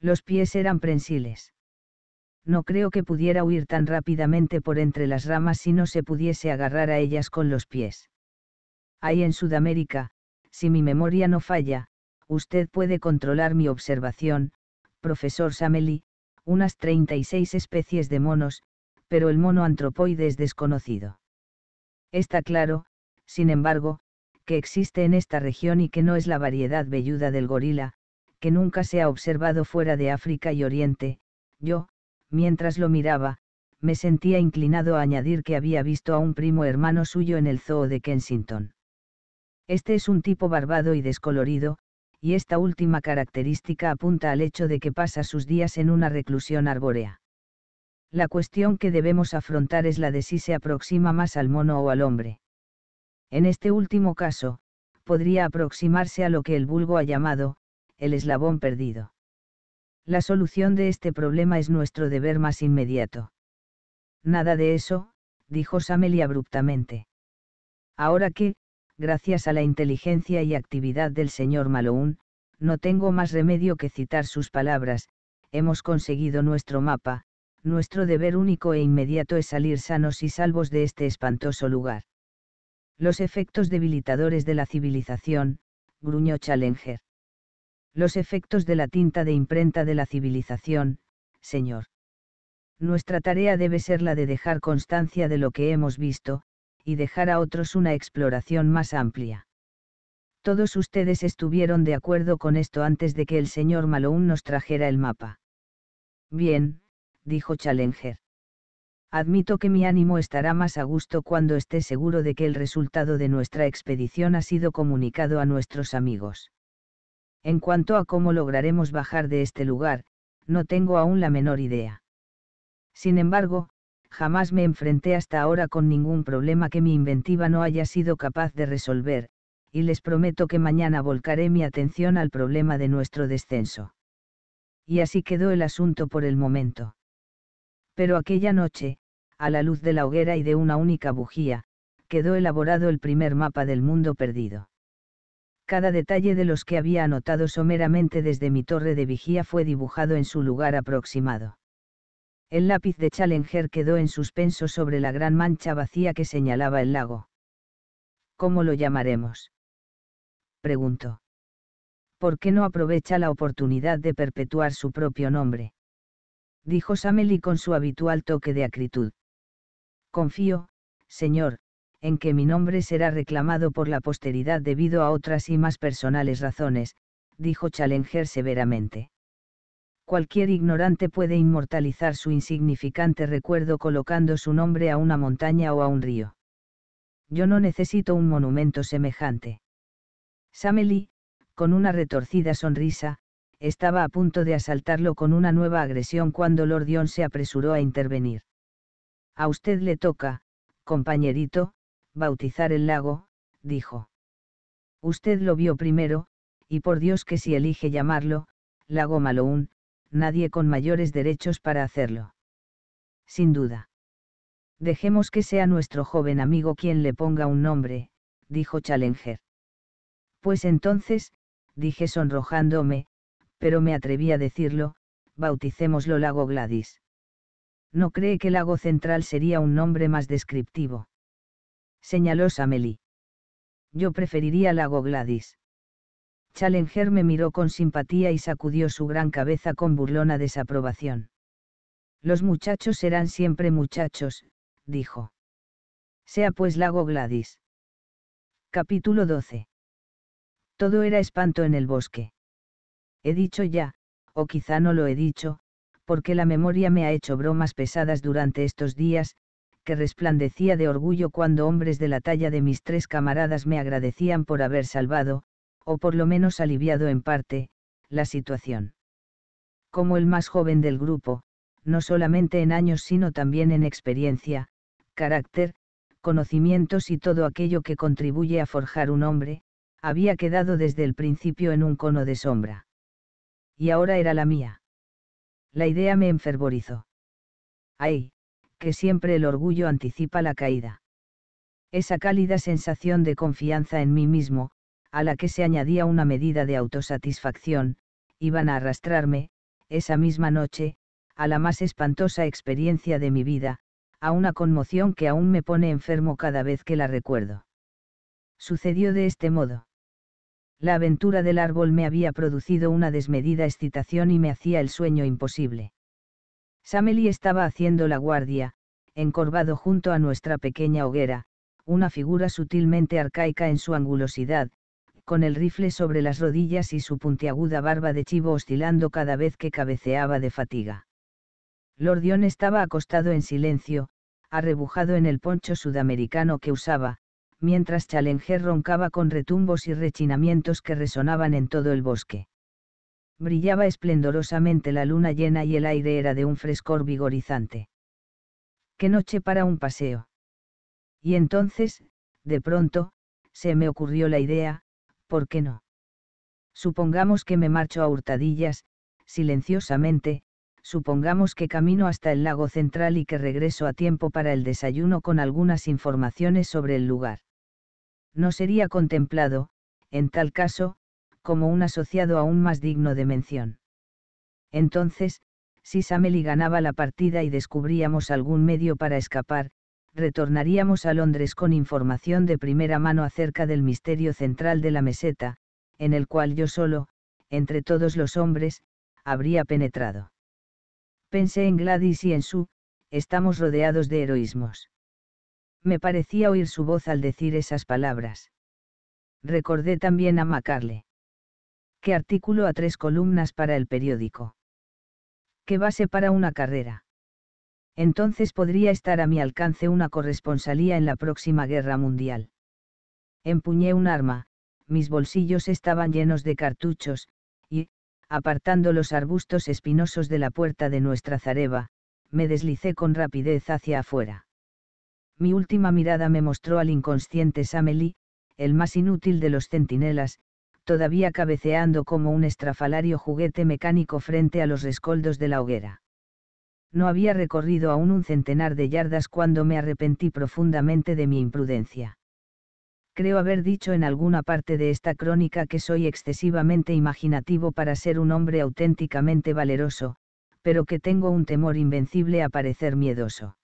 Los pies eran prensiles. No creo que pudiera huir tan rápidamente por entre las ramas si no se pudiese agarrar a ellas con los pies. Ahí en Sudamérica, si mi memoria no falla, usted puede controlar mi observación, profesor Sameli, unas 36 especies de monos, pero el mono antropoide es desconocido. Está claro, sin embargo, que existe en esta región y que no es la variedad velluda del gorila, que nunca se ha observado fuera de África y Oriente, yo, mientras lo miraba, me sentía inclinado a añadir que había visto a un primo hermano suyo en el zoo de Kensington. Este es un tipo barbado y descolorido, y esta última característica apunta al hecho de que pasa sus días en una reclusión arbórea. La cuestión que debemos afrontar es la de si se aproxima más al mono o al hombre. En este último caso, podría aproximarse a lo que el vulgo ha llamado, el eslabón perdido. La solución de este problema es nuestro deber más inmediato. Nada de eso, dijo Sameli abruptamente. Ahora que, gracias a la inteligencia y actividad del señor Maloun, no tengo más remedio que citar sus palabras, hemos conseguido nuestro mapa, nuestro deber único e inmediato es salir sanos y salvos de este espantoso lugar. Los efectos debilitadores de la civilización, gruñó Challenger. Los efectos de la tinta de imprenta de la civilización, señor. Nuestra tarea debe ser la de dejar constancia de lo que hemos visto, y dejar a otros una exploración más amplia. Todos ustedes estuvieron de acuerdo con esto antes de que el señor Malone nos trajera el mapa. Bien, dijo Challenger. Admito que mi ánimo estará más a gusto cuando esté seguro de que el resultado de nuestra expedición ha sido comunicado a nuestros amigos. En cuanto a cómo lograremos bajar de este lugar, no tengo aún la menor idea. Sin embargo, jamás me enfrenté hasta ahora con ningún problema que mi inventiva no haya sido capaz de resolver, y les prometo que mañana volcaré mi atención al problema de nuestro descenso. Y así quedó el asunto por el momento. Pero aquella noche, a la luz de la hoguera y de una única bujía, quedó elaborado el primer mapa del mundo perdido. Cada detalle de los que había anotado someramente desde mi torre de vigía fue dibujado en su lugar aproximado. El lápiz de Challenger quedó en suspenso sobre la gran mancha vacía que señalaba el lago. ¿Cómo lo llamaremos? preguntó. ¿Por qué no aprovecha la oportunidad de perpetuar su propio nombre? dijo Samely con su habitual toque de acritud. Confío, señor, en que mi nombre será reclamado por la posteridad debido a otras y más personales razones, dijo Challenger severamente. Cualquier ignorante puede inmortalizar su insignificante recuerdo colocando su nombre a una montaña o a un río. Yo no necesito un monumento semejante. Samely, con una retorcida sonrisa, estaba a punto de asaltarlo con una nueva agresión cuando Lord Dion se apresuró a intervenir. A usted le toca, compañerito, bautizar el lago, dijo. Usted lo vio primero, y por Dios que si elige llamarlo, lago Maloún, nadie con mayores derechos para hacerlo. Sin duda. Dejemos que sea nuestro joven amigo quien le ponga un nombre, dijo Challenger. Pues entonces, dije sonrojándome, pero me atreví a decirlo, bauticémoslo lago Gladys. ¿No cree que lago central sería un nombre más descriptivo? Señaló Sameli. Yo preferiría lago Gladys. Challenger me miró con simpatía y sacudió su gran cabeza con burlona desaprobación. Los muchachos serán siempre muchachos, dijo. Sea pues lago Gladys. Capítulo 12. Todo era espanto en el bosque. He dicho ya, o quizá no lo he dicho, porque la memoria me ha hecho bromas pesadas durante estos días, que resplandecía de orgullo cuando hombres de la talla de mis tres camaradas me agradecían por haber salvado, o por lo menos aliviado en parte, la situación. Como el más joven del grupo, no solamente en años sino también en experiencia, carácter, conocimientos y todo aquello que contribuye a forjar un hombre, había quedado desde el principio en un cono de sombra y ahora era la mía. La idea me enfervorizó. ¡Ay! Que siempre el orgullo anticipa la caída. Esa cálida sensación de confianza en mí mismo, a la que se añadía una medida de autosatisfacción, iban a arrastrarme, esa misma noche, a la más espantosa experiencia de mi vida, a una conmoción que aún me pone enfermo cada vez que la recuerdo. Sucedió de este modo. La aventura del árbol me había producido una desmedida excitación y me hacía el sueño imposible. Samely estaba haciendo la guardia, encorvado junto a nuestra pequeña hoguera, una figura sutilmente arcaica en su angulosidad, con el rifle sobre las rodillas y su puntiaguda barba de chivo oscilando cada vez que cabeceaba de fatiga. Lordión estaba acostado en silencio, arrebujado en el poncho sudamericano que usaba, mientras Challenger roncaba con retumbos y rechinamientos que resonaban en todo el bosque. Brillaba esplendorosamente la luna llena y el aire era de un frescor vigorizante. ¡Qué noche para un paseo! Y entonces, de pronto, se me ocurrió la idea, ¿por qué no? Supongamos que me marcho a hurtadillas, silenciosamente, supongamos que camino hasta el lago central y que regreso a tiempo para el desayuno con algunas informaciones sobre el lugar. No sería contemplado, en tal caso, como un asociado aún más digno de mención. Entonces, si Sameli ganaba la partida y descubríamos algún medio para escapar, retornaríamos a Londres con información de primera mano acerca del misterio central de la meseta, en el cual yo solo, entre todos los hombres, habría penetrado. Pensé en Gladys y en su, estamos rodeados de heroísmos. Me parecía oír su voz al decir esas palabras. Recordé también a Macarle. ¿Qué artículo a tres columnas para el periódico? ¿Qué base para una carrera? Entonces podría estar a mi alcance una corresponsalía en la próxima guerra mundial. Empuñé un arma, mis bolsillos estaban llenos de cartuchos, apartando los arbustos espinosos de la puerta de nuestra zareba, me deslicé con rapidez hacia afuera. Mi última mirada me mostró al inconsciente Sameli, el más inútil de los centinelas, todavía cabeceando como un estrafalario juguete mecánico frente a los rescoldos de la hoguera. No había recorrido aún un centenar de yardas cuando me arrepentí profundamente de mi imprudencia. Creo haber dicho en alguna parte de esta crónica que soy excesivamente imaginativo para ser un hombre auténticamente valeroso, pero que tengo un temor invencible a parecer miedoso.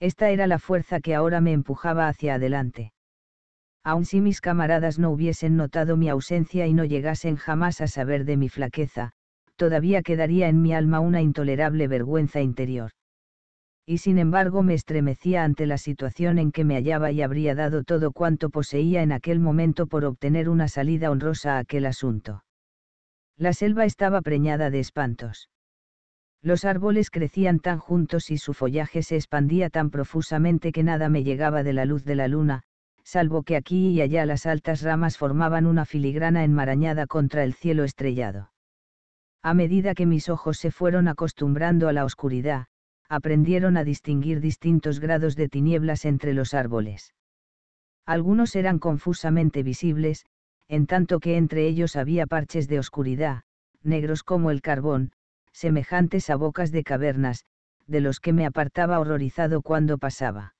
Esta era la fuerza que ahora me empujaba hacia adelante. Aun si mis camaradas no hubiesen notado mi ausencia y no llegasen jamás a saber de mi flaqueza, todavía quedaría en mi alma una intolerable vergüenza interior y sin embargo me estremecía ante la situación en que me hallaba y habría dado todo cuanto poseía en aquel momento por obtener una salida honrosa a aquel asunto. La selva estaba preñada de espantos. Los árboles crecían tan juntos y su follaje se expandía tan profusamente que nada me llegaba de la luz de la luna, salvo que aquí y allá las altas ramas formaban una filigrana enmarañada contra el cielo estrellado. A medida que mis ojos se fueron acostumbrando a la oscuridad, aprendieron a distinguir distintos grados de tinieblas entre los árboles. Algunos eran confusamente visibles, en tanto que entre ellos había parches de oscuridad, negros como el carbón, semejantes a bocas de cavernas, de los que me apartaba horrorizado cuando pasaba.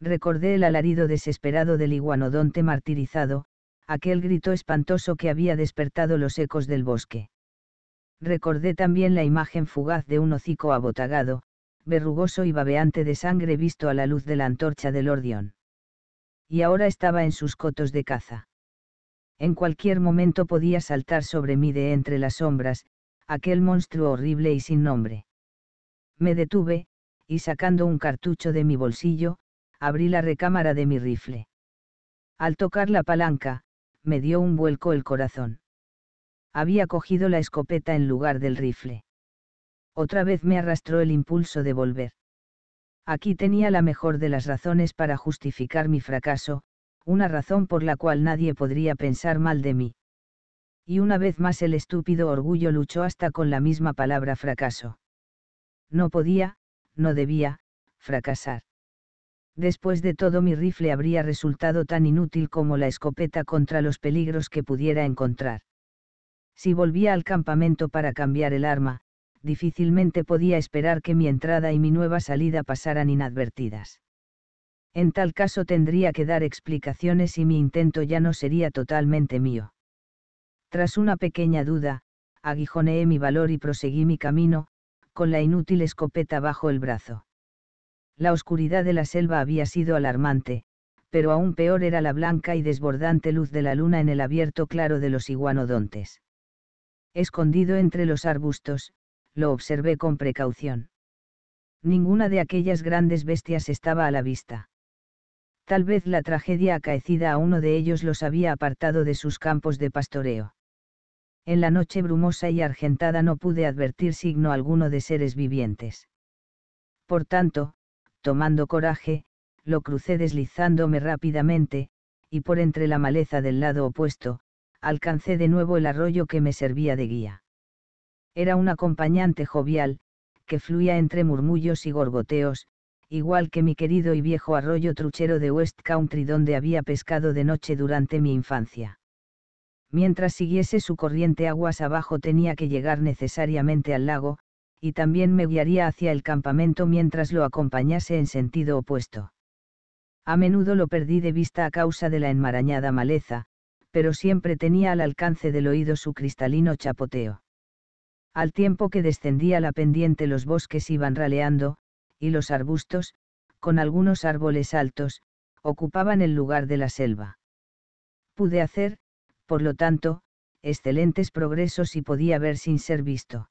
Recordé el alarido desesperado del iguanodonte martirizado, aquel grito espantoso que había despertado los ecos del bosque. Recordé también la imagen fugaz de un hocico abotagado, verrugoso y babeante de sangre visto a la luz de la antorcha del Ordión. Y ahora estaba en sus cotos de caza. En cualquier momento podía saltar sobre mí de entre las sombras, aquel monstruo horrible y sin nombre. Me detuve, y sacando un cartucho de mi bolsillo, abrí la recámara de mi rifle. Al tocar la palanca, me dio un vuelco el corazón. Había cogido la escopeta en lugar del rifle. Otra vez me arrastró el impulso de volver. Aquí tenía la mejor de las razones para justificar mi fracaso, una razón por la cual nadie podría pensar mal de mí. Y una vez más el estúpido orgullo luchó hasta con la misma palabra fracaso. No podía, no debía, fracasar. Después de todo mi rifle habría resultado tan inútil como la escopeta contra los peligros que pudiera encontrar. Si volvía al campamento para cambiar el arma, difícilmente podía esperar que mi entrada y mi nueva salida pasaran inadvertidas. En tal caso tendría que dar explicaciones y mi intento ya no sería totalmente mío. Tras una pequeña duda, aguijoneé mi valor y proseguí mi camino, con la inútil escopeta bajo el brazo. La oscuridad de la selva había sido alarmante, pero aún peor era la blanca y desbordante luz de la luna en el abierto claro de los iguanodontes. Escondido entre los arbustos, lo observé con precaución. Ninguna de aquellas grandes bestias estaba a la vista. Tal vez la tragedia acaecida a uno de ellos los había apartado de sus campos de pastoreo. En la noche brumosa y argentada no pude advertir signo alguno de seres vivientes. Por tanto, tomando coraje, lo crucé deslizándome rápidamente, y por entre la maleza del lado opuesto, alcancé de nuevo el arroyo que me servía de guía. Era un acompañante jovial, que fluía entre murmullos y gorgoteos, igual que mi querido y viejo arroyo truchero de West Country donde había pescado de noche durante mi infancia. Mientras siguiese su corriente aguas abajo tenía que llegar necesariamente al lago, y también me guiaría hacia el campamento mientras lo acompañase en sentido opuesto. A menudo lo perdí de vista a causa de la enmarañada maleza, pero siempre tenía al alcance del oído su cristalino chapoteo. Al tiempo que descendía la pendiente los bosques iban raleando, y los arbustos, con algunos árboles altos, ocupaban el lugar de la selva. Pude hacer, por lo tanto, excelentes progresos y podía ver sin ser visto.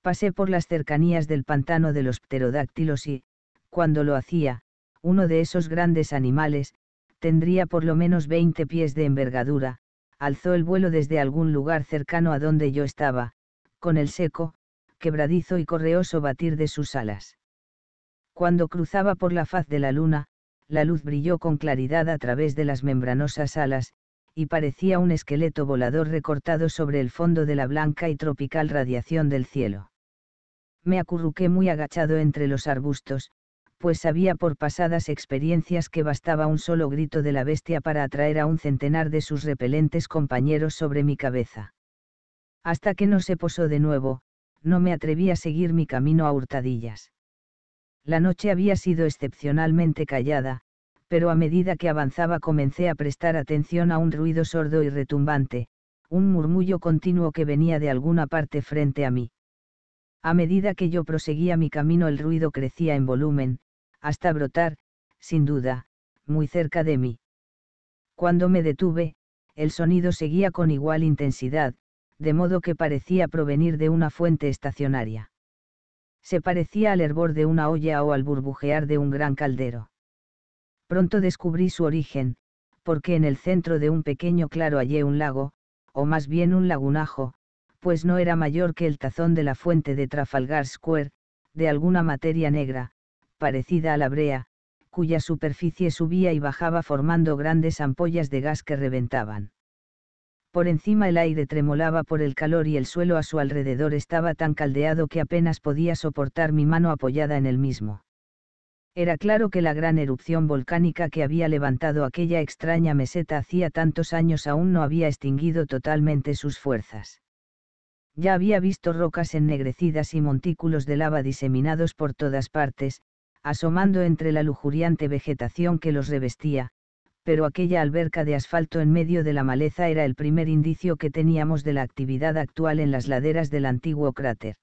Pasé por las cercanías del pantano de los pterodáctilos y, cuando lo hacía, uno de esos grandes animales, tendría por lo menos 20 pies de envergadura, alzó el vuelo desde algún lugar cercano a donde yo estaba, con el seco, quebradizo y correoso batir de sus alas. Cuando cruzaba por la faz de la luna, la luz brilló con claridad a través de las membranosas alas, y parecía un esqueleto volador recortado sobre el fondo de la blanca y tropical radiación del cielo. Me acurruqué muy agachado entre los arbustos, pues sabía por pasadas experiencias que bastaba un solo grito de la bestia para atraer a un centenar de sus repelentes compañeros sobre mi cabeza hasta que no se posó de nuevo, no me atreví a seguir mi camino a hurtadillas. La noche había sido excepcionalmente callada, pero a medida que avanzaba comencé a prestar atención a un ruido sordo y retumbante, un murmullo continuo que venía de alguna parte frente a mí. A medida que yo proseguía mi camino el ruido crecía en volumen, hasta brotar, sin duda, muy cerca de mí. Cuando me detuve, el sonido seguía con igual intensidad, de modo que parecía provenir de una fuente estacionaria. Se parecía al hervor de una olla o al burbujear de un gran caldero. Pronto descubrí su origen, porque en el centro de un pequeño claro hallé un lago, o más bien un lagunajo, pues no era mayor que el tazón de la fuente de Trafalgar Square, de alguna materia negra, parecida a la brea, cuya superficie subía y bajaba formando grandes ampollas de gas que reventaban. Por encima el aire tremolaba por el calor y el suelo a su alrededor estaba tan caldeado que apenas podía soportar mi mano apoyada en el mismo. Era claro que la gran erupción volcánica que había levantado aquella extraña meseta hacía tantos años aún no había extinguido totalmente sus fuerzas. Ya había visto rocas ennegrecidas y montículos de lava diseminados por todas partes, asomando entre la lujuriante vegetación que los revestía, pero aquella alberca de asfalto en medio de la maleza era el primer indicio que teníamos de la actividad actual en las laderas del antiguo cráter.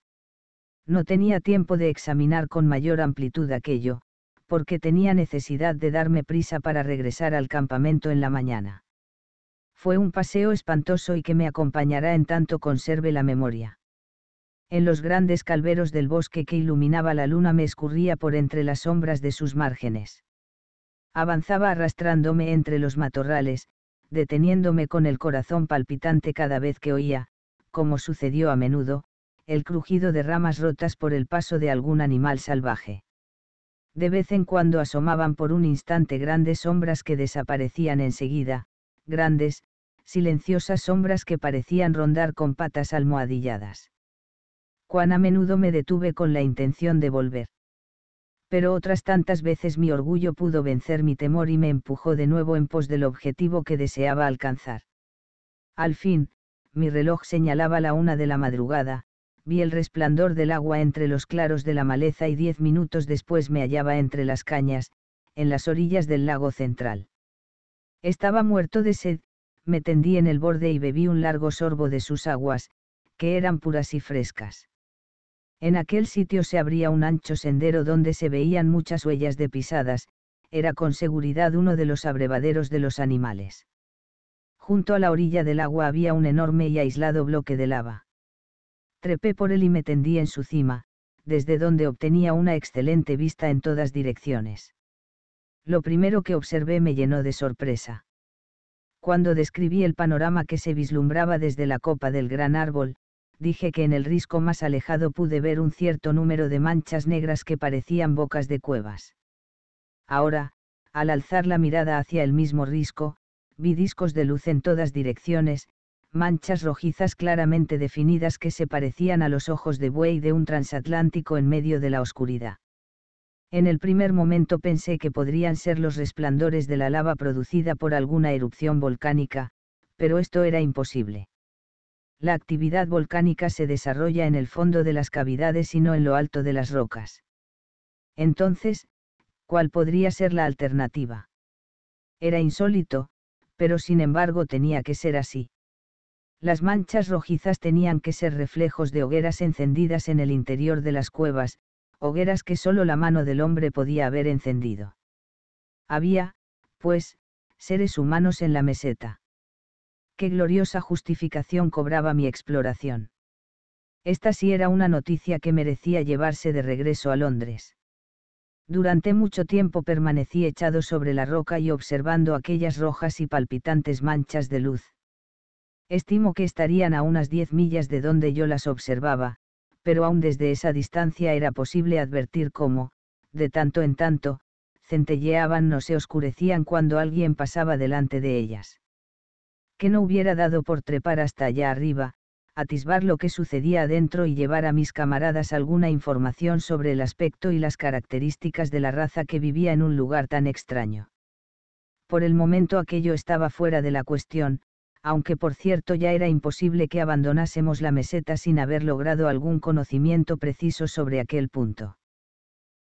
No tenía tiempo de examinar con mayor amplitud aquello, porque tenía necesidad de darme prisa para regresar al campamento en la mañana. Fue un paseo espantoso y que me acompañará en tanto conserve la memoria. En los grandes calveros del bosque que iluminaba la luna me escurría por entre las sombras de sus márgenes Avanzaba arrastrándome entre los matorrales, deteniéndome con el corazón palpitante cada vez que oía, como sucedió a menudo, el crujido de ramas rotas por el paso de algún animal salvaje. De vez en cuando asomaban por un instante grandes sombras que desaparecían enseguida, grandes, silenciosas sombras que parecían rondar con patas almohadilladas. Cuán a menudo me detuve con la intención de volver pero otras tantas veces mi orgullo pudo vencer mi temor y me empujó de nuevo en pos del objetivo que deseaba alcanzar. Al fin, mi reloj señalaba la una de la madrugada, vi el resplandor del agua entre los claros de la maleza y diez minutos después me hallaba entre las cañas, en las orillas del lago central. Estaba muerto de sed, me tendí en el borde y bebí un largo sorbo de sus aguas, que eran puras y frescas. En aquel sitio se abría un ancho sendero donde se veían muchas huellas de pisadas, era con seguridad uno de los abrevaderos de los animales. Junto a la orilla del agua había un enorme y aislado bloque de lava. Trepé por él y me tendí en su cima, desde donde obtenía una excelente vista en todas direcciones. Lo primero que observé me llenó de sorpresa. Cuando describí el panorama que se vislumbraba desde la copa del gran árbol, dije que en el risco más alejado pude ver un cierto número de manchas negras que parecían bocas de cuevas. Ahora, al alzar la mirada hacia el mismo risco, vi discos de luz en todas direcciones, manchas rojizas claramente definidas que se parecían a los ojos de buey de un transatlántico en medio de la oscuridad. En el primer momento pensé que podrían ser los resplandores de la lava producida por alguna erupción volcánica, pero esto era imposible la actividad volcánica se desarrolla en el fondo de las cavidades y no en lo alto de las rocas. Entonces, ¿cuál podría ser la alternativa? Era insólito, pero sin embargo tenía que ser así. Las manchas rojizas tenían que ser reflejos de hogueras encendidas en el interior de las cuevas, hogueras que solo la mano del hombre podía haber encendido. Había, pues, seres humanos en la meseta qué gloriosa justificación cobraba mi exploración. Esta sí era una noticia que merecía llevarse de regreso a Londres. Durante mucho tiempo permanecí echado sobre la roca y observando aquellas rojas y palpitantes manchas de luz. Estimo que estarían a unas diez millas de donde yo las observaba, pero aún desde esa distancia era posible advertir cómo, de tanto en tanto, centelleaban o se oscurecían cuando alguien pasaba delante de ellas que no hubiera dado por trepar hasta allá arriba, atisbar lo que sucedía adentro y llevar a mis camaradas alguna información sobre el aspecto y las características de la raza que vivía en un lugar tan extraño. Por el momento aquello estaba fuera de la cuestión, aunque por cierto ya era imposible que abandonásemos la meseta sin haber logrado algún conocimiento preciso sobre aquel punto.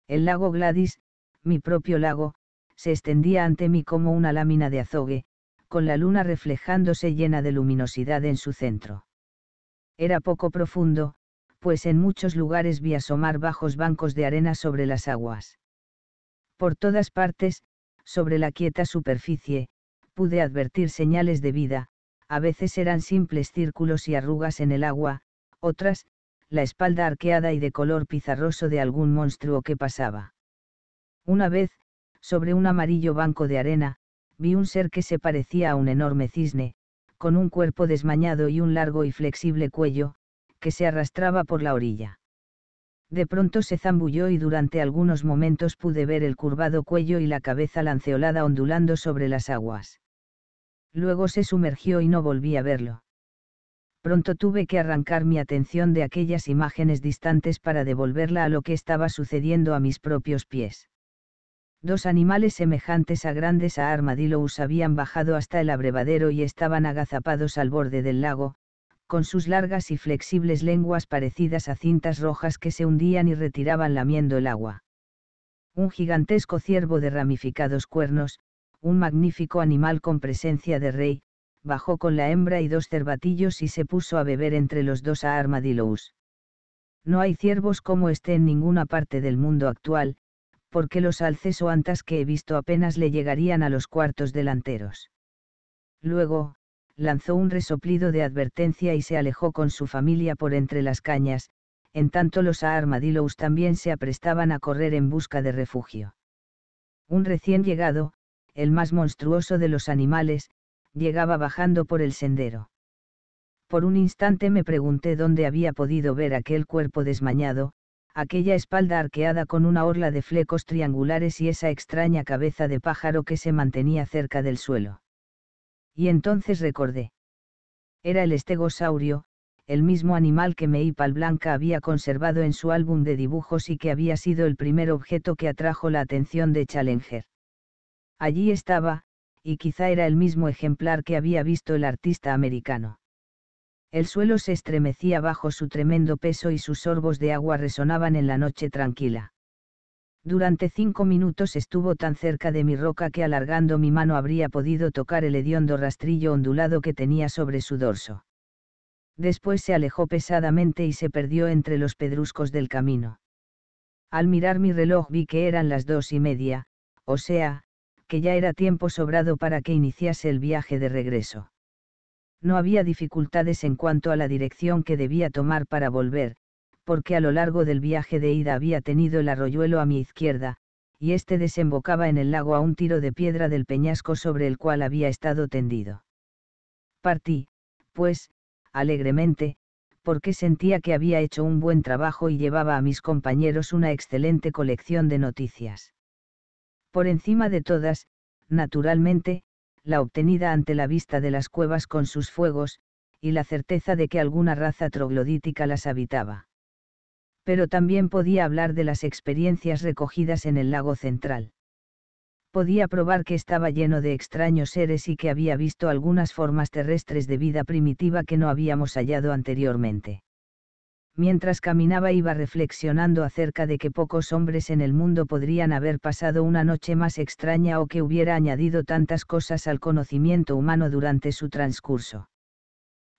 El lago Gladys, mi propio lago, se extendía ante mí como una lámina de azogue, con la luna reflejándose llena de luminosidad en su centro. Era poco profundo, pues en muchos lugares vi asomar bajos bancos de arena sobre las aguas. Por todas partes, sobre la quieta superficie, pude advertir señales de vida, a veces eran simples círculos y arrugas en el agua, otras, la espalda arqueada y de color pizarroso de algún monstruo que pasaba. Una vez, sobre un amarillo banco de arena, vi un ser que se parecía a un enorme cisne, con un cuerpo desmañado y un largo y flexible cuello, que se arrastraba por la orilla. De pronto se zambulló y durante algunos momentos pude ver el curvado cuello y la cabeza lanceolada ondulando sobre las aguas. Luego se sumergió y no volví a verlo. Pronto tuve que arrancar mi atención de aquellas imágenes distantes para devolverla a lo que estaba sucediendo a mis propios pies. Dos animales semejantes a grandes a armadillos habían bajado hasta el abrevadero y estaban agazapados al borde del lago, con sus largas y flexibles lenguas parecidas a cintas rojas que se hundían y retiraban lamiendo el agua. Un gigantesco ciervo de ramificados cuernos, un magnífico animal con presencia de rey, bajó con la hembra y dos cervatillos y se puso a beber entre los dos a armadillos. No hay ciervos como este en ninguna parte del mundo actual, porque los alces o antas que he visto apenas le llegarían a los cuartos delanteros. Luego, lanzó un resoplido de advertencia y se alejó con su familia por entre las cañas, en tanto los armadillos también se aprestaban a correr en busca de refugio. Un recién llegado, el más monstruoso de los animales, llegaba bajando por el sendero. Por un instante me pregunté dónde había podido ver aquel cuerpo desmañado, aquella espalda arqueada con una orla de flecos triangulares y esa extraña cabeza de pájaro que se mantenía cerca del suelo. Y entonces recordé. Era el estegosaurio, el mismo animal que Meipal Blanca había conservado en su álbum de dibujos y que había sido el primer objeto que atrajo la atención de Challenger. Allí estaba, y quizá era el mismo ejemplar que había visto el artista americano. El suelo se estremecía bajo su tremendo peso y sus sorbos de agua resonaban en la noche tranquila. Durante cinco minutos estuvo tan cerca de mi roca que alargando mi mano habría podido tocar el hediondo rastrillo ondulado que tenía sobre su dorso. Después se alejó pesadamente y se perdió entre los pedruscos del camino. Al mirar mi reloj vi que eran las dos y media, o sea, que ya era tiempo sobrado para que iniciase el viaje de regreso no había dificultades en cuanto a la dirección que debía tomar para volver, porque a lo largo del viaje de ida había tenido el arroyuelo a mi izquierda, y éste desembocaba en el lago a un tiro de piedra del peñasco sobre el cual había estado tendido. Partí, pues, alegremente, porque sentía que había hecho un buen trabajo y llevaba a mis compañeros una excelente colección de noticias. Por encima de todas, naturalmente, la obtenida ante la vista de las cuevas con sus fuegos, y la certeza de que alguna raza troglodítica las habitaba. Pero también podía hablar de las experiencias recogidas en el lago central. Podía probar que estaba lleno de extraños seres y que había visto algunas formas terrestres de vida primitiva que no habíamos hallado anteriormente. Mientras caminaba iba reflexionando acerca de que pocos hombres en el mundo podrían haber pasado una noche más extraña o que hubiera añadido tantas cosas al conocimiento humano durante su transcurso.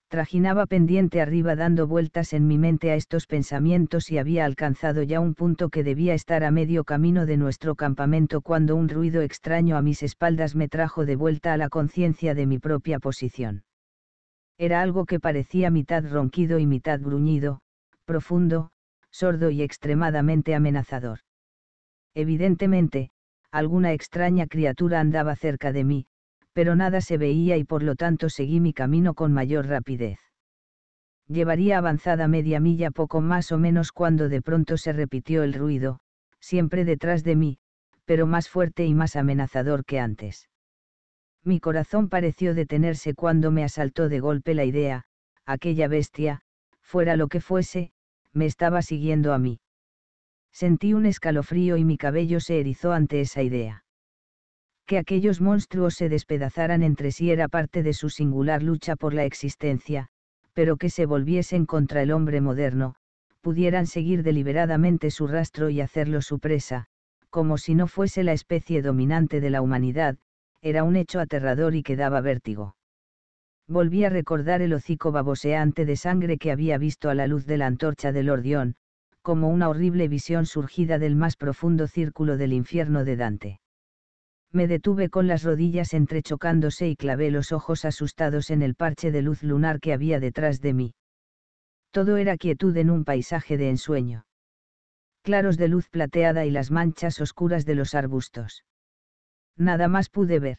Trajinaba pendiente arriba dando vueltas en mi mente a estos pensamientos y había alcanzado ya un punto que debía estar a medio camino de nuestro campamento cuando un ruido extraño a mis espaldas me trajo de vuelta a la conciencia de mi propia posición. Era algo que parecía mitad ronquido y mitad bruñido profundo, sordo y extremadamente amenazador. Evidentemente, alguna extraña criatura andaba cerca de mí, pero nada se veía y por lo tanto seguí mi camino con mayor rapidez. Llevaría avanzada media milla poco más o menos cuando de pronto se repitió el ruido, siempre detrás de mí, pero más fuerte y más amenazador que antes. Mi corazón pareció detenerse cuando me asaltó de golpe la idea, aquella bestia, fuera lo que fuese, me estaba siguiendo a mí. Sentí un escalofrío y mi cabello se erizó ante esa idea. Que aquellos monstruos se despedazaran entre sí era parte de su singular lucha por la existencia, pero que se volviesen contra el hombre moderno, pudieran seguir deliberadamente su rastro y hacerlo su presa, como si no fuese la especie dominante de la humanidad, era un hecho aterrador y que daba vértigo. Volví a recordar el hocico baboseante de sangre que había visto a la luz de la antorcha del Ordión, como una horrible visión surgida del más profundo círculo del infierno de Dante. Me detuve con las rodillas entrechocándose y clavé los ojos asustados en el parche de luz lunar que había detrás de mí. Todo era quietud en un paisaje de ensueño. Claros de luz plateada y las manchas oscuras de los arbustos. Nada más pude ver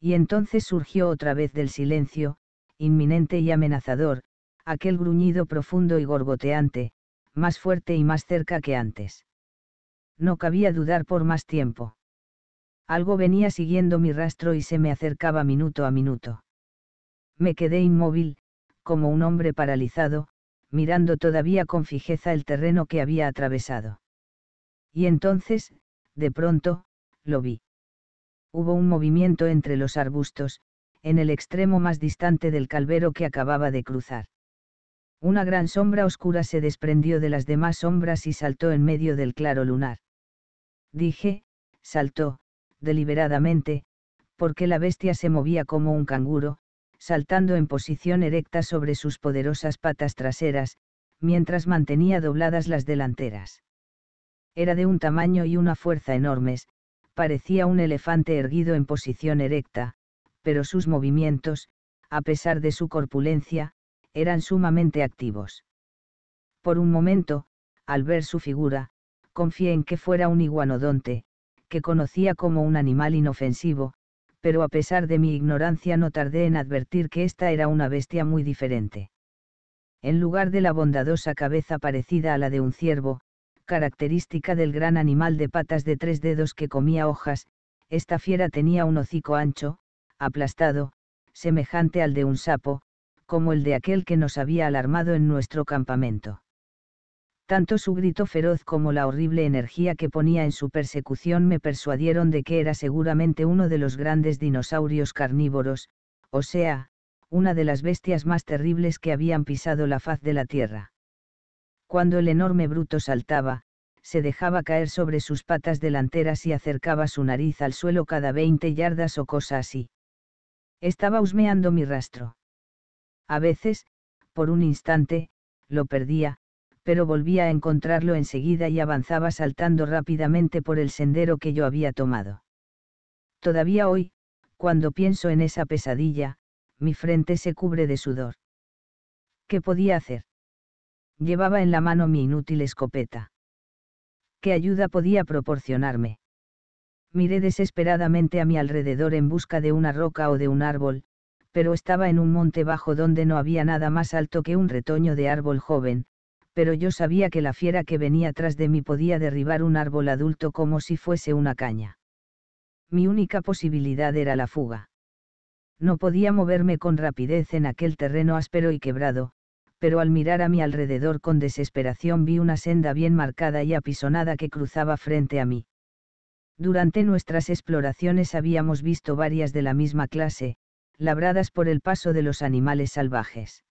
y entonces surgió otra vez del silencio, inminente y amenazador, aquel gruñido profundo y gorgoteante, más fuerte y más cerca que antes. No cabía dudar por más tiempo. Algo venía siguiendo mi rastro y se me acercaba minuto a minuto. Me quedé inmóvil, como un hombre paralizado, mirando todavía con fijeza el terreno que había atravesado. Y entonces, de pronto, lo vi. Hubo un movimiento entre los arbustos, en el extremo más distante del calvero que acababa de cruzar. Una gran sombra oscura se desprendió de las demás sombras y saltó en medio del claro lunar. Dije, saltó, deliberadamente, porque la bestia se movía como un canguro, saltando en posición erecta sobre sus poderosas patas traseras, mientras mantenía dobladas las delanteras. Era de un tamaño y una fuerza enormes, Parecía un elefante erguido en posición erecta, pero sus movimientos, a pesar de su corpulencia, eran sumamente activos. Por un momento, al ver su figura, confié en que fuera un iguanodonte, que conocía como un animal inofensivo, pero a pesar de mi ignorancia no tardé en advertir que esta era una bestia muy diferente. En lugar de la bondadosa cabeza parecida a la de un ciervo, característica del gran animal de patas de tres dedos que comía hojas, esta fiera tenía un hocico ancho, aplastado, semejante al de un sapo, como el de aquel que nos había alarmado en nuestro campamento. Tanto su grito feroz como la horrible energía que ponía en su persecución me persuadieron de que era seguramente uno de los grandes dinosaurios carnívoros, o sea, una de las bestias más terribles que habían pisado la faz de la Tierra. Cuando el enorme bruto saltaba, se dejaba caer sobre sus patas delanteras y acercaba su nariz al suelo cada veinte yardas o cosa así. Estaba husmeando mi rastro. A veces, por un instante, lo perdía, pero volvía a encontrarlo enseguida y avanzaba saltando rápidamente por el sendero que yo había tomado. Todavía hoy, cuando pienso en esa pesadilla, mi frente se cubre de sudor. ¿Qué podía hacer? Llevaba en la mano mi inútil escopeta. ¿Qué ayuda podía proporcionarme? Miré desesperadamente a mi alrededor en busca de una roca o de un árbol, pero estaba en un monte bajo donde no había nada más alto que un retoño de árbol joven, pero yo sabía que la fiera que venía tras de mí podía derribar un árbol adulto como si fuese una caña. Mi única posibilidad era la fuga. No podía moverme con rapidez en aquel terreno áspero y quebrado, pero al mirar a mi alrededor con desesperación vi una senda bien marcada y apisonada que cruzaba frente a mí. Durante nuestras exploraciones habíamos visto varias de la misma clase, labradas por el paso de los animales salvajes.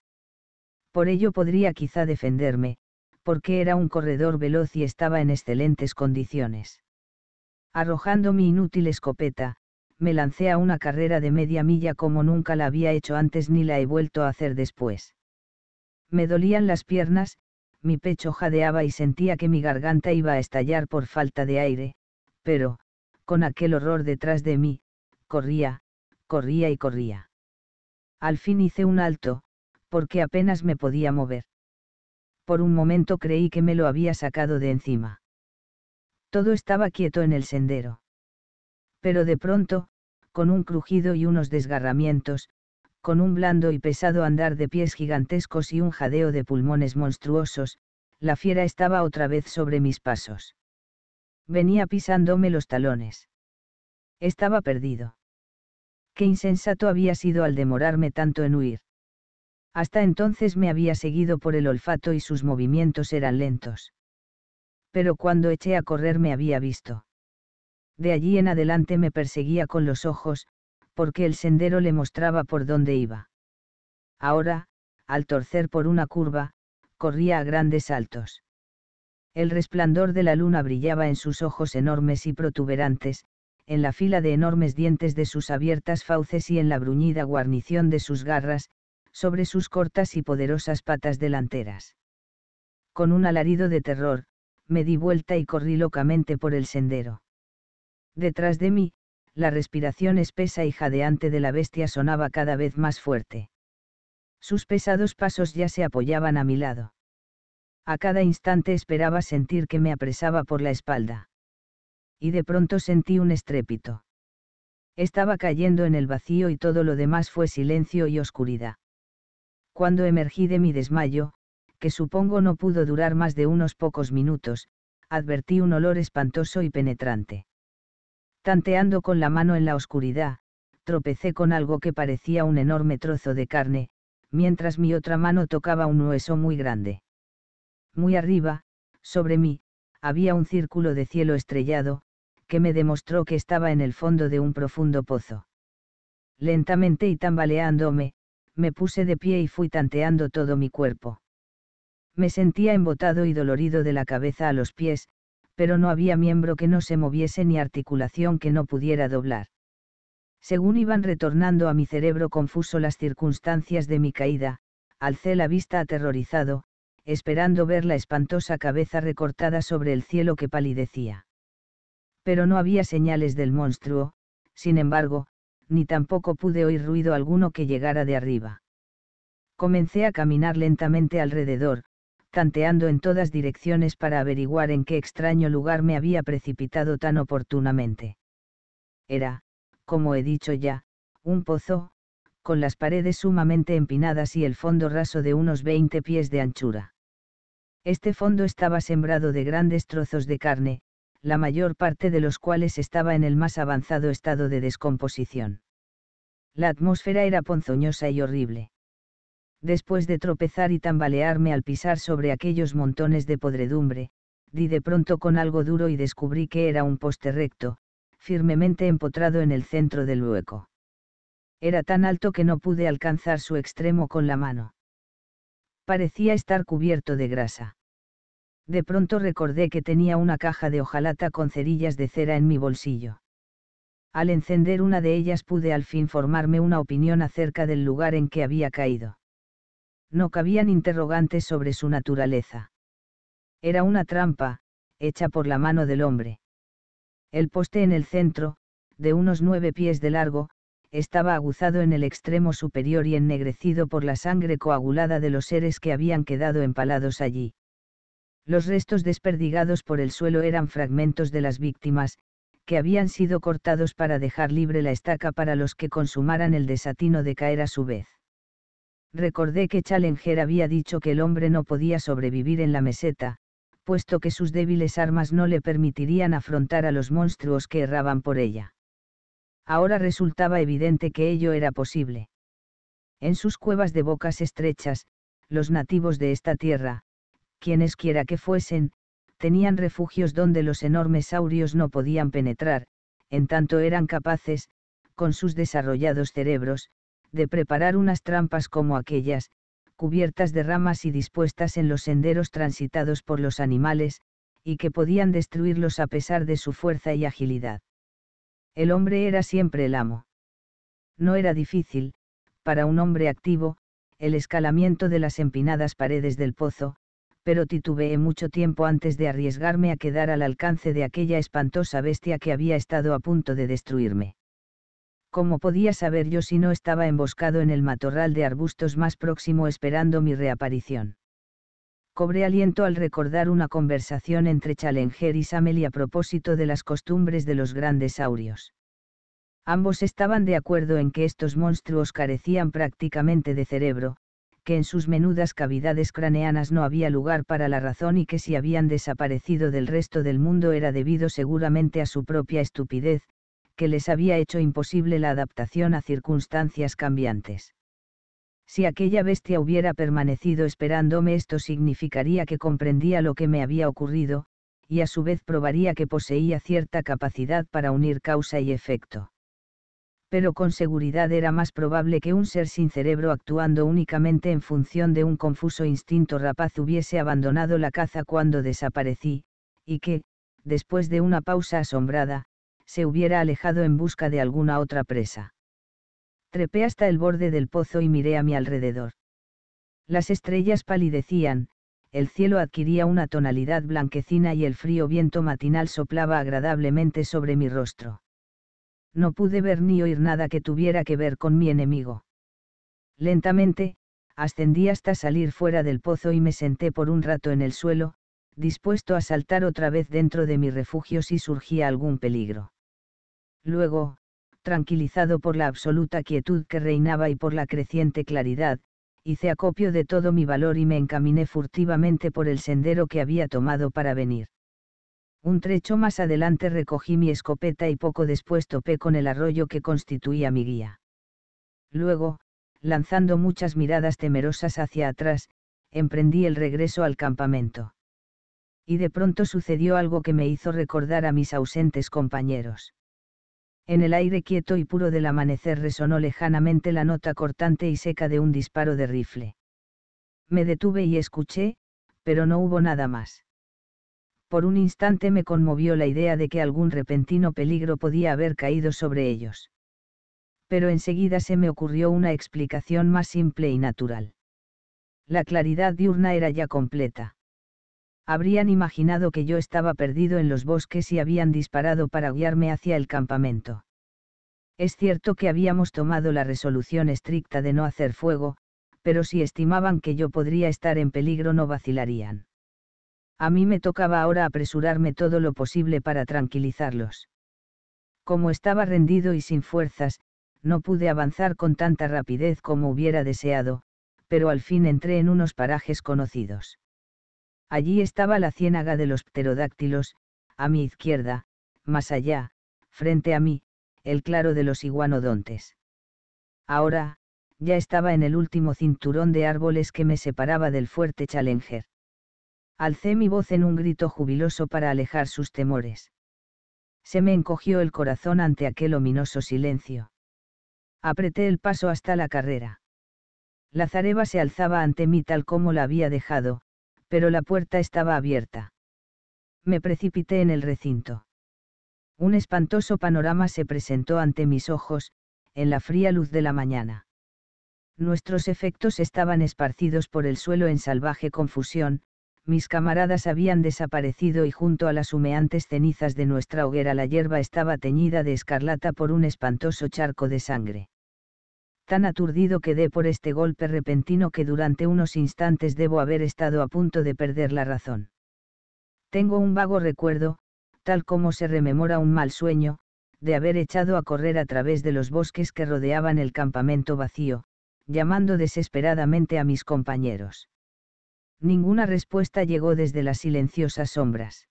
Por ello podría quizá defenderme, porque era un corredor veloz y estaba en excelentes condiciones. Arrojando mi inútil escopeta, me lancé a una carrera de media milla como nunca la había hecho antes ni la he vuelto a hacer después. Me dolían las piernas, mi pecho jadeaba y sentía que mi garganta iba a estallar por falta de aire, pero, con aquel horror detrás de mí, corría, corría y corría. Al fin hice un alto, porque apenas me podía mover. Por un momento creí que me lo había sacado de encima. Todo estaba quieto en el sendero. Pero de pronto, con un crujido y unos desgarramientos, con un blando y pesado andar de pies gigantescos y un jadeo de pulmones monstruosos, la fiera estaba otra vez sobre mis pasos. Venía pisándome los talones. Estaba perdido. Qué insensato había sido al demorarme tanto en huir. Hasta entonces me había seguido por el olfato y sus movimientos eran lentos. Pero cuando eché a correr me había visto. De allí en adelante me perseguía con los ojos, porque el sendero le mostraba por dónde iba. Ahora, al torcer por una curva, corría a grandes saltos. El resplandor de la luna brillaba en sus ojos enormes y protuberantes, en la fila de enormes dientes de sus abiertas fauces y en la bruñida guarnición de sus garras, sobre sus cortas y poderosas patas delanteras. Con un alarido de terror, me di vuelta y corrí locamente por el sendero. Detrás de mí, la respiración espesa y jadeante de la bestia sonaba cada vez más fuerte. Sus pesados pasos ya se apoyaban a mi lado. A cada instante esperaba sentir que me apresaba por la espalda. Y de pronto sentí un estrépito. Estaba cayendo en el vacío y todo lo demás fue silencio y oscuridad. Cuando emergí de mi desmayo, que supongo no pudo durar más de unos pocos minutos, advertí un olor espantoso y penetrante. Tanteando con la mano en la oscuridad, tropecé con algo que parecía un enorme trozo de carne, mientras mi otra mano tocaba un hueso muy grande. Muy arriba, sobre mí, había un círculo de cielo estrellado, que me demostró que estaba en el fondo de un profundo pozo. Lentamente y tambaleándome, me puse de pie y fui tanteando todo mi cuerpo. Me sentía embotado y dolorido de la cabeza a los pies, pero no había miembro que no se moviese ni articulación que no pudiera doblar. Según iban retornando a mi cerebro confuso las circunstancias de mi caída, alcé la vista aterrorizado, esperando ver la espantosa cabeza recortada sobre el cielo que palidecía. Pero no había señales del monstruo, sin embargo, ni tampoco pude oír ruido alguno que llegara de arriba. Comencé a caminar lentamente alrededor, tanteando en todas direcciones para averiguar en qué extraño lugar me había precipitado tan oportunamente. Era, como he dicho ya, un pozo, con las paredes sumamente empinadas y el fondo raso de unos 20 pies de anchura. Este fondo estaba sembrado de grandes trozos de carne, la mayor parte de los cuales estaba en el más avanzado estado de descomposición. La atmósfera era ponzoñosa y horrible. Después de tropezar y tambalearme al pisar sobre aquellos montones de podredumbre, di de pronto con algo duro y descubrí que era un poste recto, firmemente empotrado en el centro del hueco. Era tan alto que no pude alcanzar su extremo con la mano. Parecía estar cubierto de grasa. De pronto recordé que tenía una caja de hojalata con cerillas de cera en mi bolsillo. Al encender una de ellas pude al fin formarme una opinión acerca del lugar en que había caído no cabían interrogantes sobre su naturaleza. Era una trampa, hecha por la mano del hombre. El poste en el centro, de unos nueve pies de largo, estaba aguzado en el extremo superior y ennegrecido por la sangre coagulada de los seres que habían quedado empalados allí. Los restos desperdigados por el suelo eran fragmentos de las víctimas, que habían sido cortados para dejar libre la estaca para los que consumaran el desatino de caer a su vez. Recordé que Challenger había dicho que el hombre no podía sobrevivir en la meseta, puesto que sus débiles armas no le permitirían afrontar a los monstruos que erraban por ella. Ahora resultaba evidente que ello era posible. En sus cuevas de bocas estrechas, los nativos de esta tierra, quienes quiera que fuesen, tenían refugios donde los enormes saurios no podían penetrar, en tanto eran capaces, con sus desarrollados cerebros, de preparar unas trampas como aquellas, cubiertas de ramas y dispuestas en los senderos transitados por los animales, y que podían destruirlos a pesar de su fuerza y agilidad. El hombre era siempre el amo. No era difícil, para un hombre activo, el escalamiento de las empinadas paredes del pozo, pero titubeé mucho tiempo antes de arriesgarme a quedar al alcance de aquella espantosa bestia que había estado a punto de destruirme. ¿cómo podía saber yo si no estaba emboscado en el matorral de arbustos más próximo esperando mi reaparición? Cobré aliento al recordar una conversación entre Challenger y Samel a propósito de las costumbres de los grandes saurios. Ambos estaban de acuerdo en que estos monstruos carecían prácticamente de cerebro, que en sus menudas cavidades craneanas no había lugar para la razón y que si habían desaparecido del resto del mundo era debido seguramente a su propia estupidez, que les había hecho imposible la adaptación a circunstancias cambiantes. Si aquella bestia hubiera permanecido esperándome esto significaría que comprendía lo que me había ocurrido, y a su vez probaría que poseía cierta capacidad para unir causa y efecto. Pero con seguridad era más probable que un ser sin cerebro actuando únicamente en función de un confuso instinto rapaz hubiese abandonado la caza cuando desaparecí, y que, después de una pausa asombrada, se hubiera alejado en busca de alguna otra presa. Trepé hasta el borde del pozo y miré a mi alrededor. Las estrellas palidecían, el cielo adquiría una tonalidad blanquecina y el frío viento matinal soplaba agradablemente sobre mi rostro. No pude ver ni oír nada que tuviera que ver con mi enemigo. Lentamente, ascendí hasta salir fuera del pozo y me senté por un rato en el suelo, dispuesto a saltar otra vez dentro de mi refugio si surgía algún peligro. Luego, tranquilizado por la absoluta quietud que reinaba y por la creciente claridad, hice acopio de todo mi valor y me encaminé furtivamente por el sendero que había tomado para venir. Un trecho más adelante recogí mi escopeta y poco después topé con el arroyo que constituía mi guía. Luego, lanzando muchas miradas temerosas hacia atrás, emprendí el regreso al campamento. Y de pronto sucedió algo que me hizo recordar a mis ausentes compañeros. En el aire quieto y puro del amanecer resonó lejanamente la nota cortante y seca de un disparo de rifle. Me detuve y escuché, pero no hubo nada más. Por un instante me conmovió la idea de que algún repentino peligro podía haber caído sobre ellos. Pero enseguida se me ocurrió una explicación más simple y natural. La claridad diurna era ya completa habrían imaginado que yo estaba perdido en los bosques y habían disparado para guiarme hacia el campamento. Es cierto que habíamos tomado la resolución estricta de no hacer fuego, pero si estimaban que yo podría estar en peligro no vacilarían. A mí me tocaba ahora apresurarme todo lo posible para tranquilizarlos. Como estaba rendido y sin fuerzas, no pude avanzar con tanta rapidez como hubiera deseado, pero al fin entré en unos parajes conocidos. Allí estaba la ciénaga de los pterodáctilos, a mi izquierda, más allá, frente a mí, el claro de los iguanodontes. Ahora, ya estaba en el último cinturón de árboles que me separaba del fuerte Challenger. Alcé mi voz en un grito jubiloso para alejar sus temores. Se me encogió el corazón ante aquel ominoso silencio. Apreté el paso hasta la carrera. La zareba se alzaba ante mí tal como la había dejado, pero la puerta estaba abierta. Me precipité en el recinto. Un espantoso panorama se presentó ante mis ojos, en la fría luz de la mañana. Nuestros efectos estaban esparcidos por el suelo en salvaje confusión, mis camaradas habían desaparecido y junto a las humeantes cenizas de nuestra hoguera la hierba estaba teñida de escarlata por un espantoso charco de sangre tan aturdido quedé por este golpe repentino que durante unos instantes debo haber estado a punto de perder la razón. Tengo un vago recuerdo, tal como se rememora un mal sueño, de haber echado a correr a través de los bosques que rodeaban el campamento vacío, llamando desesperadamente a mis compañeros. Ninguna respuesta llegó desde las silenciosas sombras.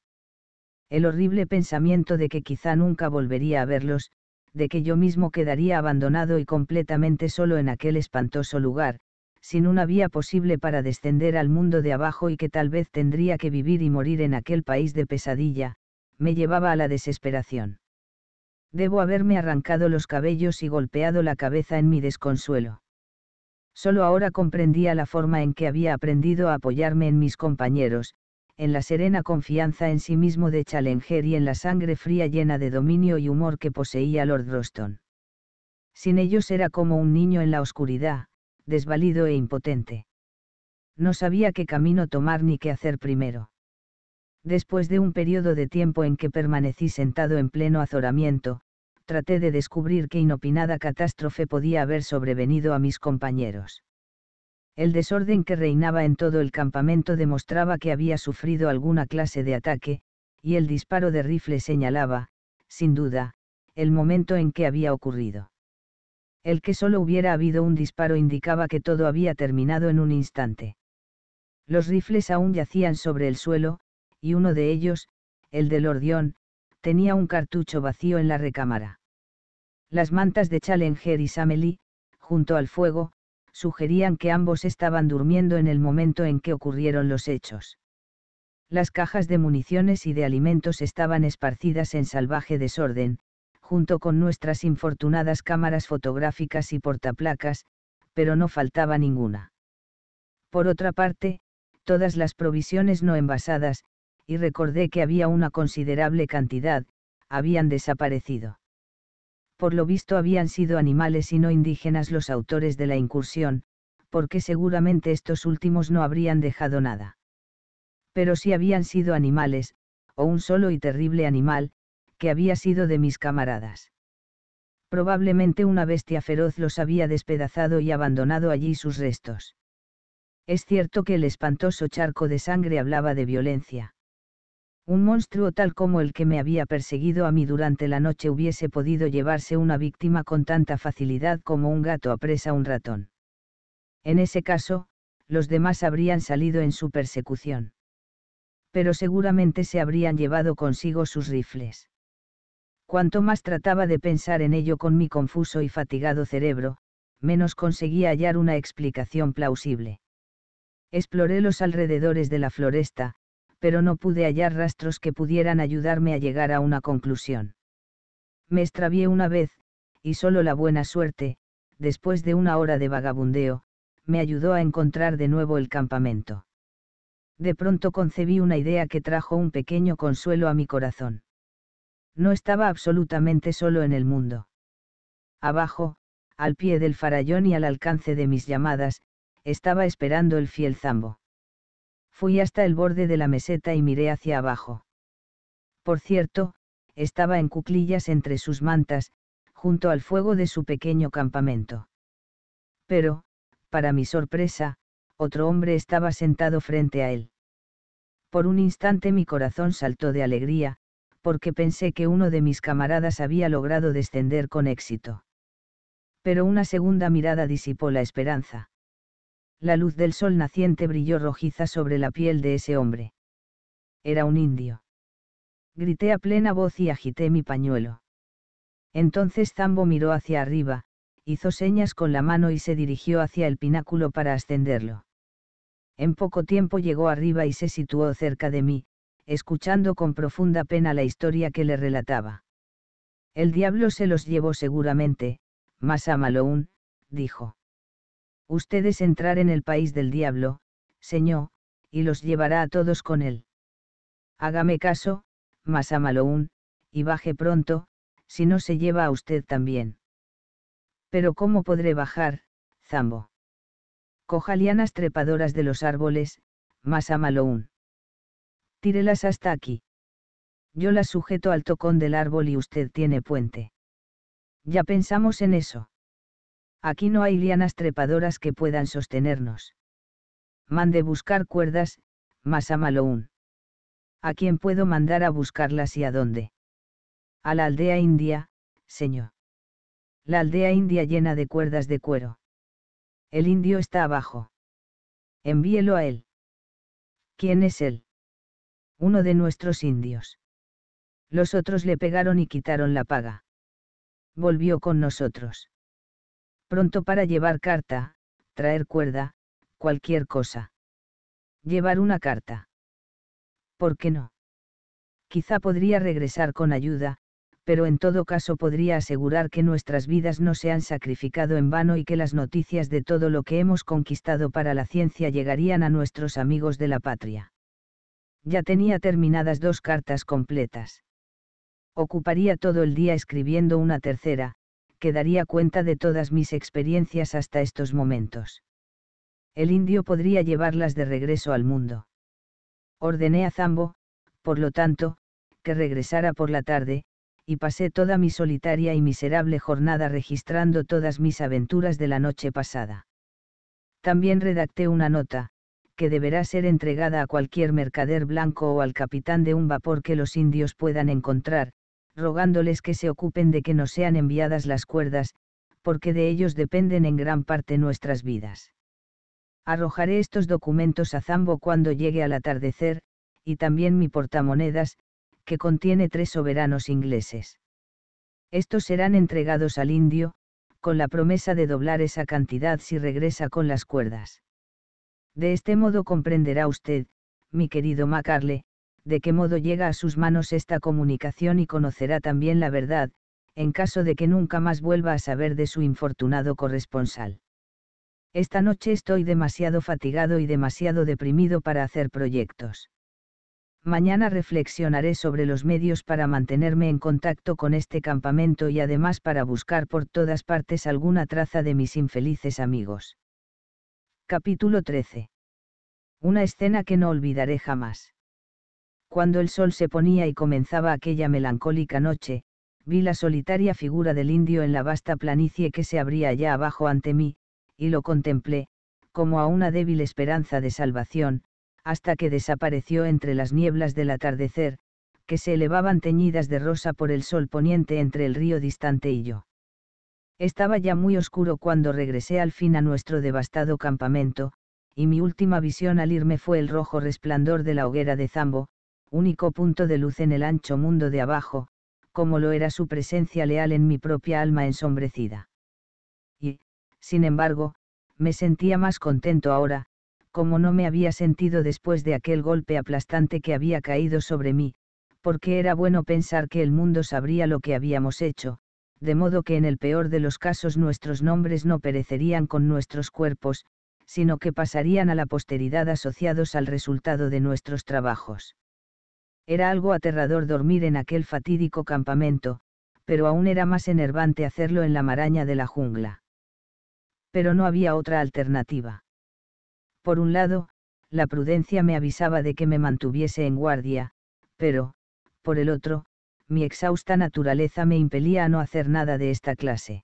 El horrible pensamiento de que quizá nunca volvería a verlos, de que yo mismo quedaría abandonado y completamente solo en aquel espantoso lugar, sin una vía posible para descender al mundo de abajo y que tal vez tendría que vivir y morir en aquel país de pesadilla, me llevaba a la desesperación. Debo haberme arrancado los cabellos y golpeado la cabeza en mi desconsuelo. Solo ahora comprendía la forma en que había aprendido a apoyarme en mis compañeros, en la serena confianza en sí mismo de Challenger y en la sangre fría llena de dominio y humor que poseía Lord Roston. Sin ellos era como un niño en la oscuridad, desvalido e impotente. No sabía qué camino tomar ni qué hacer primero. Después de un periodo de tiempo en que permanecí sentado en pleno azoramiento, traté de descubrir qué inopinada catástrofe podía haber sobrevenido a mis compañeros. El desorden que reinaba en todo el campamento demostraba que había sufrido alguna clase de ataque, y el disparo de rifle señalaba, sin duda, el momento en que había ocurrido. El que solo hubiera habido un disparo indicaba que todo había terminado en un instante. Los rifles aún yacían sobre el suelo, y uno de ellos, el del Ordión, tenía un cartucho vacío en la recámara. Las mantas de Challenger y Samely, junto al fuego, sugerían que ambos estaban durmiendo en el momento en que ocurrieron los hechos. Las cajas de municiones y de alimentos estaban esparcidas en salvaje desorden, junto con nuestras infortunadas cámaras fotográficas y portaplacas, pero no faltaba ninguna. Por otra parte, todas las provisiones no envasadas, y recordé que había una considerable cantidad, habían desaparecido. Por lo visto habían sido animales y no indígenas los autores de la incursión, porque seguramente estos últimos no habrían dejado nada. Pero si habían sido animales, o un solo y terrible animal, que había sido de mis camaradas. Probablemente una bestia feroz los había despedazado y abandonado allí sus restos. Es cierto que el espantoso charco de sangre hablaba de violencia. Un monstruo tal como el que me había perseguido a mí durante la noche hubiese podido llevarse una víctima con tanta facilidad como un gato apresa un ratón. En ese caso, los demás habrían salido en su persecución. Pero seguramente se habrían llevado consigo sus rifles. Cuanto más trataba de pensar en ello con mi confuso y fatigado cerebro, menos conseguía hallar una explicación plausible. Exploré los alrededores de la floresta, pero no pude hallar rastros que pudieran ayudarme a llegar a una conclusión. Me extravié una vez, y solo la buena suerte, después de una hora de vagabundeo, me ayudó a encontrar de nuevo el campamento. De pronto concebí una idea que trajo un pequeño consuelo a mi corazón. No estaba absolutamente solo en el mundo. Abajo, al pie del farallón y al alcance de mis llamadas, estaba esperando el fiel zambo. Fui hasta el borde de la meseta y miré hacia abajo. Por cierto, estaba en cuclillas entre sus mantas, junto al fuego de su pequeño campamento. Pero, para mi sorpresa, otro hombre estaba sentado frente a él. Por un instante mi corazón saltó de alegría, porque pensé que uno de mis camaradas había logrado descender con éxito. Pero una segunda mirada disipó la esperanza. La luz del sol naciente brilló rojiza sobre la piel de ese hombre. Era un indio. Grité a plena voz y agité mi pañuelo. Entonces Zambo miró hacia arriba, hizo señas con la mano y se dirigió hacia el pináculo para ascenderlo. En poco tiempo llegó arriba y se situó cerca de mí, escuchando con profunda pena la historia que le relataba. El diablo se los llevó seguramente, más malo aún, dijo. Ustedes entrar en el país del diablo, Señor, y los llevará a todos con él. Hágame caso, un, y baje pronto, si no se lleva a usted también. Pero ¿cómo podré bajar, Zambo? Coja lianas trepadoras de los árboles, un. Tírelas hasta aquí. Yo las sujeto al tocón del árbol y usted tiene puente. Ya pensamos en eso. Aquí no hay lianas trepadoras que puedan sostenernos. Mande buscar cuerdas, más a un. ¿A quién puedo mandar a buscarlas y a dónde? A la aldea india, señor. La aldea india llena de cuerdas de cuero. El indio está abajo. Envíelo a él. ¿Quién es él? Uno de nuestros indios. Los otros le pegaron y quitaron la paga. Volvió con nosotros. Pronto para llevar carta, traer cuerda, cualquier cosa. Llevar una carta. ¿Por qué no? Quizá podría regresar con ayuda, pero en todo caso podría asegurar que nuestras vidas no se han sacrificado en vano y que las noticias de todo lo que hemos conquistado para la ciencia llegarían a nuestros amigos de la patria. Ya tenía terminadas dos cartas completas. Ocuparía todo el día escribiendo una tercera, que daría cuenta de todas mis experiencias hasta estos momentos. El indio podría llevarlas de regreso al mundo. Ordené a Zambo, por lo tanto, que regresara por la tarde, y pasé toda mi solitaria y miserable jornada registrando todas mis aventuras de la noche pasada. También redacté una nota, que deberá ser entregada a cualquier mercader blanco o al capitán de un vapor que los indios puedan encontrar, rogándoles que se ocupen de que nos sean enviadas las cuerdas, porque de ellos dependen en gran parte nuestras vidas. Arrojaré estos documentos a Zambo cuando llegue al atardecer, y también mi portamonedas, que contiene tres soberanos ingleses. Estos serán entregados al indio, con la promesa de doblar esa cantidad si regresa con las cuerdas. De este modo comprenderá usted, mi querido Macarle, de qué modo llega a sus manos esta comunicación y conocerá también la verdad, en caso de que nunca más vuelva a saber de su infortunado corresponsal. Esta noche estoy demasiado fatigado y demasiado deprimido para hacer proyectos. Mañana reflexionaré sobre los medios para mantenerme en contacto con este campamento y además para buscar por todas partes alguna traza de mis infelices amigos. Capítulo 13. Una escena que no olvidaré jamás. Cuando el sol se ponía y comenzaba aquella melancólica noche, vi la solitaria figura del indio en la vasta planicie que se abría allá abajo ante mí, y lo contemplé, como a una débil esperanza de salvación, hasta que desapareció entre las nieblas del atardecer, que se elevaban teñidas de rosa por el sol poniente entre el río distante y yo. Estaba ya muy oscuro cuando regresé al fin a nuestro devastado campamento, y mi última visión al irme fue el rojo resplandor de la hoguera de Zambo, único punto de luz en el ancho mundo de abajo, como lo era su presencia leal en mi propia alma ensombrecida. Y, sin embargo, me sentía más contento ahora, como no me había sentido después de aquel golpe aplastante que había caído sobre mí, porque era bueno pensar que el mundo sabría lo que habíamos hecho, de modo que en el peor de los casos nuestros nombres no perecerían con nuestros cuerpos, sino que pasarían a la posteridad asociados al resultado de nuestros trabajos. Era algo aterrador dormir en aquel fatídico campamento, pero aún era más enervante hacerlo en la maraña de la jungla. Pero no había otra alternativa. Por un lado, la prudencia me avisaba de que me mantuviese en guardia, pero, por el otro, mi exhausta naturaleza me impelía a no hacer nada de esta clase.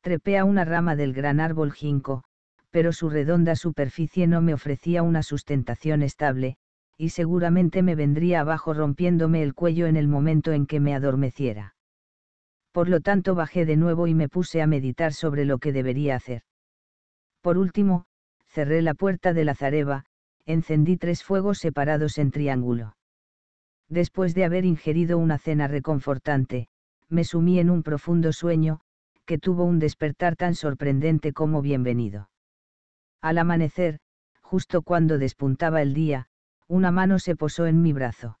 Trepé a una rama del gran árbol jinco, pero su redonda superficie no me ofrecía una sustentación estable, y seguramente me vendría abajo rompiéndome el cuello en el momento en que me adormeciera. Por lo tanto bajé de nuevo y me puse a meditar sobre lo que debería hacer. Por último, cerré la puerta de la zareba, encendí tres fuegos separados en triángulo. Después de haber ingerido una cena reconfortante, me sumí en un profundo sueño, que tuvo un despertar tan sorprendente como bienvenido. Al amanecer, justo cuando despuntaba el día, una mano se posó en mi brazo.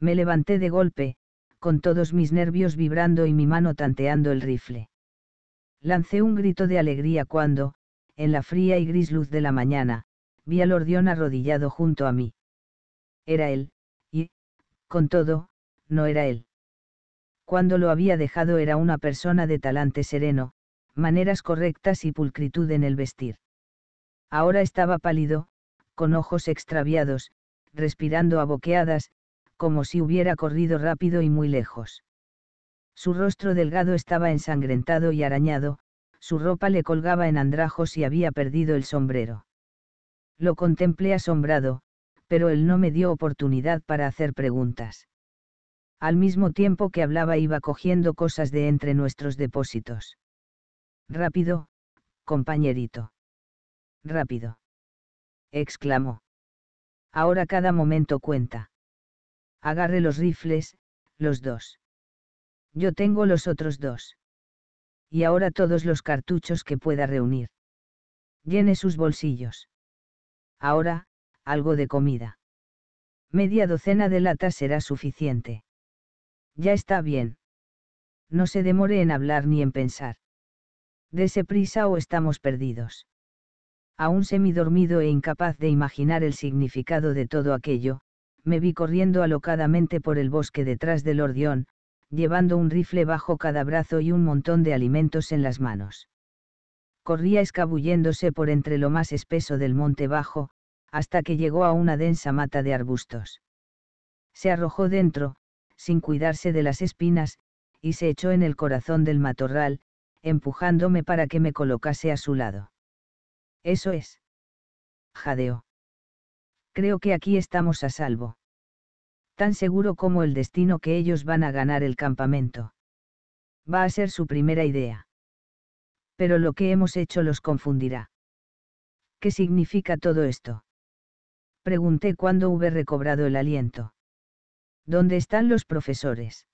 Me levanté de golpe, con todos mis nervios vibrando y mi mano tanteando el rifle. Lancé un grito de alegría cuando, en la fría y gris luz de la mañana, vi al Ordión arrodillado junto a mí. Era él, y, con todo, no era él. Cuando lo había dejado era una persona de talante sereno, maneras correctas y pulcritud en el vestir. Ahora estaba pálido, con ojos extraviados, respirando a boqueadas, como si hubiera corrido rápido y muy lejos. Su rostro delgado estaba ensangrentado y arañado, su ropa le colgaba en andrajos y había perdido el sombrero. Lo contemplé asombrado, pero él no me dio oportunidad para hacer preguntas. Al mismo tiempo que hablaba iba cogiendo cosas de entre nuestros depósitos. Rápido, compañerito. Rápido exclamó. Ahora cada momento cuenta. Agarre los rifles, los dos. Yo tengo los otros dos. Y ahora todos los cartuchos que pueda reunir. Llene sus bolsillos. Ahora, algo de comida. Media docena de latas será suficiente. Ya está bien. No se demore en hablar ni en pensar. Dese prisa o estamos perdidos aún semidormido e incapaz de imaginar el significado de todo aquello, me vi corriendo alocadamente por el bosque detrás del ordión, llevando un rifle bajo cada brazo y un montón de alimentos en las manos. Corría escabulléndose por entre lo más espeso del monte bajo, hasta que llegó a una densa mata de arbustos. Se arrojó dentro, sin cuidarse de las espinas, y se echó en el corazón del matorral, empujándome para que me colocase a su lado. Eso es. Jadeo. Creo que aquí estamos a salvo. Tan seguro como el destino que ellos van a ganar el campamento. Va a ser su primera idea. Pero lo que hemos hecho los confundirá. ¿Qué significa todo esto? Pregunté cuando hube recobrado el aliento. ¿Dónde están los profesores?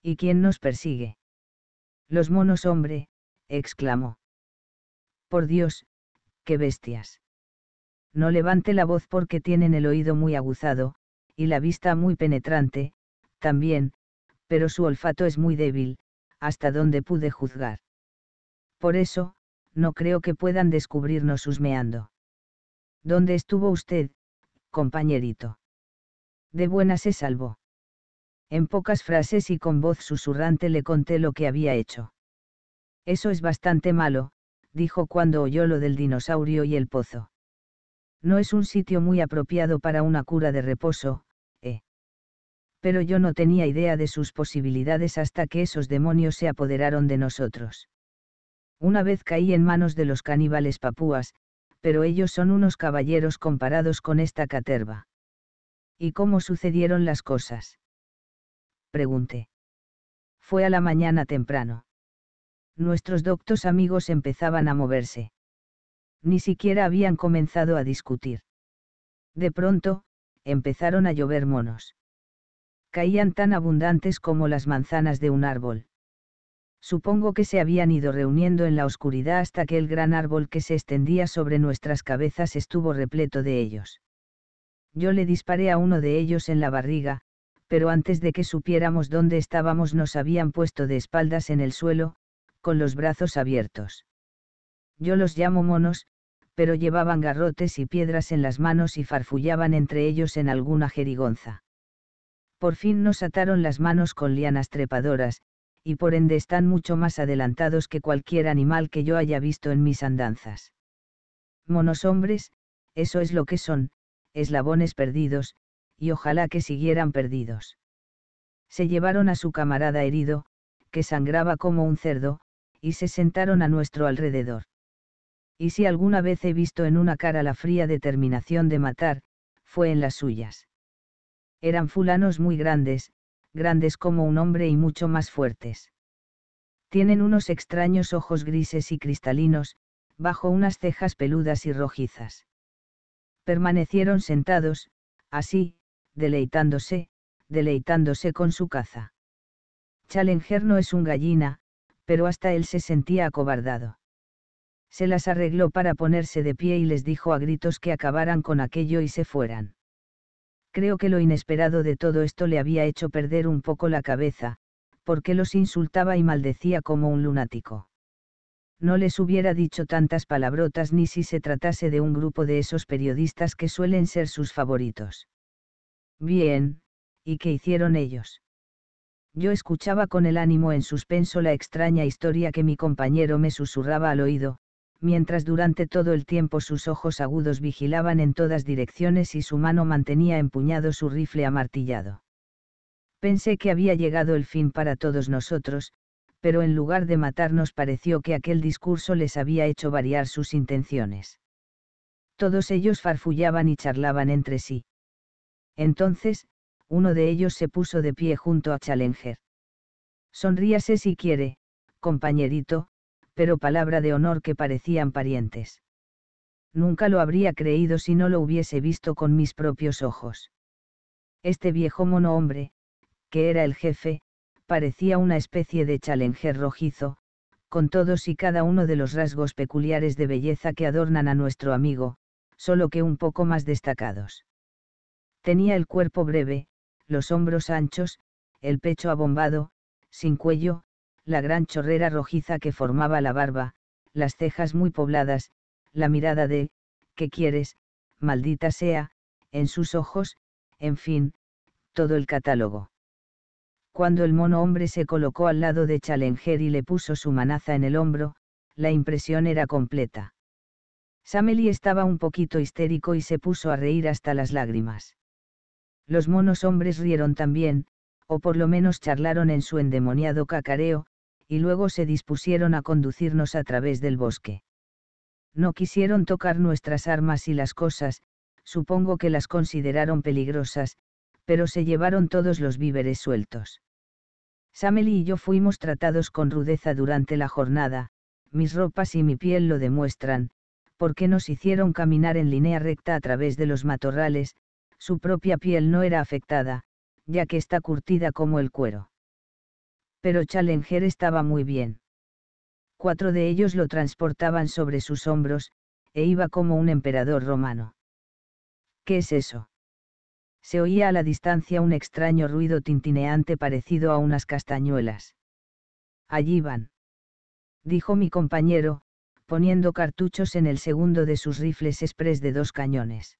¿Y quién nos persigue? Los monos hombre, exclamó. Por Dios, bestias. No levante la voz porque tienen el oído muy aguzado, y la vista muy penetrante, también, pero su olfato es muy débil, hasta donde pude juzgar. Por eso, no creo que puedan descubrirnos husmeando. ¿Dónde estuvo usted, compañerito? De buena se salvó. En pocas frases y con voz susurrante le conté lo que había hecho. Eso es bastante malo, dijo cuando oyó lo del dinosaurio y el pozo. No es un sitio muy apropiado para una cura de reposo, ¿eh? Pero yo no tenía idea de sus posibilidades hasta que esos demonios se apoderaron de nosotros. Una vez caí en manos de los caníbales papúas, pero ellos son unos caballeros comparados con esta caterva. ¿Y cómo sucedieron las cosas? Pregunté. Fue a la mañana temprano nuestros doctos amigos empezaban a moverse. Ni siquiera habían comenzado a discutir. De pronto, empezaron a llover monos. Caían tan abundantes como las manzanas de un árbol. Supongo que se habían ido reuniendo en la oscuridad hasta que el gran árbol que se extendía sobre nuestras cabezas estuvo repleto de ellos. Yo le disparé a uno de ellos en la barriga, pero antes de que supiéramos dónde estábamos nos habían puesto de espaldas en el suelo, con los brazos abiertos. Yo los llamo monos, pero llevaban garrotes y piedras en las manos y farfullaban entre ellos en alguna jerigonza. Por fin nos ataron las manos con lianas trepadoras, y por ende están mucho más adelantados que cualquier animal que yo haya visto en mis andanzas. Monos hombres, eso es lo que son, eslabones perdidos, y ojalá que siguieran perdidos. Se llevaron a su camarada herido, que sangraba como un cerdo, y se sentaron a nuestro alrededor. Y si alguna vez he visto en una cara la fría determinación de matar, fue en las suyas. Eran fulanos muy grandes, grandes como un hombre y mucho más fuertes. Tienen unos extraños ojos grises y cristalinos, bajo unas cejas peludas y rojizas. Permanecieron sentados, así, deleitándose, deleitándose con su caza. Challenger no es un gallina, pero hasta él se sentía acobardado. Se las arregló para ponerse de pie y les dijo a gritos que acabaran con aquello y se fueran. Creo que lo inesperado de todo esto le había hecho perder un poco la cabeza, porque los insultaba y maldecía como un lunático no les hubiera dicho tantas palabrotas ni si se tratase de un grupo de esos periodistas que suelen ser sus favoritos. Bien, ¿y qué hicieron ellos? Yo escuchaba con el ánimo en suspenso la extraña historia que mi compañero me susurraba al oído, mientras durante todo el tiempo sus ojos agudos vigilaban en todas direcciones y su mano mantenía empuñado su rifle amartillado. Pensé que había llegado el fin para todos nosotros, pero en lugar de matarnos pareció que aquel discurso les había hecho variar sus intenciones. Todos ellos farfullaban y charlaban entre sí. Entonces, uno de ellos se puso de pie junto a Challenger. Sonríase si quiere, compañerito, pero palabra de honor que parecían parientes. Nunca lo habría creído si no lo hubiese visto con mis propios ojos. Este viejo mono hombre, que era el jefe, parecía una especie de Challenger rojizo, con todos y cada uno de los rasgos peculiares de belleza que adornan a nuestro amigo, solo que un poco más destacados. Tenía el cuerpo breve, los hombros anchos, el pecho abombado, sin cuello, la gran chorrera rojiza que formaba la barba, las cejas muy pobladas, la mirada de, ¿qué quieres? Maldita sea, en sus ojos, en fin, todo el catálogo. Cuando el mono hombre se colocó al lado de Challenger y le puso su manaza en el hombro, la impresión era completa. Sameli estaba un poquito histérico y se puso a reír hasta las lágrimas. Los monos hombres rieron también, o por lo menos charlaron en su endemoniado cacareo, y luego se dispusieron a conducirnos a través del bosque. No quisieron tocar nuestras armas y las cosas, supongo que las consideraron peligrosas, pero se llevaron todos los víveres sueltos. Sameli y yo fuimos tratados con rudeza durante la jornada, mis ropas y mi piel lo demuestran, porque nos hicieron caminar en línea recta a través de los matorrales, su propia piel no era afectada, ya que está curtida como el cuero. Pero Challenger estaba muy bien. Cuatro de ellos lo transportaban sobre sus hombros, e iba como un emperador romano. ¿Qué es eso? Se oía a la distancia un extraño ruido tintineante parecido a unas castañuelas. Allí van. Dijo mi compañero, poniendo cartuchos en el segundo de sus rifles express de dos cañones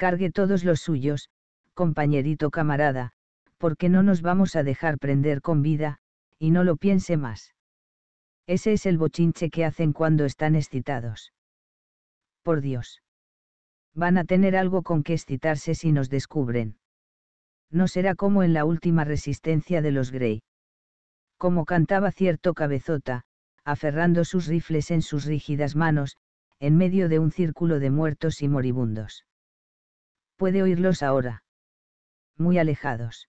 cargue todos los suyos, compañerito camarada, porque no nos vamos a dejar prender con vida, y no lo piense más. Ese es el bochinche que hacen cuando están excitados. Por Dios. Van a tener algo con que excitarse si nos descubren. No será como en la última resistencia de los Grey. Como cantaba cierto cabezota, aferrando sus rifles en sus rígidas manos, en medio de un círculo de muertos y moribundos puede oírlos ahora. Muy alejados.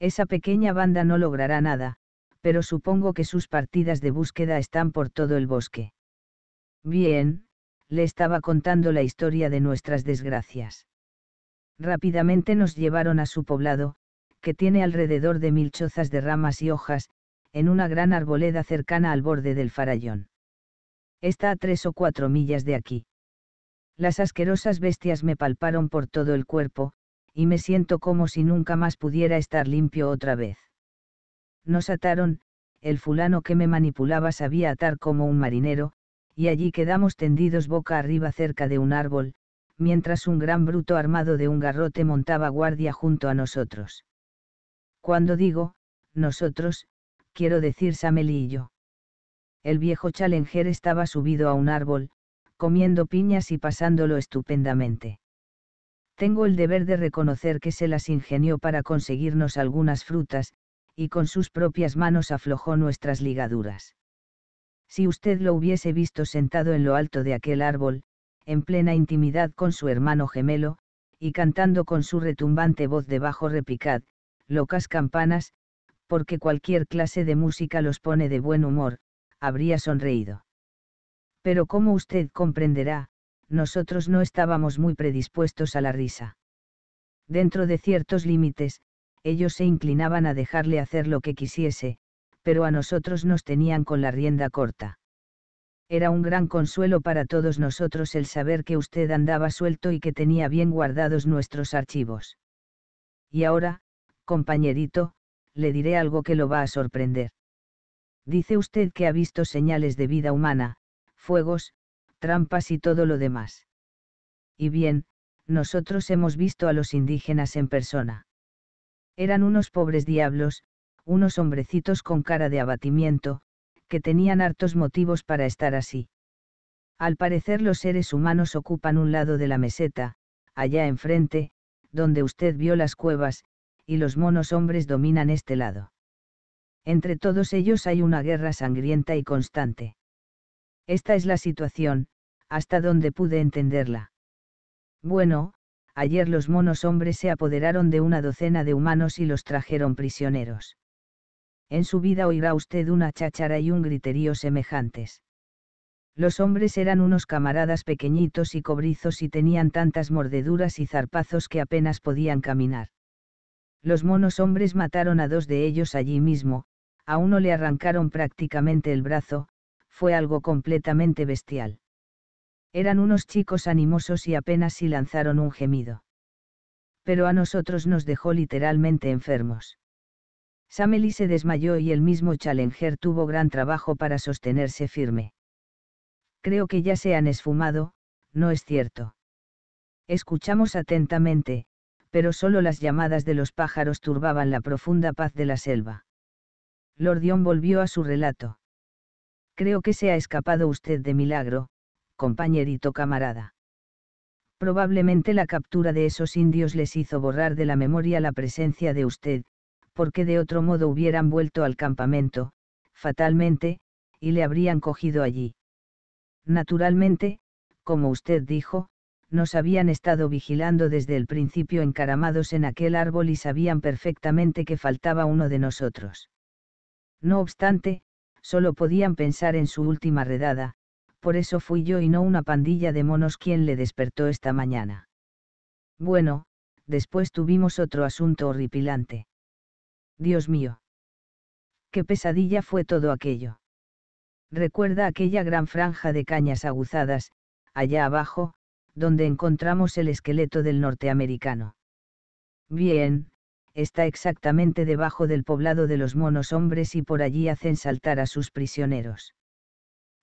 Esa pequeña banda no logrará nada, pero supongo que sus partidas de búsqueda están por todo el bosque. Bien, le estaba contando la historia de nuestras desgracias. Rápidamente nos llevaron a su poblado, que tiene alrededor de mil chozas de ramas y hojas, en una gran arboleda cercana al borde del farallón. Está a tres o cuatro millas de aquí. Las asquerosas bestias me palparon por todo el cuerpo, y me siento como si nunca más pudiera estar limpio otra vez. Nos ataron, el fulano que me manipulaba sabía atar como un marinero, y allí quedamos tendidos boca arriba cerca de un árbol, mientras un gran bruto armado de un garrote montaba guardia junto a nosotros. Cuando digo, nosotros, quiero decir samelillo y yo. El viejo challenger estaba subido a un árbol, comiendo piñas y pasándolo estupendamente. Tengo el deber de reconocer que se las ingenió para conseguirnos algunas frutas, y con sus propias manos aflojó nuestras ligaduras. Si usted lo hubiese visto sentado en lo alto de aquel árbol, en plena intimidad con su hermano gemelo, y cantando con su retumbante voz de bajo repicad, locas campanas, porque cualquier clase de música los pone de buen humor, habría sonreído. Pero como usted comprenderá, nosotros no estábamos muy predispuestos a la risa. Dentro de ciertos límites, ellos se inclinaban a dejarle hacer lo que quisiese, pero a nosotros nos tenían con la rienda corta. Era un gran consuelo para todos nosotros el saber que usted andaba suelto y que tenía bien guardados nuestros archivos. Y ahora, compañerito, le diré algo que lo va a sorprender. Dice usted que ha visto señales de vida humana, fuegos, trampas y todo lo demás. Y bien, nosotros hemos visto a los indígenas en persona. Eran unos pobres diablos, unos hombrecitos con cara de abatimiento, que tenían hartos motivos para estar así. Al parecer los seres humanos ocupan un lado de la meseta, allá enfrente, donde usted vio las cuevas, y los monos hombres dominan este lado. Entre todos ellos hay una guerra sangrienta y constante. Esta es la situación, hasta donde pude entenderla. Bueno, ayer los monos hombres se apoderaron de una docena de humanos y los trajeron prisioneros. En su vida oirá usted una cháchara y un griterío semejantes. Los hombres eran unos camaradas pequeñitos y cobrizos y tenían tantas mordeduras y zarpazos que apenas podían caminar. Los monos hombres mataron a dos de ellos allí mismo, a uno le arrancaron prácticamente el brazo, fue algo completamente bestial. Eran unos chicos animosos y apenas si lanzaron un gemido. Pero a nosotros nos dejó literalmente enfermos. Sameli se desmayó y el mismo Challenger tuvo gran trabajo para sostenerse firme. Creo que ya se han esfumado, no es cierto. Escuchamos atentamente, pero solo las llamadas de los pájaros turbaban la profunda paz de la selva. Lordión volvió a su relato. Creo que se ha escapado usted de milagro, compañerito camarada. Probablemente la captura de esos indios les hizo borrar de la memoria la presencia de usted, porque de otro modo hubieran vuelto al campamento, fatalmente, y le habrían cogido allí. Naturalmente, como usted dijo, nos habían estado vigilando desde el principio encaramados en aquel árbol y sabían perfectamente que faltaba uno de nosotros. No obstante, solo podían pensar en su última redada, por eso fui yo y no una pandilla de monos quien le despertó esta mañana. Bueno, después tuvimos otro asunto horripilante. Dios mío. Qué pesadilla fue todo aquello. Recuerda aquella gran franja de cañas aguzadas, allá abajo, donde encontramos el esqueleto del norteamericano. Bien, está exactamente debajo del poblado de los monos hombres y por allí hacen saltar a sus prisioneros.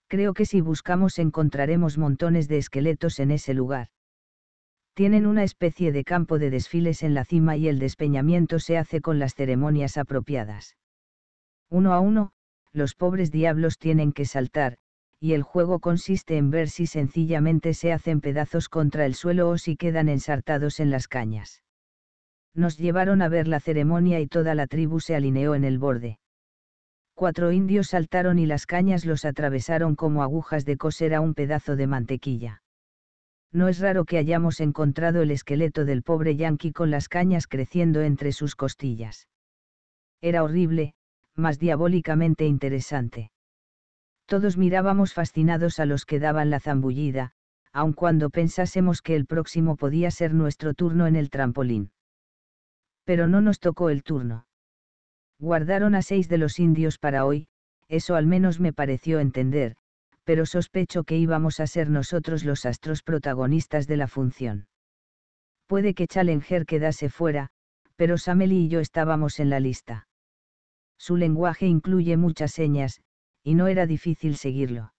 Creo que si buscamos encontraremos montones de esqueletos en ese lugar. Tienen una especie de campo de desfiles en la cima y el despeñamiento se hace con las ceremonias apropiadas. Uno a uno, los pobres diablos tienen que saltar, y el juego consiste en ver si sencillamente se hacen pedazos contra el suelo o si quedan ensartados en las cañas nos llevaron a ver la ceremonia y toda la tribu se alineó en el borde. Cuatro indios saltaron y las cañas los atravesaron como agujas de coser a un pedazo de mantequilla. No es raro que hayamos encontrado el esqueleto del pobre yanqui con las cañas creciendo entre sus costillas. Era horrible, más diabólicamente interesante. Todos mirábamos fascinados a los que daban la zambullida, aun cuando pensásemos que el próximo podía ser nuestro turno en el trampolín pero no nos tocó el turno. Guardaron a seis de los indios para hoy, eso al menos me pareció entender, pero sospecho que íbamos a ser nosotros los astros protagonistas de la función. Puede que Challenger quedase fuera, pero Sameli y yo estábamos en la lista. Su lenguaje incluye muchas señas, y no era difícil seguirlo.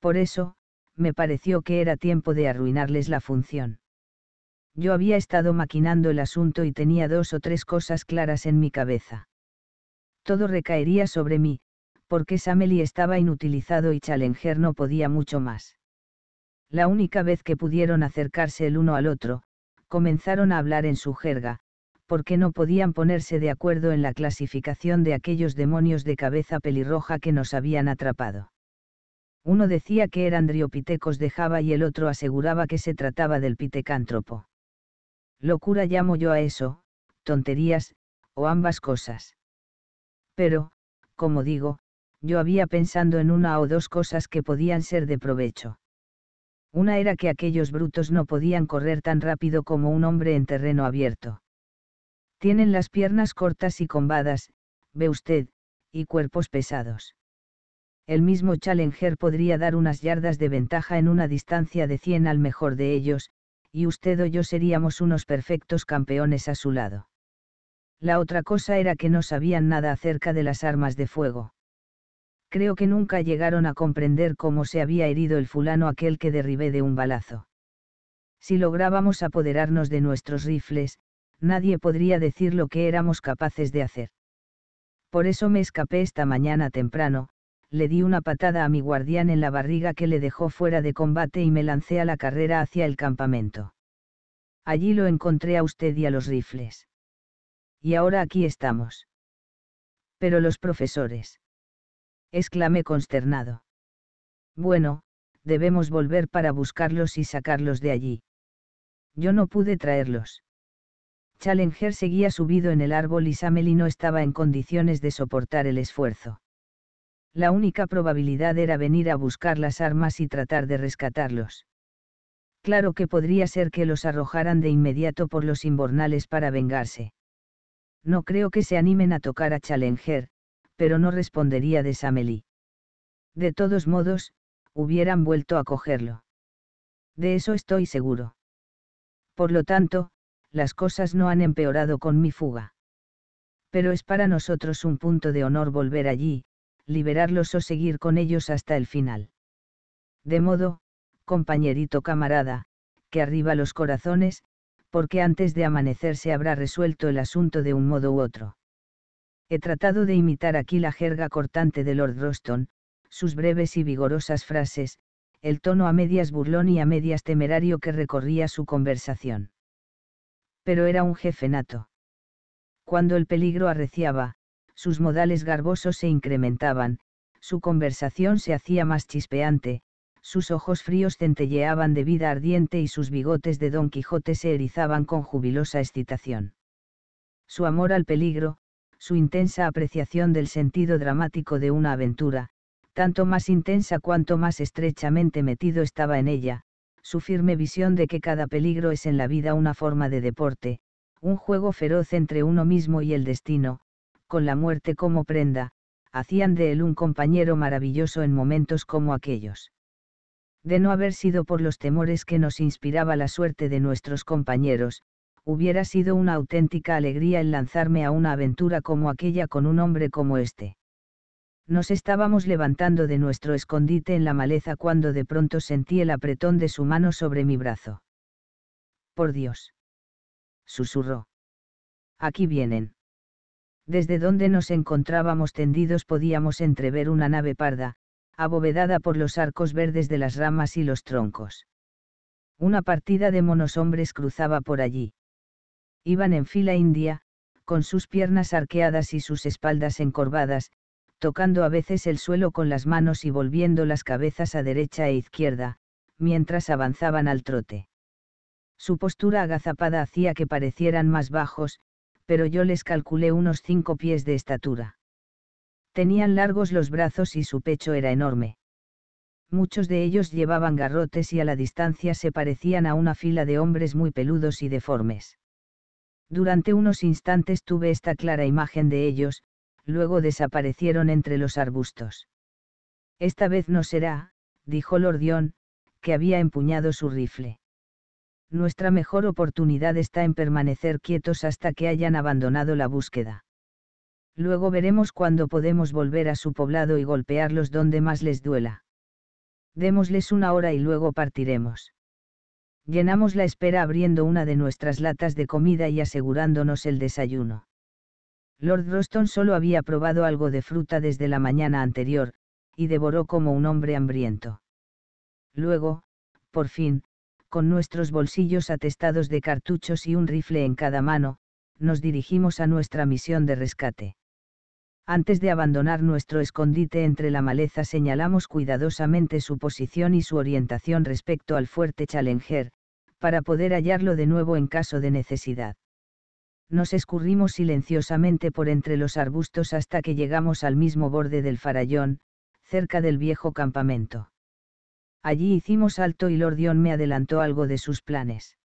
Por eso, me pareció que era tiempo de arruinarles la función yo había estado maquinando el asunto y tenía dos o tres cosas claras en mi cabeza. Todo recaería sobre mí, porque Sameli estaba inutilizado y Challenger no podía mucho más. La única vez que pudieron acercarse el uno al otro, comenzaron a hablar en su jerga, porque no podían ponerse de acuerdo en la clasificación de aquellos demonios de cabeza pelirroja que nos habían atrapado. Uno decía que eran driopitecos de Java y el otro aseguraba que se trataba del pitecántropo. Locura llamo yo a eso, tonterías, o ambas cosas. Pero, como digo, yo había pensando en una o dos cosas que podían ser de provecho. Una era que aquellos brutos no podían correr tan rápido como un hombre en terreno abierto. Tienen las piernas cortas y combadas, ve usted, y cuerpos pesados. El mismo Challenger podría dar unas yardas de ventaja en una distancia de 100 al mejor de ellos, y usted o yo seríamos unos perfectos campeones a su lado. La otra cosa era que no sabían nada acerca de las armas de fuego. Creo que nunca llegaron a comprender cómo se había herido el fulano aquel que derribé de un balazo. Si lográbamos apoderarnos de nuestros rifles, nadie podría decir lo que éramos capaces de hacer. Por eso me escapé esta mañana temprano, le di una patada a mi guardián en la barriga que le dejó fuera de combate y me lancé a la carrera hacia el campamento. Allí lo encontré a usted y a los rifles. Y ahora aquí estamos. Pero los profesores. Exclamé consternado. Bueno, debemos volver para buscarlos y sacarlos de allí. Yo no pude traerlos. Challenger seguía subido en el árbol y Sameli no estaba en condiciones de soportar el esfuerzo la única probabilidad era venir a buscar las armas y tratar de rescatarlos. Claro que podría ser que los arrojaran de inmediato por los inbornales para vengarse. No creo que se animen a tocar a Challenger, pero no respondería de Samely. De todos modos, hubieran vuelto a cogerlo. De eso estoy seguro. Por lo tanto, las cosas no han empeorado con mi fuga. Pero es para nosotros un punto de honor volver allí, liberarlos o seguir con ellos hasta el final. De modo, compañerito camarada, que arriba los corazones, porque antes de amanecer se habrá resuelto el asunto de un modo u otro. He tratado de imitar aquí la jerga cortante de Lord Roston, sus breves y vigorosas frases, el tono a medias burlón y a medias temerario que recorría su conversación. Pero era un jefe nato. Cuando el peligro arreciaba, sus modales garbosos se incrementaban, su conversación se hacía más chispeante, sus ojos fríos centelleaban de vida ardiente y sus bigotes de Don Quijote se erizaban con jubilosa excitación. Su amor al peligro, su intensa apreciación del sentido dramático de una aventura, tanto más intensa cuanto más estrechamente metido estaba en ella, su firme visión de que cada peligro es en la vida una forma de deporte, un juego feroz entre uno mismo y el destino, con la muerte como prenda, hacían de él un compañero maravilloso en momentos como aquellos. De no haber sido por los temores que nos inspiraba la suerte de nuestros compañeros, hubiera sido una auténtica alegría el lanzarme a una aventura como aquella con un hombre como este. Nos estábamos levantando de nuestro escondite en la maleza cuando de pronto sentí el apretón de su mano sobre mi brazo. Por Dios. Susurró. Aquí vienen. Desde donde nos encontrábamos tendidos podíamos entrever una nave parda, abovedada por los arcos verdes de las ramas y los troncos. Una partida de monos hombres cruzaba por allí. Iban en fila india, con sus piernas arqueadas y sus espaldas encorvadas, tocando a veces el suelo con las manos y volviendo las cabezas a derecha e izquierda, mientras avanzaban al trote. Su postura agazapada hacía que parecieran más bajos, pero yo les calculé unos cinco pies de estatura. Tenían largos los brazos y su pecho era enorme. Muchos de ellos llevaban garrotes y a la distancia se parecían a una fila de hombres muy peludos y deformes. Durante unos instantes tuve esta clara imagen de ellos, luego desaparecieron entre los arbustos. Esta vez no será, dijo Lordión, que había empuñado su rifle nuestra mejor oportunidad está en permanecer quietos hasta que hayan abandonado la búsqueda. Luego veremos cuándo podemos volver a su poblado y golpearlos donde más les duela. Démosles una hora y luego partiremos. Llenamos la espera abriendo una de nuestras latas de comida y asegurándonos el desayuno. Lord Roston solo había probado algo de fruta desde la mañana anterior, y devoró como un hombre hambriento. Luego, por fin, con nuestros bolsillos atestados de cartuchos y un rifle en cada mano, nos dirigimos a nuestra misión de rescate. Antes de abandonar nuestro escondite entre la maleza señalamos cuidadosamente su posición y su orientación respecto al fuerte Challenger, para poder hallarlo de nuevo en caso de necesidad. Nos escurrimos silenciosamente por entre los arbustos hasta que llegamos al mismo borde del farallón, cerca del viejo campamento. Allí hicimos alto y Lord Dion me adelantó algo de sus planes.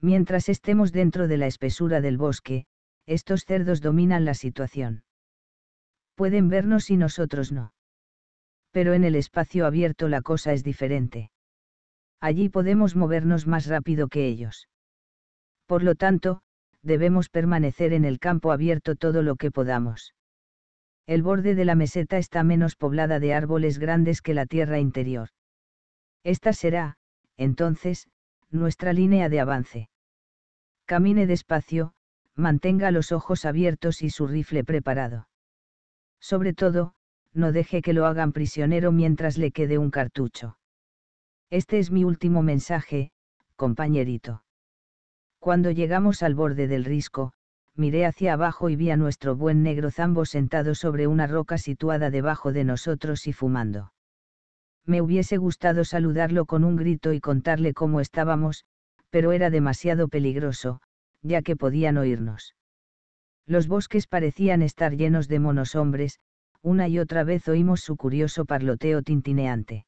Mientras estemos dentro de la espesura del bosque, estos cerdos dominan la situación. Pueden vernos y nosotros no. Pero en el espacio abierto la cosa es diferente. Allí podemos movernos más rápido que ellos. Por lo tanto, debemos permanecer en el campo abierto todo lo que podamos. El borde de la meseta está menos poblada de árboles grandes que la tierra interior. Esta será, entonces, nuestra línea de avance. Camine despacio, mantenga los ojos abiertos y su rifle preparado. Sobre todo, no deje que lo hagan prisionero mientras le quede un cartucho. Este es mi último mensaje, compañerito. Cuando llegamos al borde del risco, miré hacia abajo y vi a nuestro buen negro Zambo sentado sobre una roca situada debajo de nosotros y fumando. Me hubiese gustado saludarlo con un grito y contarle cómo estábamos, pero era demasiado peligroso, ya que podían oírnos. Los bosques parecían estar llenos de monos hombres, una y otra vez oímos su curioso parloteo tintineante.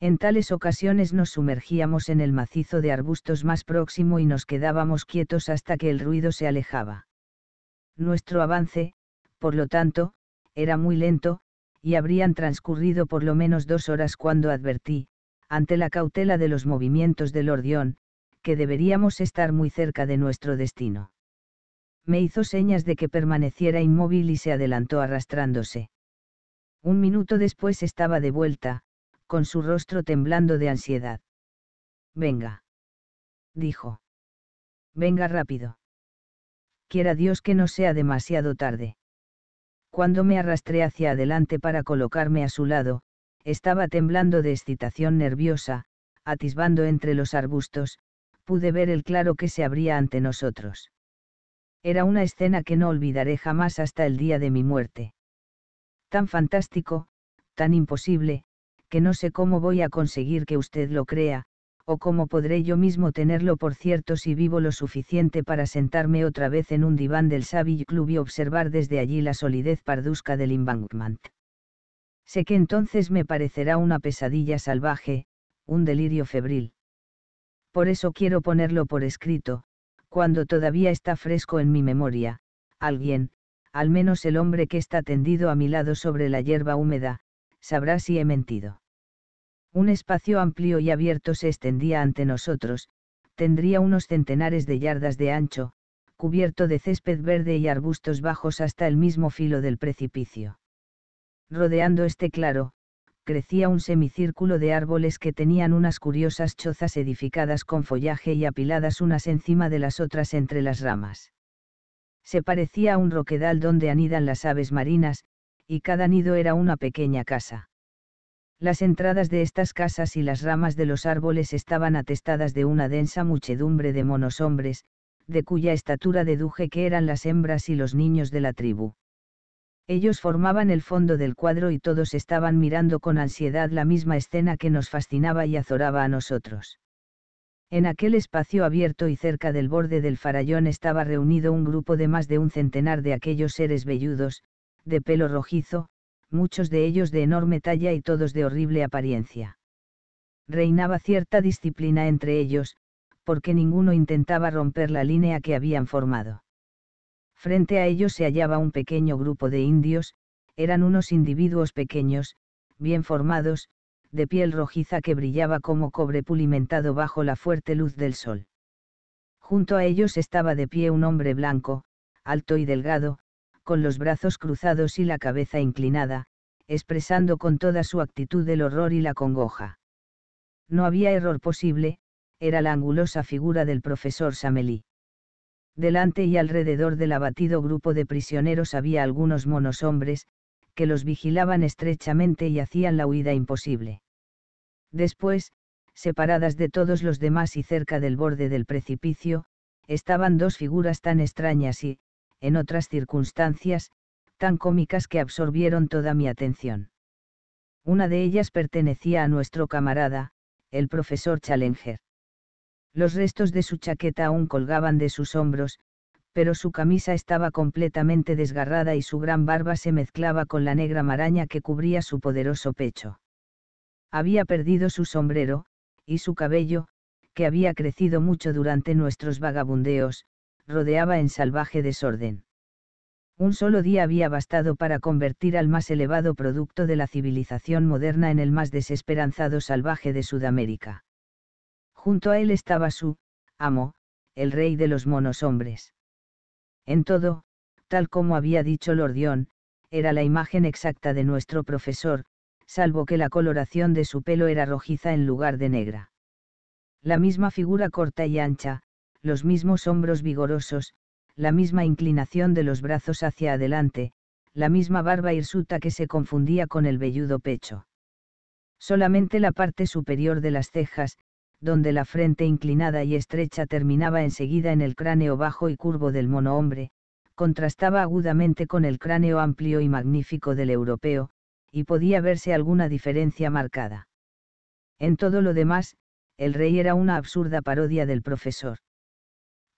En tales ocasiones nos sumergíamos en el macizo de arbustos más próximo y nos quedábamos quietos hasta que el ruido se alejaba. Nuestro avance, por lo tanto, era muy lento, y habrían transcurrido por lo menos dos horas cuando advertí, ante la cautela de los movimientos del Ordión, que deberíamos estar muy cerca de nuestro destino. Me hizo señas de que permaneciera inmóvil y se adelantó arrastrándose. Un minuto después estaba de vuelta, con su rostro temblando de ansiedad. Venga. Dijo. Venga rápido. Quiera Dios que no sea demasiado tarde. Cuando me arrastré hacia adelante para colocarme a su lado, estaba temblando de excitación nerviosa, atisbando entre los arbustos, pude ver el claro que se abría ante nosotros. Era una escena que no olvidaré jamás hasta el día de mi muerte. Tan fantástico, tan imposible, que no sé cómo voy a conseguir que usted lo crea, o cómo podré yo mismo tenerlo por cierto si vivo lo suficiente para sentarme otra vez en un diván del Savage Club y observar desde allí la solidez pardusca del embankment. Sé que entonces me parecerá una pesadilla salvaje, un delirio febril. Por eso quiero ponerlo por escrito, cuando todavía está fresco en mi memoria, alguien, al menos el hombre que está tendido a mi lado sobre la hierba húmeda, sabrá si he mentido. Un espacio amplio y abierto se extendía ante nosotros, tendría unos centenares de yardas de ancho, cubierto de césped verde y arbustos bajos hasta el mismo filo del precipicio. Rodeando este claro, crecía un semicírculo de árboles que tenían unas curiosas chozas edificadas con follaje y apiladas unas encima de las otras entre las ramas. Se parecía a un roquedal donde anidan las aves marinas, y cada nido era una pequeña casa. Las entradas de estas casas y las ramas de los árboles estaban atestadas de una densa muchedumbre de monos hombres, de cuya estatura deduje que eran las hembras y los niños de la tribu. Ellos formaban el fondo del cuadro y todos estaban mirando con ansiedad la misma escena que nos fascinaba y azoraba a nosotros. En aquel espacio abierto y cerca del borde del farallón estaba reunido un grupo de más de un centenar de aquellos seres velludos, de pelo rojizo, muchos de ellos de enorme talla y todos de horrible apariencia. Reinaba cierta disciplina entre ellos, porque ninguno intentaba romper la línea que habían formado. Frente a ellos se hallaba un pequeño grupo de indios, eran unos individuos pequeños, bien formados, de piel rojiza que brillaba como cobre pulimentado bajo la fuerte luz del sol. Junto a ellos estaba de pie un hombre blanco, alto y delgado, con los brazos cruzados y la cabeza inclinada, expresando con toda su actitud el horror y la congoja. No había error posible, era la angulosa figura del profesor Samelí. Delante y alrededor del abatido grupo de prisioneros había algunos monos hombres, que los vigilaban estrechamente y hacían la huida imposible. Después, separadas de todos los demás y cerca del borde del precipicio, estaban dos figuras tan extrañas y, en otras circunstancias, tan cómicas que absorbieron toda mi atención. Una de ellas pertenecía a nuestro camarada, el profesor Challenger. Los restos de su chaqueta aún colgaban de sus hombros, pero su camisa estaba completamente desgarrada y su gran barba se mezclaba con la negra maraña que cubría su poderoso pecho. Había perdido su sombrero, y su cabello, que había crecido mucho durante nuestros vagabundeos, rodeaba en salvaje desorden. Un solo día había bastado para convertir al más elevado producto de la civilización moderna en el más desesperanzado salvaje de Sudamérica. Junto a él estaba su, amo, el rey de los monos hombres. En todo, tal como había dicho Lordión, era la imagen exacta de nuestro profesor, salvo que la coloración de su pelo era rojiza en lugar de negra. La misma figura corta y ancha, los mismos hombros vigorosos, la misma inclinación de los brazos hacia adelante, la misma barba hirsuta que se confundía con el velludo pecho. Solamente la parte superior de las cejas, donde la frente inclinada y estrecha terminaba enseguida en el cráneo bajo y curvo del monohombre, contrastaba agudamente con el cráneo amplio y magnífico del europeo, y podía verse alguna diferencia marcada. En todo lo demás, el rey era una absurda parodia del profesor.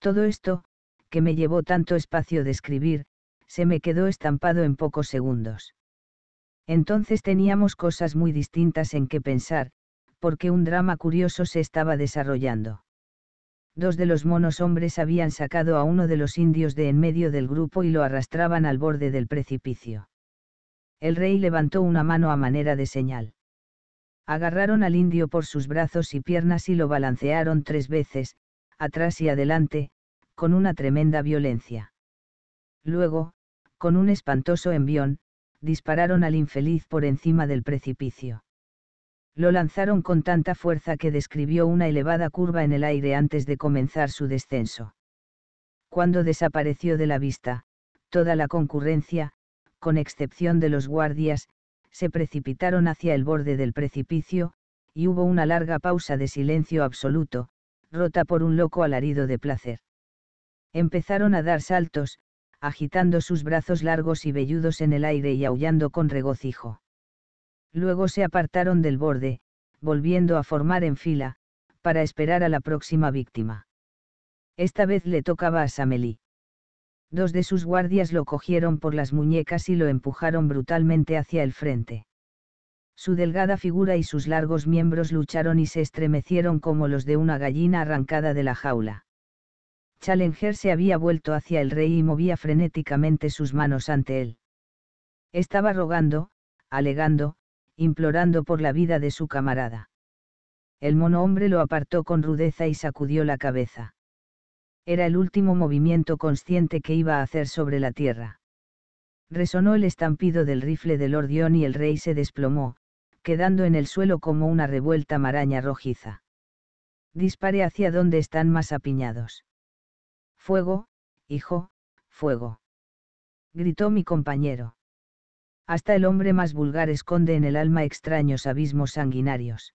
Todo esto, que me llevó tanto espacio de escribir, se me quedó estampado en pocos segundos. Entonces teníamos cosas muy distintas en que pensar, porque un drama curioso se estaba desarrollando. Dos de los monos hombres habían sacado a uno de los indios de en medio del grupo y lo arrastraban al borde del precipicio. El rey levantó una mano a manera de señal. Agarraron al indio por sus brazos y piernas y lo balancearon tres veces, atrás y adelante, con una tremenda violencia. Luego, con un espantoso envión, dispararon al infeliz por encima del precipicio. Lo lanzaron con tanta fuerza que describió una elevada curva en el aire antes de comenzar su descenso. Cuando desapareció de la vista, toda la concurrencia, con excepción de los guardias, se precipitaron hacia el borde del precipicio, y hubo una larga pausa de silencio absoluto, rota por un loco alarido de placer. Empezaron a dar saltos, agitando sus brazos largos y velludos en el aire y aullando con regocijo. Luego se apartaron del borde, volviendo a formar en fila, para esperar a la próxima víctima. Esta vez le tocaba a Sameli. Dos de sus guardias lo cogieron por las muñecas y lo empujaron brutalmente hacia el frente. Su delgada figura y sus largos miembros lucharon y se estremecieron como los de una gallina arrancada de la jaula. Challenger se había vuelto hacia el rey y movía frenéticamente sus manos ante él. Estaba rogando, alegando, implorando por la vida de su camarada. El hombre lo apartó con rudeza y sacudió la cabeza. Era el último movimiento consciente que iba a hacer sobre la tierra. Resonó el estampido del rifle del ordión y el rey se desplomó, quedando en el suelo como una revuelta maraña rojiza. Dispare hacia donde están más apiñados. Fuego, hijo, fuego. Gritó mi compañero. Hasta el hombre más vulgar esconde en el alma extraños abismos sanguinarios.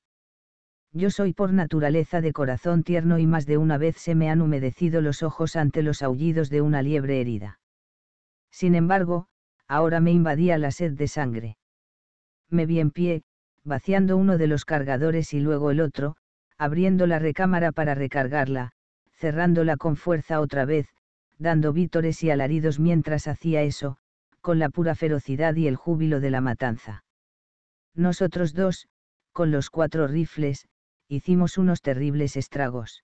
Yo soy por naturaleza de corazón tierno y más de una vez se me han humedecido los ojos ante los aullidos de una liebre herida. Sin embargo, ahora me invadía la sed de sangre. Me vi en pie, vaciando uno de los cargadores y luego el otro, abriendo la recámara para recargarla, cerrándola con fuerza otra vez, dando vítores y alaridos mientras hacía eso, con la pura ferocidad y el júbilo de la matanza. Nosotros dos, con los cuatro rifles, hicimos unos terribles estragos.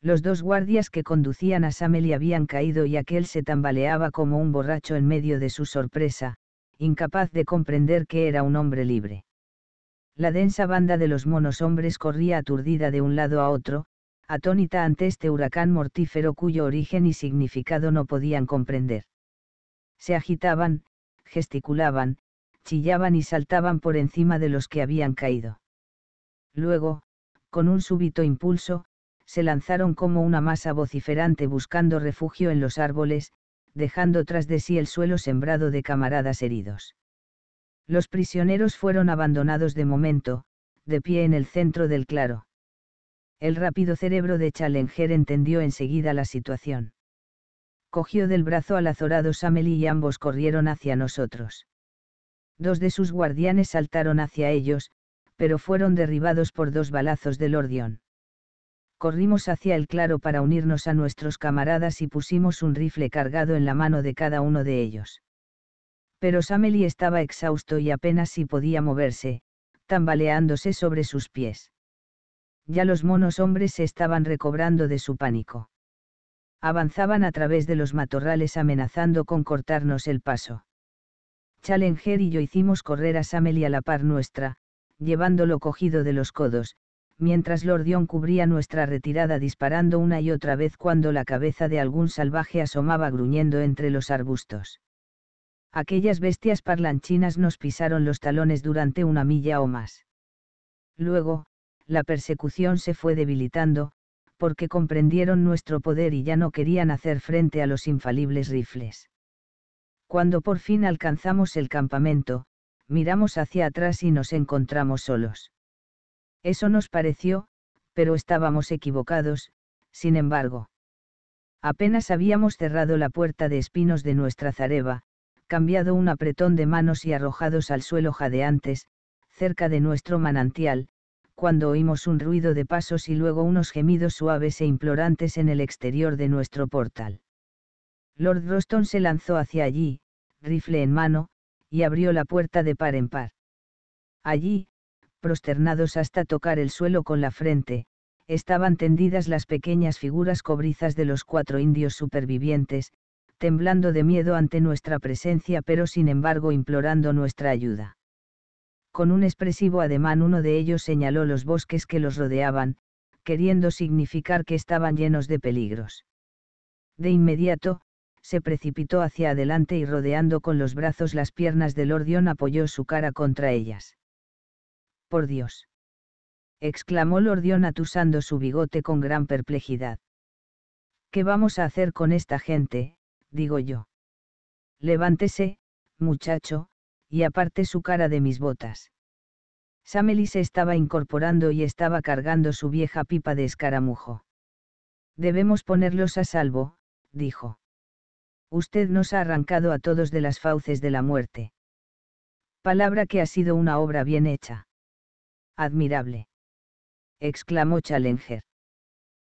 Los dos guardias que conducían a Sameli habían caído y aquel se tambaleaba como un borracho en medio de su sorpresa, incapaz de comprender que era un hombre libre la densa banda de los monos hombres corría aturdida de un lado a otro, atónita ante este huracán mortífero cuyo origen y significado no podían comprender. Se agitaban, gesticulaban, chillaban y saltaban por encima de los que habían caído. Luego, con un súbito impulso, se lanzaron como una masa vociferante buscando refugio en los árboles, dejando tras de sí el suelo sembrado de camaradas heridos. Los prisioneros fueron abandonados de momento, de pie en el centro del claro. El rápido cerebro de Challenger entendió enseguida la situación. Cogió del brazo al azorado Sameli y ambos corrieron hacia nosotros. Dos de sus guardianes saltaron hacia ellos, pero fueron derribados por dos balazos del Ordión. Corrimos hacia el claro para unirnos a nuestros camaradas y pusimos un rifle cargado en la mano de cada uno de ellos. Pero Sameli estaba exhausto y apenas si podía moverse, tambaleándose sobre sus pies. Ya los monos hombres se estaban recobrando de su pánico. Avanzaban a través de los matorrales amenazando con cortarnos el paso. Challenger y yo hicimos correr a Sameli a la par nuestra, llevándolo cogido de los codos, mientras Lordion cubría nuestra retirada disparando una y otra vez cuando la cabeza de algún salvaje asomaba gruñendo entre los arbustos aquellas bestias parlanchinas nos pisaron los talones durante una milla o más. Luego, la persecución se fue debilitando, porque comprendieron nuestro poder y ya no querían hacer frente a los infalibles rifles. Cuando por fin alcanzamos el campamento, miramos hacia atrás y nos encontramos solos. Eso nos pareció, pero estábamos equivocados, sin embargo. Apenas habíamos cerrado la puerta de espinos de nuestra zareba, cambiado un apretón de manos y arrojados al suelo jadeantes, cerca de nuestro manantial, cuando oímos un ruido de pasos y luego unos gemidos suaves e implorantes en el exterior de nuestro portal. Lord Roston se lanzó hacia allí, rifle en mano, y abrió la puerta de par en par. Allí, prosternados hasta tocar el suelo con la frente, estaban tendidas las pequeñas figuras cobrizas de los cuatro indios supervivientes, temblando de miedo ante nuestra presencia pero sin embargo implorando nuestra ayuda. Con un expresivo ademán uno de ellos señaló los bosques que los rodeaban, queriendo significar que estaban llenos de peligros. De inmediato, se precipitó hacia adelante y rodeando con los brazos las piernas del ordión apoyó su cara contra ellas. Por Dios. exclamó Lordión atusando su bigote con gran perplejidad. ¿Qué vamos a hacer con esta gente, digo yo. Levántese, muchacho, y aparte su cara de mis botas. Sameli se estaba incorporando y estaba cargando su vieja pipa de escaramujo. Debemos ponerlos a salvo, dijo. Usted nos ha arrancado a todos de las fauces de la muerte. Palabra que ha sido una obra bien hecha. Admirable. exclamó Challenger.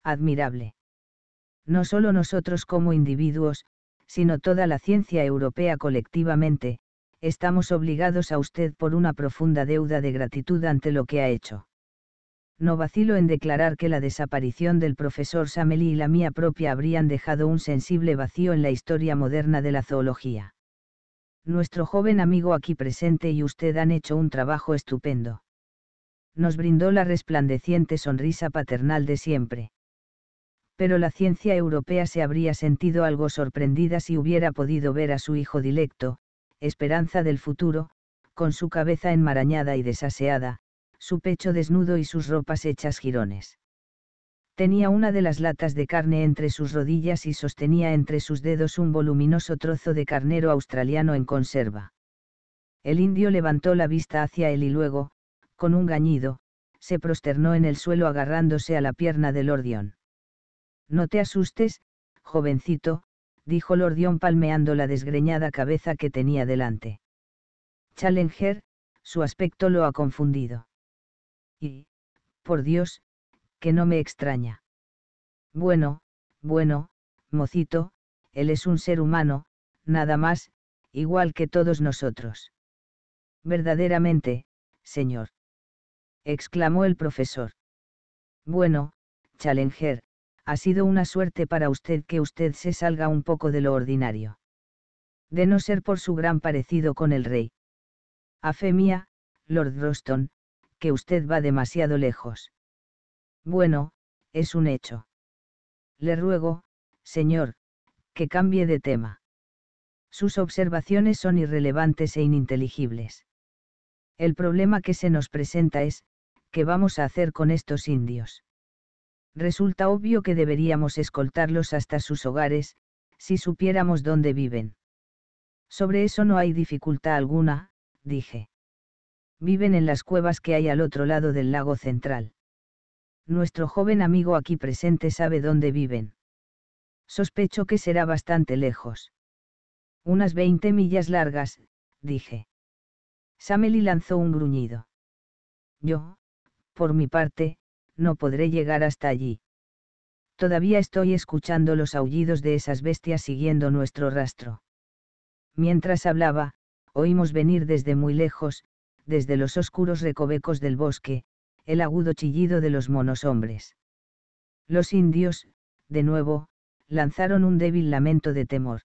Admirable. No solo nosotros como individuos, sino toda la ciencia europea colectivamente, estamos obligados a usted por una profunda deuda de gratitud ante lo que ha hecho. No vacilo en declarar que la desaparición del profesor Sameli y la mía propia habrían dejado un sensible vacío en la historia moderna de la zoología. Nuestro joven amigo aquí presente y usted han hecho un trabajo estupendo. Nos brindó la resplandeciente sonrisa paternal de siempre pero la ciencia europea se habría sentido algo sorprendida si hubiera podido ver a su hijo dilecto, esperanza del futuro, con su cabeza enmarañada y desaseada, su pecho desnudo y sus ropas hechas jirones. Tenía una de las latas de carne entre sus rodillas y sostenía entre sus dedos un voluminoso trozo de carnero australiano en conserva. El indio levantó la vista hacia él y luego, con un gañido, se prosternó en el suelo agarrándose a la pierna del ordión. No te asustes, jovencito, dijo Lordion palmeando la desgreñada cabeza que tenía delante. Challenger, su aspecto lo ha confundido. Y, por Dios, que no me extraña. Bueno, bueno, mocito, él es un ser humano, nada más, igual que todos nosotros. Verdaderamente, señor. exclamó el profesor. Bueno, Challenger, ha sido una suerte para usted que usted se salga un poco de lo ordinario. De no ser por su gran parecido con el rey. A fe mía, Lord Roston, que usted va demasiado lejos. Bueno, es un hecho. Le ruego, señor, que cambie de tema. Sus observaciones son irrelevantes e ininteligibles. El problema que se nos presenta es, ¿qué vamos a hacer con estos indios? Resulta obvio que deberíamos escoltarlos hasta sus hogares, si supiéramos dónde viven. Sobre eso no hay dificultad alguna, dije. Viven en las cuevas que hay al otro lado del lago central. Nuestro joven amigo aquí presente sabe dónde viven. Sospecho que será bastante lejos. Unas 20 millas largas, dije. Sameli lanzó un gruñido. Yo, por mi parte, no podré llegar hasta allí. Todavía estoy escuchando los aullidos de esas bestias siguiendo nuestro rastro. Mientras hablaba, oímos venir desde muy lejos, desde los oscuros recovecos del bosque, el agudo chillido de los monos hombres. Los indios, de nuevo, lanzaron un débil lamento de temor.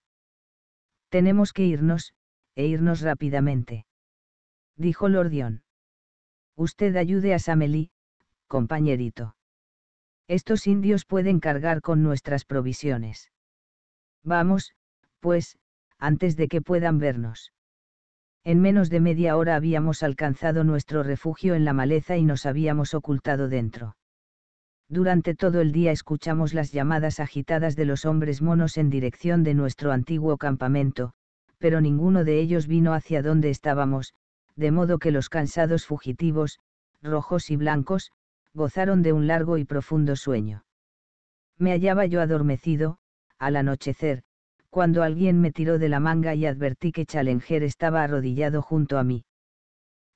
Tenemos que irnos, e irnos rápidamente. Dijo Lordión. Usted ayude a Sameli, compañerito. Estos indios pueden cargar con nuestras provisiones. Vamos, pues, antes de que puedan vernos. En menos de media hora habíamos alcanzado nuestro refugio en la maleza y nos habíamos ocultado dentro. Durante todo el día escuchamos las llamadas agitadas de los hombres monos en dirección de nuestro antiguo campamento, pero ninguno de ellos vino hacia donde estábamos, de modo que los cansados fugitivos, rojos y blancos, gozaron de un largo y profundo sueño. Me hallaba yo adormecido, al anochecer, cuando alguien me tiró de la manga y advertí que Challenger estaba arrodillado junto a mí.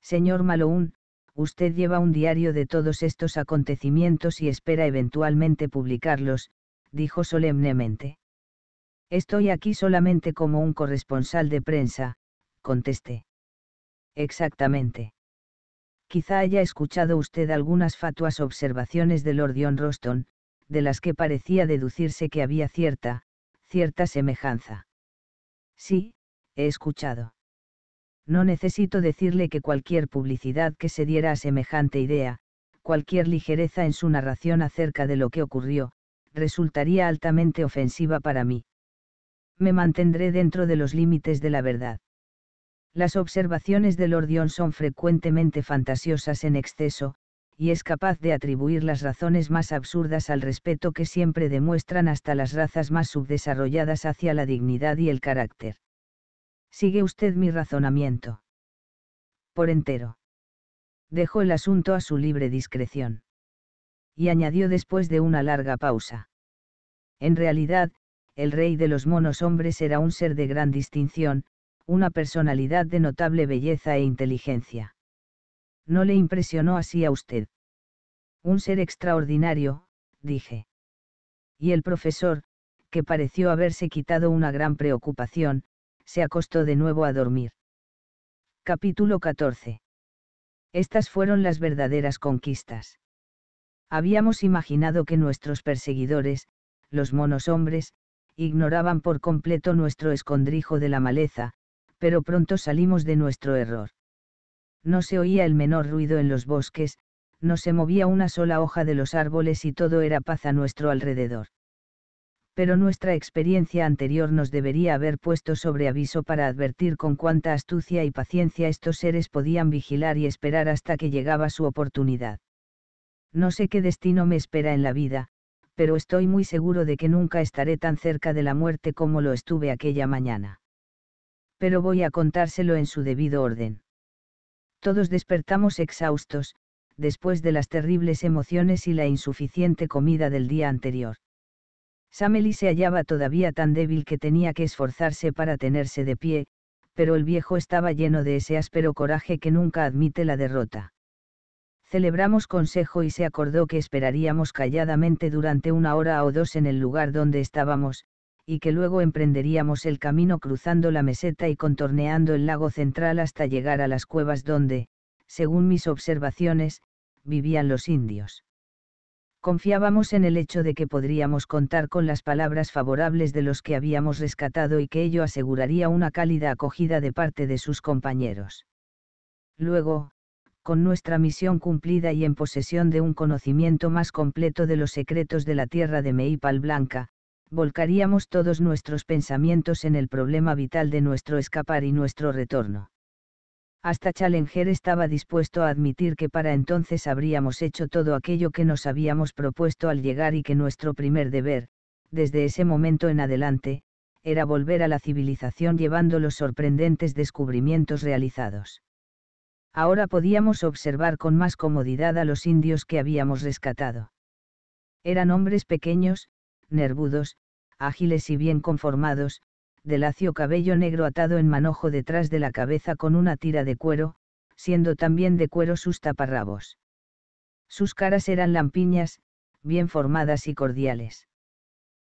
Señor Malone, usted lleva un diario de todos estos acontecimientos y espera eventualmente publicarlos, dijo solemnemente. Estoy aquí solamente como un corresponsal de prensa, contesté. Exactamente. Quizá haya escuchado usted algunas fatuas observaciones de Lord John Roston, de las que parecía deducirse que había cierta, cierta semejanza. Sí, he escuchado. No necesito decirle que cualquier publicidad que se diera a semejante idea, cualquier ligereza en su narración acerca de lo que ocurrió, resultaría altamente ofensiva para mí. Me mantendré dentro de los límites de la verdad. Las observaciones del Ordión son frecuentemente fantasiosas en exceso, y es capaz de atribuir las razones más absurdas al respeto que siempre demuestran hasta las razas más subdesarrolladas hacia la dignidad y el carácter. ¿Sigue usted mi razonamiento? Por entero. Dejó el asunto a su libre discreción. Y añadió después de una larga pausa. En realidad, el rey de los monos hombres era un ser de gran distinción, una personalidad de notable belleza e inteligencia. No le impresionó así a usted. Un ser extraordinario, dije. Y el profesor, que pareció haberse quitado una gran preocupación, se acostó de nuevo a dormir. Capítulo 14. Estas fueron las verdaderas conquistas. Habíamos imaginado que nuestros perseguidores, los monos hombres, ignoraban por completo nuestro escondrijo de la maleza, pero pronto salimos de nuestro error. No se oía el menor ruido en los bosques, no se movía una sola hoja de los árboles y todo era paz a nuestro alrededor. Pero nuestra experiencia anterior nos debería haber puesto sobre aviso para advertir con cuánta astucia y paciencia estos seres podían vigilar y esperar hasta que llegaba su oportunidad. No sé qué destino me espera en la vida, pero estoy muy seguro de que nunca estaré tan cerca de la muerte como lo estuve aquella mañana pero voy a contárselo en su debido orden. Todos despertamos exhaustos, después de las terribles emociones y la insuficiente comida del día anterior. Sameli se hallaba todavía tan débil que tenía que esforzarse para tenerse de pie, pero el viejo estaba lleno de ese áspero coraje que nunca admite la derrota. Celebramos consejo y se acordó que esperaríamos calladamente durante una hora o dos en el lugar donde estábamos, y que luego emprenderíamos el camino cruzando la meseta y contorneando el lago central hasta llegar a las cuevas donde, según mis observaciones, vivían los indios. Confiábamos en el hecho de que podríamos contar con las palabras favorables de los que habíamos rescatado y que ello aseguraría una cálida acogida de parte de sus compañeros. Luego, con nuestra misión cumplida y en posesión de un conocimiento más completo de los secretos de la tierra de Meipal Blanca, volcaríamos todos nuestros pensamientos en el problema vital de nuestro escapar y nuestro retorno. Hasta Challenger estaba dispuesto a admitir que para entonces habríamos hecho todo aquello que nos habíamos propuesto al llegar y que nuestro primer deber, desde ese momento en adelante, era volver a la civilización llevando los sorprendentes descubrimientos realizados. Ahora podíamos observar con más comodidad a los indios que habíamos rescatado. Eran hombres pequeños, nervudos, ágiles y bien conformados, de lacio cabello negro atado en manojo detrás de la cabeza con una tira de cuero, siendo también de cuero sus taparrabos. Sus caras eran lampiñas, bien formadas y cordiales.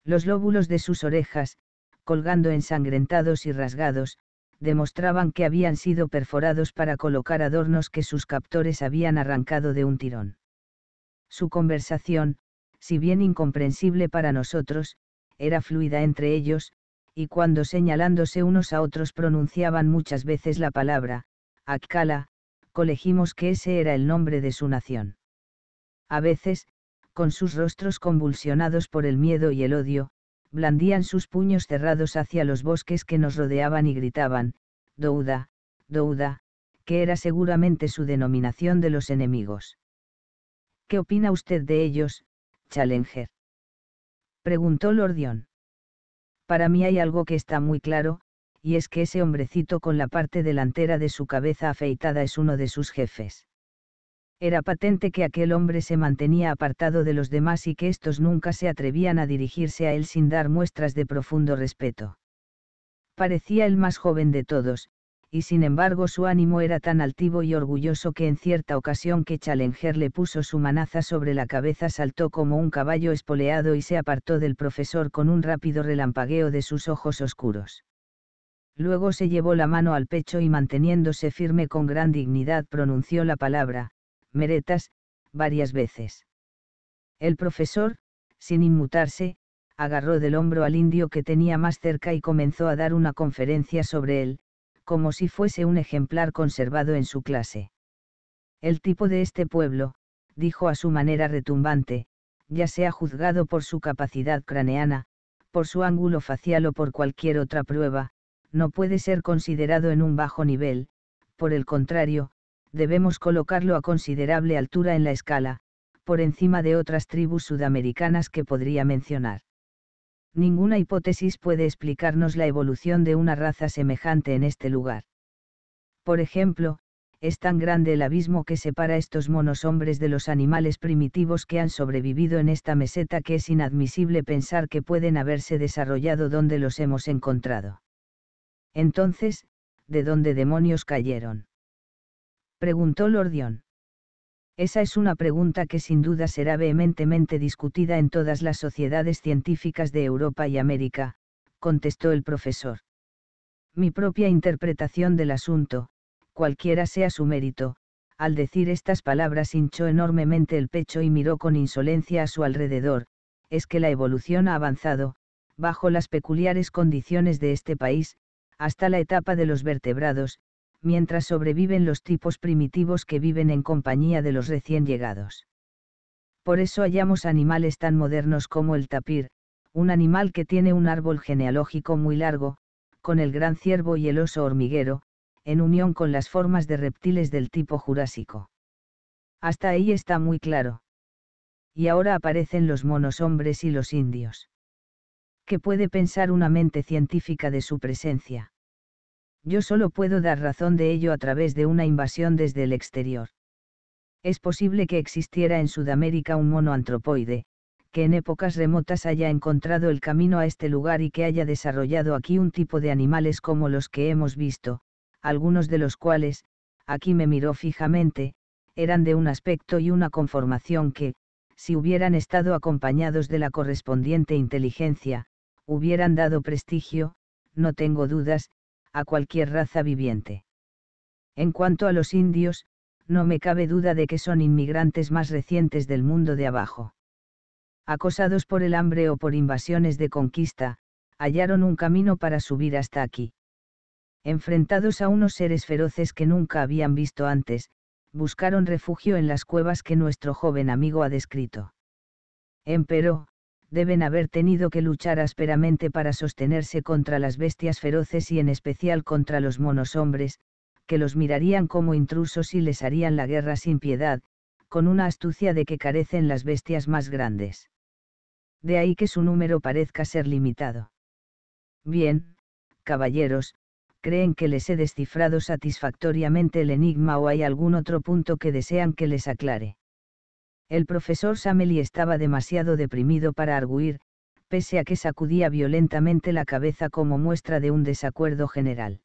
Los lóbulos de sus orejas, colgando ensangrentados y rasgados, demostraban que habían sido perforados para colocar adornos que sus captores habían arrancado de un tirón. Su conversación, si bien incomprensible para nosotros, era fluida entre ellos, y cuando señalándose unos a otros pronunciaban muchas veces la palabra, Akkala, colegimos que ese era el nombre de su nación. A veces, con sus rostros convulsionados por el miedo y el odio, blandían sus puños cerrados hacia los bosques que nos rodeaban y gritaban, Douda, Douda, que era seguramente su denominación de los enemigos. ¿Qué opina usted de ellos, Challenger? Preguntó Lordión. Para mí hay algo que está muy claro, y es que ese hombrecito con la parte delantera de su cabeza afeitada es uno de sus jefes. Era patente que aquel hombre se mantenía apartado de los demás y que estos nunca se atrevían a dirigirse a él sin dar muestras de profundo respeto. Parecía el más joven de todos, y sin embargo su ánimo era tan altivo y orgulloso que en cierta ocasión que Challenger le puso su manaza sobre la cabeza saltó como un caballo espoleado y se apartó del profesor con un rápido relampagueo de sus ojos oscuros. Luego se llevó la mano al pecho y manteniéndose firme con gran dignidad pronunció la palabra, meretas, varias veces. El profesor, sin inmutarse, agarró del hombro al indio que tenía más cerca y comenzó a dar una conferencia sobre él, como si fuese un ejemplar conservado en su clase. El tipo de este pueblo, dijo a su manera retumbante, ya sea juzgado por su capacidad craneana, por su ángulo facial o por cualquier otra prueba, no puede ser considerado en un bajo nivel, por el contrario, debemos colocarlo a considerable altura en la escala, por encima de otras tribus sudamericanas que podría mencionar ninguna hipótesis puede explicarnos la evolución de una raza semejante en este lugar. Por ejemplo, es tan grande el abismo que separa estos monos hombres de los animales primitivos que han sobrevivido en esta meseta que es inadmisible pensar que pueden haberse desarrollado donde los hemos encontrado. Entonces, ¿de dónde demonios cayeron? preguntó Lordión. Esa es una pregunta que sin duda será vehementemente discutida en todas las sociedades científicas de Europa y América, contestó el profesor. Mi propia interpretación del asunto, cualquiera sea su mérito, al decir estas palabras hinchó enormemente el pecho y miró con insolencia a su alrededor, es que la evolución ha avanzado, bajo las peculiares condiciones de este país, hasta la etapa de los vertebrados, mientras sobreviven los tipos primitivos que viven en compañía de los recién llegados. Por eso hallamos animales tan modernos como el tapir, un animal que tiene un árbol genealógico muy largo, con el gran ciervo y el oso hormiguero, en unión con las formas de reptiles del tipo jurásico. Hasta ahí está muy claro. Y ahora aparecen los monos hombres y los indios. ¿Qué puede pensar una mente científica de su presencia? Yo solo puedo dar razón de ello a través de una invasión desde el exterior. Es posible que existiera en Sudamérica un mono antropoide, que en épocas remotas haya encontrado el camino a este lugar y que haya desarrollado aquí un tipo de animales como los que hemos visto, algunos de los cuales, aquí me miró fijamente, eran de un aspecto y una conformación que, si hubieran estado acompañados de la correspondiente inteligencia, hubieran dado prestigio, no tengo dudas, a cualquier raza viviente. En cuanto a los indios, no me cabe duda de que son inmigrantes más recientes del mundo de abajo. Acosados por el hambre o por invasiones de conquista, hallaron un camino para subir hasta aquí. Enfrentados a unos seres feroces que nunca habían visto antes, buscaron refugio en las cuevas que nuestro joven amigo ha descrito. Empero, deben haber tenido que luchar ásperamente para sostenerse contra las bestias feroces y en especial contra los monos hombres, que los mirarían como intrusos y les harían la guerra sin piedad, con una astucia de que carecen las bestias más grandes. De ahí que su número parezca ser limitado. Bien, caballeros, ¿creen que les he descifrado satisfactoriamente el enigma o hay algún otro punto que desean que les aclare? El profesor Sameli estaba demasiado deprimido para arguir, pese a que sacudía violentamente la cabeza como muestra de un desacuerdo general.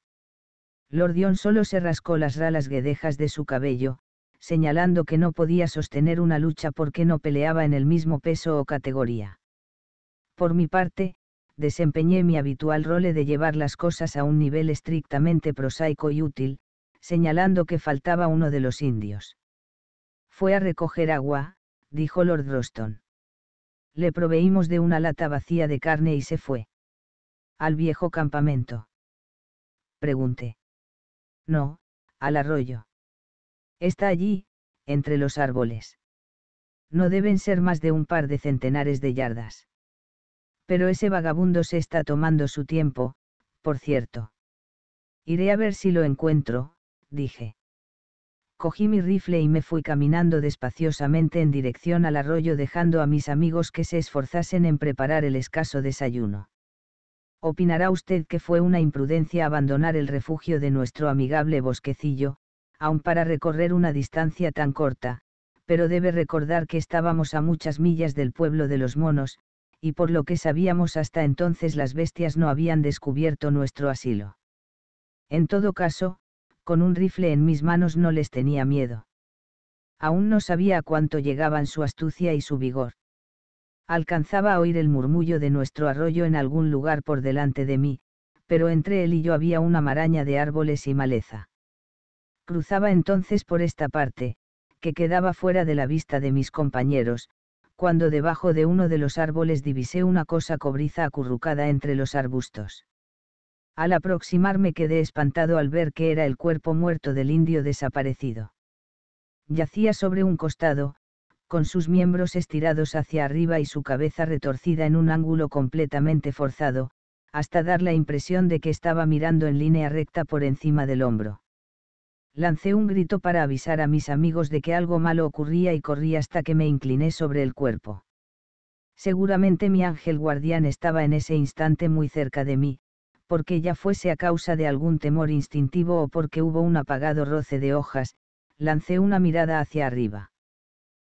Dion solo se rascó las ralas guedejas de su cabello, señalando que no podía sostener una lucha porque no peleaba en el mismo peso o categoría. Por mi parte, desempeñé mi habitual rol de llevar las cosas a un nivel estrictamente prosaico y útil, señalando que faltaba uno de los indios. Fue a recoger agua, dijo Lord Roston. Le proveímos de una lata vacía de carne y se fue. ¿Al viejo campamento? Pregunté. No, al arroyo. Está allí, entre los árboles. No deben ser más de un par de centenares de yardas. Pero ese vagabundo se está tomando su tiempo, por cierto. Iré a ver si lo encuentro, dije. Cogí mi rifle y me fui caminando despaciosamente en dirección al arroyo dejando a mis amigos que se esforzasen en preparar el escaso desayuno. Opinará usted que fue una imprudencia abandonar el refugio de nuestro amigable bosquecillo, aun para recorrer una distancia tan corta, pero debe recordar que estábamos a muchas millas del pueblo de los monos, y por lo que sabíamos hasta entonces las bestias no habían descubierto nuestro asilo. En todo caso, con un rifle en mis manos no les tenía miedo. Aún no sabía a cuánto llegaban su astucia y su vigor. Alcanzaba a oír el murmullo de nuestro arroyo en algún lugar por delante de mí, pero entre él y yo había una maraña de árboles y maleza. Cruzaba entonces por esta parte, que quedaba fuera de la vista de mis compañeros, cuando debajo de uno de los árboles divisé una cosa cobriza acurrucada entre los arbustos. Al aproximarme quedé espantado al ver que era el cuerpo muerto del indio desaparecido. Yacía sobre un costado, con sus miembros estirados hacia arriba y su cabeza retorcida en un ángulo completamente forzado, hasta dar la impresión de que estaba mirando en línea recta por encima del hombro. Lancé un grito para avisar a mis amigos de que algo malo ocurría y corrí hasta que me incliné sobre el cuerpo. Seguramente mi ángel guardián estaba en ese instante muy cerca de mí, porque ya fuese a causa de algún temor instintivo o porque hubo un apagado roce de hojas, lancé una mirada hacia arriba.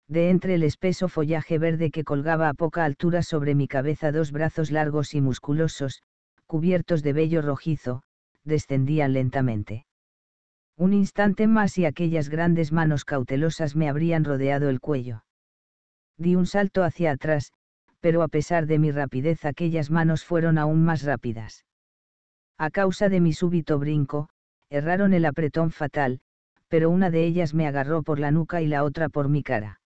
De entre el espeso follaje verde que colgaba a poca altura sobre mi cabeza dos brazos largos y musculosos, cubiertos de vello rojizo, descendían lentamente. Un instante más y aquellas grandes manos cautelosas me habrían rodeado el cuello. Di un salto hacia atrás, pero a pesar de mi rapidez aquellas manos fueron aún más rápidas a causa de mi súbito brinco, erraron el apretón fatal, pero una de ellas me agarró por la nuca y la otra por mi cara.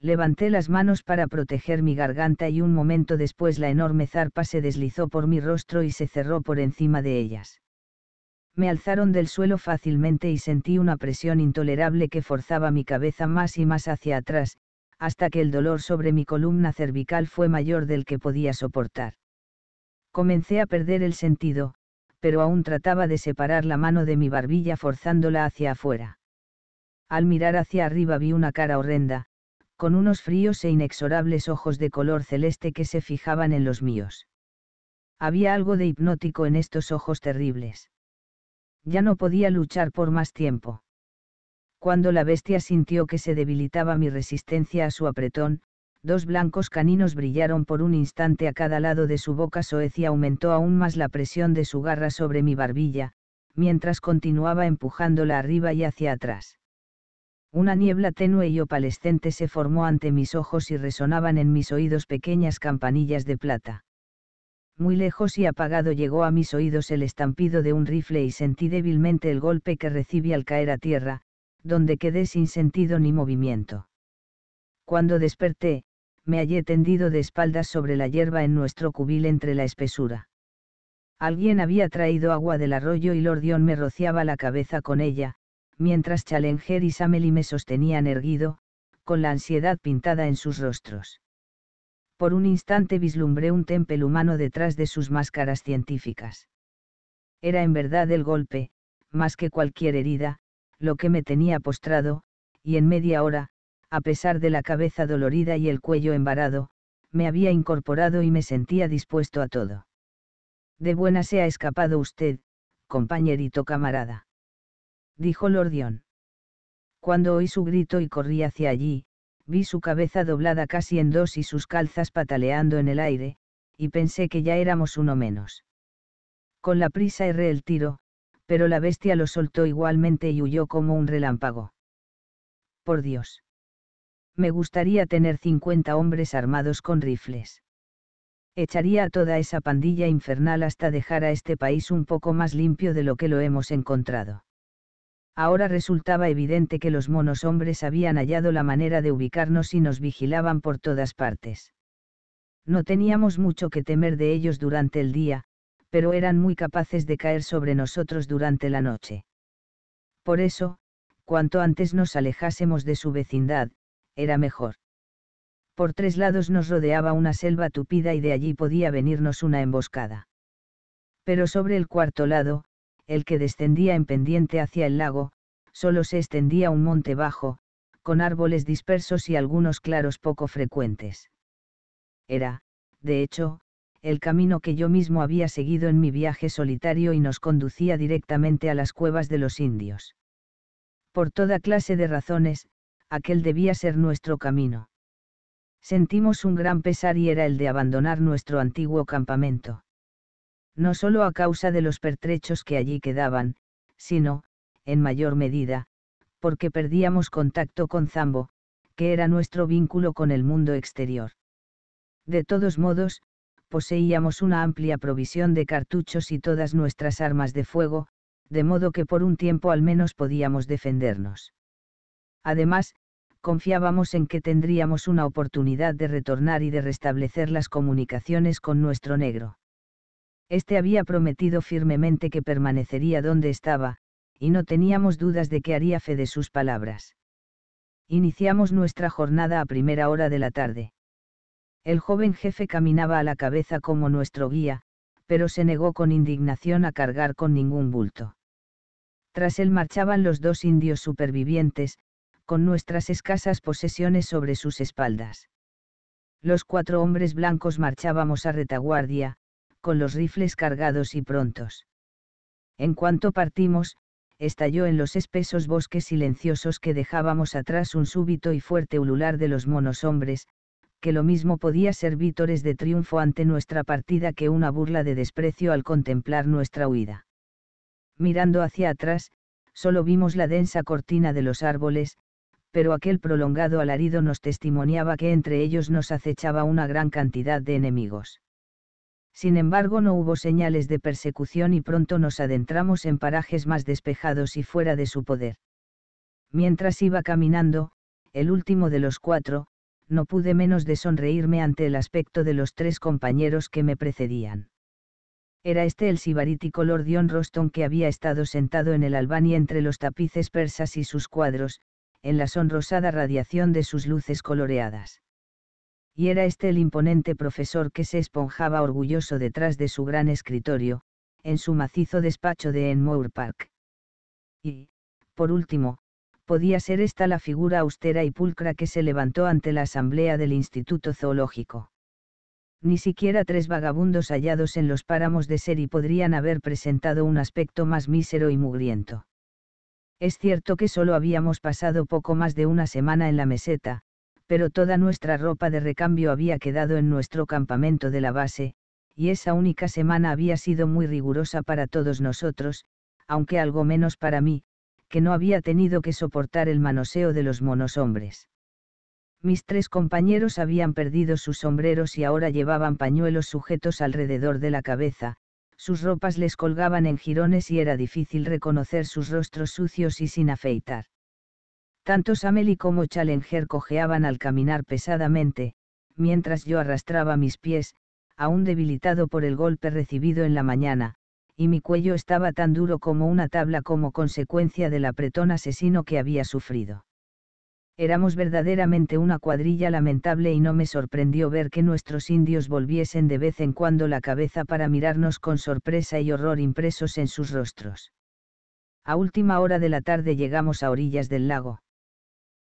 Levanté las manos para proteger mi garganta y un momento después la enorme zarpa se deslizó por mi rostro y se cerró por encima de ellas. Me alzaron del suelo fácilmente y sentí una presión intolerable que forzaba mi cabeza más y más hacia atrás, hasta que el dolor sobre mi columna cervical fue mayor del que podía soportar. Comencé a perder el sentido, pero aún trataba de separar la mano de mi barbilla forzándola hacia afuera. Al mirar hacia arriba vi una cara horrenda, con unos fríos e inexorables ojos de color celeste que se fijaban en los míos. Había algo de hipnótico en estos ojos terribles. Ya no podía luchar por más tiempo. Cuando la bestia sintió que se debilitaba mi resistencia a su apretón, dos blancos caninos brillaron por un instante a cada lado de su boca soez y aumentó aún más la presión de su garra sobre mi barbilla, mientras continuaba empujándola arriba y hacia atrás. Una niebla tenue y opalescente se formó ante mis ojos y resonaban en mis oídos pequeñas campanillas de plata. Muy lejos y apagado llegó a mis oídos el estampido de un rifle y sentí débilmente el golpe que recibí al caer a tierra, donde quedé sin sentido ni movimiento. Cuando desperté, me hallé tendido de espaldas sobre la hierba en nuestro cubil entre la espesura. Alguien había traído agua del arroyo y Lordion me rociaba la cabeza con ella, mientras Challenger y Sameli me sostenían erguido, con la ansiedad pintada en sus rostros. Por un instante vislumbré un temple humano detrás de sus máscaras científicas. Era en verdad el golpe, más que cualquier herida, lo que me tenía postrado, y en media hora, a pesar de la cabeza dolorida y el cuello embarado, me había incorporado y me sentía dispuesto a todo. De buena se ha escapado usted, compañerito camarada. Dijo Lordion. Cuando oí su grito y corrí hacia allí, vi su cabeza doblada casi en dos y sus calzas pataleando en el aire, y pensé que ya éramos uno menos. Con la prisa erré el tiro, pero la bestia lo soltó igualmente y huyó como un relámpago. Por Dios me gustaría tener 50 hombres armados con rifles. Echaría a toda esa pandilla infernal hasta dejar a este país un poco más limpio de lo que lo hemos encontrado. Ahora resultaba evidente que los monos hombres habían hallado la manera de ubicarnos y nos vigilaban por todas partes. No teníamos mucho que temer de ellos durante el día, pero eran muy capaces de caer sobre nosotros durante la noche. Por eso, cuanto antes nos alejásemos de su vecindad, era mejor. Por tres lados nos rodeaba una selva tupida y de allí podía venirnos una emboscada. Pero sobre el cuarto lado, el que descendía en pendiente hacia el lago, solo se extendía un monte bajo, con árboles dispersos y algunos claros poco frecuentes. Era, de hecho, el camino que yo mismo había seguido en mi viaje solitario y nos conducía directamente a las cuevas de los indios. Por toda clase de razones, aquel debía ser nuestro camino. Sentimos un gran pesar y era el de abandonar nuestro antiguo campamento. No solo a causa de los pertrechos que allí quedaban, sino, en mayor medida, porque perdíamos contacto con Zambo, que era nuestro vínculo con el mundo exterior. De todos modos, poseíamos una amplia provisión de cartuchos y todas nuestras armas de fuego, de modo que por un tiempo al menos podíamos defendernos. Además, confiábamos en que tendríamos una oportunidad de retornar y de restablecer las comunicaciones con nuestro negro. Este había prometido firmemente que permanecería donde estaba, y no teníamos dudas de que haría fe de sus palabras. Iniciamos nuestra jornada a primera hora de la tarde. El joven jefe caminaba a la cabeza como nuestro guía, pero se negó con indignación a cargar con ningún bulto. Tras él marchaban los dos indios supervivientes, con nuestras escasas posesiones sobre sus espaldas. Los cuatro hombres blancos marchábamos a retaguardia, con los rifles cargados y prontos. En cuanto partimos, estalló en los espesos bosques silenciosos que dejábamos atrás un súbito y fuerte ulular de los monos hombres, que lo mismo podía ser vítores de triunfo ante nuestra partida que una burla de desprecio al contemplar nuestra huida. Mirando hacia atrás, solo vimos la densa cortina de los árboles, pero aquel prolongado alarido nos testimoniaba que entre ellos nos acechaba una gran cantidad de enemigos. Sin embargo, no hubo señales de persecución y pronto nos adentramos en parajes más despejados y fuera de su poder. Mientras iba caminando, el último de los cuatro, no pude menos de sonreírme ante el aspecto de los tres compañeros que me precedían. Era este el sibarítico Lord John Roston que había estado sentado en el Albany entre los tapices persas y sus cuadros, en la sonrosada radiación de sus luces coloreadas. Y era este el imponente profesor que se esponjaba orgulloso detrás de su gran escritorio, en su macizo despacho de Enmour Park. Y, por último, podía ser esta la figura austera y pulcra que se levantó ante la asamblea del Instituto Zoológico. Ni siquiera tres vagabundos hallados en los páramos de Seri podrían haber presentado un aspecto más mísero y mugriento. Es cierto que solo habíamos pasado poco más de una semana en la meseta, pero toda nuestra ropa de recambio había quedado en nuestro campamento de la base, y esa única semana había sido muy rigurosa para todos nosotros, aunque algo menos para mí, que no había tenido que soportar el manoseo de los monos hombres. Mis tres compañeros habían perdido sus sombreros y ahora llevaban pañuelos sujetos alrededor de la cabeza, sus ropas les colgaban en jirones y era difícil reconocer sus rostros sucios y sin afeitar. Tanto Sameli como Challenger cojeaban al caminar pesadamente, mientras yo arrastraba mis pies, aún debilitado por el golpe recibido en la mañana, y mi cuello estaba tan duro como una tabla como consecuencia del apretón asesino que había sufrido. Éramos verdaderamente una cuadrilla lamentable y no me sorprendió ver que nuestros indios volviesen de vez en cuando la cabeza para mirarnos con sorpresa y horror impresos en sus rostros. A última hora de la tarde llegamos a orillas del lago.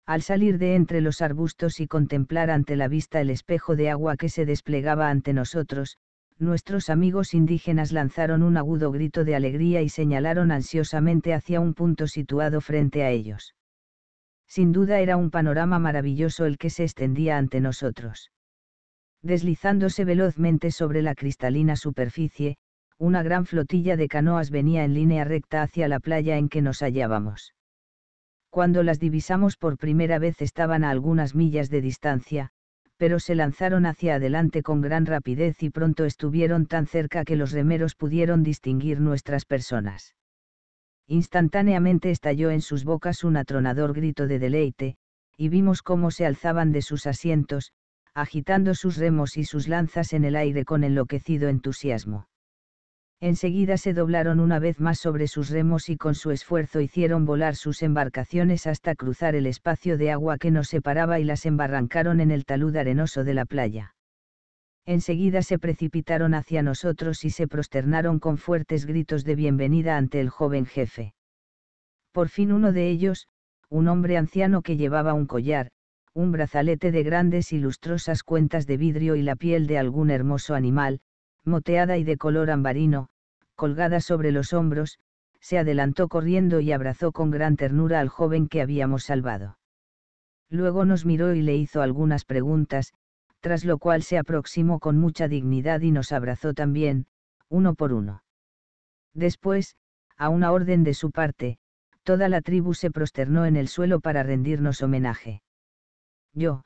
Al salir de entre los arbustos y contemplar ante la vista el espejo de agua que se desplegaba ante nosotros, nuestros amigos indígenas lanzaron un agudo grito de alegría y señalaron ansiosamente hacia un punto situado frente a ellos. Sin duda era un panorama maravilloso el que se extendía ante nosotros. Deslizándose velozmente sobre la cristalina superficie, una gran flotilla de canoas venía en línea recta hacia la playa en que nos hallábamos. Cuando las divisamos por primera vez estaban a algunas millas de distancia, pero se lanzaron hacia adelante con gran rapidez y pronto estuvieron tan cerca que los remeros pudieron distinguir nuestras personas. Instantáneamente estalló en sus bocas un atronador grito de deleite, y vimos cómo se alzaban de sus asientos, agitando sus remos y sus lanzas en el aire con enloquecido entusiasmo. Enseguida se doblaron una vez más sobre sus remos y con su esfuerzo hicieron volar sus embarcaciones hasta cruzar el espacio de agua que nos separaba y las embarrancaron en el talud arenoso de la playa enseguida se precipitaron hacia nosotros y se prosternaron con fuertes gritos de bienvenida ante el joven jefe. Por fin uno de ellos, un hombre anciano que llevaba un collar, un brazalete de grandes y lustrosas cuentas de vidrio y la piel de algún hermoso animal, moteada y de color ambarino, colgada sobre los hombros, se adelantó corriendo y abrazó con gran ternura al joven que habíamos salvado. Luego nos miró y le hizo algunas preguntas, tras lo cual se aproximó con mucha dignidad y nos abrazó también, uno por uno. Después, a una orden de su parte, toda la tribu se prosternó en el suelo para rendirnos homenaje. Yo,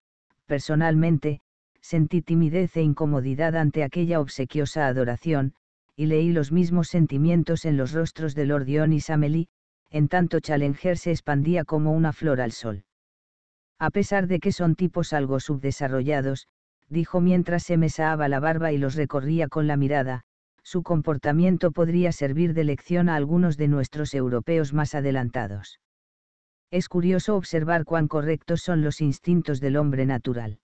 personalmente, sentí timidez e incomodidad ante aquella obsequiosa adoración, y leí los mismos sentimientos en los rostros de Lord Dion y Sameli, en tanto Challenger se expandía como una flor al sol. A pesar de que son tipos algo subdesarrollados, dijo mientras se mesaaba la barba y los recorría con la mirada, su comportamiento podría servir de lección a algunos de nuestros europeos más adelantados. Es curioso observar cuán correctos son los instintos del hombre natural.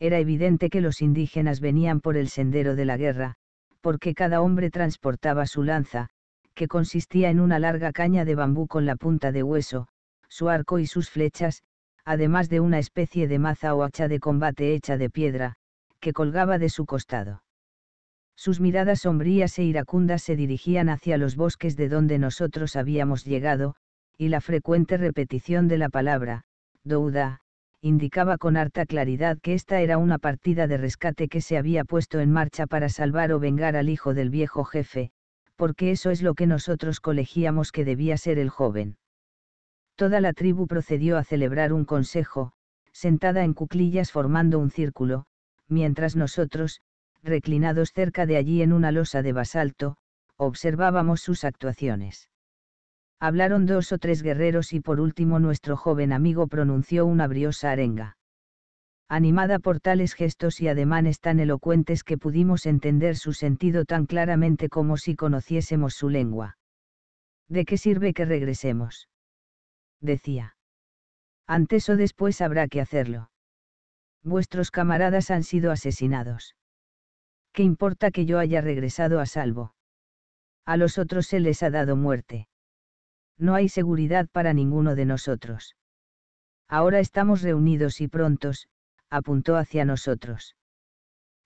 Era evidente que los indígenas venían por el sendero de la guerra, porque cada hombre transportaba su lanza, que consistía en una larga caña de bambú con la punta de hueso, su arco y sus flechas, además de una especie de maza o hacha de combate hecha de piedra, que colgaba de su costado. Sus miradas sombrías e iracundas se dirigían hacia los bosques de donde nosotros habíamos llegado, y la frecuente repetición de la palabra, Douda, indicaba con harta claridad que esta era una partida de rescate que se había puesto en marcha para salvar o vengar al hijo del viejo jefe, porque eso es lo que nosotros colegíamos que debía ser el joven toda la tribu procedió a celebrar un consejo, sentada en cuclillas formando un círculo, mientras nosotros, reclinados cerca de allí en una losa de basalto, observábamos sus actuaciones. Hablaron dos o tres guerreros y por último nuestro joven amigo pronunció una briosa arenga. Animada por tales gestos y ademanes tan elocuentes que pudimos entender su sentido tan claramente como si conociésemos su lengua. ¿De qué sirve que regresemos? decía. Antes o después habrá que hacerlo. Vuestros camaradas han sido asesinados. ¿Qué importa que yo haya regresado a salvo? A los otros se les ha dado muerte. No hay seguridad para ninguno de nosotros. Ahora estamos reunidos y prontos, apuntó hacia nosotros.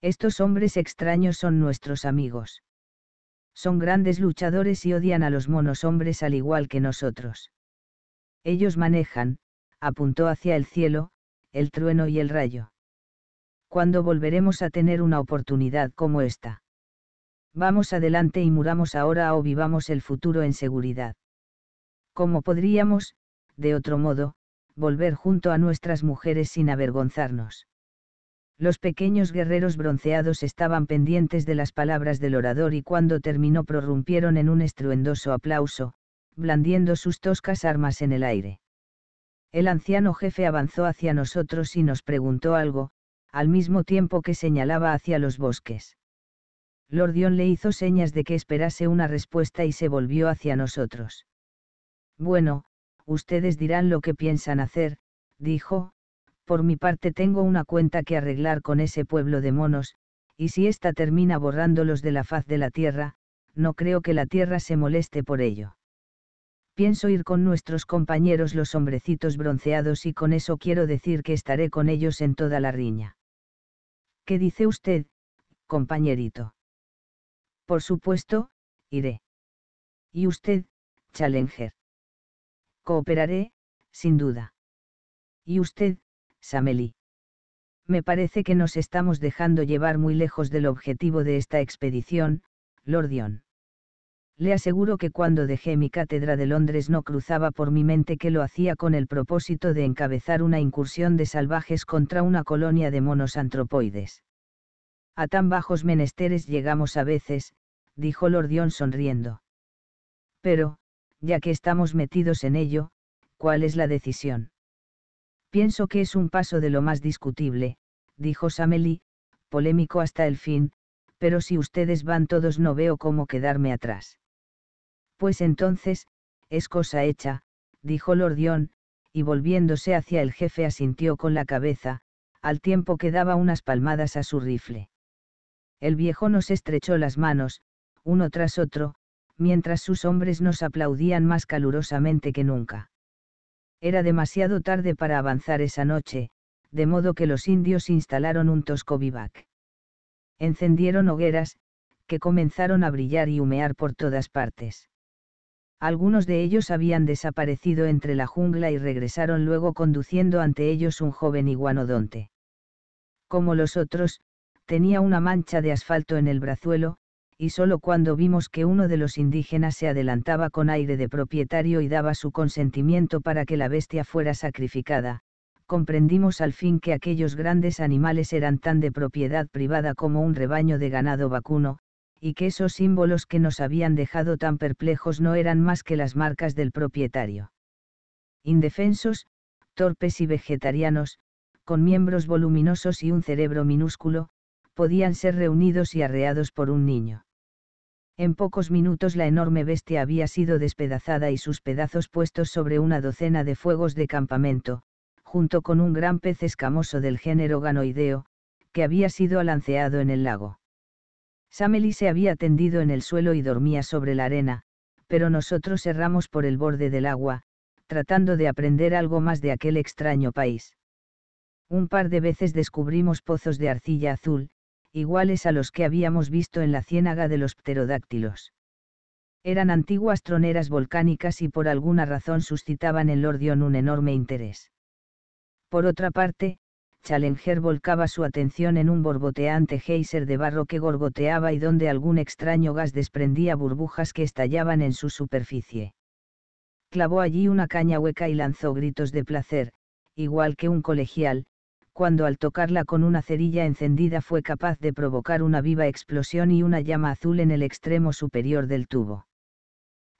Estos hombres extraños son nuestros amigos son grandes luchadores y odian a los monos hombres al igual que nosotros. Ellos manejan, apuntó hacia el cielo, el trueno y el rayo. ¿Cuándo volveremos a tener una oportunidad como esta? Vamos adelante y muramos ahora o vivamos el futuro en seguridad. ¿Cómo podríamos, de otro modo, volver junto a nuestras mujeres sin avergonzarnos? Los pequeños guerreros bronceados estaban pendientes de las palabras del orador y cuando terminó prorrumpieron en un estruendoso aplauso, blandiendo sus toscas armas en el aire. El anciano jefe avanzó hacia nosotros y nos preguntó algo, al mismo tiempo que señalaba hacia los bosques. Lordion le hizo señas de que esperase una respuesta y se volvió hacia nosotros. Bueno, ustedes dirán lo que piensan hacer, dijo, por mi parte tengo una cuenta que arreglar con ese pueblo de monos, y si ésta termina borrándolos de la faz de la tierra, no creo que la tierra se moleste por ello. Pienso ir con nuestros compañeros los hombrecitos bronceados y con eso quiero decir que estaré con ellos en toda la riña. ¿Qué dice usted, compañerito? Por supuesto, iré. ¿Y usted, Challenger? Cooperaré, sin duda. ¿Y usted, Sameli? Me parece que nos estamos dejando llevar muy lejos del objetivo de esta expedición, Lordion le aseguro que cuando dejé mi cátedra de Londres no cruzaba por mi mente que lo hacía con el propósito de encabezar una incursión de salvajes contra una colonia de monos antropoides. A tan bajos menesteres llegamos a veces, dijo Lord Dion sonriendo. Pero, ya que estamos metidos en ello, ¿cuál es la decisión? Pienso que es un paso de lo más discutible, dijo Samely, polémico hasta el fin, pero si ustedes van todos no veo cómo quedarme atrás. Pues entonces, es cosa hecha, dijo Lordion, y volviéndose hacia el jefe asintió con la cabeza, al tiempo que daba unas palmadas a su rifle. El viejo nos estrechó las manos, uno tras otro, mientras sus hombres nos aplaudían más calurosamente que nunca. Era demasiado tarde para avanzar esa noche, de modo que los indios instalaron un tosco vivac. Encendieron hogueras, que comenzaron a brillar y humear por todas partes algunos de ellos habían desaparecido entre la jungla y regresaron luego conduciendo ante ellos un joven iguanodonte. Como los otros, tenía una mancha de asfalto en el brazuelo, y solo cuando vimos que uno de los indígenas se adelantaba con aire de propietario y daba su consentimiento para que la bestia fuera sacrificada, comprendimos al fin que aquellos grandes animales eran tan de propiedad privada como un rebaño de ganado vacuno, y que esos símbolos que nos habían dejado tan perplejos no eran más que las marcas del propietario. Indefensos, torpes y vegetarianos, con miembros voluminosos y un cerebro minúsculo, podían ser reunidos y arreados por un niño. En pocos minutos la enorme bestia había sido despedazada y sus pedazos puestos sobre una docena de fuegos de campamento, junto con un gran pez escamoso del género ganoideo, que había sido alanceado en el lago. Sameli se había tendido en el suelo y dormía sobre la arena, pero nosotros erramos por el borde del agua, tratando de aprender algo más de aquel extraño país. Un par de veces descubrimos pozos de arcilla azul, iguales a los que habíamos visto en la ciénaga de los pterodáctilos. Eran antiguas troneras volcánicas y por alguna razón suscitaban en Lordion un enorme interés. Por otra parte, Challenger volcaba su atención en un borboteante geyser de barro que gorgoteaba y donde algún extraño gas desprendía burbujas que estallaban en su superficie. Clavó allí una caña hueca y lanzó gritos de placer, igual que un colegial, cuando al tocarla con una cerilla encendida fue capaz de provocar una viva explosión y una llama azul en el extremo superior del tubo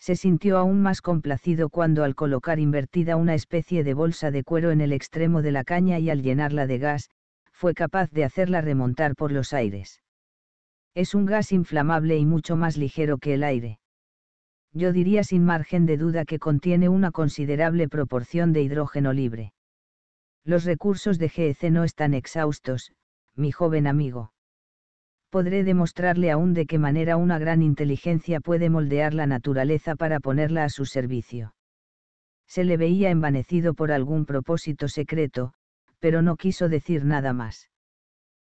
se sintió aún más complacido cuando al colocar invertida una especie de bolsa de cuero en el extremo de la caña y al llenarla de gas, fue capaz de hacerla remontar por los aires. Es un gas inflamable y mucho más ligero que el aire. Yo diría sin margen de duda que contiene una considerable proporción de hidrógeno libre. Los recursos de GEC no están exhaustos, mi joven amigo podré demostrarle aún de qué manera una gran inteligencia puede moldear la naturaleza para ponerla a su servicio. Se le veía envanecido por algún propósito secreto, pero no quiso decir nada más.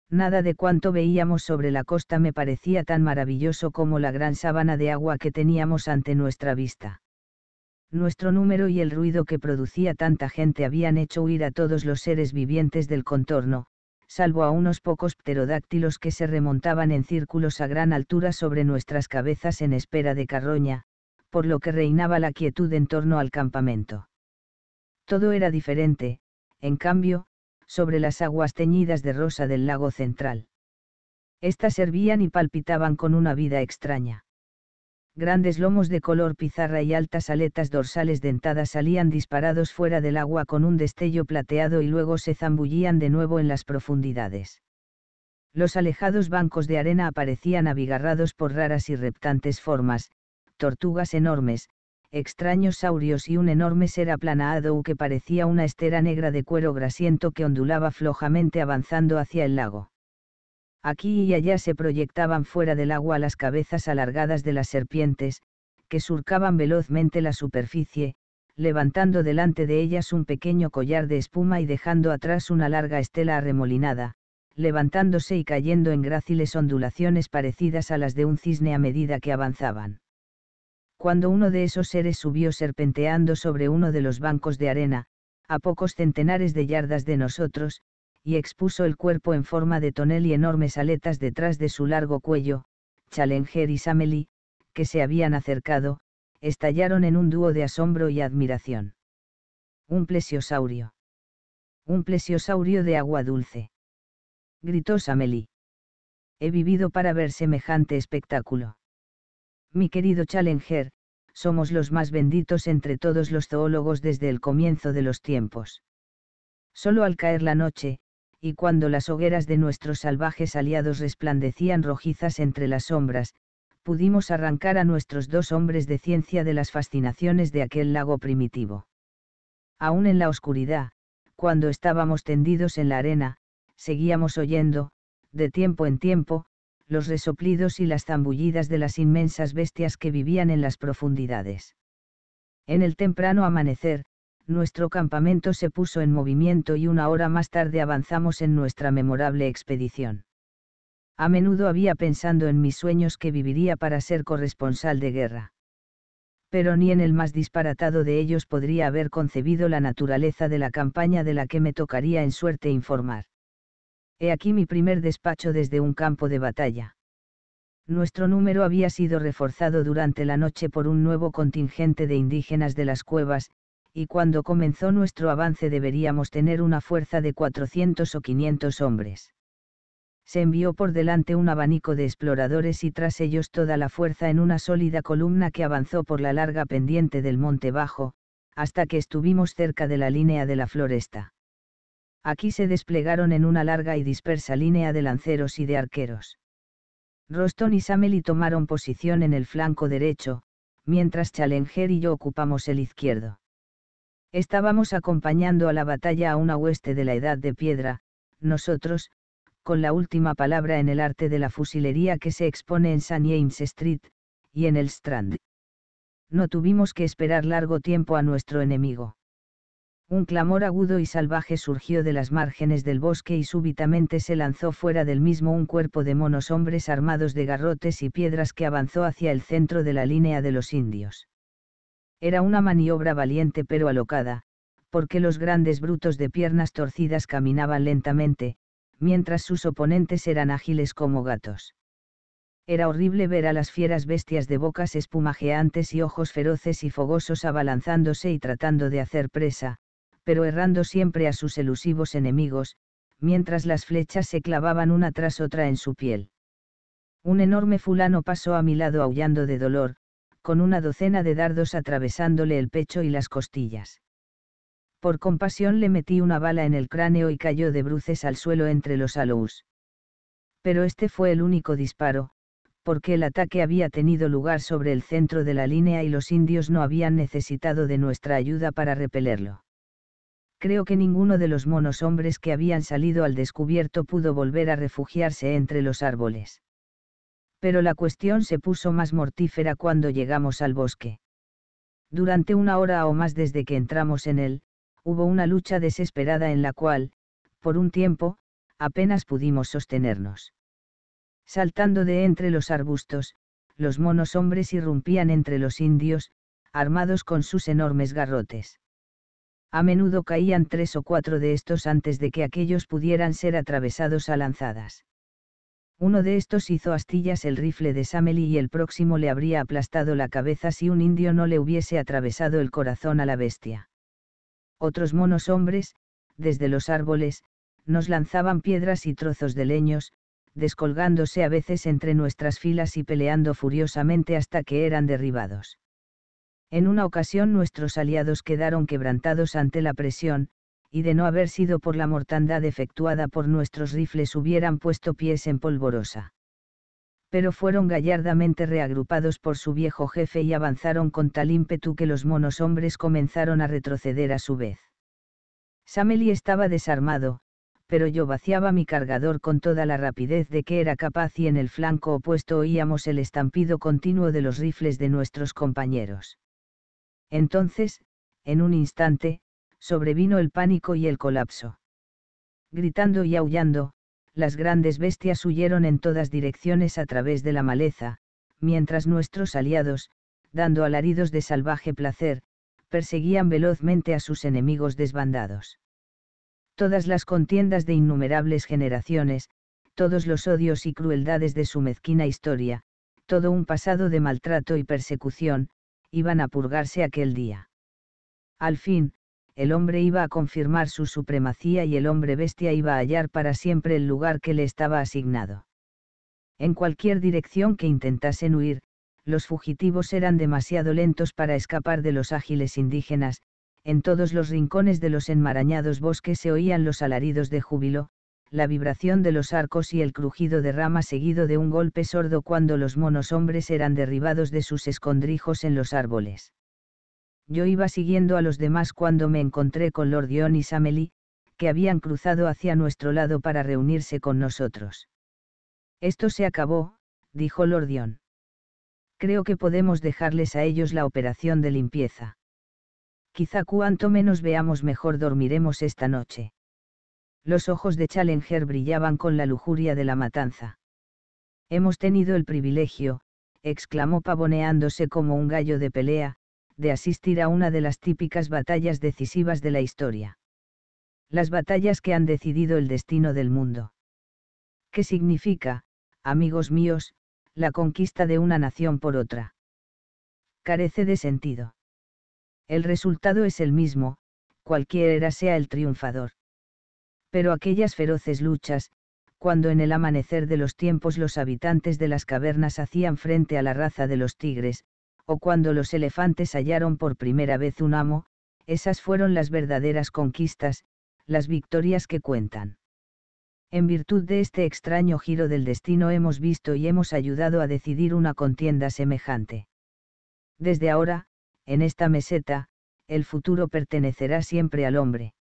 Nada de cuanto veíamos sobre la costa me parecía tan maravilloso como la gran sábana de agua que teníamos ante nuestra vista. Nuestro número y el ruido que producía tanta gente habían hecho huir a todos los seres vivientes del contorno, salvo a unos pocos pterodáctilos que se remontaban en círculos a gran altura sobre nuestras cabezas en espera de carroña, por lo que reinaba la quietud en torno al campamento. Todo era diferente, en cambio, sobre las aguas teñidas de rosa del lago central. Estas hervían y palpitaban con una vida extraña grandes lomos de color pizarra y altas aletas dorsales dentadas salían disparados fuera del agua con un destello plateado y luego se zambullían de nuevo en las profundidades. Los alejados bancos de arena aparecían abigarrados por raras y reptantes formas, tortugas enormes, extraños saurios y un enorme ser aplanado que parecía una estera negra de cuero grasiento que ondulaba flojamente avanzando hacia el lago. Aquí y allá se proyectaban fuera del agua las cabezas alargadas de las serpientes, que surcaban velozmente la superficie, levantando delante de ellas un pequeño collar de espuma y dejando atrás una larga estela arremolinada, levantándose y cayendo en gráciles ondulaciones parecidas a las de un cisne a medida que avanzaban. Cuando uno de esos seres subió serpenteando sobre uno de los bancos de arena, a pocos centenares de yardas de nosotros, y expuso el cuerpo en forma de tonel y enormes aletas detrás de su largo cuello, Challenger y Samely, que se habían acercado, estallaron en un dúo de asombro y admiración. Un plesiosaurio. Un plesiosaurio de agua dulce. Gritó Samely. He vivido para ver semejante espectáculo. Mi querido Challenger, somos los más benditos entre todos los zoólogos desde el comienzo de los tiempos. Solo al caer la noche, y cuando las hogueras de nuestros salvajes aliados resplandecían rojizas entre las sombras, pudimos arrancar a nuestros dos hombres de ciencia de las fascinaciones de aquel lago primitivo. Aún en la oscuridad, cuando estábamos tendidos en la arena, seguíamos oyendo, de tiempo en tiempo, los resoplidos y las zambullidas de las inmensas bestias que vivían en las profundidades. En el temprano amanecer, nuestro campamento se puso en movimiento y una hora más tarde avanzamos en nuestra memorable expedición. A menudo había pensando en mis sueños que viviría para ser corresponsal de guerra. Pero ni en el más disparatado de ellos podría haber concebido la naturaleza de la campaña de la que me tocaría en suerte informar. He aquí mi primer despacho desde un campo de batalla. Nuestro número había sido reforzado durante la noche por un nuevo contingente de indígenas de las cuevas, y cuando comenzó nuestro avance deberíamos tener una fuerza de 400 o 500 hombres. Se envió por delante un abanico de exploradores y tras ellos toda la fuerza en una sólida columna que avanzó por la larga pendiente del monte bajo, hasta que estuvimos cerca de la línea de la floresta. Aquí se desplegaron en una larga y dispersa línea de lanceros y de arqueros. Roston y Sameli tomaron posición en el flanco derecho, mientras Challenger y yo ocupamos el izquierdo. Estábamos acompañando a la batalla a una hueste de la edad de piedra, nosotros, con la última palabra en el arte de la fusilería que se expone en St. James Street, y en el Strand. No tuvimos que esperar largo tiempo a nuestro enemigo. Un clamor agudo y salvaje surgió de las márgenes del bosque y súbitamente se lanzó fuera del mismo un cuerpo de monos hombres armados de garrotes y piedras que avanzó hacia el centro de la línea de los indios. Era una maniobra valiente pero alocada, porque los grandes brutos de piernas torcidas caminaban lentamente, mientras sus oponentes eran ágiles como gatos. Era horrible ver a las fieras bestias de bocas espumajeantes y ojos feroces y fogosos abalanzándose y tratando de hacer presa, pero errando siempre a sus elusivos enemigos, mientras las flechas se clavaban una tras otra en su piel. Un enorme fulano pasó a mi lado aullando de dolor, con una docena de dardos atravesándole el pecho y las costillas. Por compasión le metí una bala en el cráneo y cayó de bruces al suelo entre los alous. Pero este fue el único disparo, porque el ataque había tenido lugar sobre el centro de la línea y los indios no habían necesitado de nuestra ayuda para repelerlo. Creo que ninguno de los monos hombres que habían salido al descubierto pudo volver a refugiarse entre los árboles pero la cuestión se puso más mortífera cuando llegamos al bosque. Durante una hora o más desde que entramos en él, hubo una lucha desesperada en la cual, por un tiempo, apenas pudimos sostenernos. Saltando de entre los arbustos, los monos hombres irrumpían entre los indios, armados con sus enormes garrotes. A menudo caían tres o cuatro de estos antes de que aquellos pudieran ser atravesados a lanzadas. Uno de estos hizo astillas el rifle de Sameli y el próximo le habría aplastado la cabeza si un indio no le hubiese atravesado el corazón a la bestia. Otros monos hombres, desde los árboles, nos lanzaban piedras y trozos de leños, descolgándose a veces entre nuestras filas y peleando furiosamente hasta que eran derribados. En una ocasión nuestros aliados quedaron quebrantados ante la presión, y de no haber sido por la mortandad efectuada por nuestros rifles hubieran puesto pies en polvorosa. Pero fueron gallardamente reagrupados por su viejo jefe y avanzaron con tal ímpetu que los monos hombres comenzaron a retroceder a su vez. Sameli estaba desarmado, pero yo vaciaba mi cargador con toda la rapidez de que era capaz y en el flanco opuesto oíamos el estampido continuo de los rifles de nuestros compañeros. Entonces, en un instante, sobrevino el pánico y el colapso. Gritando y aullando, las grandes bestias huyeron en todas direcciones a través de la maleza, mientras nuestros aliados, dando alaridos de salvaje placer, perseguían velozmente a sus enemigos desbandados. Todas las contiendas de innumerables generaciones, todos los odios y crueldades de su mezquina historia, todo un pasado de maltrato y persecución, iban a purgarse aquel día. Al fin, el hombre iba a confirmar su supremacía y el hombre bestia iba a hallar para siempre el lugar que le estaba asignado. En cualquier dirección que intentasen huir, los fugitivos eran demasiado lentos para escapar de los ágiles indígenas, en todos los rincones de los enmarañados bosques se oían los alaridos de júbilo, la vibración de los arcos y el crujido de rama seguido de un golpe sordo cuando los monos hombres eran derribados de sus escondrijos en los árboles yo iba siguiendo a los demás cuando me encontré con Lord Dion y Samely, que habían cruzado hacia nuestro lado para reunirse con nosotros. Esto se acabó, dijo Lord Dion. Creo que podemos dejarles a ellos la operación de limpieza. Quizá cuanto menos veamos mejor dormiremos esta noche. Los ojos de Challenger brillaban con la lujuria de la matanza. Hemos tenido el privilegio, exclamó pavoneándose como un gallo de pelea, de asistir a una de las típicas batallas decisivas de la historia. Las batallas que han decidido el destino del mundo. ¿Qué significa, amigos míos, la conquista de una nación por otra? Carece de sentido. El resultado es el mismo, cualquiera sea el triunfador. Pero aquellas feroces luchas, cuando en el amanecer de los tiempos los habitantes de las cavernas hacían frente a la raza de los tigres, o cuando los elefantes hallaron por primera vez un amo, esas fueron las verdaderas conquistas, las victorias que cuentan. En virtud de este extraño giro del destino hemos visto y hemos ayudado a decidir una contienda semejante. Desde ahora, en esta meseta, el futuro pertenecerá siempre al hombre.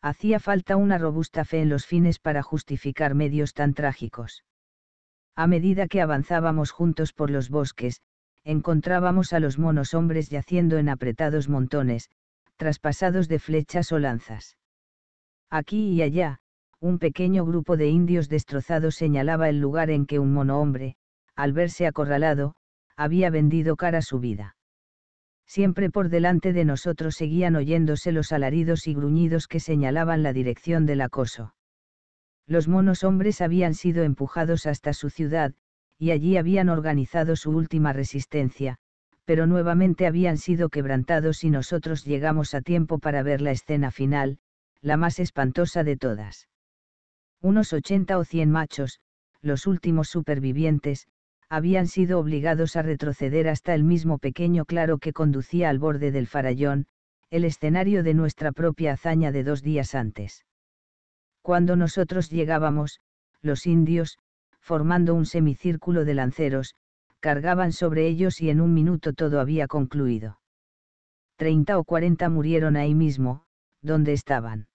Hacía falta una robusta fe en los fines para justificar medios tan trágicos. A medida que avanzábamos juntos por los bosques, encontrábamos a los monos hombres yaciendo en apretados montones, traspasados de flechas o lanzas. Aquí y allá, un pequeño grupo de indios destrozados señalaba el lugar en que un mono hombre, al verse acorralado, había vendido cara su vida. Siempre por delante de nosotros seguían oyéndose los alaridos y gruñidos que señalaban la dirección del acoso. Los monos hombres habían sido empujados hasta su ciudad, y allí habían organizado su última resistencia, pero nuevamente habían sido quebrantados y nosotros llegamos a tiempo para ver la escena final, la más espantosa de todas. Unos 80 o 100 machos, los últimos supervivientes, habían sido obligados a retroceder hasta el mismo pequeño claro que conducía al borde del farallón, el escenario de nuestra propia hazaña de dos días antes. Cuando nosotros llegábamos, los indios, formando un semicírculo de lanceros, cargaban sobre ellos y en un minuto todo había concluido. Treinta o cuarenta murieron ahí mismo, donde estaban.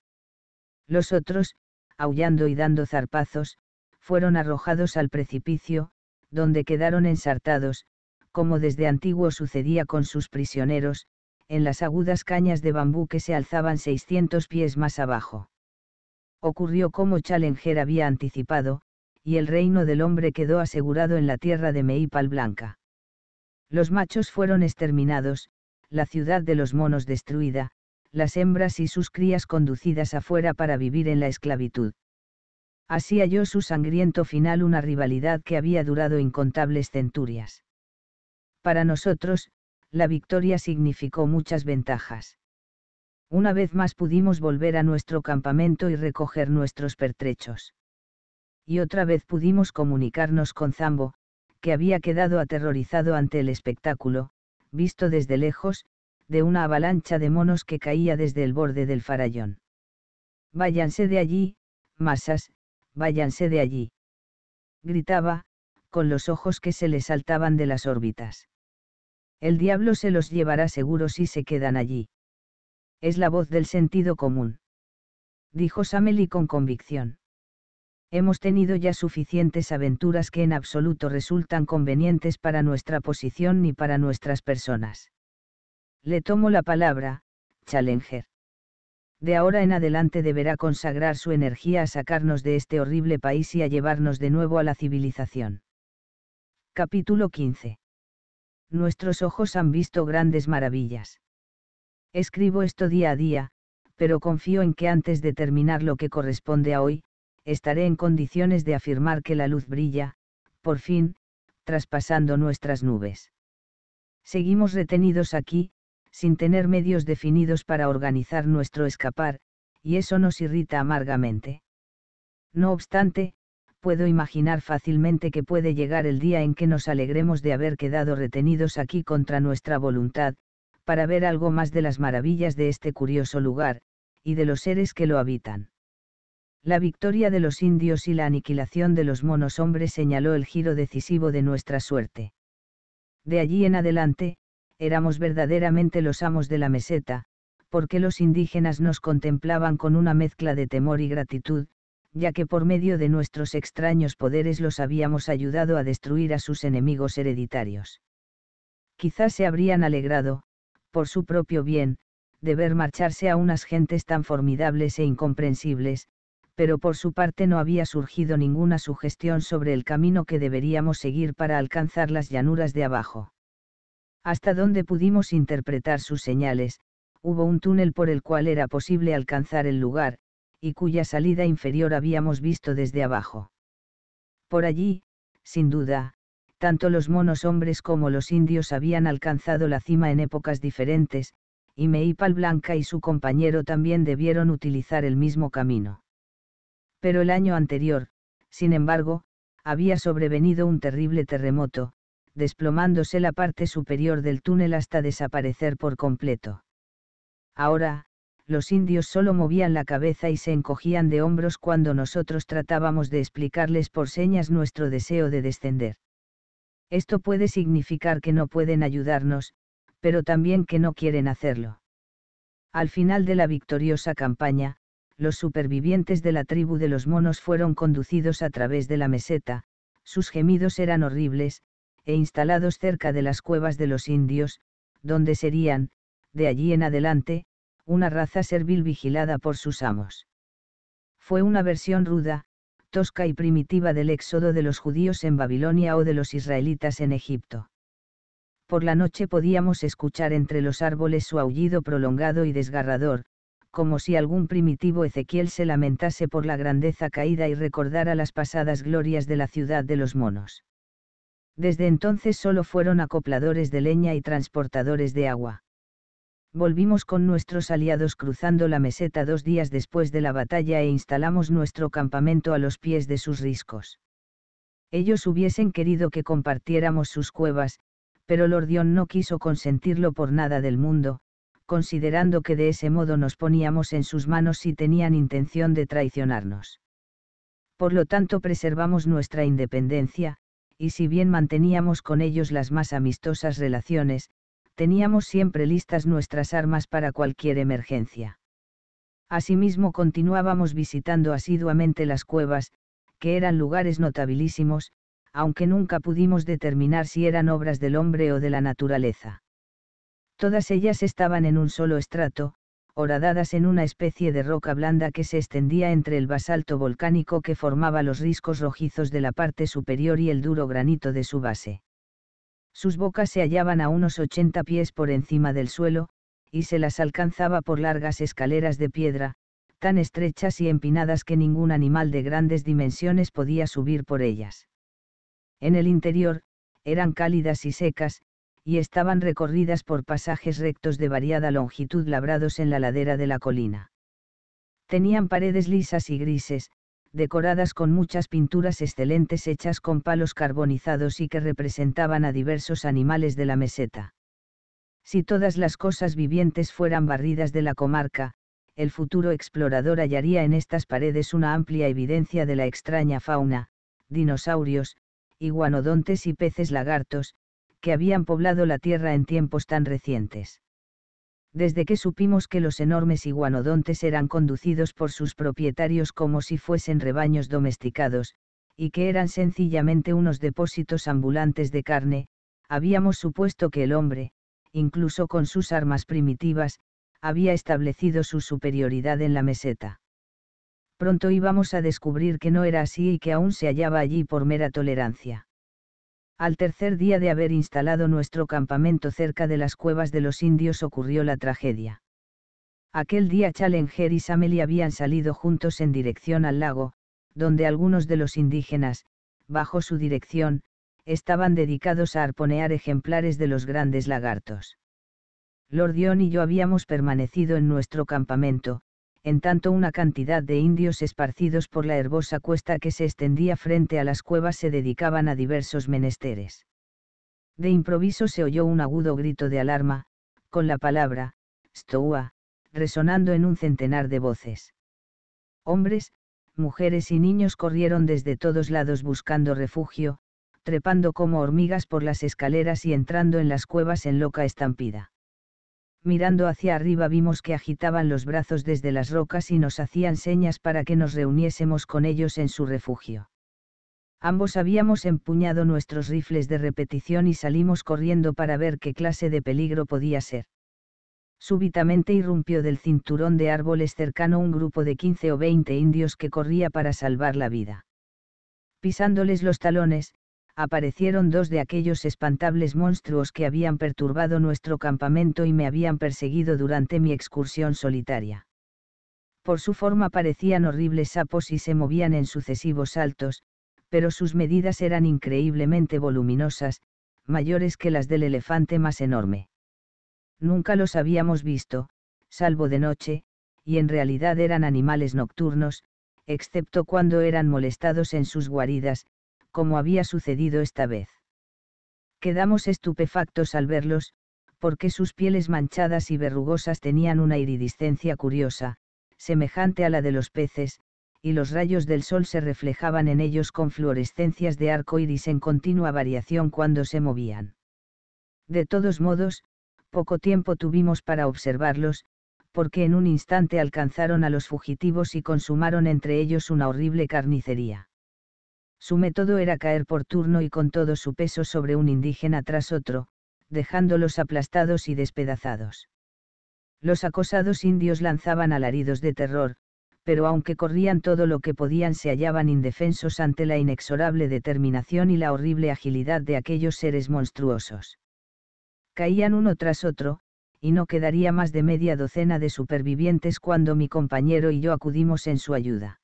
Los otros, aullando y dando zarpazos, fueron arrojados al precipicio, donde quedaron ensartados, como desde antiguo sucedía con sus prisioneros, en las agudas cañas de bambú que se alzaban 600 pies más abajo. Ocurrió como Challenger había anticipado, y el reino del hombre quedó asegurado en la tierra de Meipal Blanca. Los machos fueron exterminados, la ciudad de los monos destruida, las hembras y sus crías conducidas afuera para vivir en la esclavitud. Así halló su sangriento final una rivalidad que había durado incontables centurias. Para nosotros, la victoria significó muchas ventajas. Una vez más pudimos volver a nuestro campamento y recoger nuestros pertrechos y otra vez pudimos comunicarnos con Zambo, que había quedado aterrorizado ante el espectáculo, visto desde lejos, de una avalancha de monos que caía desde el borde del farallón. Váyanse de allí, masas, váyanse de allí. Gritaba, con los ojos que se le saltaban de las órbitas. El diablo se los llevará seguro si se quedan allí. Es la voz del sentido común. Dijo Sameli con convicción hemos tenido ya suficientes aventuras que en absoluto resultan convenientes para nuestra posición ni para nuestras personas. Le tomo la palabra, Challenger. De ahora en adelante deberá consagrar su energía a sacarnos de este horrible país y a llevarnos de nuevo a la civilización. Capítulo 15. Nuestros ojos han visto grandes maravillas. Escribo esto día a día, pero confío en que antes de terminar lo que corresponde a hoy, estaré en condiciones de afirmar que la luz brilla, por fin, traspasando nuestras nubes. Seguimos retenidos aquí, sin tener medios definidos para organizar nuestro escapar, y eso nos irrita amargamente. No obstante, puedo imaginar fácilmente que puede llegar el día en que nos alegremos de haber quedado retenidos aquí contra nuestra voluntad, para ver algo más de las maravillas de este curioso lugar, y de los seres que lo habitan. La victoria de los indios y la aniquilación de los monos hombres señaló el giro decisivo de nuestra suerte. De allí en adelante, éramos verdaderamente los amos de la meseta, porque los indígenas nos contemplaban con una mezcla de temor y gratitud, ya que por medio de nuestros extraños poderes los habíamos ayudado a destruir a sus enemigos hereditarios. Quizás se habrían alegrado, por su propio bien, de ver marcharse a unas gentes tan formidables e incomprensibles, pero por su parte no había surgido ninguna sugestión sobre el camino que deberíamos seguir para alcanzar las llanuras de abajo. Hasta donde pudimos interpretar sus señales, hubo un túnel por el cual era posible alcanzar el lugar, y cuya salida inferior habíamos visto desde abajo. Por allí, sin duda, tanto los monos hombres como los indios habían alcanzado la cima en épocas diferentes, y Meipal Blanca y su compañero también debieron utilizar el mismo camino pero el año anterior, sin embargo, había sobrevenido un terrible terremoto, desplomándose la parte superior del túnel hasta desaparecer por completo. Ahora, los indios solo movían la cabeza y se encogían de hombros cuando nosotros tratábamos de explicarles por señas nuestro deseo de descender. Esto puede significar que no pueden ayudarnos, pero también que no quieren hacerlo. Al final de la victoriosa campaña, los supervivientes de la tribu de los monos fueron conducidos a través de la meseta, sus gemidos eran horribles, e instalados cerca de las cuevas de los indios, donde serían, de allí en adelante, una raza servil vigilada por sus amos. Fue una versión ruda, tosca y primitiva del éxodo de los judíos en Babilonia o de los israelitas en Egipto. Por la noche podíamos escuchar entre los árboles su aullido prolongado y desgarrador, como si algún primitivo Ezequiel se lamentase por la grandeza caída y recordara las pasadas glorias de la ciudad de los monos. Desde entonces solo fueron acopladores de leña y transportadores de agua. Volvimos con nuestros aliados cruzando la meseta dos días después de la batalla e instalamos nuestro campamento a los pies de sus riscos. Ellos hubiesen querido que compartiéramos sus cuevas, pero Lordión no quiso consentirlo por nada del mundo, considerando que de ese modo nos poníamos en sus manos si tenían intención de traicionarnos. Por lo tanto preservamos nuestra independencia, y si bien manteníamos con ellos las más amistosas relaciones, teníamos siempre listas nuestras armas para cualquier emergencia. Asimismo continuábamos visitando asiduamente las cuevas, que eran lugares notabilísimos, aunque nunca pudimos determinar si eran obras del hombre o de la naturaleza. Todas ellas estaban en un solo estrato, horadadas en una especie de roca blanda que se extendía entre el basalto volcánico que formaba los riscos rojizos de la parte superior y el duro granito de su base. Sus bocas se hallaban a unos 80 pies por encima del suelo, y se las alcanzaba por largas escaleras de piedra, tan estrechas y empinadas que ningún animal de grandes dimensiones podía subir por ellas. En el interior, eran cálidas y secas, y estaban recorridas por pasajes rectos de variada longitud labrados en la ladera de la colina. Tenían paredes lisas y grises, decoradas con muchas pinturas excelentes hechas con palos carbonizados y que representaban a diversos animales de la meseta. Si todas las cosas vivientes fueran barridas de la comarca, el futuro explorador hallaría en estas paredes una amplia evidencia de la extraña fauna, dinosaurios, iguanodontes y peces lagartos, que habían poblado la Tierra en tiempos tan recientes. Desde que supimos que los enormes iguanodontes eran conducidos por sus propietarios como si fuesen rebaños domesticados, y que eran sencillamente unos depósitos ambulantes de carne, habíamos supuesto que el hombre, incluso con sus armas primitivas, había establecido su superioridad en la meseta. Pronto íbamos a descubrir que no era así y que aún se hallaba allí por mera tolerancia. Al tercer día de haber instalado nuestro campamento cerca de las cuevas de los indios ocurrió la tragedia. Aquel día Challenger y Sameli habían salido juntos en dirección al lago, donde algunos de los indígenas, bajo su dirección, estaban dedicados a arponear ejemplares de los grandes lagartos. Lord Dion y yo habíamos permanecido en nuestro campamento, en tanto una cantidad de indios esparcidos por la herbosa cuesta que se extendía frente a las cuevas se dedicaban a diversos menesteres. De improviso se oyó un agudo grito de alarma, con la palabra, "stoa" resonando en un centenar de voces. Hombres, mujeres y niños corrieron desde todos lados buscando refugio, trepando como hormigas por las escaleras y entrando en las cuevas en loca estampida mirando hacia arriba vimos que agitaban los brazos desde las rocas y nos hacían señas para que nos reuniésemos con ellos en su refugio. Ambos habíamos empuñado nuestros rifles de repetición y salimos corriendo para ver qué clase de peligro podía ser. Súbitamente irrumpió del cinturón de árboles cercano un grupo de 15 o 20 indios que corría para salvar la vida. Pisándoles los talones, aparecieron dos de aquellos espantables monstruos que habían perturbado nuestro campamento y me habían perseguido durante mi excursión solitaria. Por su forma parecían horribles sapos y se movían en sucesivos saltos, pero sus medidas eran increíblemente voluminosas, mayores que las del elefante más enorme. Nunca los habíamos visto, salvo de noche, y en realidad eran animales nocturnos, excepto cuando eran molestados en sus guaridas, como había sucedido esta vez. Quedamos estupefactos al verlos, porque sus pieles manchadas y verrugosas tenían una iridiscencia curiosa, semejante a la de los peces, y los rayos del sol se reflejaban en ellos con fluorescencias de arco iris en continua variación cuando se movían. De todos modos, poco tiempo tuvimos para observarlos, porque en un instante alcanzaron a los fugitivos y consumaron entre ellos una horrible carnicería. Su método era caer por turno y con todo su peso sobre un indígena tras otro, dejándolos aplastados y despedazados. Los acosados indios lanzaban alaridos de terror, pero aunque corrían todo lo que podían se hallaban indefensos ante la inexorable determinación y la horrible agilidad de aquellos seres monstruosos. Caían uno tras otro, y no quedaría más de media docena de supervivientes cuando mi compañero y yo acudimos en su ayuda.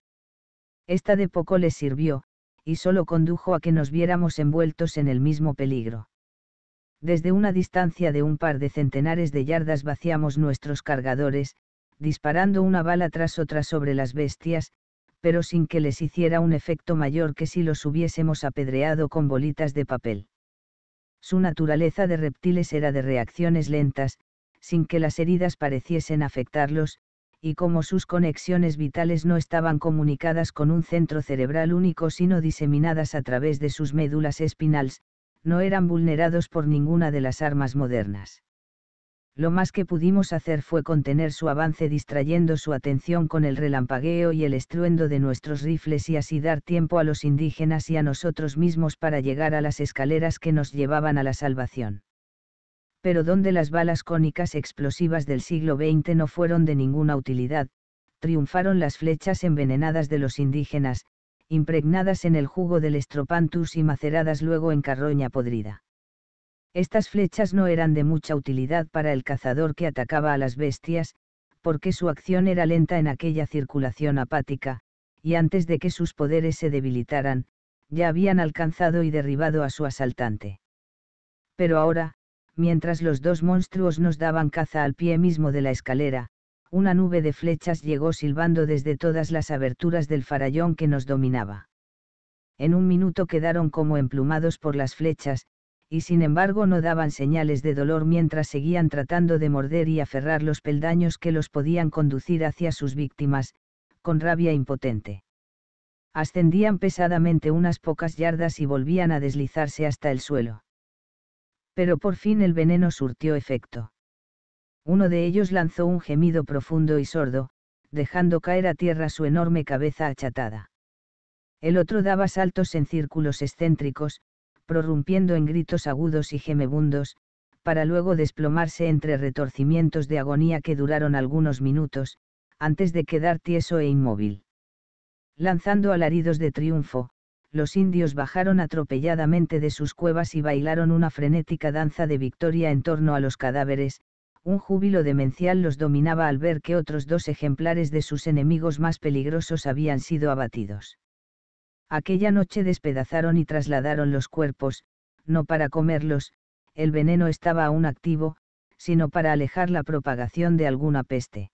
Esta de poco les sirvió, y solo condujo a que nos viéramos envueltos en el mismo peligro. Desde una distancia de un par de centenares de yardas vaciamos nuestros cargadores, disparando una bala tras otra sobre las bestias, pero sin que les hiciera un efecto mayor que si los hubiésemos apedreado con bolitas de papel. Su naturaleza de reptiles era de reacciones lentas, sin que las heridas pareciesen afectarlos, y como sus conexiones vitales no estaban comunicadas con un centro cerebral único sino diseminadas a través de sus médulas espinales, no eran vulnerados por ninguna de las armas modernas. Lo más que pudimos hacer fue contener su avance distrayendo su atención con el relampagueo y el estruendo de nuestros rifles y así dar tiempo a los indígenas y a nosotros mismos para llegar a las escaleras que nos llevaban a la salvación pero donde las balas cónicas explosivas del siglo XX no fueron de ninguna utilidad, triunfaron las flechas envenenadas de los indígenas, impregnadas en el jugo del estropantus y maceradas luego en carroña podrida. Estas flechas no eran de mucha utilidad para el cazador que atacaba a las bestias, porque su acción era lenta en aquella circulación apática, y antes de que sus poderes se debilitaran, ya habían alcanzado y derribado a su asaltante. Pero ahora, mientras los dos monstruos nos daban caza al pie mismo de la escalera, una nube de flechas llegó silbando desde todas las aberturas del farallón que nos dominaba. En un minuto quedaron como emplumados por las flechas, y sin embargo no daban señales de dolor mientras seguían tratando de morder y aferrar los peldaños que los podían conducir hacia sus víctimas, con rabia impotente. Ascendían pesadamente unas pocas yardas y volvían a deslizarse hasta el suelo pero por fin el veneno surtió efecto. Uno de ellos lanzó un gemido profundo y sordo, dejando caer a tierra su enorme cabeza achatada. El otro daba saltos en círculos excéntricos, prorrumpiendo en gritos agudos y gemebundos, para luego desplomarse entre retorcimientos de agonía que duraron algunos minutos, antes de quedar tieso e inmóvil. Lanzando alaridos de triunfo, los indios bajaron atropelladamente de sus cuevas y bailaron una frenética danza de victoria en torno a los cadáveres, un júbilo demencial los dominaba al ver que otros dos ejemplares de sus enemigos más peligrosos habían sido abatidos. Aquella noche despedazaron y trasladaron los cuerpos, no para comerlos, el veneno estaba aún activo, sino para alejar la propagación de alguna peste.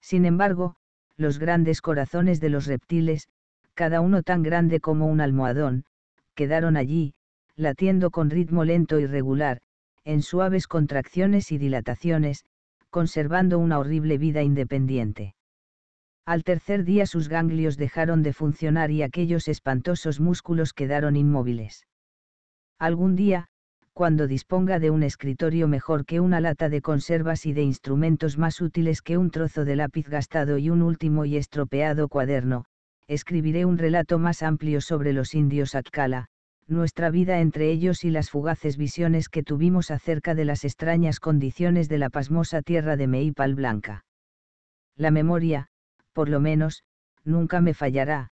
Sin embargo, los grandes corazones de los reptiles, cada uno tan grande como un almohadón, quedaron allí, latiendo con ritmo lento y regular, en suaves contracciones y dilataciones, conservando una horrible vida independiente. Al tercer día sus ganglios dejaron de funcionar y aquellos espantosos músculos quedaron inmóviles. Algún día, cuando disponga de un escritorio mejor que una lata de conservas y de instrumentos más útiles que un trozo de lápiz gastado y un último y estropeado cuaderno, escribiré un relato más amplio sobre los indios Atkala, nuestra vida entre ellos y las fugaces visiones que tuvimos acerca de las extrañas condiciones de la pasmosa tierra de Meipal Blanca. La memoria, por lo menos, nunca me fallará,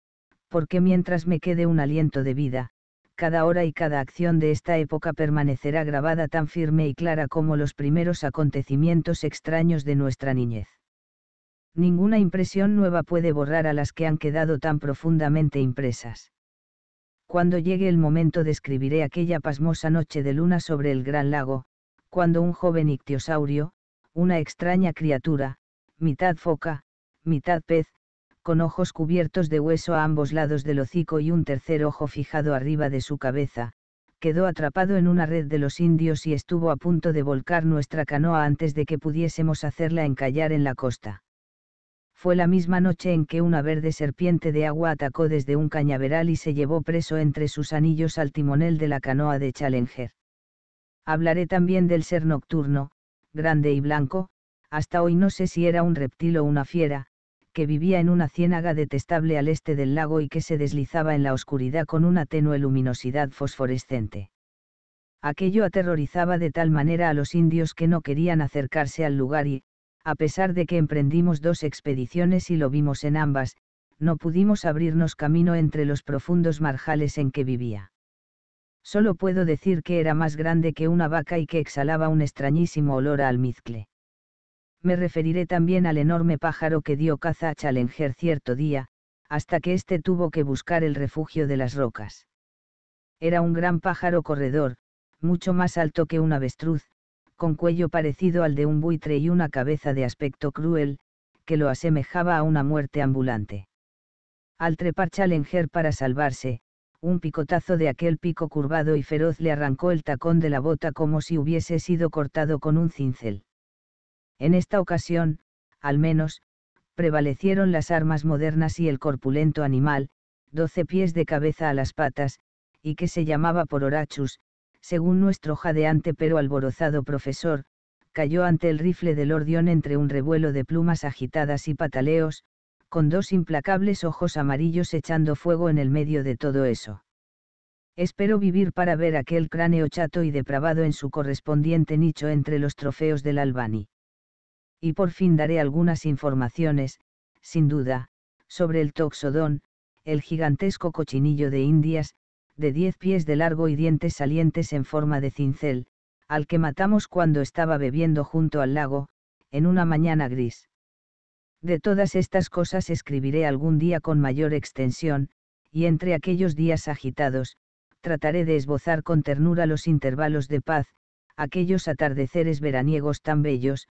porque mientras me quede un aliento de vida, cada hora y cada acción de esta época permanecerá grabada tan firme y clara como los primeros acontecimientos extraños de nuestra niñez ninguna impresión nueva puede borrar a las que han quedado tan profundamente impresas. Cuando llegue el momento describiré aquella pasmosa noche de luna sobre el gran lago, cuando un joven ictiosaurio, una extraña criatura, mitad foca, mitad pez, con ojos cubiertos de hueso a ambos lados del hocico y un tercer ojo fijado arriba de su cabeza, quedó atrapado en una red de los indios y estuvo a punto de volcar nuestra canoa antes de que pudiésemos hacerla encallar en la costa fue la misma noche en que una verde serpiente de agua atacó desde un cañaveral y se llevó preso entre sus anillos al timonel de la canoa de Challenger. Hablaré también del ser nocturno, grande y blanco, hasta hoy no sé si era un reptil o una fiera, que vivía en una ciénaga detestable al este del lago y que se deslizaba en la oscuridad con una tenue luminosidad fosforescente. Aquello aterrorizaba de tal manera a los indios que no querían acercarse al lugar y, a pesar de que emprendimos dos expediciones y lo vimos en ambas, no pudimos abrirnos camino entre los profundos marjales en que vivía. Solo puedo decir que era más grande que una vaca y que exhalaba un extrañísimo olor a almizcle. Me referiré también al enorme pájaro que dio caza a Challenger cierto día, hasta que éste tuvo que buscar el refugio de las rocas. Era un gran pájaro corredor, mucho más alto que un avestruz, con cuello parecido al de un buitre y una cabeza de aspecto cruel, que lo asemejaba a una muerte ambulante. Al trepar Challenger para salvarse, un picotazo de aquel pico curvado y feroz le arrancó el tacón de la bota como si hubiese sido cortado con un cincel. En esta ocasión, al menos, prevalecieron las armas modernas y el corpulento animal, doce pies de cabeza a las patas, y que se llamaba por Horachus, según nuestro jadeante pero alborozado profesor, cayó ante el rifle del ordión entre un revuelo de plumas agitadas y pataleos, con dos implacables ojos amarillos echando fuego en el medio de todo eso. Espero vivir para ver aquel cráneo chato y depravado en su correspondiente nicho entre los trofeos del Albani. Y por fin daré algunas informaciones, sin duda, sobre el toxodón, el gigantesco cochinillo de Indias, de diez pies de largo y dientes salientes en forma de cincel, al que matamos cuando estaba bebiendo junto al lago, en una mañana gris. De todas estas cosas escribiré algún día con mayor extensión, y entre aquellos días agitados, trataré de esbozar con ternura los intervalos de paz, aquellos atardeceres veraniegos tan bellos,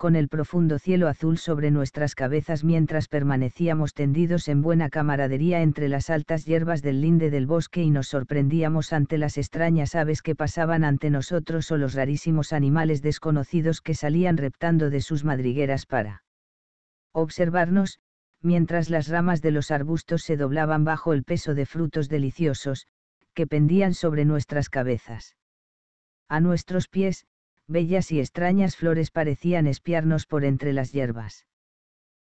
con el profundo cielo azul sobre nuestras cabezas mientras permanecíamos tendidos en buena camaradería entre las altas hierbas del linde del bosque y nos sorprendíamos ante las extrañas aves que pasaban ante nosotros o los rarísimos animales desconocidos que salían reptando de sus madrigueras para observarnos, mientras las ramas de los arbustos se doblaban bajo el peso de frutos deliciosos, que pendían sobre nuestras cabezas. A nuestros pies, bellas y extrañas flores parecían espiarnos por entre las hierbas.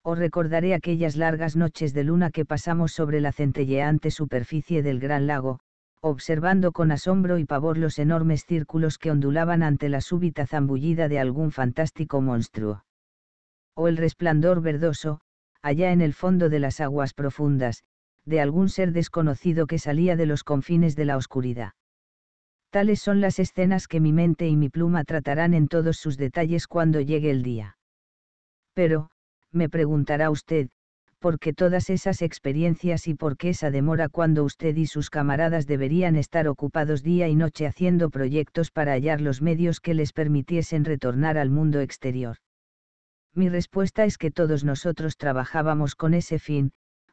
O recordaré aquellas largas noches de luna que pasamos sobre la centelleante superficie del gran lago, observando con asombro y pavor los enormes círculos que ondulaban ante la súbita zambullida de algún fantástico monstruo. O el resplandor verdoso, allá en el fondo de las aguas profundas, de algún ser desconocido que salía de los confines de la oscuridad. Tales son las escenas que mi mente y mi pluma tratarán en todos sus detalles cuando llegue el día. Pero, me preguntará usted, ¿por qué todas esas experiencias y por qué esa demora cuando usted y sus camaradas deberían estar ocupados día y noche haciendo proyectos para hallar los medios que les permitiesen retornar al mundo exterior? Mi respuesta es que todos nosotros trabajábamos con ese fin,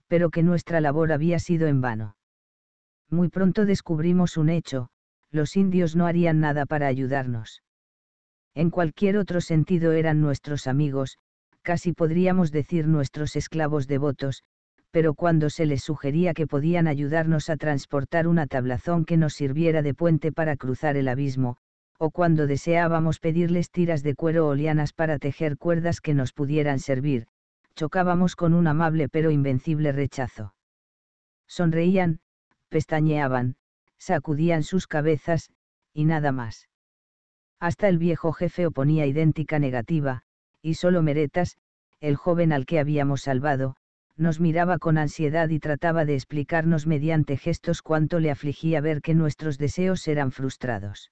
pero que nuestra labor había sido en vano. Muy pronto descubrimos un hecho, los indios no harían nada para ayudarnos. En cualquier otro sentido eran nuestros amigos, casi podríamos decir nuestros esclavos devotos, pero cuando se les sugería que podían ayudarnos a transportar una tablazón que nos sirviera de puente para cruzar el abismo, o cuando deseábamos pedirles tiras de cuero o lianas para tejer cuerdas que nos pudieran servir, chocábamos con un amable pero invencible rechazo. Sonreían, pestañeaban, sacudían sus cabezas, y nada más. Hasta el viejo jefe oponía idéntica negativa, y solo Meretas, el joven al que habíamos salvado, nos miraba con ansiedad y trataba de explicarnos mediante gestos cuánto le afligía ver que nuestros deseos eran frustrados.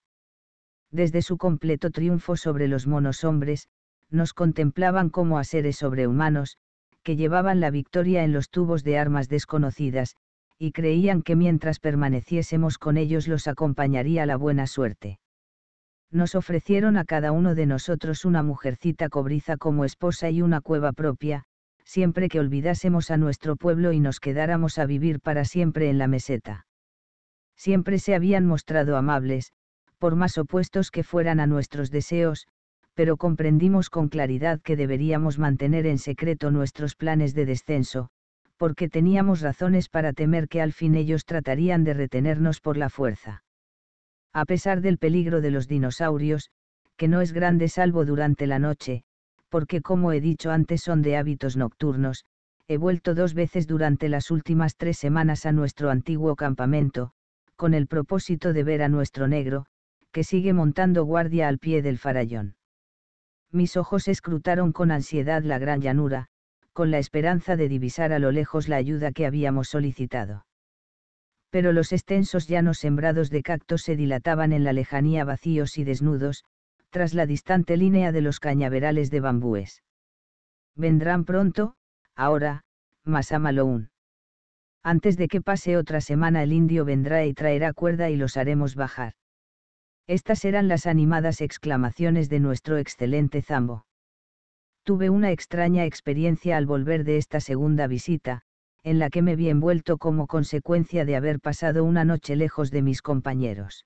Desde su completo triunfo sobre los monos hombres, nos contemplaban como a seres sobrehumanos, que llevaban la victoria en los tubos de armas desconocidas, y creían que mientras permaneciésemos con ellos los acompañaría la buena suerte. Nos ofrecieron a cada uno de nosotros una mujercita cobriza como esposa y una cueva propia, siempre que olvidásemos a nuestro pueblo y nos quedáramos a vivir para siempre en la meseta. Siempre se habían mostrado amables, por más opuestos que fueran a nuestros deseos, pero comprendimos con claridad que deberíamos mantener en secreto nuestros planes de descenso, porque teníamos razones para temer que al fin ellos tratarían de retenernos por la fuerza. A pesar del peligro de los dinosaurios, que no es grande salvo durante la noche, porque como he dicho antes son de hábitos nocturnos, he vuelto dos veces durante las últimas tres semanas a nuestro antiguo campamento, con el propósito de ver a nuestro negro, que sigue montando guardia al pie del farallón. Mis ojos escrutaron con ansiedad la gran llanura, con la esperanza de divisar a lo lejos la ayuda que habíamos solicitado. Pero los extensos llanos sembrados de cactos se dilataban en la lejanía vacíos y desnudos, tras la distante línea de los cañaverales de bambúes. Vendrán pronto, ahora, más aún. Antes de que pase otra semana el indio vendrá y traerá cuerda y los haremos bajar. Estas eran las animadas exclamaciones de nuestro excelente Zambo. Tuve una extraña experiencia al volver de esta segunda visita, en la que me vi envuelto como consecuencia de haber pasado una noche lejos de mis compañeros.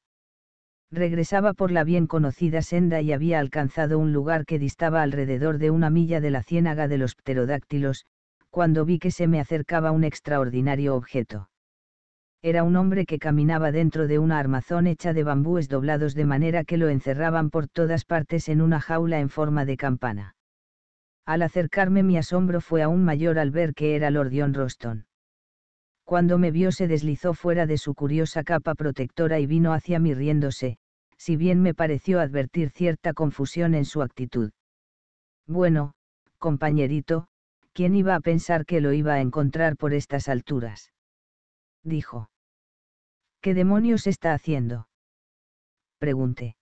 Regresaba por la bien conocida senda y había alcanzado un lugar que distaba alrededor de una milla de la ciénaga de los pterodáctilos, cuando vi que se me acercaba un extraordinario objeto. Era un hombre que caminaba dentro de una armazón hecha de bambúes doblados de manera que lo encerraban por todas partes en una jaula en forma de campana. Al acercarme mi asombro fue aún mayor al ver que era Lord John Roston. Cuando me vio se deslizó fuera de su curiosa capa protectora y vino hacia mí riéndose, si bien me pareció advertir cierta confusión en su actitud. Bueno, compañerito, ¿quién iba a pensar que lo iba a encontrar por estas alturas? Dijo. ¿Qué demonios está haciendo? Pregunté.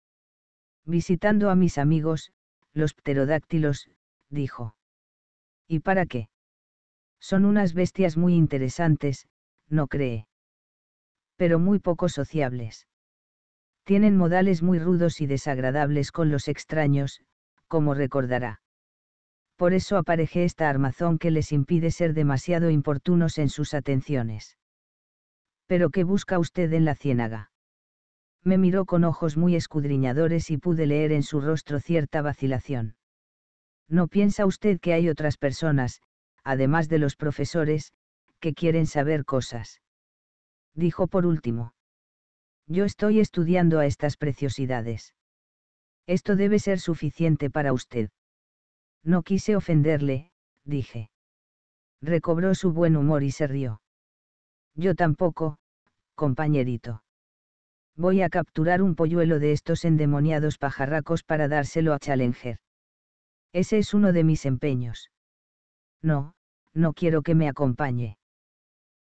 Visitando a mis amigos, los pterodáctilos, dijo. ¿Y para qué? Son unas bestias muy interesantes, no cree. Pero muy poco sociables. Tienen modales muy rudos y desagradables con los extraños, como recordará. Por eso aparejé esta armazón que les impide ser demasiado importunos en sus atenciones. ¿Pero qué busca usted en la ciénaga? Me miró con ojos muy escudriñadores y pude leer en su rostro cierta vacilación. ¿No piensa usted que hay otras personas, además de los profesores, que quieren saber cosas? Dijo por último. Yo estoy estudiando a estas preciosidades. Esto debe ser suficiente para usted. No quise ofenderle, dije. Recobró su buen humor y se rió. Yo tampoco, compañerito. Voy a capturar un polluelo de estos endemoniados pajarracos para dárselo a Challenger. Ese es uno de mis empeños. No, no quiero que me acompañe.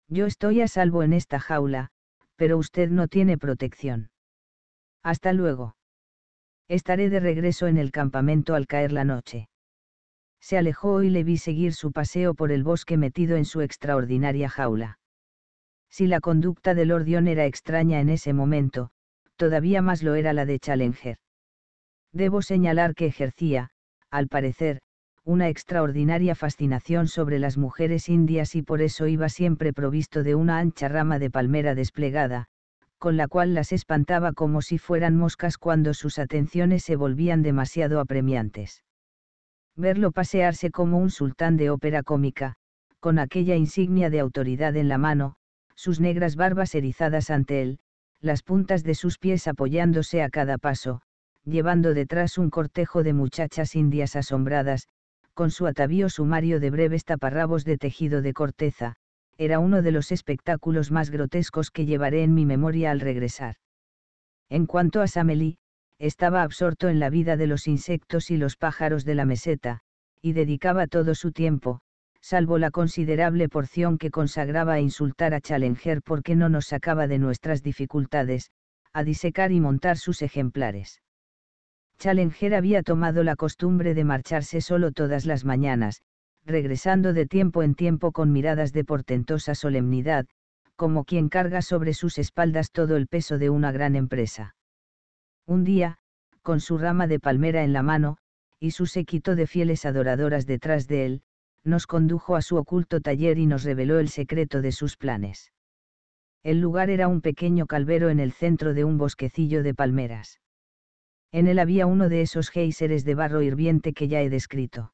Yo estoy a salvo en esta jaula, pero usted no tiene protección. Hasta luego. Estaré de regreso en el campamento al caer la noche. Se alejó y le vi seguir su paseo por el bosque metido en su extraordinaria jaula. Si la conducta de Lord era extraña en ese momento, todavía más lo era la de Challenger. Debo señalar que ejercía, al parecer, una extraordinaria fascinación sobre las mujeres indias y por eso iba siempre provisto de una ancha rama de palmera desplegada, con la cual las espantaba como si fueran moscas cuando sus atenciones se volvían demasiado apremiantes. Verlo pasearse como un sultán de ópera cómica, con aquella insignia de autoridad en la mano, sus negras barbas erizadas ante él, las puntas de sus pies apoyándose a cada paso, llevando detrás un cortejo de muchachas indias asombradas, con su atavío sumario de breves taparrabos de tejido de corteza, era uno de los espectáculos más grotescos que llevaré en mi memoria al regresar. En cuanto a Sameli, estaba absorto en la vida de los insectos y los pájaros de la meseta, y dedicaba todo su tiempo, salvo la considerable porción que consagraba a insultar a Challenger porque no nos sacaba de nuestras dificultades, a disecar y montar sus ejemplares. Challenger había tomado la costumbre de marcharse solo todas las mañanas, regresando de tiempo en tiempo con miradas de portentosa solemnidad, como quien carga sobre sus espaldas todo el peso de una gran empresa. Un día, con su rama de palmera en la mano, y su séquito de fieles adoradoras detrás de él, nos condujo a su oculto taller y nos reveló el secreto de sus planes. El lugar era un pequeño calvero en el centro de un bosquecillo de palmeras. En él había uno de esos géiseres de barro hirviente que ya he descrito.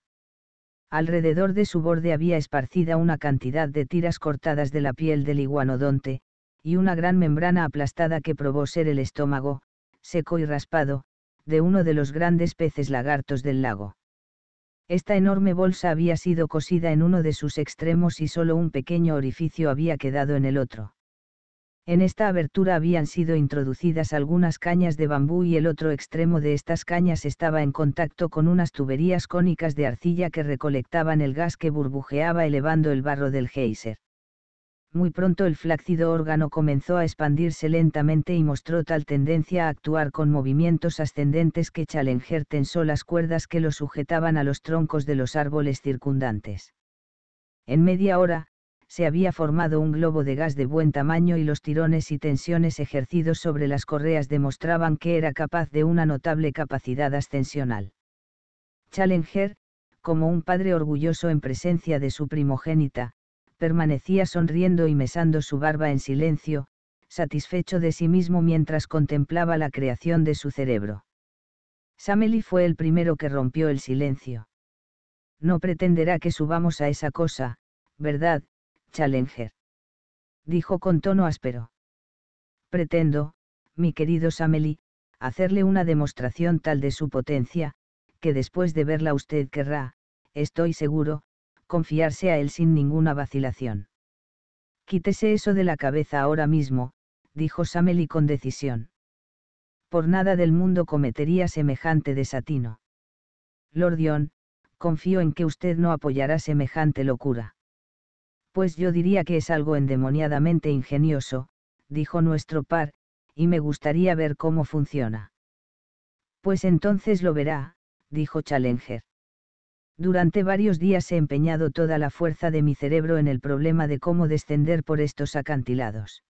Alrededor de su borde había esparcida una cantidad de tiras cortadas de la piel del iguanodonte, y una gran membrana aplastada que probó ser el estómago, seco y raspado, de uno de los grandes peces lagartos del lago. Esta enorme bolsa había sido cosida en uno de sus extremos y solo un pequeño orificio había quedado en el otro. En esta abertura habían sido introducidas algunas cañas de bambú y el otro extremo de estas cañas estaba en contacto con unas tuberías cónicas de arcilla que recolectaban el gas que burbujeaba elevando el barro del geyser. Muy pronto el flácido órgano comenzó a expandirse lentamente y mostró tal tendencia a actuar con movimientos ascendentes que Challenger tensó las cuerdas que lo sujetaban a los troncos de los árboles circundantes. En media hora, se había formado un globo de gas de buen tamaño y los tirones y tensiones ejercidos sobre las correas demostraban que era capaz de una notable capacidad ascensional. Challenger, como un padre orgulloso en presencia de su primogénita, permanecía sonriendo y mesando su barba en silencio, satisfecho de sí mismo mientras contemplaba la creación de su cerebro. Samely fue el primero que rompió el silencio. No pretenderá que subamos a esa cosa, ¿verdad? Challenger. Dijo con tono áspero. Pretendo, mi querido Sameli, hacerle una demostración tal de su potencia, que después de verla usted querrá, estoy seguro, confiarse a él sin ninguna vacilación. Quítese eso de la cabeza ahora mismo, dijo Sameli con decisión. Por nada del mundo cometería semejante desatino. Lord Dion, confío en que usted no apoyará semejante locura. Pues yo diría que es algo endemoniadamente ingenioso, dijo nuestro par, y me gustaría ver cómo funciona. Pues entonces lo verá, dijo Challenger. Durante varios días he empeñado toda la fuerza de mi cerebro en el problema de cómo descender por estos acantilados.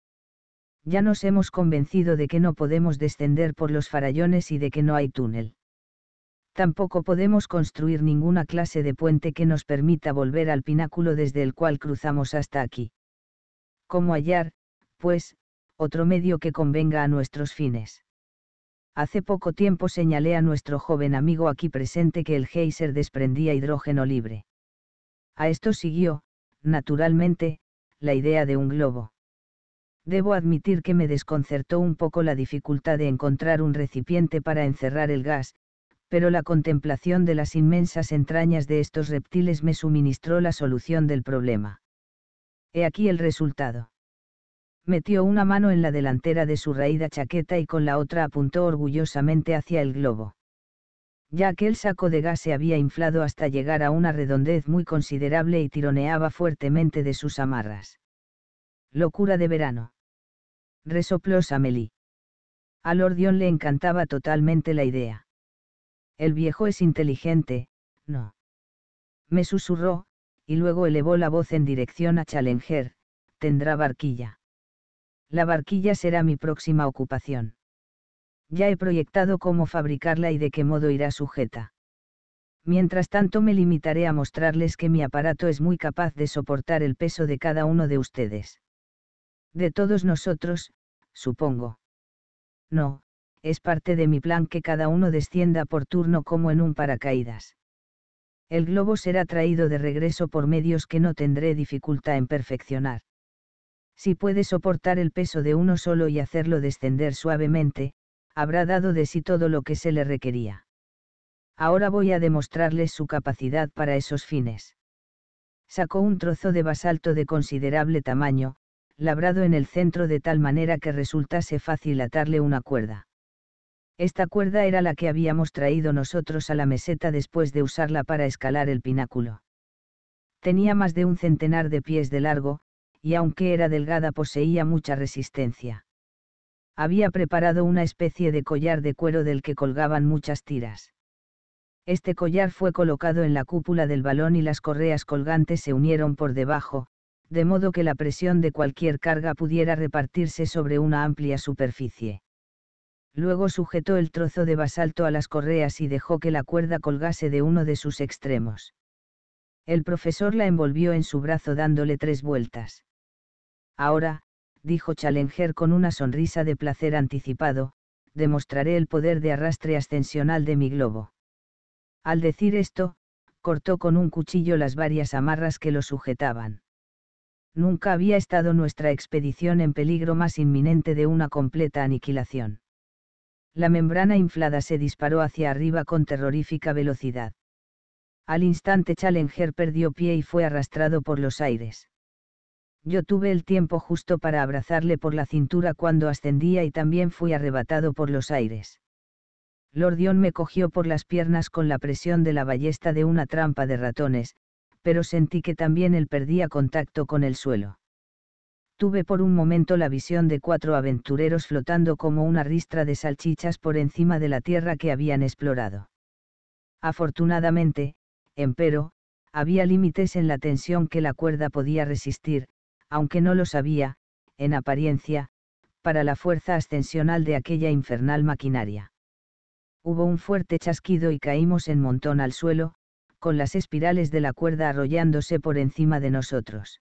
Ya nos hemos convencido de que no podemos descender por los farallones y de que no hay túnel tampoco podemos construir ninguna clase de puente que nos permita volver al pináculo desde el cual cruzamos hasta aquí. ¿Cómo hallar, pues, otro medio que convenga a nuestros fines? Hace poco tiempo señalé a nuestro joven amigo aquí presente que el geyser desprendía hidrógeno libre. A esto siguió, naturalmente, la idea de un globo. Debo admitir que me desconcertó un poco la dificultad de encontrar un recipiente para encerrar el gas, pero la contemplación de las inmensas entrañas de estos reptiles me suministró la solución del problema. He aquí el resultado. Metió una mano en la delantera de su raída chaqueta y con la otra apuntó orgullosamente hacia el globo ya aquel saco de gas se había inflado hasta llegar a una redondez muy considerable y tironeaba fuertemente de sus amarras. Locura de verano. Resopló Samelí. A Lordion le encantaba totalmente la idea. El viejo es inteligente, no. Me susurró, y luego elevó la voz en dirección a Challenger, tendrá barquilla. La barquilla será mi próxima ocupación. Ya he proyectado cómo fabricarla y de qué modo irá sujeta. Mientras tanto me limitaré a mostrarles que mi aparato es muy capaz de soportar el peso de cada uno de ustedes. De todos nosotros, supongo. No, es parte de mi plan que cada uno descienda por turno como en un paracaídas. El globo será traído de regreso por medios que no tendré dificultad en perfeccionar. Si puede soportar el peso de uno solo y hacerlo descender suavemente, habrá dado de sí todo lo que se le requería. Ahora voy a demostrarles su capacidad para esos fines. Sacó un trozo de basalto de considerable tamaño, labrado en el centro de tal manera que resultase fácil atarle una cuerda. Esta cuerda era la que habíamos traído nosotros a la meseta después de usarla para escalar el pináculo. Tenía más de un centenar de pies de largo, y aunque era delgada poseía mucha resistencia. Había preparado una especie de collar de cuero del que colgaban muchas tiras. Este collar fue colocado en la cúpula del balón y las correas colgantes se unieron por debajo, de modo que la presión de cualquier carga pudiera repartirse sobre una amplia superficie. Luego sujetó el trozo de basalto a las correas y dejó que la cuerda colgase de uno de sus extremos. El profesor la envolvió en su brazo dándole tres vueltas. Ahora, dijo Challenger con una sonrisa de placer anticipado, demostraré el poder de arrastre ascensional de mi globo. Al decir esto, cortó con un cuchillo las varias amarras que lo sujetaban. Nunca había estado nuestra expedición en peligro más inminente de una completa aniquilación la membrana inflada se disparó hacia arriba con terrorífica velocidad. Al instante Challenger perdió pie y fue arrastrado por los aires. Yo tuve el tiempo justo para abrazarle por la cintura cuando ascendía y también fui arrebatado por los aires. Lordion me cogió por las piernas con la presión de la ballesta de una trampa de ratones, pero sentí que también él perdía contacto con el suelo tuve por un momento la visión de cuatro aventureros flotando como una ristra de salchichas por encima de la tierra que habían explorado. Afortunadamente, empero, había límites en la tensión que la cuerda podía resistir, aunque no lo sabía, en apariencia, para la fuerza ascensional de aquella infernal maquinaria. Hubo un fuerte chasquido y caímos en montón al suelo, con las espirales de la cuerda arrollándose por encima de nosotros.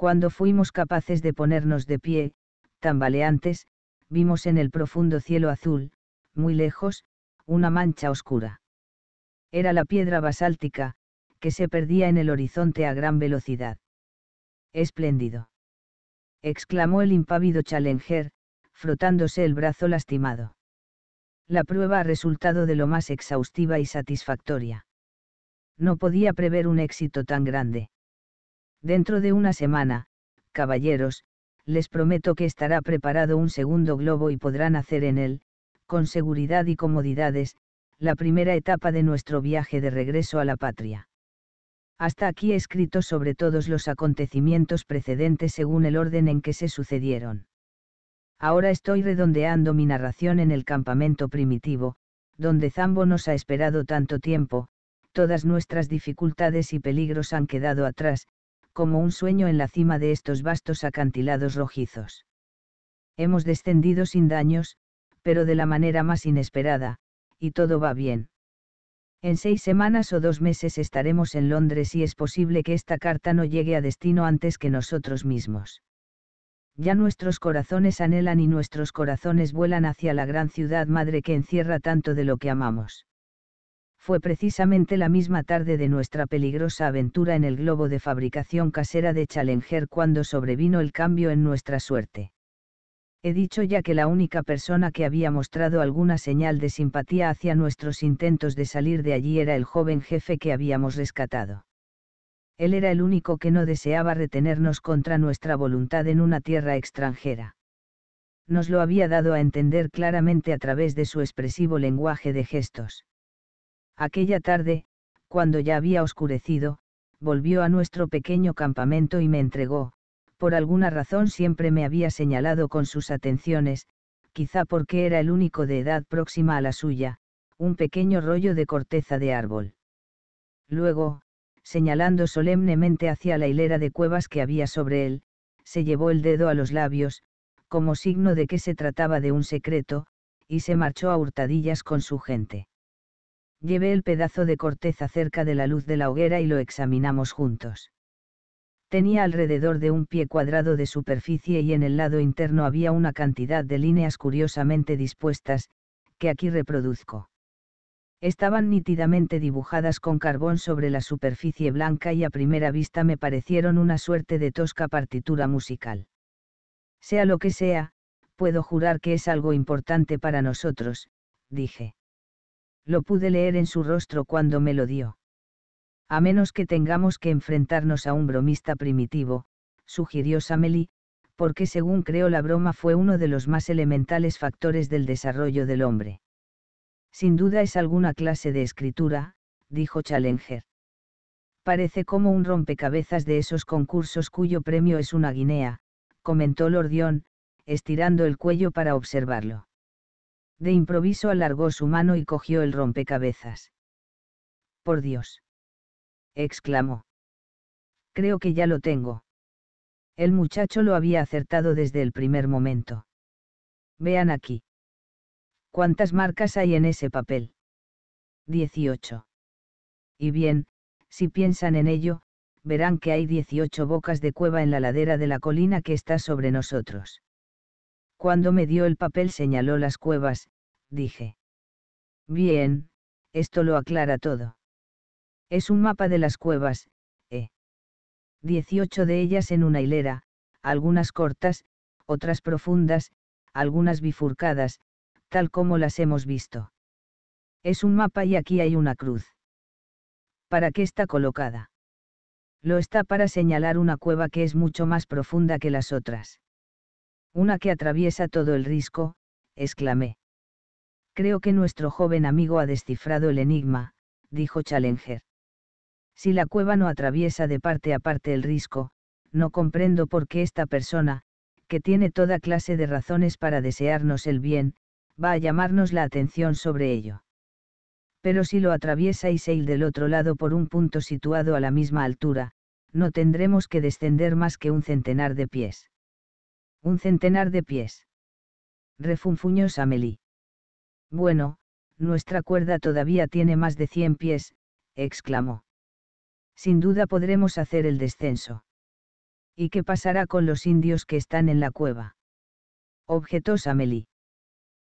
Cuando fuimos capaces de ponernos de pie, tambaleantes, vimos en el profundo cielo azul, muy lejos, una mancha oscura. Era la piedra basáltica, que se perdía en el horizonte a gran velocidad. Espléndido. exclamó el impávido Challenger, frotándose el brazo lastimado. La prueba ha resultado de lo más exhaustiva y satisfactoria. No podía prever un éxito tan grande. Dentro de una semana, caballeros, les prometo que estará preparado un segundo globo y podrán hacer en él, con seguridad y comodidades, la primera etapa de nuestro viaje de regreso a la patria. Hasta aquí he escrito sobre todos los acontecimientos precedentes según el orden en que se sucedieron. Ahora estoy redondeando mi narración en el campamento primitivo, donde Zambo nos ha esperado tanto tiempo, todas nuestras dificultades y peligros han quedado atrás, como un sueño en la cima de estos vastos acantilados rojizos. Hemos descendido sin daños, pero de la manera más inesperada, y todo va bien. En seis semanas o dos meses estaremos en Londres y es posible que esta carta no llegue a destino antes que nosotros mismos. Ya nuestros corazones anhelan y nuestros corazones vuelan hacia la gran ciudad madre que encierra tanto de lo que amamos fue precisamente la misma tarde de nuestra peligrosa aventura en el globo de fabricación casera de Challenger cuando sobrevino el cambio en nuestra suerte. He dicho ya que la única persona que había mostrado alguna señal de simpatía hacia nuestros intentos de salir de allí era el joven jefe que habíamos rescatado. Él era el único que no deseaba retenernos contra nuestra voluntad en una tierra extranjera. Nos lo había dado a entender claramente a través de su expresivo lenguaje de gestos. Aquella tarde, cuando ya había oscurecido, volvió a nuestro pequeño campamento y me entregó, por alguna razón siempre me había señalado con sus atenciones, quizá porque era el único de edad próxima a la suya, un pequeño rollo de corteza de árbol. Luego, señalando solemnemente hacia la hilera de cuevas que había sobre él, se llevó el dedo a los labios, como signo de que se trataba de un secreto, y se marchó a hurtadillas con su gente. Llevé el pedazo de corteza cerca de la luz de la hoguera y lo examinamos juntos. Tenía alrededor de un pie cuadrado de superficie y en el lado interno había una cantidad de líneas curiosamente dispuestas, que aquí reproduzco. Estaban nítidamente dibujadas con carbón sobre la superficie blanca y a primera vista me parecieron una suerte de tosca partitura musical. Sea lo que sea, puedo jurar que es algo importante para nosotros, dije. Lo pude leer en su rostro cuando me lo dio. A menos que tengamos que enfrentarnos a un bromista primitivo, sugirió Sameli, porque según creo la broma fue uno de los más elementales factores del desarrollo del hombre. Sin duda es alguna clase de escritura, dijo Challenger. Parece como un rompecabezas de esos concursos cuyo premio es una guinea, comentó Lordión, estirando el cuello para observarlo. De improviso alargó su mano y cogió el rompecabezas. Por Dios. exclamó. Creo que ya lo tengo. El muchacho lo había acertado desde el primer momento. Vean aquí. ¿Cuántas marcas hay en ese papel? 18. Y bien, si piensan en ello, verán que hay 18 bocas de cueva en la ladera de la colina que está sobre nosotros. Cuando me dio el papel señaló las cuevas, dije. Bien, esto lo aclara todo. Es un mapa de las cuevas, ¿eh? Dieciocho de ellas en una hilera, algunas cortas, otras profundas, algunas bifurcadas, tal como las hemos visto. Es un mapa y aquí hay una cruz. ¿Para qué está colocada? Lo está para señalar una cueva que es mucho más profunda que las otras. Una que atraviesa todo el risco, exclamé. Creo que nuestro joven amigo ha descifrado el enigma, dijo Challenger. Si la cueva no atraviesa de parte a parte el risco, no comprendo por qué esta persona, que tiene toda clase de razones para desearnos el bien, va a llamarnos la atención sobre ello. Pero si lo atraviesa y Isail del otro lado por un punto situado a la misma altura, no tendremos que descender más que un centenar de pies. Un centenar de pies. Refunfuñó Sameli. Bueno, nuestra cuerda todavía tiene más de cien pies, exclamó. Sin duda podremos hacer el descenso. ¿Y qué pasará con los indios que están en la cueva? Objetó Sameli.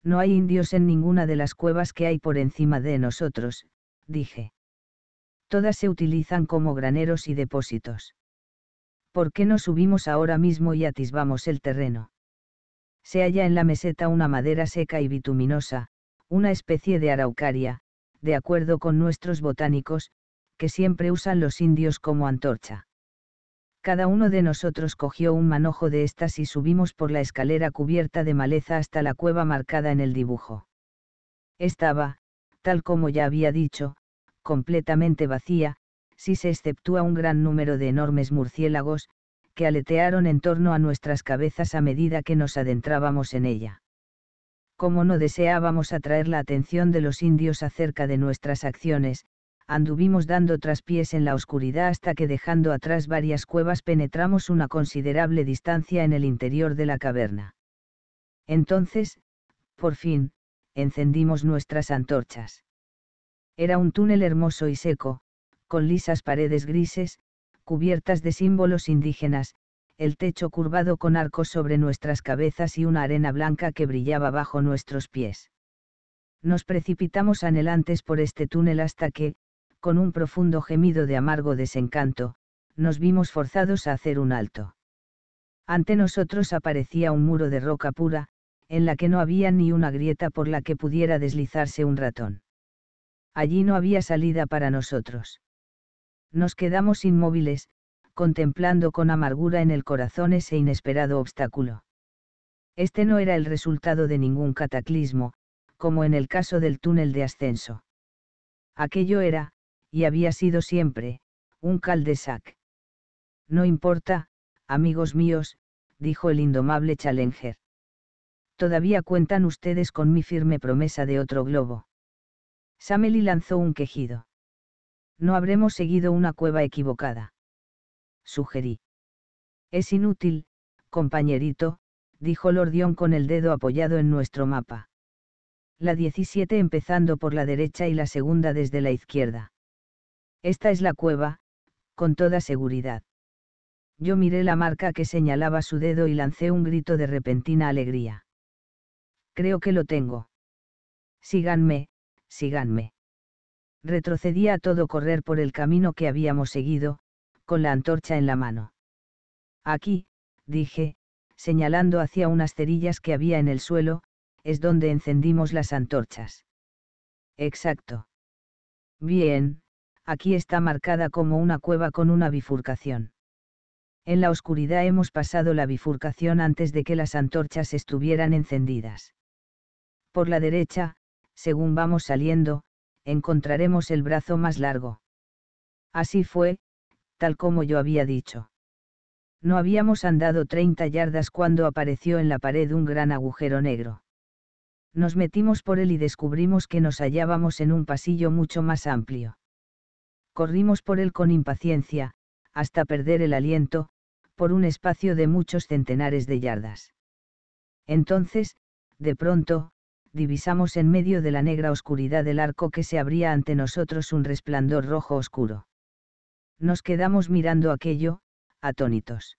No hay indios en ninguna de las cuevas que hay por encima de nosotros, dije. Todas se utilizan como graneros y depósitos. ¿Por qué no subimos ahora mismo y atisbamos el terreno? Se halla en la meseta una madera seca y bituminosa, una especie de araucaria, de acuerdo con nuestros botánicos, que siempre usan los indios como antorcha. Cada uno de nosotros cogió un manojo de estas y subimos por la escalera cubierta de maleza hasta la cueva marcada en el dibujo. Estaba, tal como ya había dicho, completamente vacía, si se exceptúa un gran número de enormes murciélagos, que aletearon en torno a nuestras cabezas a medida que nos adentrábamos en ella. Como no deseábamos atraer la atención de los indios acerca de nuestras acciones, anduvimos dando traspiés en la oscuridad hasta que dejando atrás varias cuevas penetramos una considerable distancia en el interior de la caverna. Entonces, por fin, encendimos nuestras antorchas. Era un túnel hermoso y seco, con lisas paredes grises, cubiertas de símbolos indígenas, el techo curvado con arcos sobre nuestras cabezas y una arena blanca que brillaba bajo nuestros pies. Nos precipitamos anhelantes por este túnel hasta que, con un profundo gemido de amargo desencanto, nos vimos forzados a hacer un alto. Ante nosotros aparecía un muro de roca pura, en la que no había ni una grieta por la que pudiera deslizarse un ratón. Allí no había salida para nosotros. Nos quedamos inmóviles, contemplando con amargura en el corazón ese inesperado obstáculo. Este no era el resultado de ningún cataclismo, como en el caso del túnel de ascenso. Aquello era, y había sido siempre, un caldesac. No importa, amigos míos, dijo el indomable Challenger. Todavía cuentan ustedes con mi firme promesa de otro globo. Sameli lanzó un quejido. No habremos seguido una cueva equivocada. Sugerí. Es inútil, compañerito, dijo Lordión con el dedo apoyado en nuestro mapa. La 17 empezando por la derecha y la segunda desde la izquierda. Esta es la cueva, con toda seguridad. Yo miré la marca que señalaba su dedo y lancé un grito de repentina alegría. Creo que lo tengo. Síganme, síganme retrocedía a todo correr por el camino que habíamos seguido, con la antorcha en la mano. Aquí, dije, señalando hacia unas cerillas que había en el suelo, es donde encendimos las antorchas. Exacto. Bien, aquí está marcada como una cueva con una bifurcación. En la oscuridad hemos pasado la bifurcación antes de que las antorchas estuvieran encendidas. Por la derecha, según vamos saliendo, encontraremos el brazo más largo. Así fue, tal como yo había dicho. No habíamos andado 30 yardas cuando apareció en la pared un gran agujero negro. Nos metimos por él y descubrimos que nos hallábamos en un pasillo mucho más amplio. Corrimos por él con impaciencia, hasta perder el aliento, por un espacio de muchos centenares de yardas. Entonces, de pronto, divisamos en medio de la negra oscuridad del arco que se abría ante nosotros un resplandor rojo oscuro. Nos quedamos mirando aquello, atónitos.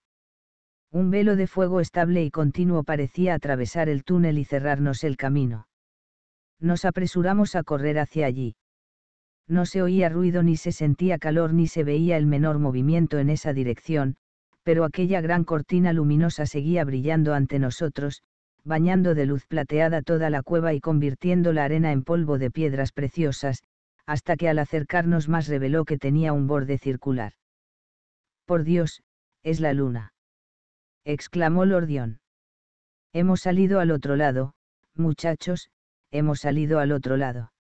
Un velo de fuego estable y continuo parecía atravesar el túnel y cerrarnos el camino. Nos apresuramos a correr hacia allí. No se oía ruido ni se sentía calor ni se veía el menor movimiento en esa dirección, pero aquella gran cortina luminosa seguía brillando ante nosotros, bañando de luz plateada toda la cueva y convirtiendo la arena en polvo de piedras preciosas, hasta que al acercarnos más reveló que tenía un borde circular. Por Dios, es la luna. exclamó Lordión. Hemos salido al otro lado, muchachos, hemos salido al otro lado.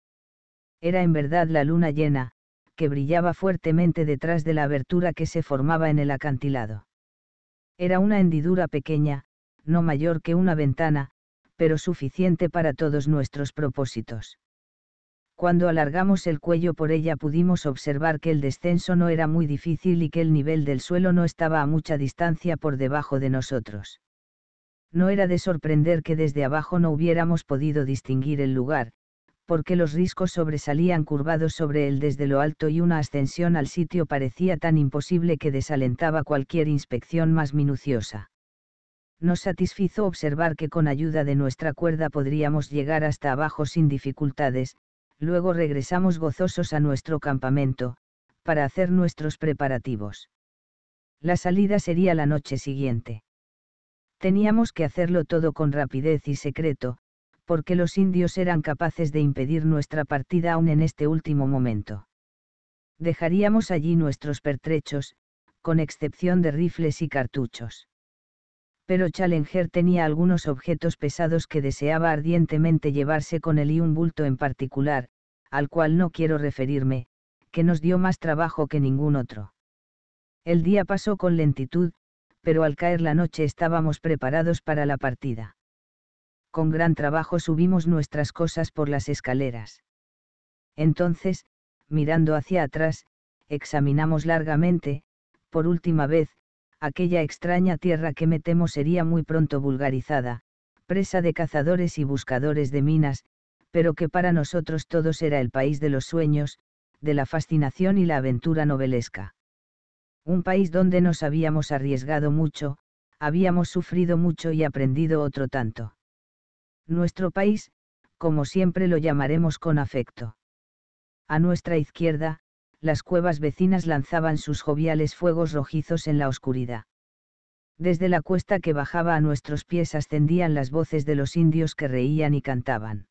Era en verdad la luna llena, que brillaba fuertemente detrás de la abertura que se formaba en el acantilado. Era una hendidura pequeña, no mayor que una ventana, pero suficiente para todos nuestros propósitos. Cuando alargamos el cuello por ella pudimos observar que el descenso no era muy difícil y que el nivel del suelo no estaba a mucha distancia por debajo de nosotros. No era de sorprender que desde abajo no hubiéramos podido distinguir el lugar, porque los riscos sobresalían curvados sobre él desde lo alto y una ascensión al sitio parecía tan imposible que desalentaba cualquier inspección más minuciosa nos satisfizo observar que con ayuda de nuestra cuerda podríamos llegar hasta abajo sin dificultades, luego regresamos gozosos a nuestro campamento, para hacer nuestros preparativos. La salida sería la noche siguiente. Teníamos que hacerlo todo con rapidez y secreto, porque los indios eran capaces de impedir nuestra partida aún en este último momento. Dejaríamos allí nuestros pertrechos, con excepción de rifles y cartuchos pero Challenger tenía algunos objetos pesados que deseaba ardientemente llevarse con él y un bulto en particular, al cual no quiero referirme, que nos dio más trabajo que ningún otro. El día pasó con lentitud, pero al caer la noche estábamos preparados para la partida. Con gran trabajo subimos nuestras cosas por las escaleras. Entonces, mirando hacia atrás, examinamos largamente, por última vez, aquella extraña tierra que metemos sería muy pronto vulgarizada, presa de cazadores y buscadores de minas, pero que para nosotros todos era el país de los sueños, de la fascinación y la aventura novelesca. Un país donde nos habíamos arriesgado mucho, habíamos sufrido mucho y aprendido otro tanto. Nuestro país, como siempre lo llamaremos con afecto. A nuestra izquierda, las cuevas vecinas lanzaban sus joviales fuegos rojizos en la oscuridad. Desde la cuesta que bajaba a nuestros pies ascendían las voces de los indios que reían y cantaban.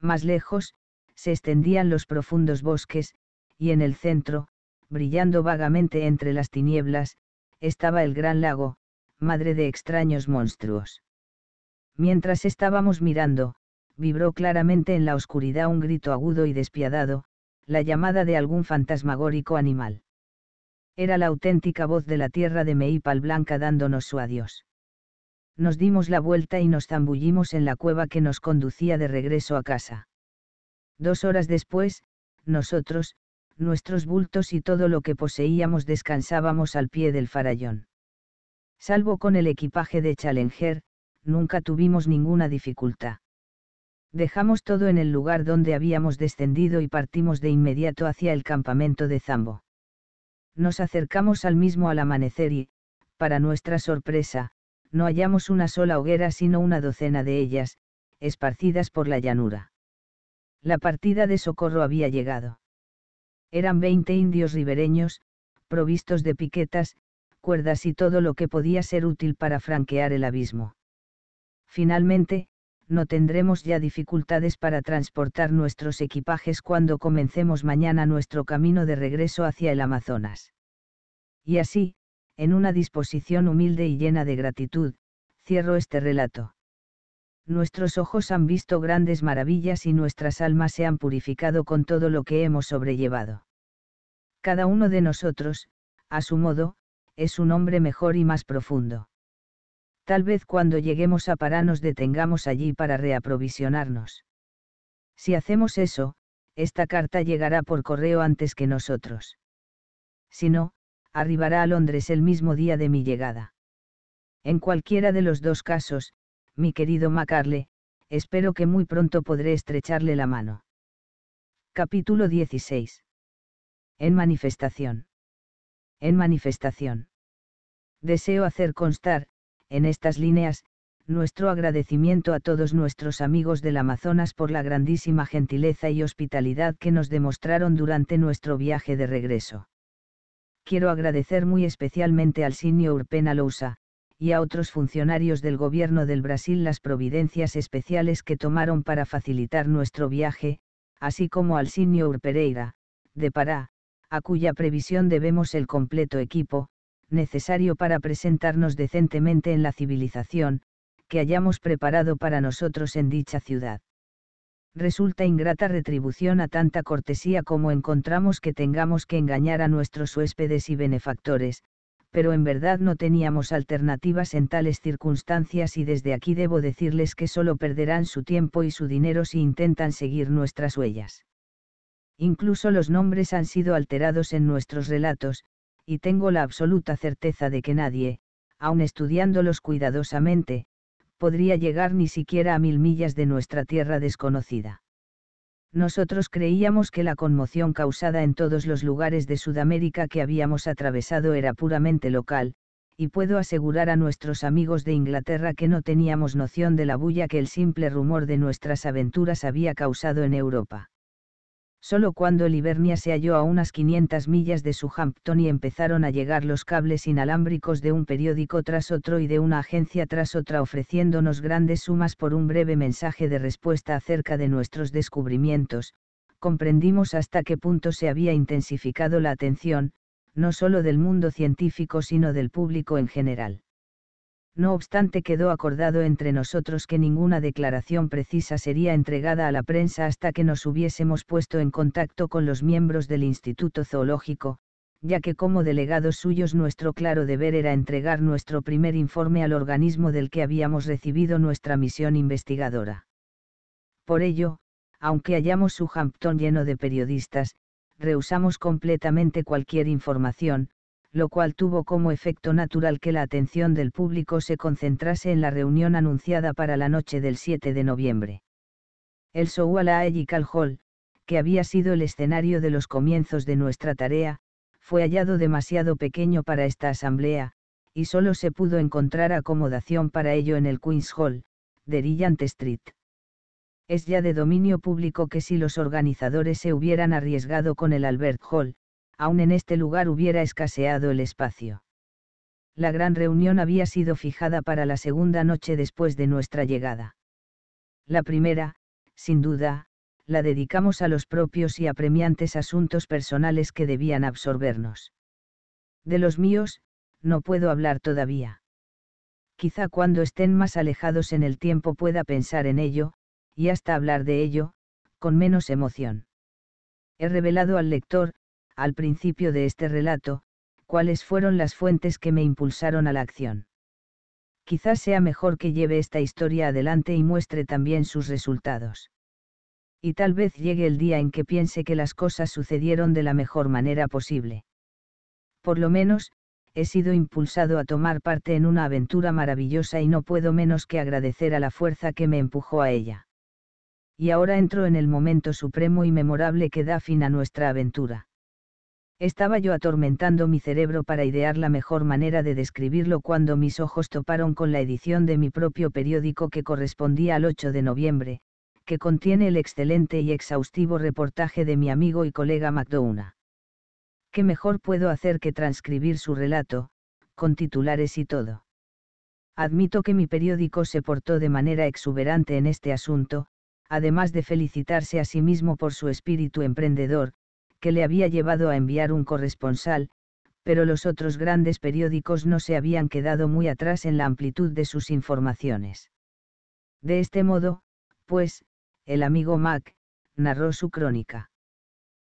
Más lejos, se extendían los profundos bosques, y en el centro, brillando vagamente entre las tinieblas, estaba el gran lago, madre de extraños monstruos. Mientras estábamos mirando, vibró claramente en la oscuridad un grito agudo y despiadado, la llamada de algún fantasmagórico animal. Era la auténtica voz de la tierra de Meipal Blanca dándonos su adiós. Nos dimos la vuelta y nos zambullimos en la cueva que nos conducía de regreso a casa. Dos horas después, nosotros, nuestros bultos y todo lo que poseíamos descansábamos al pie del farallón. Salvo con el equipaje de Challenger, nunca tuvimos ninguna dificultad. Dejamos todo en el lugar donde habíamos descendido y partimos de inmediato hacia el campamento de Zambo. Nos acercamos al mismo al amanecer y, para nuestra sorpresa, no hallamos una sola hoguera sino una docena de ellas, esparcidas por la llanura. La partida de socorro había llegado. Eran veinte indios ribereños, provistos de piquetas, cuerdas y todo lo que podía ser útil para franquear el abismo. Finalmente, no tendremos ya dificultades para transportar nuestros equipajes cuando comencemos mañana nuestro camino de regreso hacia el Amazonas. Y así, en una disposición humilde y llena de gratitud, cierro este relato. Nuestros ojos han visto grandes maravillas y nuestras almas se han purificado con todo lo que hemos sobrellevado. Cada uno de nosotros, a su modo, es un hombre mejor y más profundo. Tal vez cuando lleguemos a Pará nos detengamos allí para reaprovisionarnos. Si hacemos eso, esta carta llegará por correo antes que nosotros. Si no, arribará a Londres el mismo día de mi llegada. En cualquiera de los dos casos, mi querido Macarle, espero que muy pronto podré estrecharle la mano. Capítulo 16. En manifestación. En manifestación. Deseo hacer constar, en estas líneas, nuestro agradecimiento a todos nuestros amigos del Amazonas por la grandísima gentileza y hospitalidad que nos demostraron durante nuestro viaje de regreso. Quiero agradecer muy especialmente al signor Pena Lousa, y a otros funcionarios del gobierno del Brasil las providencias especiales que tomaron para facilitar nuestro viaje, así como al signor Pereira, de Pará, a cuya previsión debemos el completo equipo, necesario para presentarnos decentemente en la civilización, que hayamos preparado para nosotros en dicha ciudad. Resulta ingrata retribución a tanta cortesía como encontramos que tengamos que engañar a nuestros huéspedes y benefactores, pero en verdad no teníamos alternativas en tales circunstancias y desde aquí debo decirles que solo perderán su tiempo y su dinero si intentan seguir nuestras huellas. Incluso los nombres han sido alterados en nuestros relatos, y tengo la absoluta certeza de que nadie, aun estudiándolos cuidadosamente, podría llegar ni siquiera a mil millas de nuestra tierra desconocida. Nosotros creíamos que la conmoción causada en todos los lugares de Sudamérica que habíamos atravesado era puramente local, y puedo asegurar a nuestros amigos de Inglaterra que no teníamos noción de la bulla que el simple rumor de nuestras aventuras había causado en Europa. Solo cuando el se halló a unas 500 millas de Southampton y empezaron a llegar los cables inalámbricos de un periódico tras otro y de una agencia tras otra ofreciéndonos grandes sumas por un breve mensaje de respuesta acerca de nuestros descubrimientos, comprendimos hasta qué punto se había intensificado la atención, no solo del mundo científico sino del público en general. No obstante quedó acordado entre nosotros que ninguna declaración precisa sería entregada a la prensa hasta que nos hubiésemos puesto en contacto con los miembros del Instituto Zoológico, ya que como delegados suyos nuestro claro deber era entregar nuestro primer informe al organismo del que habíamos recibido nuestra misión investigadora. Por ello, aunque hallamos Southampton lleno de periodistas, rehusamos completamente cualquier información, lo cual tuvo como efecto natural que la atención del público se concentrase en la reunión anunciada para la noche del 7 de noviembre. El Sowala Ejical Hall, que había sido el escenario de los comienzos de nuestra tarea, fue hallado demasiado pequeño para esta asamblea, y solo se pudo encontrar acomodación para ello en el Queen's Hall, de Rillant Street. Es ya de dominio público que si los organizadores se hubieran arriesgado con el Albert Hall, aún en este lugar hubiera escaseado el espacio. La gran reunión había sido fijada para la segunda noche después de nuestra llegada. La primera, sin duda, la dedicamos a los propios y apremiantes asuntos personales que debían absorbernos. De los míos, no puedo hablar todavía. Quizá cuando estén más alejados en el tiempo pueda pensar en ello, y hasta hablar de ello, con menos emoción. He revelado al lector, al principio de este relato, cuáles fueron las fuentes que me impulsaron a la acción. Quizás sea mejor que lleve esta historia adelante y muestre también sus resultados. Y tal vez llegue el día en que piense que las cosas sucedieron de la mejor manera posible. Por lo menos, he sido impulsado a tomar parte en una aventura maravillosa y no puedo menos que agradecer a la fuerza que me empujó a ella. Y ahora entro en el momento supremo y memorable que da fin a nuestra aventura. Estaba yo atormentando mi cerebro para idear la mejor manera de describirlo cuando mis ojos toparon con la edición de mi propio periódico que correspondía al 8 de noviembre, que contiene el excelente y exhaustivo reportaje de mi amigo y colega McDonough. ¿Qué mejor puedo hacer que transcribir su relato, con titulares y todo? Admito que mi periódico se portó de manera exuberante en este asunto, además de felicitarse a sí mismo por su espíritu emprendedor, que le había llevado a enviar un corresponsal, pero los otros grandes periódicos no se habían quedado muy atrás en la amplitud de sus informaciones. De este modo, pues, el amigo Mac, narró su crónica.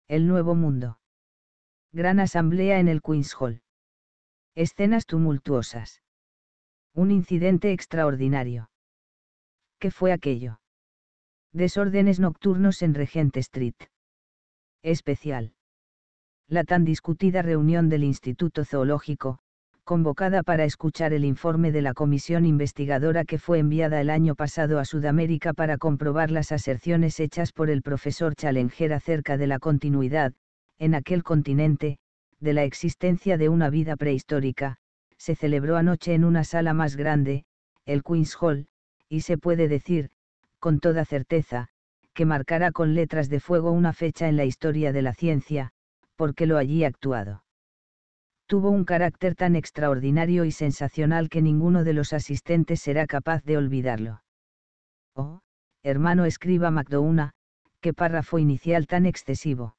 El Nuevo Mundo. Gran asamblea en el Queen's Hall. Escenas tumultuosas. Un incidente extraordinario. ¿Qué fue aquello? Desórdenes nocturnos en Regent Street especial. La tan discutida reunión del Instituto Zoológico, convocada para escuchar el informe de la comisión investigadora que fue enviada el año pasado a Sudamérica para comprobar las aserciones hechas por el profesor Challenger acerca de la continuidad, en aquel continente, de la existencia de una vida prehistórica, se celebró anoche en una sala más grande, el Queen's Hall, y se puede decir, con toda certeza, que marcará con letras de fuego una fecha en la historia de la ciencia, porque lo allí actuado. Tuvo un carácter tan extraordinario y sensacional que ninguno de los asistentes será capaz de olvidarlo. Oh, hermano escriba McDouna, qué párrafo inicial tan excesivo.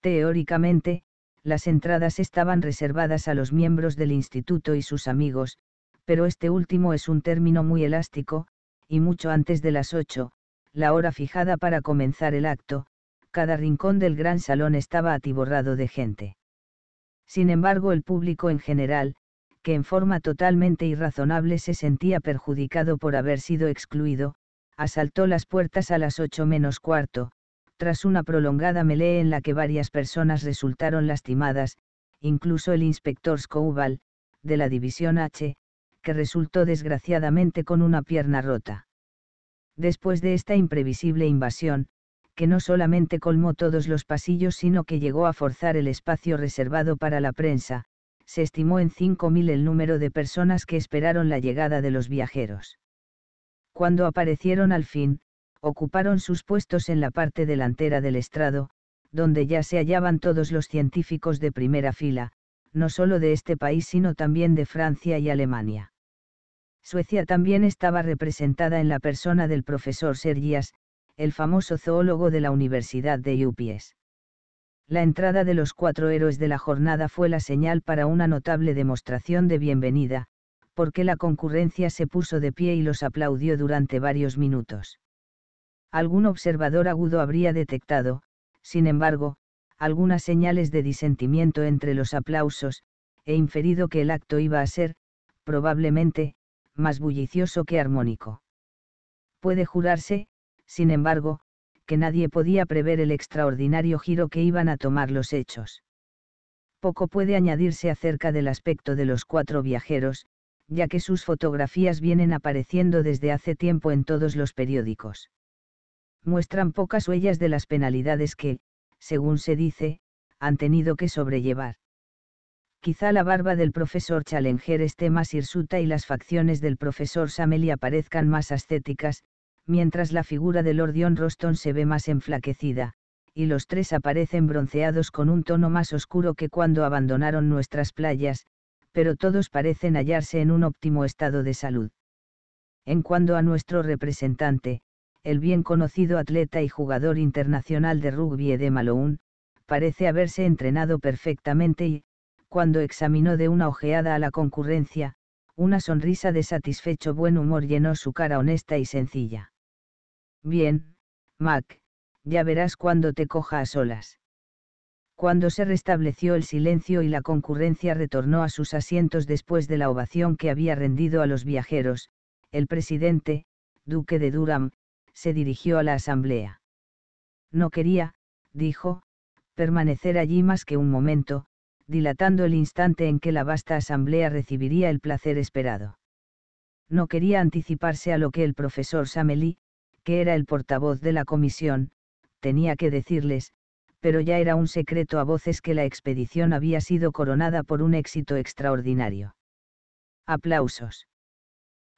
Teóricamente, las entradas estaban reservadas a los miembros del instituto y sus amigos, pero este último es un término muy elástico, y mucho antes de las ocho, la hora fijada para comenzar el acto, cada rincón del gran salón estaba atiborrado de gente. Sin embargo, el público en general, que en forma totalmente irrazonable se sentía perjudicado por haber sido excluido, asaltó las puertas a las ocho menos cuarto, tras una prolongada melee en la que varias personas resultaron lastimadas, incluso el inspector Scoubal, de la División H, que resultó desgraciadamente con una pierna rota después de esta imprevisible invasión, que no solamente colmó todos los pasillos sino que llegó a forzar el espacio reservado para la prensa, se estimó en 5.000 el número de personas que esperaron la llegada de los viajeros. Cuando aparecieron al fin, ocuparon sus puestos en la parte delantera del estrado, donde ya se hallaban todos los científicos de primera fila, no solo de este país sino también de Francia y Alemania. Suecia también estaba representada en la persona del profesor Sergias, el famoso zoólogo de la Universidad de UPS. La entrada de los cuatro héroes de la jornada fue la señal para una notable demostración de bienvenida, porque la concurrencia se puso de pie y los aplaudió durante varios minutos. Algún observador agudo habría detectado, sin embargo, algunas señales de disentimiento entre los aplausos, e inferido que el acto iba a ser, probablemente, más bullicioso que armónico. Puede jurarse, sin embargo, que nadie podía prever el extraordinario giro que iban a tomar los hechos. Poco puede añadirse acerca del aspecto de los cuatro viajeros, ya que sus fotografías vienen apareciendo desde hace tiempo en todos los periódicos. Muestran pocas huellas de las penalidades que, según se dice, han tenido que sobrellevar. Quizá la barba del profesor Challenger esté más hirsuta y las facciones del profesor Sameli aparezcan más ascéticas, mientras la figura del Lord John Roston se ve más enflaquecida, y los tres aparecen bronceados con un tono más oscuro que cuando abandonaron nuestras playas, pero todos parecen hallarse en un óptimo estado de salud. En cuanto a nuestro representante, el bien conocido atleta y jugador internacional de rugby de parece haberse entrenado perfectamente y, cuando examinó de una ojeada a la concurrencia, una sonrisa de satisfecho buen humor llenó su cara honesta y sencilla. Bien, Mac, ya verás cuando te coja a solas. Cuando se restableció el silencio y la concurrencia retornó a sus asientos después de la ovación que había rendido a los viajeros, el presidente, duque de Durham, se dirigió a la asamblea. No quería, dijo, permanecer allí más que un momento, dilatando el instante en que la vasta asamblea recibiría el placer esperado. No quería anticiparse a lo que el profesor Sameli, que era el portavoz de la comisión, tenía que decirles, pero ya era un secreto a voces que la expedición había sido coronada por un éxito extraordinario. Aplausos.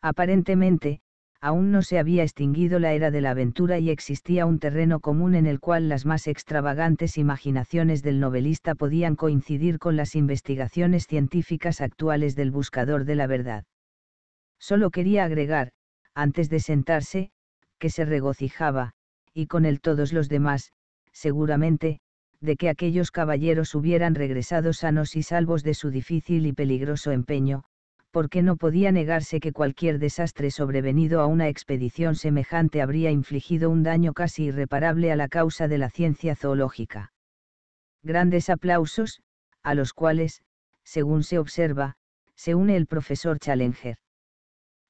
Aparentemente, aún no se había extinguido la era de la aventura y existía un terreno común en el cual las más extravagantes imaginaciones del novelista podían coincidir con las investigaciones científicas actuales del buscador de la verdad. Solo quería agregar, antes de sentarse, que se regocijaba, y con él todos los demás, seguramente, de que aquellos caballeros hubieran regresado sanos y salvos de su difícil y peligroso empeño, porque no podía negarse que cualquier desastre sobrevenido a una expedición semejante habría infligido un daño casi irreparable a la causa de la ciencia zoológica. Grandes aplausos, a los cuales, según se observa, se une el profesor Challenger.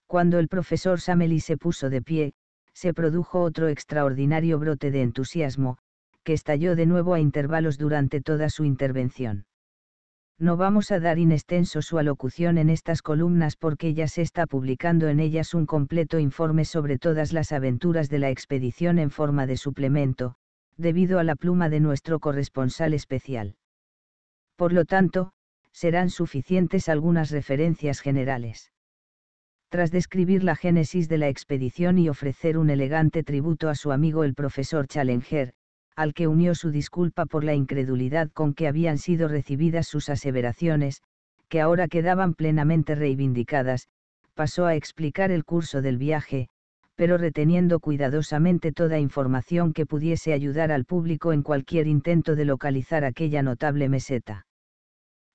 Cuando el profesor Sameli se puso de pie, se produjo otro extraordinario brote de entusiasmo, que estalló de nuevo a intervalos durante toda su intervención. No vamos a dar in extenso su alocución en estas columnas porque ya se está publicando en ellas un completo informe sobre todas las aventuras de la expedición en forma de suplemento, debido a la pluma de nuestro corresponsal especial. Por lo tanto, serán suficientes algunas referencias generales. Tras describir la génesis de la expedición y ofrecer un elegante tributo a su amigo el profesor Challenger, al que unió su disculpa por la incredulidad con que habían sido recibidas sus aseveraciones, que ahora quedaban plenamente reivindicadas, pasó a explicar el curso del viaje, pero reteniendo cuidadosamente toda información que pudiese ayudar al público en cualquier intento de localizar aquella notable meseta.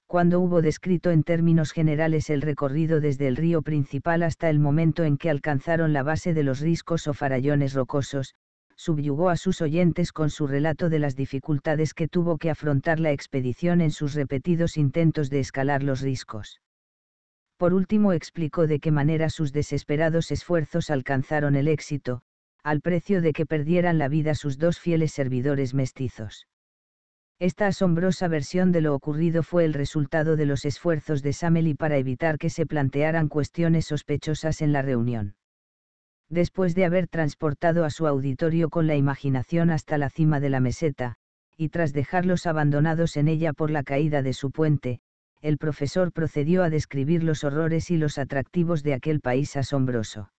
Cuando hubo descrito en términos generales el recorrido desde el río principal hasta el momento en que alcanzaron la base de los riscos o farallones rocosos, subyugó a sus oyentes con su relato de las dificultades que tuvo que afrontar la expedición en sus repetidos intentos de escalar los riscos. Por último explicó de qué manera sus desesperados esfuerzos alcanzaron el éxito, al precio de que perdieran la vida sus dos fieles servidores mestizos. Esta asombrosa versión de lo ocurrido fue el resultado de los esfuerzos de Sameli para evitar que se plantearan cuestiones sospechosas en la reunión después de haber transportado a su auditorio con la imaginación hasta la cima de la meseta, y tras dejarlos abandonados en ella por la caída de su puente, el profesor procedió a describir los horrores y los atractivos de aquel país asombroso.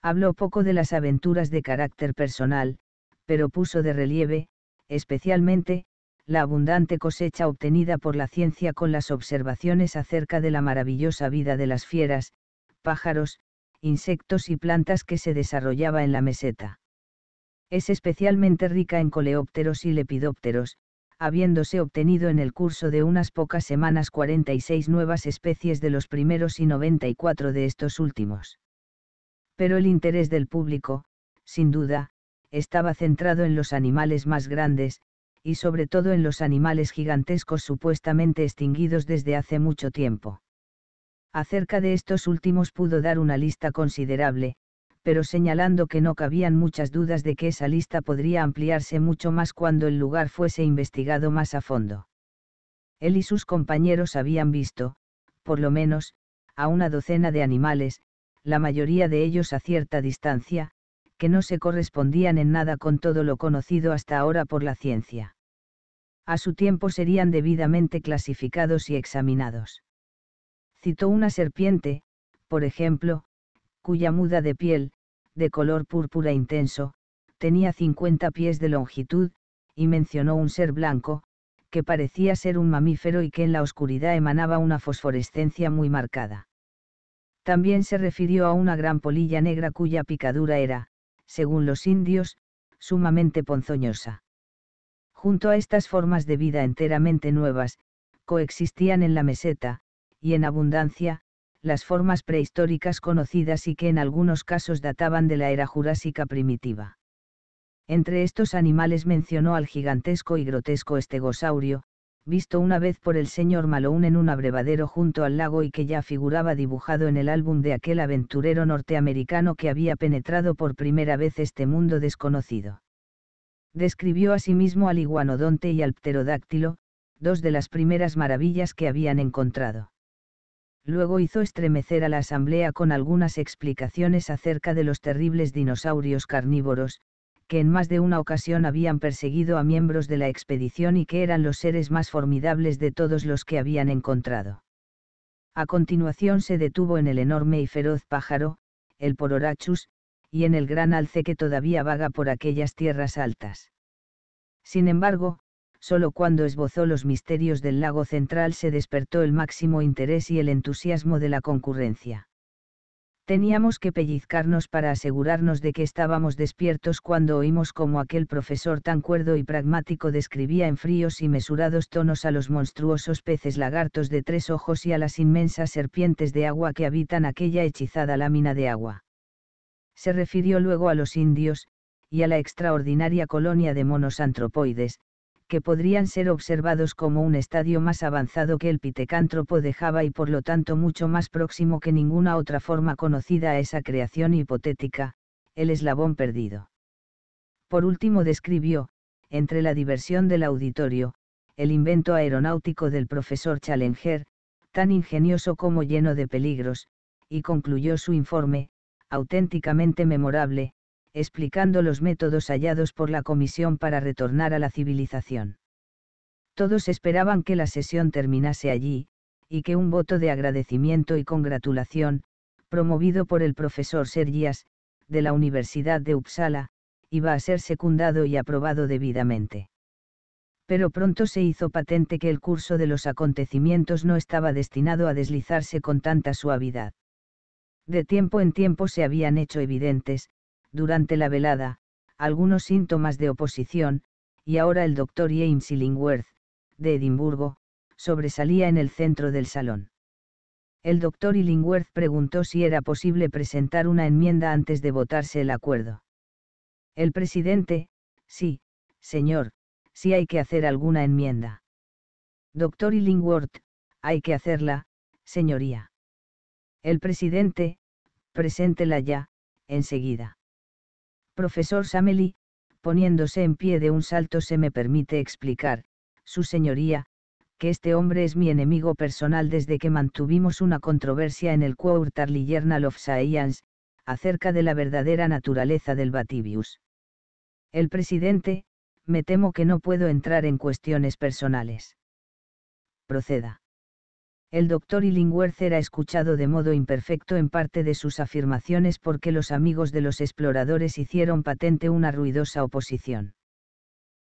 Habló poco de las aventuras de carácter personal, pero puso de relieve, especialmente, la abundante cosecha obtenida por la ciencia con las observaciones acerca de la maravillosa vida de las fieras, pájaros, insectos y plantas que se desarrollaba en la meseta. Es especialmente rica en coleópteros y lepidópteros, habiéndose obtenido en el curso de unas pocas semanas 46 nuevas especies de los primeros y 94 de estos últimos. Pero el interés del público, sin duda, estaba centrado en los animales más grandes, y sobre todo en los animales gigantescos supuestamente extinguidos desde hace mucho tiempo. Acerca de estos últimos pudo dar una lista considerable, pero señalando que no cabían muchas dudas de que esa lista podría ampliarse mucho más cuando el lugar fuese investigado más a fondo. Él y sus compañeros habían visto, por lo menos, a una docena de animales, la mayoría de ellos a cierta distancia, que no se correspondían en nada con todo lo conocido hasta ahora por la ciencia. A su tiempo serían debidamente clasificados y examinados. Citó una serpiente, por ejemplo, cuya muda de piel, de color púrpura intenso, tenía 50 pies de longitud, y mencionó un ser blanco, que parecía ser un mamífero y que en la oscuridad emanaba una fosforescencia muy marcada. También se refirió a una gran polilla negra cuya picadura era, según los indios, sumamente ponzoñosa. Junto a estas formas de vida enteramente nuevas, coexistían en la meseta, y en abundancia, las formas prehistóricas conocidas y que en algunos casos databan de la era jurásica primitiva. Entre estos animales mencionó al gigantesco y grotesco estegosaurio, visto una vez por el señor Malone en un abrevadero junto al lago y que ya figuraba dibujado en el álbum de aquel aventurero norteamericano que había penetrado por primera vez este mundo desconocido. Describió asimismo al iguanodonte y al pterodáctilo, dos de las primeras maravillas que habían encontrado luego hizo estremecer a la Asamblea con algunas explicaciones acerca de los terribles dinosaurios carnívoros, que en más de una ocasión habían perseguido a miembros de la expedición y que eran los seres más formidables de todos los que habían encontrado. A continuación se detuvo en el enorme y feroz pájaro, el Pororachus, y en el gran alce que todavía vaga por aquellas tierras altas. Sin embargo, solo cuando esbozó los misterios del lago central se despertó el máximo interés y el entusiasmo de la concurrencia. Teníamos que pellizcarnos para asegurarnos de que estábamos despiertos cuando oímos cómo aquel profesor tan cuerdo y pragmático describía en fríos y mesurados tonos a los monstruosos peces lagartos de tres ojos y a las inmensas serpientes de agua que habitan aquella hechizada lámina de agua. Se refirió luego a los indios, y a la extraordinaria colonia de monos antropoides, que podrían ser observados como un estadio más avanzado que el pitecántropo dejaba y por lo tanto mucho más próximo que ninguna otra forma conocida a esa creación hipotética, el eslabón perdido. Por último describió, entre la diversión del auditorio, el invento aeronáutico del profesor Challenger, tan ingenioso como lleno de peligros, y concluyó su informe, auténticamente memorable, explicando los métodos hallados por la comisión para retornar a la civilización. Todos esperaban que la sesión terminase allí, y que un voto de agradecimiento y congratulación, promovido por el profesor Sergias, de la Universidad de Uppsala, iba a ser secundado y aprobado debidamente. Pero pronto se hizo patente que el curso de los acontecimientos no estaba destinado a deslizarse con tanta suavidad. De tiempo en tiempo se habían hecho evidentes, durante la velada, algunos síntomas de oposición, y ahora el doctor James Illingworth, de Edimburgo, sobresalía en el centro del salón. El doctor Illingworth preguntó si era posible presentar una enmienda antes de votarse el acuerdo. El presidente, sí, señor, Si hay que hacer alguna enmienda. Doctor Illingworth, hay que hacerla, señoría. El presidente, preséntela ya, enseguida. Profesor Sameli, poniéndose en pie de un salto se me permite explicar, su señoría, que este hombre es mi enemigo personal desde que mantuvimos una controversia en el Quarterly Journal of Science, acerca de la verdadera naturaleza del Bativius. El presidente, me temo que no puedo entrar en cuestiones personales. Proceda el doctor Illingworth era escuchado de modo imperfecto en parte de sus afirmaciones porque los amigos de los exploradores hicieron patente una ruidosa oposición.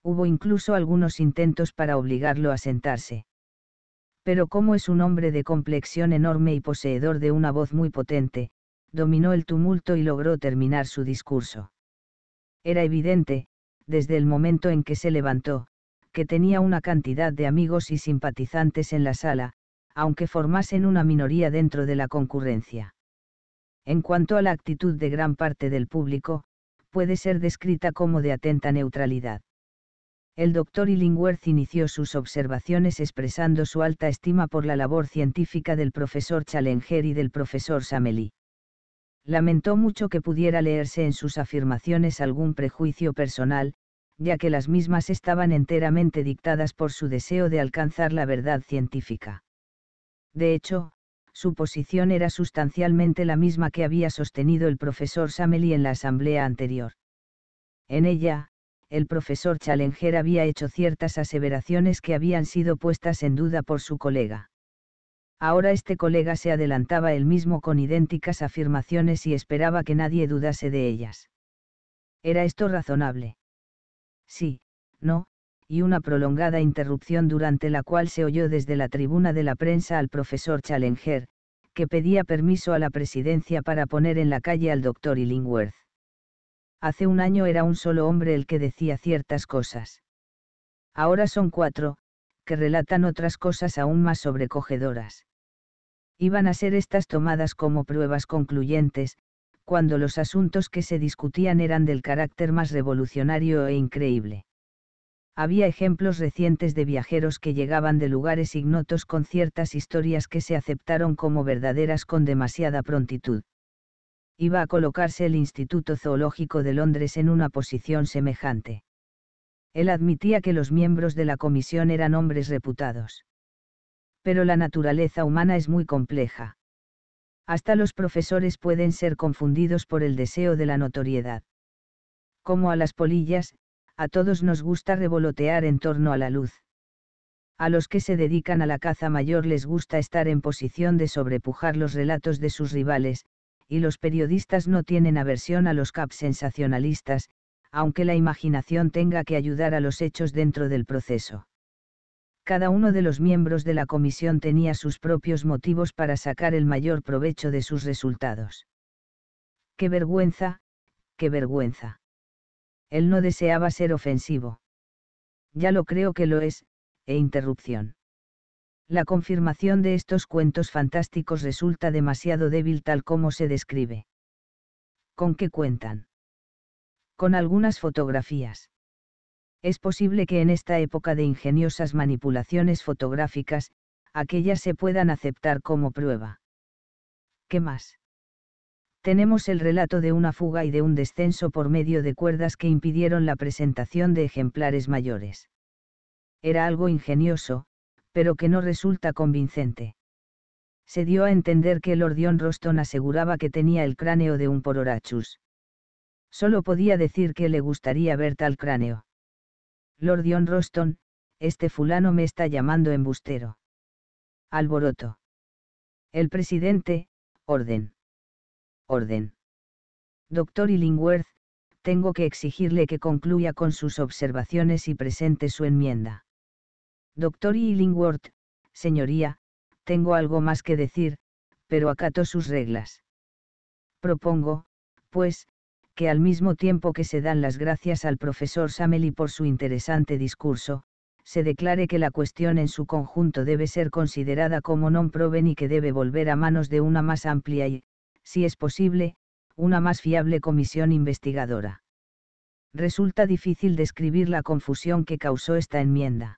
Hubo incluso algunos intentos para obligarlo a sentarse. Pero como es un hombre de complexión enorme y poseedor de una voz muy potente, dominó el tumulto y logró terminar su discurso. Era evidente, desde el momento en que se levantó, que tenía una cantidad de amigos y simpatizantes en la sala, aunque formasen una minoría dentro de la concurrencia. En cuanto a la actitud de gran parte del público, puede ser descrita como de atenta neutralidad. El doctor Illingworth inició sus observaciones expresando su alta estima por la labor científica del profesor Challenger y del profesor Samely. Lamentó mucho que pudiera leerse en sus afirmaciones algún prejuicio personal, ya que las mismas estaban enteramente dictadas por su deseo de alcanzar la verdad científica. De hecho, su posición era sustancialmente la misma que había sostenido el profesor Sameli en la asamblea anterior. En ella, el profesor Challenger había hecho ciertas aseveraciones que habían sido puestas en duda por su colega. Ahora este colega se adelantaba él mismo con idénticas afirmaciones y esperaba que nadie dudase de ellas. ¿Era esto razonable? Sí, no, y una prolongada interrupción durante la cual se oyó desde la tribuna de la prensa al profesor Challenger, que pedía permiso a la presidencia para poner en la calle al doctor Illingworth. Hace un año era un solo hombre el que decía ciertas cosas. Ahora son cuatro, que relatan otras cosas aún más sobrecogedoras. Iban a ser estas tomadas como pruebas concluyentes, cuando los asuntos que se discutían eran del carácter más revolucionario e increíble había ejemplos recientes de viajeros que llegaban de lugares ignotos con ciertas historias que se aceptaron como verdaderas con demasiada prontitud. Iba a colocarse el Instituto Zoológico de Londres en una posición semejante. Él admitía que los miembros de la comisión eran hombres reputados. Pero la naturaleza humana es muy compleja. Hasta los profesores pueden ser confundidos por el deseo de la notoriedad. Como a las polillas, a todos nos gusta revolotear en torno a la luz. A los que se dedican a la caza mayor les gusta estar en posición de sobrepujar los relatos de sus rivales, y los periodistas no tienen aversión a los cap sensacionalistas, aunque la imaginación tenga que ayudar a los hechos dentro del proceso. Cada uno de los miembros de la comisión tenía sus propios motivos para sacar el mayor provecho de sus resultados. ¡Qué vergüenza! ¡Qué vergüenza! Él no deseaba ser ofensivo. Ya lo creo que lo es, e interrupción. La confirmación de estos cuentos fantásticos resulta demasiado débil tal como se describe. ¿Con qué cuentan? Con algunas fotografías. Es posible que en esta época de ingeniosas manipulaciones fotográficas, aquellas se puedan aceptar como prueba. ¿Qué más? tenemos el relato de una fuga y de un descenso por medio de cuerdas que impidieron la presentación de ejemplares mayores. Era algo ingenioso, pero que no resulta convincente. Se dio a entender que Lord John Roston aseguraba que tenía el cráneo de un pororachus. Solo podía decir que le gustaría ver tal cráneo. Lord John Roston, este fulano me está llamando embustero. Alboroto. El presidente, orden orden. Doctor Illingworth, tengo que exigirle que concluya con sus observaciones y presente su enmienda. Doctor Illingworth, señoría, tengo algo más que decir, pero acato sus reglas. Propongo, pues, que al mismo tiempo que se dan las gracias al profesor Samely por su interesante discurso, se declare que la cuestión en su conjunto debe ser considerada como non proven y que debe volver a manos de una más amplia y, si es posible, una más fiable comisión investigadora. Resulta difícil describir la confusión que causó esta enmienda.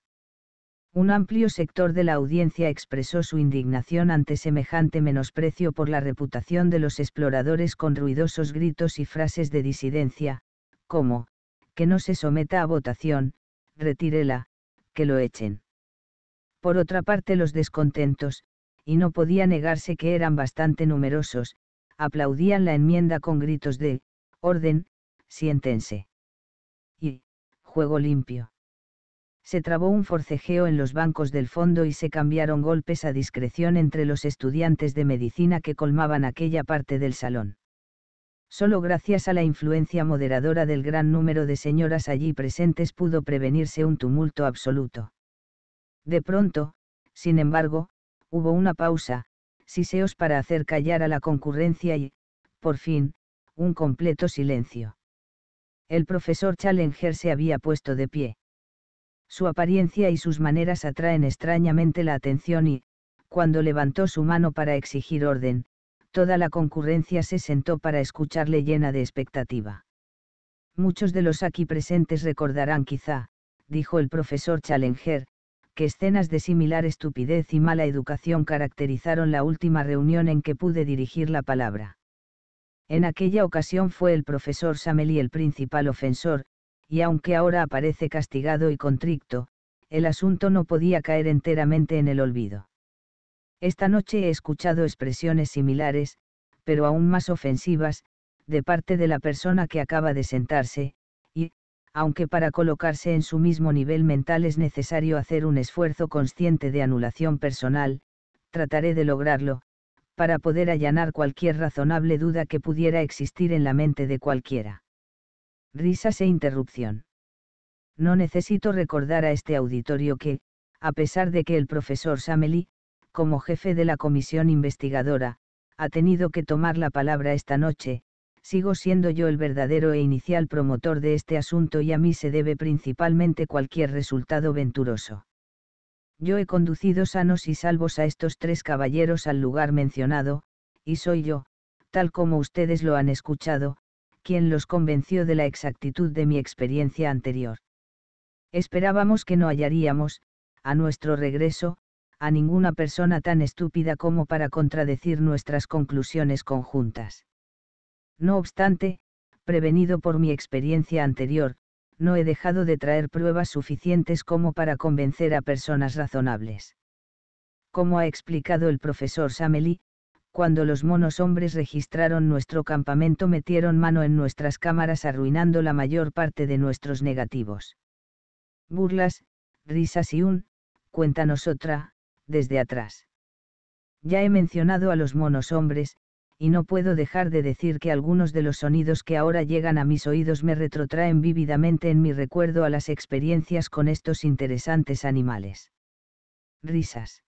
Un amplio sector de la audiencia expresó su indignación ante semejante menosprecio por la reputación de los exploradores con ruidosos gritos y frases de disidencia, como, que no se someta a votación, retírela, que lo echen. Por otra parte los descontentos, y no podía negarse que eran bastante numerosos, aplaudían la enmienda con gritos de, orden, siéntense. Y, juego limpio. Se trabó un forcejeo en los bancos del fondo y se cambiaron golpes a discreción entre los estudiantes de medicina que colmaban aquella parte del salón. Solo gracias a la influencia moderadora del gran número de señoras allí presentes pudo prevenirse un tumulto absoluto. De pronto, sin embargo, hubo una pausa, siseos para hacer callar a la concurrencia y, por fin, un completo silencio. El profesor Challenger se había puesto de pie. Su apariencia y sus maneras atraen extrañamente la atención y, cuando levantó su mano para exigir orden, toda la concurrencia se sentó para escucharle llena de expectativa. Muchos de los aquí presentes recordarán quizá, dijo el profesor Challenger, que escenas de similar estupidez y mala educación caracterizaron la última reunión en que pude dirigir la palabra. En aquella ocasión fue el profesor Sameli el principal ofensor, y aunque ahora aparece castigado y contricto, el asunto no podía caer enteramente en el olvido. Esta noche he escuchado expresiones similares, pero aún más ofensivas, de parte de la persona que acaba de sentarse, aunque para colocarse en su mismo nivel mental es necesario hacer un esfuerzo consciente de anulación personal, trataré de lograrlo, para poder allanar cualquier razonable duda que pudiera existir en la mente de cualquiera. Risas e interrupción. No necesito recordar a este auditorio que, a pesar de que el profesor Samely, como jefe de la comisión investigadora, ha tenido que tomar la palabra esta noche, Sigo siendo yo el verdadero e inicial promotor de este asunto y a mí se debe principalmente cualquier resultado venturoso. Yo he conducido sanos y salvos a estos tres caballeros al lugar mencionado, y soy yo, tal como ustedes lo han escuchado, quien los convenció de la exactitud de mi experiencia anterior. Esperábamos que no hallaríamos, a nuestro regreso, a ninguna persona tan estúpida como para contradecir nuestras conclusiones conjuntas. No obstante, prevenido por mi experiencia anterior, no he dejado de traer pruebas suficientes como para convencer a personas razonables. Como ha explicado el profesor Samely, cuando los monos hombres registraron nuestro campamento metieron mano en nuestras cámaras arruinando la mayor parte de nuestros negativos. Burlas, risas y un, cuéntanos otra, desde atrás. Ya he mencionado a los monos hombres, y no puedo dejar de decir que algunos de los sonidos que ahora llegan a mis oídos me retrotraen vívidamente en mi recuerdo a las experiencias con estos interesantes animales. Risas.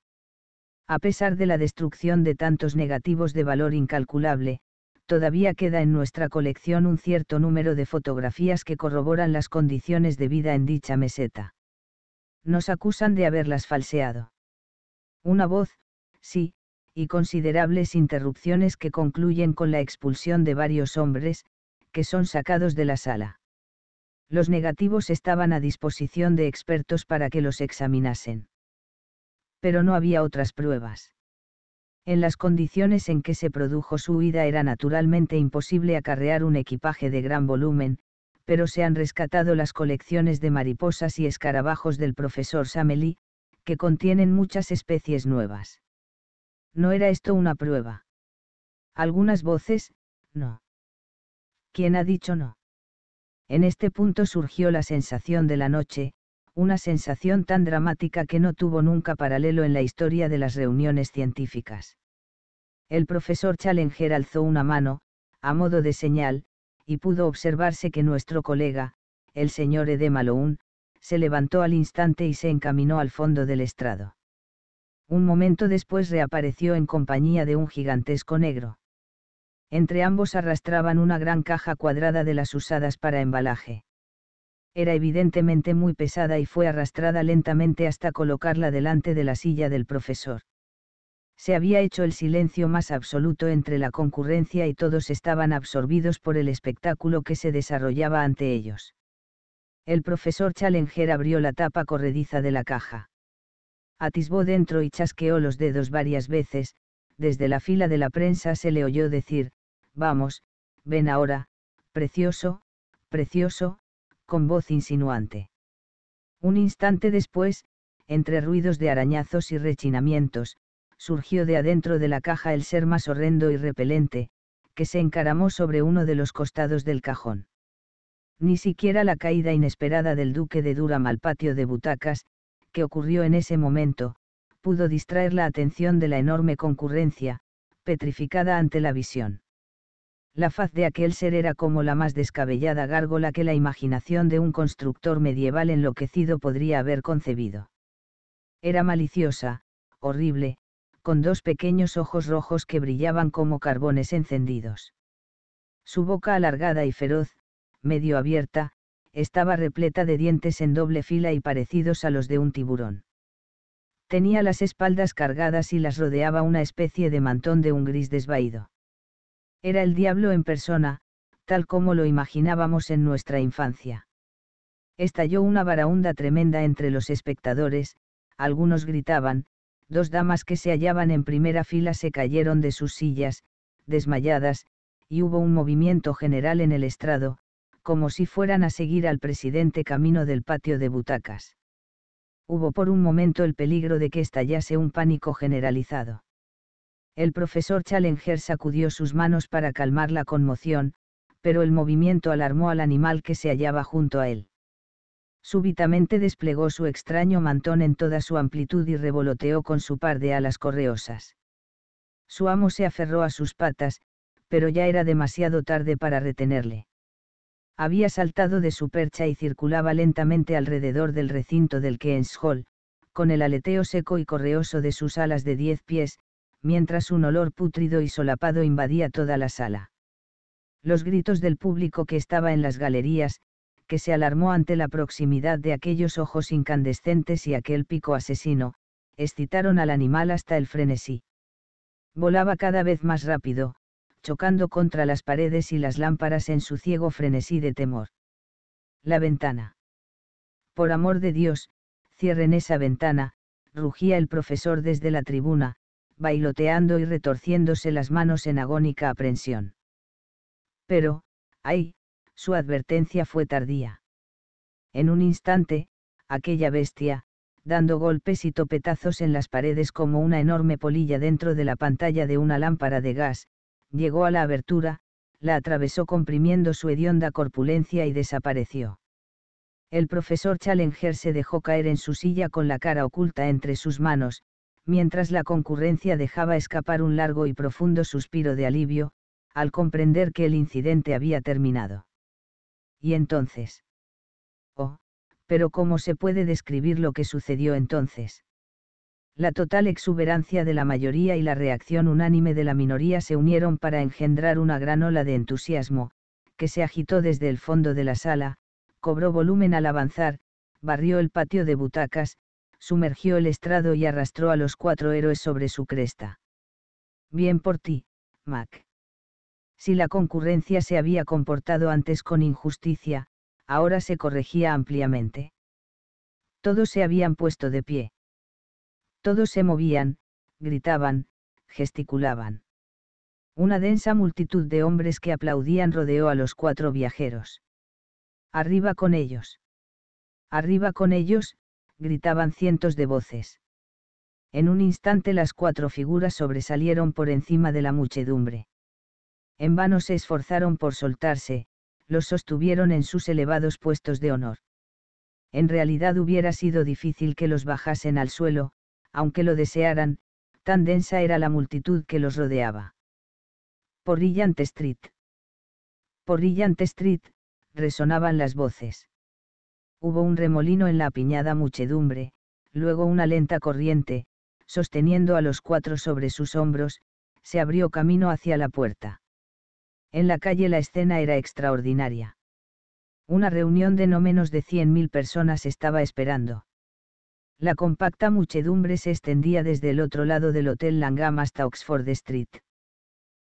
A pesar de la destrucción de tantos negativos de valor incalculable, todavía queda en nuestra colección un cierto número de fotografías que corroboran las condiciones de vida en dicha meseta. Nos acusan de haberlas falseado. Una voz, sí, y considerables interrupciones que concluyen con la expulsión de varios hombres, que son sacados de la sala. Los negativos estaban a disposición de expertos para que los examinasen. Pero no había otras pruebas. En las condiciones en que se produjo su huida era naturalmente imposible acarrear un equipaje de gran volumen, pero se han rescatado las colecciones de mariposas y escarabajos del profesor Sameli, que contienen muchas especies nuevas. No era esto una prueba. Algunas voces, no. ¿Quién ha dicho no? En este punto surgió la sensación de la noche, una sensación tan dramática que no tuvo nunca paralelo en la historia de las reuniones científicas. El profesor Challenger alzó una mano, a modo de señal, y pudo observarse que nuestro colega, el señor Edema Maloún, se levantó al instante y se encaminó al fondo del estrado. Un momento después reapareció en compañía de un gigantesco negro. Entre ambos arrastraban una gran caja cuadrada de las usadas para embalaje. Era evidentemente muy pesada y fue arrastrada lentamente hasta colocarla delante de la silla del profesor se había hecho el silencio más absoluto entre la concurrencia y todos estaban absorbidos por el espectáculo que se desarrollaba ante ellos. El profesor Challenger abrió la tapa corrediza de la caja atisbó dentro y chasqueó los dedos varias veces, desde la fila de la prensa se le oyó decir, vamos, ven ahora, precioso, precioso, con voz insinuante. Un instante después, entre ruidos de arañazos y rechinamientos, surgió de adentro de la caja el ser más horrendo y repelente, que se encaramó sobre uno de los costados del cajón. Ni siquiera la caída inesperada del duque de Durham al patio de butacas, que ocurrió en ese momento, pudo distraer la atención de la enorme concurrencia, petrificada ante la visión. La faz de aquel ser era como la más descabellada gárgola que la imaginación de un constructor medieval enloquecido podría haber concebido. Era maliciosa, horrible, con dos pequeños ojos rojos que brillaban como carbones encendidos. Su boca alargada y feroz, medio abierta, estaba repleta de dientes en doble fila y parecidos a los de un tiburón. Tenía las espaldas cargadas y las rodeaba una especie de mantón de un gris desvaído. Era el diablo en persona, tal como lo imaginábamos en nuestra infancia. Estalló una varaunda tremenda entre los espectadores, algunos gritaban, dos damas que se hallaban en primera fila se cayeron de sus sillas, desmayadas, y hubo un movimiento general en el estrado, como si fueran a seguir al presidente camino del patio de butacas. Hubo por un momento el peligro de que estallase un pánico generalizado. El profesor Challenger sacudió sus manos para calmar la conmoción, pero el movimiento alarmó al animal que se hallaba junto a él. Súbitamente desplegó su extraño mantón en toda su amplitud y revoloteó con su par de alas correosas. Su amo se aferró a sus patas, pero ya era demasiado tarde para retenerle había saltado de su percha y circulaba lentamente alrededor del recinto del Queens Hall, con el aleteo seco y correoso de sus alas de diez pies, mientras un olor pútrido y solapado invadía toda la sala. Los gritos del público que estaba en las galerías, que se alarmó ante la proximidad de aquellos ojos incandescentes y aquel pico asesino, excitaron al animal hasta el frenesí. Volaba cada vez más rápido, chocando contra las paredes y las lámparas en su ciego frenesí de temor. La ventana. Por amor de Dios, cierren esa ventana, rugía el profesor desde la tribuna, bailoteando y retorciéndose las manos en agónica aprensión. Pero, ay, su advertencia fue tardía. En un instante, aquella bestia, dando golpes y topetazos en las paredes como una enorme polilla dentro de la pantalla de una lámpara de gas, llegó a la abertura, la atravesó comprimiendo su hedionda corpulencia y desapareció. El profesor Challenger se dejó caer en su silla con la cara oculta entre sus manos, mientras la concurrencia dejaba escapar un largo y profundo suspiro de alivio, al comprender que el incidente había terminado. ¿Y entonces? Oh, pero ¿cómo se puede describir lo que sucedió entonces? la total exuberancia de la mayoría y la reacción unánime de la minoría se unieron para engendrar una gran ola de entusiasmo, que se agitó desde el fondo de la sala, cobró volumen al avanzar, barrió el patio de butacas, sumergió el estrado y arrastró a los cuatro héroes sobre su cresta. Bien por ti, Mac. Si la concurrencia se había comportado antes con injusticia, ahora se corregía ampliamente. Todos se habían puesto de pie. Todos se movían, gritaban, gesticulaban. Una densa multitud de hombres que aplaudían rodeó a los cuatro viajeros. Arriba con ellos. Arriba con ellos, gritaban cientos de voces. En un instante las cuatro figuras sobresalieron por encima de la muchedumbre. En vano se esforzaron por soltarse, los sostuvieron en sus elevados puestos de honor. En realidad hubiera sido difícil que los bajasen al suelo, aunque lo desearan, tan densa era la multitud que los rodeaba. Por Porrillant Street. Porrillant Street, resonaban las voces. Hubo un remolino en la apiñada muchedumbre, luego una lenta corriente, sosteniendo a los cuatro sobre sus hombros, se abrió camino hacia la puerta. En la calle la escena era extraordinaria. Una reunión de no menos de cien mil personas estaba esperando. La compacta muchedumbre se extendía desde el otro lado del Hotel Langham hasta Oxford Street.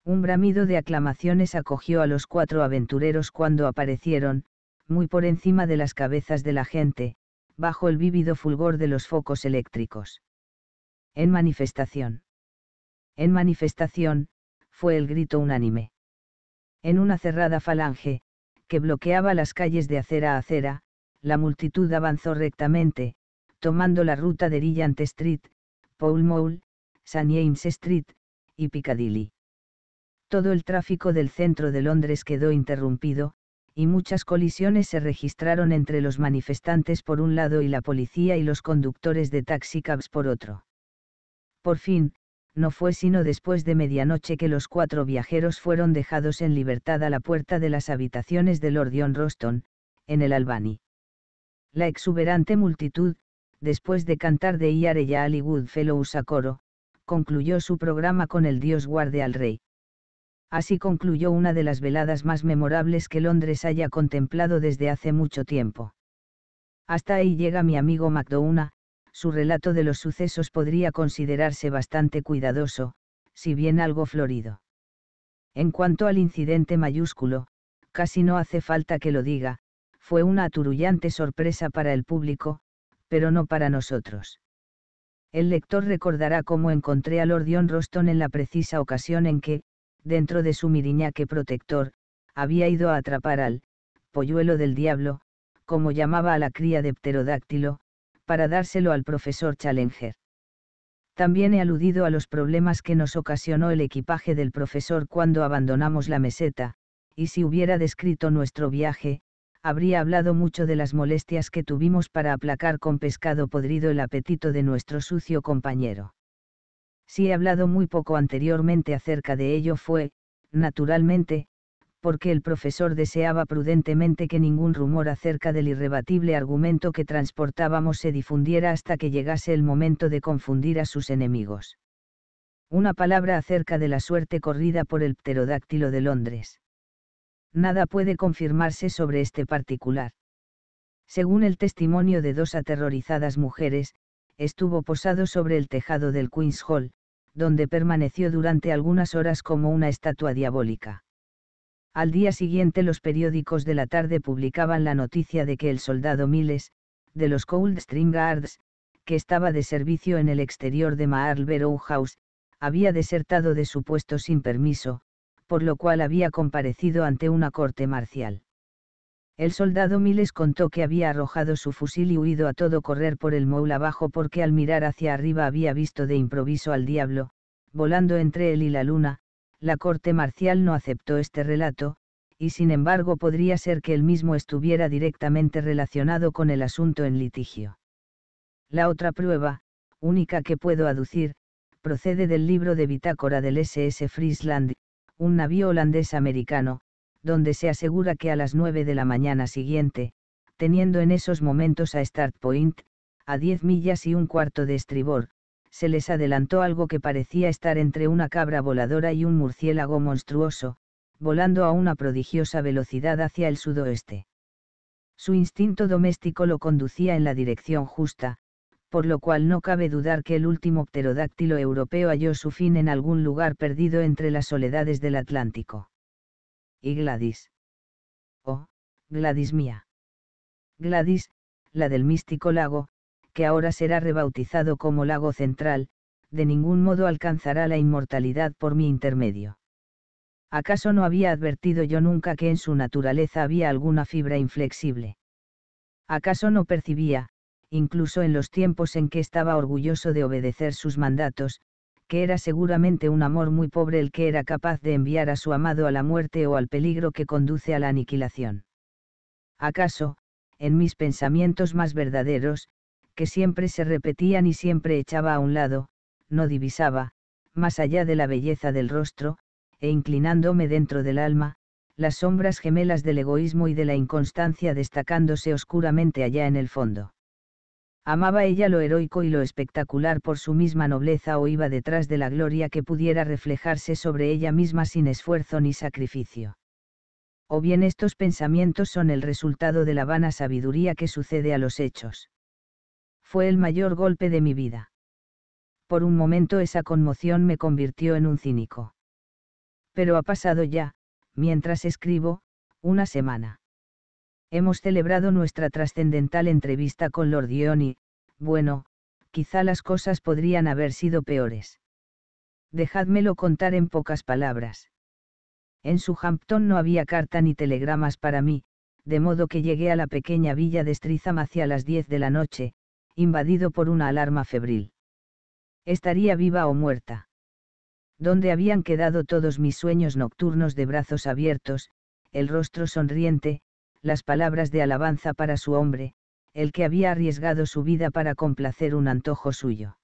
Un bramido de aclamaciones acogió a los cuatro aventureros cuando aparecieron, muy por encima de las cabezas de la gente, bajo el vívido fulgor de los focos eléctricos. En manifestación. En manifestación, fue el grito unánime. En una cerrada falange, que bloqueaba las calles de acera a acera, la multitud avanzó rectamente, tomando la ruta de Brilliant Street, Paul Mall, St. James Street, y Piccadilly. Todo el tráfico del centro de Londres quedó interrumpido, y muchas colisiones se registraron entre los manifestantes por un lado y la policía y los conductores de taxicabs por otro. Por fin, no fue sino después de medianoche que los cuatro viajeros fueron dejados en libertad a la puerta de las habitaciones de Lord John Roston, en el Albany. La exuberante multitud, después de cantar de Iare ya Hollywood Fellows a coro, concluyó su programa con el Dios guarde al rey. Así concluyó una de las veladas más memorables que Londres haya contemplado desde hace mucho tiempo. Hasta ahí llega mi amigo McDouna, su relato de los sucesos podría considerarse bastante cuidadoso, si bien algo florido. En cuanto al incidente mayúsculo, casi no hace falta que lo diga, fue una aturullante sorpresa para el público, pero no para nosotros. El lector recordará cómo encontré a Lord John Roston en la precisa ocasión en que, dentro de su miriñaque protector, había ido a atrapar al polluelo del diablo, como llamaba a la cría de pterodáctilo, para dárselo al profesor Challenger. También he aludido a los problemas que nos ocasionó el equipaje del profesor cuando abandonamos la meseta, y si hubiera descrito nuestro viaje, habría hablado mucho de las molestias que tuvimos para aplacar con pescado podrido el apetito de nuestro sucio compañero. Si he hablado muy poco anteriormente acerca de ello fue, naturalmente, porque el profesor deseaba prudentemente que ningún rumor acerca del irrebatible argumento que transportábamos se difundiera hasta que llegase el momento de confundir a sus enemigos. Una palabra acerca de la suerte corrida por el pterodáctilo de Londres nada puede confirmarse sobre este particular. Según el testimonio de dos aterrorizadas mujeres, estuvo posado sobre el tejado del Queen's Hall, donde permaneció durante algunas horas como una estatua diabólica. Al día siguiente los periódicos de la tarde publicaban la noticia de que el soldado Miles, de los Coldstream Guards, que estaba de servicio en el exterior de Marlborough House, había desertado de su puesto sin permiso, por lo cual había comparecido ante una corte marcial. El soldado Miles contó que había arrojado su fusil y huido a todo correr por el Moul abajo porque al mirar hacia arriba había visto de improviso al diablo, volando entre él y la luna, la corte marcial no aceptó este relato, y sin embargo podría ser que él mismo estuviera directamente relacionado con el asunto en litigio. La otra prueba, única que puedo aducir, procede del libro de bitácora del SS Friesland, un navío holandés-americano, donde se asegura que a las 9 de la mañana siguiente, teniendo en esos momentos a Start Point, a 10 millas y un cuarto de estribor, se les adelantó algo que parecía estar entre una cabra voladora y un murciélago monstruoso, volando a una prodigiosa velocidad hacia el sudoeste. Su instinto doméstico lo conducía en la dirección justa, por lo cual no cabe dudar que el último pterodáctilo europeo halló su fin en algún lugar perdido entre las soledades del Atlántico. Y Gladys. Oh, Gladys mía. Gladys, la del místico lago, que ahora será rebautizado como lago central, de ningún modo alcanzará la inmortalidad por mi intermedio. ¿Acaso no había advertido yo nunca que en su naturaleza había alguna fibra inflexible? ¿Acaso no percibía, incluso en los tiempos en que estaba orgulloso de obedecer sus mandatos, que era seguramente un amor muy pobre el que era capaz de enviar a su amado a la muerte o al peligro que conduce a la aniquilación. ¿Acaso, en mis pensamientos más verdaderos, que siempre se repetían y siempre echaba a un lado, no divisaba, más allá de la belleza del rostro, e inclinándome dentro del alma, las sombras gemelas del egoísmo y de la inconstancia destacándose oscuramente allá en el fondo. Amaba ella lo heroico y lo espectacular por su misma nobleza o iba detrás de la gloria que pudiera reflejarse sobre ella misma sin esfuerzo ni sacrificio. O bien estos pensamientos son el resultado de la vana sabiduría que sucede a los hechos. Fue el mayor golpe de mi vida. Por un momento esa conmoción me convirtió en un cínico. Pero ha pasado ya, mientras escribo, una semana. Hemos celebrado nuestra trascendental entrevista con Lord Ioni, bueno, quizá las cosas podrían haber sido peores. Dejádmelo contar en pocas palabras. En su Hampton no había carta ni telegramas para mí, de modo que llegué a la pequeña villa de Strizam hacia las 10 de la noche, invadido por una alarma febril. Estaría viva o muerta. ¿Dónde habían quedado todos mis sueños nocturnos de brazos abiertos, el rostro sonriente, las palabras de alabanza para su hombre, el que había arriesgado su vida para complacer un antojo suyo.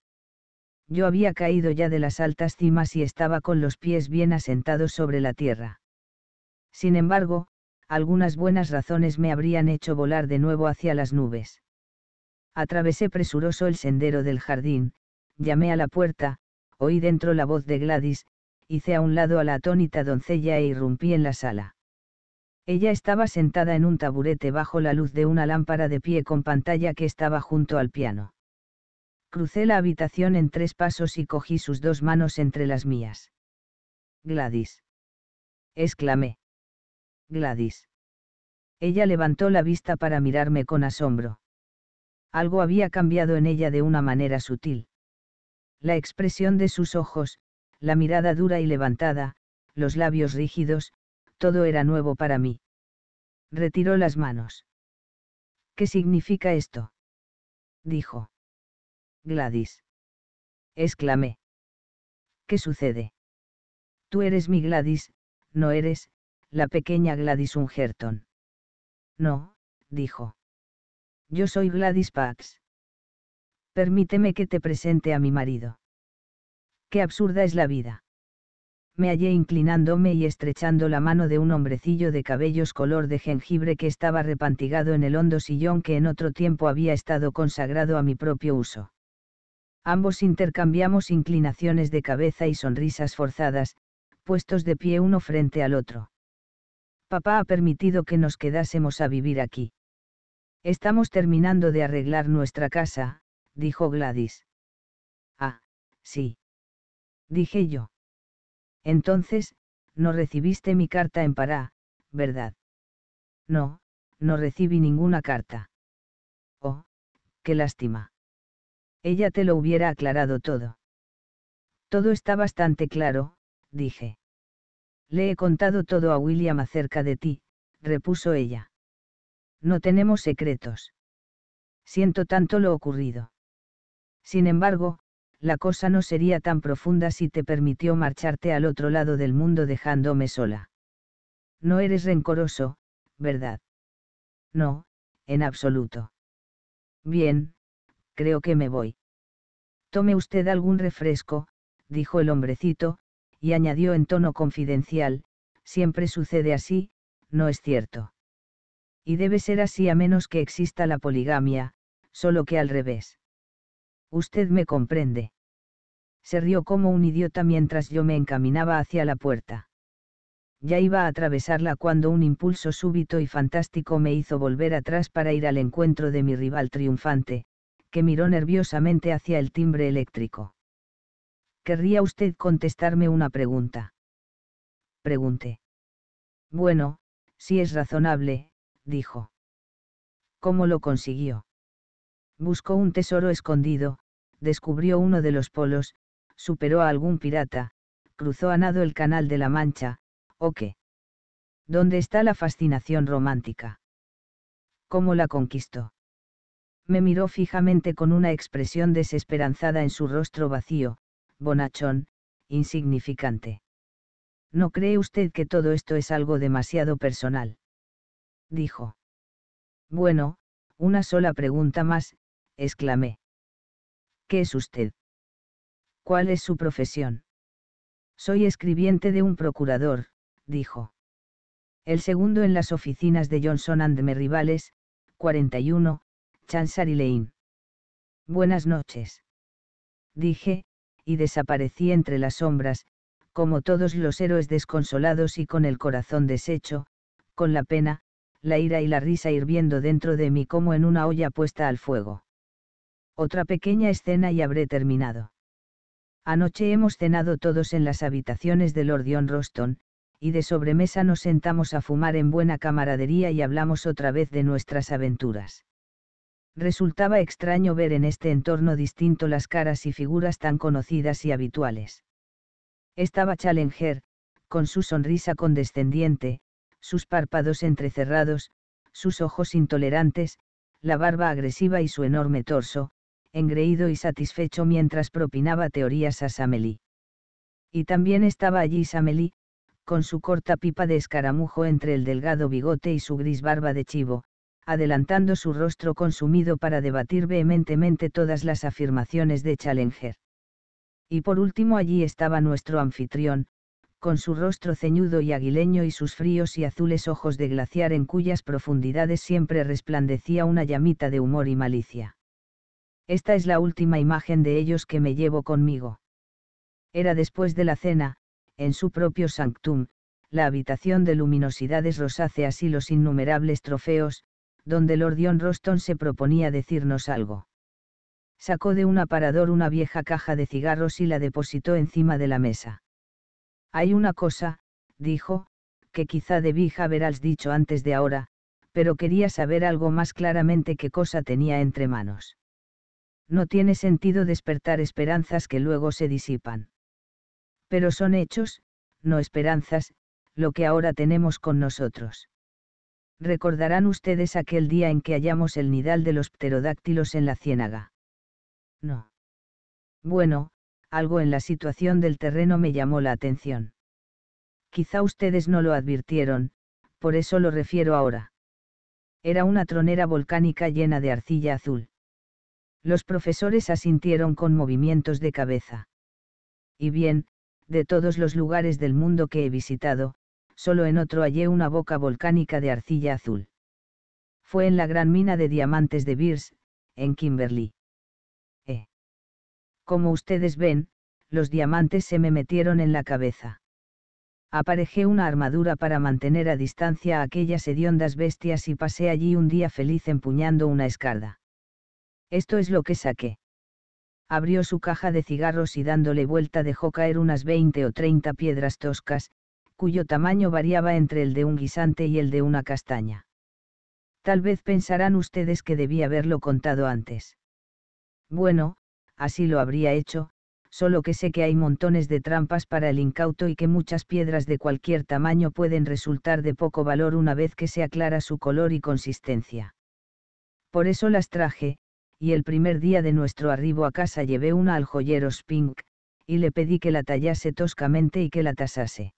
Yo había caído ya de las altas cimas y estaba con los pies bien asentados sobre la tierra. Sin embargo, algunas buenas razones me habrían hecho volar de nuevo hacia las nubes. Atravesé presuroso el sendero del jardín, llamé a la puerta, oí dentro la voz de Gladys, hice a un lado a la atónita doncella e irrumpí en la sala. Ella estaba sentada en un taburete bajo la luz de una lámpara de pie con pantalla que estaba junto al piano. Crucé la habitación en tres pasos y cogí sus dos manos entre las mías. Gladys. Exclamé. Gladys. Ella levantó la vista para mirarme con asombro. Algo había cambiado en ella de una manera sutil. La expresión de sus ojos, la mirada dura y levantada, los labios rígidos, todo era nuevo para mí. Retiró las manos. ¿Qué significa esto? dijo. Gladys. Exclamé. ¿Qué sucede? Tú eres mi Gladys, no eres, la pequeña Gladys Ungerton. No, dijo. Yo soy Gladys Pax. Permíteme que te presente a mi marido. Qué absurda es la vida me hallé inclinándome y estrechando la mano de un hombrecillo de cabellos color de jengibre que estaba repantigado en el hondo sillón que en otro tiempo había estado consagrado a mi propio uso. Ambos intercambiamos inclinaciones de cabeza y sonrisas forzadas, puestos de pie uno frente al otro. Papá ha permitido que nos quedásemos a vivir aquí. Estamos terminando de arreglar nuestra casa, dijo Gladys. Ah, sí. Dije yo. Entonces, no recibiste mi carta en Pará, ¿verdad? No, no recibí ninguna carta. Oh, qué lástima. Ella te lo hubiera aclarado todo. Todo está bastante claro, dije. Le he contado todo a William acerca de ti, repuso ella. No tenemos secretos. Siento tanto lo ocurrido. Sin embargo, la cosa no sería tan profunda si te permitió marcharte al otro lado del mundo dejándome sola. No eres rencoroso, ¿verdad? No, en absoluto. Bien, creo que me voy. Tome usted algún refresco, dijo el hombrecito, y añadió en tono confidencial, siempre sucede así, no es cierto. Y debe ser así a menos que exista la poligamia, solo que al revés. Usted me comprende se rió como un idiota mientras yo me encaminaba hacia la puerta. Ya iba a atravesarla cuando un impulso súbito y fantástico me hizo volver atrás para ir al encuentro de mi rival triunfante, que miró nerviosamente hacia el timbre eléctrico. ¿Querría usted contestarme una pregunta? Pregunté. Bueno, si es razonable, dijo. ¿Cómo lo consiguió? Buscó un tesoro escondido, descubrió uno de los polos, superó a algún pirata, cruzó a nado el Canal de la Mancha, o qué. ¿Dónde está la fascinación romántica? ¿Cómo la conquistó? Me miró fijamente con una expresión desesperanzada en su rostro vacío, bonachón, insignificante. ¿No cree usted que todo esto es algo demasiado personal? Dijo. Bueno, una sola pregunta más, exclamé. ¿Qué es usted? ¿Cuál es su profesión? Soy escribiente de un procurador, dijo. El segundo en las oficinas de Johnson and Merrivales, 41, Chancery Lane. Buenas noches. Dije, y desaparecí entre las sombras, como todos los héroes desconsolados y con el corazón deshecho, con la pena, la ira y la risa hirviendo dentro de mí como en una olla puesta al fuego. Otra pequeña escena y habré terminado. Anoche hemos cenado todos en las habitaciones del John Roston, y de sobremesa nos sentamos a fumar en buena camaradería y hablamos otra vez de nuestras aventuras. Resultaba extraño ver en este entorno distinto las caras y figuras tan conocidas y habituales. Estaba Challenger, con su sonrisa condescendiente, sus párpados entrecerrados, sus ojos intolerantes, la barba agresiva y su enorme torso, engreído y satisfecho mientras propinaba teorías a Sameli. Y también estaba allí Sameli, con su corta pipa de escaramujo entre el delgado bigote y su gris barba de chivo, adelantando su rostro consumido para debatir vehementemente todas las afirmaciones de Challenger. Y por último allí estaba nuestro anfitrión, con su rostro ceñudo y aguileño y sus fríos y azules ojos de glaciar en cuyas profundidades siempre resplandecía una llamita de humor y malicia. Esta es la última imagen de ellos que me llevo conmigo. Era después de la cena, en su propio sanctum, la habitación de luminosidades rosáceas y los innumerables trofeos, donde Lord John Roston se proponía decirnos algo. Sacó de un aparador una vieja caja de cigarros y la depositó encima de la mesa. Hay una cosa, dijo, que quizá debí verás dicho antes de ahora, pero quería saber algo más claramente qué cosa tenía entre manos no tiene sentido despertar esperanzas que luego se disipan. Pero son hechos, no esperanzas, lo que ahora tenemos con nosotros. Recordarán ustedes aquel día en que hallamos el nidal de los pterodáctilos en la ciénaga. No. Bueno, algo en la situación del terreno me llamó la atención. Quizá ustedes no lo advirtieron, por eso lo refiero ahora. Era una tronera volcánica llena de arcilla azul. Los profesores asintieron con movimientos de cabeza. Y bien, de todos los lugares del mundo que he visitado, solo en otro hallé una boca volcánica de arcilla azul. Fue en la gran mina de diamantes de Beers, en Kimberley. Eh. Como ustedes ven, los diamantes se me metieron en la cabeza. Aparejé una armadura para mantener a distancia a aquellas hediondas bestias y pasé allí un día feliz empuñando una escarda. Esto es lo que saqué. Abrió su caja de cigarros y dándole vuelta dejó caer unas 20 o 30 piedras toscas, cuyo tamaño variaba entre el de un guisante y el de una castaña. Tal vez pensarán ustedes que debí haberlo contado antes. Bueno, así lo habría hecho, solo que sé que hay montones de trampas para el incauto y que muchas piedras de cualquier tamaño pueden resultar de poco valor una vez que se aclara su color y consistencia. Por eso las traje, y el primer día de nuestro arribo a casa llevé una al joyero Spink, y le pedí que la tallase toscamente y que la tasase.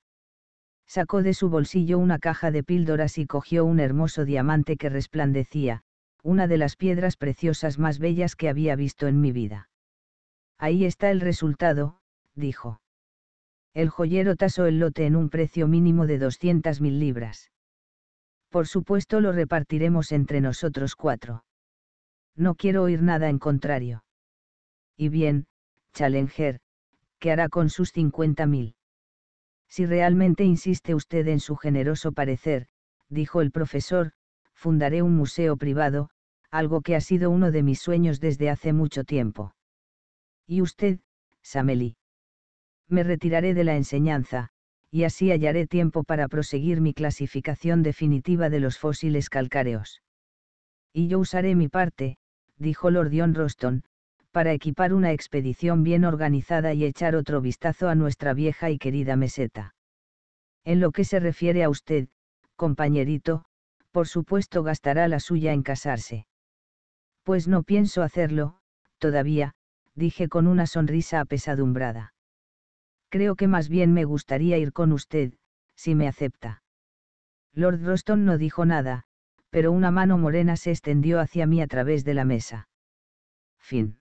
Sacó de su bolsillo una caja de píldoras y cogió un hermoso diamante que resplandecía, una de las piedras preciosas más bellas que había visto en mi vida. Ahí está el resultado, dijo. El joyero tasó el lote en un precio mínimo de 200.000 libras. Por supuesto lo repartiremos entre nosotros cuatro. No quiero oír nada en contrario. Y bien, Challenger, ¿qué hará con sus 50.000? Si realmente insiste usted en su generoso parecer, dijo el profesor, fundaré un museo privado, algo que ha sido uno de mis sueños desde hace mucho tiempo. ¿Y usted, Sameli? Me retiraré de la enseñanza, y así hallaré tiempo para proseguir mi clasificación definitiva de los fósiles calcáreos. Y yo usaré mi parte, dijo Lord John Roston, para equipar una expedición bien organizada y echar otro vistazo a nuestra vieja y querida meseta. En lo que se refiere a usted, compañerito, por supuesto gastará la suya en casarse. Pues no pienso hacerlo, todavía, dije con una sonrisa apesadumbrada. Creo que más bien me gustaría ir con usted, si me acepta. Lord Roston no dijo nada, pero una mano morena se extendió hacia mí a través de la mesa. Fin.